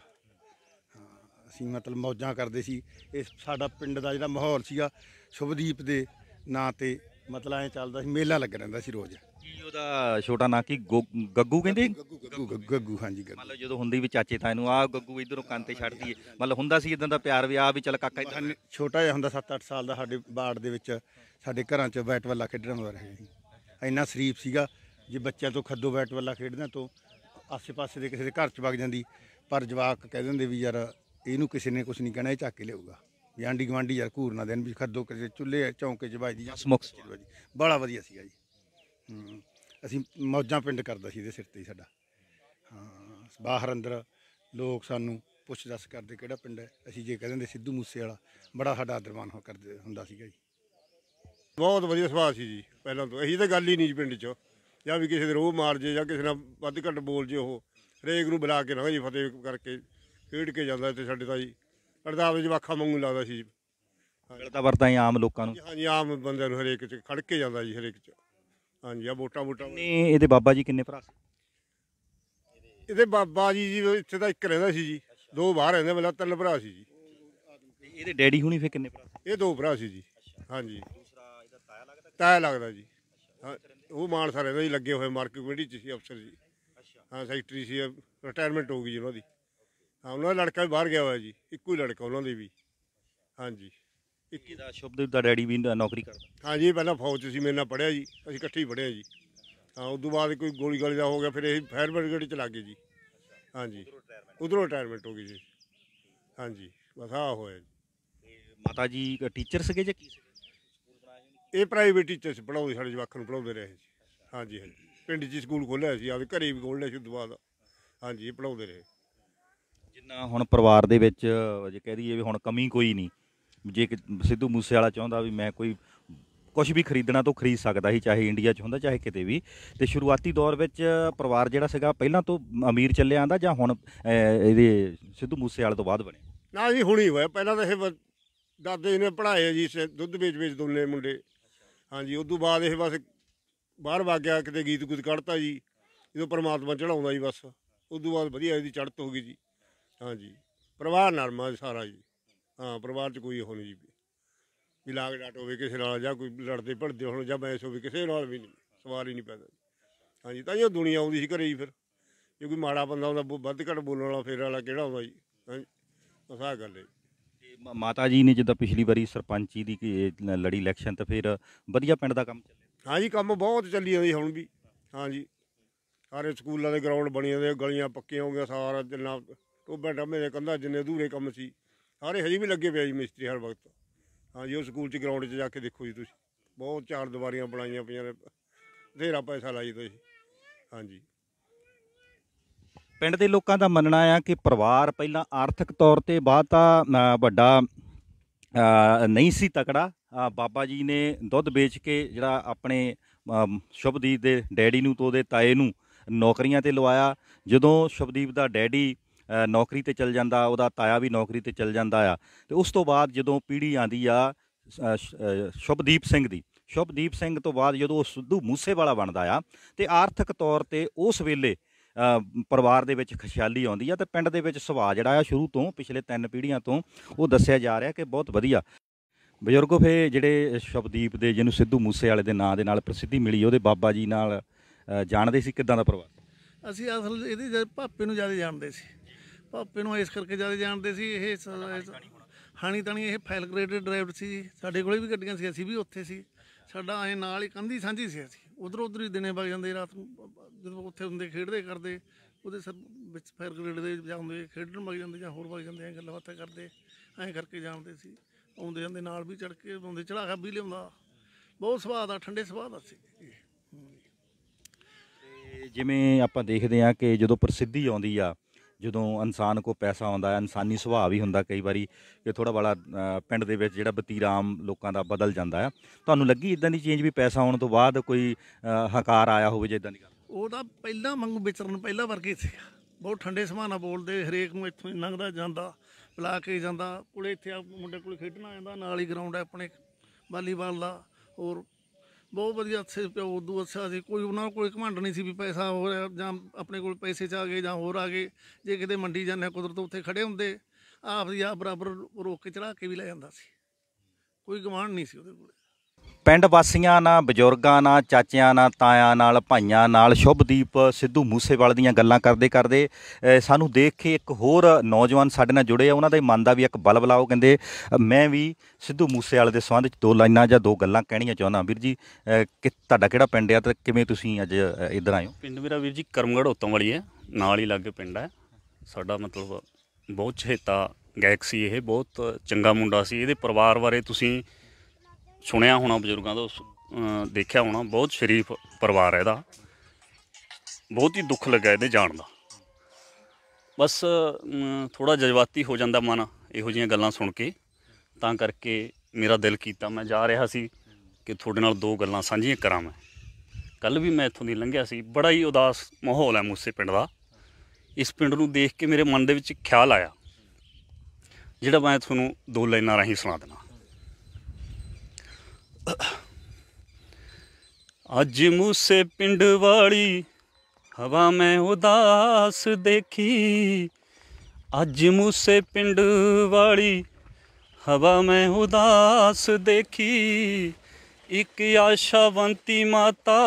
ਅਸੀਂ ਮਤਲਬ ਮੌਜਾਂ ਕਰਦੇ ਸੀ ਇਸ ਸਾਡਾ ਪਿੰਡ ਦਾ ਜਿਹੜਾ ਮਾਹੌਲ ਸੀਗਾ ਸ਼ੁਭਦੀਪ ਦੇ ਨਾਂ ਤੇ ਮਤਲਬ ਐ ਚੱਲਦਾ ਸੀ ਮੇਲਾ ਲੱਗ ਰਹਿੰਦਾ ਸੀ ਰੋਜ਼ ਕੀ ਉਹਦਾ ਛੋਟਾ ਨਾਂ ਕੀ ਗੱਗੂ ਕਹਿੰਦੇ ਗੱਗੂ ਗੱਗੂ ਹਾਂਜੀ ਗੱਗੂ ਮਤਲਬ ਜਦੋਂ ਹੁੰਦੀ ਵੀ ਚਾਚੇ ਤਾਂ ਇਹਨੂੰ ਆ ਗੱਗੂ ਇਧਰੋਂ ਕੰਨ ਤੇ ਛੱਡਦੀ ਏ ਮਤਲਬ ਹੁੰਦਾ ਸੀ ਇਦਾਂ ਦਾ ਪਿਆਰ ਵੀ ਆ ਵੀ ਚੱਲ ਕਾਕਾ ਇੱਧਰ ਛੋਟਾ ਜਿਹਾ ਹੁੰਦਾ 7-8 ਸਾਲ ਦਾ ਸਾਡੇ ਬਾੜ ਦੇ ਵਿੱਚ ਸਾਡੇ ਘਰਾਂ 'ਚ ਬੈਟ ਬੱਲਾ ਖੇਡਣ ਹੋ ਰਹੇ ਸੀ ਇੰਨਾ ਸ਼ਰੀਫ ਸੀਗਾ ਜੇ ਬੱਚਿਆਂ ਤੋਂ ਖੱਦੋ ਬੈਟ ਬੱਲਾ ਖੇਡਦਾ ਤੋਂ ਆਸ ਪਾਸੇ ਦੇ ਕਿਸੇ ਦੇ ਘਰ 'ਚ ਵਗ ਜਾਂਦੀ ਪਰ ਜਵਾਕ ਕਹਿ ਦਿੰਦੇ ਵੀ ਯਾਰ ਇਹਨੂੰ ਕਿਸੇ ਨੇ ਕੁਝ ਨਹੀਂ ਕਹਿਣਾ ਇਹ ਚੱਕ ਕੇ ਲਿਆਊਗਾ ਵੀ ਆਂਡੀ ਗਵਾਂਡੀ ਯਾਰ ਘੂਰ ਨਾ ਦੇਣ ਵੀ ਖੱਦੋ ਕਿਸੇ ਚੁੱਲ੍ਹੇ ਚੌਂਕੇ 'ਚ ਵੱਜਦੀ ਜਾਂ ਸਮੋਕਸ ਬੜਾ ਵਧੀਆ ਸੀਗਾ ਜੀ ਅਸੀਂ ਮੌਜਾਂ ਪਿੰਡ ਕਰਦਾ ਸੀ ਇਹਦੇ ਸਿਰ ਤੇ ਹੀ ਸਾਡਾ ਹਾਂ ਬਾਹਰ ਅੰਦਰ ਲੋਕ ਸਾਨੂੰ ਪੁੱਛ ਦੱਸ ਕਰਦੇ ਕਿਹੜਾ ਪਿੰਡ ਹੈ ਅਸੀਂ ਜੇ ਕਹਿੰਦੇ ਸਿੱਧੂ ਮੂਸੇ ਵਾਲਾ ਬੜਾ ਸਾਡਾ ਆਦਰਮਾਨ ਹੋ ਕਰਦੇ ਹੁੰਦਾ ਸੀਗਾ ਜੀ ਬਹੁਤ ਵਧੀਆ ਸੁਭਾਅ ਸੀ ਜੀ ਪਹਿਲਾਂ ਤੋਂ ਇਹੀ ਤਾਂ ਗੱਲ ਹੀ ਨਹੀਂ ਜੀ ਪਿੰਡ 'ਚ ਜਾਂ ਵੀ ਕਿਸੇ ਦੇ ਰੋਹ ਮਾਰ ਜੇ ਜਾਂ ਕਿਸੇ ਨਾਲ ਵੱਧ ਘੱਟ ਬੋਲ ਜੇ ਉਹ ਰੇਗ ਨੂੰ ਬੁਲਾ ਕੇ ਨਾ ਜੀ ਫਤਿਹ ਕਰਕੇ ਖੇਡ ਕੇ ਜਾਂਦਾ ਤੇ ਸਾਡੇ ਤਾਂ ਜੀ ਅਰਦਾਸ ਦੇ ਜਵਾਖਾ ਵਾਂਗੂ ਲੱਗਦਾ ਸੀ ਮਿਲਦਾ ਵਰਤਾ ਹੀ ਆਮ ਲੋਕਾਂ ਨੂੰ ਹਾਂਜੀ ਆਮ ਬੰਦਿਆਂ ਨੂੰ ਹਰੇਕ 'ਚ ਖੜ ਕੇ ਜਾਂਦਾ ਜੀ ਹਰੇਕ 'ਚ ਹਾਂਜੀ ਆ ਵੋਟਾਂ ਵੋਟਾਂ ਨਹੀਂ ਇਹਦੇ ਬਾਬਾ ਜੀ ਕਿੰਨੇ ਭਰਾ ਸੀ ਇਹਦੇ ਬਾਬਾ ਜੀ ਜੀ ਇੱਥੇ ਤਾਂ ਇੱਕ ਰਹਿੰਦਾ ਸੀ ਜੀ ਦੋ ਬਾਹਰ ਰਹਿੰਦੇ ਮਤਲਬ ਤਿੰਨ ਭਰਾ ਸੀ ਜੀ ਇਹਦੇ ਡੈਡੀ ਹੁਣੀ ਫੇ ਕਿੰਨੇ ਭਰਾ ਸੀ ਇਹ ਦੋ ਭਰਾ ਸੀ ਜੀ ਹਾਂਜੀ ਦੂਸਰਾ ਇਹਦਾ ਤਾਇਆ ਲੱਗਦਾ ਤਾਇਆ ਲੱਗਦਾ ਜੀ ਉਹ ਮਾਨਸਾ ਰਹਿੰਦਾ ਜੀ ਲੱਗੇ ਹੋਏ ਮਾਰਕੀਟ ਕਮੇਟੀ ਚ ਸੀ ਅਫਸਰ ਜੀ ਹਾਂ ਸੈਕਟਰੀ ਸੀ ਰਿਟਾਇਰਮੈਂਟ ਹੋ ਗਈ ਜੀ ਉਹਨਾਂ ਦੀ ਹਾਂ ਉਹਨਾਂ ਦਾ ਲੜਕਾ ਵੀ ਬਾਹਰ ਗਿਆ ਹੋਇਆ ਜੀ ਇੱਕੋ ਹੀ ਲੜਕਾ ਉਹਨਾਂ ਦੇ ਵੀ ਹਾਂਜੀ ਇੱਕ ਦਾ ਸ਼ੁਭਦੀਪ ਦਾ ਡੈਡੀ ਵੀ ਨੌਕਰੀ ਕਰਦਾ ਹਾਂਜੀ ਪਹਿਲਾਂ ਫੌਜ 'ਚ ਸੀ ਮੇਰੇ ਨਾਲ ਪੜਿਆ ਜੀ ਅਸੀਂ ਇਕੱਠੇ ਹੀ ਪੜਿਆ ਜੀ ਹਾਂ ਉਸ ਤੋਂ ਬਾਅਦ ਕੋਈ ਗੋਲੀ ਗਾਲੀ ਦਾ ਹੋ ਗਿਆ ਫਿਰ ਇਹ ਫਾਇਰ ਬ੍ਰਿਗੇਡ 'ਚ ਲੱਗ ਗਏ ਜੀ ਹਾਂਜੀ ਉਧਰੋਂ ਰਿਟਾਇਰਮੈਂਟ ਹੋ ਗਈ ਜੀ ਹਾਂਜੀ ਬਸ ਆ ਹੋਇਆ ਜੀ ਮਾਤਾ ਜੀ ਟੀਚਰ ਸੀਗੇ ਜਾਂ ਕੀ ਸੀਗੇ ਇਹ ਪ੍ਰਾਈਵੇਟ ਟੀਚਰ ਸੀ ਪੜਾਉਂਦੇ ਸਾਡੇ ਜਵਾਕਾਂ ਨੂੰ ਪੜਾਉਂਦੇ ਰਹੇ ਸੀ ਹਾਂਜੀ ਹਾਂਜੀ ਪਿੰਡ ਜੀ ਸਕੂਲ ਖੋਲ੍ਹਿਆ ਸੀ ਆਪਦੇ ਘਰੇ ਵੀ ਖੋਲਣੇ ਸੀ ਦੁਬਾਰਾ ਤੋਂ ਬਾਅਦ ਹਾਂਜੀ ਪੜਾਉਂਦੇ ਰਹੇ ਜਿੰਨਾ ਹੁਣ ਪਰਿਵਾਰ ਦੇ ਵਿੱਚ ਜੇ ਕਹਿ ਦਈਏ ਵੀ ਹੁਣ ਕਮੀ ਕੋਈ ਨਹੀਂ ਜੇ ਸਿੱਧੂ ਮੂਸੇ ਵਾਲਾ ਚਾਹੁੰਦਾ ਵੀ ਮੈਂ ਕੋਈ ਕੁਝ ਵੀ ਖਰੀਦਣਾ ਤੋਂ ਖਰੀਦ ਸਕਦਾ ਸੀ ਚਾਹੇ ਇੰਡੀਆ 'ਚ ਹੁੰਦਾ ਚਾਹੇ ਕਿਤੇ ਵੀ ਤੇ ਸ਼ੁਰੂਆਤੀ ਦੌਰ ਵਿੱਚ ਪਰਿਵਾਰ ਜਿਹੜਾ ਸੀਗਾ ਪਹਿਲਾਂ ਤੋਂ ਅਮੀਰ ਚੱਲਿਆ ਆਂਦਾ ਜਾਂ ਹੁਣ ਇਹਦੇ ਸਿੱਧੂ ਮੂਸੇ ਵਾਲੇ ਤੋਂ ਬਾਅਦ ਬਣਿਆ ਨਾ ਜੀ ਹੁਣੀ ਹੋਇਆ ਪਹਿਲਾਂ ਤਾਂ ਇਹ ਦਾਦੇ ਨੇ ਪੜਾਏ ਜੀ ਦੁੱਧ ਵੇਚ ਵੇਚ ਦੋਨੇ ਮੁੰਡੇ ਹਾਂਜੀ ਉਸ ਤੋਂ ਬਾਅਦ ਇਹ ਬਸ ਬਾਹਰ ਵਗ ਗਿਆ ਕਿਤੇ ਗੀਤ ਗੁਦ ਕੱਢਤਾ ਜੀ ਜਦੋਂ ਪਰਮਾਤਮਾ ਚੜਾਉਂਦਾ ਜੀ ਬਸ ਉਸ ਤੋਂ ਬਾਅਦ ਵਧੀਆ ਇਹਦੀ ਚੜਤ ਹੋ ਗਈ ਜੀ ਹਾਂਜੀ ਪਰਿਵਾਰ ਨਰਮਾ ਸਾਰਾ ਜੀ ਹਾਂ ਪਰਿਵਾਰ 'ਚ ਕੋਈ ਹੋਣੀ ਜੀ ਵੀ ਲਾਗ ਡਾਟ ਹੋਵੇ ਕਿਸੇ ਨਾਲ ਜਾਂ ਕੋਈ ਲੜਦੇ ਭੜਦੇ ਹੋਣ ਜਾਂ ਮੈਸ ਹੋਵੇ ਕਿਸੇ ਨਾਲ ਵੀ ਨਹੀਂ ਸਵਾਲ ਹੀ ਨਹੀਂ ਪੈਦਾ ਹਾਂਜੀ ਤਾਂ ਇਹ ਦੁਨੀਆ ਆਉਂਦੀ ਸੀ ਘਰੇ ਹੀ ਫਿਰ ਜੇ ਕੋਈ ਮਾੜਾ ਬੰਦਾ ਹੁੰਦਾ ਵੱਧ ਘੱਟ ਬੋਲਣ ਵਾਲਾ ਫੇਰ ਵਾਲਾ ਕਿਹੜਾ ਹੁੰਦਾ ਜੀ ਹਾਂਜੀ ਬਸ ਗੱਲ ਹੈ ਮਾਤਾ ਜੀ ਨੇ ਜਿੱਦਾਂ ਪਿਛਲੀ ਵਾਰੀ ਸਰਪੰਚੀ ਦੀ ਲੜੀ ਇਲੈਕਸ਼ਨ ਤਾਂ ਫਿਰ ਵਧੀਆ ਪਿੰਡ ਦਾ ਕੰਮ ਚੱਲਿਆ ਹਾਂਜੀ ਕੰਮ ਬਹੁਤ ਚੱਲੀ ਹੋਈ ਹੁਣ ਵੀ ਹਾਂਜੀ ਸਾਰੇ ਸਕੂਲਾਂ ਦੇ ਗਰਾਊਂਡ ਬਣੀਆਂ ਦੇ ਗਲੀਆਂ ਪੱਕੀਆਂ ਹੋ ਗਈਆਂ ਸਾਰਾ ਜਿੰਨਾ ਟੋਬੇ ਡੰਮੇ ਦੇ ਕੰਧਾ ਜਿੰਨੇ ਅਧੂਰੇ ਕੰਮ ਸੀ ਸਾਰੇ ਹਜੇ ਵੀ ਲੱਗੇ ਪਿਆ ਜੀ ਮਿਸਤਰੀ ਹਰ ਵਕਤ ਹਾਂ ਜੀ ਉਹ ਸਕੂਲ 'ਚ ਗਰਾਊਂਡ 'ਚ ਜਾ ਕੇ ਦੇਖੋ ਜੀ ਤੁਸੀਂ ਬਹੁਤ ਚਾਰ ਦੀਵਾਰੀਆਂ ਬਣਾਈਆਂ ਪਈਆਂ ਨੇ ਢੇਰਾ ਪੈਸਾ ਲਾਈ ਤੁਸੀਂ ਹਾਂਜੀ ਪਿੰਡ ਦੇ ਲੋਕਾਂ ਦਾ ਮੰਨਣਾ ਆ ਕਿ ਪਰਿਵਾਰ ਪਹਿਲਾਂ ਆਰਥਿਕ ਤੌਰ ਤੇ ਬਾਤ ਆ ਵੱਡਾ ਨਹੀਂ ਸੀ ਤਕੜਾ ਬਾਬਾ ਜੀ ਨੇ ਦੁੱਧ ਵੇਚ ਕੇ ਜਿਹੜਾ ਆਪਣੇ ਸ਼ੁਭਦੀਪ ਦੇ ਡੈਡੀ ਨੂੰ ਤੋਂ ਦੇ ਤਾਏ ਨੂੰ ਨੌਕਰੀਆਂ ਤੇ ਲਵਾਇਆ ਜਦੋਂ ਸ਼ੁਭਦੀਪ ਦਾ ਡੈਡੀ ਨੌਕਰੀ ਤੇ ਚਲ ਜਾਂਦਾ ਉਹਦਾ ਤਾਇਆ ਵੀ ਨੌਕਰੀ ਤੇ ਚਲ ਜਾਂਦਾ ਆ ਤੇ ਉਸ ਤੋਂ ਬਾਅਦ ਜਦੋਂ ਪੀੜੀ ਆਂਦੀ ਆ ਸ਼ੁਭਦੀਪ ਸਿੰਘ ਦੀ ਸ਼ੁਭਦੀਪ ਸਿੰਘ ਤੋਂ ਬਾਅਦ ਜਦੋਂ ਉਹ ਸਿੱਧੂ ਮੂਸੇਵਾਲਾ ਬਣਦਾ ਆ ਤੇ ਆਰਥਿਕ ਤੌਰ ਤੇ ਉਸ ਵੇਲੇ ਪਰਿਵਾਰ ਦੇ ਵਿੱਚ ਖੁਸ਼ਹਾਲੀ ਆਉਂਦੀ ਆ ਤੇ ਪਿੰਡ ਦੇ ਵਿੱਚ ਸੁਭਾਅ ਜਿਹੜਾ ਆ ਸ਼ੁਰੂ ਤੋਂ ਪਿਛਲੇ ਤਿੰਨ ਪੀੜ੍ਹੀਆਂ ਤੋਂ ਉਹ ਦੱਸਿਆ ਜਾ ਰਿਹਾ ਕਿ ਬਹੁਤ ਵਧੀਆ ਬਜ਼ੁਰਗੋ ਫੇ ਜਿਹੜੇ ਸ਼ਬਦੀਪ ਦੇ ਜਿਹਨੂੰ ਸਿੱਧੂ ਮੂਸੇ ਵਾਲੇ ਦੇ ਨਾਂ ਦੇ ਨਾਲ ਪ੍ਰਸਿੱਧੀ ਮਿਲੀ ਉਹਦੇ ਬਾਬਾ ਜੀ ਨਾਲ ਜਾਣਦੇ ਸੀ ਕਿਦਾਂ ਦਾ ਪਰਿਵਾਰ ਅਸੀਂ ਅਸਲ ਇਹਦੇ ਭਾਪੇ ਨੂੰ ਜ਼ਿਆਦਾ ਜਾਣਦੇ ਸੀ ਪਾਪੇ ਨੂੰ ਇਸ ਕਰਕੇ ਜ਼ਿਆਦਾ ਜਾਣਦੇ ਸੀ ਇਹ ਹਾਣੀ ਤਾਣੀ ਇਹ ਫਾਈਲ ਗ੍ਰੇਡਡ ਡਰਾਈਵਰ ਸੀ ਸਾਡੇ ਕੋਲੇ ਵੀ ਗੱਡੀਆਂ ਸੀ ਅਸੀਂ ਵੀ ਉੱਥੇ ਸੀ ਸਾਡਾ ਐ ਨਾਲ ਹੀ ਕੰਧੀ ਸਾਂਝੀ ਸੀ ਅਸੀਂ ਉਧਰ ਉਧਰ ਹੀ ਦਿਨੇ ਵਗ ਜਾਂਦੇ ਰਾਤ ਨੂੰ ਜਦੋਂ ਉੱਥੇ ਹੁੰਦੇ ਖੇਡਦੇ ਕਰਦੇ ਉਹਦੇ ਸਰ ਵਿੱਚ ਫਾਇਰ ਗ੍ਰੇਡ ਦੇ ਜਾਂ ਹੁੰਦੇ ਖੇਡਣ ਵਗ ਜਾਂਦੇ ਜਾਂ ਹੋਰ ਵਗ ਜਾਂਦੇ ਐ ਗੱਲਾਂ ਕਰਦੇ ਐ ਕਰਕੇ ਜਾਣਦੇ ਸੀ ਆਉਂਦੇ ਜਾਂਦੇ ਨਾਲ ਵੀ ਚੜ ਕੇ ਆਉਂਦੇ ਖਾ ਵੀ ਲਿਆਉਂਦਾ ਬਹੁਤ ਸੁਭਾਅ ਦਾ ਠੰਡੇ ਸੁਭਾਅ ਦਾ ਸੀ ਤੇ ਜਿਵੇਂ ਆਪਾਂ ਦੇਖਦੇ ਆ ਕਿ ਜਦੋਂ ਪ੍ਰਸਿੱਧੀ ਆਉਂਦੀ ਆ ਜਦੋਂ ਇਨਸਾਨ ਕੋ ਪੈਸਾ ਆਉਂਦਾ ਹੈ ਇਨਸਾਨੀ ਸੁਭਾਅ ਵੀ ਹੁੰਦਾ ਕਈ ਵਾਰੀ ਕਿ ਥੋੜਾ ਬੜਾ ਪਿੰਡ ਦੇ ਵਿੱਚ ਜਿਹੜਾ ਬਤੀਰਾਮ ਲੋਕਾਂ ਦਾ ਬਦਲ ਜਾਂਦਾ ਹੈ ਤੁਹਾਨੂੰ ਲੱਗੀ ਇਦਾਂ ਦੀ ਚੇਂਜ ਵੀ ਪੈਸਾ ਆਉਣ ਤੋਂ ਬਾਅਦ ਕੋਈ ਹਕਾਰ ਆਇਆ ਹੋਵੇ ਜੇ ਇਦਾਂ ਦੀ ਗੱਲ ਉਹ ਤਾਂ ਪਹਿਲਾਂ ਮੰਗ ਵਿਚਰਨ ਪਹਿਲਾਂ ਵਰਗੇ ਸੀ ਬਹੁਤ ਠੰਡੇ ਸਮਾਨਾ ਬੋਲਦੇ ਹਰੇਕ ਨੂੰ ਇੱਥੋਂ ਹੀ ਲੰਘਦਾ ਜਾਂਦਾ ਪਲਾ ਕੇ ਜਾਂਦਾ ਕੋਲੇ ਇੱਥੇ ਮੁੰਡੇ ਕੋਲੇ ਖੇਡਣਾ ਆਉਂਦਾ ਨਾਲ ਹੀ ਗਰਾਊਂਡ ਹੈ ਆਪਣੇ ਵਾਲੀਬਾਲ ਦਾ ਔਰ ਬਹੁਤ ਵਧੀਆ ਅੱਛੇ ਪਿਓ ਉਦੋਂ ਅੱਛਾ ਸੀ ਕੋਈ ਉਹਨਾਂ ਕੋਲ ਘਮੰਡ ਨਹੀਂ ਸੀ ਵੀ ਪੈਸਾ ਹੋ ਰਿਹਾ ਜਾਂ ਆਪਣੇ ਕੋਲ ਪੈਸੇ ਚ ਆ ਗਏ ਜਾਂ ਹੋਰ ਆ ਗਏ ਜੇ ਕਿਤੇ ਮੰਡੀ ਜਾਂਦੇ ਕੁਦਰਤ ਉੱਥੇ ਖੜੇ ਹੁੰਦੇ ਆਪ ਦੀ ਆਪ ਬਰਾਬਰ ਰੋਕ ਕੇ ਚੜਾ ਕੇ ਵੀ ਲੈ ਜਾਂਦਾ ਸੀ ਕੋਈ ਗਵਾਂਢ ਨਹੀਂ ਸੀ ਉਹਦੇ ਕੋਲ ਪਿੰਡ ਵਾਸੀਆਂ ਨਾਲ ਬਜ਼ੁਰਗਾਂ ਨਾਲ ਚਾਚਿਆਂ ਨਾਲ ਤਾਇਆਂ ਨਾਲ ਭਾਈਆਂ ਨਾਲ ਸ਼ੁਭਦੀਪ ਸਿੱਧੂ ਮੂਸੇਵਾਲ ਦੀਆਂ ਗੱਲਾਂ ਕਰਦੇ ਕਰਦੇ ਸਾਨੂੰ ਦੇਖ ਕੇ ਇੱਕ ਹੋਰ ਨੌਜਵਾਨ ਸਾਡੇ ਨਾਲ ਜੁੜੇ ਆ ਉਹਨਾਂ ਦੇ ਮਨ ਦਾ ਵੀ ਇੱਕ ਬਲਬ ਲਾਓ ਕਹਿੰਦੇ ਮੈਂ ਵੀ ਸਿੱਧੂ ਮੂਸੇਵਾਲ ਦੇ ਸੰਬੰਧ ਵਿੱਚ ਦੋ ਲਾਈਨਾਂ ਜਾਂ ਦੋ ਗੱਲਾਂ ਕਹਿਣੀਆਂ ਚਾਹੁੰਦਾ ਵੀਰ ਜੀ ਕਿ ਤੁਹਾਡਾ ਕਿਹੜਾ ਪਿੰਡ ਆ ਤੇ ਕਿਵੇਂ ਤੁਸੀਂ ਅੱਜ ਇੱਧਰ ਆਏ ਹੋ ਪਿੰਡ ਮੇਰਾ ਵੀਰ ਜੀ ਕਰਮਗੜ ਹੋਤੋਂ ਵਾਲੀ ਹੈ ਨਾਲ ਹੀ ਲੱਗੇ ਪਿੰਡ ਹੈ ਸਾਡਾ ਮਤਲਬ ਬਹੁਤ ਛੇਤਾ ਗੈਕਸੀ ਇਹ ਬਹੁਤ ਚੰਗਾ ਮੁੰਡਾ ਸੀ ਇਹਦੇ ਪਰਿਵਾਰ ਬਾਰੇ ਤੁਸੀਂ ਸੁਣਿਆ ਹੋਣਾ ਬਜ਼ੁਰਗਾਂ ਤੋਂ ਦੇਖਿਆ ਹੋਣਾ ਬਹੁਤ ਸ਼ਰੀਫ ਪਰਿਵਾਰ ਹੈ ਇਹਦਾ ਬਹੁਤ ਹੀ ਦੁੱਖ ਲੱਗਾ ਇਹਦੇ ਜਾਣ ਦਾ ਬਸ ਥੋੜਾ ਜਜ਼ਬਾਤੀ ਹੋ ਜਾਂਦਾ ਮਨ ਇਹੋ ਜੀਆਂ ਗੱਲਾਂ ਸੁਣ ਕੇ ਤਾਂ ਕਰਕੇ ਮੇਰਾ ਦਿਲ ਕੀਤਾ ਮੈਂ ਜਾ ਰਿਹਾ ਸੀ ਕਿ ਤੁਹਾਡੇ ਨਾਲ ਦੋ ਗੱਲਾਂ ਸਾਂਝੀਆਂ ਕਰਾਂ ਮੈਂ ਕੱਲ ਵੀ ਮੈਂ ਇੱਥੋਂ ਦੀ ਲੰਘਿਆ ਸੀ ਬੜਾ ਹੀ ਉਦਾਸ ਮਾਹੌਲ ਹੈ ਮੂਸੇ ਪਿੰਡ ਦਾ ਇਸ ਪਿੰਡ ਨੂੰ ਦੇਖ ਕੇ ਮੇਰੇ ਮਨ ਦੇ ਵਿੱਚ ਖਿਆਲ ਆਇਆ ਜਿਹੜਾ ਮੈਂ ਤੁਹਾਨੂੰ ਦੋ ਲਾਈਨਾਂ ਰਾਹੀਂ ਸੁਣਾ ਦੇਣਾ ਅੱਜ ਮੂਸੇ ਪਿੰਡ ਵਾਲੀ ਹਵਾ ਮੈਂ ਉਦਾਸ ਦੇਖੀ ਅੱਜ ਮੂਸੇ ਪਿੰਡ ਵਾਲੀ ਹਵਾ ਮੈਂ ਉਦਾਸ ਦੇਖੀ ਇੱਕ ਆਸ਼ਾਵੰਤੀ ਮਾਤਾ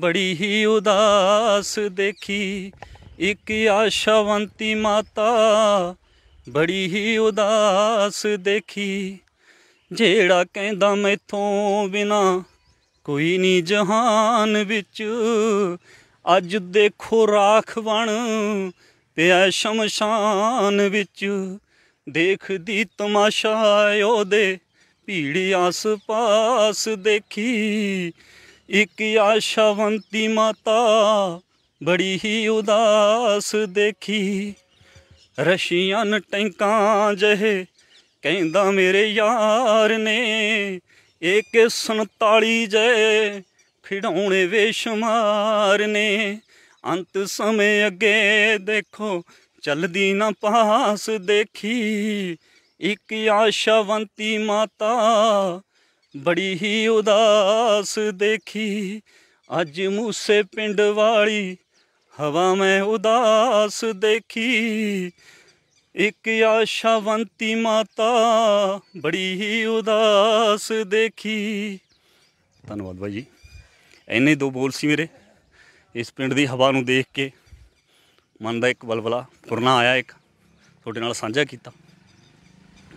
ਬੜੀ ਹੀ ਉਦਾਸ ਦੇਖੀ ਇੱਕ ਆਸ਼ਾਵੰਤੀ ਮਾਤਾ ਬੜੀ ਹੀ ਉਦਾਸ ਦੇਖੀ ਜਿਹੜਾ ਕਹਿੰਦਾ ਮੈਥੋਂ ਬਿਨਾ ਕੋਈ ਨਹੀਂ ਜਹਾਨ ਵਿੱਚ ਅੱਜ ਦੇਖੋ ਰਾਖ ਬਣ ਪਿਆ ਸ਼ਮਸ਼ਾਨ ਵਿੱਚ ਦੇਖਦੀ ਤਮਾਸ਼ਾ ਉਹਦੇ ਭੀੜ ਆਸ-ਪਾਸ ਦੇਖੀ ਇੱਕ ਆਸ਼ਵੰਤੀ ਮਾਤਾ ਬੜੀ ਹੀ ਉਦਾਸ ਦੇਖੀ ਰਸ਼ੀਆਂ ਨ ਟੈਂਕਾਂ ਜਹੇ ਕਹਿੰਦਾ ਮੇਰੇ ਯਾਰ ਨੇ ਏਕ 47 ਜੈ ਖਿਡਾਉਣੇ ਵੇਸ਼ਮਾਰ ਨੇ ਅੰਤ ਸਮੇ ਅੱਗੇ ਦੇਖੋ ਚਲਦੀ ਨਾ ਪਾਸ ਦੇਖੀ ਇੱਕ ਆਸ਼ਵੰਤੀ ਮਾਤਾ ਬੜੀ ਹੀ ਉਦਾਸ ਦੇਖੀ ਅੱਜ ਮੂਸੇ ਪਿੰਡ ਵਾਲੀ ਹਵਾ ਮੈਂ ਉਦਾਸ ਦੇਖੀ ਇੱਕ ਆਸ਼ਾਵੰਤੀ ਮਾਤਾ ਬੜੀ ਹੀ ਉਦਾਸ ਦੇਖੀ ਧੰਨਵਾਦ ਭਾਈ ਜੀ ਐਨੇ ਦੋ ਬੋਲ ਸੀ ਮੇਰੇ ਇਸ ਪਿੰਡ ਦੀ ਹਵਾ ਨੂੰ ਦੇਖ ਕੇ ਮਨ ਦਾ ਇੱਕ ਬਲਬਲਾ ਫੁਰਨਾ ਆਇਆ ਇੱਕ ਤੁਹਾਡੇ ਨਾਲ ਸਾਂਝਾ ਕੀਤਾ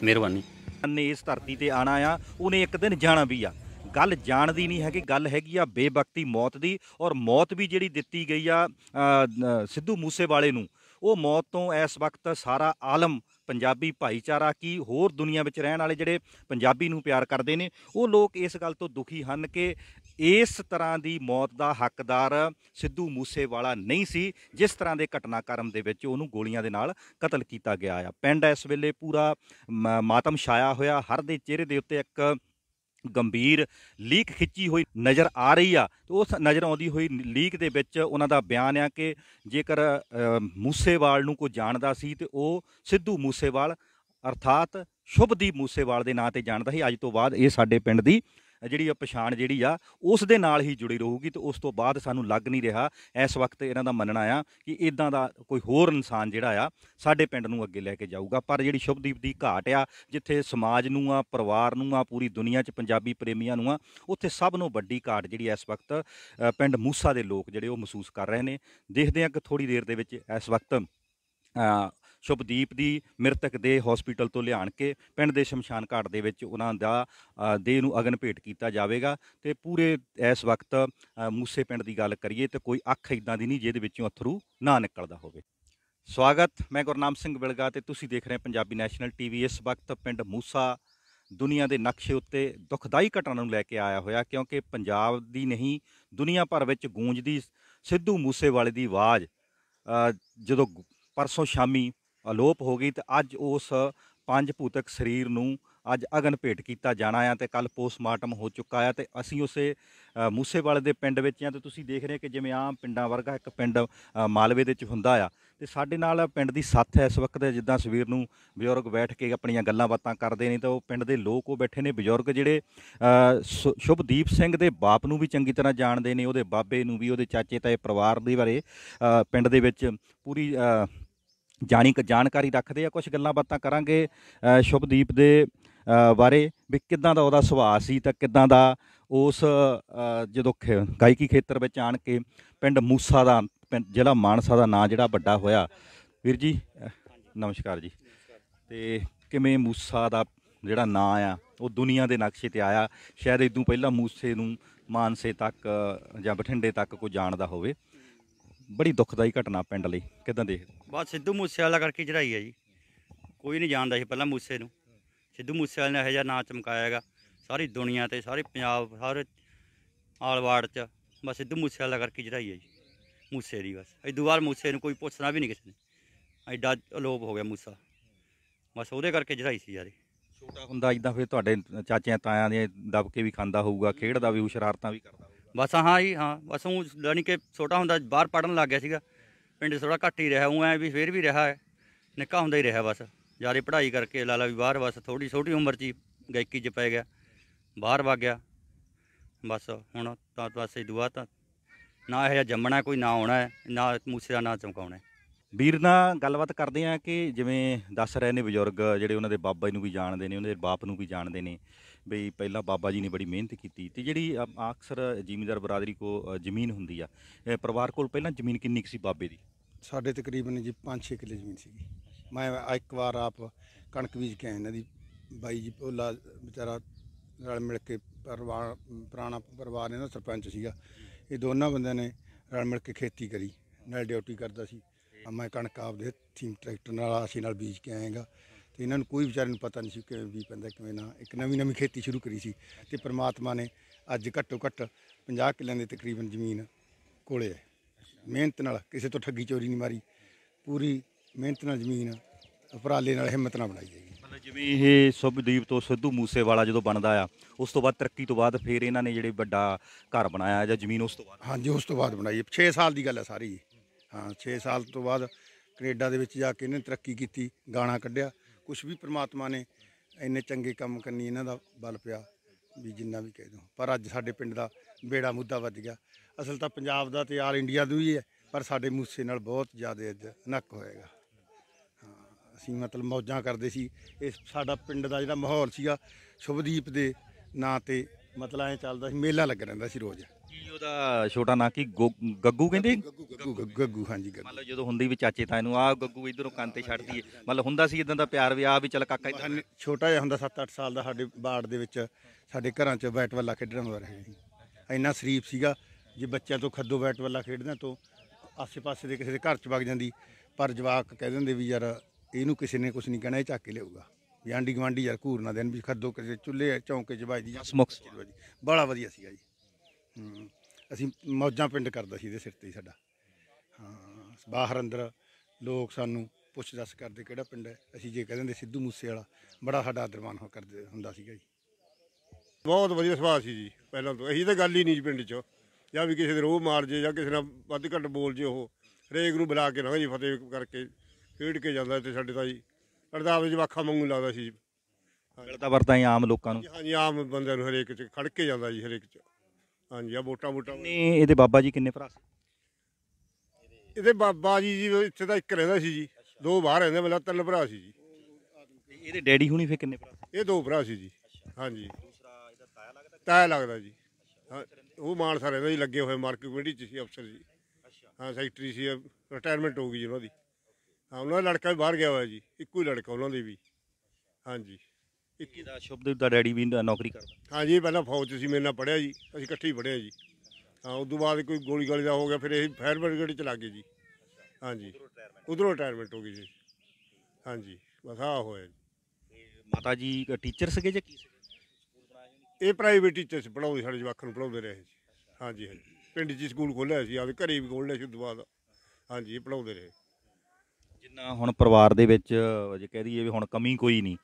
ਮਿਹਰਬਾਨੀ ਨੇ ਇਸ ਧਰਤੀ ਤੇ ਆਣਾ ਆ ਉਹਨੇ ਇੱਕ ਦਿਨ ਜਾਣਾ ਵੀ ਆ ਗੱਲ ਜਾਣਦੀ ਨਹੀਂ ਹੈਗੀ ਗੱਲ ਹੈਗੀ ਆ ਬੇਬਖਤੀ ਮੌਤ ਦੀ ਔਰ ਮੌਤ ਵੀ ਜਿਹੜੀ ਦਿੱਤੀ ਗਈ ਆ ਸਿੱਧੂ ਮੂਸੇ ਵਾਲੇ ਨੂੰ ਉਹ ਮੌਤ ਤੋਂ ਇਸ ਵਕਤ ਸਾਰਾ ਆਲਮ ਪੰਜਾਬੀ ਭਾਈਚਾਰਾ ਕੀ ਹੋਰ ਦੁਨੀਆ ਵਿੱਚ ਰਹਿਣ ਵਾਲੇ ਜਿਹੜੇ ਪੰਜਾਬੀ ਨੂੰ ਪਿਆਰ ਕਰਦੇ ਨੇ ਉਹ ਲੋਕ ਇਸ ਗੱਲ ਤੋਂ ਦੁਖੀ ਹਨ ਕਿ ਇਸ ਤਰ੍ਹਾਂ ਦੀ ਮੌਤ ਦਾ ਹੱਕਦਾਰ ਸਿੱਧੂ ਮੂਸੇਵਾਲਾ ਨਹੀਂ ਸੀ ਜਿਸ ਤਰ੍ਹਾਂ ਦੇ ਘਟਨਾਕ੍ਰਮ ਦੇ ਵਿੱਚ ਉਹਨੂੰ ਗੋਲੀਆਂ ਦੇ ਨਾਲ ਕਤਲ ਕੀਤਾ ਗਿਆ ਆ ਪਿੰਡ ਇਸ ਵੇਲੇ ਪੂਰਾ ਮਾਤਮ ਛਾਇਆ ਹੋਇਆ ਹਰ ਦੇ ਚਿਹਰੇ ਦੇ ਉੱਤੇ ਇੱਕ ਗੰਭੀਰ ਲੀਕ ਖਿੱਚੀ ਹੋਈ ਨਜ਼ਰ ਆ ਰਹੀ ਆ ਤੇ ਉਸ ਨਜ਼ਰ ਆਉਂਦੀ ਹੋਈ ਲੀਕ ਦੇ ਵਿੱਚ ਉਹਨਾਂ ਦਾ ਬਿਆਨ ਆ ਕਿ ਜੇਕਰ ਮੂਸੇਵਾਲ ਨੂੰ ਕੋਈ ਜਾਣਦਾ ਸੀ ਤੇ ਉਹ ਸਿੱਧੂ ਮੂਸੇਵਾਲ ਅਰਥਾਤ ਸ਼ੁਭਦੀਪ ਮੂਸੇਵਾਲ ਦੇ ਨਾਂ ਤੇ ਜਾਣਦਾ ਸੀ ਅੱਜ ਤੋਂ ਬਾਅਦ ਇਹ ਸਾਡੇ ਪਿੰਡ ਦੀ ਜਿਹੜੀ ਆ ਪਛਾਣ ਜਿਹੜੀ ਆ ਉਸ ਦੇ ਨਾਲ ਹੀ ਜੁੜੀ ਰਹੂਗੀ ਤੇ ਉਸ ਤੋਂ ਬਾਅਦ ਸਾਨੂੰ ਲੱਗ ਨਹੀਂ ਰਿਹਾ ਇਸ ਵਕਤ ਇਹਨਾਂ ਦਾ ਮੰਨਣਾ ਆ ਕਿ ਇਦਾਂ ਦਾ ਕੋਈ ਹੋਰ ਇਨਸਾਨ ਜਿਹੜਾ ਆ ਸਾਡੇ ਪਿੰਡ ਨੂੰ ਅੱਗੇ ਲੈ ਕੇ ਜਾਊਗਾ ਪਰ ਜਿਹੜੀ ਸ਼ੁਭਦੀਪ ਦੀ ਘਾਟ ਆ ਜਿੱਥੇ ਸਮਾਜ ਨੂੰ ਆ ਪਰਿਵਾਰ ਨੂੰ ਆ ਪੂਰੀ ਦੁਨੀਆ 'ਚ ਪੰਜਾਬੀ ਪ੍ਰੇਮੀਆਂ ਨੂੰ ਆ ਉੱਥੇ ਸਭ ਨੂੰ ਵੱਡੀ ਘਾਟ ਜਿਹੜੀ ਇਸ ਵਕਤ ਪਿੰਡ ਮੂਸਾ ਦੇ ਲੋਕ ਜਿਹੜੇ ਉਹ ਮਹਿਸੂਸ ਕਰ ਰਹੇ ਨੇ ਦੇਖਦੇ ਆ ਕਿ ਥੋੜੀ ਦੇਰ ਦੇ ਵਿੱਚ ਇਸ ਵਕਤ ਸ਼ੁਭਦੀਪ ਦੀ ਮ੍ਰਿਤਕ ਦੇ ਹਸਪੀਟਲ ਤੋਂ ਲਿਆਣ ਕੇ ਪਿੰਡ ਦੇ ਸ਼ਮਸ਼ਾਨ ਘਾਟ ਦੇ ਵਿੱਚ ਉਹਨਾਂ ਦਾ ਦੇਹ ਨੂੰ ਅਗਨ ਭੇਟ ਕੀਤਾ ਜਾਵੇਗਾ ਤੇ ਪੂਰੇ ਇਸ ਵਕਤ ਮੂਸੇ ਪਿੰਡ ਦੀ ਗੱਲ ਕਰੀਏ ਤੇ ਕੋਈ ਅੱਖ ਇਦਾਂ ਦੀ ਨਹੀਂ ਜਿਹਦੇ ਵਿੱਚੋਂ ਅਥਰੂ ਨਾ ਨਿਕਲਦਾ ਹੋਵੇ ਸਵਾਗਤ ਮੈਂ ਗੁਰਨਾਮ ਸਿੰਘ ਬਿਲਗਾ ਤੇ ਤੁਸੀਂ ਦੇਖ ਰਹੇ ਪੰਜਾਬੀ ਨੈਸ਼ਨਲ ਟੀਵੀ ਇਸ ਵਕਤ ਪਿੰਡ ਮੂਸਾ ਦੁਨੀਆ ਦੇ ਨਕਸ਼ੇ ਉੱਤੇ ਦੁਖਦਾਈ ਘਟਨਾ ਨੂੰ ਲੈ ਕੇ ਆਇਆ ਹੋਇਆ ਕਿਉਂਕਿ ਪੰਜਾਬ ਦੀ ਨਹੀਂ ਦੁਨੀਆ ਭਰ ਵਿੱਚ ਗੂੰਜਦੀ ਸਿੱਧੂ ਮੂਸੇਵਾਲੇ ਦੀ ਆਵਾਜ਼ ਜਦੋਂ ਪਰਸੋਂ ਸ਼ਾਮੀ ਅਲੋਪ ਹੋ ਗਈ ਤੇ ਅੱਜ ਉਸ ਪੰਜ ਭੂਤਕ ਸਰੀਰ ਨੂੰ ਅੱਜ ਅਗਨ ਭੇਟ ਕੀਤਾ ਜਾਣਾ ਆ ਤੇ ਕੱਲ ਪੋਸਟਮਾਰਟਮ ਹੋ ਚੁੱਕਾ ਆ ਤੇ ਅਸੀਂ ਉਸੇ ਮੂਸੇਵਾਲੇ ਦੇ ਪਿੰਡ ਵਿੱਚ ਆ ਤੇ ਤੁਸੀਂ ਦੇਖ ਰਹੇ ਕਿ ਜਿਵੇਂ ਆਮ ਪਿੰਡਾਂ ਵਰਗਾ ਇੱਕ ਪਿੰਡ ਮਾਲਵੇ ਦੇ ਵਿੱਚ ਹੁੰਦਾ ਆ ਤੇ ਸਾਡੇ ਨਾਲ ਪਿੰਡ ਦੀ ਸਾਥ ਹੈ ਇਸ ਵਕਤ ਜਿੱਦਾਂ ਸਵੀਰ ਨੂੰ ਬਜ਼ੁਰਗ ਬੈਠ ਕੇ ਆਪਣੀਆਂ ਗੱਲਾਂ ਬਾਤਾਂ ਕਰਦੇ ਨੇ ਤਾਂ ਉਹ ਪਿੰਡ ਦੇ ਲੋਕ ਉਹ ਬੈਠੇ ਨੇ ਬਜ਼ੁਰਗ ਜਿਹੜੇ ਸ਼ੁਭਦੀਪ ਸਿੰਘ ਦੇ ਬਾਪ ਨੂੰ ਵੀ ਚੰਗੀ ਤਰ੍ਹਾਂ ਜਾਣਦੇ ਨੇ ਉਹਦੇ ਬਾਬੇ ਨੂੰ ਵੀ ਉਹਦੇ ਚਾਚੇ ਤਾਏ ਪਰਿਵਾਰ ਦੇ ਬਾਰੇ ਪਿੰਡ ਦੇ ਵਿੱਚ ਪੂਰੀ ਜਾਣੀ ਜਾਣਕਾਰੀ ਰੱਖਦੇ ਆ ਕੁਝ ਗੱਲਾਂ ਬਾਤਾਂ ਕਰਾਂਗੇ ਸ਼ੁਭਦੀਪ ਦੇ ਬਾਰੇ ਵੀ ਕਿਦਾਂ ਦਾ ਉਹਦਾ ਸੁਭਾਅ ਸੀ ਤਾਂ ਕਿਦਾਂ ਦਾ ਉਸ ਜਦੋਂ ਗਾਇਕੀ ਖੇਤਰ ਵਿੱਚ ਆਣ ਕੇ ਪਿੰਡ ਮੂਸਾ ਦਾ ਜਿਹੜਾ ਮਾਨਸਾ ਦਾ ਨਾਂ ਜਿਹੜਾ ਵੱਡਾ ਹੋਇਆ ਵੀਰ ਜੀ ਨਮਸਕਾਰ ਜੀ ਤੇ ਕਿਵੇਂ ਮੂਸਾ ਦਾ ਜਿਹੜਾ ਨਾਂ ਆ ਉਹ ਦੁਨੀਆ ਦੇ ਨਕਸ਼ੇ ਤੇ ਆਇਆ ਸ਼ਾਇਦ ਇਦੋਂ ਪਹਿਲਾਂ ਮੂਸੇ ਨੂੰ ਮਾਨਸੇ ਤੱਕ ਜਾਂ ਬਠਿੰਡੇ ਤੱਕ ਕੋਈ ਜਾਣਦਾ ਹੋਵੇ ਬੜੀ ਦੁੱਖਦਾਈ ਘਟਨਾ ਪਿੰਡ ਲਈ ਕਿਦਾਂ ਦੇਖ ਬਸ ਸਿੱਧੂ ਮੂਸੇਵਾਲਾ ਕਰਕੇ ਚੜਾਈ ਹੈ ਜੀ ਕੋਈ ਨਹੀਂ ਜਾਣਦਾ ਸੀ ਪਹਿਲਾਂ ਮੂਸੇ ਨੂੰ ਸਿੱਧੂ ਮੂਸੇਵਾਲੇ ਨੇ ਇਹੋ ਜਿਹਾ ਨਾਂ ਚਮਕਾਇਆ ਹੈਗਾ ਸਾਰੀ ਦੁਨੀਆ ਤੇ ਸਾਰੇ ਪੰਜਾਬ ਸਾਰੇ ਆਲਵਾੜ ਚ ਬਸ ਸਿੱਧੂ ਮੂਸੇਵਾਲਾ ਕਰਕੇ ਚੜਾਈ ਹੈ ਜੀ ਮੂਸੇ ਦੀ ਬਸ ਇਦੋਂ ਬਾਅਦ ਮੂਸੇ ਨੂੰ ਕੋਈ ਪੁੱਛਣਾ ਵੀ ਨਹੀਂ ਕਿਸੇ ਨੇ ਐਡਾ ਅਲੋਪ ਹੋ ਗਿਆ ਮੂਸਾ ਬਸ ਉਹਦੇ ਕਰਕੇ ਚੜਾਈ ਸੀ ਯਾਰੇ ਛੋਟਾ ਹੁੰਦਾ ਇਦਾਂ ਫਿਰ ਤੁਹਾਡੇ ਚਾਚਿਆਂ ਤਾਇਆਂ ਦੇ ਦਬਕੇ ਵੀ ਖਾਂਦਾ ਹੋਊਗਾ ਖੇਡਦਾ ਵੀ ਸ਼ਰਾਰਤਾਂ ਵੀ ਕਰਦਾ ਬਸ ਹਾਂ ਜੀ ਹਾਂ ਬਸ ਉਹ ਲੜਨੀ ਕੇ ਛੋਟਾ ਹੁੰਦਾ ਬਾਹਰ ਪੜਨ ਲੱਗ ਗਿਆ ਸੀਗਾ ਪਿੰਡ ਥੋੜਾ ਘੱਟ ਹੀ ਰਿਹਾ ਉਹ ਐ ਵੀ ਫੇਰ ਵੀ ਰਿਹਾ ਹੈ ਨਿੱਕਾ ਹੁੰਦਾ ਹੀ ਰਿਹਾ ਬਸ ਜਿਆਦਾ ਪੜ੍ਹਾਈ ਕਰਕੇ ਲਾਲਾ ਵੀ ਬਾਹਰ ਬਸ ਥੋੜੀ ਛੋਟੀ ਉਮਰ 'ਚ ਹੀ ਗਾਇਕੀ 'ਚ ਪੈ ਗਿਆ ਬਾਹਰ ਵਗ ਗਿਆ ਬਸ ਹੁਣ ਤਾਂ ਬਸ ਇਹ ਦੁਆ ਤਾਂ ਨਾ ਇਹ ਜੰਮਣਾ ਕੋਈ ਨਾ ਆਉਣਾ ਨਾ ਮੂਸੇ ਦਾ ਨਾ ਚਮਕਾਉਣਾ ਵੀਰ ਨਾਲ ਗੱਲਬਾਤ ਕਰਦੇ ਆ ਕਿ ਜਿਵੇਂ ਦੱਸ ਰਹੇ ਨੇ ਬਜ਼ੁਰਗ ਜਿਹੜੇ ਉਹਨਾਂ ਦੇ ਬਾਬਾ ਜੀ ਨੂੰ ਵੀ ਜਾਣਦੇ ਨੇ ਉਹਨਾਂ ਦੇ ਬਾਪ ਨੂੰ ਵੀ ਜਾਣਦੇ ਨੇ ਬਈ ਪਹਿਲਾਂ ਬਾਬਾ ਜੀ ਨੇ ਬੜੀ ਮਿਹਨਤ ਕੀਤੀ ਤੇ ਜਿਹੜੀ ਅਕਸਰ ਜ਼ਿਮੀਂਦਾਰ ਬਰਾਦਰੀ ਕੋ ਜ਼ਮੀਨ ਹੁੰਦੀ ਆ ਪਰਿਵਾਰ ਕੋਲ ਪਹਿਲਾਂ ਜ਼ਮੀਨ ਕਿੰਨੀ ਸੀ ਬਾਬੇ ਦੀ ਸਾਡੇ ਤਕਰੀਬਨ ਜੀ 5-6 ਕਿੱਲੇ ਜ਼ਮੀਨ ਸੀਗੀ ਮੈਂ ਇੱਕ ਵਾਰ ਆਪ ਕਣਕ ਬੀਜ ਕੇ ਆਇਆ ਇਹਨਾਂ ਦੀ ਬਾਈ ਜੀ ਭੋਲਾ ਵਿਚਾਰਾ ਰਲ ਮਿਲ ਕੇ ਪਰਿਵਾਰ ਪੁਰਾਣਾ ਪਰਿਵਾਰ ਇਹਨਾਂ ਸਰਪੰਚ ਸੀਗਾ ਇਹ ਦੋਨਾਂ ਬੰਦਿਆਂ ਨੇ ਰਲ ਮਿਲ ਕੇ ਖੇਤੀ ਕਰੀ ਨਾਲ ਡਿਊਟੀ ਕਰਦਾ ਸੀ ਮੈਂ ਕਣਕ ਆਪਦੇ ਥੀਮ ਟਰੈਕਟਰ ਨਾਲ ਆਸੀ ਨਾਲ ਬੀਜ ਕੇ ਆਏਗਾ ਤੇ ਇਹਨਾਂ ਨੂੰ ਕੋਈ ਵਿਚਾਰੇ ਨੂੰ ਪਤਾ ਨਹੀਂ ਸੀ ਕਿ ਵੀ ਪੈਂਦਾ ਕਿਵੇਂ ਨਾ ਇੱਕ ਨਵੀਂ ਨਵੀਂ ਖੇਤੀ ਸ਼ੁਰੂ ਕਰੀ ਸੀ ਤੇ ਪ੍ਰਮਾਤਮਾ ਨੇ ਅੱਜ ਘੱਟੋ ਘੱਟ 50 ਕਿੱਲਿਆਂ ਦੇ ਤਕਰੀਬਨ ਜ਼ਮੀਨ ਕੋਲੇ ਹੈ ਮਿਹਨਤ ਨਾਲ ਕਿਸੇ ਤੋਂ ਠੱਗੀ ਚੋਰੀ ਨਹੀਂ ਮਾਰੀ ਪੂਰੀ ਮਿਹਨਤ ਨਾਲ ਜ਼ਮੀਨ ਉਪਰਾਲੇ ਨਾਲ ਹਿੰਮਤ ਨਾਲ ਬਣਾਈ ਗਈ ਜਿਵੇਂ ਇਹ ਸੁਭਦੀਪ ਤੋਂ ਸਿੱਧੂ ਮੂਸੇਵਾਲਾ ਜਦੋਂ ਬਣਦਾ ਆ ਉਸ ਤੋਂ ਬਾਅਦ ਤਰੱਕੀ ਤੋਂ ਬਾਅਦ ਫਿਰ ਇਹਨਾਂ ਨੇ ਜਿਹੜੇ ਵੱਡਾ ਘਰ ਬਣਾਇਆ ਜਾਂ ਜ਼ਮੀਨ ਉਸ ਤੋਂ ਬਾਅਦ ਹਾਂਜੀ ਉਸ ਤੋਂ ਬਾਅਦ ਬਣਾਈ 6 ਸਾਲ ਦੀ ਗੱਲ ਹੈ ਸਾਰੀ ਹਾਂ 6 ਸਾਲ ਤੋਂ ਬਾਅਦ ਕੈਨੇਡਾ ਦੇ ਵਿੱਚ ਜਾ ਕੇ ਇਹਨੇ ਤਰੱਕੀ ਕੀਤੀ ਗਾਣਾ ਕੱਢਿਆ ਕੁਝ ਵੀ ਪ੍ਰਮਾਤਮਾ ਨੇ ਇੰਨੇ ਚੰਗੇ ਕੰਮ ਕਰਨੀ ਇਹਨਾਂ ਦਾ ਬਲ ਪਿਆ ਵੀ ਜਿੰਨਾ ਵੀ ਕਹਿ ਦੋ ਪਰ ਅੱਜ ਸਾਡੇ ਪਿੰਡ ਦਾ ਬੇੜਾ ਮੁੱਦਾ ਵੱਜ ਗਿਆ ਅਸਲ ਤਾਂ ਪੰਜਾਬ ਦਾ ਤੇ ਆਲ ਇੰਡੀਆ ਦਾ ਹੀ ਹੈ ਪਰ ਸਾਡੇ ਮੂਸੇ ਨਾਲ ਬਹੁਤ ਜ਼ਿਆਦਾ ਅੱਜ ਨੱਕ ਹੋਏਗਾ ਅਸੀਂ ਮਤਲਬ ਮੌਜਾਂ ਕਰਦੇ ਸੀ ਇਹ ਸਾਡਾ ਪਿੰਡ ਦਾ ਜਿਹੜਾ ਮਾਹੌਲ ਸੀਗਾ ਸ਼ੁਭਦੀਪ ਦੇ ਨਾਂ ਤੇ ਮਤਲਬ ਐ ਚੱਲਦਾ ਸੀ ਮੇਲਾ ਲੱਗ ਰਹਿੰਦਾ ਸੀ ਰੋਜ਼ ਕੀ ਉਹਦਾ ਛੋਟਾ ਨਾਂ ਕੀ ਗੱਗੂ ਕਹਿੰਦੇ ਗੱਗੂ ਗੱਗੂ ਹਾਂਜੀ ਗੱਗੂ ਮਤਲਬ ਜਦੋਂ ਹੁੰਦੀ ਵੀ ਚਾਚੇ ਤਾਂ ਇਹਨੂੰ ਆ ਗੱਗੂ ਇਧਰੋਂ ਕੰਨ ਤੇ ਛੱਡਦੀ ਏ ਮਤਲਬ ਹੁੰਦਾ ਸੀ ਇਦਾਂ ਦਾ ਪਿਆਰ ਵੀ ਆ ਵੀ ਚਲ ਕਾਕਾ ਇੱਧਰ ਛੋਟਾ ਜਿਹਾ ਹੁੰਦਾ 7-8 ਸਾਲ ਦਾ ਸਾਡੇ ਬਾੜ ਦੇ ਵਿੱਚ ਸਾਡੇ ਘਰਾਂ 'ਚ ਬੈਟ ਵੱਲਾ ਖੇਡਣ ਹੁੰਦਾ ਰਹੇ ਸੀ ਇੰਨਾ ਸ਼ਰੀਫ ਸੀਗਾ ਜੇ ਬੱਚਿਆਂ ਤੋਂ ਖੱਦੋ ਬੈਟ ਵੱਲਾ ਖੇਡਦਿਆਂ ਤੋਂ ਆਸੇ-ਪਾਸੇ ਦੇ ਕਿਸੇ ਦੇ ਘਰ 'ਚ ਵਗ ਜਾਂਦੀ ਪਰ ਜਵਾਕ ਕਹਿ ਦਿੰਦੇ ਵੀ ਯਾਰ ਇਹਨੂੰ ਕਿਸੇ ਨੇ ਕੁਝ ਨਹੀਂ ਕਹਿਣਾ ਇਹ ਚੱਕ ਕੇ ਲਿਆਊਗਾ ਯਾਂਡੀ ਗਵਾਂਡੀ ਯਾਰ ਘੂਰ ਨਾ ਦੇਣ ਵੀ ਖੱਦੋ ਕਿਸੇ ਚੁੱਲ੍ਹੇ ਚੌਂਕੇ 'ਚ ਵਜਦੀ ਜਾਂ ਸਮੋਕਸ ਬੜਾ ਵਧੀਆ ਸੀਗਾ ਜੀ ਅਸੀਂ ਮੌਜਾਂ ਪਿੰਡ ਕਰਦਾ ਸੀ ਇਹਦੇ ਸਿਰ ਤੇ ਹੀ ਸਾਡਾ ਹਾਂ ਬਾਹਰ ਅੰਦਰ ਲੋਕ ਸਾਨੂੰ ਪੁੱਛ ਦੱਸ ਕਰਦੇ ਕਿਹੜਾ ਪਿੰਡ ਹੈ ਅਸੀਂ ਜੇ ਕਹਿੰਦੇ ਸਿੱਧੂ ਮੂਸੇ ਵਾਲਾ ਬੜਾ ਸਾਡਾ ਆਦਰਮਾਨ ਹੋ ਕਰਦੇ ਹੁੰਦਾ ਸੀਗਾ ਜੀ ਬਹੁਤ ਵਧੀਆ ਸੁਭਾਅ ਸੀ ਜੀ ਪਹਿਲਾਂ ਤੋਂ ਇਹੀ ਤਾਂ ਗੱਲ ਹੀ ਨਹੀਂ ਜੀ ਪਿੰਡ 'ਚ ਜਾਂ ਵੀ ਕਿਸੇ ਦੇ ਰੋਹ ਮਾਰ ਜੇ ਜਾਂ ਕਿਸੇ ਨਾਲ ਵੱਧ ਘੱਟ ਬੋਲ ਜੇ ਉਹ ਰੇਗ ਨੂੰ ਬੁਲਾ ਕੇ ਨਾ ਜੀ ਫਤਿਹ ਕਰਕੇ ਖੇਡ ਕੇ ਜਾਂਦਾ ਤੇ ਸਾਡੇ ਤਾਂ ਜੀ ਅੜਦਾ ਵਿੱਚ ਵਾਖਾ ਮੰਗੂ ਲੱਗਦਾ ਸੀ ਜੀ ਗਲਤਾ ਵਰਤਾਂ ਆਮ ਲੋਕਾਂ ਨੂੰ ਹਾਂਜੀ ਆਮ ਬੰਦਿਆਂ ਨੂੰ ਹਰੇਕ 'ਚ ਖੜ ਕੇ ਜਾਂਦਾ ਜੀ ਹਰੇਕ 'ਚ ਜੀ ਆ ਵੋਟਾਂ ਵੋਟਾਂ ਨੇ ਇਹਦੇ ਬਾਬਾ ਜੀ ਕਿੰਨੇ ਭਰਾ ਸੀ ਇਹਦੇ ਬਾਬਾ ਜੀ ਜੀ ਇੱਥੇ ਤਾਂ ਇੱਕ ਰਹਿੰਦਾ ਸੀ ਜੀ ਦੋ ਬਾਹਰ ਰਹਿੰਦੇ ਮਤਲਬ ਤਿੰਨ ਭਰਾ ਸੀ ਜੀ ਇਹਦੇ ਡੈਡੀ ਹੁਣੀ ਫੇ ਕਿੰਨੇ ਭਰਾ ਸੀ ਇਹ ਦੋ ਭਰਾ ਸੀ ਜੀ ਹਾਂਜੀ ਦੂਸਰਾ ਇਹਦਾ ਤਾਇਆ ਲੱਗਦਾ ਤਾਇਆ ਲੱਗਦਾ ਜੀ ਉਹ ਮਾਨਸਾ ਰਹਿੰਦਾ ਜੀ ਲੱਗੇ ਹੋਏ ਮਾਰਕੀਟ ਕਮੇਟੀ ਚ ਸੀ ਅਫਸਰ ਜੀ ਹਾਂ ਸੈਕਟਰੀ ਸੀ ਰਿਟਾਇਰਮੈਂਟ ਹੋ ਗਈ ਜੀ ਉਹਨਾਂ ਦੀ ਹਾਂ ਉਹਨਾਂ ਦਾ ਲੜਕਾ ਵੀ ਬਾਹਰ ਗਿਆ ਹੋਇਆ ਜੀ ਇੱਕੋ ਹੀ ਲੜਕਾ ਉਹਨਾਂ ਦੇ ਵੀ ਹਾਂਜੀ ਇਹਦਾ ਸ਼ੁਭਦੀਪ ਦਾ ਡੈਡੀ ਵੀ ਨੌਕਰੀ ਕਰਦਾ ਹਾਂਜੀ ਪਹਿਲਾਂ ਫੌਜ ਸੀ ਮੇਰੇ ਨਾਲ ਪੜਿਆ ਜੀ ਅਸੀਂ ਇਕੱਠੇ ਹੀ ਪੜਿਆ ਜੀ ਹਾਂ ਉਸ ਤੋਂ ਬਾਅਦ ਕੋਈ ਗੋਲੀ ਗਾਲੀ ਦਾ ਹੋ ਗਿਆ ਫਿਰ ਇਹ ਫਾਇਰ ਬ੍ਰਿਗੇਡ 'ਚ ਜੀ ਹਾਂ ਜੀ ਹਾਂਜੀ ਉਧਰੋਂ ਰਿਟਾਇਰਮੈਂਟ ਹੋ ਗਈ ਜੀ ਹਾਂਜੀ ਬਸ ਆ ਹੋਇਆ ਜੀ ਮਾਤਾ ਜੀ ਟੀਚਰ ਸੀਗੇ ਜਾਂ ਕੀ ਸੀਗੇ ਇਹ ਪ੍ਰਾਈਵੇਟ ਟੀਚਰ ਸੀ ਪੜਾਉਂਦੇ ਸਾਡੇ ਜਵਾਕ ਨੂੰ ਪੜਾਉਂਦੇ ਰਹੇ ਜੀ ਹਾਂਜੀ ਹਾਂਜੀ ਪਿੰਡ ਜੀ ਸਕੂਲ ਖੋਲ੍ਹਿਆ ਸੀ ਆਪਦੇ ਘਰੇ ਵੀ ਖੋਲਿਆ ਸੀ ਉਸ ਤੋਂ ਬਾਅਦ ਹਾਂਜੀ ਪੜਾਉਂਦੇ ਰਹੇ ਜਿੰਨਾ ਹੁਣ ਪਰਿਵਾਰ ਦੇ ਵਿੱਚ ਜੇ ਕਹਿ ਦਈਏ ਵੀ ਹੁਣ ਕਮੀ ਕੋਈ ਨਹੀਂ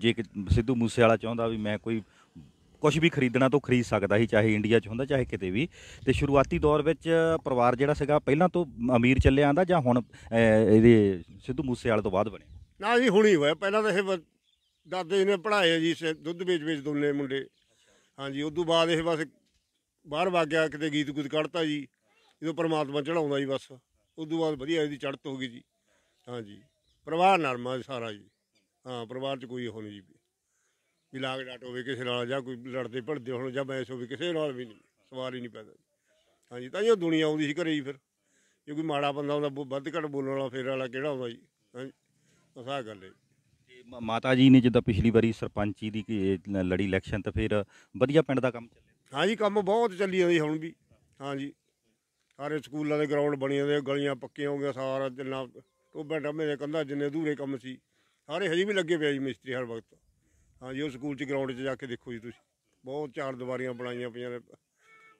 ਜੇ ਸਿੱਧੂ ਮੂਸੇ ਵਾਲਾ ਚਾਹੁੰਦਾ ਵੀ ਮੈਂ ਕੋਈ ਕੁਝ ਵੀ ਖਰੀਦਣਾ ਤੋਂ ਖਰੀਦ ਸਕਦਾ ਸੀ ਚਾਹੇ ਇੰਡੀਆ 'ਚ ਹੁੰਦਾ ਚਾਹੇ ਕਿਤੇ ਵੀ ਤੇ ਸ਼ੁਰੂਆਤੀ ਦੌਰ ਵਿੱਚ ਪਰਿਵਾਰ ਜਿਹੜਾ ਸੀਗਾ ਪਹਿਲਾਂ ਤੋਂ ਅਮੀਰ ਚੱਲਿਆ ਆਂਦਾ ਜਾਂ ਹੁਣ ਇਹਦੇ ਸਿੱਧੂ ਮੂਸੇ ਵਾਲੇ ਤੋਂ ਬਾਅਦ ਬਣਿਆ ਨਾ ਜੀ ਹੁਣੀ ਹੋਇਆ ਪਹਿਲਾਂ ਤਾਂ ਇਹ ਦਾਦੇ ਜੀ ਨੇ ਪੜਾਇਆ ਜੀ ਦੁੱਧ ਵੇਚ-ਵੇਚ ਦੋਨੇ ਮੁੰਡੇ ਹਾਂਜੀ ਉਦੋਂ ਬਾਅਦ ਇਹ ਬਸ ਬਾਹਰ ਵਗ ਗਿਆ ਕਿਤੇ ਗੀਤ ਗੁੱਤ ਕੱਢਤਾ ਜੀ ਜਦੋਂ ਪਰਮਾਤਮਾ ਚੜਾਉਂਦਾ ਜੀ ਬਸ ਉਦੋਂ ਬਾਅਦ ਵਧੀਆ ਇਹਦੀ ਚੜਤ ਹੋ ਗਈ ਜੀ ਹਾਂਜੀ ਪਰਿਵਾਰ ਨਰਮਾ ਸਾਰਾ ਜੀ ਹਾਂ ਪਰਿਵਾਰ 'ਚ ਕੋਈ ਉਹ ਨਹੀਂ ਜੀ ਵੀ ਲਾਗ ਡਾਟ ਹੋਵੇ ਕਿਸੇ ਨਾਲ ਜਾਂ ਕੋਈ ਲੜਦੇ ਭੜਦੇ ਹੋਣ ਜਾਂ ਬੈਸ ਹੋਵੇ ਕਿਸੇ ਨਾਲ ਵੀ ਨਹੀਂ ਸਵਾਲ ਹੀ ਨਹੀਂ ਪੈਂਦਾ ਹਾਂਜੀ ਤਾਂ ਇਹ ਦੁਨੀਆ ਆਉਂਦੀ ਸੀ ਘਰੇ ਹੀ ਫਿਰ ਜੇ ਕੋਈ ਮਾੜਾ ਬੰਦਾ ਹੁੰਦਾ ਵੱਧ ਘੱਟ ਬੋਲਣ ਵਾਲਾ ਫੇਰ ਵਾਲਾ ਕਿਹੜਾ ਹੁੰਦਾ ਜੀ ਹਾਂਜੀ ਬਸ ਸਾਹ ਗੱਲ ਹੈ ਮਾਤਾ ਜੀ ਨੇ ਜਿੱਦਾਂ ਪਿਛਲੀ ਵਾਰੀ ਸਰਪੰਚੀ ਦੀ ਲੜੀ ਇਲੈਕਸ਼ਨ ਤਾਂ ਫਿਰ ਵਧੀਆ ਪਿੰਡ ਦਾ ਕੰਮ ਚੱਲਿਆ ਹਾਂਜੀ ਕੰਮ ਬਹੁਤ ਚੱਲੀ ਹੋਈ ਹੁਣ ਵੀ ਹਾਂਜੀ ਸਾਰੇ ਸਕੂਲਾਂ ਦੇ ਗਰਾਊਂਡ ਬਣੀਆਂ ਨੇ ਗਲੀਆਂ ਪੱਕੀਆਂ ਹੋ ਗਈਆਂ ਸਾਰਾ ਜਿੰਨਾ ਟੋਬੇ ਟੰਮੇ ਦੇ ਕੰਧਾਂ ਜਿੰਨੇ ਅਧੂਰੇ ਕੰਮ ਸੀ ਸਾਰੇ ਹਜੇ ਵੀ ਲੱਗੇ ਪਿਆ ਜੀ ਮਿਸਤਰੀ ਹਰ ਵਕਤ ਜੀ ਉਹ ਸਕੂਲ 'ਚ ਗਰਾਊਂਡ 'ਚ ਜਾ ਕੇ ਦੇਖੋ ਜੀ ਤੁਸੀਂ ਬਹੁਤ ਚਾਰ ਦੀਵਾਰੀਆਂ ਬਣਾਈਆਂ ਪਈਆਂ ਨੇ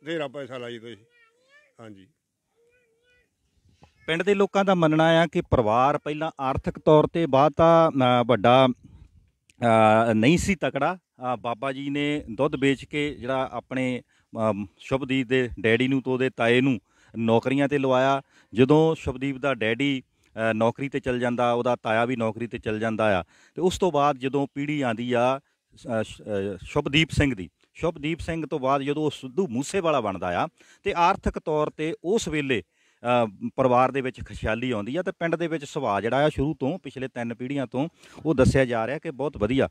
ਢੇਰਾ ਪੈਸਾ ਲਾਈ ਤੁਸੀਂ ਹਾਂਜੀ ਪਿੰਡ ਦੇ ਲੋਕਾਂ ਦਾ ਮੰਨਣਾ ਆ ਕਿ ਪਰਿਵਾਰ ਪਹਿਲਾਂ ਆਰਥਿਕ ਤੌਰ ਤੇ ਬਾਅਦ ਆ ਵੱਡਾ ਨਹੀਂ ਸੀ ਤਕੜਾ ਬਾਬਾ ਜੀ ਨੇ ਦੁੱਧ ਵੇਚ ਕੇ ਜਿਹੜਾ ਆਪਣੇ ਸ਼ੁਭਦੀਪ ਦੇ ਡੈਡੀ ਨੂੰ ਤੋਂ ਦੇ ਤਾਏ ਨੂੰ ਨੌਕਰੀਆਂ ਤੇ ਲਵਾਇਆ ਜਦੋਂ ਸ਼ੁਭਦੀਪ ਦਾ ਡੈਡੀ ਨੌਕਰੀ ਤੇ ਚਲ ਜਾਂਦਾ ਉਹਦਾ ਤਾਇਆ ਵੀ ਨੌਕਰੀ ਤੇ ਚਲ ਜਾਂਦਾ ਆ ਤੇ ਉਸ ਤੋਂ ਬਾਅਦ ਜਦੋਂ ਪੀੜੀ ਆਂਦੀ ਆ ਸ਼ੁਭਦੀਪ ਸਿੰਘ ਦੀ ਸ਼ੁਭਦੀਪ ਸਿੰਘ ਤੋਂ ਬਾਅਦ ਜਦੋਂ ਉਹ ਸਿੱਧੂ ਮੂਸੇਵਾਲਾ ਬਣਦਾ ਆ ਤੇ ਆਰਥਿਕ ਤੌਰ ਤੇ ਉਸ ਵੇਲੇ ਪਰਿਵਾਰ ਦੇ ਵਿੱਚ ਖੁਸ਼ਹਾਲੀ ਆਉਂਦੀ ਆ ਤੇ ਪਿੰਡ ਦੇ ਵਿੱਚ ਸੁਭਾਅ ਜਿਹੜਾ ਆ ਸ਼ੁਰੂ ਤੋਂ ਪਿਛਲੇ ਤਿੰਨ ਪੀੜੀਆਂ ਤੋਂ ਉਹ ਦੱਸਿਆ ਜਾ ਰਿਹਾ ਕਿ ਬਹੁਤ ਵਧੀਆ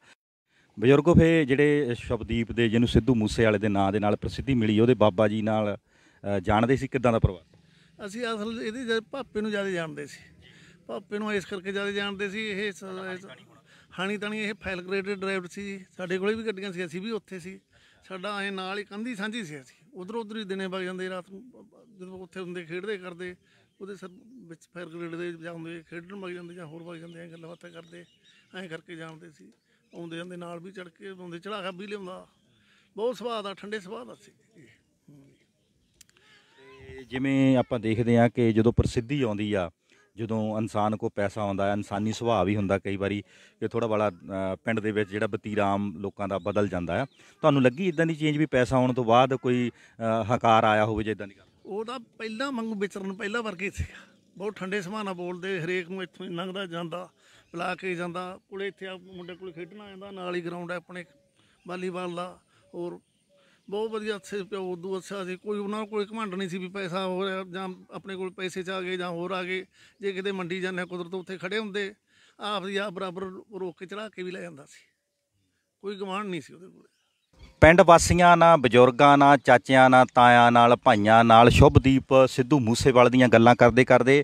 ਬਜ਼ੁਰਗੋ ਫੇ ਜਿਹੜੇ ਸ਼ਬਦੀਪ ਦੇ ਜਿਹਨੂੰ ਸਿੱਧੂ ਮੂਸੇ ਵਾਲੇ ਦੇ ਨਾਂ ਦੇ ਨਾਲ ਪ੍ਰਸਿੱਧੀ ਮਿਲੀ ਉਹਦੇ ਬਾਬਾ ਜੀ ਨਾਲ ਜਾਣਦੇ ਸੀ ਕਿਦਾਂ ਦਾ ਪਰਿਵਾਰ ਅਸੀਂ ਅਸਲ ਇਹਦੇ ਭਾਪੇ ਨੂੰ ਜ਼ਿਆਦਾ ਜਾਣਦੇ ਸੀ ਪਾਪੇ ਨੂੰ ਇਸ ਕਰਕੇ ਜ਼ਿਆਦਾ ਜਾਣਦੇ ਸੀ ਇਹ ਹਾਣੀ ਤਾਣੀ ਇਹ ਫਾਈਲ ਗ੍ਰੇਡਡ ਡਰਾਈਵਰ ਸੀ ਜੀ। ਸਾਡੇ ਕੋਲੇ ਵੀ ਗੱਡੀਆਂ ਸੀ ਅਸੀਂ ਵੀ ਉੱਥੇ ਸੀ ਸਾਡਾ ਐ ਨਾਲ ਹੀ ਕੰਧੀ ਸਾਂਝੀ ਸੀ ਅਸੀਂ ਉਧਰ ਉਧਰ ਹੀ ਦਿਨੇ ਵਗ ਜਾਂਦੇ ਰਾਤ ਨੂੰ ਜਦੋਂ ਉੱਥੇ ਹੁੰਦੇ ਖੇਡਦੇ ਕਰਦੇ ਉਹਦੇ ਸਰ ਵਿੱਚ ਫਾਇਰ ਗ੍ਰੇਡ ਦੇ ਜਾਂ ਹੁੰਦੇ ਖੇਡਣ ਵਗ ਜਾਂਦੇ ਜਾਂ ਹੋਰ ਵਗ ਜਾਂਦੇ ਐ ਗੱਲਾਂ ਬਾਤਾਂ ਕਰਦੇ ਐ ਕਰਕੇ ਜਾਂਦੇ ਸੀ ਆਉਂਦੇ ਜਾਂਦੇ ਨਾਲ ਵੀ ਚੜ ਕੇ ਆਉਂਦੇ ਚੜਾਖਾ ਵੀ ਲਿਆਉਂਦਾ ਬਹੁਤ ਸੁਭਾਅ ਦਾ ਠੰਡੇ ਸੁਭਾਅ ਦਾ ਸੀ ਜਿਵੇਂ ਆਪਾਂ ਦੇਖਦੇ ਆ ਕਿ ਜਦੋਂ ਪ੍ਰਸਿੱਧੀ ਆਉਂਦੀ ਆ ਜਦੋਂ ਇਨਸਾਨ ਕੋ ਪੈਸਾ ਆਉਂਦਾ ਹੈ ਇਨਸਾਨੀ ਸੁਭਾਅ ਵੀ ਹੁੰਦਾ ਕਈ ਵਾਰੀ ਕਿ ਥੋੜਾ ਬੜਾ ਪਿੰਡ ਦੇ ਵਿੱਚ ਜਿਹੜਾ ਬਤੀਰਾਮ ਲੋਕਾਂ ਦਾ ਬਦਲ ਜਾਂਦਾ ਹੈ ਤੁਹਾਨੂੰ ਲੱਗੀ ਇਦਾਂ ਦੀ ਚੇਂਜ ਵੀ ਪੈਸਾ ਆਉਣ ਤੋਂ ਬਾਅਦ ਕੋਈ ਹਕਾਰ ਆਇਆ ਹੋਵੇ ਜੇ ਦੀ ਉਹ ਤਾਂ ਪਹਿਲਾਂ ਵਾਂਗੂ ਵਿਚਰਨ ਪਹਿਲਾਂ ਵਰਗੇ ਸੀ ਬਹੁਤ ਠੰਡੇ ਸੁਭਾਅ ਬੋਲਦੇ ਹਰੇਕ ਨੂੰ ਇੱਥੋਂ ਹੀ ਲੰਘਦਾ ਜਾਂਦਾ ਬੁਲਾ ਕੇ ਜਾਂਦਾ ਕੋਲੇ ਇੱਥੇ ਮੁੰਡੇ ਕੋਲ ਖੇਡਣਾ ਆਉਂਦਾ ਨਾਲ ਹੀ ਗਰਾਊਂਡ ਹੈ ਆਪਣੇ ਵਾਲੀਬਾਲ ਦਾ ਹੋਰ ਬਹੁਤ ਵਧੀਆ ਅੱਛੇ ਉਦੋਂ ਅੱਛਾ ਸੀ ਕੋਈ ਉਹਨਾਂ ਕੋਲ ਘਮੰਡ ਨਹੀਂ ਸੀ ਵੀ ਪੈਸਾ ਹੋ ਰਿਹਾ ਜਾਂ ਆਪਣੇ ਕੋਲ ਪੈਸੇ ਚ ਆ ਗਏ ਜਾਂ ਹੋਰ ਆ ਗਏ ਜੇ ਕਿਤੇ ਮੰਡੀ ਜਾਂਦੇ ਕੁਦਰਤ ਉੱਥੇ ਖੜੇ ਹੁੰਦੇ ਆਪ ਦੀ ਆ ਬਰਾਬਰ ਰੋਕ ਕੇ ਚੜਾ ਕੇ ਵੀ ਲੈ ਜਾਂਦਾ ਸੀ ਕੋਈ ਗਵਾਂਢ ਨਹੀਂ ਸੀ ਉਹਦੇ ਕੋਲ ਪਿੰਡ ਵਾਸੀਆਂ ਨਾਲ ਬਜ਼ੁਰਗਾਂ ਨਾਲ ਚਾਚਿਆਂ ਨਾਲ ਤਾਇਆਂ ਨਾਲ ਭਾਈਆਂ ਨਾਲ ਸ਼ੁਭਦੀਪ ਸਿੱਧੂ ਮੂਸੇਵਾਲ ਦੀਆਂ ਗੱਲਾਂ ਕਰਦੇ ਕਰਦੇ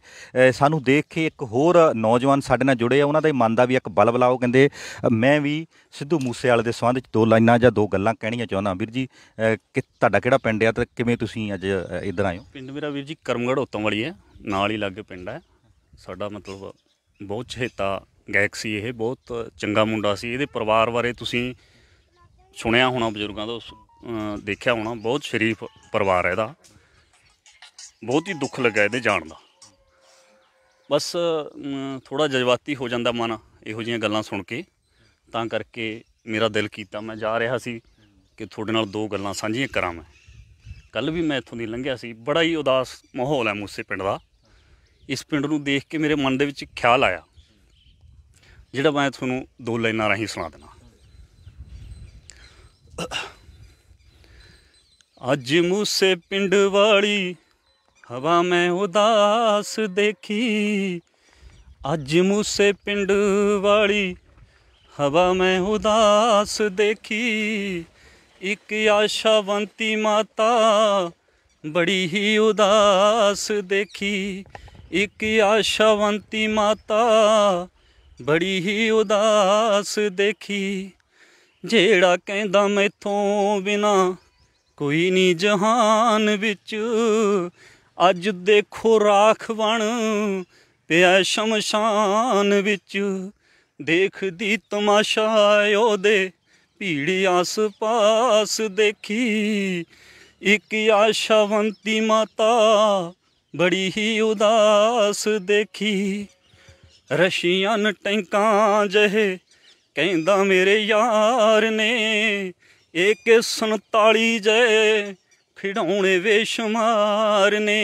ਸਾਨੂੰ ਦੇਖ ਕੇ ਇੱਕ ਹੋਰ ਨੌਜਵਾਨ ਸਾਡੇ ਨਾਲ ਜੁੜੇ ਆ ਉਹਨਾਂ ਦੇ ਮਨ ਦਾ ਵੀ ਇੱਕ ਬਲਬ ਲਾਓ ਕਹਿੰਦੇ ਮੈਂ ਵੀ ਸਿੱਧੂ ਮੂਸੇਵਾਲ ਦੇ ਸੰਬੰਧ ਵਿੱਚ ਦੋ ਲਾਈਨਾਂ ਜਾਂ ਦੋ ਗੱਲਾਂ ਕਹਿਣੀਆਂ ਚਾਹੁੰਦਾ ਵੀਰ ਜੀ ਕਿ ਤੁਹਾਡਾ ਕਿਹੜਾ ਪਿੰਡ ਆ ਤੇ ਕਿਵੇਂ ਤੁਸੀਂ ਅੱਜ ਇੱਧਰ ਆਏ ਹੋ ਪਿੰਡ ਮੇਰਾ ਵੀਰ ਜੀ ਕਰਮਗੜ ਉਤੋਂ ਵਾਲੀ ਹੈ ਨਾਲ ਹੀ ਲੱਗੇ ਪਿੰਡ ਹੈ ਸਾਡਾ ਮਤਲਬ ਬਹੁਤ ਛੇਤਾ ਗੈਕਸੀ ਇਹ ਬਹੁਤ ਚੰਗਾ ਮੁੰਡਾ ਸੀ ਇਹਦੇ ਪਰਿਵਾਰ ਬਾਰੇ ਤੁਸੀਂ ਸੁਣਿਆ ਹੋਣਾ ਬਜ਼ੁਰਗਾਂ ਤੋਂ ਦੇਖਿਆ ਹੋਣਾ ਬਹੁਤ ਸ਼ਰੀਫ ਪਰਿਵਾਰ ਹੈ ਇਹਦਾ ਬਹੁਤ ਹੀ ਦੁੱਖ ਲੱਗਾ ਇਹਦੇ ਜਾਣ ਦਾ ਬਸ ਥੋੜਾ ਜਜ਼ਬਾਤੀ ਹੋ ਜਾਂਦਾ ਮਨ ਇਹੋ ਜੀਆਂ ਗੱਲਾਂ ਸੁਣ ਕੇ ਤਾਂ ਕਰਕੇ ਮੇਰਾ ਦਿਲ ਕੀਤਾ ਮੈਂ ਜਾ ਰਿਹਾ ਸੀ ਕਿ ਤੁਹਾਡੇ ਨਾਲ ਦੋ ਗੱਲਾਂ ਸਾਂਝੀਆਂ ਕਰਾਂ ਮੈਂ ਕੱਲ ਵੀ ਮੈਂ ਇੱਥੋਂ ਦੀ ਲੰਘਿਆ ਸੀ ਬੜਾ ਹੀ ਉਦਾਸ ਮਾਹੌਲ ਹੈ ਮੂਸੇ ਪਿੰਡ ਦਾ ਇਸ ਪਿੰਡ ਨੂੰ ਦੇਖ ਕੇ ਮੇਰੇ ਮਨ ਦੇ ਵਿੱਚ ਖਿਆਲ ਆਇਆ ਜਿਹੜਾ ਮੈਂ ਤੁਹਾਨੂੰ ਦੋ ਲਾਈਨਾਂ ਰਾਹੀਂ ਸੁਣਾ ਦਿੰਦਾ ਅੱਜ ਮੂਸੇ ਪਿੰਡ ਵਾਲੀ ਹਵਾ ਮੈਂ ਉਦਾਸ ਦੇਖੀ ਅੱਜ ਮੂਸੇ ਪਿੰਡ ਵਾਲੀ ਹਵਾ ਮੈਂ ਉਦਾਸ ਦੇਖੀ ਇੱਕ ਆਸ਼ਾਵੰਤੀ ਮਾਤਾ ਬੜੀ ਹੀ ਉਦਾਸ ਦੇਖੀ ਇੱਕ ਆਸ਼ਾਵੰਤੀ ਮਾਤਾ ਬੜੀ ਹੀ ਉਦਾਸ ਦੇਖੀ ਜਿਹੜਾ ਕਹਿੰਦਾ ਮੈਥੋਂ ਬਿਨਾ ਕੋਈ ਨਹੀਂ ਜਹਾਨ ਵਿੱਚ ਅੱਜ ਦੇਖੋ ਰਾਖ ਬਣ ਪਿਆ ਸ਼ਮਸ਼ਾਨ ਵਿੱਚ ਦੇਖਦੀ ਤਮਾਸ਼ਾ ਉਹਦੇ ਭੀੜੀ ਆਸ-ਪਾਸ ਦੇਖੀ ਇੱਕ ਆਸ਼ਵੰਤੀ ਮਾਤਾ ਬੜੀ ਹੀ ਉਦਾਸ ਦੇਖੀ ਰਸ਼ੀਆਂ ਨ ਟੈਂਕਾਂ ਜਹੇ ਕਹਿੰਦਾ ਮੇਰੇ ਯਾਰ ਨੇ ਇੱਕ 47 ਜੇ ਖਿਡਾਉਣੇ ਵੇਸ਼ਮਾਰ ਨੇ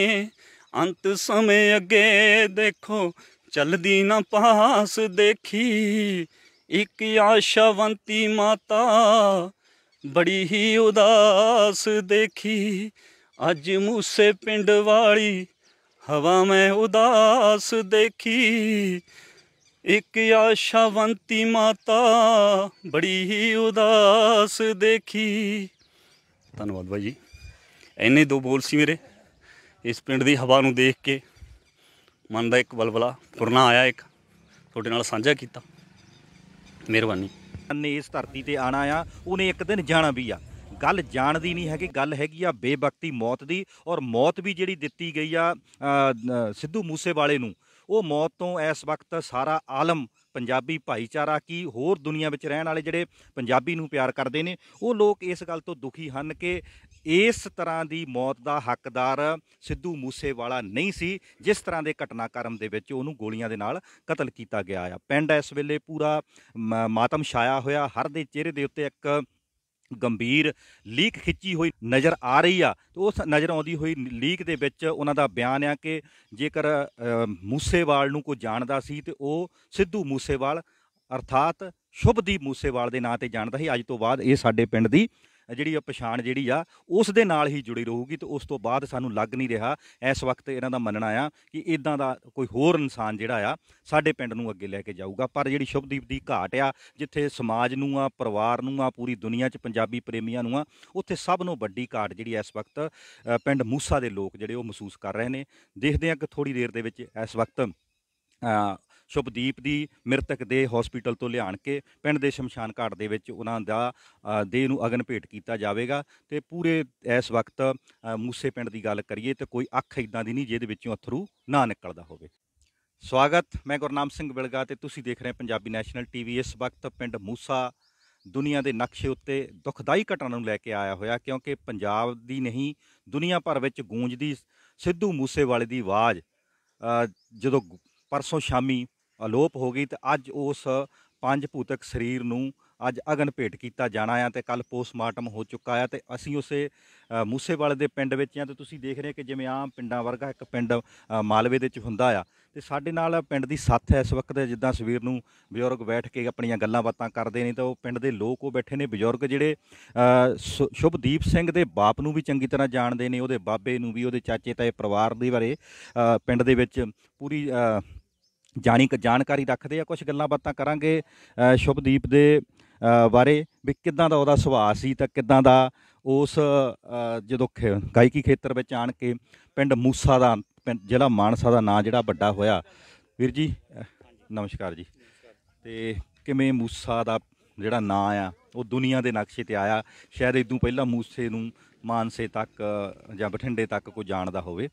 ਅੰਤ ਸਮੇਂ ਅੱਗੇ ਦੇਖੋ ਚੱਲਦੀ ਨਾ ਪਾਸ ਦੇਖੀ ਇੱਕ ਆਸ਼ਵੰਤੀ ਮਾਤਾ ਬੜੀ ਹੀ ਉਦਾਸ ਦੇਖੀ ਅੱਜ ਮੂਸੇ ਪਿੰਡ ਵਾਲੀ ਹਵਾ ਮੈਂ ਉਦਾਸ ਦੇਖੀ ਇੱਕ ਆਸ਼ਾਵੰਤੀ ਮਾਤਾ ਬੜੀ ਹੀ ਉਦਾਸ ਦੇਖੀ ਧੰਨਵਾਦ ਭਾਈ ਜੀ ਐਨੇ ਦੋ ਬੋਲ ਸੀ ਮੇਰੇ ਇਸ ਪਿੰਡ ਦੀ ਹਵਾ ਨੂੰ ਦੇਖ ਕੇ ਮਨ ਦਾ ਇੱਕ ਬਲਬਲਾ ਪੁਰਨਾ ਆਇਆ ਇੱਕ ਤੁਹਾਡੇ ਨਾਲ ਸਾਂਝਾ ਕੀਤਾ ਮਿਹਰਬਾਨੀ ਨੇ ਇਸ ਧਰਤੀ ਤੇ ਆਣਾ ਆ ਉਹਨੇ ਇੱਕ ਦਿਨ ਜਾਣਾ ਵੀ ਆ ਗੱਲ ਜਾਣ ਦੀ ਨਹੀਂ ਹੈਗੀ ਗੱਲ ਹੈਗੀ ਆ ਬੇਵਕਤੀ ਮੌਤ ਦੀ ਔਰ ਮੌਤ ਵੀ ਜਿਹੜੀ ਦਿੱਤੀ ਗਈ ਆ ਸਿੱਧੂ ਮੂਸੇ ਵਾਲੇ ਨੂੰ ਉਹ ਮੌਤ ਤੋਂ ਇਸ ਵਕਤ ਸਾਰਾ ਆਲਮ ਪੰਜਾਬੀ ਭਾਈਚਾਰਾ ਕੀ ਹੋਰ ਦੁਨੀਆ ਵਿੱਚ ਰਹਿਣ ਵਾਲੇ ਜਿਹੜੇ ਪੰਜਾਬੀ ਨੂੰ ਪਿਆਰ ਕਰਦੇ ਨੇ ਉਹ ਲੋਕ ਇਸ ਗੱਲ ਤੋਂ ਦੁਖੀ ਹਨ ਕਿ ਇਸ ਤਰ੍ਹਾਂ ਦੀ ਮੌਤ ਦਾ ਹੱਕਦਾਰ ਸਿੱਧੂ ਮੂਸੇਵਾਲਾ ਨਹੀਂ ਸੀ ਜਿਸ ਤਰ੍ਹਾਂ ਦੇ ਘਟਨਾਕ੍ਰਮ ਦੇ ਵਿੱਚ ਉਹਨੂੰ ਗੋਲੀਆਂ ਦੇ ਨਾਲ ਕਤਲ ਕੀਤਾ ਗਿਆ ਆ ਪਿੰਡ ਇਸ ਵੇਲੇ ਪੂਰਾ ਮਾਤਮ ਛਾਇਆ ਹੋਇਆ ਹਰ ਦੇ ਚਿਹਰੇ ਦੇ ਉੱਤੇ ਇੱਕ ਗੰਭੀਰ ਲੀਕ ਖਿੱਚੀ ਹੋਈ ਨਜ਼ਰ ਆ ਰਹੀ ਆ ਤੇ ਉਸ ਨਜ਼ਰ ਆਉਂਦੀ ਹੋਈ ਲੀਕ ਦੇ ਵਿੱਚ ਉਹਨਾਂ ਦਾ ਬਿਆਨ ਆ ਕਿ ਜੇਕਰ ਮੂਸੇਵਾਲ ਨੂੰ ਕੋਈ ਜਾਣਦਾ ਸੀ ਤੇ ਉਹ ਸਿੱਧੂ ਮੂਸੇਵਾਲ ਅਰਥਾਤ ਸ਼ੁਭਦੀਪ ਮੂਸੇਵਾਲ ਦੇ ਨਾਂ ਤੇ ਜਾਣਦਾ ਸੀ ਅੱਜ ਤੋਂ ਬਾਅਦ ਇਹ ਸਾਡੇ ਪਿੰਡ ਦੀ ਜਿਹੜੀ ਆ ਪਛਾਣ ਜਿਹੜੀ ਆ ਉਸ ਦੇ ਨਾਲ ਹੀ ਜੁੜੀ ਰਹੂਗੀ ਤੇ ਉਸ ਤੋਂ ਬਾਅਦ ਸਾਨੂੰ ਲੱਗ ਨਹੀਂ ਰਿਹਾ ਇਸ ਵਕਤ ਇਹਨਾਂ ਦਾ ਮੰਨਣਾ ਆ ਕਿ ਇਦਾਂ ਦਾ ਕੋਈ ਹੋਰ ਇਨਸਾਨ ਜਿਹੜਾ ਆ ਸਾਡੇ ਪਿੰਡ ਨੂੰ ਅੱਗੇ ਲੈ ਕੇ ਜਾਊਗਾ ਪਰ ਜਿਹੜੀ ਸ਼ੁਭਦੀਪ ਦੀ ਘਾਟ ਆ ਜਿੱਥੇ ਸਮਾਜ ਨੂੰ ਆ ਪਰਿਵਾਰ ਨੂੰ ਆ ਪੂਰੀ ਦੁਨੀਆ 'ਚ ਪੰਜਾਬੀ ਪ੍ਰੇਮੀਆਂ ਨੂੰ ਆ ਉੱਥੇ ਸਭ ਨੂੰ ਵੱਡੀ ਘਾਟ ਜਿਹੜੀ ਇਸ ਵਕਤ ਪਿੰਡ ਮੂਸਾ ਦੇ ਲੋਕ ਜਿਹੜੇ ਉਹ ਮਹਿਸੂਸ ਕਰ ਰਹੇ ਨੇ ਦੇਖਦੇ ਆ ਕਿ ਥੋੜੀ ਦੇਰ ਦੇ ਵਿੱਚ ਇਸ ਵਕਤ ਸ਼ੁਭਦੀਪ ਦੀ ਮ੍ਰਿਤਕ ਦੇ ਹਸਪੀਟਲ ਤੋਂ ਲਿਆਣ ਕੇ ਪਿੰਡ ਦੇ ਸ਼ਮਸ਼ਾਨ ਘਾਟ ਦੇ ਵਿੱਚ ਉਹਨਾਂ ਦਾ ਦੇਹ ਨੂੰ ਅਗਨ ਭੇਟ ਕੀਤਾ ਜਾਵੇਗਾ ਤੇ ਪੂਰੇ ਇਸ ਵਕਤ ਮੂਸੇ ਪਿੰਡ ਦੀ ਗੱਲ ਕਰੀਏ ਤੇ ਕੋਈ ਅੱਖ ਇਦਾਂ ਦੀ ਨਹੀਂ ਜਿਹਦੇ ਵਿੱਚੋਂ ਅਥਰੂ ਨਾ ਨਿਕਲਦਾ ਹੋਵੇ ਸਵਾਗਤ ਮੈਂ ਗੁਰਨਾਮ ਸਿੰਘ ਬਿਲਗਾ ਤੇ ਤੁਸੀਂ ਦੇਖ ਰਹੇ ਪੰਜਾਬੀ ਨੈਸ਼ਨਲ ਟੀਵੀ ਇਸ ਵਕਤ ਪਿੰਡ ਮੂਸਾ ਦੁਨੀਆ ਦੇ ਨਕਸ਼ੇ ਉੱਤੇ ਦੁਖਦਾਈ ਘਟਨਾ ਨੂੰ ਲੈ ਕੇ ਆਇਆ ਹੋਇਆ ਕਿਉਂਕਿ ਪੰਜਾਬ ਦੀ ਨਹੀਂ ਦੁਨੀਆ ਭਰ ਵਿੱਚ ਗੂੰਜਦੀ ਸਿੱਧੂ ਮੂਸੇਵਾਲੇ ਦੀ ਆਵਾਜ਼ ਜਦੋਂ ਪਰਸੋਂ ਸ਼ਾਮੀ ਅਲੋਪ ਹੋ ਗਈ ਤੇ ਅੱਜ ਉਸ ਪੰਜ ਭੂਤਕ ਸਰੀਰ ਨੂੰ ਅੱਜ ਅਗਨ ਭੇਟ ਕੀਤਾ ਜਾਣਾ ਆ ਤੇ ਕੱਲ ਪੋਸਟਮਾਰਟਮ ਹੋ ਚੁੱਕਾ ਆ ਤੇ ਅਸੀਂ ਉਸੇ ਮੂਸੇਵਾਲੇ ਦੇ ਪਿੰਡ ਵਿੱਚ ਆ ਤੇ ਤੁਸੀਂ ਦੇਖ ਰਹੇ ਕਿ ਜਿਵੇਂ ਆਮ ਪਿੰਡਾਂ ਵਰਗਾ ਇੱਕ ਪਿੰਡ ਮਾਲਵੇ ਦੇ ਵਿੱਚ ਹੁੰਦਾ ਆ ਤੇ ਸਾਡੇ ਨਾਲ ਪਿੰਡ ਦੀ ਸਾਥ ਹੈ ਇਸ ਵਕਤ ਜਿੱਦਾਂ ਸਵੀਰ ਨੂੰ ਬਜ਼ੁਰਗ ਬੈਠ ਕੇ ਆਪਣੀਆਂ ਗੱਲਾਂ ਬਾਤਾਂ ਕਰਦੇ ਨੇ ਤਾਂ ਉਹ ਪਿੰਡ ਦੇ ਲੋਕ ਉਹ ਬੈਠੇ ਨੇ ਬਜ਼ੁਰਗ ਜਿਹੜੇ ਸ਼ੁਭਦੀਪ ਸਿੰਘ ਦੇ ਬਾਪ ਨੂੰ ਵੀ ਚੰਗੀ ਤਰ੍ਹਾਂ ਜਾਣਦੇ ਨੇ ਉਹਦੇ ਬਾਬੇ ਨੂੰ ਵੀ ਉਹਦੇ ਚਾਚੇ ਤਾਏ ਪਰਿਵਾਰ ਦੇ ਬਾਰੇ ਪਿੰਡ ਦੇ ਵਿੱਚ ਪੂਰੀ ਜਾਣੀ ਜਾਣਕਾਰੀ ਰੱਖਦੇ ਆ ਕੁਝ ਗੱਲਾਂ ਬਾਤਾਂ ਕਰਾਂਗੇ ਸ਼ੁਭਦੀਪ ਦੇ ਬਾਰੇ ਵੀ ਕਿੱਦਾਂ ਦਾ ਉਹਦਾ ਸੁਭਾਅ ਸੀ ਤਾਂ ਕਿੱਦਾਂ ਦਾ ਉਸ ਜਦੋਂ ਗਾਇਕੀ ਖੇਤਰ ਵਿੱਚ ਆਣ ਕੇ ਪਿੰਡ ਮੂਸਾ ਦਾ ਜਿਹੜਾ ਮਾਨਸਾ ਦਾ ਨਾਂ ਜਿਹੜਾ ਵੱਡਾ ਹੋਇਆ ਵੀਰ ਜੀ ਨਮਸਕਾਰ ਜੀ ਤੇ ਕਿਵੇਂ ਮੂਸਾ ਦਾ ਜਿਹੜਾ ਨਾਂ ਆ ਉਹ ਦੁਨੀਆ ਦੇ ਨਕਸ਼ੇ ਤੇ ਆਇਆ ਸ਼ਾਇਦ ਇਦੋਂ ਪਹਿਲਾਂ ਮੂਸੇ ਨੂੰ ਮਾਨਸੇ ਤੱਕ ਜਾਂ ਬਠਿੰਡੇ ਤੱਕ ਕੋਈ ਜਾਣਦਾ ਹੋਵੇ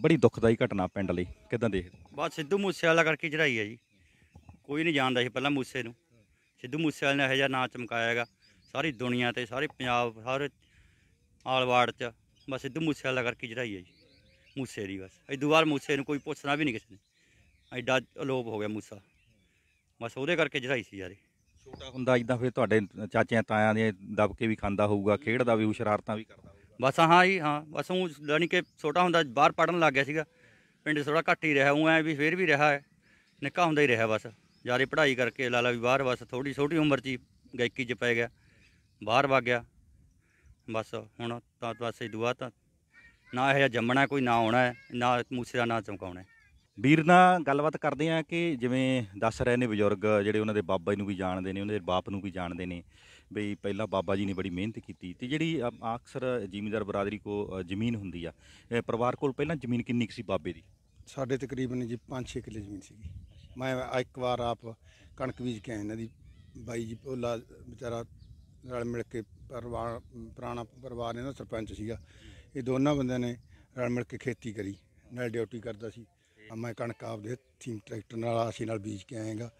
ਬੜੀ ਦੁਖਦਾਈ ਘਟਨਾ ਪਿੰਡ ਲਈ ਕਿਦਾਂ ਦੇਖਦੇ ਬਸ ਸਿੱਧੂ ਮੂਸੇ ਵਾਲਾ ਕਰਕੇ ਚੜਾਈ ਹੈ ਜੀ ਕੋਈ ਨਹੀਂ ਜਾਣਦਾ ਸੀ ਪਹਿਲਾਂ ਮੂਸੇ ਨੂੰ ਸਿੱਧੂ ਮੂਸੇ ਨੇ ਇਹ ਜਿਹਾ ਨਾਂ ਚਮਕਾਇਆ ਹੈਗਾ ਸਾਰੀ ਦੁਨੀਆ ਤੇ ਸਾਰੇ ਪੰਜਾਬ ਸਾਰੇ ਆਲਵਾੜ 'ਚ ਬਸ ਸਿੱਧੂ ਮੂਸੇ ਵਾਲਾ ਕਰਕੇ ਚੜਾਈ ਹੈ ਜੀ ਮੂਸੇ ਦੀ ਬਸ ਇਹ ਦੁਬਾਰ ਮੂਸੇ ਨੂੰ ਕੋਈ ਪੁੱਛਣਾ ਵੀ ਨਹੀਂ ਕਿਸੇ ਨੇ ਐਡਾ ਅਲੋਪ ਹੋ ਗਿਆ ਮੂਸਾ ਬਸ ਉਹਦੇ ਕਰਕੇ ਚੜਾਈ ਸੀ ਯਾਰੇ ਛੋਟਾ ਹੁੰਦਾ ਇਦਾਂ ਫਿਰ ਤੁਹਾਡੇ ਚਾਚਿਆਂ ਤਾਇਆਂ ਦੇ ਦਬਕੇ ਵੀ ਖਾਂਦਾ ਹੋਊਗਾ ਖੇਡਦਾ ਵੀ ਸ਼ਰਾਰਤਾਂ ਵੀ ਕਰਦਾ ਬਸ ਹਾਂ ਹੀ ਹਾਂ ਬਸ ਉਹ ਜਾਨੀ ਕਿ ਛੋਟਾ ਹੁੰਦਾ ਬਾਹਰ ਪੜਨ ਲੱਗ ਗਿਆ ਸੀਗਾ ਪਿੰਡ ਥੋੜਾ ਘੱਟ ਹੀ ਰਿਹਾ ਉਹ ਐ ਵੀ ਫੇਰ ਵੀ ਰਿਹਾ ਹੈ ਨਿੱਕਾ ਹੁੰਦਾ ਹੀ ਰਿਹਾ ਬਸ ਜਾਰੇ ਪੜ੍ਹਾਈ ਕਰਕੇ ਲਾਲਾ ਵੀ ਬਾਹਰ ਬਸ ਥੋੜੀ ਛੋਟੀ ਉਮਰ 'ਚ ਗਾਇਕੀ 'ਚ ਪੈ ਗਿਆ ਬਾਹਰ ਵਗ ਗਿਆ ਬਸ ਹੁਣ ਤਾਂ ਬਸ ਇਹ ਦੁਆ ਤਾਂ ਨਾ ਇਹ ਜੰਮਣਾ ਕੋਈ ਨਾ ਆਉਣਾ ਨਾ ਮੂਸੇ ਦਾ ਨਾ ਚਮਕਾਉਣਾ ਵੀਰ ਨਾਲ ਗੱਲਬਾਤ ਕਰਦੇ ਆ ਕਿ ਜਿਵੇਂ ਦੱਸ ਰਹੇ ਨੇ ਬਜ਼ੁਰਗ ਜਿਹੜੇ ਉਹਨਾਂ ਦੇ ਬਾਬਾ ਨੂੰ ਵੀ ਜਾਣਦੇ ਨੇ ਉਹਨਾਂ ਦੇ ਬਾਪ ਨੂੰ ਵੀ ਜਾਣਦੇ ਨੇ ਬਈ ਪਹਿਲਾਂ ਬਾਬਾ ਜੀ ਨੇ ਬੜੀ ਮਿਹਨਤ ਕੀਤੀ ਤੇ ਜਿਹੜੀ ਅਕਸਰ ਜ਼ਿਮੀਂਦਾਰ ਬਰਾਦਰੀ ਕੋ ਜ਼ਮੀਨ ਹੁੰਦੀ ਆ ਪਰਿਵਾਰ ਕੋਲ ਪਹਿਲਾਂ ਜ਼ਮੀਨ ਕਿੰਨੀ ਸੀ ਬਾਬੇ ਦੀ ਸਾਡੇ ਤਕਰੀਬਨ ਜੀ 5-6 ਕਿੱਲੇ ਜ਼ਮੀਨ ਸੀਗੀ ਮੈਂ ਇੱਕ ਵਾਰ ਆਪ ਕਣਕ ਬੀਜ ਕੇ ਇਹਨਾਂ ਦੀ ਬਾਈ ਜੀ ਭੋਲਾ ਵਿਚਾਰਾ ਨਾਲ ਮਿਲ ਕੇ ਪਰਿਵਾਰ ਪੁਰਾਣਾ ਪਰਿਵਾਰ ਇਹਨਾਂ ਸਰਪੰਚ ਸੀਗਾ ਇਹ ਦੋਨਾਂ ਬੰਦਿਆਂ ਨੇ ਰਲ ਮਿਲ ਕੇ ਖੇਤੀ ਕਰੀ ਨਾਲ ਡਿਊਟੀ ਕਰਦਾ ਸੀ ਮੈਂ ਕਣਕ ਆਪਦੇ ਥੀਮ ਟਰੈਕਟਰ ਨਾਲ ਆਸੀ ਨਾਲ ਬੀਜ ਕੇ ਆਏਗਾ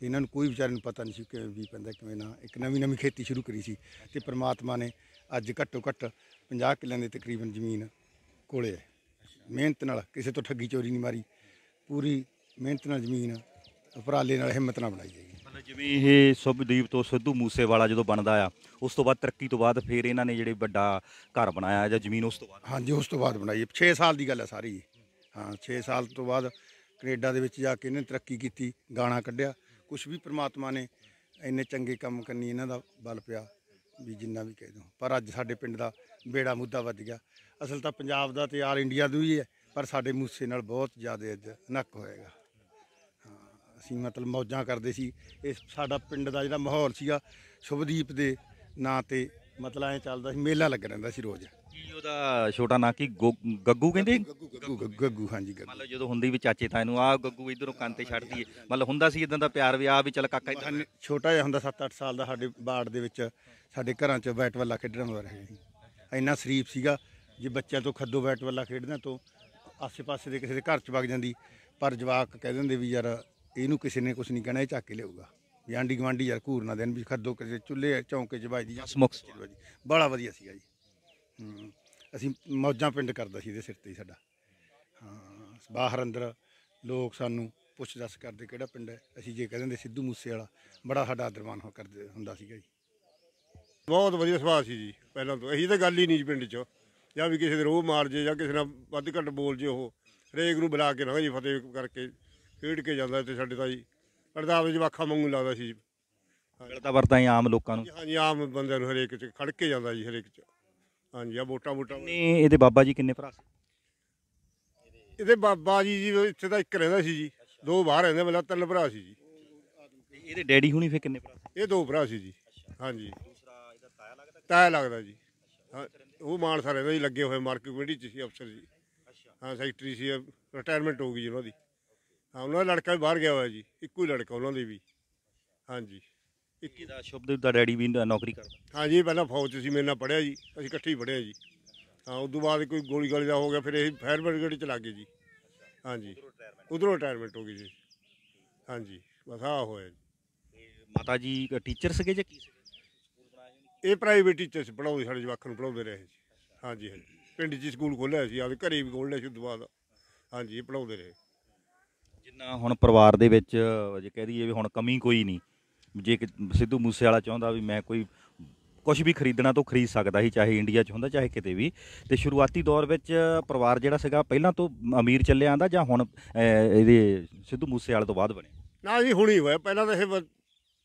ਤੇ ਇਹਨਾਂ ਨੂੰ ਕੋਈ ਵਿਚਾਰਨ ਪਤਾ ਨਹੀਂ ਸੀ ਕਿ ਵੀ ਪੈਂਦਾ ਕਿਵੇਂ ਨਾ ਇੱਕ ਨਵੀਂ ਨਵੀਂ ਖੇਤੀ ਸ਼ੁਰੂ ਕਰੀ ਸੀ ਤੇ ਪ੍ਰਮਾਤਮਾ ਨੇ ਅੱਜ ਘੱਟੋ ਘੱਟ 50 ਕਿੱਲਿਆਂ ਦੇ ਤਕਰੀਬਨ ਜ਼ਮੀਨ ਕੋਲੇ ਹੈ ਮਿਹਨਤ ਨਾਲ ਕਿਸੇ ਤੋਂ ਠੱਗੀ ਚੋਰੀ ਨਹੀਂ ਮਾਰੀ ਪੂਰੀ ਮਿਹਨਤ ਨਾਲ ਜ਼ਮੀਨ ਉਪਰਾਲੇ ਨਾਲ ਹਿੰਮਤ ਨਾਲ ਬਣਾਈ ਜਾਈ ਜਿਵੇਂ ਇਹ ਸੁਭਦੀਪ ਤੋਂ ਸਿੱਧੂ ਮੂਸੇ ਵਾਲਾ ਜਦੋਂ ਬਣਦਾ ਆ ਉਸ ਤੋਂ ਬਾਅਦ ਤਰੱਕੀ ਤੋਂ ਬਾਅਦ ਫਿਰ ਇਹਨਾਂ ਨੇ ਜਿਹੜੇ ਵੱਡਾ ਘਰ ਬਣਾਇਆ ਜਾਂ ਜ਼ਮੀਨ ਉਸ ਤੋਂ ਬਾਅਦ ਹਾਂਜੀ ਉਸ ਤੋਂ ਬਾਅਦ ਬਣਾਈ 6 ਸਾਲ ਦੀ ਗੱਲ ਹੈ ਸਾਰੀ ਹਾਂ 6 ਸਾਲ ਤੋਂ ਬਾਅਦ ਕੈਨੇਡਾ ਦੇ ਵਿੱਚ ਜਾ ਕੇ ਇਹਨੇ ਤਰੱਕੀ ਕੀਤੀ ਗਾਣਾ ਕੱਢਿਆ ਕੁਝ ਵੀ ਪ੍ਰਮਾਤਮਾ ਨੇ ਇੰਨੇ ਚੰਗੇ ਕੰਮ ਕਰਨੀ ਇਹਨਾਂ ਦਾ ਬਲ ਪਿਆ ਵੀ ਜਿੰਨਾ ਵੀ ਕਹਿ ਪਰ ਅੱਜ ਸਾਡੇ ਪਿੰਡ ਦਾ ਬੇੜਾ ਮੁੱਦਾ ਵੱਧ ਗਿਆ ਅਸਲ ਤਾਂ ਪੰਜਾਬ ਦਾ ਤੇ ਆਲ ਇੰਡੀਆ ਦਾ ਹੀ ਹੈ ਪਰ ਸਾਡੇ ਮੂਸੇ ਨਾਲ ਬਹੁਤ ਜ਼ਿਆਦਾ ਅੱਜ ਨੱਕ ਹੋਏਗਾ ਹਾਂ ਅਸੀਂ ਮਤਲਬ ਮੌਜਾਂ ਕਰਦੇ ਸੀ ਇਸ ਸਾਡਾ ਪਿੰਡ ਦਾ ਜਿਹੜਾ ਮਾਹੌਲ ਸੀਗਾ ਸ਼ੁਭਦੀਪ ਦੇ ਨਾਂ ਤੇ ਮਤਲਬ ਐ ਚੱਲਦਾ ਸੀ ਮੇਲਾ ਲੱਗ ਰਹਿੰਦਾ ਸੀ ਰੋਜ਼ ਕੀ ਉਹਦਾ ਛੋਟਾ ਨਾਂ ਕੀ ਗੱਗੂ ਕਹਿੰਦੇ ਗੱਗੂ ਗੱਗੂ ਹਾਂਜੀ ਗੱਗੂ ਮਤਲਬ ਜਦੋਂ ਹੁੰਦੀ ਵੀ ਚਾਚੇ ਤਾਂ ਇਹਨੂੰ ਆ ਗੱਗੂ ਇਧਰੋਂ ਕੰਨ ਤੇ ਛੱਡਦੀ ਏ ਮਤਲਬ ਹੁੰਦਾ ਸੀ ਇਦਾਂ ਦਾ ਪਿਆਰ ਵੀ ਆ ਵੀ ਚਲ ਕਾਕਾ ਇੱਧਰ- ਛੋਟਾ ਜਿਹਾ ਹੁੰਦਾ 7-8 ਸਾਲ ਦਾ ਸਾਡੇ ਬਾੜ ਦੇ ਵਿੱਚ ਸਾਡੇ ਘਰਾਂ 'ਚ ਬੈਟ ਵਾਲਾ ਖੇਡਣਾ ਹੋ ਰਿਹਾ ਸੀ ਇੰਨਾ ਸ਼ਰੀਫ ਸੀਗਾ ਜੇ ਬੱਚਿਆਂ ਤੋਂ ਖੱਦੋ ਬੈਟ ਵਾਲਾ ਖੇਡਣਾ ਤੋਂ ਆਸੇ-ਪਾਸੇ ਦੇ ਕਿਸੇ ਦੇ ਘਰ 'ਚ ਵਗ ਜਾਂਦੀ ਪਰ ਜਵਾਕ ਕਹਿ ਦਿੰਦੇ ਵੀ ਯਾਰ ਇਹਨੂੰ ਕਿਸੇ ਨੇ ਕੁਝ ਨਹੀਂ ਕਹਿਣਾ ਇਹ ਚੱਕ ਕੇ ਲਿਆਊਗਾ ਯਾਂਡੀ ਗਵਾਂਡੀ ਯਾਰ ਘੂਰ ਨਾ ਦੇਣ ਵੀ ਖੱਦੋ ਕਿਸੇ ਚੁੱਲ੍ਹੇ ਚੌਂਕੇ 'ਚ ਵਜਦੀ ਜਾਂ ਸਮੋਕਸ ਬੜਾ ਵਧੀਆ ਸੀਗਾ ਜੀ ਅਸੀਂ ਮੌਜਾਂ ਪਿੰਡ ਕਰਦਾ ਸੀ ਇਹਦੇ ਸਿਰ ਤੇ ਹੀ ਸਾਡਾ ਹਾਂ ਬਾਹਰ ਅੰਦਰ ਲੋਕ ਸਾਨੂੰ ਪੁੱਛ ਦੱਸ ਕਰਦੇ ਕਿਹੜਾ ਪਿੰਡ ਹੈ ਅਸੀਂ ਜੇ ਕਹਿੰਦੇ ਸਿੱਧੂ ਮੂਸੇ ਵਾਲਾ ਬੜਾ ਸਾਡਾ ਆਦਰਮਾਨ ਹੋ ਕਰਦੇ ਹੁੰਦਾ ਸੀਗਾ ਜੀ ਬਹੁਤ ਵਧੀਆ ਸੁਭਾਅ ਸੀ ਜੀ ਪਹਿਲਾਂ ਤੋਂ ਇਹੀ ਤਾਂ ਗੱਲ ਹੀ ਨਹੀਂ ਜੀ ਪਿੰਡ 'ਚ ਜਾਂ ਵੀ ਕਿਸੇ ਦੇ ਰੋਹ ਮਾਰ ਜੇ ਜਾਂ ਕਿਸੇ ਨਾਲ ਵੱਧ ਘੱਟ ਬੋਲ ਜੇ ਉਹ ਰੇਗ ਨੂੰ ਬੁਲਾ ਕੇ ਨਾ ਜੀ ਫਤਿਹ ਕਰਕੇ ਖੇਡ ਕੇ ਜਾਂਦਾ ਤੇ ਸਾਡੇ ਤਾਂ ਜੀ ਵਿੱਚ ਜਵਾਖਾ ਮੰਗੂ ਲੱਗਦਾ ਸੀ ਜੀ ਮਿਲਦਾ ਵਰਤਾਂ ਆਮ ਲੋਕਾਂ ਨੂੰ ਹਾਂਜੀ ਆਮ ਬੰਦਿਆਂ ਨੂੰ ਹਰੇਕ 'ਚ ਖੜ ਕੇ ਜਾਂਦਾ ਜੀ ਹਰੇਕ 'ਚ ਹਾਂਜੀ ਆ ਮੋਟਾ ਮੋਟਾ ਨੇ ਇਹਦੇ ਬਾਬਾ ਜੀ ਕਿੰਨੇ ਭਰਾ ਸੀ ਇਹਦੇ ਬਾਬਾ ਜੀ ਜੀ ਇੱਥੇ ਤਾਂ ਇੱਕ ਰਹਿੰਦਾ ਸੀ ਜੀ ਦੋ ਬਾਹਰ ਰਹਿੰਦੇ ਮਤਲਬ ਤਿੰਨ ਭਰਾ ਸੀ ਜੀ ਇਹਦੇ ਡੈਡੀ ਹੁਣੀ ਫੇ ਕਿੰਨੇ ਭਰਾ ਸੀ ਇਹ ਦੋ ਭਰਾ ਸੀ ਜੀ ਹਾਂਜੀ ਦੂਸਰਾ ਇਹਦਾ ਤਾਇਆ ਲੱਗਦਾ ਤਾਇਆ ਲੱਗਦਾ ਜੀ ਉਹ ਮਾਨਸਾ ਰਹਿੰਦਾ ਜੀ ਲੱਗੇ ਹੋਏ ਮਾਰਕ ਕਮੇਟੀ ਚ ਸੀ ਅਫਸਰ ਜੀ ਹਾਂ ਸੈਕਟਰੀ ਸੀ ਰਿਟਾਇਰਮੈਂਟ ਹੋ ਗਈ ਜੀ ਉਹਨਾਂ ਦੀ ਹਾਂ ਉਹਨਾਂ ਦਾ ਲੜਕਾ ਵੀ ਬਾਹਰ ਗਿਆ ਹੋਇਆ ਜੀ ਇੱਕੋ ਹੀ ਲੜਕਾ ਉਹਨਾਂ ਦੇ ਵੀ ਹਾਂਜੀ 21 ਦਾ ਸ਼ੁਭਦੀਪ ਦਾ ਡੈਡੀ ਵੀ ਨੌਕਰੀ ਕਰਦਾ ਹਾਂਜੀ ਪਹਿਲਾਂ ਫੌਜ ਸੀ ਮੇਰੇ ਨਾਲ ਪੜਿਆ ਜੀ ਅਸੀਂ ਇਕੱਠੇ ਹੀ ਪੜਿਆ ਜੀ ਹਾਂ ਉਸ ਤੋਂ ਬਾਅਦ ਕੋਈ ਗੋਲੀ ਗਾਲੀ ਦਾ ਹੋ ਗਿਆ ਫਿਰ ਇਹ ਫਾਇਰ ਬ੍ਰਿਗੇਡ 'ਚ ਲੱਗ ਗਏ ਜੀ ਹਾਂਜੀ ਉਧਰੋਂ ਰਿਟਾਇਰਮੈਂਟ ਹੋ ਗਈ ਜੀ ਹਾਂਜੀ ਬਸ ਆ ਹੋਇਆ ਜੀ ਮਾਤਾ ਜੀ ਟੀਚਰ ਸੀਗੇ ਜਾਂ ਕੀ ਸੀਗੇ ਇਹ ਪ੍ਰਾਈਵੇਟ ਟੀਚਰ ਸੀ ਪੜਾਉਂਦੇ ਸਾਡੇ ਜਵਾਕਾਂ ਨੂੰ ਪੜਾਉਂਦੇ ਰਹੇ ਜੀ ਹਾਂਜੀ ਹਾਂਜੀ ਪਿੰਡ 'ਚ ਸਕੂਲ ਖੋਲਿਆ ਸੀ ਆਪਦੇ ਘਰੇ ਵੀ ਖੋਲ੍ਹਿਆ ਸੀ ਦੁਬਾਰਾ ਤੋਂ ਬਾਅਦ ਹਾਂਜੀ ਪੜਾਉਂਦੇ ਰਹੇ ਜਿੰਨਾ ਹੁਣ ਪਰਿਵਾਰ ਦੇ ਵਿੱਚ ਜੇ ਕਹਿ ਦਈਏ ਵੀ ਹੁਣ ਕਮੀ ਕੋਈ ਨਹੀਂ ਜੇ ਸਿੱਧੂ ਮੂਸੇ ਵਾਲਾ ਚਾਹੁੰਦਾ ਵੀ ਮੈਂ ਕੋਈ ਕੁਝ ਵੀ ਖਰੀਦਣਾ ਤੋਂ ਖਰੀਦ ਸਕਦਾ ਸੀ ਚਾਹੇ ਇੰਡੀਆ 'ਚ ਹੁੰਦਾ ਚਾਹੇ ਕਿਤੇ ਵੀ ਤੇ ਸ਼ੁਰੂਆਤੀ ਦੌਰ ਵਿੱਚ ਪਰਿਵਾਰ ਜਿਹੜਾ ਸੀਗਾ ਪਹਿਲਾਂ ਤੋਂ ਅਮੀਰ ਚੱਲਿਆ ਆਂਦਾ ਜਾਂ ਹੁਣ ਇਹਦੇ ਸਿੱਧੂ ਮੂਸੇ ਵਾਲੇ ਤੋਂ ਬਾਅਦ ਬਣਿਆ ਨਾ ਜੀ ਹੁਣੀ ਹੋਇਆ ਪਹਿਲਾਂ ਤਾਂ ਇਹ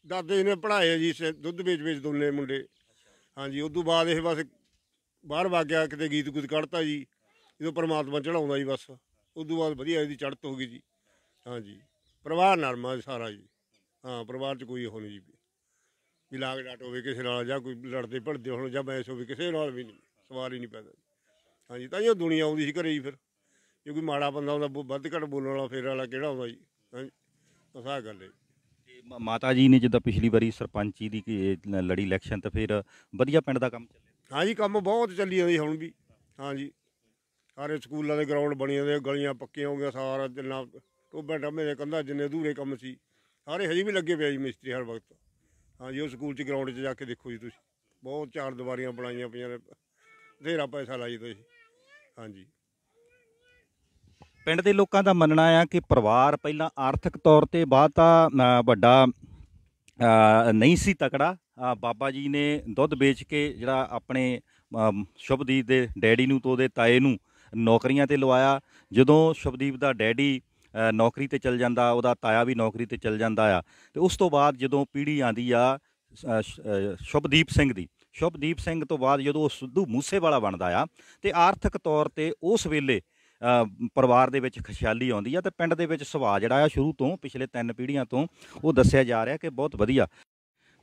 ਦਾਦੇ ਜੀ ਨੇ ਪੜਾਏ ਜੀ ਦੁੱਧ ਵੇਚ ਵੇਚ ਦੋਨੇ ਮੁੰਡੇ ਹਾਂਜੀ ਉਸ ਤੋਂ ਬਾਅਦ ਇਹ ਬਸ ਬਾਹਰ ਵਗ ਗਿਆ ਕਿਤੇ ਗੀਤ ਗੁੱਤ ਕੱਢਤਾ ਜੀ ਜਦੋਂ ਪਰਮਾਤਮਾ ਚੜਾਉਂਦਾ ਜੀ ਬਸ ਉਸ ਤੋਂ ਬਾਅਦ ਵਧੀਆ ਇਹਦੀ ਚੜਤ ਹੋ ਗਈ ਜੀ ਹਾਂਜੀ ਪਰਿਵਾਰ ਨਰਮਾ ਸਾਰਾ ਜੀ ਹਾਂ ਪਰਿਵਾਰ 'ਚ ਕੋਈ ਹੋਣੀ ਜੀ ਵੀ ਲਾਗ ਡਾਟ ਹੋਵੇ ਕਿਸੇ ਨਾਲ ਜਾਂ ਕੋਈ ਲੜਦੇ ਭੜਦੇ ਹੋਣ ਜਾਂ ਬੈਸ ਹੋਵੇ ਕਿਸੇ ਨਾਲ ਵੀ ਨਹੀਂ ਸਵਾਲ ਹੀ ਨਹੀਂ ਪੈਦਾ ਹਾਂਜੀ ਤਾਂ ਇਹ ਦੁਨੀਆ ਆਉਂਦੀ ਸੀ ਘਰੇ ਹੀ ਫਿਰ ਜੇ ਕੋਈ ਮਾੜਾ ਬੰਦਾ ਹੁੰਦਾ ਵੱਧ ਘੱਟ ਬੋਲਣ ਵਾਲਾ ਫੇਰ ਵਾਲਾ ਕਿਹੜਾ ਹੁੰਦਾ ਜੀ ਹਾਂਜੀ ਬਸ ਗੱਲ ਹੈ ਮਾਤਾ ਜੀ ਨੇ ਜਿੱਦਾਂ ਪਿਛਲੀ ਵਾਰੀ ਸਰਪੰਚੀ ਦੀ ਲੜੀ ਇਲੈਕਸ਼ਨ ਤਾਂ ਫਿਰ ਵਧੀਆ ਪਿੰਡ ਦਾ ਕੰਮ ਚੱਲਿਆ ਹਾਂਜੀ ਕੰਮ ਬਹੁਤ ਚੱਲੀ ਜਾਂਦੀ ਹੁਣ ਵੀ ਹਾਂਜੀ ਸਾਰੇ ਸਕੂਲਾਂ ਦੇ ਗਰਾਊਂਡ ਬਣੇ ਹੋਏ ਗਲੀਆਂ ਪੱਕੀਆਂ ਹੋ ਗਈਆਂ ਸਾਰਾ ਜਿੰਨਾ ਟੋਬੇ ਟੰਮੇ ਦੇ ਕੰਧਾਂ ਜਿੰਨੇ ਅਧੂਰੇ ਕੰਮ ਸੀ ਸਾਰੇ ਹਜੇ ਵੀ ਲੱਗੇ ਪਿਆ ਜੀ ਮਿਸਤਰੀ ਹਰ ਵਕਤ ਹਾਂਜੀ ਉਹ ਸਕੂਲ 'ਚ ਗਰਾਊਂਡ 'ਚ ਜਾ ਕੇ ਦੇਖੋ ਜੀ ਤੁਸੀਂ ਬਹੁਤ ਚਾਰ ਦੀਵਾਰੀਆਂ ਬਣਾਈਆਂ ਪਈਆਂ ਨੇ ਢੇਰਾ ਪੈਸਾ ਲਾਈ ਤੁਸੀਂ ਜੀ ਹਾਂਜੀ ਪਿੰਡ ਦੇ ਲੋਕਾਂ ਦਾ ਮੰਨਣਾ ਆ ਕਿ ਪਰਿਵਾਰ ਪਹਿਲਾਂ ਆਰਥਿਕ ਤੌਰ ਤੇ ਬਾਤ ਆ ਵੱਡਾ ਨਹੀਂ ਸੀ ਤਕੜਾ ਬਾਬਾ ਜੀ ਨੇ ਦੁੱਧ ਵੇਚ ਕੇ ਜਿਹੜਾ ਆਪਣੇ ਸ਼ੁਭਦੀਪ ਦੇ ਡੈਡੀ ਨੂੰ ਤੋਂ ਦੇ ਤਾਏ ਨੂੰ ਨੌਕਰੀਆਂ ਤੇ ਲਵਾਇਆ ਜਦੋਂ ਸ਼ੁਭਦੀਪ ਦਾ ਡੈਡੀ ਨੌਕਰੀ ਤੇ ਚਲ ਜਾਂਦਾ ਉਹਦਾ ਤਾਇਆ ਵੀ ਨੌਕਰੀ ਤੇ ਚਲ ਜਾਂਦਾ ਆ ਤੇ ਉਸ ਤੋਂ ਬਾਅਦ ਜਦੋਂ ਪੀੜੀ ਆਂਦੀ ਆ ਸ਼ੁਭਦੀਪ ਸਿੰਘ ਦੀ ਸ਼ੁਭਦੀਪ ਸਿੰਘ ਤੋਂ ਬਾਅਦ ਜਦੋਂ ਉਹ ਸਿੱਧੂ ਮੂਸੇਵਾਲਾ ਬਣਦਾ ਆ ਤੇ ਆਰਥਿਕ ਤੌਰ ਤੇ ਉਸ ਵੇਲੇ ਪਰਿਵਾਰ ਦੇ ਵਿੱਚ ਖੁਸ਼ਹਾਲੀ ਆਉਂਦੀ ਆ ਤੇ ਪਿੰਡ ਦੇ ਵਿੱਚ ਸੁਭਾਅ ਜਿਹੜਾ ਆ ਸ਼ੁਰੂ ਤੋਂ ਪਿਛਲੇ ਤਿੰਨ ਪੀੜੀਆਂ ਤੋਂ ਉਹ ਦੱਸਿਆ ਜਾ ਰਿਹਾ ਕਿ ਬਹੁਤ ਵਧੀਆ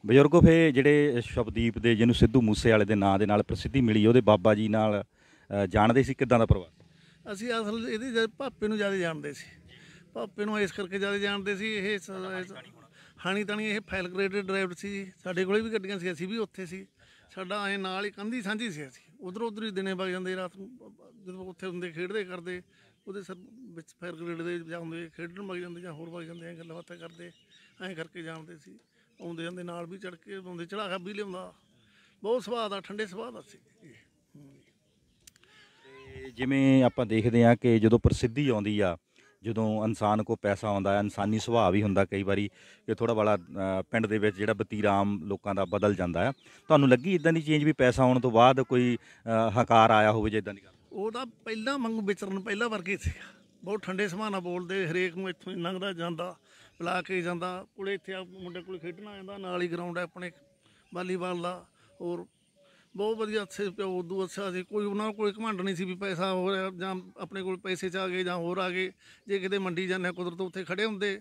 ਬਜ਼ੁਰਗੋ ਫੇ ਜਿਹੜੇ ਸ਼ਬਦੀਪ ਦੇ ਜਿਹਨੂੰ ਸਿੱਧੂ ਮੂਸੇ ਵਾਲੇ ਦੇ ਨਾਂ ਦੇ ਨਾਲ ਪ੍ਰਸਿੱਧੀ ਮਿਲੀ ਉਹਦੇ ਬਾਬਾ ਜੀ ਨਾਲ ਜਾਣਦੇ ਸੀ ਕਿਦਾਂ ਦਾ ਪਰਿਵਾਰ ਅਸੀਂ ਅਸਲ ਇਹਦੇ ਭਾਪੇ ਨੂੰ ਜ਼ਿਆਦਾ ਜਾਣਦੇ ਸੀ ਪਾਪੇ ਨੂੰ ਇਸ ਕਰਕੇ ਜ਼ਿਆਦਾ ਜਾਣਦੇ ਸੀ ਇਹ ਹਾਣੀ ਤਾਣੀ ਇਹ ਫਾਈਲ ਗ੍ਰੇਡਡ ਡਰਾਈਵਰ ਸੀ ਜੀ। ਸਾਡੇ ਕੋਲੇ ਵੀ ਗੱਡੀਆਂ ਸੀ ਅਸੀਂ ਵੀ ਉੱਥੇ ਸੀ ਸਾਡਾ ਐ ਨਾਲ ਹੀ ਕੰਧੀ ਸਾਂਝੀ ਸੀ ਅਸੀਂ ਉਧਰ ਉਧਰ ਹੀ ਦਿਨੇ ਵਗ ਜਾਂਦੇ ਰਾਤ ਨੂੰ ਜਦੋਂ ਉੱਥੇ ਹੁੰਦੇ ਖੇਡਦੇ ਕਰਦੇ ਉਹਦੇ ਸਰ ਵਿੱਚ ਫਾਇਰ ਗ੍ਰੇਡ ਦੇ ਜਾਂ ਹੁੰਦੇ ਖੇਡਣ ਵਗ ਜਾਂਦੇ ਜਾਂ ਹੋਰ ਵਗ ਜਾਂਦੇ ਐ ਗੱਲਾਂ ਬਾਤਾਂ ਕਰਦੇ ਐ ਕਰਕੇ ਜਾਂਦੇ ਸੀ ਆਉਂਦੇ ਜਾਂਦੇ ਨਾਲ ਵੀ ਚੜ ਕੇ ਆਉਂਦੇ ਖਾ ਵੀ ਲਿਆਉਂਦਾ ਬਹੁਤ ਸੁਭਾਅ ਦਾ ਠੰਡੇ ਸੁਭਾਅ ਦਾ ਸੀ ਜਿਵੇਂ ਆਪਾਂ ਦੇਖਦੇ ਆ ਕਿ ਜਦੋਂ ਪ੍ਰਸਿੱਧੀ ਆਉਂਦੀ ਆ ਜਦੋਂ ਇਨਸਾਨ ਕੋ ਪੈਸਾ ਆਉਂਦਾ ਹੈ ਇਨਸਾਨੀ ਸੁਭਾਅ ਵੀ ਹੁੰਦਾ ਕਈ ਵਾਰੀ ਕਿ ਥੋੜਾ ਬੜਾ ਪਿੰਡ ਦੇ ਵਿੱਚ ਜਿਹੜਾ ਬਤੀਰਾਮ ਲੋਕਾਂ ਦਾ ਬਦਲ ਜਾਂਦਾ ਹੈ ਤੁਹਾਨੂੰ ਲੱਗੀ ਇਦਾਂ ਦੀ ਚੇਂਜ ਵੀ ਪੈਸਾ ਆਉਣ ਤੋਂ ਬਾਅਦ ਕੋਈ ਹਕਾਰ ਆਇਆ ਹੋਵੇ ਜੇ ਇਦਾਂ ਦੀ ਗੱਲ ਉਹ ਤਾਂ ਪਹਿਲਾਂ ਮੰਗ ਵਿਚਰਨ ਪਹਿਲਾਂ ਵਰਗੇ ਸੀ ਬਹੁਤ ਠੰਡੇ ਸਮਾਨਾ ਬੋਲਦੇ ਹਰੇਕ ਨੂੰ ਇੱਥੋਂ ਲੰਘਦਾ ਜਾਂਦਾ ਬੁਲਾ ਕੇ ਜਾਂਦਾ ਕੋਲੇ ਇੱਥੇ ਮੁੰਡੇ ਕੋਲ ਖੇਡਣਾ ਜਾਂਦਾ ਨਾਲ ਹੀ ਗਰਾਊਂਡ ਹੈ ਆਪਣੇ ਵਾਲੀਬਾਲ ਦਾ ਔਰ ਬਹੁਤ ਵਧੀਆ ਅੱਛੇ ਪਿਓ ਉਦੋਂ ਅੱਛਾ ਸੀ ਕੋਈ ਉਹਨਾਂ ਕੋਲ ਘਮੰਡ ਨਹੀਂ ਸੀ ਵੀ ਪੈਸਾ ਹੋ ਰਿਹਾ ਜਾਂ ਆਪਣੇ ਕੋਲ ਪੈਸੇ ਚ ਆ ਗਏ ਜਾਂ ਹੋਰ ਆ ਗਏ ਜੇ ਕਿਤੇ ਮੰਡੀ ਜਾਂਦੇ ਕੁਦਰਤ ਉੱਥੇ ਖੜੇ ਹੁੰਦੇ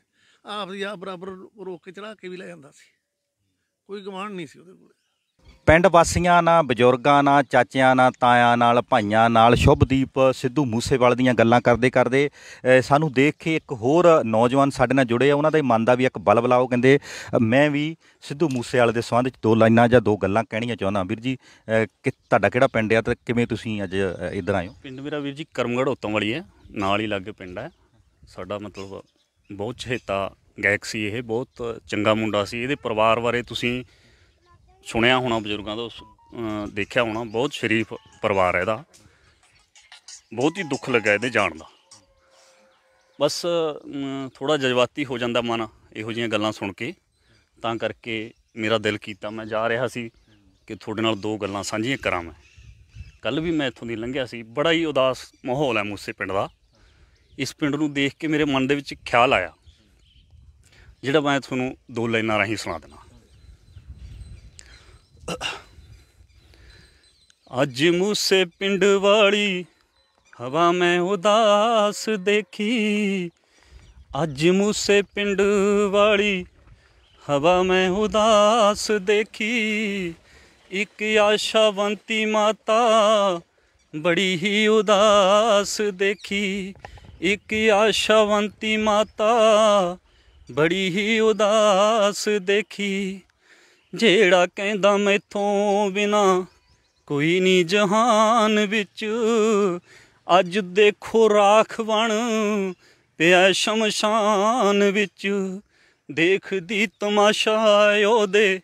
ਆਪ ਦੀ ਆ ਬਰਾਬਰ ਰੋਕ ਕੇ ਚੜਾ ਕੇ ਵੀ ਲੈ ਜਾਂਦਾ ਸੀ ਕੋਈ ਗਵਾਂਢ ਨਹੀਂ ਸੀ ਉਹਦੇ ਕੋਲ ਪਿੰਡ ਵਾਸੀਆਂ ਨਾਲ ਬਜ਼ੁਰਗਾਂ ਨਾਲ ਚਾਚਿਆਂ ਨਾਲ ਤਾਇਆਂ ਨਾਲ ਭਾਈਆਂ ਨਾਲ ਸ਼ੁਭਦੀਪ ਸਿੱਧੂ ਮੂਸੇਵਾਲ ਦੀਆਂ ਗੱਲਾਂ ਕਰਦੇ ਕਰਦੇ ਸਾਨੂੰ ਦੇਖ ਕੇ ਇੱਕ ਹੋਰ ਨੌਜਵਾਨ ਸਾਡੇ ਨਾਲ ਜੁੜੇ ਆ ਉਹਨਾਂ ਦਾ ਮਨ ਦਾ ਵੀ ਇੱਕ ਬਲਬ ਲਾਓ ਕਹਿੰਦੇ ਮੈਂ ਵੀ ਸਿੱਧੂ ਮੂਸੇਵਾਲ ਦੇ ਸੰਬੰਧ ਵਿੱਚ ਦੋ ਲਾਈਨਾਂ ਜਾਂ ਦੋ ਗੱਲਾਂ ਕਹਿਣੀਆਂ ਚਾਹੁੰਦਾ ਵੀਰ ਜੀ ਕਿ ਤੁਹਾਡਾ ਕਿਹੜਾ ਪਿੰਡ ਆ ਤੇ ਕਿਵੇਂ ਤੁਸੀਂ ਅੱਜ ਇਧਰ ਆਏ ਹੋ ਪਿੰਡ ਮੇਰਾ ਵੀਰ ਜੀ ਕਰਮਗੜ ਉਤੋਂ ਵਾਲੀ ਹੈ ਨਾਲ ਹੀ ਲੱਗੇ ਪਿੰਡ ਹੈ ਸਾਡਾ ਮਤਲਬ ਬਹੁਤ ਚੇਤਾ ਗਾਇਕ ਸੀ ਇਹ ਬਹੁਤ ਚੰਗਾ ਮੁੰਡਾ ਸੀ ਇਹਦੇ ਪਰਿਵਾਰ ਬਾਰੇ ਤੁਸੀਂ ਸੁਣਿਆ ਹੋਣਾ ਬਜ਼ੁਰਗਾਂ ਤੋਂ ਦੇਖਿਆ ਹੋਣਾ ਬਹੁਤ ਸ਼ਰੀਫ ਪਰਿਵਾਰ ਹੈ ਇਹਦਾ ਬਹੁਤ ਹੀ ਦੁੱਖ ਲੱਗਾ ਇਹਦੇ ਜਾਣ ਦਾ ਬਸ ਥੋੜਾ ਜਜ਼ਬਾਤੀ ਹੋ ਜਾਂਦਾ ਮਨ ਇਹੋ ਜੀਆਂ ਗੱਲਾਂ ਸੁਣ ਕੇ ਤਾਂ ਕਰਕੇ ਮੇਰਾ ਦਿਲ ਕੀਤਾ ਮੈਂ ਜਾ ਰਿਹਾ ਸੀ ਕਿ ਤੁਹਾਡੇ ਨਾਲ ਦੋ ਗੱਲਾਂ ਸਾਂਝੀਆਂ ਕਰਾਂ ਮੈਂ ਕੱਲ ਵੀ ਮੈਂ ਇੱਥੋਂ ਦੀ ਲੰਘਿਆ ਸੀ ਬੜਾ ਹੀ ਉਦਾਸ ਮਾਹੌਲ ਹੈ ਮੂਸੇ ਪਿੰਡ ਦਾ ਇਸ ਪਿੰਡ ਨੂੰ ਦੇਖ ਕੇ ਮੇਰੇ ਮਨ ਦੇ ਵਿੱਚ ਖਿਆਲ ਆਇਆ ਜਿਹੜਾ ਮੈਂ ਤੁਹਾਨੂੰ ਦੋ ਲਾਈਨਾਂ ਰਾਹੀਂ ਸੁਣਾ ਦੇਣਾ ਅੱਜ ਮੂਸੇ ਪਿੰਡ ਵਾਲੀ ਹਵਾ ਮੈਂ ਉਦਾਸ ਦੇਖੀ ਅੱਜ ਮੂਸੇ ਪਿੰਡ ਵਾਲੀ ਹਵਾ ਮੈਂ ਉਦਾਸ ਦੇਖੀ ਇੱਕ ਆਸ਼ਾਵੰਤੀ ਮਾਤਾ ਬੜੀ ਹੀ ਉਦਾਸ ਦੇਖੀ ਇੱਕ ਆਸ਼ਾਵੰਤੀ ਮਾਤਾ ਬੜੀ ਹੀ ਉਦਾਸ ਦੇਖੀ ਜਿਹੜਾ ਕਹਿੰਦਾ ਮੈਥੋਂ ਬਿਨਾ ਕੋਈ ਨਹੀਂ ਜਹਾਨ ਵਿੱਚ ਅੱਜ ਦੇਖੋ ਰਾਖ ਬਣ ਪਿਆ ਸ਼ਮਸ਼ਾਨ ਵਿੱਚ ਦੇਖਦੀ ਤਮਾਸ਼ਾ ਉਹਦੇ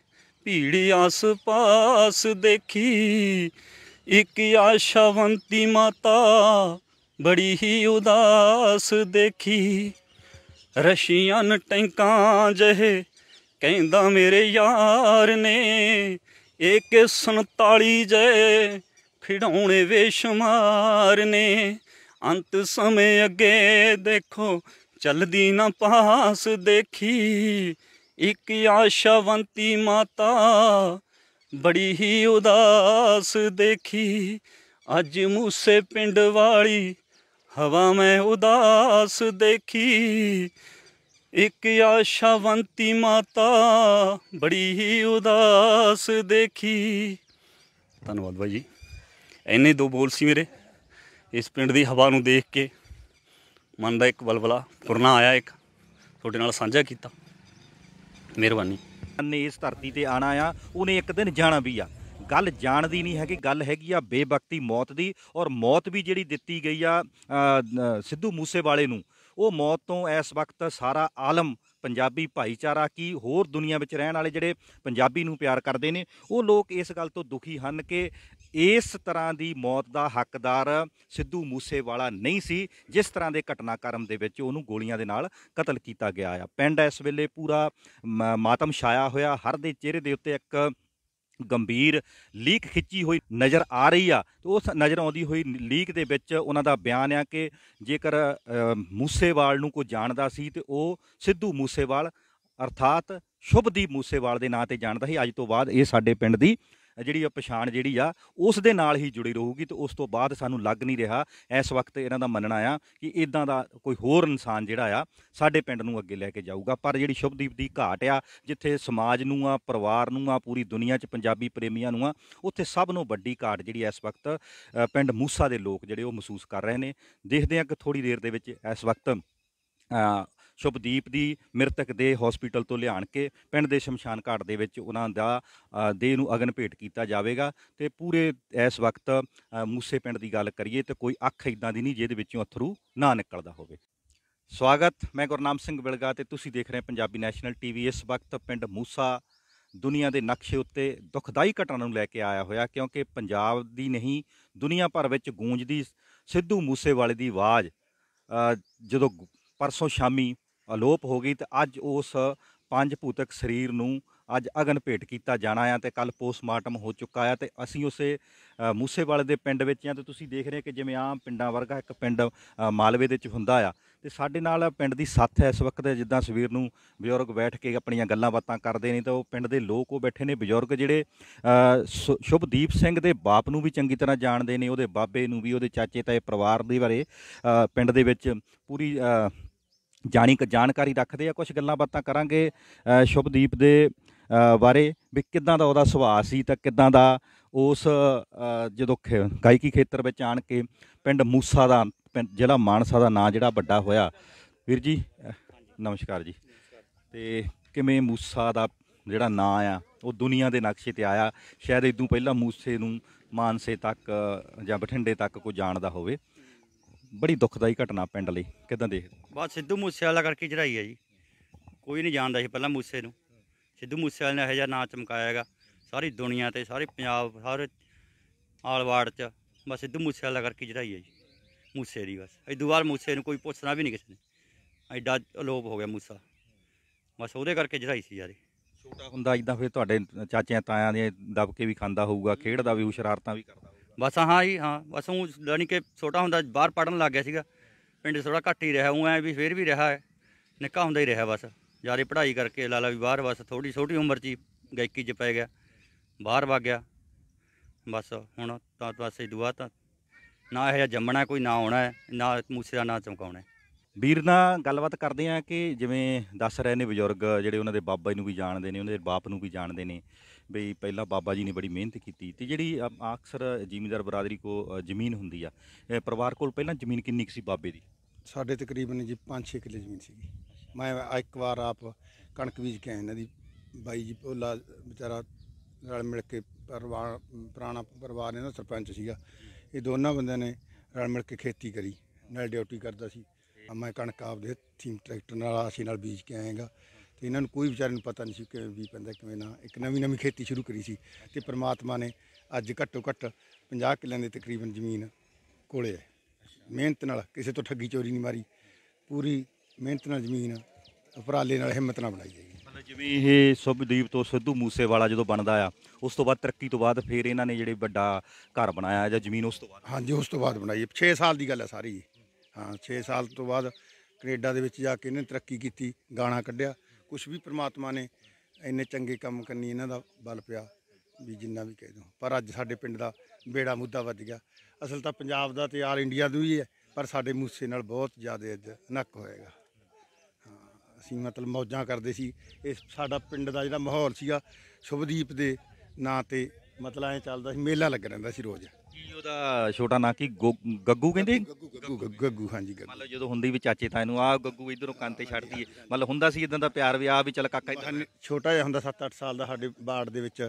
ਭੀੜ ਆਸ-ਪਾਸ ਦੇਖੀ ਇੱਕ ਆਸ਼ਵੰਤੀ ਮਾਤਾ ਬੜੀ ਹੀ ਉਦਾਸ ਦੇਖੀ ਰਸ਼ੀਆਂ ਨ ਟੈਂਕਾਂ ਜਹੇ ਕਹਿੰਦਾ ਮੇਰੇ ਯਾਰ ਨੇ ਏਕ 47 ਜੈ ਖਿਡਾਉਣੇ ਵੇਸ਼ਮਾਰ ਨੇ ਅੰਤ ਸਮੇਂ ਅੱਗੇ ਦੇਖੋ ਚਲਦੀ ਨਾ ਪਾਸ ਦੇਖੀ ਇੱਕ ਆਸ਼ਵੰਤੀ ਮਾਤਾ ਬੜੀ ਹੀ ਉਦਾਸ ਦੇਖੀ ਅੱਜ ਮੂਸੇ ਪਿੰਡ ਵਾਲੀ ਹਵਾ ਮੈਂ ਉਦਾਸ ਦੇਖੀ ਇੱਕ ਆਸ਼ਾਵੰਤੀ ਮਾਤਾ ਬੜੀ ਹੀ ਉਦਾਸ ਦੇਖੀ ਧੰਨਵਾਦ ਭਾਈ ਜੀ ਐਨੇ ਦੋ ਬੋਲ ਸੀ ਮੇਰੇ ਇਸ ਪਿੰਡ ਦੀ ਹਵਾ ਨੂੰ ਦੇਖ ਕੇ ਮਨ ਦਾ ਇੱਕ ਬਲਬਲਾ ਪੁਰਨਾ ਆਇਆ ਇੱਕ ਤੁਹਾਡੇ ਨਾਲ ਸਾਂਝਾ ਕੀਤਾ ਮਿਹਰਬਾਨੀ ਨੇ ਇਸ ਧਰਤੀ ਤੇ ਆਣਾ ਆ ਉਹਨੇ ਇੱਕ ਦਿਨ ਜਾਣਾ ਵੀ ਆ ਗੱਲ ਜਾਣਦੀ ਨਹੀਂ ਹੈਗੀ ਗੱਲ ਹੈਗੀ ਆ ਬੇਬਖਤੀ ਮੌਤ ਦੀ ਔਰ ਮੌਤ ਵੀ ਜਿਹੜੀ ਦਿੱਤੀ ਗਈ ਆ ਸਿੱਧੂ ਮੂਸੇ ਵਾਲੇ ਨੂੰ ਉਹ ਮੌਤ ਤੋਂ ਇਸ ਵਕਤ ਸਾਰਾ ਆਲਮ ਪੰਜਾਬੀ ਭਾਈਚਾਰਾ ਕੀ ਹੋਰ ਦੁਨੀਆ ਵਿੱਚ ਰਹਿਣ ਵਾਲੇ ਜਿਹੜੇ ਪੰਜਾਬੀ ਨੂੰ ਪਿਆਰ ਕਰਦੇ ਨੇ ਉਹ ਲੋਕ ਇਸ ਗੱਲ ਤੋਂ ਦੁਖੀ ਹਨ ਕਿ ਇਸ ਤਰ੍ਹਾਂ ਦੀ ਮੌਤ ਦਾ ਹੱਕਦਾਰ ਸਿੱਧੂ ਮੂਸੇਵਾਲਾ ਨਹੀਂ ਸੀ ਜਿਸ ਤਰ੍ਹਾਂ ਦੇ ਘਟਨਾਕ੍ਰਮ ਦੇ ਵਿੱਚ ਉਹਨੂੰ ਗੋਲੀਆਂ ਦੇ ਨਾਲ ਕਤਲ ਕੀਤਾ ਗਿਆ ਆ ਪਿੰਡ ਇਸ ਵੇਲੇ ਪੂਰਾ ਮਾਤਮ ਛਾਇਆ ਹੋਇਆ ਹਰ ਦੇ ਚਿਹਰੇ ਦੇ ਉੱਤੇ ਇੱਕ ਗੰਭੀਰ ਲੀਕ ਖਿੱਚੀ ਹੋਈ ਨਜ਼ਰ ਆ ਰਹੀ ਆ ਤੇ ਉਸ ਨਜ਼ਰ ਆਉਂਦੀ ਹੋਈ ਲੀਕ ਦੇ ਵਿੱਚ ਉਹਨਾਂ ਦਾ ਬਿਆਨ ਆ ਕਿ ਜੇਕਰ ਮੂਸੇਵਾਲ ਨੂੰ ਕੋਈ ਜਾਣਦਾ ਸੀ ਤੇ ਉਹ ਸਿੱਧੂ ਮੂਸੇਵਾਲ ਅਰਥਾਤ ਸ਼ੁਭਦੀਪ ਮੂਸੇਵਾਲ ਦੇ ਨਾਂ ਤੇ ਜਾਣਦਾ ਸੀ ਅੱਜ ਤੋਂ ਬਾਅਦ ਇਹ ਸਾਡੇ ਪਿੰਡ ਦੀ ਜਿਹੜੀ ਆ ਪਛਾਣ ਜਿਹੜੀ ਆ ਉਸ ਦੇ ਨਾਲ ਹੀ ਜੁੜੀ ਰਹੂਗੀ ਤੇ ਉਸ ਤੋਂ ਬਾਅਦ ਸਾਨੂੰ ਲੱਗ ਨਹੀਂ ਰਿਹਾ ਇਸ ਵਕਤ ਇਹਨਾਂ ਦਾ ਮੰਨਣਾ ਆ ਕਿ ਇਦਾਂ ਦਾ ਕੋਈ ਹੋਰ ਇਨਸਾਨ ਜਿਹੜਾ ਆ ਸਾਡੇ ਪਿੰਡ ਨੂੰ ਅੱਗੇ ਲੈ ਕੇ ਜਾਊਗਾ ਪਰ ਜਿਹੜੀ ਸ਼ੁਭਦੀਪ ਦੀ ਘਾਟ ਆ ਜਿੱਥੇ ਸਮਾਜ ਨੂੰ ਆ ਪਰਿਵਾਰ ਨੂੰ ਆ ਪੂਰੀ ਦੁਨੀਆ 'ਚ ਪੰਜਾਬੀ ਪ੍ਰੇਮੀਆਂ ਨੂੰ ਆ ਉੱਥੇ ਸਭ ਨੂੰ ਵੱਡੀ ਘਾਟ ਜਿਹੜੀ ਇਸ ਵਕਤ ਪਿੰਡ ਮੂਸਾ ਦੇ ਲੋਕ ਜਿਹੜੇ ਉਹ ਮਹਿਸੂਸ ਕਰ ਰਹੇ ਨੇ ਦੇਖਦੇ ਆ ਕਿ ਥੋੜੀ ਦੇਰ ਦੇ ਵਿੱਚ ਇਸ ਵਕਤ ਸ਼ੁਭਦੀਪ ਦੀ ਮ੍ਰਿਤਕ ਦੇ ਹਸਪੀਟਲ ਤੋਂ ਲਿਆਣ ਕੇ ਪਿੰਡ ਦੇ ਸ਼ਮਸ਼ਾਨ ਘਾਟ ਦੇ ਵਿੱਚ ਉਹਨਾਂ ਦਾ ਦੇਹ ਨੂੰ ਅਗਨ ਭੇਟ ਕੀਤਾ ਜਾਵੇਗਾ ਤੇ ਪੂਰੇ ਇਸ ਵਕਤ ਮੂਸੇ ਪਿੰਡ ਦੀ ਗੱਲ ਕਰੀਏ ਤੇ ਕੋਈ ਅੱਖ ਇਦਾਂ ਦੀ ਨਹੀਂ ਜਿਹਦੇ ਵਿੱਚੋਂ ਅਥਰੂ ਨਾ ਨਿਕਲਦਾ ਹੋਵੇ ਸਵਾਗਤ ਮੈਂ ਗੁਰਨਾਮ ਸਿੰਘ ਬਿਲਗਾ ਤੇ ਤੁਸੀਂ ਦੇਖ ਰਹੇ ਪੰਜਾਬੀ ਨੈਸ਼ਨਲ ਟੀਵੀ ਇਸ ਵਕਤ ਪਿੰਡ ਮੂਸਾ ਦੁਨੀਆ ਦੇ ਨਕਸ਼ੇ ਉੱਤੇ ਦੁਖਦਾਈ ਘਟਨਾ ਨੂੰ ਲੈ ਕੇ ਆਇਆ ਹੋਇਆ ਕਿਉਂਕਿ ਪੰਜਾਬ ਦੀ ਨਹੀਂ ਦੁਨੀਆ ਭਰ ਵਿੱਚ ਗੂੰਜਦੀ ਸਿੱਧੂ ਮੂਸੇਵਾਲੇ ਦੀ ਆਵਾਜ਼ ਜਦੋਂ ਪਰਸੋਂ ਸ਼ਾਮੀ ਅਲੋਪ ਹੋ ਗਈ ਤੇ ਅੱਜ ਉਸ ਪੰਜ ਭੂਤਕ ਸਰੀਰ ਨੂੰ ਅੱਜ ਅਗਨ ਭੇਟ ਕੀਤਾ ਜਾਣਾ ਆ ਤੇ ਕੱਲ ਪੋਸਟਮਾਰਟਮ ਹੋ ਚੁੱਕਾ ਆ ਤੇ ਅਸੀਂ ਉਸੇ ਮੂਸੇਵਾਲੇ ਦੇ ਪਿੰਡ ਵਿੱਚ ਆ ਤੇ ਤੁਸੀਂ ਦੇਖ ਰਹੇ ਕਿ ਜਿਵੇਂ ਆਮ ਪਿੰਡਾਂ ਵਰਗਾ ਇੱਕ ਪਿੰਡ ਮਾਲਵੇ ਦੇ ਵਿੱਚ ਹੁੰਦਾ ਆ ਤੇ ਸਾਡੇ ਨਾਲ ਪਿੰਡ ਦੀ ਸਾਥ ਹੈ ਇਸ ਵਕਤ ਜਿੱਦਾਂ ਸਵੀਰ ਨੂੰ ਬਜ਼ੁਰਗ ਬੈਠ ਕੇ ਆਪਣੀਆਂ ਗੱਲਾਂ ਬਾਤਾਂ ਕਰਦੇ ਨੇ ਤਾਂ ਉਹ ਪਿੰਡ ਦੇ ਲੋਕ ਉਹ ਬੈਠੇ ਨੇ ਬਜ਼ੁਰਗ ਜਿਹੜੇ ਸ਼ੁਭਦੀਪ ਸਿੰਘ ਦੇ ਬਾਪ ਨੂੰ ਵੀ ਚੰਗੀ ਤਰ੍ਹਾਂ ਜਾਣਦੇ ਨੇ ਉਹਦੇ ਬਾਬੇ ਨੂੰ ਵੀ ਉਹਦੇ ਚਾਚੇ ਤਾਏ ਪਰਿਵਾਰ ਦੇ ਬਾਰੇ ਪਿੰਡ ਦੇ ਵਿੱਚ ਪੂਰੀ ਜਾਣੀ ਜਾਣਕਾਰੀ ਰੱਖਦੇ ਆ ਕੁਝ ਗੱਲਾਂ ਬਾਤਾਂ ਕਰਾਂਗੇ ਸ਼ੁਭਦੀਪ ਦੇ ਬਾਰੇ ਵੀ ਕਿੱਦਾਂ ਦਾ ਉਹਦਾ ਸੁਭਾਅ ਸੀ ਤਾਂ ਕਿੱਦਾਂ ਦਾ ਉਸ ਜਦੋਂ ਗਾਇਕੀ ਖੇਤਰ ਵਿੱਚ ਆਣ ਕੇ ਪਿੰਡ ਮੂਸਾ ਦਾ ਜਿਹੜਾ ਮਾਨਸਾ ਦਾ ਨਾਂ ਜਿਹੜਾ ਵੱਡਾ ਹੋਇਆ ਵੀਰ ਜੀ ਨਮਸਕਾਰ ਜੀ ਤੇ ਕਿਵੇਂ ਮੂਸਾ ਦਾ ਜਿਹੜਾ ਨਾਂ ਆ ਉਹ ਦੁਨੀਆ ਦੇ ਨਕਸ਼ੇ ਤੇ ਆਇਆ ਸ਼ਾਇਦ ਇਦੋਂ ਪਹਿਲਾਂ ਮੂਸੇ ਨੂੰ ਮਾਨਸੇ ਤੱਕ ਜਾਂ ਬਠਿੰਡੇ ਤੱਕ ਕੋਈ ਜਾਣਦਾ ਹੋਵੇ ਬੜੀ ਦੁਖਦਾਈ ਘਟਨਾ ਪਿੰਡ ਲਈ ਕਿਦਾਂ ਦੇਖਦੇ ਬਸ ਸਿੱਧੂ ਮੂਸੇ ਵਾਲਾ ਕਰਕੇ ਚੜਾਈ ਹੈ ਜੀ ਕੋਈ ਨਹੀਂ ਜਾਣਦਾ ਸੀ ਪਹਿਲਾਂ ਮੂਸੇ ਨੂੰ ਸਿੱਧੂ ਮੂਸੇ ਵਾਲੇ ਨੇ ਇਹੋ ਜਿਹਾ ਨਾਂ ਚਮਕਾਇਆ ਹੈਗਾ ਸਾਰੀ ਦੁਨੀਆ ਤੇ ਸਾਰੇ ਪੰਜਾਬ ਸਾਰੇ ਆਲਵਾੜ 'ਚ ਬਸ ਸਿੱਧੂ ਮੂਸੇ ਵਾਲਾ ਕਰਕੇ ਚੜਾਈ ਹੈ ਜੀ ਮੂਸੇ ਦੀ ਬਸ ਇਹ ਦੁਬਾਰ ਮੂਸੇ ਨੂੰ ਕੋਈ ਪੁੱਛਣਾ ਵੀ ਨਹੀਂ ਕਿਸੇ ਨੇ ਐਡਾ ਅਲੋਪ ਹੋ ਗਿਆ ਮੂਸਾ ਬਸ ਉਹਦੇ ਕਰਕੇ ਚੜਾਈ ਸੀ ਯਾਰੇ ਛੋਟਾ ਹੁੰਦਾ ਇਦਾਂ ਫਿਰ ਤੁਹਾਡੇ ਚਾਚਿਆਂ ਤਾਇਆਂ ਦੇ ਦਬਕੇ ਵੀ ਖਾਂਦਾ ਹੋਊਗਾ ਖੇਡਦਾ ਵੀ ਸ਼ਰਾਰਤਾਂ ਵੀ ਕਰਦਾ ਬਸ ਹਾਂ ਜੀ ਹਾਂ ਬਸ ਉਹ ਜਾਨੀ ਕੇ ਛੋਟਾ ਹੁੰਦਾ ਬਾਹਰ ਪੜਨ ਲੱਗ ਗਿਆ ਸੀਗਾ ਪਿੰਡ ਥੋੜਾ ਘੱਟ ਹੀ ਰਿਹਾ ਉਹ ਐ ਵੀ ਫੇਰ ਵੀ ਰਿਹਾ ਹੈ ਨਿੱਕਾ ਹੁੰਦਾ ਹੀ ਰਿਹਾ ਬਸ ਜਿਆਦਾ ਪੜ੍ਹਾਈ ਕਰਕੇ ਲਾਲਾ ਵੀ ਬਾਹਰ ਬਸ ਥੋੜੀ ਛੋਟੀ ਉਮਰ 'ਚ ਗਾਇਕੀ 'ਚ ਪੈ ਗਿਆ ਬਾਹਰ ਵਗ ਗਿਆ ਬਸ ਹੁਣ ਤਾਂ ਬਸ ਇਹ ਦੁਆ ਤਾਂ ਨਾ ਇਹ ਜੰਮਣਾ ਕੋਈ ਨਾ ਆਉਣਾ ਨਾ ਮੂਸੇ ਦਾ ਨਾ ਚਮਕਾਉਣਾ ਵੀਰ ਨਾਲ ਗੱਲਬਾਤ ਕਰਦੇ ਆ ਕਿ ਜਿਵੇਂ ਦੱਸ ਰਹੇ ਨੇ ਬਜ਼ੁਰਗ ਜਿਹੜੇ ਉਹਨਾਂ ਦੇ ਬਾਬਾ ਜੀ ਨੂੰ ਵੀ ਜਾਣਦੇ ਨੇ ਉਹਨਾਂ ਦੇ ਬਾਪ ਨੂੰ ਵੀ ਜਾਣਦੇ ਨੇ ਬਈ ਪਹਿਲਾਂ ਬਾਬਾ ਜੀ ਨੇ ਬੜੀ ਮਿਹਨਤ ਕੀਤੀ ਤੇ ਜਿਹੜੀ ਅਕਸਰ ਜ਼ਿਮੀਂਦਾਰ ਬਰਾਦਰੀ ਕੋ ਜ਼ਮੀਨ ਹੁੰਦੀ ਆ ਪਰਿਵਾਰ ਕੋਲ ਪਹਿਲਾਂ ਜ਼ਮੀਨ ਕਿੰਨੀ ਸੀ ਬਾਬੇ ਦੀ ਸਾਡੇ ਤਕਰੀਬਨ ਜੀ 5-6 ਕਿੱਲੇ ਜ਼ਮੀਨ ਸੀਗੀ ਮੈਂ ਇੱਕ ਵਾਰ ਆਪ ਕਣਕ ਬੀਜ ਕੇ ਇਹਨਾਂ ਦੀ ਬਾਈ ਜੀ ਭੋਲਾ ਵਿਚਾਰਾ ਰਲ ਮਿਲ ਕੇ ਪਰਿਵਾਰ ਪੁਰਾਣਾ ਪਰਿਵਾਰ ਇਹਨਾਂ ਸਰਪੰਚ ਸੀਗਾ ਇਹ ਦੋਨਾਂ ਬੰਦਿਆਂ ਨੇ ਰਲ ਮਿਲ ਕੇ ਖੇਤੀ ਕਰੀ ਨਾਲ ਡਿਊਟੀ ਕਰਦਾ ਸੀ ਮੈਂ ਕਣਕ ਆਪ ਦੇ ਥੀਮ ਟਰੈਕਟਰ ਨਾਲ ਆਸੀ ਨਾਲ ਬੀਜ ਕੇ ਆਏਗਾ ਤੇ ਇਹਨਾਂ ਨੂੰ ਕੋਈ ਵਿਚਾਰੇ ਨੂੰ ਪਤਾ ਨਹੀਂ ਸੀ ਕਿ ਵੀ ਪੈਂਦਾ ਕਿਵੇਂ ਨਾ ਇੱਕ ਨਵੀਂ ਨਵੀਂ ਖੇਤੀ ਸ਼ੁਰੂ ਕਰੀ ਸੀ ਤੇ ਪ੍ਰਮਾਤਮਾ ਨੇ ਅੱਜ ਘੱਟੋ ਘੱਟ 50 ਕਿੱਲਿਆਂ ਦੇ ਤਕਰੀਬਨ ਜ਼ਮੀਨ ਕੋਲੇ ਹੈ ਮਿਹਨਤ ਨਾਲ ਕਿਸੇ ਤੋਂ ਠੱਗੀ ਚੋਰੀ ਨਹੀਂ ਮਾਰੀ ਪੂਰੀ ਮਿਹਨਤ ਨਾਲ ਜ਼ਮੀਨ ਉਪਰਾਲੇ ਨਾਲ ਹਿੰਮਤ ਨਾਲ ਬਣਾਈ ਗਈ ਜਿਵੇਂ ਇਹ ਸੁਭਦੀਪ ਤੋਂ ਸਿੱਧੂ ਮੂਸੇ ਵਾਲਾ ਜਦੋਂ ਬਣਦਾ ਆ ਉਸ ਤੋਂ ਬਾਅਦ ਤਰੱਕੀ ਤੋਂ ਬਾਅਦ ਫਿਰ ਇਹਨਾਂ ਨੇ ਜਿਹੜੇ ਵੱਡਾ ਘਰ ਬਣਾਇਆ ਜਾਂ ਜ਼ਮੀਨ ਉਸ ਤੋਂ ਬਾਅਦ ਹਾਂਜੀ ਉਸ ਤੋਂ ਬਾਅਦ ਬਣਾਈ 6 ਸਾਲ ਦੀ ਗੱਲ ਹੈ ਸਾਰੀ ਹਾਂ 6 ਸਾਲ ਤੋਂ ਬਾਅਦ ਕੈਨੇਡਾ ਦੇ ਵਿੱਚ ਜਾ ਕੇ ਇਹਨੇ ਤਰੱਕੀ ਕੀਤੀ ਗਾਣਾ ਕੱਢਿਆ ਕੁਝ ਵੀ ਪ੍ਰਮਾਤਮਾ ਨੇ ਇੰਨੇ ਚੰਗੇ ਕੰਮ ਕਰਨੀ ਇਹਨਾਂ ਦਾ ਬਲ ਪਿਆ ਵੀ ਜਿੰਨਾ ਵੀ ਕਹਿ ਦੋ ਪਰ ਅੱਜ ਸਾਡੇ ਪਿੰਡ ਦਾ ਬੇੜਾ ਮੁੱਦਾ ਵੱਜ ਗਿਆ ਅਸਲ ਤਾਂ ਪੰਜਾਬ ਦਾ ਤੇ ਆਲ ਇੰਡੀਆ ਦਾ ਹੀ ਹੈ ਪਰ ਸਾਡੇ ਮੂਸੇ ਨਾਲ ਬਹੁਤ ਜ਼ਿਆਦਾ ਅੱਜ ਨੱਕ ਹੋਏਗਾ ਅਸੀਂ ਮਤਲਬ ਮੌਜਾਂ ਕਰਦੇ ਸੀ ਇਸ ਸਾਡਾ ਪਿੰਡ ਦਾ ਜਿਹੜਾ ਮਾਹੌਲ ਸੀਗਾ ਸ਼ੁਭਦੀਪ ਦੇ ਨਾਂ ਤੇ ਮਤਲਬ ਐ ਚੱਲਦਾ ਸੀ ਮੇਲਾ ਲੱਗ ਰਹਿੰਦਾ ਸੀ ਰੋਜ਼ ਕੀ ਉਹਦਾ ਛੋਟਾ ਨਾਂ ਕੀ ਗੱਗੂ ਕਹਿੰਦੇ ਗੱਗੂ ਗੱਗੂ ਗੱਗੂ ਹਾਂਜੀ ਗੱਗੂ ਮਤਲਬ ਜਦੋਂ ਹੁੰਦੀ ਵੀ ਚਾਚੇ ਤਾਂ ਇਹਨੂੰ ਆ ਗੱਗੂ ਇਧਰੋਂ ਕੰਨ ਤੇ ਛੱਡਦੀ ਏ ਮਤਲਬ ਹੁੰਦਾ ਸੀ ਇਦਾਂ ਦਾ ਪਿਆਰ ਵੀ ਆ ਵੀ ਚੱਲ ਕਾਕਾ ਇੱਧਰ- ਛੋਟਾ ਜਿਹਾ ਹੁੰਦਾ 7-8 ਸਾਲ ਦਾ ਸਾਡੇ ਬਾੜ ਦੇ ਵਿੱਚ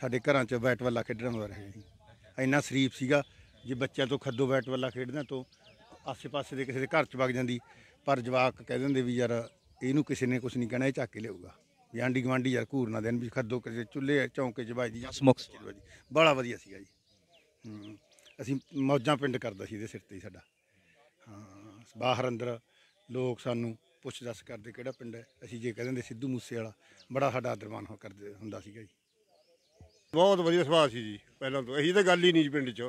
ਸਾਡੇ ਘਰਾਂ 'ਚ ਬੈਟ ਬੱਲਾ ਖੇਡਣ ਹੁੰਦਾ ਰਿਹਾ ਸੀ ਇੰਨਾ ਸ਼ਰੀਫ ਸੀਗਾ ਜੇ ਬੱਚਿਆਂ ਤੋਂ ਖੱਦੋ ਬੈਟ ਬੱਲਾ ਖੇਡਣਾ ਤੋਂ ਆਸੇ-ਪਾਸੇ ਦੇ ਕਿਸੇ ਦੇ ਘਰ 'ਚ ਵਗ ਜਾਂਦੀ ਪਰ ਜਵਾਕ ਕਹਿ ਦਿੰਦੇ ਵੀ ਯਾਰ ਇਹਨੂੰ ਕਿਸੇ ਨੇ ਕੁਝ ਨਹੀਂ ਕਹਿਣਾ ਇਹ ਚੱਕ ਕੇ ਲਿਆਊਗਾ ਵੀ ਗਵਾਂਡੀ ਯਾਰ ਘੂਰ ਨਾ ਦੇਣ ਵੀ ਖੱਦੋ ਕਿਸੇ ਚੁੱਲ੍ਹੇ ਚੌਂਕੇ 'ਚ ਵਜਦੀ ਜਾਂ ਸਮੋਕਸ ਬੜਾ ਵਧੀਆ ਸੀਗਾ ਜੀ ਅਸੀਂ ਮੌਜਾਂ ਪਿੰਡ ਕਰਦਾ ਸੀ ਇਹਦੇ ਸਿਰ ਤੇ ਹੀ ਸਾਡਾ ਹਾਂ ਬਾਹਰ ਅੰਦਰ ਲੋਕ ਸਾਨੂੰ ਪੁੱਛ ਦੱਸ ਕਰਦੇ ਕਿਹੜਾ ਪਿੰਡ ਹੈ ਅਸੀਂ ਜੇ ਕਹਿੰਦੇ ਸਿੱਧੂ ਮੂਸੇ ਵਾਲਾ ਬੜਾ ਸਾਡਾ ਆਦਰਮਾਨ ਹੋ ਕਰਦੇ ਹੁੰਦਾ ਸੀਗਾ ਜੀ ਬਹੁਤ ਵਧੀਆ ਸੁਭਾਅ ਸੀ ਜੀ ਪਹਿਲਾਂ ਤੋਂ ਇਹੀ ਤਾਂ ਗੱਲ ਹੀ ਨਹੀਂ ਪਿੰਡ 'ਚ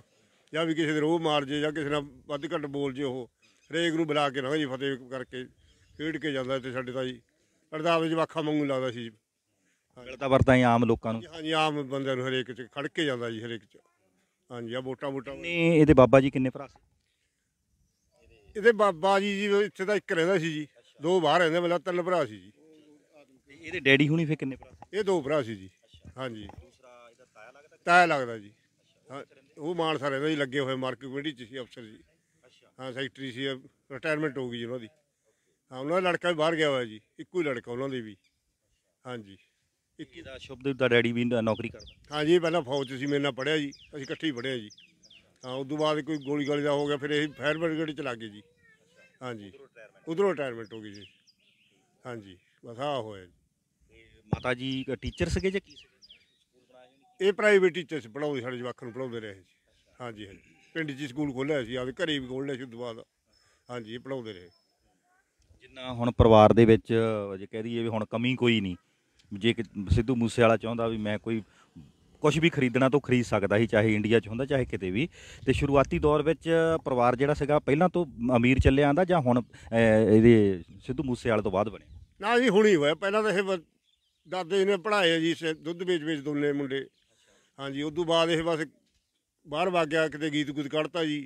ਜਾਂ ਵੀ ਕਿਸੇ ਦੇ ਰੋਹ ਮਾਰ ਜੇ ਜਾਂ ਕਿਸੇ ਨਾਲ ਵੱਧ ਘੱਟ ਬੋਲ ਜੇ ਉਹ ਹਰੇਕ ਨੂੰ ਬੁਲਾ ਕੇ ਨਾ ਜੀ ਫਤਿਹ ਕਰਕੇ ਖੇਡ ਕੇ ਜਾਂਦਾ ਤੇ ਸਾਡੇ ਤਾਂ ਜੀ ਅਰਦਾਸ ਦੇ ਜਵਾਖਾ ਮੰਗੂ ਲੱਗਦਾ ਸੀ ਗਲਤਾ ਵਰਤਾਂ ਹੀ ਆਮ ਲੋਕਾਂ ਨੂੰ ਹਾਂਜੀ ਆਮ ਬੰਦਿਆਂ ਨੂੰ ਹਰੇਕ 'ਚ ਖੜ ਕੇ ਜਾਂਦਾ ਜੀ ਹਰੇਕ 'ਚ ਹਾਂਜੀ ਆ ਵੋਟਾਂ ਵੋਟਾਂ ਨੇ ਇਹਦੇ ਬਾਬਾ ਜੀ ਕਿੰਨੇ ਭਰਾ ਸੀ ਇਹਦੇ ਬਾਬਾ ਜੀ ਜੀ ਇੱਥੇ ਤਾਂ ਇੱਕ ਰਹਿੰਦਾ ਸੀ ਜੀ ਦੋ ਬਾਹਰ ਰਹਿੰਦੇ ਮਤਲਬ ਤਿੰਨ ਭਰਾ ਸੀ ਜੀ ਇਹਦੇ ਡੈਡੀ ਹੁਣੀ ਫੇ ਕਿੰਨੇ ਭਰਾ ਸੀ ਇਹ ਦੋ ਭਰਾ ਸੀ ਜੀ ਹਾਂਜੀ ਦੂਸਰਾ ਇਹਦਾ ਤਾਇਆ ਲੱਗਦਾ ਤਾਇਆ ਲੱਗਦਾ ਜੀ ਉਹ ਮਾਨਸਾ ਰਹਿੰਦਾ ਜੀ ਲੱਗੇ ਹੋਏ ਮਾਰਕੀਟ ਕਮੇਟੀ ਚ ਸੀ ਅਫਸਰ ਜੀ ਹਾਂ ਸੈਕਟਰੀ ਸੀ ਰਿਟਾਇਰਮੈਂਟ ਹੋ ਗਈ ਜੀ ਉਹਨਾਂ ਦੀ ਹਾਂ ਉਹਨਾਂ ਦਾ ਲੜਕਾ ਵੀ ਬਾਹਰ ਗਿਆ ਹੋਇਆ ਜੀ ਇੱਕੋ ਹੀ ਲੜਕਾ ਉਹਨਾਂ ਦੇ ਵੀ ਹਾਂਜੀ ਇਹਦਾ ਸ਼ਬਦ ਦਾ ਡੈਡੀ ਵੀ ਨੌਕਰੀ ਕਰਦਾ ਹਾਂਜੀ ਪਹਿਲਾਂ ਫੌਜ 'ਚ ਸੀ ਮੇਰੇ ਨਾਲ ਪੜਿਆ ਜੀ ਅਸੀਂ ਇਕੱਠੇ ਹੀ ਪੜਿਆ ਜੀ ਹਾਂ ਉਸ ਤੋਂ ਬਾਅਦ ਕੋਈ ਗੋਲੀ ਗਾਲੀ ਦਾ ਹੋ ਗਿਆ ਫਿਰ ਇਹ ਫਾਇਰ ਬ੍ਰਿਗੇਡ 'ਚ ਲੱਗ ਗਏ ਜੀ ਹਾਂਜੀ ਉਧਰੋਂ ਰਿਟਾਇਰਮੈਂਟ ਹੋ ਗਈ ਜੀ ਹਾਂਜੀ ਬਸ ਆ ਹੋਇਆ ਜੀ ਮਾਤਾ ਜੀ ਟੀਚਰ ਸੀਗੇ ਜਾਂ ਕੀ ਇਹ ਪ੍ਰਾਈਵੇਟ ਸੀ ਪੜਾਉਂਦੇ ਸਾਡੇ ਜਵਾਕਾਂ ਨੂੰ ਪੜਾਉਂਦੇ ਰਹੇ ਜੀ ਹਾਂਜੀ ਹਾਂਜੀ ਪਿੰਡ 'ਚ ਸਕੂਲ ਖੋਲ੍ਹਿਆ ਸੀ ਆਪਦੇ ਘਰੇ ਵੀ ਖੋਲ੍ਹਿਆ ਸੀ ਉਸ ਤੋਂ ਬਾਅਦ ਹਾਂਜੀ ਪੜਾਉਂਦੇ ਰਹੇ ਜਿੰਨਾ ਹੁਣ ਪਰਿਵਾਰ ਦੇ ਵਿੱਚ ਜੇ ਕਹਿ ਦਈਏ ਵੀ ਹੁਣ ਕਮੀ ਕੋਈ ਨਹੀਂ ਜੇ ਕਿ ਸਿੱਧੂ ਮੂਸੇ ਵਾਲਾ ਚਾਹੁੰਦਾ ਵੀ ਮੈਂ ਕੋਈ ਕੁਝ ਵੀ ਖਰੀਦਣਾ ਤੋਂ ਖਰੀਦ ਸਕਦਾ ਸੀ ਚਾਹੇ ਇੰਡੀਆ 'ਚ ਹੁੰਦਾ ਚਾਹੇ ਕਿਤੇ ਵੀ ਤੇ ਸ਼ੁਰੂਆਤੀ ਦੌਰ ਵਿੱਚ ਪਰਿਵਾਰ ਜਿਹੜਾ ਸੀਗਾ ਪਹਿਲਾਂ ਤੋਂ ਅਮੀਰ ਚੱਲੇ ਆਂਦਾ ਜਾਂ ਹੁਣ ਇਹਦੇ ਸਿੱਧੂ ਮੂਸੇ ਵਾਲੇ ਤੋਂ ਬਾਅਦ ਬਣੇ ਨਾ ਜੀ ਹੁਣੀ ਹੋਇਆ ਪਹਿਲਾਂ ਤਾਂ ਇਹ ਦਾਦੇ ਨੇ ਪੜਾਇਆ ਜੀ ਦੁੱਧ ਵੇਚ ਵੇਚ ਦੋਨੇ ਮੁੰਡੇ ਹਾਂਜੀ ਉਸ ਤੋਂ ਬਾਅਦ ਇਹ ਬਸ ਬਾਹਰ ਵਾ ਗਿਆ ਕਿਤੇ ਗੀਤ ਗੁੱਤ ਕੱਢਤਾ ਜੀ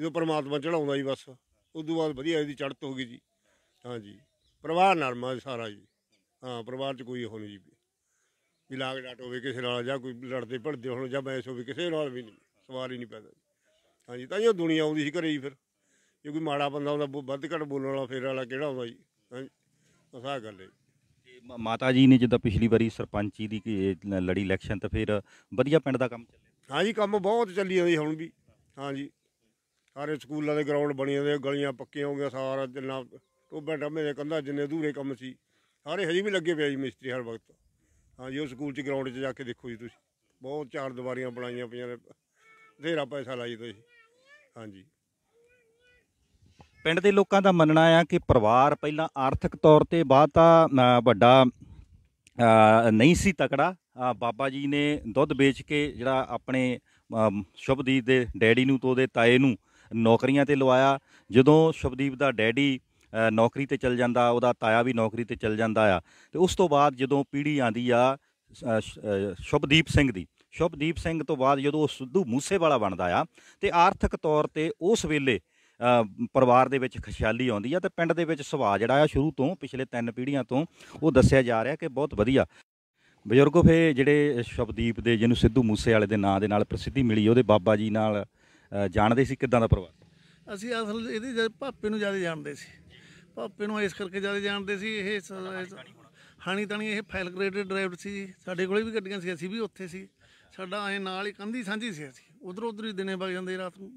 ਜਦੋਂ ਪਰਮਾਤਮਾ ਚੜਾਉਂਦਾ ਜੀ ਬਸ ਉਸ ਤੋਂ ਬਾਅਦ ਵਧੀਆ ਇਹਦੀ ਚੜਤ ਹੋ ਗਈ ਜੀ ਹਾਂਜੀ ਪਰਿਵਾਰ ਨਰਮਾ ਸਾਰਾ ਜੀ ਹਾਂ ਪਰਿਵਾਰ 'ਚ ਕੋਈ ਹੋਣੀ ਜੀ ਵੀ ਲਾਗ ਡਾਟ ਹੋਵੇ ਕਿਸੇ ਨਾਲ ਜਾਂ ਕੋਈ ਲੜਦੇ ਭੜਦੇ ਹੋਣ ਜਾਂ ਬੈਸ ਹੋਵੇ ਕਿਸੇ ਨਾਲ ਵੀ ਨਹੀਂ ਸਵਾਲ ਹੀ ਨਹੀਂ ਪੈਦਾ ਹਾਂਜੀ ਤਾਂ ਇਹ ਦੁਨੀਆ ਆਉਂਦੀ ਸੀ ਘਰੇ ਹੀ ਫਿਰ ਜੇ ਕੋਈ ਮਾੜਾ ਬੰਦਾ ਹੁੰਦਾ ਵੱਧ ਘੱਟ ਬੋਲਣ ਵਾਲਾ ਫੇਰ ਵਾਲਾ ਕਿਹੜਾ ਹੁੰਦਾ ਜੀ ਹਾਂਜੀ ਬਸ ਗੱਲ ਹੈ ਮਾਤਾ ਜੀ ਨੇ ਜਿੱਦਾਂ ਪਿਛਲੀ ਵਾਰੀ ਸਰਪੰਚੀ ਦੀ ਲੜੀ ਇਲੈਕਸ਼ਨ ਤਾਂ ਫਿਰ ਵਧੀਆ ਪਿੰਡ ਦਾ ਕੰਮ ਚੱਲਿਆ ਹਾਂਜੀ ਕੰਮ ਬਹੁਤ ਚੱਲੀ ਜਾਂਦੀ ਹੁਣ ਵੀ ਹਾਂਜੀ ਸਾਰੇ ਸਕੂਲਾਂ ਦੇ ਗਰਾਊਂਡ ਬਣੀ ਜਾਂਦੇ ਗਲੀਆਂ ਪੱਕੀਆਂ ਹੋ ਗਈਆਂ ਸਾਰਾ ਜਿੰਨਾ ਟੋਬੇ ਟੰਮੇ ਦੇ ਕੰਧਾਂ ਜਿੰਨੇ ਅਧੂਰੇ ਕੰਮ ਸੀ ਸਾਰੇ ਹਜੇ ਵੀ ਲੱਗੇ ਪਿਆ ਜੀ ਮਿਸਤਰੀ ਹਰ ਵਕਤ ਹਾਂ ਜੀ ਉਹ ਸਕੂਲ 'ਚ ਗਰਾਊਂਡ 'ਚ ਜਾ ਕੇ ਦੇਖੋ ਜੀ ਤੁਸੀਂ ਬਹੁਤ ਚਾਰ ਦੀਵਾਰੀਆਂ ਬਣਾਈਆਂ ਪਈਆਂ ਨੇ ਢੇਰਾ ਪੈਸਾ ਲਾਈ ਤੁਸੀਂ ਹਾਂਜੀ ਪਿੰਡ ਦੇ ਲੋਕਾਂ ਦਾ ਮੰਨਣਾ ਆ ਕਿ ਪਰਿਵਾਰ ਪਹਿਲਾਂ ਆਰਥਿਕ ਤੌਰ ਤੇ ਬਾਤ ਆ ਵੱਡਾ ਨਹੀਂ ਸੀ ਤਕੜਾ ਬਾਬਾ ਜੀ ਨੇ ਦੁੱਧ ਵੇਚ ਕੇ ਜਿਹੜਾ ਆਪਣੇ ਸ਼ੁਭਦੀਪ ਦੇ ਡੈਡੀ ਨੂੰ ਤੋਂ ਦੇ ਤਾਏ ਨੂੰ ਨੌਕਰੀਆਂ ਤੇ ਲਵਾਇਆ ਜਦੋਂ ਸ਼ੁਭਦੀਪ ਦਾ ਡੈਡੀ ਨੌਕਰੀ ਤੇ ਚਲ ਜਾਂਦਾ ਉਹਦਾ ਤਾਇਆ ਵੀ ਨੌਕਰੀ ਤੇ ਚਲ ਜਾਂਦਾ ਆ ਤੇ ਉਸ ਤੋਂ ਬਾਅਦ ਜਦੋਂ ਪੀੜੀ ਆਂਦੀ ਆ ਸ਼ੁਭਦੀਪ ਸਿੰਘ ਦੀ ਸ਼ੁਭਦੀਪ ਸਿੰਘ ਤੋਂ ਬਾਅਦ ਜਦੋਂ ਉਹ ਸਿੱਧੂ ਮੂਸੇਵਾਲਾ ਬਣਦਾ ਆ ਤੇ ਆਰਥਿਕ ਤੌਰ ਤੇ ਉਸ ਵੇਲੇ ਪਰਿਵਾਰ ਦੇ ਵਿੱਚ ਖੁਸ਼ਹਾਲੀ ਆਉਂਦੀ ਆ ਤੇ ਪਿੰਡ ਦੇ ਵਿੱਚ ਸੁਭਾਅ ਜਿਹੜਾ ਆ ਸ਼ੁਰੂ ਤੋਂ ਪਿਛਲੇ ਤਿੰਨ ਪੀੜੀਆਂ ਤੋਂ ਉਹ ਦੱਸਿਆ ਜਾ ਰਿਹਾ ਕਿ ਬਹੁਤ ਵਧੀਆ ਬਜ਼ੁਰਗੋ ਫੇ ਜਿਹੜੇ ਸ਼ਬਦੀਪ ਦੇ ਜਿਹਨੂੰ ਸਿੱਧੂ ਮੂਸੇ ਵਾਲੇ ਦੇ ਨਾਂ ਦੇ ਨਾਲ ਪ੍ਰਸਿੱਧੀ ਮਿਲੀ ਉਹਦੇ ਬਾਬਾ ਜੀ ਨਾਲ ਜਾਣਦੇ ਸੀ ਕਿਦਾਂ ਦਾ ਪਰਿਵਾਰ ਅਸੀਂ ਅਸਲ ਇਹਦੇ ਭਾਪੇ ਨੂੰ ਜ਼ਿਆਦਾ ਜਾਣਦੇ ਸੀ ਪਾਪੇ ਨੂੰ ਇਸ ਕਰਕੇ ਜ਼ਿਆਦਾ ਜਾਣਦੇ ਸੀ ਇਹ ਹਾਣੀ ਤਾਣੀ ਇਹ ਫਾਈਲ ਗ੍ਰੇਡਡ ਡਰਾਈਵਰ ਸੀ ਸਾਡੇ ਕੋਲੇ ਵੀ ਗੱਡੀਆਂ ਸੀ ਅਸੀਂ ਵੀ ਉੱਥੇ ਸੀ ਸਾਡਾ ਐ ਨਾਲ ਹੀ ਕੰਧੀ ਸਾਂਝੀ ਸੀ ਅਸੀਂ ਉਧਰ ਉਧਰ ਹੀ ਦਿਨੇ ਵਗ ਜਾਂਦੇ ਰਾਤ ਨੂੰ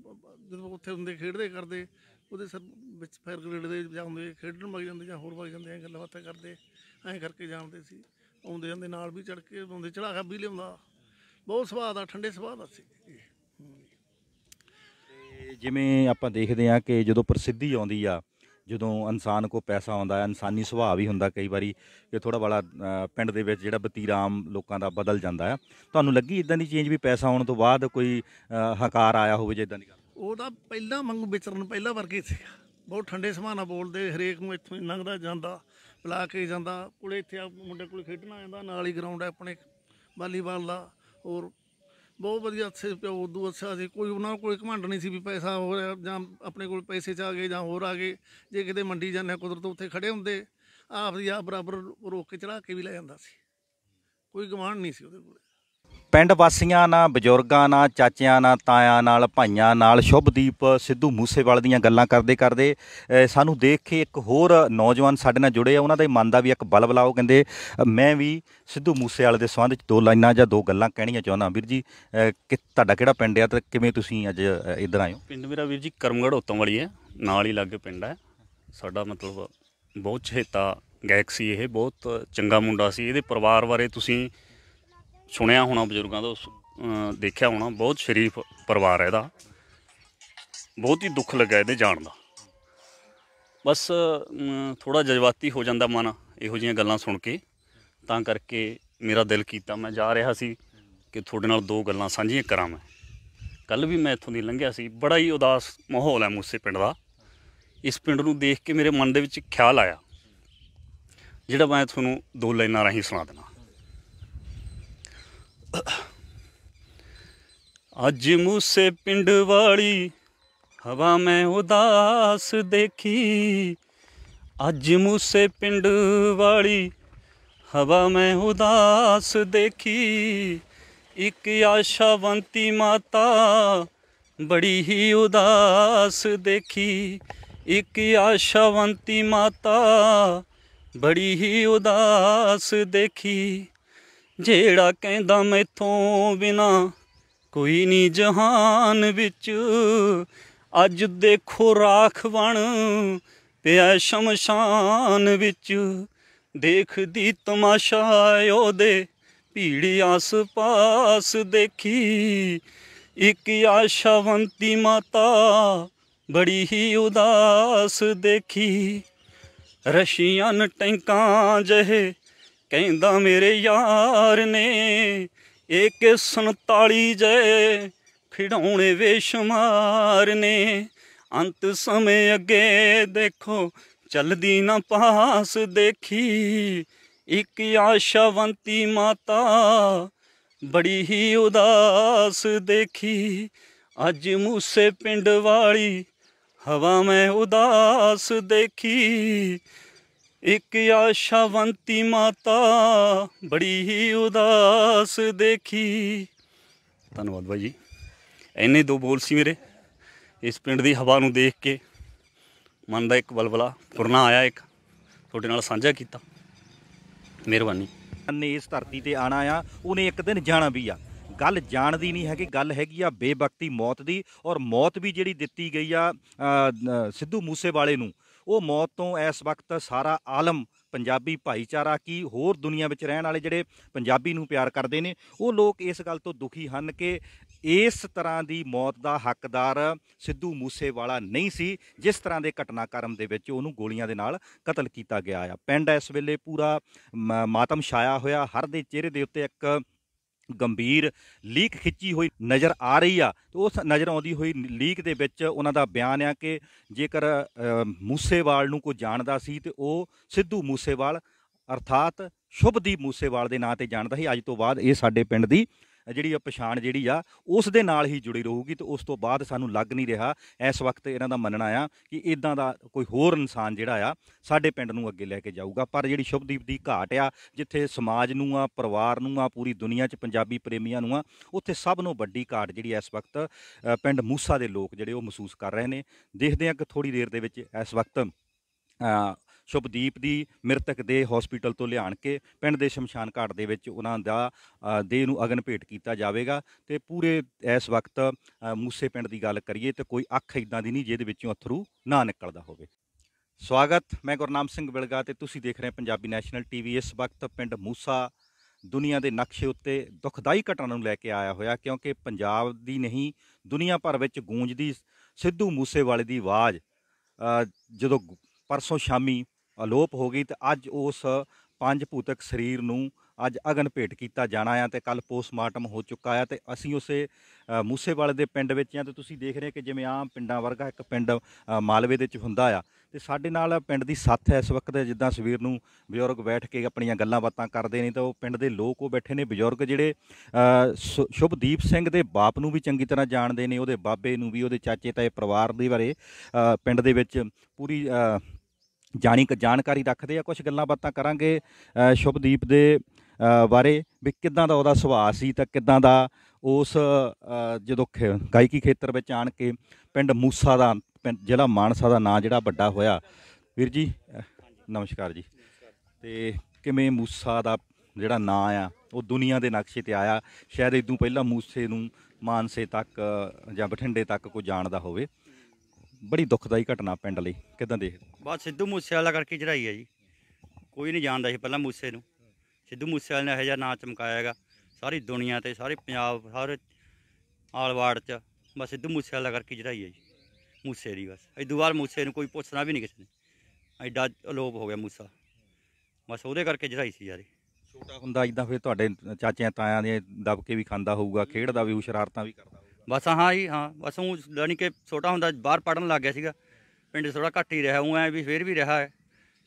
ਜਦੋਂ ਉੱਥੇ ਹੁੰਦੇ ਖੇਡਦੇ ਕਰਦੇ ਉਹਦੇ ਸਰ ਵਿੱਚ ਫਾਈਲ ਗ੍ਰੇਡ ਦੇ ਜਾਂਦੇ ਖੇਡਣ ਵਗ ਜਾਂਦੇ ਜਾਂ ਹੋਰ ਵਗ ਜਾਂਦੇ ਐ ਗੱਲਾਂ ਬਾਤਾਂ ਕਰਦੇ ਐ ਕਰਕੇ ਜਾਣਦੇ ਸੀ ਆਉਂਦੇ ਜਾਂਦੇ ਨਾਲ ਵੀ ਚੜ ਕੇ ਆਉਂਦੇ ਚੜਾਖਾ ਵੀ ਲਿਆਉਂਦਾ ਬਹੁਤ ਸੁਭਾਅ ਦਾ ਠੰਡੇ ਸੁਭਾਅ ਦਾ ਸੀ ਜਿਵੇਂ ਆਪਾਂ ਦੇਖਦੇ ਆ ਕਿ ਜਦੋਂ ਪ੍ਰਸਿੱਧੀ ਆਉਂਦੀ ਆ ਜਦੋਂ ਇਨਸਾਨ ਕੋ ਪੈਸਾ ਆਉਂਦਾ ਹੈ ਇਨਸਾਨੀ ਸੁਭਾਅ ਵੀ ਹੁੰਦਾ ਕਈ ਵਾਰੀ ਕਿ ਥੋੜਾ ਬੜਾ ਪਿੰਡ ਦੇ ਵਿੱਚ ਜਿਹੜਾ ਬਤੀਰਾਮ ਲੋਕਾਂ ਦਾ ਬਦਲ ਜਾਂਦਾ ਹੈ ਤੁਹਾਨੂੰ ਲੱਗੀ ਇਦਾਂ ਦੀ ਚੇਂਜ ਵੀ ਪੈਸਾ ਆਉਣ ਤੋਂ ਬਾਅਦ ਕੋਈ ਹਕਾਰ ਆਇਆ ਹੋਵੇ ਜੇ ਇਦਾਂ ਦੀ ਗੱਲ ਉਹ ਤਾਂ ਪਹਿਲਾਂ ਮੰਗ ਵਿਚਰਨ ਪਹਿਲਾਂ ਵਰਗੇ ਸੀ ਬਹੁਤ ਠੰਡੇ ਸਮਾਨਾ ਬੋਲਦੇ ਹਰੇਕ ਨੂੰ ਇੱਥੋਂ ਹੀ ਲੰਘਦਾ ਜਾਂਦਾ ਬੁਲਾ ਕੇ ਜਾਂਦਾ ਕੋਲੇ ਇੱਥੇ ਮੁੰਡੇ ਕੋਲੇ ਖੇਡਣਾ ਆ ਜਾਂਦਾ ਨਾਲ ਹੀ ਗਰਾਊਂਡ ਹੈ ਆਪਣੇ ਵਾਲੀਬਾਲ ਦਾ ਹੋਰ ਬਹੁਤ ਵਧੀਆ ਅੱਛੇ ਪਿਓ ਉਦੋਂ ਅੱਛਾ ਸੀ ਕੋਈ ਉਹਨਾਂ ਕੋਲ ਕੋਈ ਘਮੰਡ ਨਹੀਂ ਸੀ ਵੀ ਪੈਸਾ ਹੋ ਰਿਹਾ ਜਾਂ ਆਪਣੇ ਕੋਲ ਪੈਸੇ ਚ ਆ ਗਏ ਜਾਂ ਹੋਰ ਆ ਗਏ ਜੇ ਕਿਤੇ ਮੰਡੀ ਜਾਂਦੇ ਕੁਦਰਤ ਉੱਥੇ ਖੜੇ ਹੁੰਦੇ ਆਪ ਦੀ ਆਪ ਬਰਾਬਰ ਰੋਕ ਕੇ ਚੜਾ ਕੇ ਵੀ ਲੈ ਜਾਂਦਾ ਸੀ ਕੋਈ ਗਵਾਂਢ ਨਹੀਂ ਸੀ ਉਹਦੇ ਕੋਲ ਪਿੰਡ ਵਾਸੀਆਂ ਨਾਲ ਬਜ਼ੁਰਗਾਂ ਨਾਲ ਚਾਚਿਆਂ ਨਾਲ ਤਾਇਆਂ ਨਾਲ ਭਾਈਆਂ ਨਾਲ ਸ਼ੁਭਦੀਪ ਸਿੱਧੂ ਮੂਸੇਵਾਲ ਦੀਆਂ ਗੱਲਾਂ ਕਰਦੇ ਕਰਦੇ ਸਾਨੂੰ ਦੇਖ ਕੇ ਇੱਕ ਹੋਰ ਨੌਜਵਾਨ ਸਾਡੇ ਨਾਲ ਜੁੜੇ ਆ ਉਹਨਾਂ ਦੇ ਮਨ ਦਾ ਵੀ ਇੱਕ ਬਲਬਲਾਓ ਕਹਿੰਦੇ ਮੈਂ ਵੀ ਸਿੱਧੂ ਮੂਸੇਵਾਲ ਦੇ ਸੰਬੰਧ ਵਿੱਚ ਦੋ ਲਾਈਨਾਂ ਜਾਂ ਦੋ ਗੱਲਾਂ ਕਹਿਣੀਆਂ ਚਾਹੁੰਦਾ ਵੀਰ ਜੀ ਕਿ ਤੁਹਾਡਾ ਕਿਹੜਾ ਪਿੰਡ ਆ ਤੇ ਕਿਵੇਂ ਤੁਸੀਂ ਅੱਜ ਇੱਧਰ ਆਏ ਹੋ ਪਿੰਡ ਮੇਰਾ ਵੀਰ ਜੀ ਕਰਮਗੜ ਉਤੋਂ ਵਾਲੀ ਹੈ ਨਾਲ ਹੀ ਲੱਗੇ ਪਿੰਡ ਹੈ ਸਾਡਾ ਮਤਲਬ ਬਹੁਤ ਛੇਤਾ ਗਾਇਕ ਸੀ ਇਹ ਬਹੁਤ ਚੰਗਾ ਮੁੰਡਾ ਸੀ ਇਹਦੇ ਪਰਿਵਾਰ ਬਾਰੇ ਤੁਸੀਂ ਸੁਣਿਆ ਹੋਣਾ ਬਜ਼ੁਰਗਾਂ ਤੋਂ ਦੇਖਿਆ ਹੋਣਾ ਬਹੁਤ ਸ਼ਰੀਫ ਪਰਿਵਾਰ ਹੈ ਇਹਦਾ ਬਹੁਤ ਹੀ ਦੁੱਖ ਲੱਗਾ ਇਹਦੇ ਜਾਣ ਦਾ ਬਸ ਥੋੜਾ ਜਜ਼ਬਾਤੀ ਹੋ ਜਾਂਦਾ ਮਨ ਇਹੋ ਜੀਆਂ ਗੱਲਾਂ ਸੁਣ ਕੇ ਤਾਂ ਕਰਕੇ ਮੇਰਾ ਦਿਲ ਕੀਤਾ ਮੈਂ ਜਾ ਰਿਹਾ ਸੀ ਕਿ ਤੁਹਾਡੇ ਨਾਲ ਦੋ ਗੱਲਾਂ ਸਾਂਝੀਆਂ ਕਰਾਂ ਮੈਂ ਕੱਲ ਵੀ ਮੈਂ ਇੱਥੋਂ ਦੀ ਲੰਘਿਆ ਸੀ ਬੜਾ ਹੀ ਉਦਾਸ ਮਾਹੌਲ ਹੈ ਮੂਸੇ ਪਿੰਡ ਦਾ ਇਸ ਪਿੰਡ ਨੂੰ ਦੇਖ ਕੇ ਮੇਰੇ ਮਨ ਦੇ ਵਿੱਚ ਖਿਆਲ ਆਇਆ ਜਿਹੜਾ ਮੈਂ ਤੁਹਾਨੂੰ ਦੋ ਲਾਈਨਾਂ ਰਾਹੀਂ ਸੁਣਾ ਦਿੰਦਾ ਅੱਜ ਮੂਸੇ ਪਿੰਡ ਵਾਲੀ ਹਵਾ ਮੈਂ ਉਦਾਸ ਦੇਖੀ ਅੱਜ ਮੂਸੇ ਪਿੰਡ ਵਾਲੀ ਹਵਾ ਮੈਂ ਉਦਾਸ ਦੇਖੀ ਇੱਕ ਆਸ਼ਾਵੰਤੀ ਮਾਤਾ ਬੜੀ ਹੀ ਉਦਾਸ ਦੇਖੀ ਇੱਕ ਆਸ਼ਾਵੰਤੀ ਮਾਤਾ ਬੜੀ ਹੀ ਉਦਾਸ ਦੇਖੀ ਜਿਹੜਾ ਕਹਿੰਦਾ ਮੈਥੋਂ ਬਿਨਾ ਕੋਈ ਨਹੀਂ ਜਹਾਨ ਵਿੱਚ ਅੱਜ ਦੇਖੋ ਰਾਖ ਬਣ ਪਿਆ ਸ਼ਮਸ਼ਾਨ ਵਿੱਚ ਦੇਖਦੀ ਤਮਾਸ਼ਾ ਉਹਦੇ ਭੀੜ ਆਸ-ਪਾਸ ਦੇਖੀ ਇੱਕ ਆਸ਼ਵੰਤੀ ਮਾਤਾ ਬੜੀ ਹੀ ਉਦਾਸ ਦੇਖੀ ਰਸ਼ੀਆਂ ਨ ਟੈਂਕਾਂ ਜਹੇ ਕਹਿੰਦਾ ਮੇਰੇ ਯਾਰ ਨੇ ਏਕ 47 ਜੇ ਖਿਡਾਉਣੇ ਵੇਸ਼ਮਾਰ ਨੇ ਅੰਤ ਸਮੇਂ ਅੱਗੇ ਦੇਖੋ ਚਲਦੀ ਨਾ ਪਾਸ ਦੇਖੀ ਇੱਕ ਆਸ਼ਵੰਤੀ ਮਾਤਾ ਬੜੀ ਹੀ ਉਦਾਸ ਦੇਖੀ ਅੱਜ ਮੂਸੇ ਪਿੰਡ ਵਾਲੀ ਹਵਾ ਮੈਂ ਉਦਾਸ ਦੇਖੀ ਇੱਕ ਆਸ਼ਾਵੰਤੀ ਮਾਤਾ ਬੜੀ ਹੀ ਉਦਾਸ ਦੇਖੀ ਧੰਨਵਾਦ ਭਾਈ ਜੀ ਐਨੇ ਦੋ ਬੋਲ ਸੀ ਮੇਰੇ ਇਸ ਪਿੰਡ ਦੀ ਹਵਾ ਨੂੰ ਦੇਖ ਕੇ ਮਨ ਦਾ ਇੱਕ ਬਲਬਲਾ ਫੁਰਨਾ ਆਇਆ ਇੱਕ ਤੁਹਾਡੇ ਨਾਲ ਸਾਂਝਾ ਕੀਤਾ ਮਿਹਰਬਾਨੀ ਨੇ ਇਸ ਧਰਤੀ ਤੇ ਆਣਾ ਆ ਉਹਨੇ ਇੱਕ ਦਿਨ ਜਾਣਾ ਵੀ ਆ ਗੱਲ ਜਾਣ ਦੀ ਨਹੀਂ ਹੈਗੀ ਗੱਲ ਹੈਗੀ ਆ ਬੇਬਕਤੀ ਮੌਤ ਦੀ ਔਰ ਮੌਤ ਵੀ ਜਿਹੜੀ ਦਿੱਤੀ ਗਈ ਆ ਸਿੱਧੂ ਮੂਸੇ ਵਾਲੇ ਨੂੰ ਉਹ ਮੌਤ ਤੋਂ ਇਸ ਵਕਤ ਸਾਰਾ ਆਲਮ ਪੰਜਾਬੀ ਭਾਈਚਾਰਾ ਕੀ ਹੋਰ ਦੁਨੀਆ ਵਿੱਚ ਰਹਿਣ ਵਾਲੇ ਜਿਹੜੇ ਪੰਜਾਬੀ ਨੂੰ ਪਿਆਰ ਕਰਦੇ ਨੇ ਉਹ ਲੋਕ ਇਸ ਗੱਲ ਤੋਂ ਦੁਖੀ ਹਨ ਕਿ ਇਸ ਤਰ੍ਹਾਂ ਦੀ ਮੌਤ ਦਾ ਹੱਕਦਾਰ ਸਿੱਧੂ ਮੂਸੇਵਾਲਾ ਨਹੀਂ ਸੀ ਜਿਸ ਤਰ੍ਹਾਂ ਦੇ ਘਟਨਾਕ੍ਰਮ ਦੇ ਵਿੱਚ ਉਹਨੂੰ ਗੋਲੀਆਂ ਦੇ ਨਾਲ ਕਤਲ ਕੀਤਾ ਗਿਆ ਆ ਪਿੰਡ ਇਸ ਵੇਲੇ ਪੂਰਾ ਮਾਤਮ ਛਾਇਆ ਹੋਇਆ ਹਰ ਦੇ ਚਿਹਰੇ ਦੇ ਉੱਤੇ ਇੱਕ ਗੰਭੀਰ ਲੀਕ ਖਿੱਚੀ ਹੋਈ ਨਜ਼ਰ ਆ ਰਹੀ ਆ ਤੇ ਉਸ ਨਜ਼ਰ ਆਉਂਦੀ ਹੋਈ ਲੀਕ ਦੇ ਵਿੱਚ ਉਹਨਾਂ ਦਾ ਬਿਆਨ ਆ ਕਿ ਜੇਕਰ ਮੂਸੇਵਾਲ ਨੂੰ ਕੋਈ ਜਾਣਦਾ ਸੀ ਤੇ ਉਹ ਸਿੱਧੂ ਮੂਸੇਵਾਲ ਅਰਥਾਤ ਸ਼ੁਭਦੀਪ ਮੂਸੇਵਾਲ ਦੇ ਨਾਂ ਤੇ ਜਾਣਦਾ ਸੀ ਅੱਜ ਤੋਂ ਬਾਅਦ ਇਹ ਸਾਡੇ ਪਿੰਡ ਦੀ ਜਿਹੜੀ ਆ ਪਛਾਣ ਜਿਹੜੀ ਆ ਉਸ ਦੇ ਨਾਲ ਹੀ ਜੁੜੀ ਰਹੂਗੀ ਤੇ ਉਸ ਤੋਂ ਬਾਅਦ ਸਾਨੂੰ ਲੱਗ ਨਹੀਂ ਰਿਹਾ ਇਸ ਵਕਤ ਇਹਨਾਂ ਦਾ ਮੰਨਣਾ ਆ ਕਿ ਇਦਾਂ ਦਾ ਕੋਈ ਹੋਰ ਇਨਸਾਨ ਜਿਹੜਾ ਆ ਸਾਡੇ ਪਿੰਡ ਨੂੰ ਅੱਗੇ ਲੈ ਕੇ ਜਾਊਗਾ ਪਰ ਜਿਹੜੀ ਸ਼ੁਭਦੀਪ ਦੀ ਘਾਟ ਆ ਜਿੱਥੇ ਸਮਾਜ ਨੂੰ ਆ ਪਰਿਵਾਰ ਨੂੰ ਆ ਪੂਰੀ ਦੁਨੀਆ 'ਚ ਪੰਜਾਬੀ ਪ੍ਰੇਮੀਆਂ ਨੂੰ ਆ ਉੱਥੇ ਸਭ ਨੂੰ ਵੱਡੀ ਘਾਟ ਜਿਹੜੀ ਇਸ ਵਕਤ ਪਿੰਡ ਮੂਸਾ ਦੇ ਲੋਕ ਜਿਹੜੇ ਉਹ ਮਹਿਸੂਸ ਕਰ ਰਹੇ ਨੇ ਦੇਖਦੇ ਆ ਕਿ ਥੋੜੀ ਦੇਰ ਦੇ ਵਿੱਚ ਇਸ ਵਕਤ ਸ਼ੁਭਦੀਪ ਦੀ ਮ੍ਰਿਤਕ ਦੇ ਹਸਪੀਟਲ ਤੋਂ ਲਿਆਣ ਕੇ ਪਿੰਡ ਦੇ ਸ਼ਮਸ਼ਾਨ ਘਾਟ ਦੇ ਵਿੱਚ ਉਹਨਾਂ ਦਾ ਦੇਹ ਨੂੰ ਅਗਨ ਭੇਟ ਕੀਤਾ ਜਾਵੇਗਾ ਤੇ ਪੂਰੇ ਇਸ ਵਕਤ ਮੂਸੇ ਪਿੰਡ ਦੀ ਗੱਲ ਕਰੀਏ ਤੇ ਕੋਈ ਅੱਖ ਇਦਾਂ ਦੀ ਨਹੀਂ ਜਿਹਦੇ ਵਿੱਚੋਂ ਅਥਰੂ ਨਾ ਨਿਕਲਦਾ ਹੋਵੇ ਸਵਾਗਤ ਮੈਂ ਗੁਰਨਾਮ ਸਿੰਘ ਬਿਲਗਾ ਤੇ ਤੁਸੀਂ ਦੇਖ ਰਹੇ ਪੰਜਾਬੀ ਨੈਸ਼ਨਲ ਟੀਵੀ ਇਸ ਵਕਤ ਪਿੰਡ ਮੂਸਾ ਦੁਨੀਆ ਦੇ ਨਕਸ਼ੇ ਉੱਤੇ ਦੁਖਦਾਈ ਘਟਨਾ ਨੂੰ ਲੈ ਕੇ ਆਇਆ ਹੋਇਆ ਕਿਉਂਕਿ ਪੰਜਾਬ ਦੀ ਨਹੀਂ ਦੁਨੀਆ ਭਰ ਵਿੱਚ ਗੂੰਜਦੀ ਸਿੱਧੂ ਮੂਸੇਵਾਲੇ ਦੀ ਆਵਾਜ਼ ਜਦੋਂ ਪਰਸੋਂ ਸ਼ਾਮੀ ਅਲੋਪ ਹੋ ਗਈ ਤੇ ਅੱਜ ਉਸ ਪੰਜ ਭੂਤਕ ਸਰੀਰ ਨੂੰ ਅੱਜ ਅਗਨ ਭੇਟ ਕੀਤਾ ਜਾਣਾ ਆ ਤੇ ਕੱਲ ਪੋਸਟਮਾਰਟਮ ਹੋ ਚੁੱਕਾ ਆ ਤੇ ਅਸੀਂ ਉਸੇ ਮੂਸੇਵਾਲੇ ਦੇ ਪਿੰਡ ਵਿੱਚ ਆ ਤੇ ਤੁਸੀਂ ਦੇਖ ਰਹੇ ਕਿ ਜਿਵੇਂ ਆਮ ਪਿੰਡਾਂ ਵਰਗਾ ਇੱਕ ਪਿੰਡ ਮਾਲਵੇ ਦੇ ਵਿੱਚ ਹੁੰਦਾ ਆ ਤੇ ਸਾਡੇ ਨਾਲ ਪਿੰਡ ਦੀ ਸਾਥ ਹੈ ਇਸ ਵਕਤ ਜਿੱਦਾਂ ਸਵੀਰ ਨੂੰ ਬਜ਼ੁਰਗ ਬੈਠ ਕੇ ਆਪਣੀਆਂ ਗੱਲਾਂ ਬਾਤਾਂ ਕਰਦੇ ਨੇ ਤਾਂ ਉਹ ਪਿੰਡ ਦੇ ਲੋਕ ਉਹ ਬੈਠੇ ਨੇ ਬਜ਼ੁਰਗ ਜਿਹੜੇ ਸ਼ੁਭਦੀਪ ਸਿੰਘ ਦੇ ਬਾਪ ਨੂੰ ਵੀ ਚੰਗੀ ਤਰ੍ਹਾਂ ਜਾਣਦੇ ਨੇ ਉਹਦੇ ਬਾਬੇ ਨੂੰ ਵੀ ਉਹਦੇ ਚਾਚੇ ਤਾਏ ਪਰਿਵਾਰ ਦੇ ਬਾਰੇ ਪਿੰਡ ਦੇ ਵਿੱਚ ਪੂਰੀ ਜਾਣੀ ਜਾਣਕਾਰੀ ਰੱਖਦੇ ਆ ਕੁਝ ਗੱਲਾਂ ਬਾਤਾਂ ਕਰਾਂਗੇ ਸ਼ੁਭਦੀਪ ਦੇ ਬਾਰੇ ਵੀ ਕਿੱਦਾਂ ਦਾ ਉਹਦਾ ਸੁਭਾਅ ਸੀ ਤਾਂ ਕਿੱਦਾਂ ਦਾ ਉਸ ਜਦੋਂ ਗਾਇਕੀ ਖੇਤਰ ਵਿੱਚ ਆਣ ਕੇ ਪਿੰਡ ਮੂਸਾ ਦਾ ਜਿਹੜਾ ਮਾਨਸਾ ਦਾ ਨਾਂ ਜਿਹੜਾ ਵੱਡਾ ਹੋਇਆ ਵੀਰ ਜੀ ਨਮਸਕਾਰ ਜੀ ਤੇ ਕਿਵੇਂ ਮੂਸਾ ਦਾ ਜਿਹੜਾ ਨਾਂ ਆ ਉਹ ਦੁਨੀਆ ਦੇ ਨਕਸ਼ੇ ਤੇ ਆਇਆ ਸ਼ਾਇਦ ਇਦੋਂ ਪਹਿਲਾਂ ਮੂਸੇ ਨੂੰ ਮਾਨਸੇ ਤੱਕ ਜਾਂ ਬਠਿੰਡੇ ਤੱਕ ਕੋਈ ਜਾਣਦਾ ਹੋਵੇ ਬੜੀ ਦੁਖਦਾਈ ਘਟਨਾ ਪਿੰਡ ਲਈ ਕਿਦਾਂ ਦੇਖਦੇ ਬਸ ਸਿੱਧੂ ਮੂਸੇਵਾਲਾ ਕਰਕੇ ਚੜਾਈ ਹੈ ਜੀ ਕੋਈ ਨਹੀਂ ਜਾਣਦਾ ਸੀ ਪਹਿਲਾਂ ਮੂਸੇ ਨੂੰ ਸਿੱਧੂ ਮੂਸੇਵਾਲੇ ਨੇ ਇਹੋ ਜਿਹਾ ਨਾਂ ਚਮਕਾਇਆ ਹੈਗਾ ਸਾਰੀ ਦੁਨੀਆ ਤੇ ਸਾਰੇ ਪੰਜਾਬ ਸਾਰੇ ਆਲਵਾੜ 'ਚ ਬਸ ਸਿੱਧੂ ਮੂਸੇਵਾਲਾ ਕਰਕੇ ਚੜਾਈ ਹੈ ਜੀ ਮੂਸੇ ਦੀ ਬਸ ਇਦੋਂ ਬਾਅਦ ਮੂਸੇ ਨੂੰ ਕੋਈ ਪੁੱਛਣਾ ਵੀ ਨਹੀਂ ਕਿਸੇ ਨੇ ਐਡਾ ਅਲੋਪ ਹੋ ਗਿਆ ਮੂਸਾ ਬਸ ਉਹਦੇ ਕਰਕੇ ਚੜਾਈ ਸੀ ਯਾਰੇ ਛੋਟਾ ਹੁੰਦਾ ਇਦਾਂ ਫਿਰ ਤੁਹਾਡੇ ਚਾਚਿਆਂ ਤਾਇਆਂ ਦੇ ਦਬਕੇ ਵੀ ਖਾਂਦਾ ਹੋਊਗਾ ਖੇਡਦਾ ਵੀ ਸ਼ਰਾਰਤਾਂ ਵੀ ਕਰਦਾ ਬਸ ਹਾਂ ਜੀ ਹਾਂ ਬਸ ਉਹ ਜਾਨੀ ਕਿ ਛੋਟਾ ਹੁੰਦਾ ਬਾਹਰ ਪੜਨ ਲੱਗ ਗਿਆ ਸੀਗਾ ਪਿੰਡ ਥੋੜਾ ਘੱਟ ਹੀ ਰਿਹਾ ਉਹ ਐ ਵੀ ਫੇਰ ਵੀ ਰਿਹਾ ਹੈ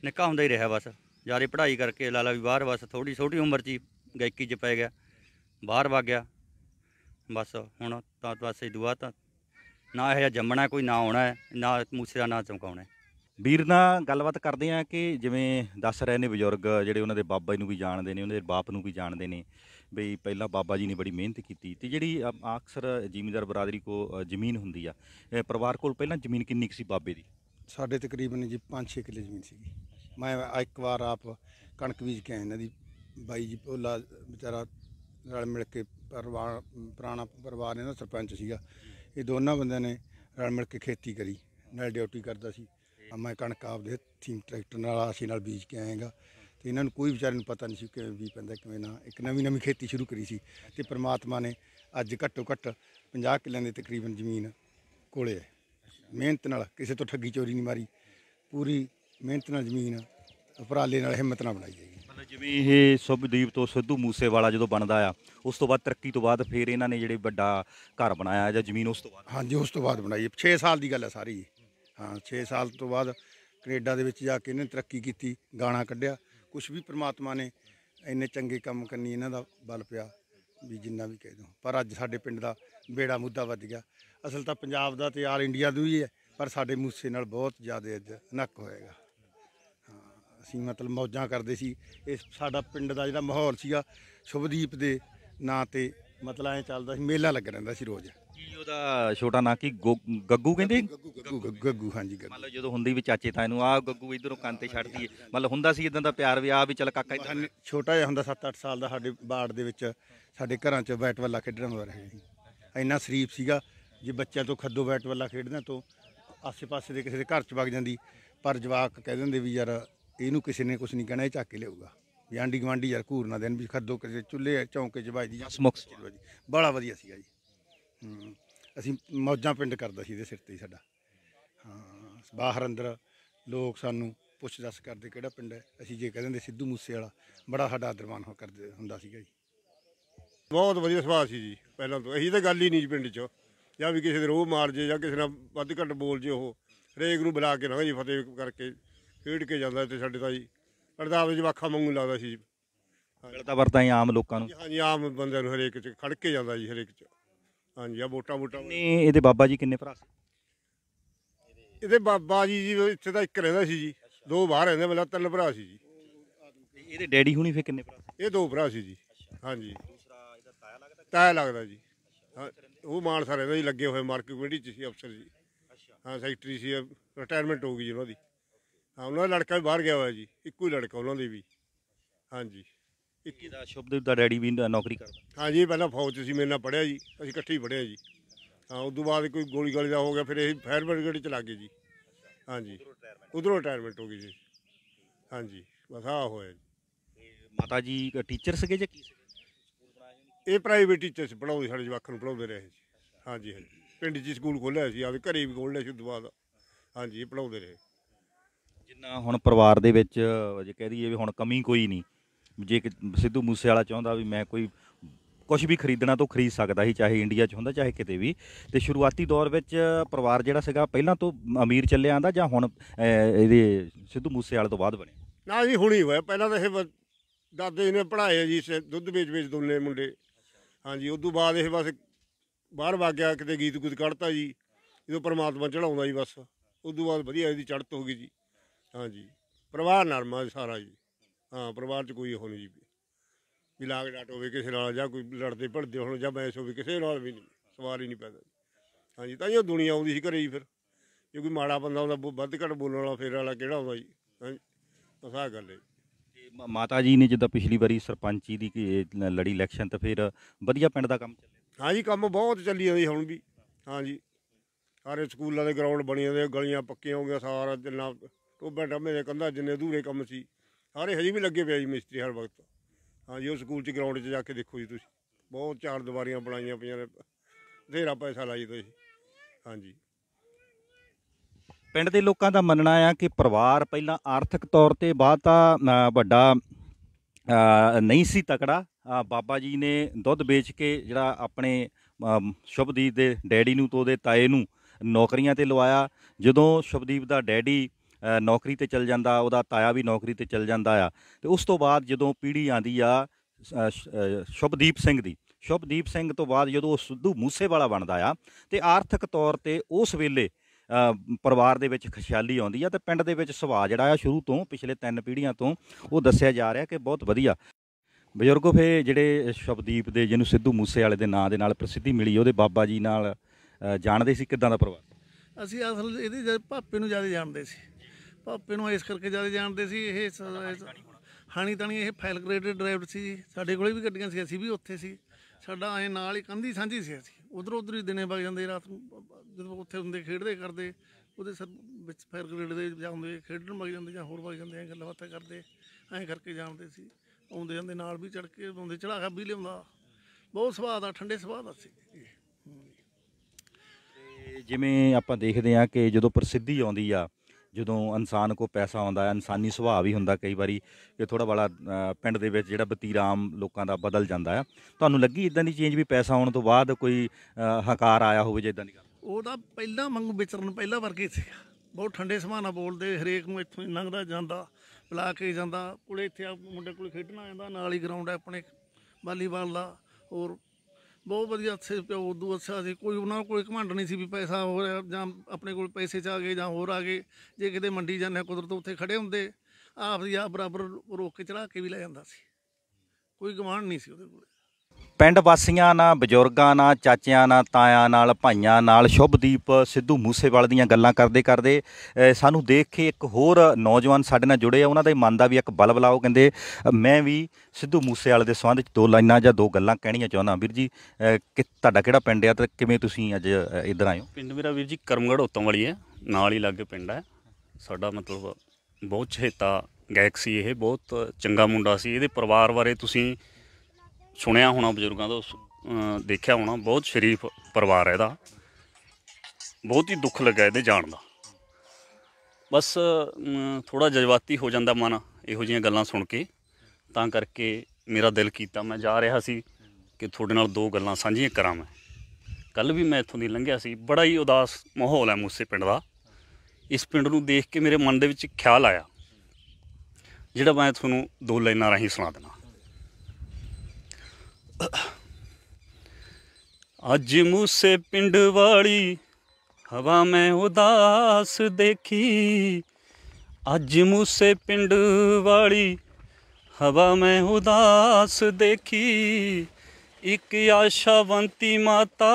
ਨਿੱਕਾ ਹੁੰਦਾ ਹੀ ਰਿਹਾ ਬਸ ਜਿਆਦਾ ਪੜ੍ਹਾਈ ਕਰਕੇ ਲਾਲਾ ਵੀ ਬਾਹਰ ਬਸ ਥੋੜੀ ਛੋਟੀ ਉਮਰ 'ਚ ਹੀ ਗਾਇਕੀ 'ਚ ਪੈ ਗਿਆ ਬਾਹਰ ਵਗ ਗਿਆ ਬਸ ਹੁਣ ਤਾਂ ਬਸ ਇਹ ਦੁਆ ਤਾਂ ਨਾ ਇਹ ਜੰਮਣਾ ਕੋਈ ਨਾ ਆਉਣਾ ਹੈ ਨਾ ਮੂਸੇ ਦਾ ਨਾ ਚਮਕਾਉਣਾ ਵੀਰ ਨਾਲ ਗੱਲਬਾਤ ਕਰਦੇ ਆ ਕਿ ਜਿਵੇਂ ਦੱਸ ਰਹੇ ਨੇ ਬਜ਼ੁਰਗ ਜਿਹੜੇ ਉਹਨਾਂ ਦੇ ਬਾਬਾ ਨੂੰ ਵੀ ਜਾਣਦੇ ਨੇ ਉਹਨਾਂ ਦੇ ਬਾਪ ਨੂੰ ਵੀ ਜਾਣਦੇ ਨੇ ਬਈ ਪਹਿਲਾਂ ਬਾਬਾ ਜੀ ਨੇ ਬੜੀ ਮਿਹਨਤ ਕੀਤੀ ਤੇ ਜਿਹੜੀ ਅਕਸਰ ਜ਼ਿਮੀਂਦਾਰ ਬਰਾਦਰੀ ਕੋ ਜ਼ਮੀਨ ਹੁੰਦੀ ਆ ਪਰਿਵਾਰ ਕੋਲ ਪਹਿਲਾਂ ਜ਼ਮੀਨ ਕਿੰਨੀ ਸੀ ਬਾਬੇ ਦੀ ਸਾਡੇ ਤਕਰੀਬਨ ਜੀ 5-6 ਕਿੱਲੇ ਜ਼ਮੀਨ ਸੀਗੀ ਮੈਂ ਇੱਕ ਵਾਰ ਆਪ ਕਣਕ ਬੀਜ ਕੇ ਇਹਨਾਂ ਦੀ ਬਾਈ ਜੀ ਭੋਲਾ ਵਿਚਾਰਾ ਰਲ ਮਿਲ ਕੇ ਪਰਿਵਾਰ ਪੁਰਾਣਾ ਪਰਿਵਾਰ ਇਹਨਾਂ ਸਰਪੰਚ ਸੀਗਾ ਇਹ ਦੋਨਾਂ ਬੰਦਿਆਂ ਨੇ ਰਲ ਮਿਲ ਕੇ ਖੇਤੀ ਕਰੀ ਨਾਲ ਡਿਊਟੀ ਕਰਦਾ ਸੀ ਮੈਂ ਕਣਕ ਆਪਦੇ ਥੀਮ ਟਰੈਕਟਰ ਨਾਲ ਆਸੀ ਨਾਲ ਬੀਜ ਕੇ ਆਏਗਾ ਤੇ ਇਹਨਾਂ ਨੂੰ ਕੋਈ ਵਿਚਾਰ ਨੂੰ ਪਤਾ ਨਹੀਂ ਸੀ ਕਿ ਵੀ ਪੈਂਦਾ ਕਿਵੇਂ ਨਾ ਇੱਕ ਨਵੀਂ ਨਵੀਂ ਖੇਤੀ ਸ਼ੁਰੂ ਕਰੀ ਸੀ ਤੇ ਪ੍ਰਮਾਤਮਾ ਨੇ ਅੱਜ ਘੱਟੋ ਘੱਟ 50 ਕਿੱਲਿਆਂ ਦੇ ਤਕਰੀਬਨ ਜ਼ਮੀਨ ਕੋਲੇ ਹੈ ਮਿਹਨਤ ਨਾਲ ਕਿਸੇ ਤੋਂ ਠੱਗੀ ਚੋਰੀ ਨਹੀਂ ਮਾਰੀ ਪੂਰੀ ਮਿਹਨਤ ਨਾਲ ਜ਼ਮੀਨ ਉਪਰਾਲੇ ਨਾਲ ਹਿੰਮਤ ਨਾਲ ਬਣਾਈ ਗਈ ਮਤਲਬ ਜਿਵੇਂ ਇਹ ਸੁਭਦੀਪ ਤੋਂ ਸਿੱਧੂ ਮੂਸੇਵਾਲਾ ਜਦੋਂ ਬਣਦਾ ਆ ਉਸ ਤੋਂ ਬਾਅਦ ਤਰੱਕੀ ਤੋਂ ਬਾਅਦ ਫਿਰ ਇਹਨਾਂ ਨੇ ਜਿਹੜੇ ਵੱਡਾ ਘਰ ਬਣਾਇਆ ਜਾਂ ਜ਼ਮੀਨ ਉਸ ਤੋਂ ਬਾਅਦ ਹਾਂਜੀ ਉਸ ਤੋਂ ਬਾਅਦ ਬਣਾਈ 6 ਸਾਲ ਦੀ ਗੱਲ ਹੈ ਸਾਰੀ ਹਾਂ 6 ਸਾਲ ਤੋਂ ਬਾਅਦ ਕੈਨੇਡਾ ਦੇ ਵਿੱਚ ਜਾ ਕੇ ਇਹਨੇ ਤਰੱਕੀ ਕੀਤੀ ਗਾਣਾ ਕੱਢਿਆ ਕੁਝ ਵੀ ਪ੍ਰਮਾਤਮਾ ਨੇ ਇੰਨੇ ਚੰਗੇ ਕੰਮ ਕਰਨੀ ਇਹਨਾਂ ਦਾ ਬਲ ਪਿਆ ਵੀ ਜਿੰਨਾ ਵੀ ਕਹਿ ਦੋ ਪਰ ਅੱਜ ਸਾਡੇ ਪਿੰਡ ਦਾ ਬੇੜਾ ਮੁੱਦਾ ਵੱਜ ਗਿਆ ਅਸਲ ਤਾਂ ਪੰਜਾਬ ਦਾ ਤੇ ਆਲ ਇੰਡੀਆ ਦਾ ਹੀ ਹੈ ਪਰ ਸਾਡੇ ਮੂਸੇ ਨਾਲ ਬਹੁਤ ਜ਼ਿਆਦਾ ਅੱਜ ਨੱਕ ਹੋਏਗਾ ਅਸੀਂ ਮਤਲਬ ਮੌਜਾਂ ਕਰਦੇ ਸੀ ਇਸ ਸਾਡਾ ਪਿੰਡ ਦਾ ਜਿਹੜਾ ਮਾਹੌਲ ਸੀਗਾ ਸ਼ੁਭਦੀਪ ਦੇ ਨਾਂ ਤੇ ਮਤਲਬ ਐ ਚੱਲਦਾ ਸੀ ਮੇਲਾ ਲੱਗ ਰਹਿੰਦਾ ਸੀ ਰੋਜ਼ ਕੀ ਉਹਦਾ ਛੋਟਾ ਨਾਂ ਕੀ ਗੱਗੂ ਕਹਿੰਦੇ ਗੱਗੂ ਗੱਗੂ ਹਾਂਜੀ ਗੱਗੂ ਮਤਲਬ ਜਦੋਂ ਹੁੰਦੀ ਵੀ ਚਾਚੇ ਤਾਂ ਇਹਨੂੰ ਆ ਗੱਗੂ ਇਧਰੋਂ ਕੰਨ ਤੇ ਛੱਡਦੀ ਏ ਮਤਲਬ ਹੁੰਦਾ ਸੀ ਇਦਾਂ ਦਾ ਪਿਆਰ ਵੀ ਆ ਵੀ ਚਲ ਕਾਕਾ ਇੱਧਰ- ਛੋਟਾ ਜਿਹਾ ਹੁੰਦਾ 7-8 ਸਾਲ ਦਾ ਸਾਡੇ ਬਾੜ ਦੇ ਵਿੱਚ ਸਾਡੇ ਘਰਾਂ 'ਚ ਬੈਟ ਬੱਲਾ ਖੇਡਣ ਹੁੰਦਾ ਰਹੇ ਜੀ ਇੰਨਾ ਸ਼ਰੀਫ ਸੀਗਾ ਜੇ ਬੱਚਿਆਂ ਤੋਂ ਖੱਦੋ ਬੈਟ ਬੱਲਾ ਖੇਡਣਾ ਤੋਂ ਆਸੇ-ਪਾਸੇ ਦੇ ਕਿਸੇ ਦੇ ਘਰ 'ਚ ਵਗ ਜਾਂਦੀ ਪਰ ਜਵਾਕ ਕਹਿ ਦਿੰਦੇ ਵੀ ਯਾਰ ਇਹਨੂੰ ਕਿਸੇ ਨੇ ਕੁਝ ਨਹੀਂ ਕਹਿਣਾ ਇਹ ਚੱਕ ਕੇ ਲਿਆਊਗਾ ਯਾਂਡੀ ਗਵਾਂਡੀ ਯਾਰ ਘੂਰ ਨਾ ਦੇਣ ਵੀ ਖੱਦੋ ਕਿਸੇ ਚੁੱਲ੍ਹੇ ਚੌਂਕੇ 'ਚ ਵਜਦੀ ਜਾਂ ਸਮੋਕਸ ਬੜਾ ਵਧੀਆ ਸੀਗਾ ਜੀ ਅਸੀਂ ਮੌਜਾਂ ਪਿੰਡ ਕਰਦਾ ਸੀ ਇਹਦੇ ਸਿਰ ਤੇ ਹੀ ਸਾਡਾ ਹਾਂ ਬਾਹਰ ਅੰਦਰ ਲੋਕ ਸਾਨੂੰ ਪੁੱਛ ਦੱਸ ਕਰਦੇ ਕਿਹੜਾ ਪਿੰਡ ਹੈ ਅਸੀਂ ਜੇ ਕਹਿੰਦੇ ਸਿੱਧੂ ਮੂਸੇ ਵਾਲਾ ਬੜਾ ਸਾਡਾ ਆਦਰਮਾਨ ਹੋ ਕਰਦੇ ਹੁੰਦਾ ਸੀਗਾ ਜੀ ਬਹੁਤ ਵਧੀਆ ਸੁਭਾਅ ਸੀ ਜੀ ਪਹਿਲਾਂ ਤੋਂ ਇਹੀ ਤਾਂ ਗੱਲ ਹੀ ਨਹੀਂ ਜੀ ਪਿੰਡ 'ਚ ਜਾਂ ਵੀ ਕਿਸੇ ਦੇ ਰੋਹ ਮਾਰ ਜੇ ਜਾਂ ਕਿਸੇ ਨਾਲ ਵੱਧ ਘੱਟ ਬੋਲ ਜੇ ਉਹ ਰੇਗ ਨੂੰ ਬੁਲਾ ਕੇ ਨਾ ਜੀ ਫਤਿਹ ਕਰਕੇ ਖੇਡ ਕੇ ਜਾਂਦਾ ਤੇ ਸਾਡੇ ਤਾਂ ਜੀ ਅਰਦਾਬ ਜਵਾਖਾ ਵਾਂਗੂ ਲੱਗਦਾ ਸੀ ਜੀ ਮਿਲਦਾ ਵਰਦਾ ਹੀ ਆਮ ਲੋਕਾਂ ਨੂੰ ਹਾਂਜੀ ਆਮ ਬੰਦਿਆਂ ਨੂੰ ਹਰੇਕ 'ਚ ਖੜ ਕੇ ਜਾਂਦਾ ਜੀ ਹਰੇਕ 'ਚ ਹਾਂਜੀ ਆ ਮੋਟਾ ਮੋਟਾ ਨੇ ਇਹਦੇ ਬਾਬਾ ਜੀ ਕਿੰਨੇ ਭਰਾ ਸੀ ਇਹਦੇ ਬਾਬਾ ਜੀ ਜੀ ਇੱਥੇ ਤਾਂ ਇੱਕ ਰਹਿੰਦਾ ਸੀ ਜੀ ਦੋ ਬਾਹਰ ਰਹਿੰਦੇ ਮਤਲਬ ਤਿੰਨ ਭਰਾ ਸੀ ਜੀ ਇਹਦੇ ਡੈਡੀ ਹੁਣੀ ਫੇ ਕਿੰਨੇ ਭਰਾ ਸੀ ਇਹ ਦੋ ਭਰਾ ਸੀ ਜੀ ਹਾਂਜੀ ਦੂਸਰਾ ਇਹਦਾ ਤਾਇਆ ਲੱਗਦਾ ਤਾਇਆ ਲੱਗਦਾ ਜੀ ਉਹ ਮਾਨਸਾ ਰਹਿੰਦਾ ਜੀ ਲੱਗੇ ਹੋਏ ਮਾਰਕੀਟ ਕਮੇਟੀ ਚ ਸੀ ਅਫਸਰ ਜੀ ਹਾਂ ਸੈਕਟਰੀ ਸੀ ਰਿਟਾਇਰਮੈਂਟ ਹੋ ਗਈ ਜੀ ਉਹਨਾਂ ਦੀ ਹਾਂ ਉਹਨਾਂ ਦਾ ਲੜਕਾ ਵੀ ਬਾਹਰ ਗਿਆ ਹੋਇਆ ਜੀ ਇੱਕੋ ਹੀ ਲੜਕਾ ਉਹਨਾਂ ਦੇ ਵੀ ਹਾਂਜੀ ਇਹਦਾ ਸ਼ਬਦੂ ਦਾ ਡੈਡੀ ਵੀ ਨੌਕਰੀ ਕਰਦਾ ਹਾਂਜੀ ਪਹਿਲਾਂ ਫੌਜ ਸੀ ਮੇਰੇ ਨਾਲ ਪੜਿਆ ਜੀ ਅਸੀਂ ਇਕੱਠੇ ਹੀ ਪੜਿਆ ਜੀ ਹਾਂ ਉਸ ਤੋਂ ਬਾਅਦ ਕੋਈ ਗੋਲੀ ਗਾਲੀ ਦਾ ਹੋ ਗਿਆ ਫਿਰ ਇਹ ਫਾਇਰ ਬ੍ਰਿਗੇਡ 'ਚ ਲੱਗ ਗਏ ਜੀ ਹਾਂਜੀ ਉਧਰੋਂ ਰਿਟਾਇਰਮੈਂਟ ਹੋ ਗਈ ਜੀ ਹਾਂਜੀ ਬਸ ਆ ਹੋਇਆ ਜੀ ਮਾਤਾ ਜੀ ਟੀਚਰ ਸੀਗੇ ਜਾਂ ਕੀ ਸੀਗੇ ਇਹ ਪ੍ਰਾਈਵੇਟ ਟੀਚਰ ਸੀ ਪੜਾਉਂਦੇ ਸਾਡੇ ਜਵਾਕ ਨੂੰ ਪੜਾਉਂਦੇ ਰਹੇ ਜੀ ਹਾਂਜੀ ਹਾਂਜੀ ਪਿੰਡ ਜੀ ਸਕੂਲ ਖੋਲ੍ਹਿਆ ਸੀ ਆਪਦੇ ਘਰੇ ਵੀ ਖੋਲਿਆ ਸੀ ਉਸ ਤੋਂ ਬਾਅਦ ਹਾਂਜੀ ਪੜਾਉਂਦੇ ਰਹੇ ਜਿੰਨਾ ਹੁਣ ਪਰਿਵਾਰ ਦੇ ਵਿੱਚ ਜੇ ਕਹਿ ਦਈਏ ਵੀ ਹੁਣ ਕਮੀ ਕੋਈ ਨਹੀਂ ਜੇ ਸਿੱਧੂ ਮੂਸੇ ਵਾਲਾ ਚਾਹੁੰਦਾ ਵੀ ਮੈਂ ਕੋਈ ਕੁਝ ਵੀ ਖਰੀਦਣਾ ਤੋਂ ਖਰੀਦ ਸਕਦਾ ਸੀ ਚਾਹੇ ਇੰਡੀਆ 'ਚ ਹੁੰਦਾ ਚਾਹੇ ਕਿਤੇ ਵੀ ਤੇ ਸ਼ੁਰੂਆਤੀ ਦੌਰ ਵਿੱਚ ਪਰਿਵਾਰ ਜਿਹੜਾ ਸੀਗਾ ਪਹਿਲਾਂ ਤੋਂ ਅਮੀਰ ਚੱਲਿਆ ਆਂਦਾ ਜਾਂ ਹੁਣ ਇਹਦੇ ਸਿੱਧੂ ਮੂਸੇ ਵਾਲੇ ਤੋਂ ਬਾਅਦ ਬਣਿਆ ਨਾ ਜੀ ਹੁਣੀ ਹੋਇਆ ਪਹਿਲਾਂ ਤਾਂ ਇਹ ਦਾਦੇ ਜੀ ਨੇ ਪੜਾਇਆ ਜੀ ਦੁੱਧ ਵੇਚ ਵੇਚ ਦੋਨੇ ਮੁੰਡੇ ਹਾਂਜੀ ਉਸ ਤੋਂ ਬਾਅਦ ਇਹ ਬਸ ਬਾਹਰ ਵਗ ਗਿਆ ਕਿਤੇ ਗੀਤ ਗੁੱਤ ਕੱਢਤਾ ਜੀ ਜਦੋਂ ਪਰਮਾਤਮਾ ਚੜਾਉਂਦਾ ਜੀ ਬਸ ਉਸ ਤੋਂ ਬਾਅਦ ਵਧੀਆ ਇਹਦੀ ਚੜਤ ਹੋ ਗਈ ਜੀ ਹਾਂਜੀ ਪਰਿਵਾਰ ਨਰਮਾ ਸਾਰਾ ਜੀ ਹਾਂ ਪਰਿਵਾਰ 'ਚ ਕੋਈ ਉਹ ਨਹੀਂ ਜੀ ਵੀ ਲਾਗ ਡਾਟ ਹੋਵੇ ਕਿਸੇ ਨਾਲ ਜਾਂ ਕੋਈ ਲੜਦੇ ਭੜਦੇ ਹੋਣ ਜਾਂ ਬੈਸੋ ਵੀ ਕਿਸੇ ਨਾਲ ਵੀ ਨਹੀਂ ਸਵਾਲ ਹੀ ਨਹੀਂ ਪੈਦਾ ਹਾਂਜੀ ਤਾਂ ਇਹ ਦੁਨੀਆ ਆਉਂਦੀ ਸੀ ਘਰੇ ਹੀ ਫਿਰ ਜੇ ਕੋਈ ਮਾੜਾ ਬੰਦਾ ਹੁੰਦਾ ਵੱਧ ਘੱਟ ਬੋਲਣ ਵਾਲਾ ਫੇਰ ਵਾਲਾ ਕਿਹੜਾ ਹੁੰਦਾ ਜੀ ਹਾਂਜੀ ਬਸ ਗੱਲ ਹੈ ਮਾਤਾ ਜੀ ਨੇ ਜਿੱਦਾਂ ਪਿਛਲੀ ਵਾਰੀ ਸਰਪੰਚੀ ਦੀ ਲੜੀ ਇਲੈਕਸ਼ਨ ਤਾਂ ਫਿਰ ਵਧੀਆ ਪਿੰਡ ਦਾ ਕੰਮ ਚੱਲਿਆ ਹਾਂਜੀ ਕੰਮ ਬਹੁਤ ਚੱਲੀ ਜਾਂਦੀ ਹੁਣ ਵੀ ਹਾਂਜੀ ਸਾਰੇ ਸਕੂਲਾਂ ਦੇ ਗਰਾਊਂਡ ਬਣੀਆਂ ਦੇ ਗਲੀਆਂ ਪੱਕੀਆਂ ਹੋ ਗਈਆਂ ਸਾਰਾ ਜਿੰਨਾ ਟੋਬਾ ਟੰਮੇ ਦੇ ਕੰਧਾ ਜਿੰਨੇ ਅਧੂਰੇ ਕੰਮ ਸੀ ਸਾਰੇ ਹਜੇ ਵੀ ਲੱਗੇ ਪਏ ਜੀ ਮਿਸਤਰੀ ਹਰ ਵਕਤ ਜੀ ਉਹ ਸਕੂਲ 'ਚ ਗਰਾਊਂਡ 'ਚ ਜਾ ਕੇ ਦੇਖੋ ਜੀ ਤੁਸੀਂ ਬਹੁਤ ਚਾਰ ਦੀਵਾਰੀਆਂ ਬਣਾਈਆਂ ਪਈਆਂ ਨੇ ਢੇਰਾ ਪੈਸਾ ਲਾਈ ਤੁਸੀਂ ਹਾਂਜੀ ਪਿੰਡ ਦੇ ਲੋਕਾਂ ਦਾ ਮੰਨਣਾ ਆ ਕਿ ਪਰਿਵਾਰ ਪਹਿਲਾਂ ਆਰਥਿਕ ਤੌਰ ਤੇ ਬਾਅਦ ਆ ਵੱਡਾ ਨਹੀਂ ਸੀ ਤਕੜਾ ਬਾਬਾ ਜੀ ਨੇ ਦੁੱਧ ਵੇਚ ਕੇ ਜਿਹੜਾ ਆਪਣੇ ਸ਼ੁਭਦੀਪ ਦੇ ਡੈਡੀ ਨੂੰ ਤੋਂ ਦੇ ਤਾਏ ਨੂੰ ਨੌਕਰੀਆਂ ਤੇ ਲਵਾਇਆ ਜਦੋਂ ਸ਼ੁਭਦੀਪ ਦਾ ਡੈਡੀ ਨੌਕਰੀ ਤੇ ਚਲ ਜਾਂਦਾ ਉਹਦਾ ਤਾਇਆ ਵੀ ਨੌਕਰੀ ਤੇ ਚਲ ਜਾਂਦਾ ਆ ਤੇ ਉਸ ਤੋਂ ਬਾਅਦ ਜਦੋਂ ਪੀੜੀ ਆਂਦੀ ਆ ਸ਼ੁਭਦੀਪ ਸਿੰਘ ਦੀ ਸ਼ੁਭਦੀਪ ਸਿੰਘ ਤੋਂ ਬਾਅਦ ਜਦੋਂ ਉਹ ਸਿੱਧੂ ਮੂਸੇਵਾਲਾ ਬਣਦਾ ਆ ਤੇ ਆਰਥਿਕ ਤੌਰ ਤੇ ਉਸ ਵੇਲੇ ਪਰਿਵਾਰ ਦੇ ਵਿੱਚ ਖੁਸ਼ਹਾਲੀ ਆਉਂਦੀ ਆ ਤੇ ਪਿੰਡ ਦੇ ਵਿੱਚ ਸੁਭਾਅ ਜਿਹੜਾ ਆ ਸ਼ੁਰੂ ਤੋਂ ਪਿਛਲੇ ਤਿੰਨ ਪੀੜੀਆਂ ਤੋਂ ਉਹ ਦੱਸਿਆ ਜਾ ਰਿਹਾ ਕਿ ਬਹੁਤ ਵਧੀਆ ਬਜ਼ੁਰਗੋ ਫੇ ਜਿਹੜੇ ਸ਼ਬਦੀਪ ਦੇ ਜਿਹਨੂੰ ਸਿੱਧੂ ਮੂਸੇ ਵਾਲੇ ਦੇ ਨਾਂ ਦੇ ਨਾਲ ਪ੍ਰਸਿੱਧੀ ਮਿਲੀ ਉਹਦੇ ਬਾਬਾ ਜੀ ਨਾਲ ਜਾਣਦੇ ਸੀ ਕਿਦਾਂ ਦਾ ਪਰਿਵਾਰ ਅਸੀਂ ਅਸਲ ਇਹਦੇ ਭਾਪੇ ਨੂੰ ਜ਼ਿਆਦਾ ਜਾਣਦੇ ਸੀ ਭਾਪੇ ਨੂੰ ਇਸ ਕਰਕੇ ਜਿਆਦਾ ਜਾਣਦੇ ਸੀ ਇਹ ਹਾਣੀ ਤਾਣੀ ਇਹ ਫਾਈਲ ਗ੍ਰੇਡਡ ਡਰਾਈਵਰ ਸੀ ਜੀ। ਸਾਡੇ ਕੋਲੇ ਵੀ ਗੱਡੀਆਂ ਸੀ ਅਸੀਂ ਵੀ ਉੱਥੇ ਸੀ ਸਾਡਾ ਐ ਨਾਲ ਹੀ ਕੰਧੀ ਸਾਂਝੀ ਸੀ ਅਸੀਂ ਉਧਰ ਉਧਰ ਹੀ ਦਿਨੇ ਵਗ ਜਾਂਦੇ ਰਾਤ ਨੂੰ ਜਦੋਂ ਉੱਥੇ ਹੁੰਦੇ ਖੇਡਦੇ ਕਰਦੇ ਉਹਦੇ ਸਰ ਵਿੱਚ ਫਾਇਰ ਗ੍ਰੇਡ ਦੇ ਜਾਂ ਹੁੰਦੇ ਖੇਡਣ ਵਗ ਜਾਂਦੇ ਜਾਂ ਹੋਰ ਵਗ ਜਾਂਦੇ ਐ ਗੱਲਾਂ ਬਾਤਾਂ ਕਰਦੇ ਐ ਕਰਕੇ ਜਾਂਦੇ ਸੀ ਆਉਂਦੇ ਜਾਂਦੇ ਨਾਲ ਵੀ ਚੜ ਕੇ ਆਉਂਦੇ ਚੜਾਖਾ ਵੀ ਲਿਆਉਂਦਾ ਬਹੁਤ ਸੁਭਾਅ ਦਾ ਠੰਡੇ ਸੁਭਾਅ ਦਾ ਸੀ ਤੇ ਜਿਵੇਂ ਆਪਾਂ ਦੇਖਦੇ ਆ ਕਿ ਜਦੋਂ ਪ੍ਰਸਿੱਧੀ ਆਉਂਦੀ ਆ ਜਦੋਂ ਇਨਸਾਨ ਕੋ ਪੈਸਾ ਆਉਂਦਾ ਹੈ ਇਨਸਾਨੀ ਸੁਭਾਅ ਵੀ ਹੁੰਦਾ ਕਈ ਵਾਰੀ ਕਿ ਥੋੜਾ ਬੜਾ ਪਿੰਡ ਦੇ ਵਿੱਚ ਜਿਹੜਾ ਬਤੀਰਾਮ ਲੋਕਾਂ ਦਾ ਬਦਲ ਜਾਂਦਾ ਹੈ ਤੁਹਾਨੂੰ ਲੱਗੀ ਇਦਾਂ ਦੀ ਚੇਂਜ ਵੀ ਪੈਸਾ ਆਉਣ ਤੋਂ ਬਾਅਦ ਕੋਈ ਹਕਾਰ ਆਇਆ ਹੋਵੇ ਜੇ ਦੀ ਗੱਲ ਉਹ ਤਾਂ ਪਹਿਲਾਂ ਵਾਂਗੂ ਵਿਚਰਨ ਪਹਿਲਾਂ ਵਰਗੇ ਸੀ ਬਹੁਤ ਠੰਡੇ ਸੁਭਾਅ ਬੋਲਦੇ ਹਰੇਕ ਨੂੰ ਇੱਥੋਂ ਹੀ ਲੰਘਦਾ ਜਾਂਦਾ ਬੁਲਾ ਕੇ ਜਾਂਦਾ ਕੋਲੇ ਇੱਥੇ ਮੁੰਡੇ ਕੋਲ ਖੇਡਣਾ ਆਉਂਦਾ ਨਾਲ ਹੀ ਗਰਾਊਂਡ ਹੈ ਆਪਣੇ ਵਾਲੀਬਾਲ ਦਾ ਔਰ ਬਹੁਤ ਵਧੀਆ ਅੱਛੇ ਪਿਓ ਉਦੋਂ ਅੱਛਾ ਸੀ ਕੋਈ ਉਹਨਾਂ ਕੋਲ ਘਮੰਡ ਨਹੀਂ ਸੀ ਵੀ ਪੈਸਾ ਹੋ ਰਿਹਾ ਜਾਂ ਆਪਣੇ ਕੋਲ ਪੈਸੇ ਚ ਆ ਗਏ ਜਾਂ ਹੋਰ ਆ ਗਏ ਜੇ ਕਿਤੇ ਮੰਡੀ ਜਾਂਦੇ ਕੁਦਰਤ ਉੱਥੇ ਖੜੇ ਹੁੰਦੇ ਆਪ ਦੀ ਆ ਬਰਾਬਰ ਰੋਕ ਕੇ ਚੜਾ ਕੇ ਵੀ ਲੈ ਜਾਂਦਾ ਸੀ ਕੋਈ ਘਮੰਡ ਨਹੀਂ ਸੀ ਉਹਦੇ ਕੋਲ ਪਿੰਡ ਵਾਸੀਆਂ ਨਾਲ ਬਜ਼ੁਰਗਾਂ ਨਾਲ ਚਾਚਿਆਂ ਨਾਲ ਤਾਇਆਂ ਨਾਲ ਭਾਈਆਂ ਨਾਲ ਸ਼ੁਭਦੀਪ ਸਿੱਧੂ ਮੂਸੇਵਾਲ ਦੀਆਂ ਗੱਲਾਂ ਕਰਦੇ ਕਰਦੇ ਸਾਨੂੰ ਦੇਖ ਕੇ ਇੱਕ ਹੋਰ ਨੌਜਵਾਨ ਸਾਡੇ ਨਾਲ ਜੁੜੇ ਆ ਉਹਨਾਂ ਦੇ ਮਨ ਦਾ ਵੀ ਇੱਕ ਬਲਬ ਲਾਓ ਕਹਿੰਦੇ ਮੈਂ ਵੀ ਸਿੱਧੂ ਮੂਸੇਵਾਲ ਦੇ ਸੰਬੰਧ ਵਿੱਚ ਦੋ ਲਾਈਨਾਂ ਜਾਂ ਦੋ ਗੱਲਾਂ ਕਹਿਣੀਆਂ ਚਾਹੁੰਦਾ ਵੀਰ ਜੀ ਕਿ ਤੁਹਾਡਾ ਕਿਹੜਾ ਪਿੰਡ ਆ ਤੇ ਕਿਵੇਂ ਤੁਸੀਂ ਅੱਜ ਇਧਰ ਆਏ ਹੋ ਪਿੰਡ ਮੇਰਾ ਵੀਰ ਜੀ ਕਰਮਗੜ ਉਤੋਂ ਵਾਲੀ ਹੈ ਨਾਲ ਹੀ ਲੱਗੇ ਪਿੰਡ ਹੈ ਸਾਡਾ ਮਤਲਬ ਬਹੁਤ ਛੇਤਾ ਗੈਕਸੀ ਇਹ ਬਹੁਤ ਚੰਗਾ ਮੁੰਡਾ ਸੀ ਇਹਦੇ ਪਰਿਵਾਰ ਬਾਰੇ ਤੁਸੀਂ ਸੁਣਿਆ ਹੋਣਾ ਬਜ਼ੁਰਗਾਂ ਤੋਂ ਦੇਖਿਆ ਹੋਣਾ ਬਹੁਤ ਸ਼ਰੀਫ ਪਰਿਵਾਰ ਹੈ ਇਹਦਾ ਬਹੁਤ ਹੀ ਦੁੱਖ ਲੱਗਾ ਇਹਦੇ ਜਾਣ ਦਾ ਬਸ ਥੋੜਾ ਜਜ਼ਬਾਤੀ ਹੋ ਜਾਂਦਾ ਮਨ ਇਹੋ ਜੀਆਂ ਗੱਲਾਂ ਸੁਣ ਕੇ ਤਾਂ ਕਰਕੇ ਮੇਰਾ ਦਿਲ ਕੀਤਾ ਮੈਂ ਜਾ ਰਿਹਾ ਸੀ ਕਿ ਤੁਹਾਡੇ ਨਾਲ ਦੋ ਗੱਲਾਂ ਸਾਂਝੀਆਂ ਕਰਾਂ ਮੈਂ ਕੱਲ ਵੀ ਮੈਂ ਇੱਥੋਂ ਦੀ ਲੰਘਿਆ ਸੀ ਬੜਾ ਹੀ ਉਦਾਸ ਮਾਹੌਲ ਹੈ ਮੂਸੇ ਪਿੰਡ ਦਾ ਇਸ ਪਿੰਡ ਨੂੰ ਦੇਖ ਕੇ ਮੇਰੇ ਮਨ ਦੇ ਵਿੱਚ ਖਿਆਲ ਆਇਆ ਜਿਹੜਾ ਮੈਂ ਤੁਹਾਨੂੰ ਦੋ ਲਾਈਨਾਂ ਰਾਹੀਂ ਸੁਣਾ ਦਿੰਦਾ ਅੱਜ ਮੂਸੇ ਪਿੰਡ ਵਾਲੀ ਹਵਾ ਮੈਂ ਉਦਾਸ ਦੇਖੀ ਅੱਜ ਮੂਸੇ ਪਿੰਡ ਵਾਲੀ ਹਵਾ ਮੈਂ ਉਦਾਸ ਦੇਖੀ ਇੱਕ ਆਸ਼ਾਵੰਤੀ ਮਾਤਾ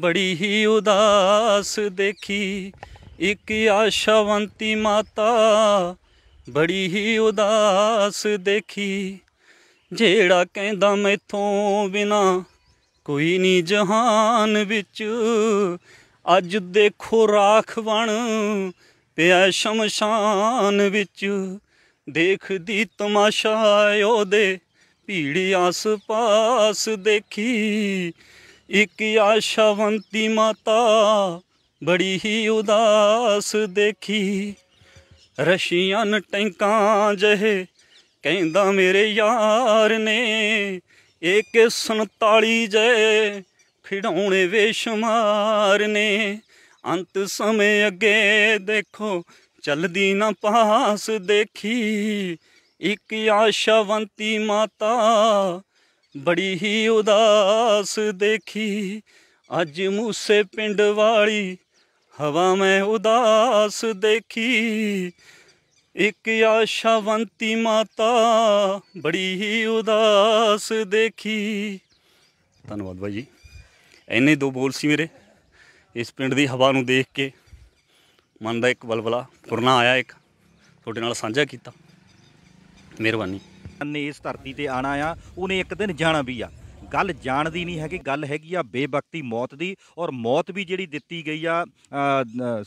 ਬੜੀ ਹੀ ਉਦਾਸ ਦੇਖੀ ਇੱਕ ਆਸ਼ਾਵੰਤੀ ਮਾਤਾ ਬੜੀ ਹੀ ਉਦਾਸ ਦੇਖੀ ਜਿਹੜਾ ਕਹਿੰਦਾ ਮੈਥੋਂ ਬਿਨਾ ਕੋਈ ਨਹੀਂ ਜਹਾਨ ਵਿੱਚ ਅੱਜ ਦੇਖੋ ਰਾਖ ਬਣ ਪਿਆ ਸ਼ਮਸ਼ਾਨ ਵਿੱਚ ਦੇਖਦੀ ਤਮਾਸ਼ਾ ਉਹਦੇ ਭੀੜੀ ਆਸ-ਪਾਸ ਦੇਖੀ ਇੱਕ ਆਸ਼ਵੰਤੀ ਮਾਤਾ ਬੜੀ ਹੀ ਉਦਾਸ ਦੇਖੀ ਰਸ਼ੀਆਂ ਨ ਟੈਂਕਾਂ ਜਹੇ ਕਹਿੰਦਾ ਮੇਰੇ ਯਾਰ ਨੇ ਏਕ 47 ਜੈ ਖਿਡਾਉਣੇ ਵੇਸ਼ਮਾਰ ਨੇ ਅੰਤ ਸਮੇਂ ਅੱਗੇ ਦੇਖੋ ਚਲਦੀ ਨਾ ਪਾਸ ਦੇਖੀ ਇੱਕ ਆਸ਼ਾਵੰਤੀ ਮਾਤਾ ਬੜੀ ਹੀ ਉਦਾਸ ਦੇਖੀ ਅੱਜ ਮੂਸੇ ਪਿੰਡ ਵਾਲੀ ਹਵਾ ਮੈਂ ਉਦਾਸ ਦੇਖੀ ਇੱਕ ਆਸ਼ਾਵੰਤੀ ਮਾਤਾ ਬੜੀ ਹੀ ਉਦਾਸ ਦੇਖੀ ਧੰਨਵਾਦ ਭਾਈ ਜੀ ਐਨੇ ਦੋ ਬੋਲ ਸੀ ਮੇਰੇ ਇਸ ਪਿੰਡ ਦੀ ਹਵਾ ਨੂੰ ਦੇਖ ਕੇ ਮਨ ਦਾ ਇੱਕ ਬਲਬਲਾ ਪੁਰਨਾ ਆਇਆ ਇੱਕ ਤੁਹਾਡੇ ਨਾਲ ਸਾਂਝਾ ਕੀਤਾ ਮਿਹਰਬਾਨੀ ਨੇ ਇਸ ਧਰਤੀ ਤੇ ਆਣਾ ਆ ਉਹਨੇ ਇੱਕ ਦਿਨ ਜਾਣਾ ਵੀ ਆ ਗੱਲ ਜਾਣ ਦੀ ਨਹੀਂ ਹੈਗੀ ਗੱਲ ਹੈਗੀ ਆ ਬੇਵਕਤੀ ਮੌਤ ਦੀ ਔਰ ਮੌਤ ਵੀ ਜਿਹੜੀ ਦਿੱਤੀ ਗਈ ਆ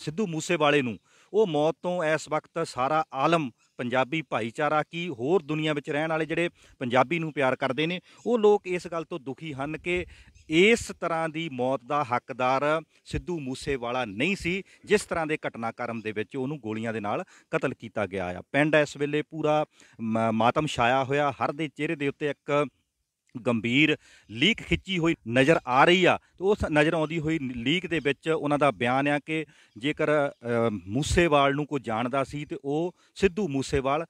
ਸਿੱਧੂ ਮੂਸੇ ਵਾਲੇ ਨੂੰ ਉਹ ਮੌਤ ਤੋਂ ਇਸ ਵਕਤ ਸਾਰਾ ਆਲਮ ਪੰਜਾਬੀ ਭਾਈਚਾਰਾ ਕੀ ਹੋਰ ਦੁਨੀਆ ਵਿੱਚ ਰਹਿਣ ਵਾਲੇ ਜਿਹੜੇ ਪੰਜਾਬੀ ਨੂੰ ਪਿਆਰ ਕਰਦੇ ਨੇ ਉਹ ਲੋਕ ਇਸ ਗੱਲ ਤੋਂ ਦੁਖੀ ਹਨ ਕਿ ਇਸ ਤਰ੍ਹਾਂ ਦੀ ਮੌਤ ਦਾ ਹੱਕਦਾਰ ਸਿੱਧੂ ਮੂਸੇਵਾਲਾ ਨਹੀਂ ਸੀ ਜਿਸ ਤਰ੍ਹਾਂ ਦੇ ਘਟਨਾਕ੍ਰਮ ਦੇ ਵਿੱਚ ਉਹਨੂੰ ਗੋਲੀਆਂ ਦੇ ਨਾਲ ਕਤਲ ਕੀਤਾ ਗਿਆ ਆ ਪਿੰਡ ਇਸ ਵੇਲੇ ਪੂਰਾ ਮਾਤਮ ਛਾਇਆ ਹੋਇਆ ਹਰ ਦੇ ਚਿਹਰੇ ਦੇ ਉੱਤੇ ਇੱਕ ਗੰਭੀਰ ਲੀਕ ਖਿੱਚੀ ਹੋਈ ਨਜ਼ਰ ਆ ਰਹੀ ਆ ਤੇ ਉਸ ਨਜ਼ਰ ਆਉਂਦੀ ਹੋਈ ਲੀਕ ਦੇ ਵਿੱਚ ਉਹਨਾਂ ਦਾ ਬਿਆਨ ਆ ਕਿ ਜੇਕਰ ਮੂਸੇਵਾਲ ਨੂੰ ਕੋਈ ਜਾਣਦਾ ਸੀ ਤੇ ਉਹ ਸਿੱਧੂ ਮੂਸੇਵਾਲ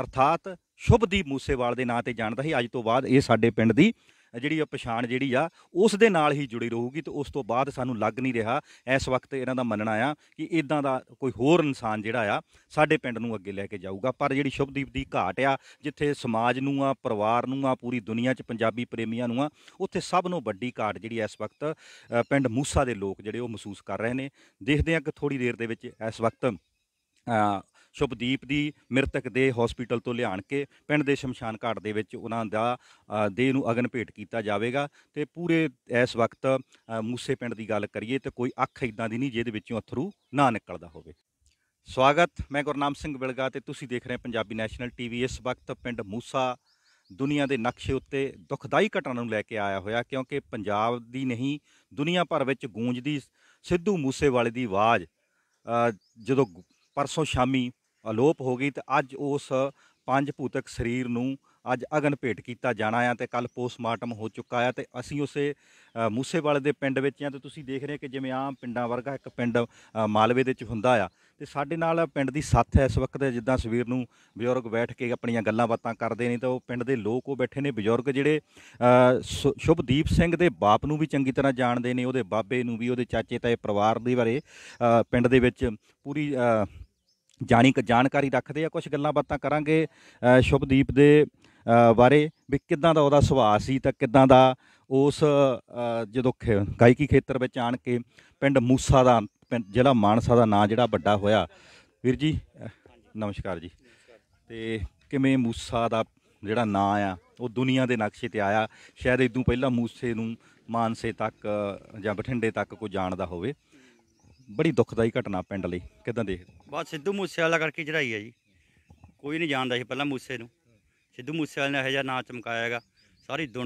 ਅਰਥਾਤ ਸ਼ੁਭਦੀਪ ਮੂਸੇਵਾਲ ਦੇ ਨਾਂ ਤੇ ਜਾਣਦਾ ਸੀ ਅੱਜ ਤੋਂ ਬਾਅਦ ਇਹ ਸਾਡੇ ਪਿੰਡ ਦੀ ਜਿਹੜੀ ਆ ਪਛਾਣ ਜਿਹੜੀ ਆ ਉਸ ਦੇ ਨਾਲ ਹੀ ਜੁੜੀ ਰਹੂਗੀ ਤੇ ਉਸ ਤੋਂ ਬਾਅਦ ਸਾਨੂੰ ਲੱਗ ਨਹੀਂ ਰਿਹਾ ਇਸ ਵਕਤ ਇਹਨਾਂ ਦਾ ਮੰਨਣਾ ਆ ਕਿ ਇਦਾਂ ਦਾ ਕੋਈ ਹੋਰ ਇਨਸਾਨ ਜਿਹੜਾ ਆ ਸਾਡੇ ਪਿੰਡ ਨੂੰ ਅੱਗੇ ਲੈ ਕੇ ਜਾਊਗਾ ਪਰ ਜਿਹੜੀ ਸ਼ੁਭਦੀਪ ਦੀ ਘਾਟ ਆ ਜਿੱਥੇ ਸਮਾਜ ਨੂੰ ਆ ਪਰਿਵਾਰ ਨੂੰ ਆ ਪੂਰੀ ਦੁਨੀਆ 'ਚ ਪੰਜਾਬੀ ਪ੍ਰੇਮੀਆਂ ਨੂੰ ਆ ਉੱਥੇ ਸਭ ਨੂੰ ਵੱਡੀ ਘਾਟ ਜਿਹੜੀ ਇਸ ਵਕਤ ਪਿੰਡ ਮੂਸਾ ਦੇ ਲੋਕ ਜਿਹੜੇ ਉਹ ਮਹਿਸੂਸ ਕਰ ਰਹੇ ਨੇ ਦੇਖਦੇ ਆ ਕਿ ਥੋੜੀ ਦੇਰ ਦੇ ਵਿੱਚ ਇਸ ਵਕਤ ਆ ਸ਼ੁਭਦੀਪ ਦੀ ਮ੍ਰਿਤਕ ਦੇ ਹਸਪੀਟਲ ਤੋਂ ਲਿਆਣ ਕੇ ਪਿੰਡ ਦੇ ਸ਼ਮਸ਼ਾਨ ਘਾਟ ਦੇ ਵਿੱਚ ਉਹਨਾਂ ਦਾ ਦੇਹ ਨੂੰ ਅਗਨ ਭੇਟ ਕੀਤਾ ਜਾਵੇਗਾ ਤੇ ਪੂਰੇ ਇਸ ਵਕਤ ਮੂਸੇ ਪਿੰਡ ਦੀ ਗੱਲ ਕਰੀਏ ਤੇ ਕੋਈ ਅੱਖ ਇਦਾਂ ਦੀ ਨਹੀਂ ਜਿਹਦੇ ਵਿੱਚੋਂ ਅਥਰੂ ਨਾ ਨਿਕਲਦਾ ਹੋਵੇ ਸਵਾਗਤ ਮੈਂ ਗੁਰਨਾਮ ਸਿੰਘ ਬਿਲਗਾ ਤੇ ਤੁਸੀਂ ਦੇਖ ਰਹੇ ਪੰਜਾਬੀ ਨੈਸ਼ਨਲ ਟੀਵੀ ਇਸ ਵਕਤ ਪਿੰਡ ਮੂਸਾ ਦੁਨੀਆ ਦੇ ਨਕਸ਼ੇ ਉੱਤੇ ਦੁਖਦਾਈ ਘਟਨਾ ਨੂੰ ਲੈ ਕੇ ਆਇਆ ਹੋਇਆ ਕਿਉਂਕਿ ਪੰਜਾਬ ਦੀ ਨਹੀਂ ਦੁਨੀਆ ਭਰ ਵਿੱਚ ਗੂੰਜਦੀ ਸਿੱਧੂ ਮੂਸੇਵਾਲੇ ਦੀ ਆਵਾਜ਼ ਜਦੋਂ ਪਰਸੋਂ ਸ਼ਾਮੀ ਅਲੋਪ ਹੋ ਗਈ ਤੇ ਅੱਜ ਉਸ ਪੰਜ ਭੂਤਕ ਸਰੀਰ ਨੂੰ ਅੱਜ ਅਗਨ ਭੇਟ ਕੀਤਾ ਜਾਣਾ ਆ ਤੇ ਕੱਲ ਪੋਸਟਮਾਰਟਮ ਹੋ ਚੁੱਕਾ ਆ ਤੇ ਅਸੀਂ ਉਸੇ ਮੂਸੇਵਾਲੇ ਦੇ ਪਿੰਡ ਵਿੱਚ ਆ ਤੇ ਤੁਸੀਂ ਦੇਖ ਰਹੇ ਕਿ ਜਿਵੇਂ ਆਮ ਪਿੰਡਾਂ ਵਰਗਾ ਇੱਕ ਪਿੰਡ ਮਾਲਵੇ ਦੇ ਵਿੱਚ ਹੁੰਦਾ ਆ ਤੇ ਸਾਡੇ ਨਾਲ ਪਿੰਡ ਦੀ ਸੱਥ ਹੈ ਇਸ ਵਕਤ ਜਿੱਦਾਂ ਸਵੇਰ ਨੂੰ ਬਜ਼ੁਰਗ ਬੈਠ ਕੇ ਆਪਣੀਆਂ ਗੱਲਾਂ ਬਾਤਾਂ ਕਰਦੇ ਨੇ ਤਾਂ ਉਹ ਪਿੰਡ ਦੇ ਲੋਕ ਉਹ ਬੈਠੇ ਨੇ ਬਜ਼ੁਰਗ ਜਿਹੜੇ ਸ਼ੁਭਦੀਪ ਸਿੰਘ ਦੇ ਬਾਪ ਨੂੰ ਵੀ ਚੰਗੀ ਤਰ੍ਹਾਂ ਜਾਣਦੇ ਨੇ ਉਹਦੇ ਬਾਬੇ ਨੂੰ ਵੀ ਉਹਦੇ ਚਾਚੇ ਤਾਏ ਪਰਿਵਾਰ ਦੇ ਬਾਰੇ ਪਿੰਡ ਦੇ ਵਿੱਚ ਪੂਰੀ ਜਾਣੀ ਜਾਣਕਾਰੀ ਰੱਖਦੇ ਆ ਕੁਝ ਗੱਲਾਂ ਬਾਤਾਂ ਕਰਾਂਗੇ ਸ਼ੁਭਦੀਪ ਦੇ ਬਾਰੇ ਵੀ ਕਿੱਦਾਂ ਦਾ ਉਹਦਾ ਸੁਭਾਅ ਸੀ ਤਾਂ ਕਿੱਦਾਂ ਦਾ ਉਸ ਜਦੋਂ ਗਾਇਕੀ ਖੇਤਰ ਵਿੱਚ ਆਣ ਕੇ ਪਿੰਡ ਮੂਸਾ ਦਾ ਜਿਹੜਾ ਮਾਨਸਾ ਦਾ ਨਾਂ ਜਿਹੜਾ ਵੱਡਾ ਹੋਇਆ ਵੀਰ ਜੀ ਨਮਸਕਾਰ ਜੀ ਤੇ ਕਿਵੇਂ ਮੂਸਾ ਦਾ ਜਿਹੜਾ ਨਾਂ ਆ ਉਹ ਦੁਨੀਆ ਦੇ ਨਕਸ਼ੇ ਤੇ ਆਇਆ ਸ਼ਾਇਦ ਇਦੋਂ ਪਹਿਲਾਂ ਮੂਸੇ ਨੂੰ ਮਾਨਸੇ ਤੱਕ ਜਾਂ ਬਠਿੰਡੇ ਤੱਕ ਕੋਈ ਜਾਣਦਾ ਹੋਵੇ ਬੜੀ ਦੁਖਦਾਈ ਘਟਨਾ ਪਿੰਡ ਲਈ ਕਿਦਾਂ ਦੇਖਦੇ ਬਸ ਸਿੱਧੂ ਮੂਸੇ ਵਾਲਾ ਕਰਕੇ ਚੜਾਈ ਹੈ ਜੀ ਕੋਈ ਨਹੀਂ ਜਾਣਦਾ ਸੀ ਪਹਿਲਾਂ ਮੂਸੇ ਨੂੰ ਸਿੱਧੂ ਮੂਸੇ ਵਾਲੇ ਨੇ ਇਹੋ ਜਿਹਾ ਨਾਂ ਚਮਕਾਇਆ ਹੈਗਾ ਸਾਰੀ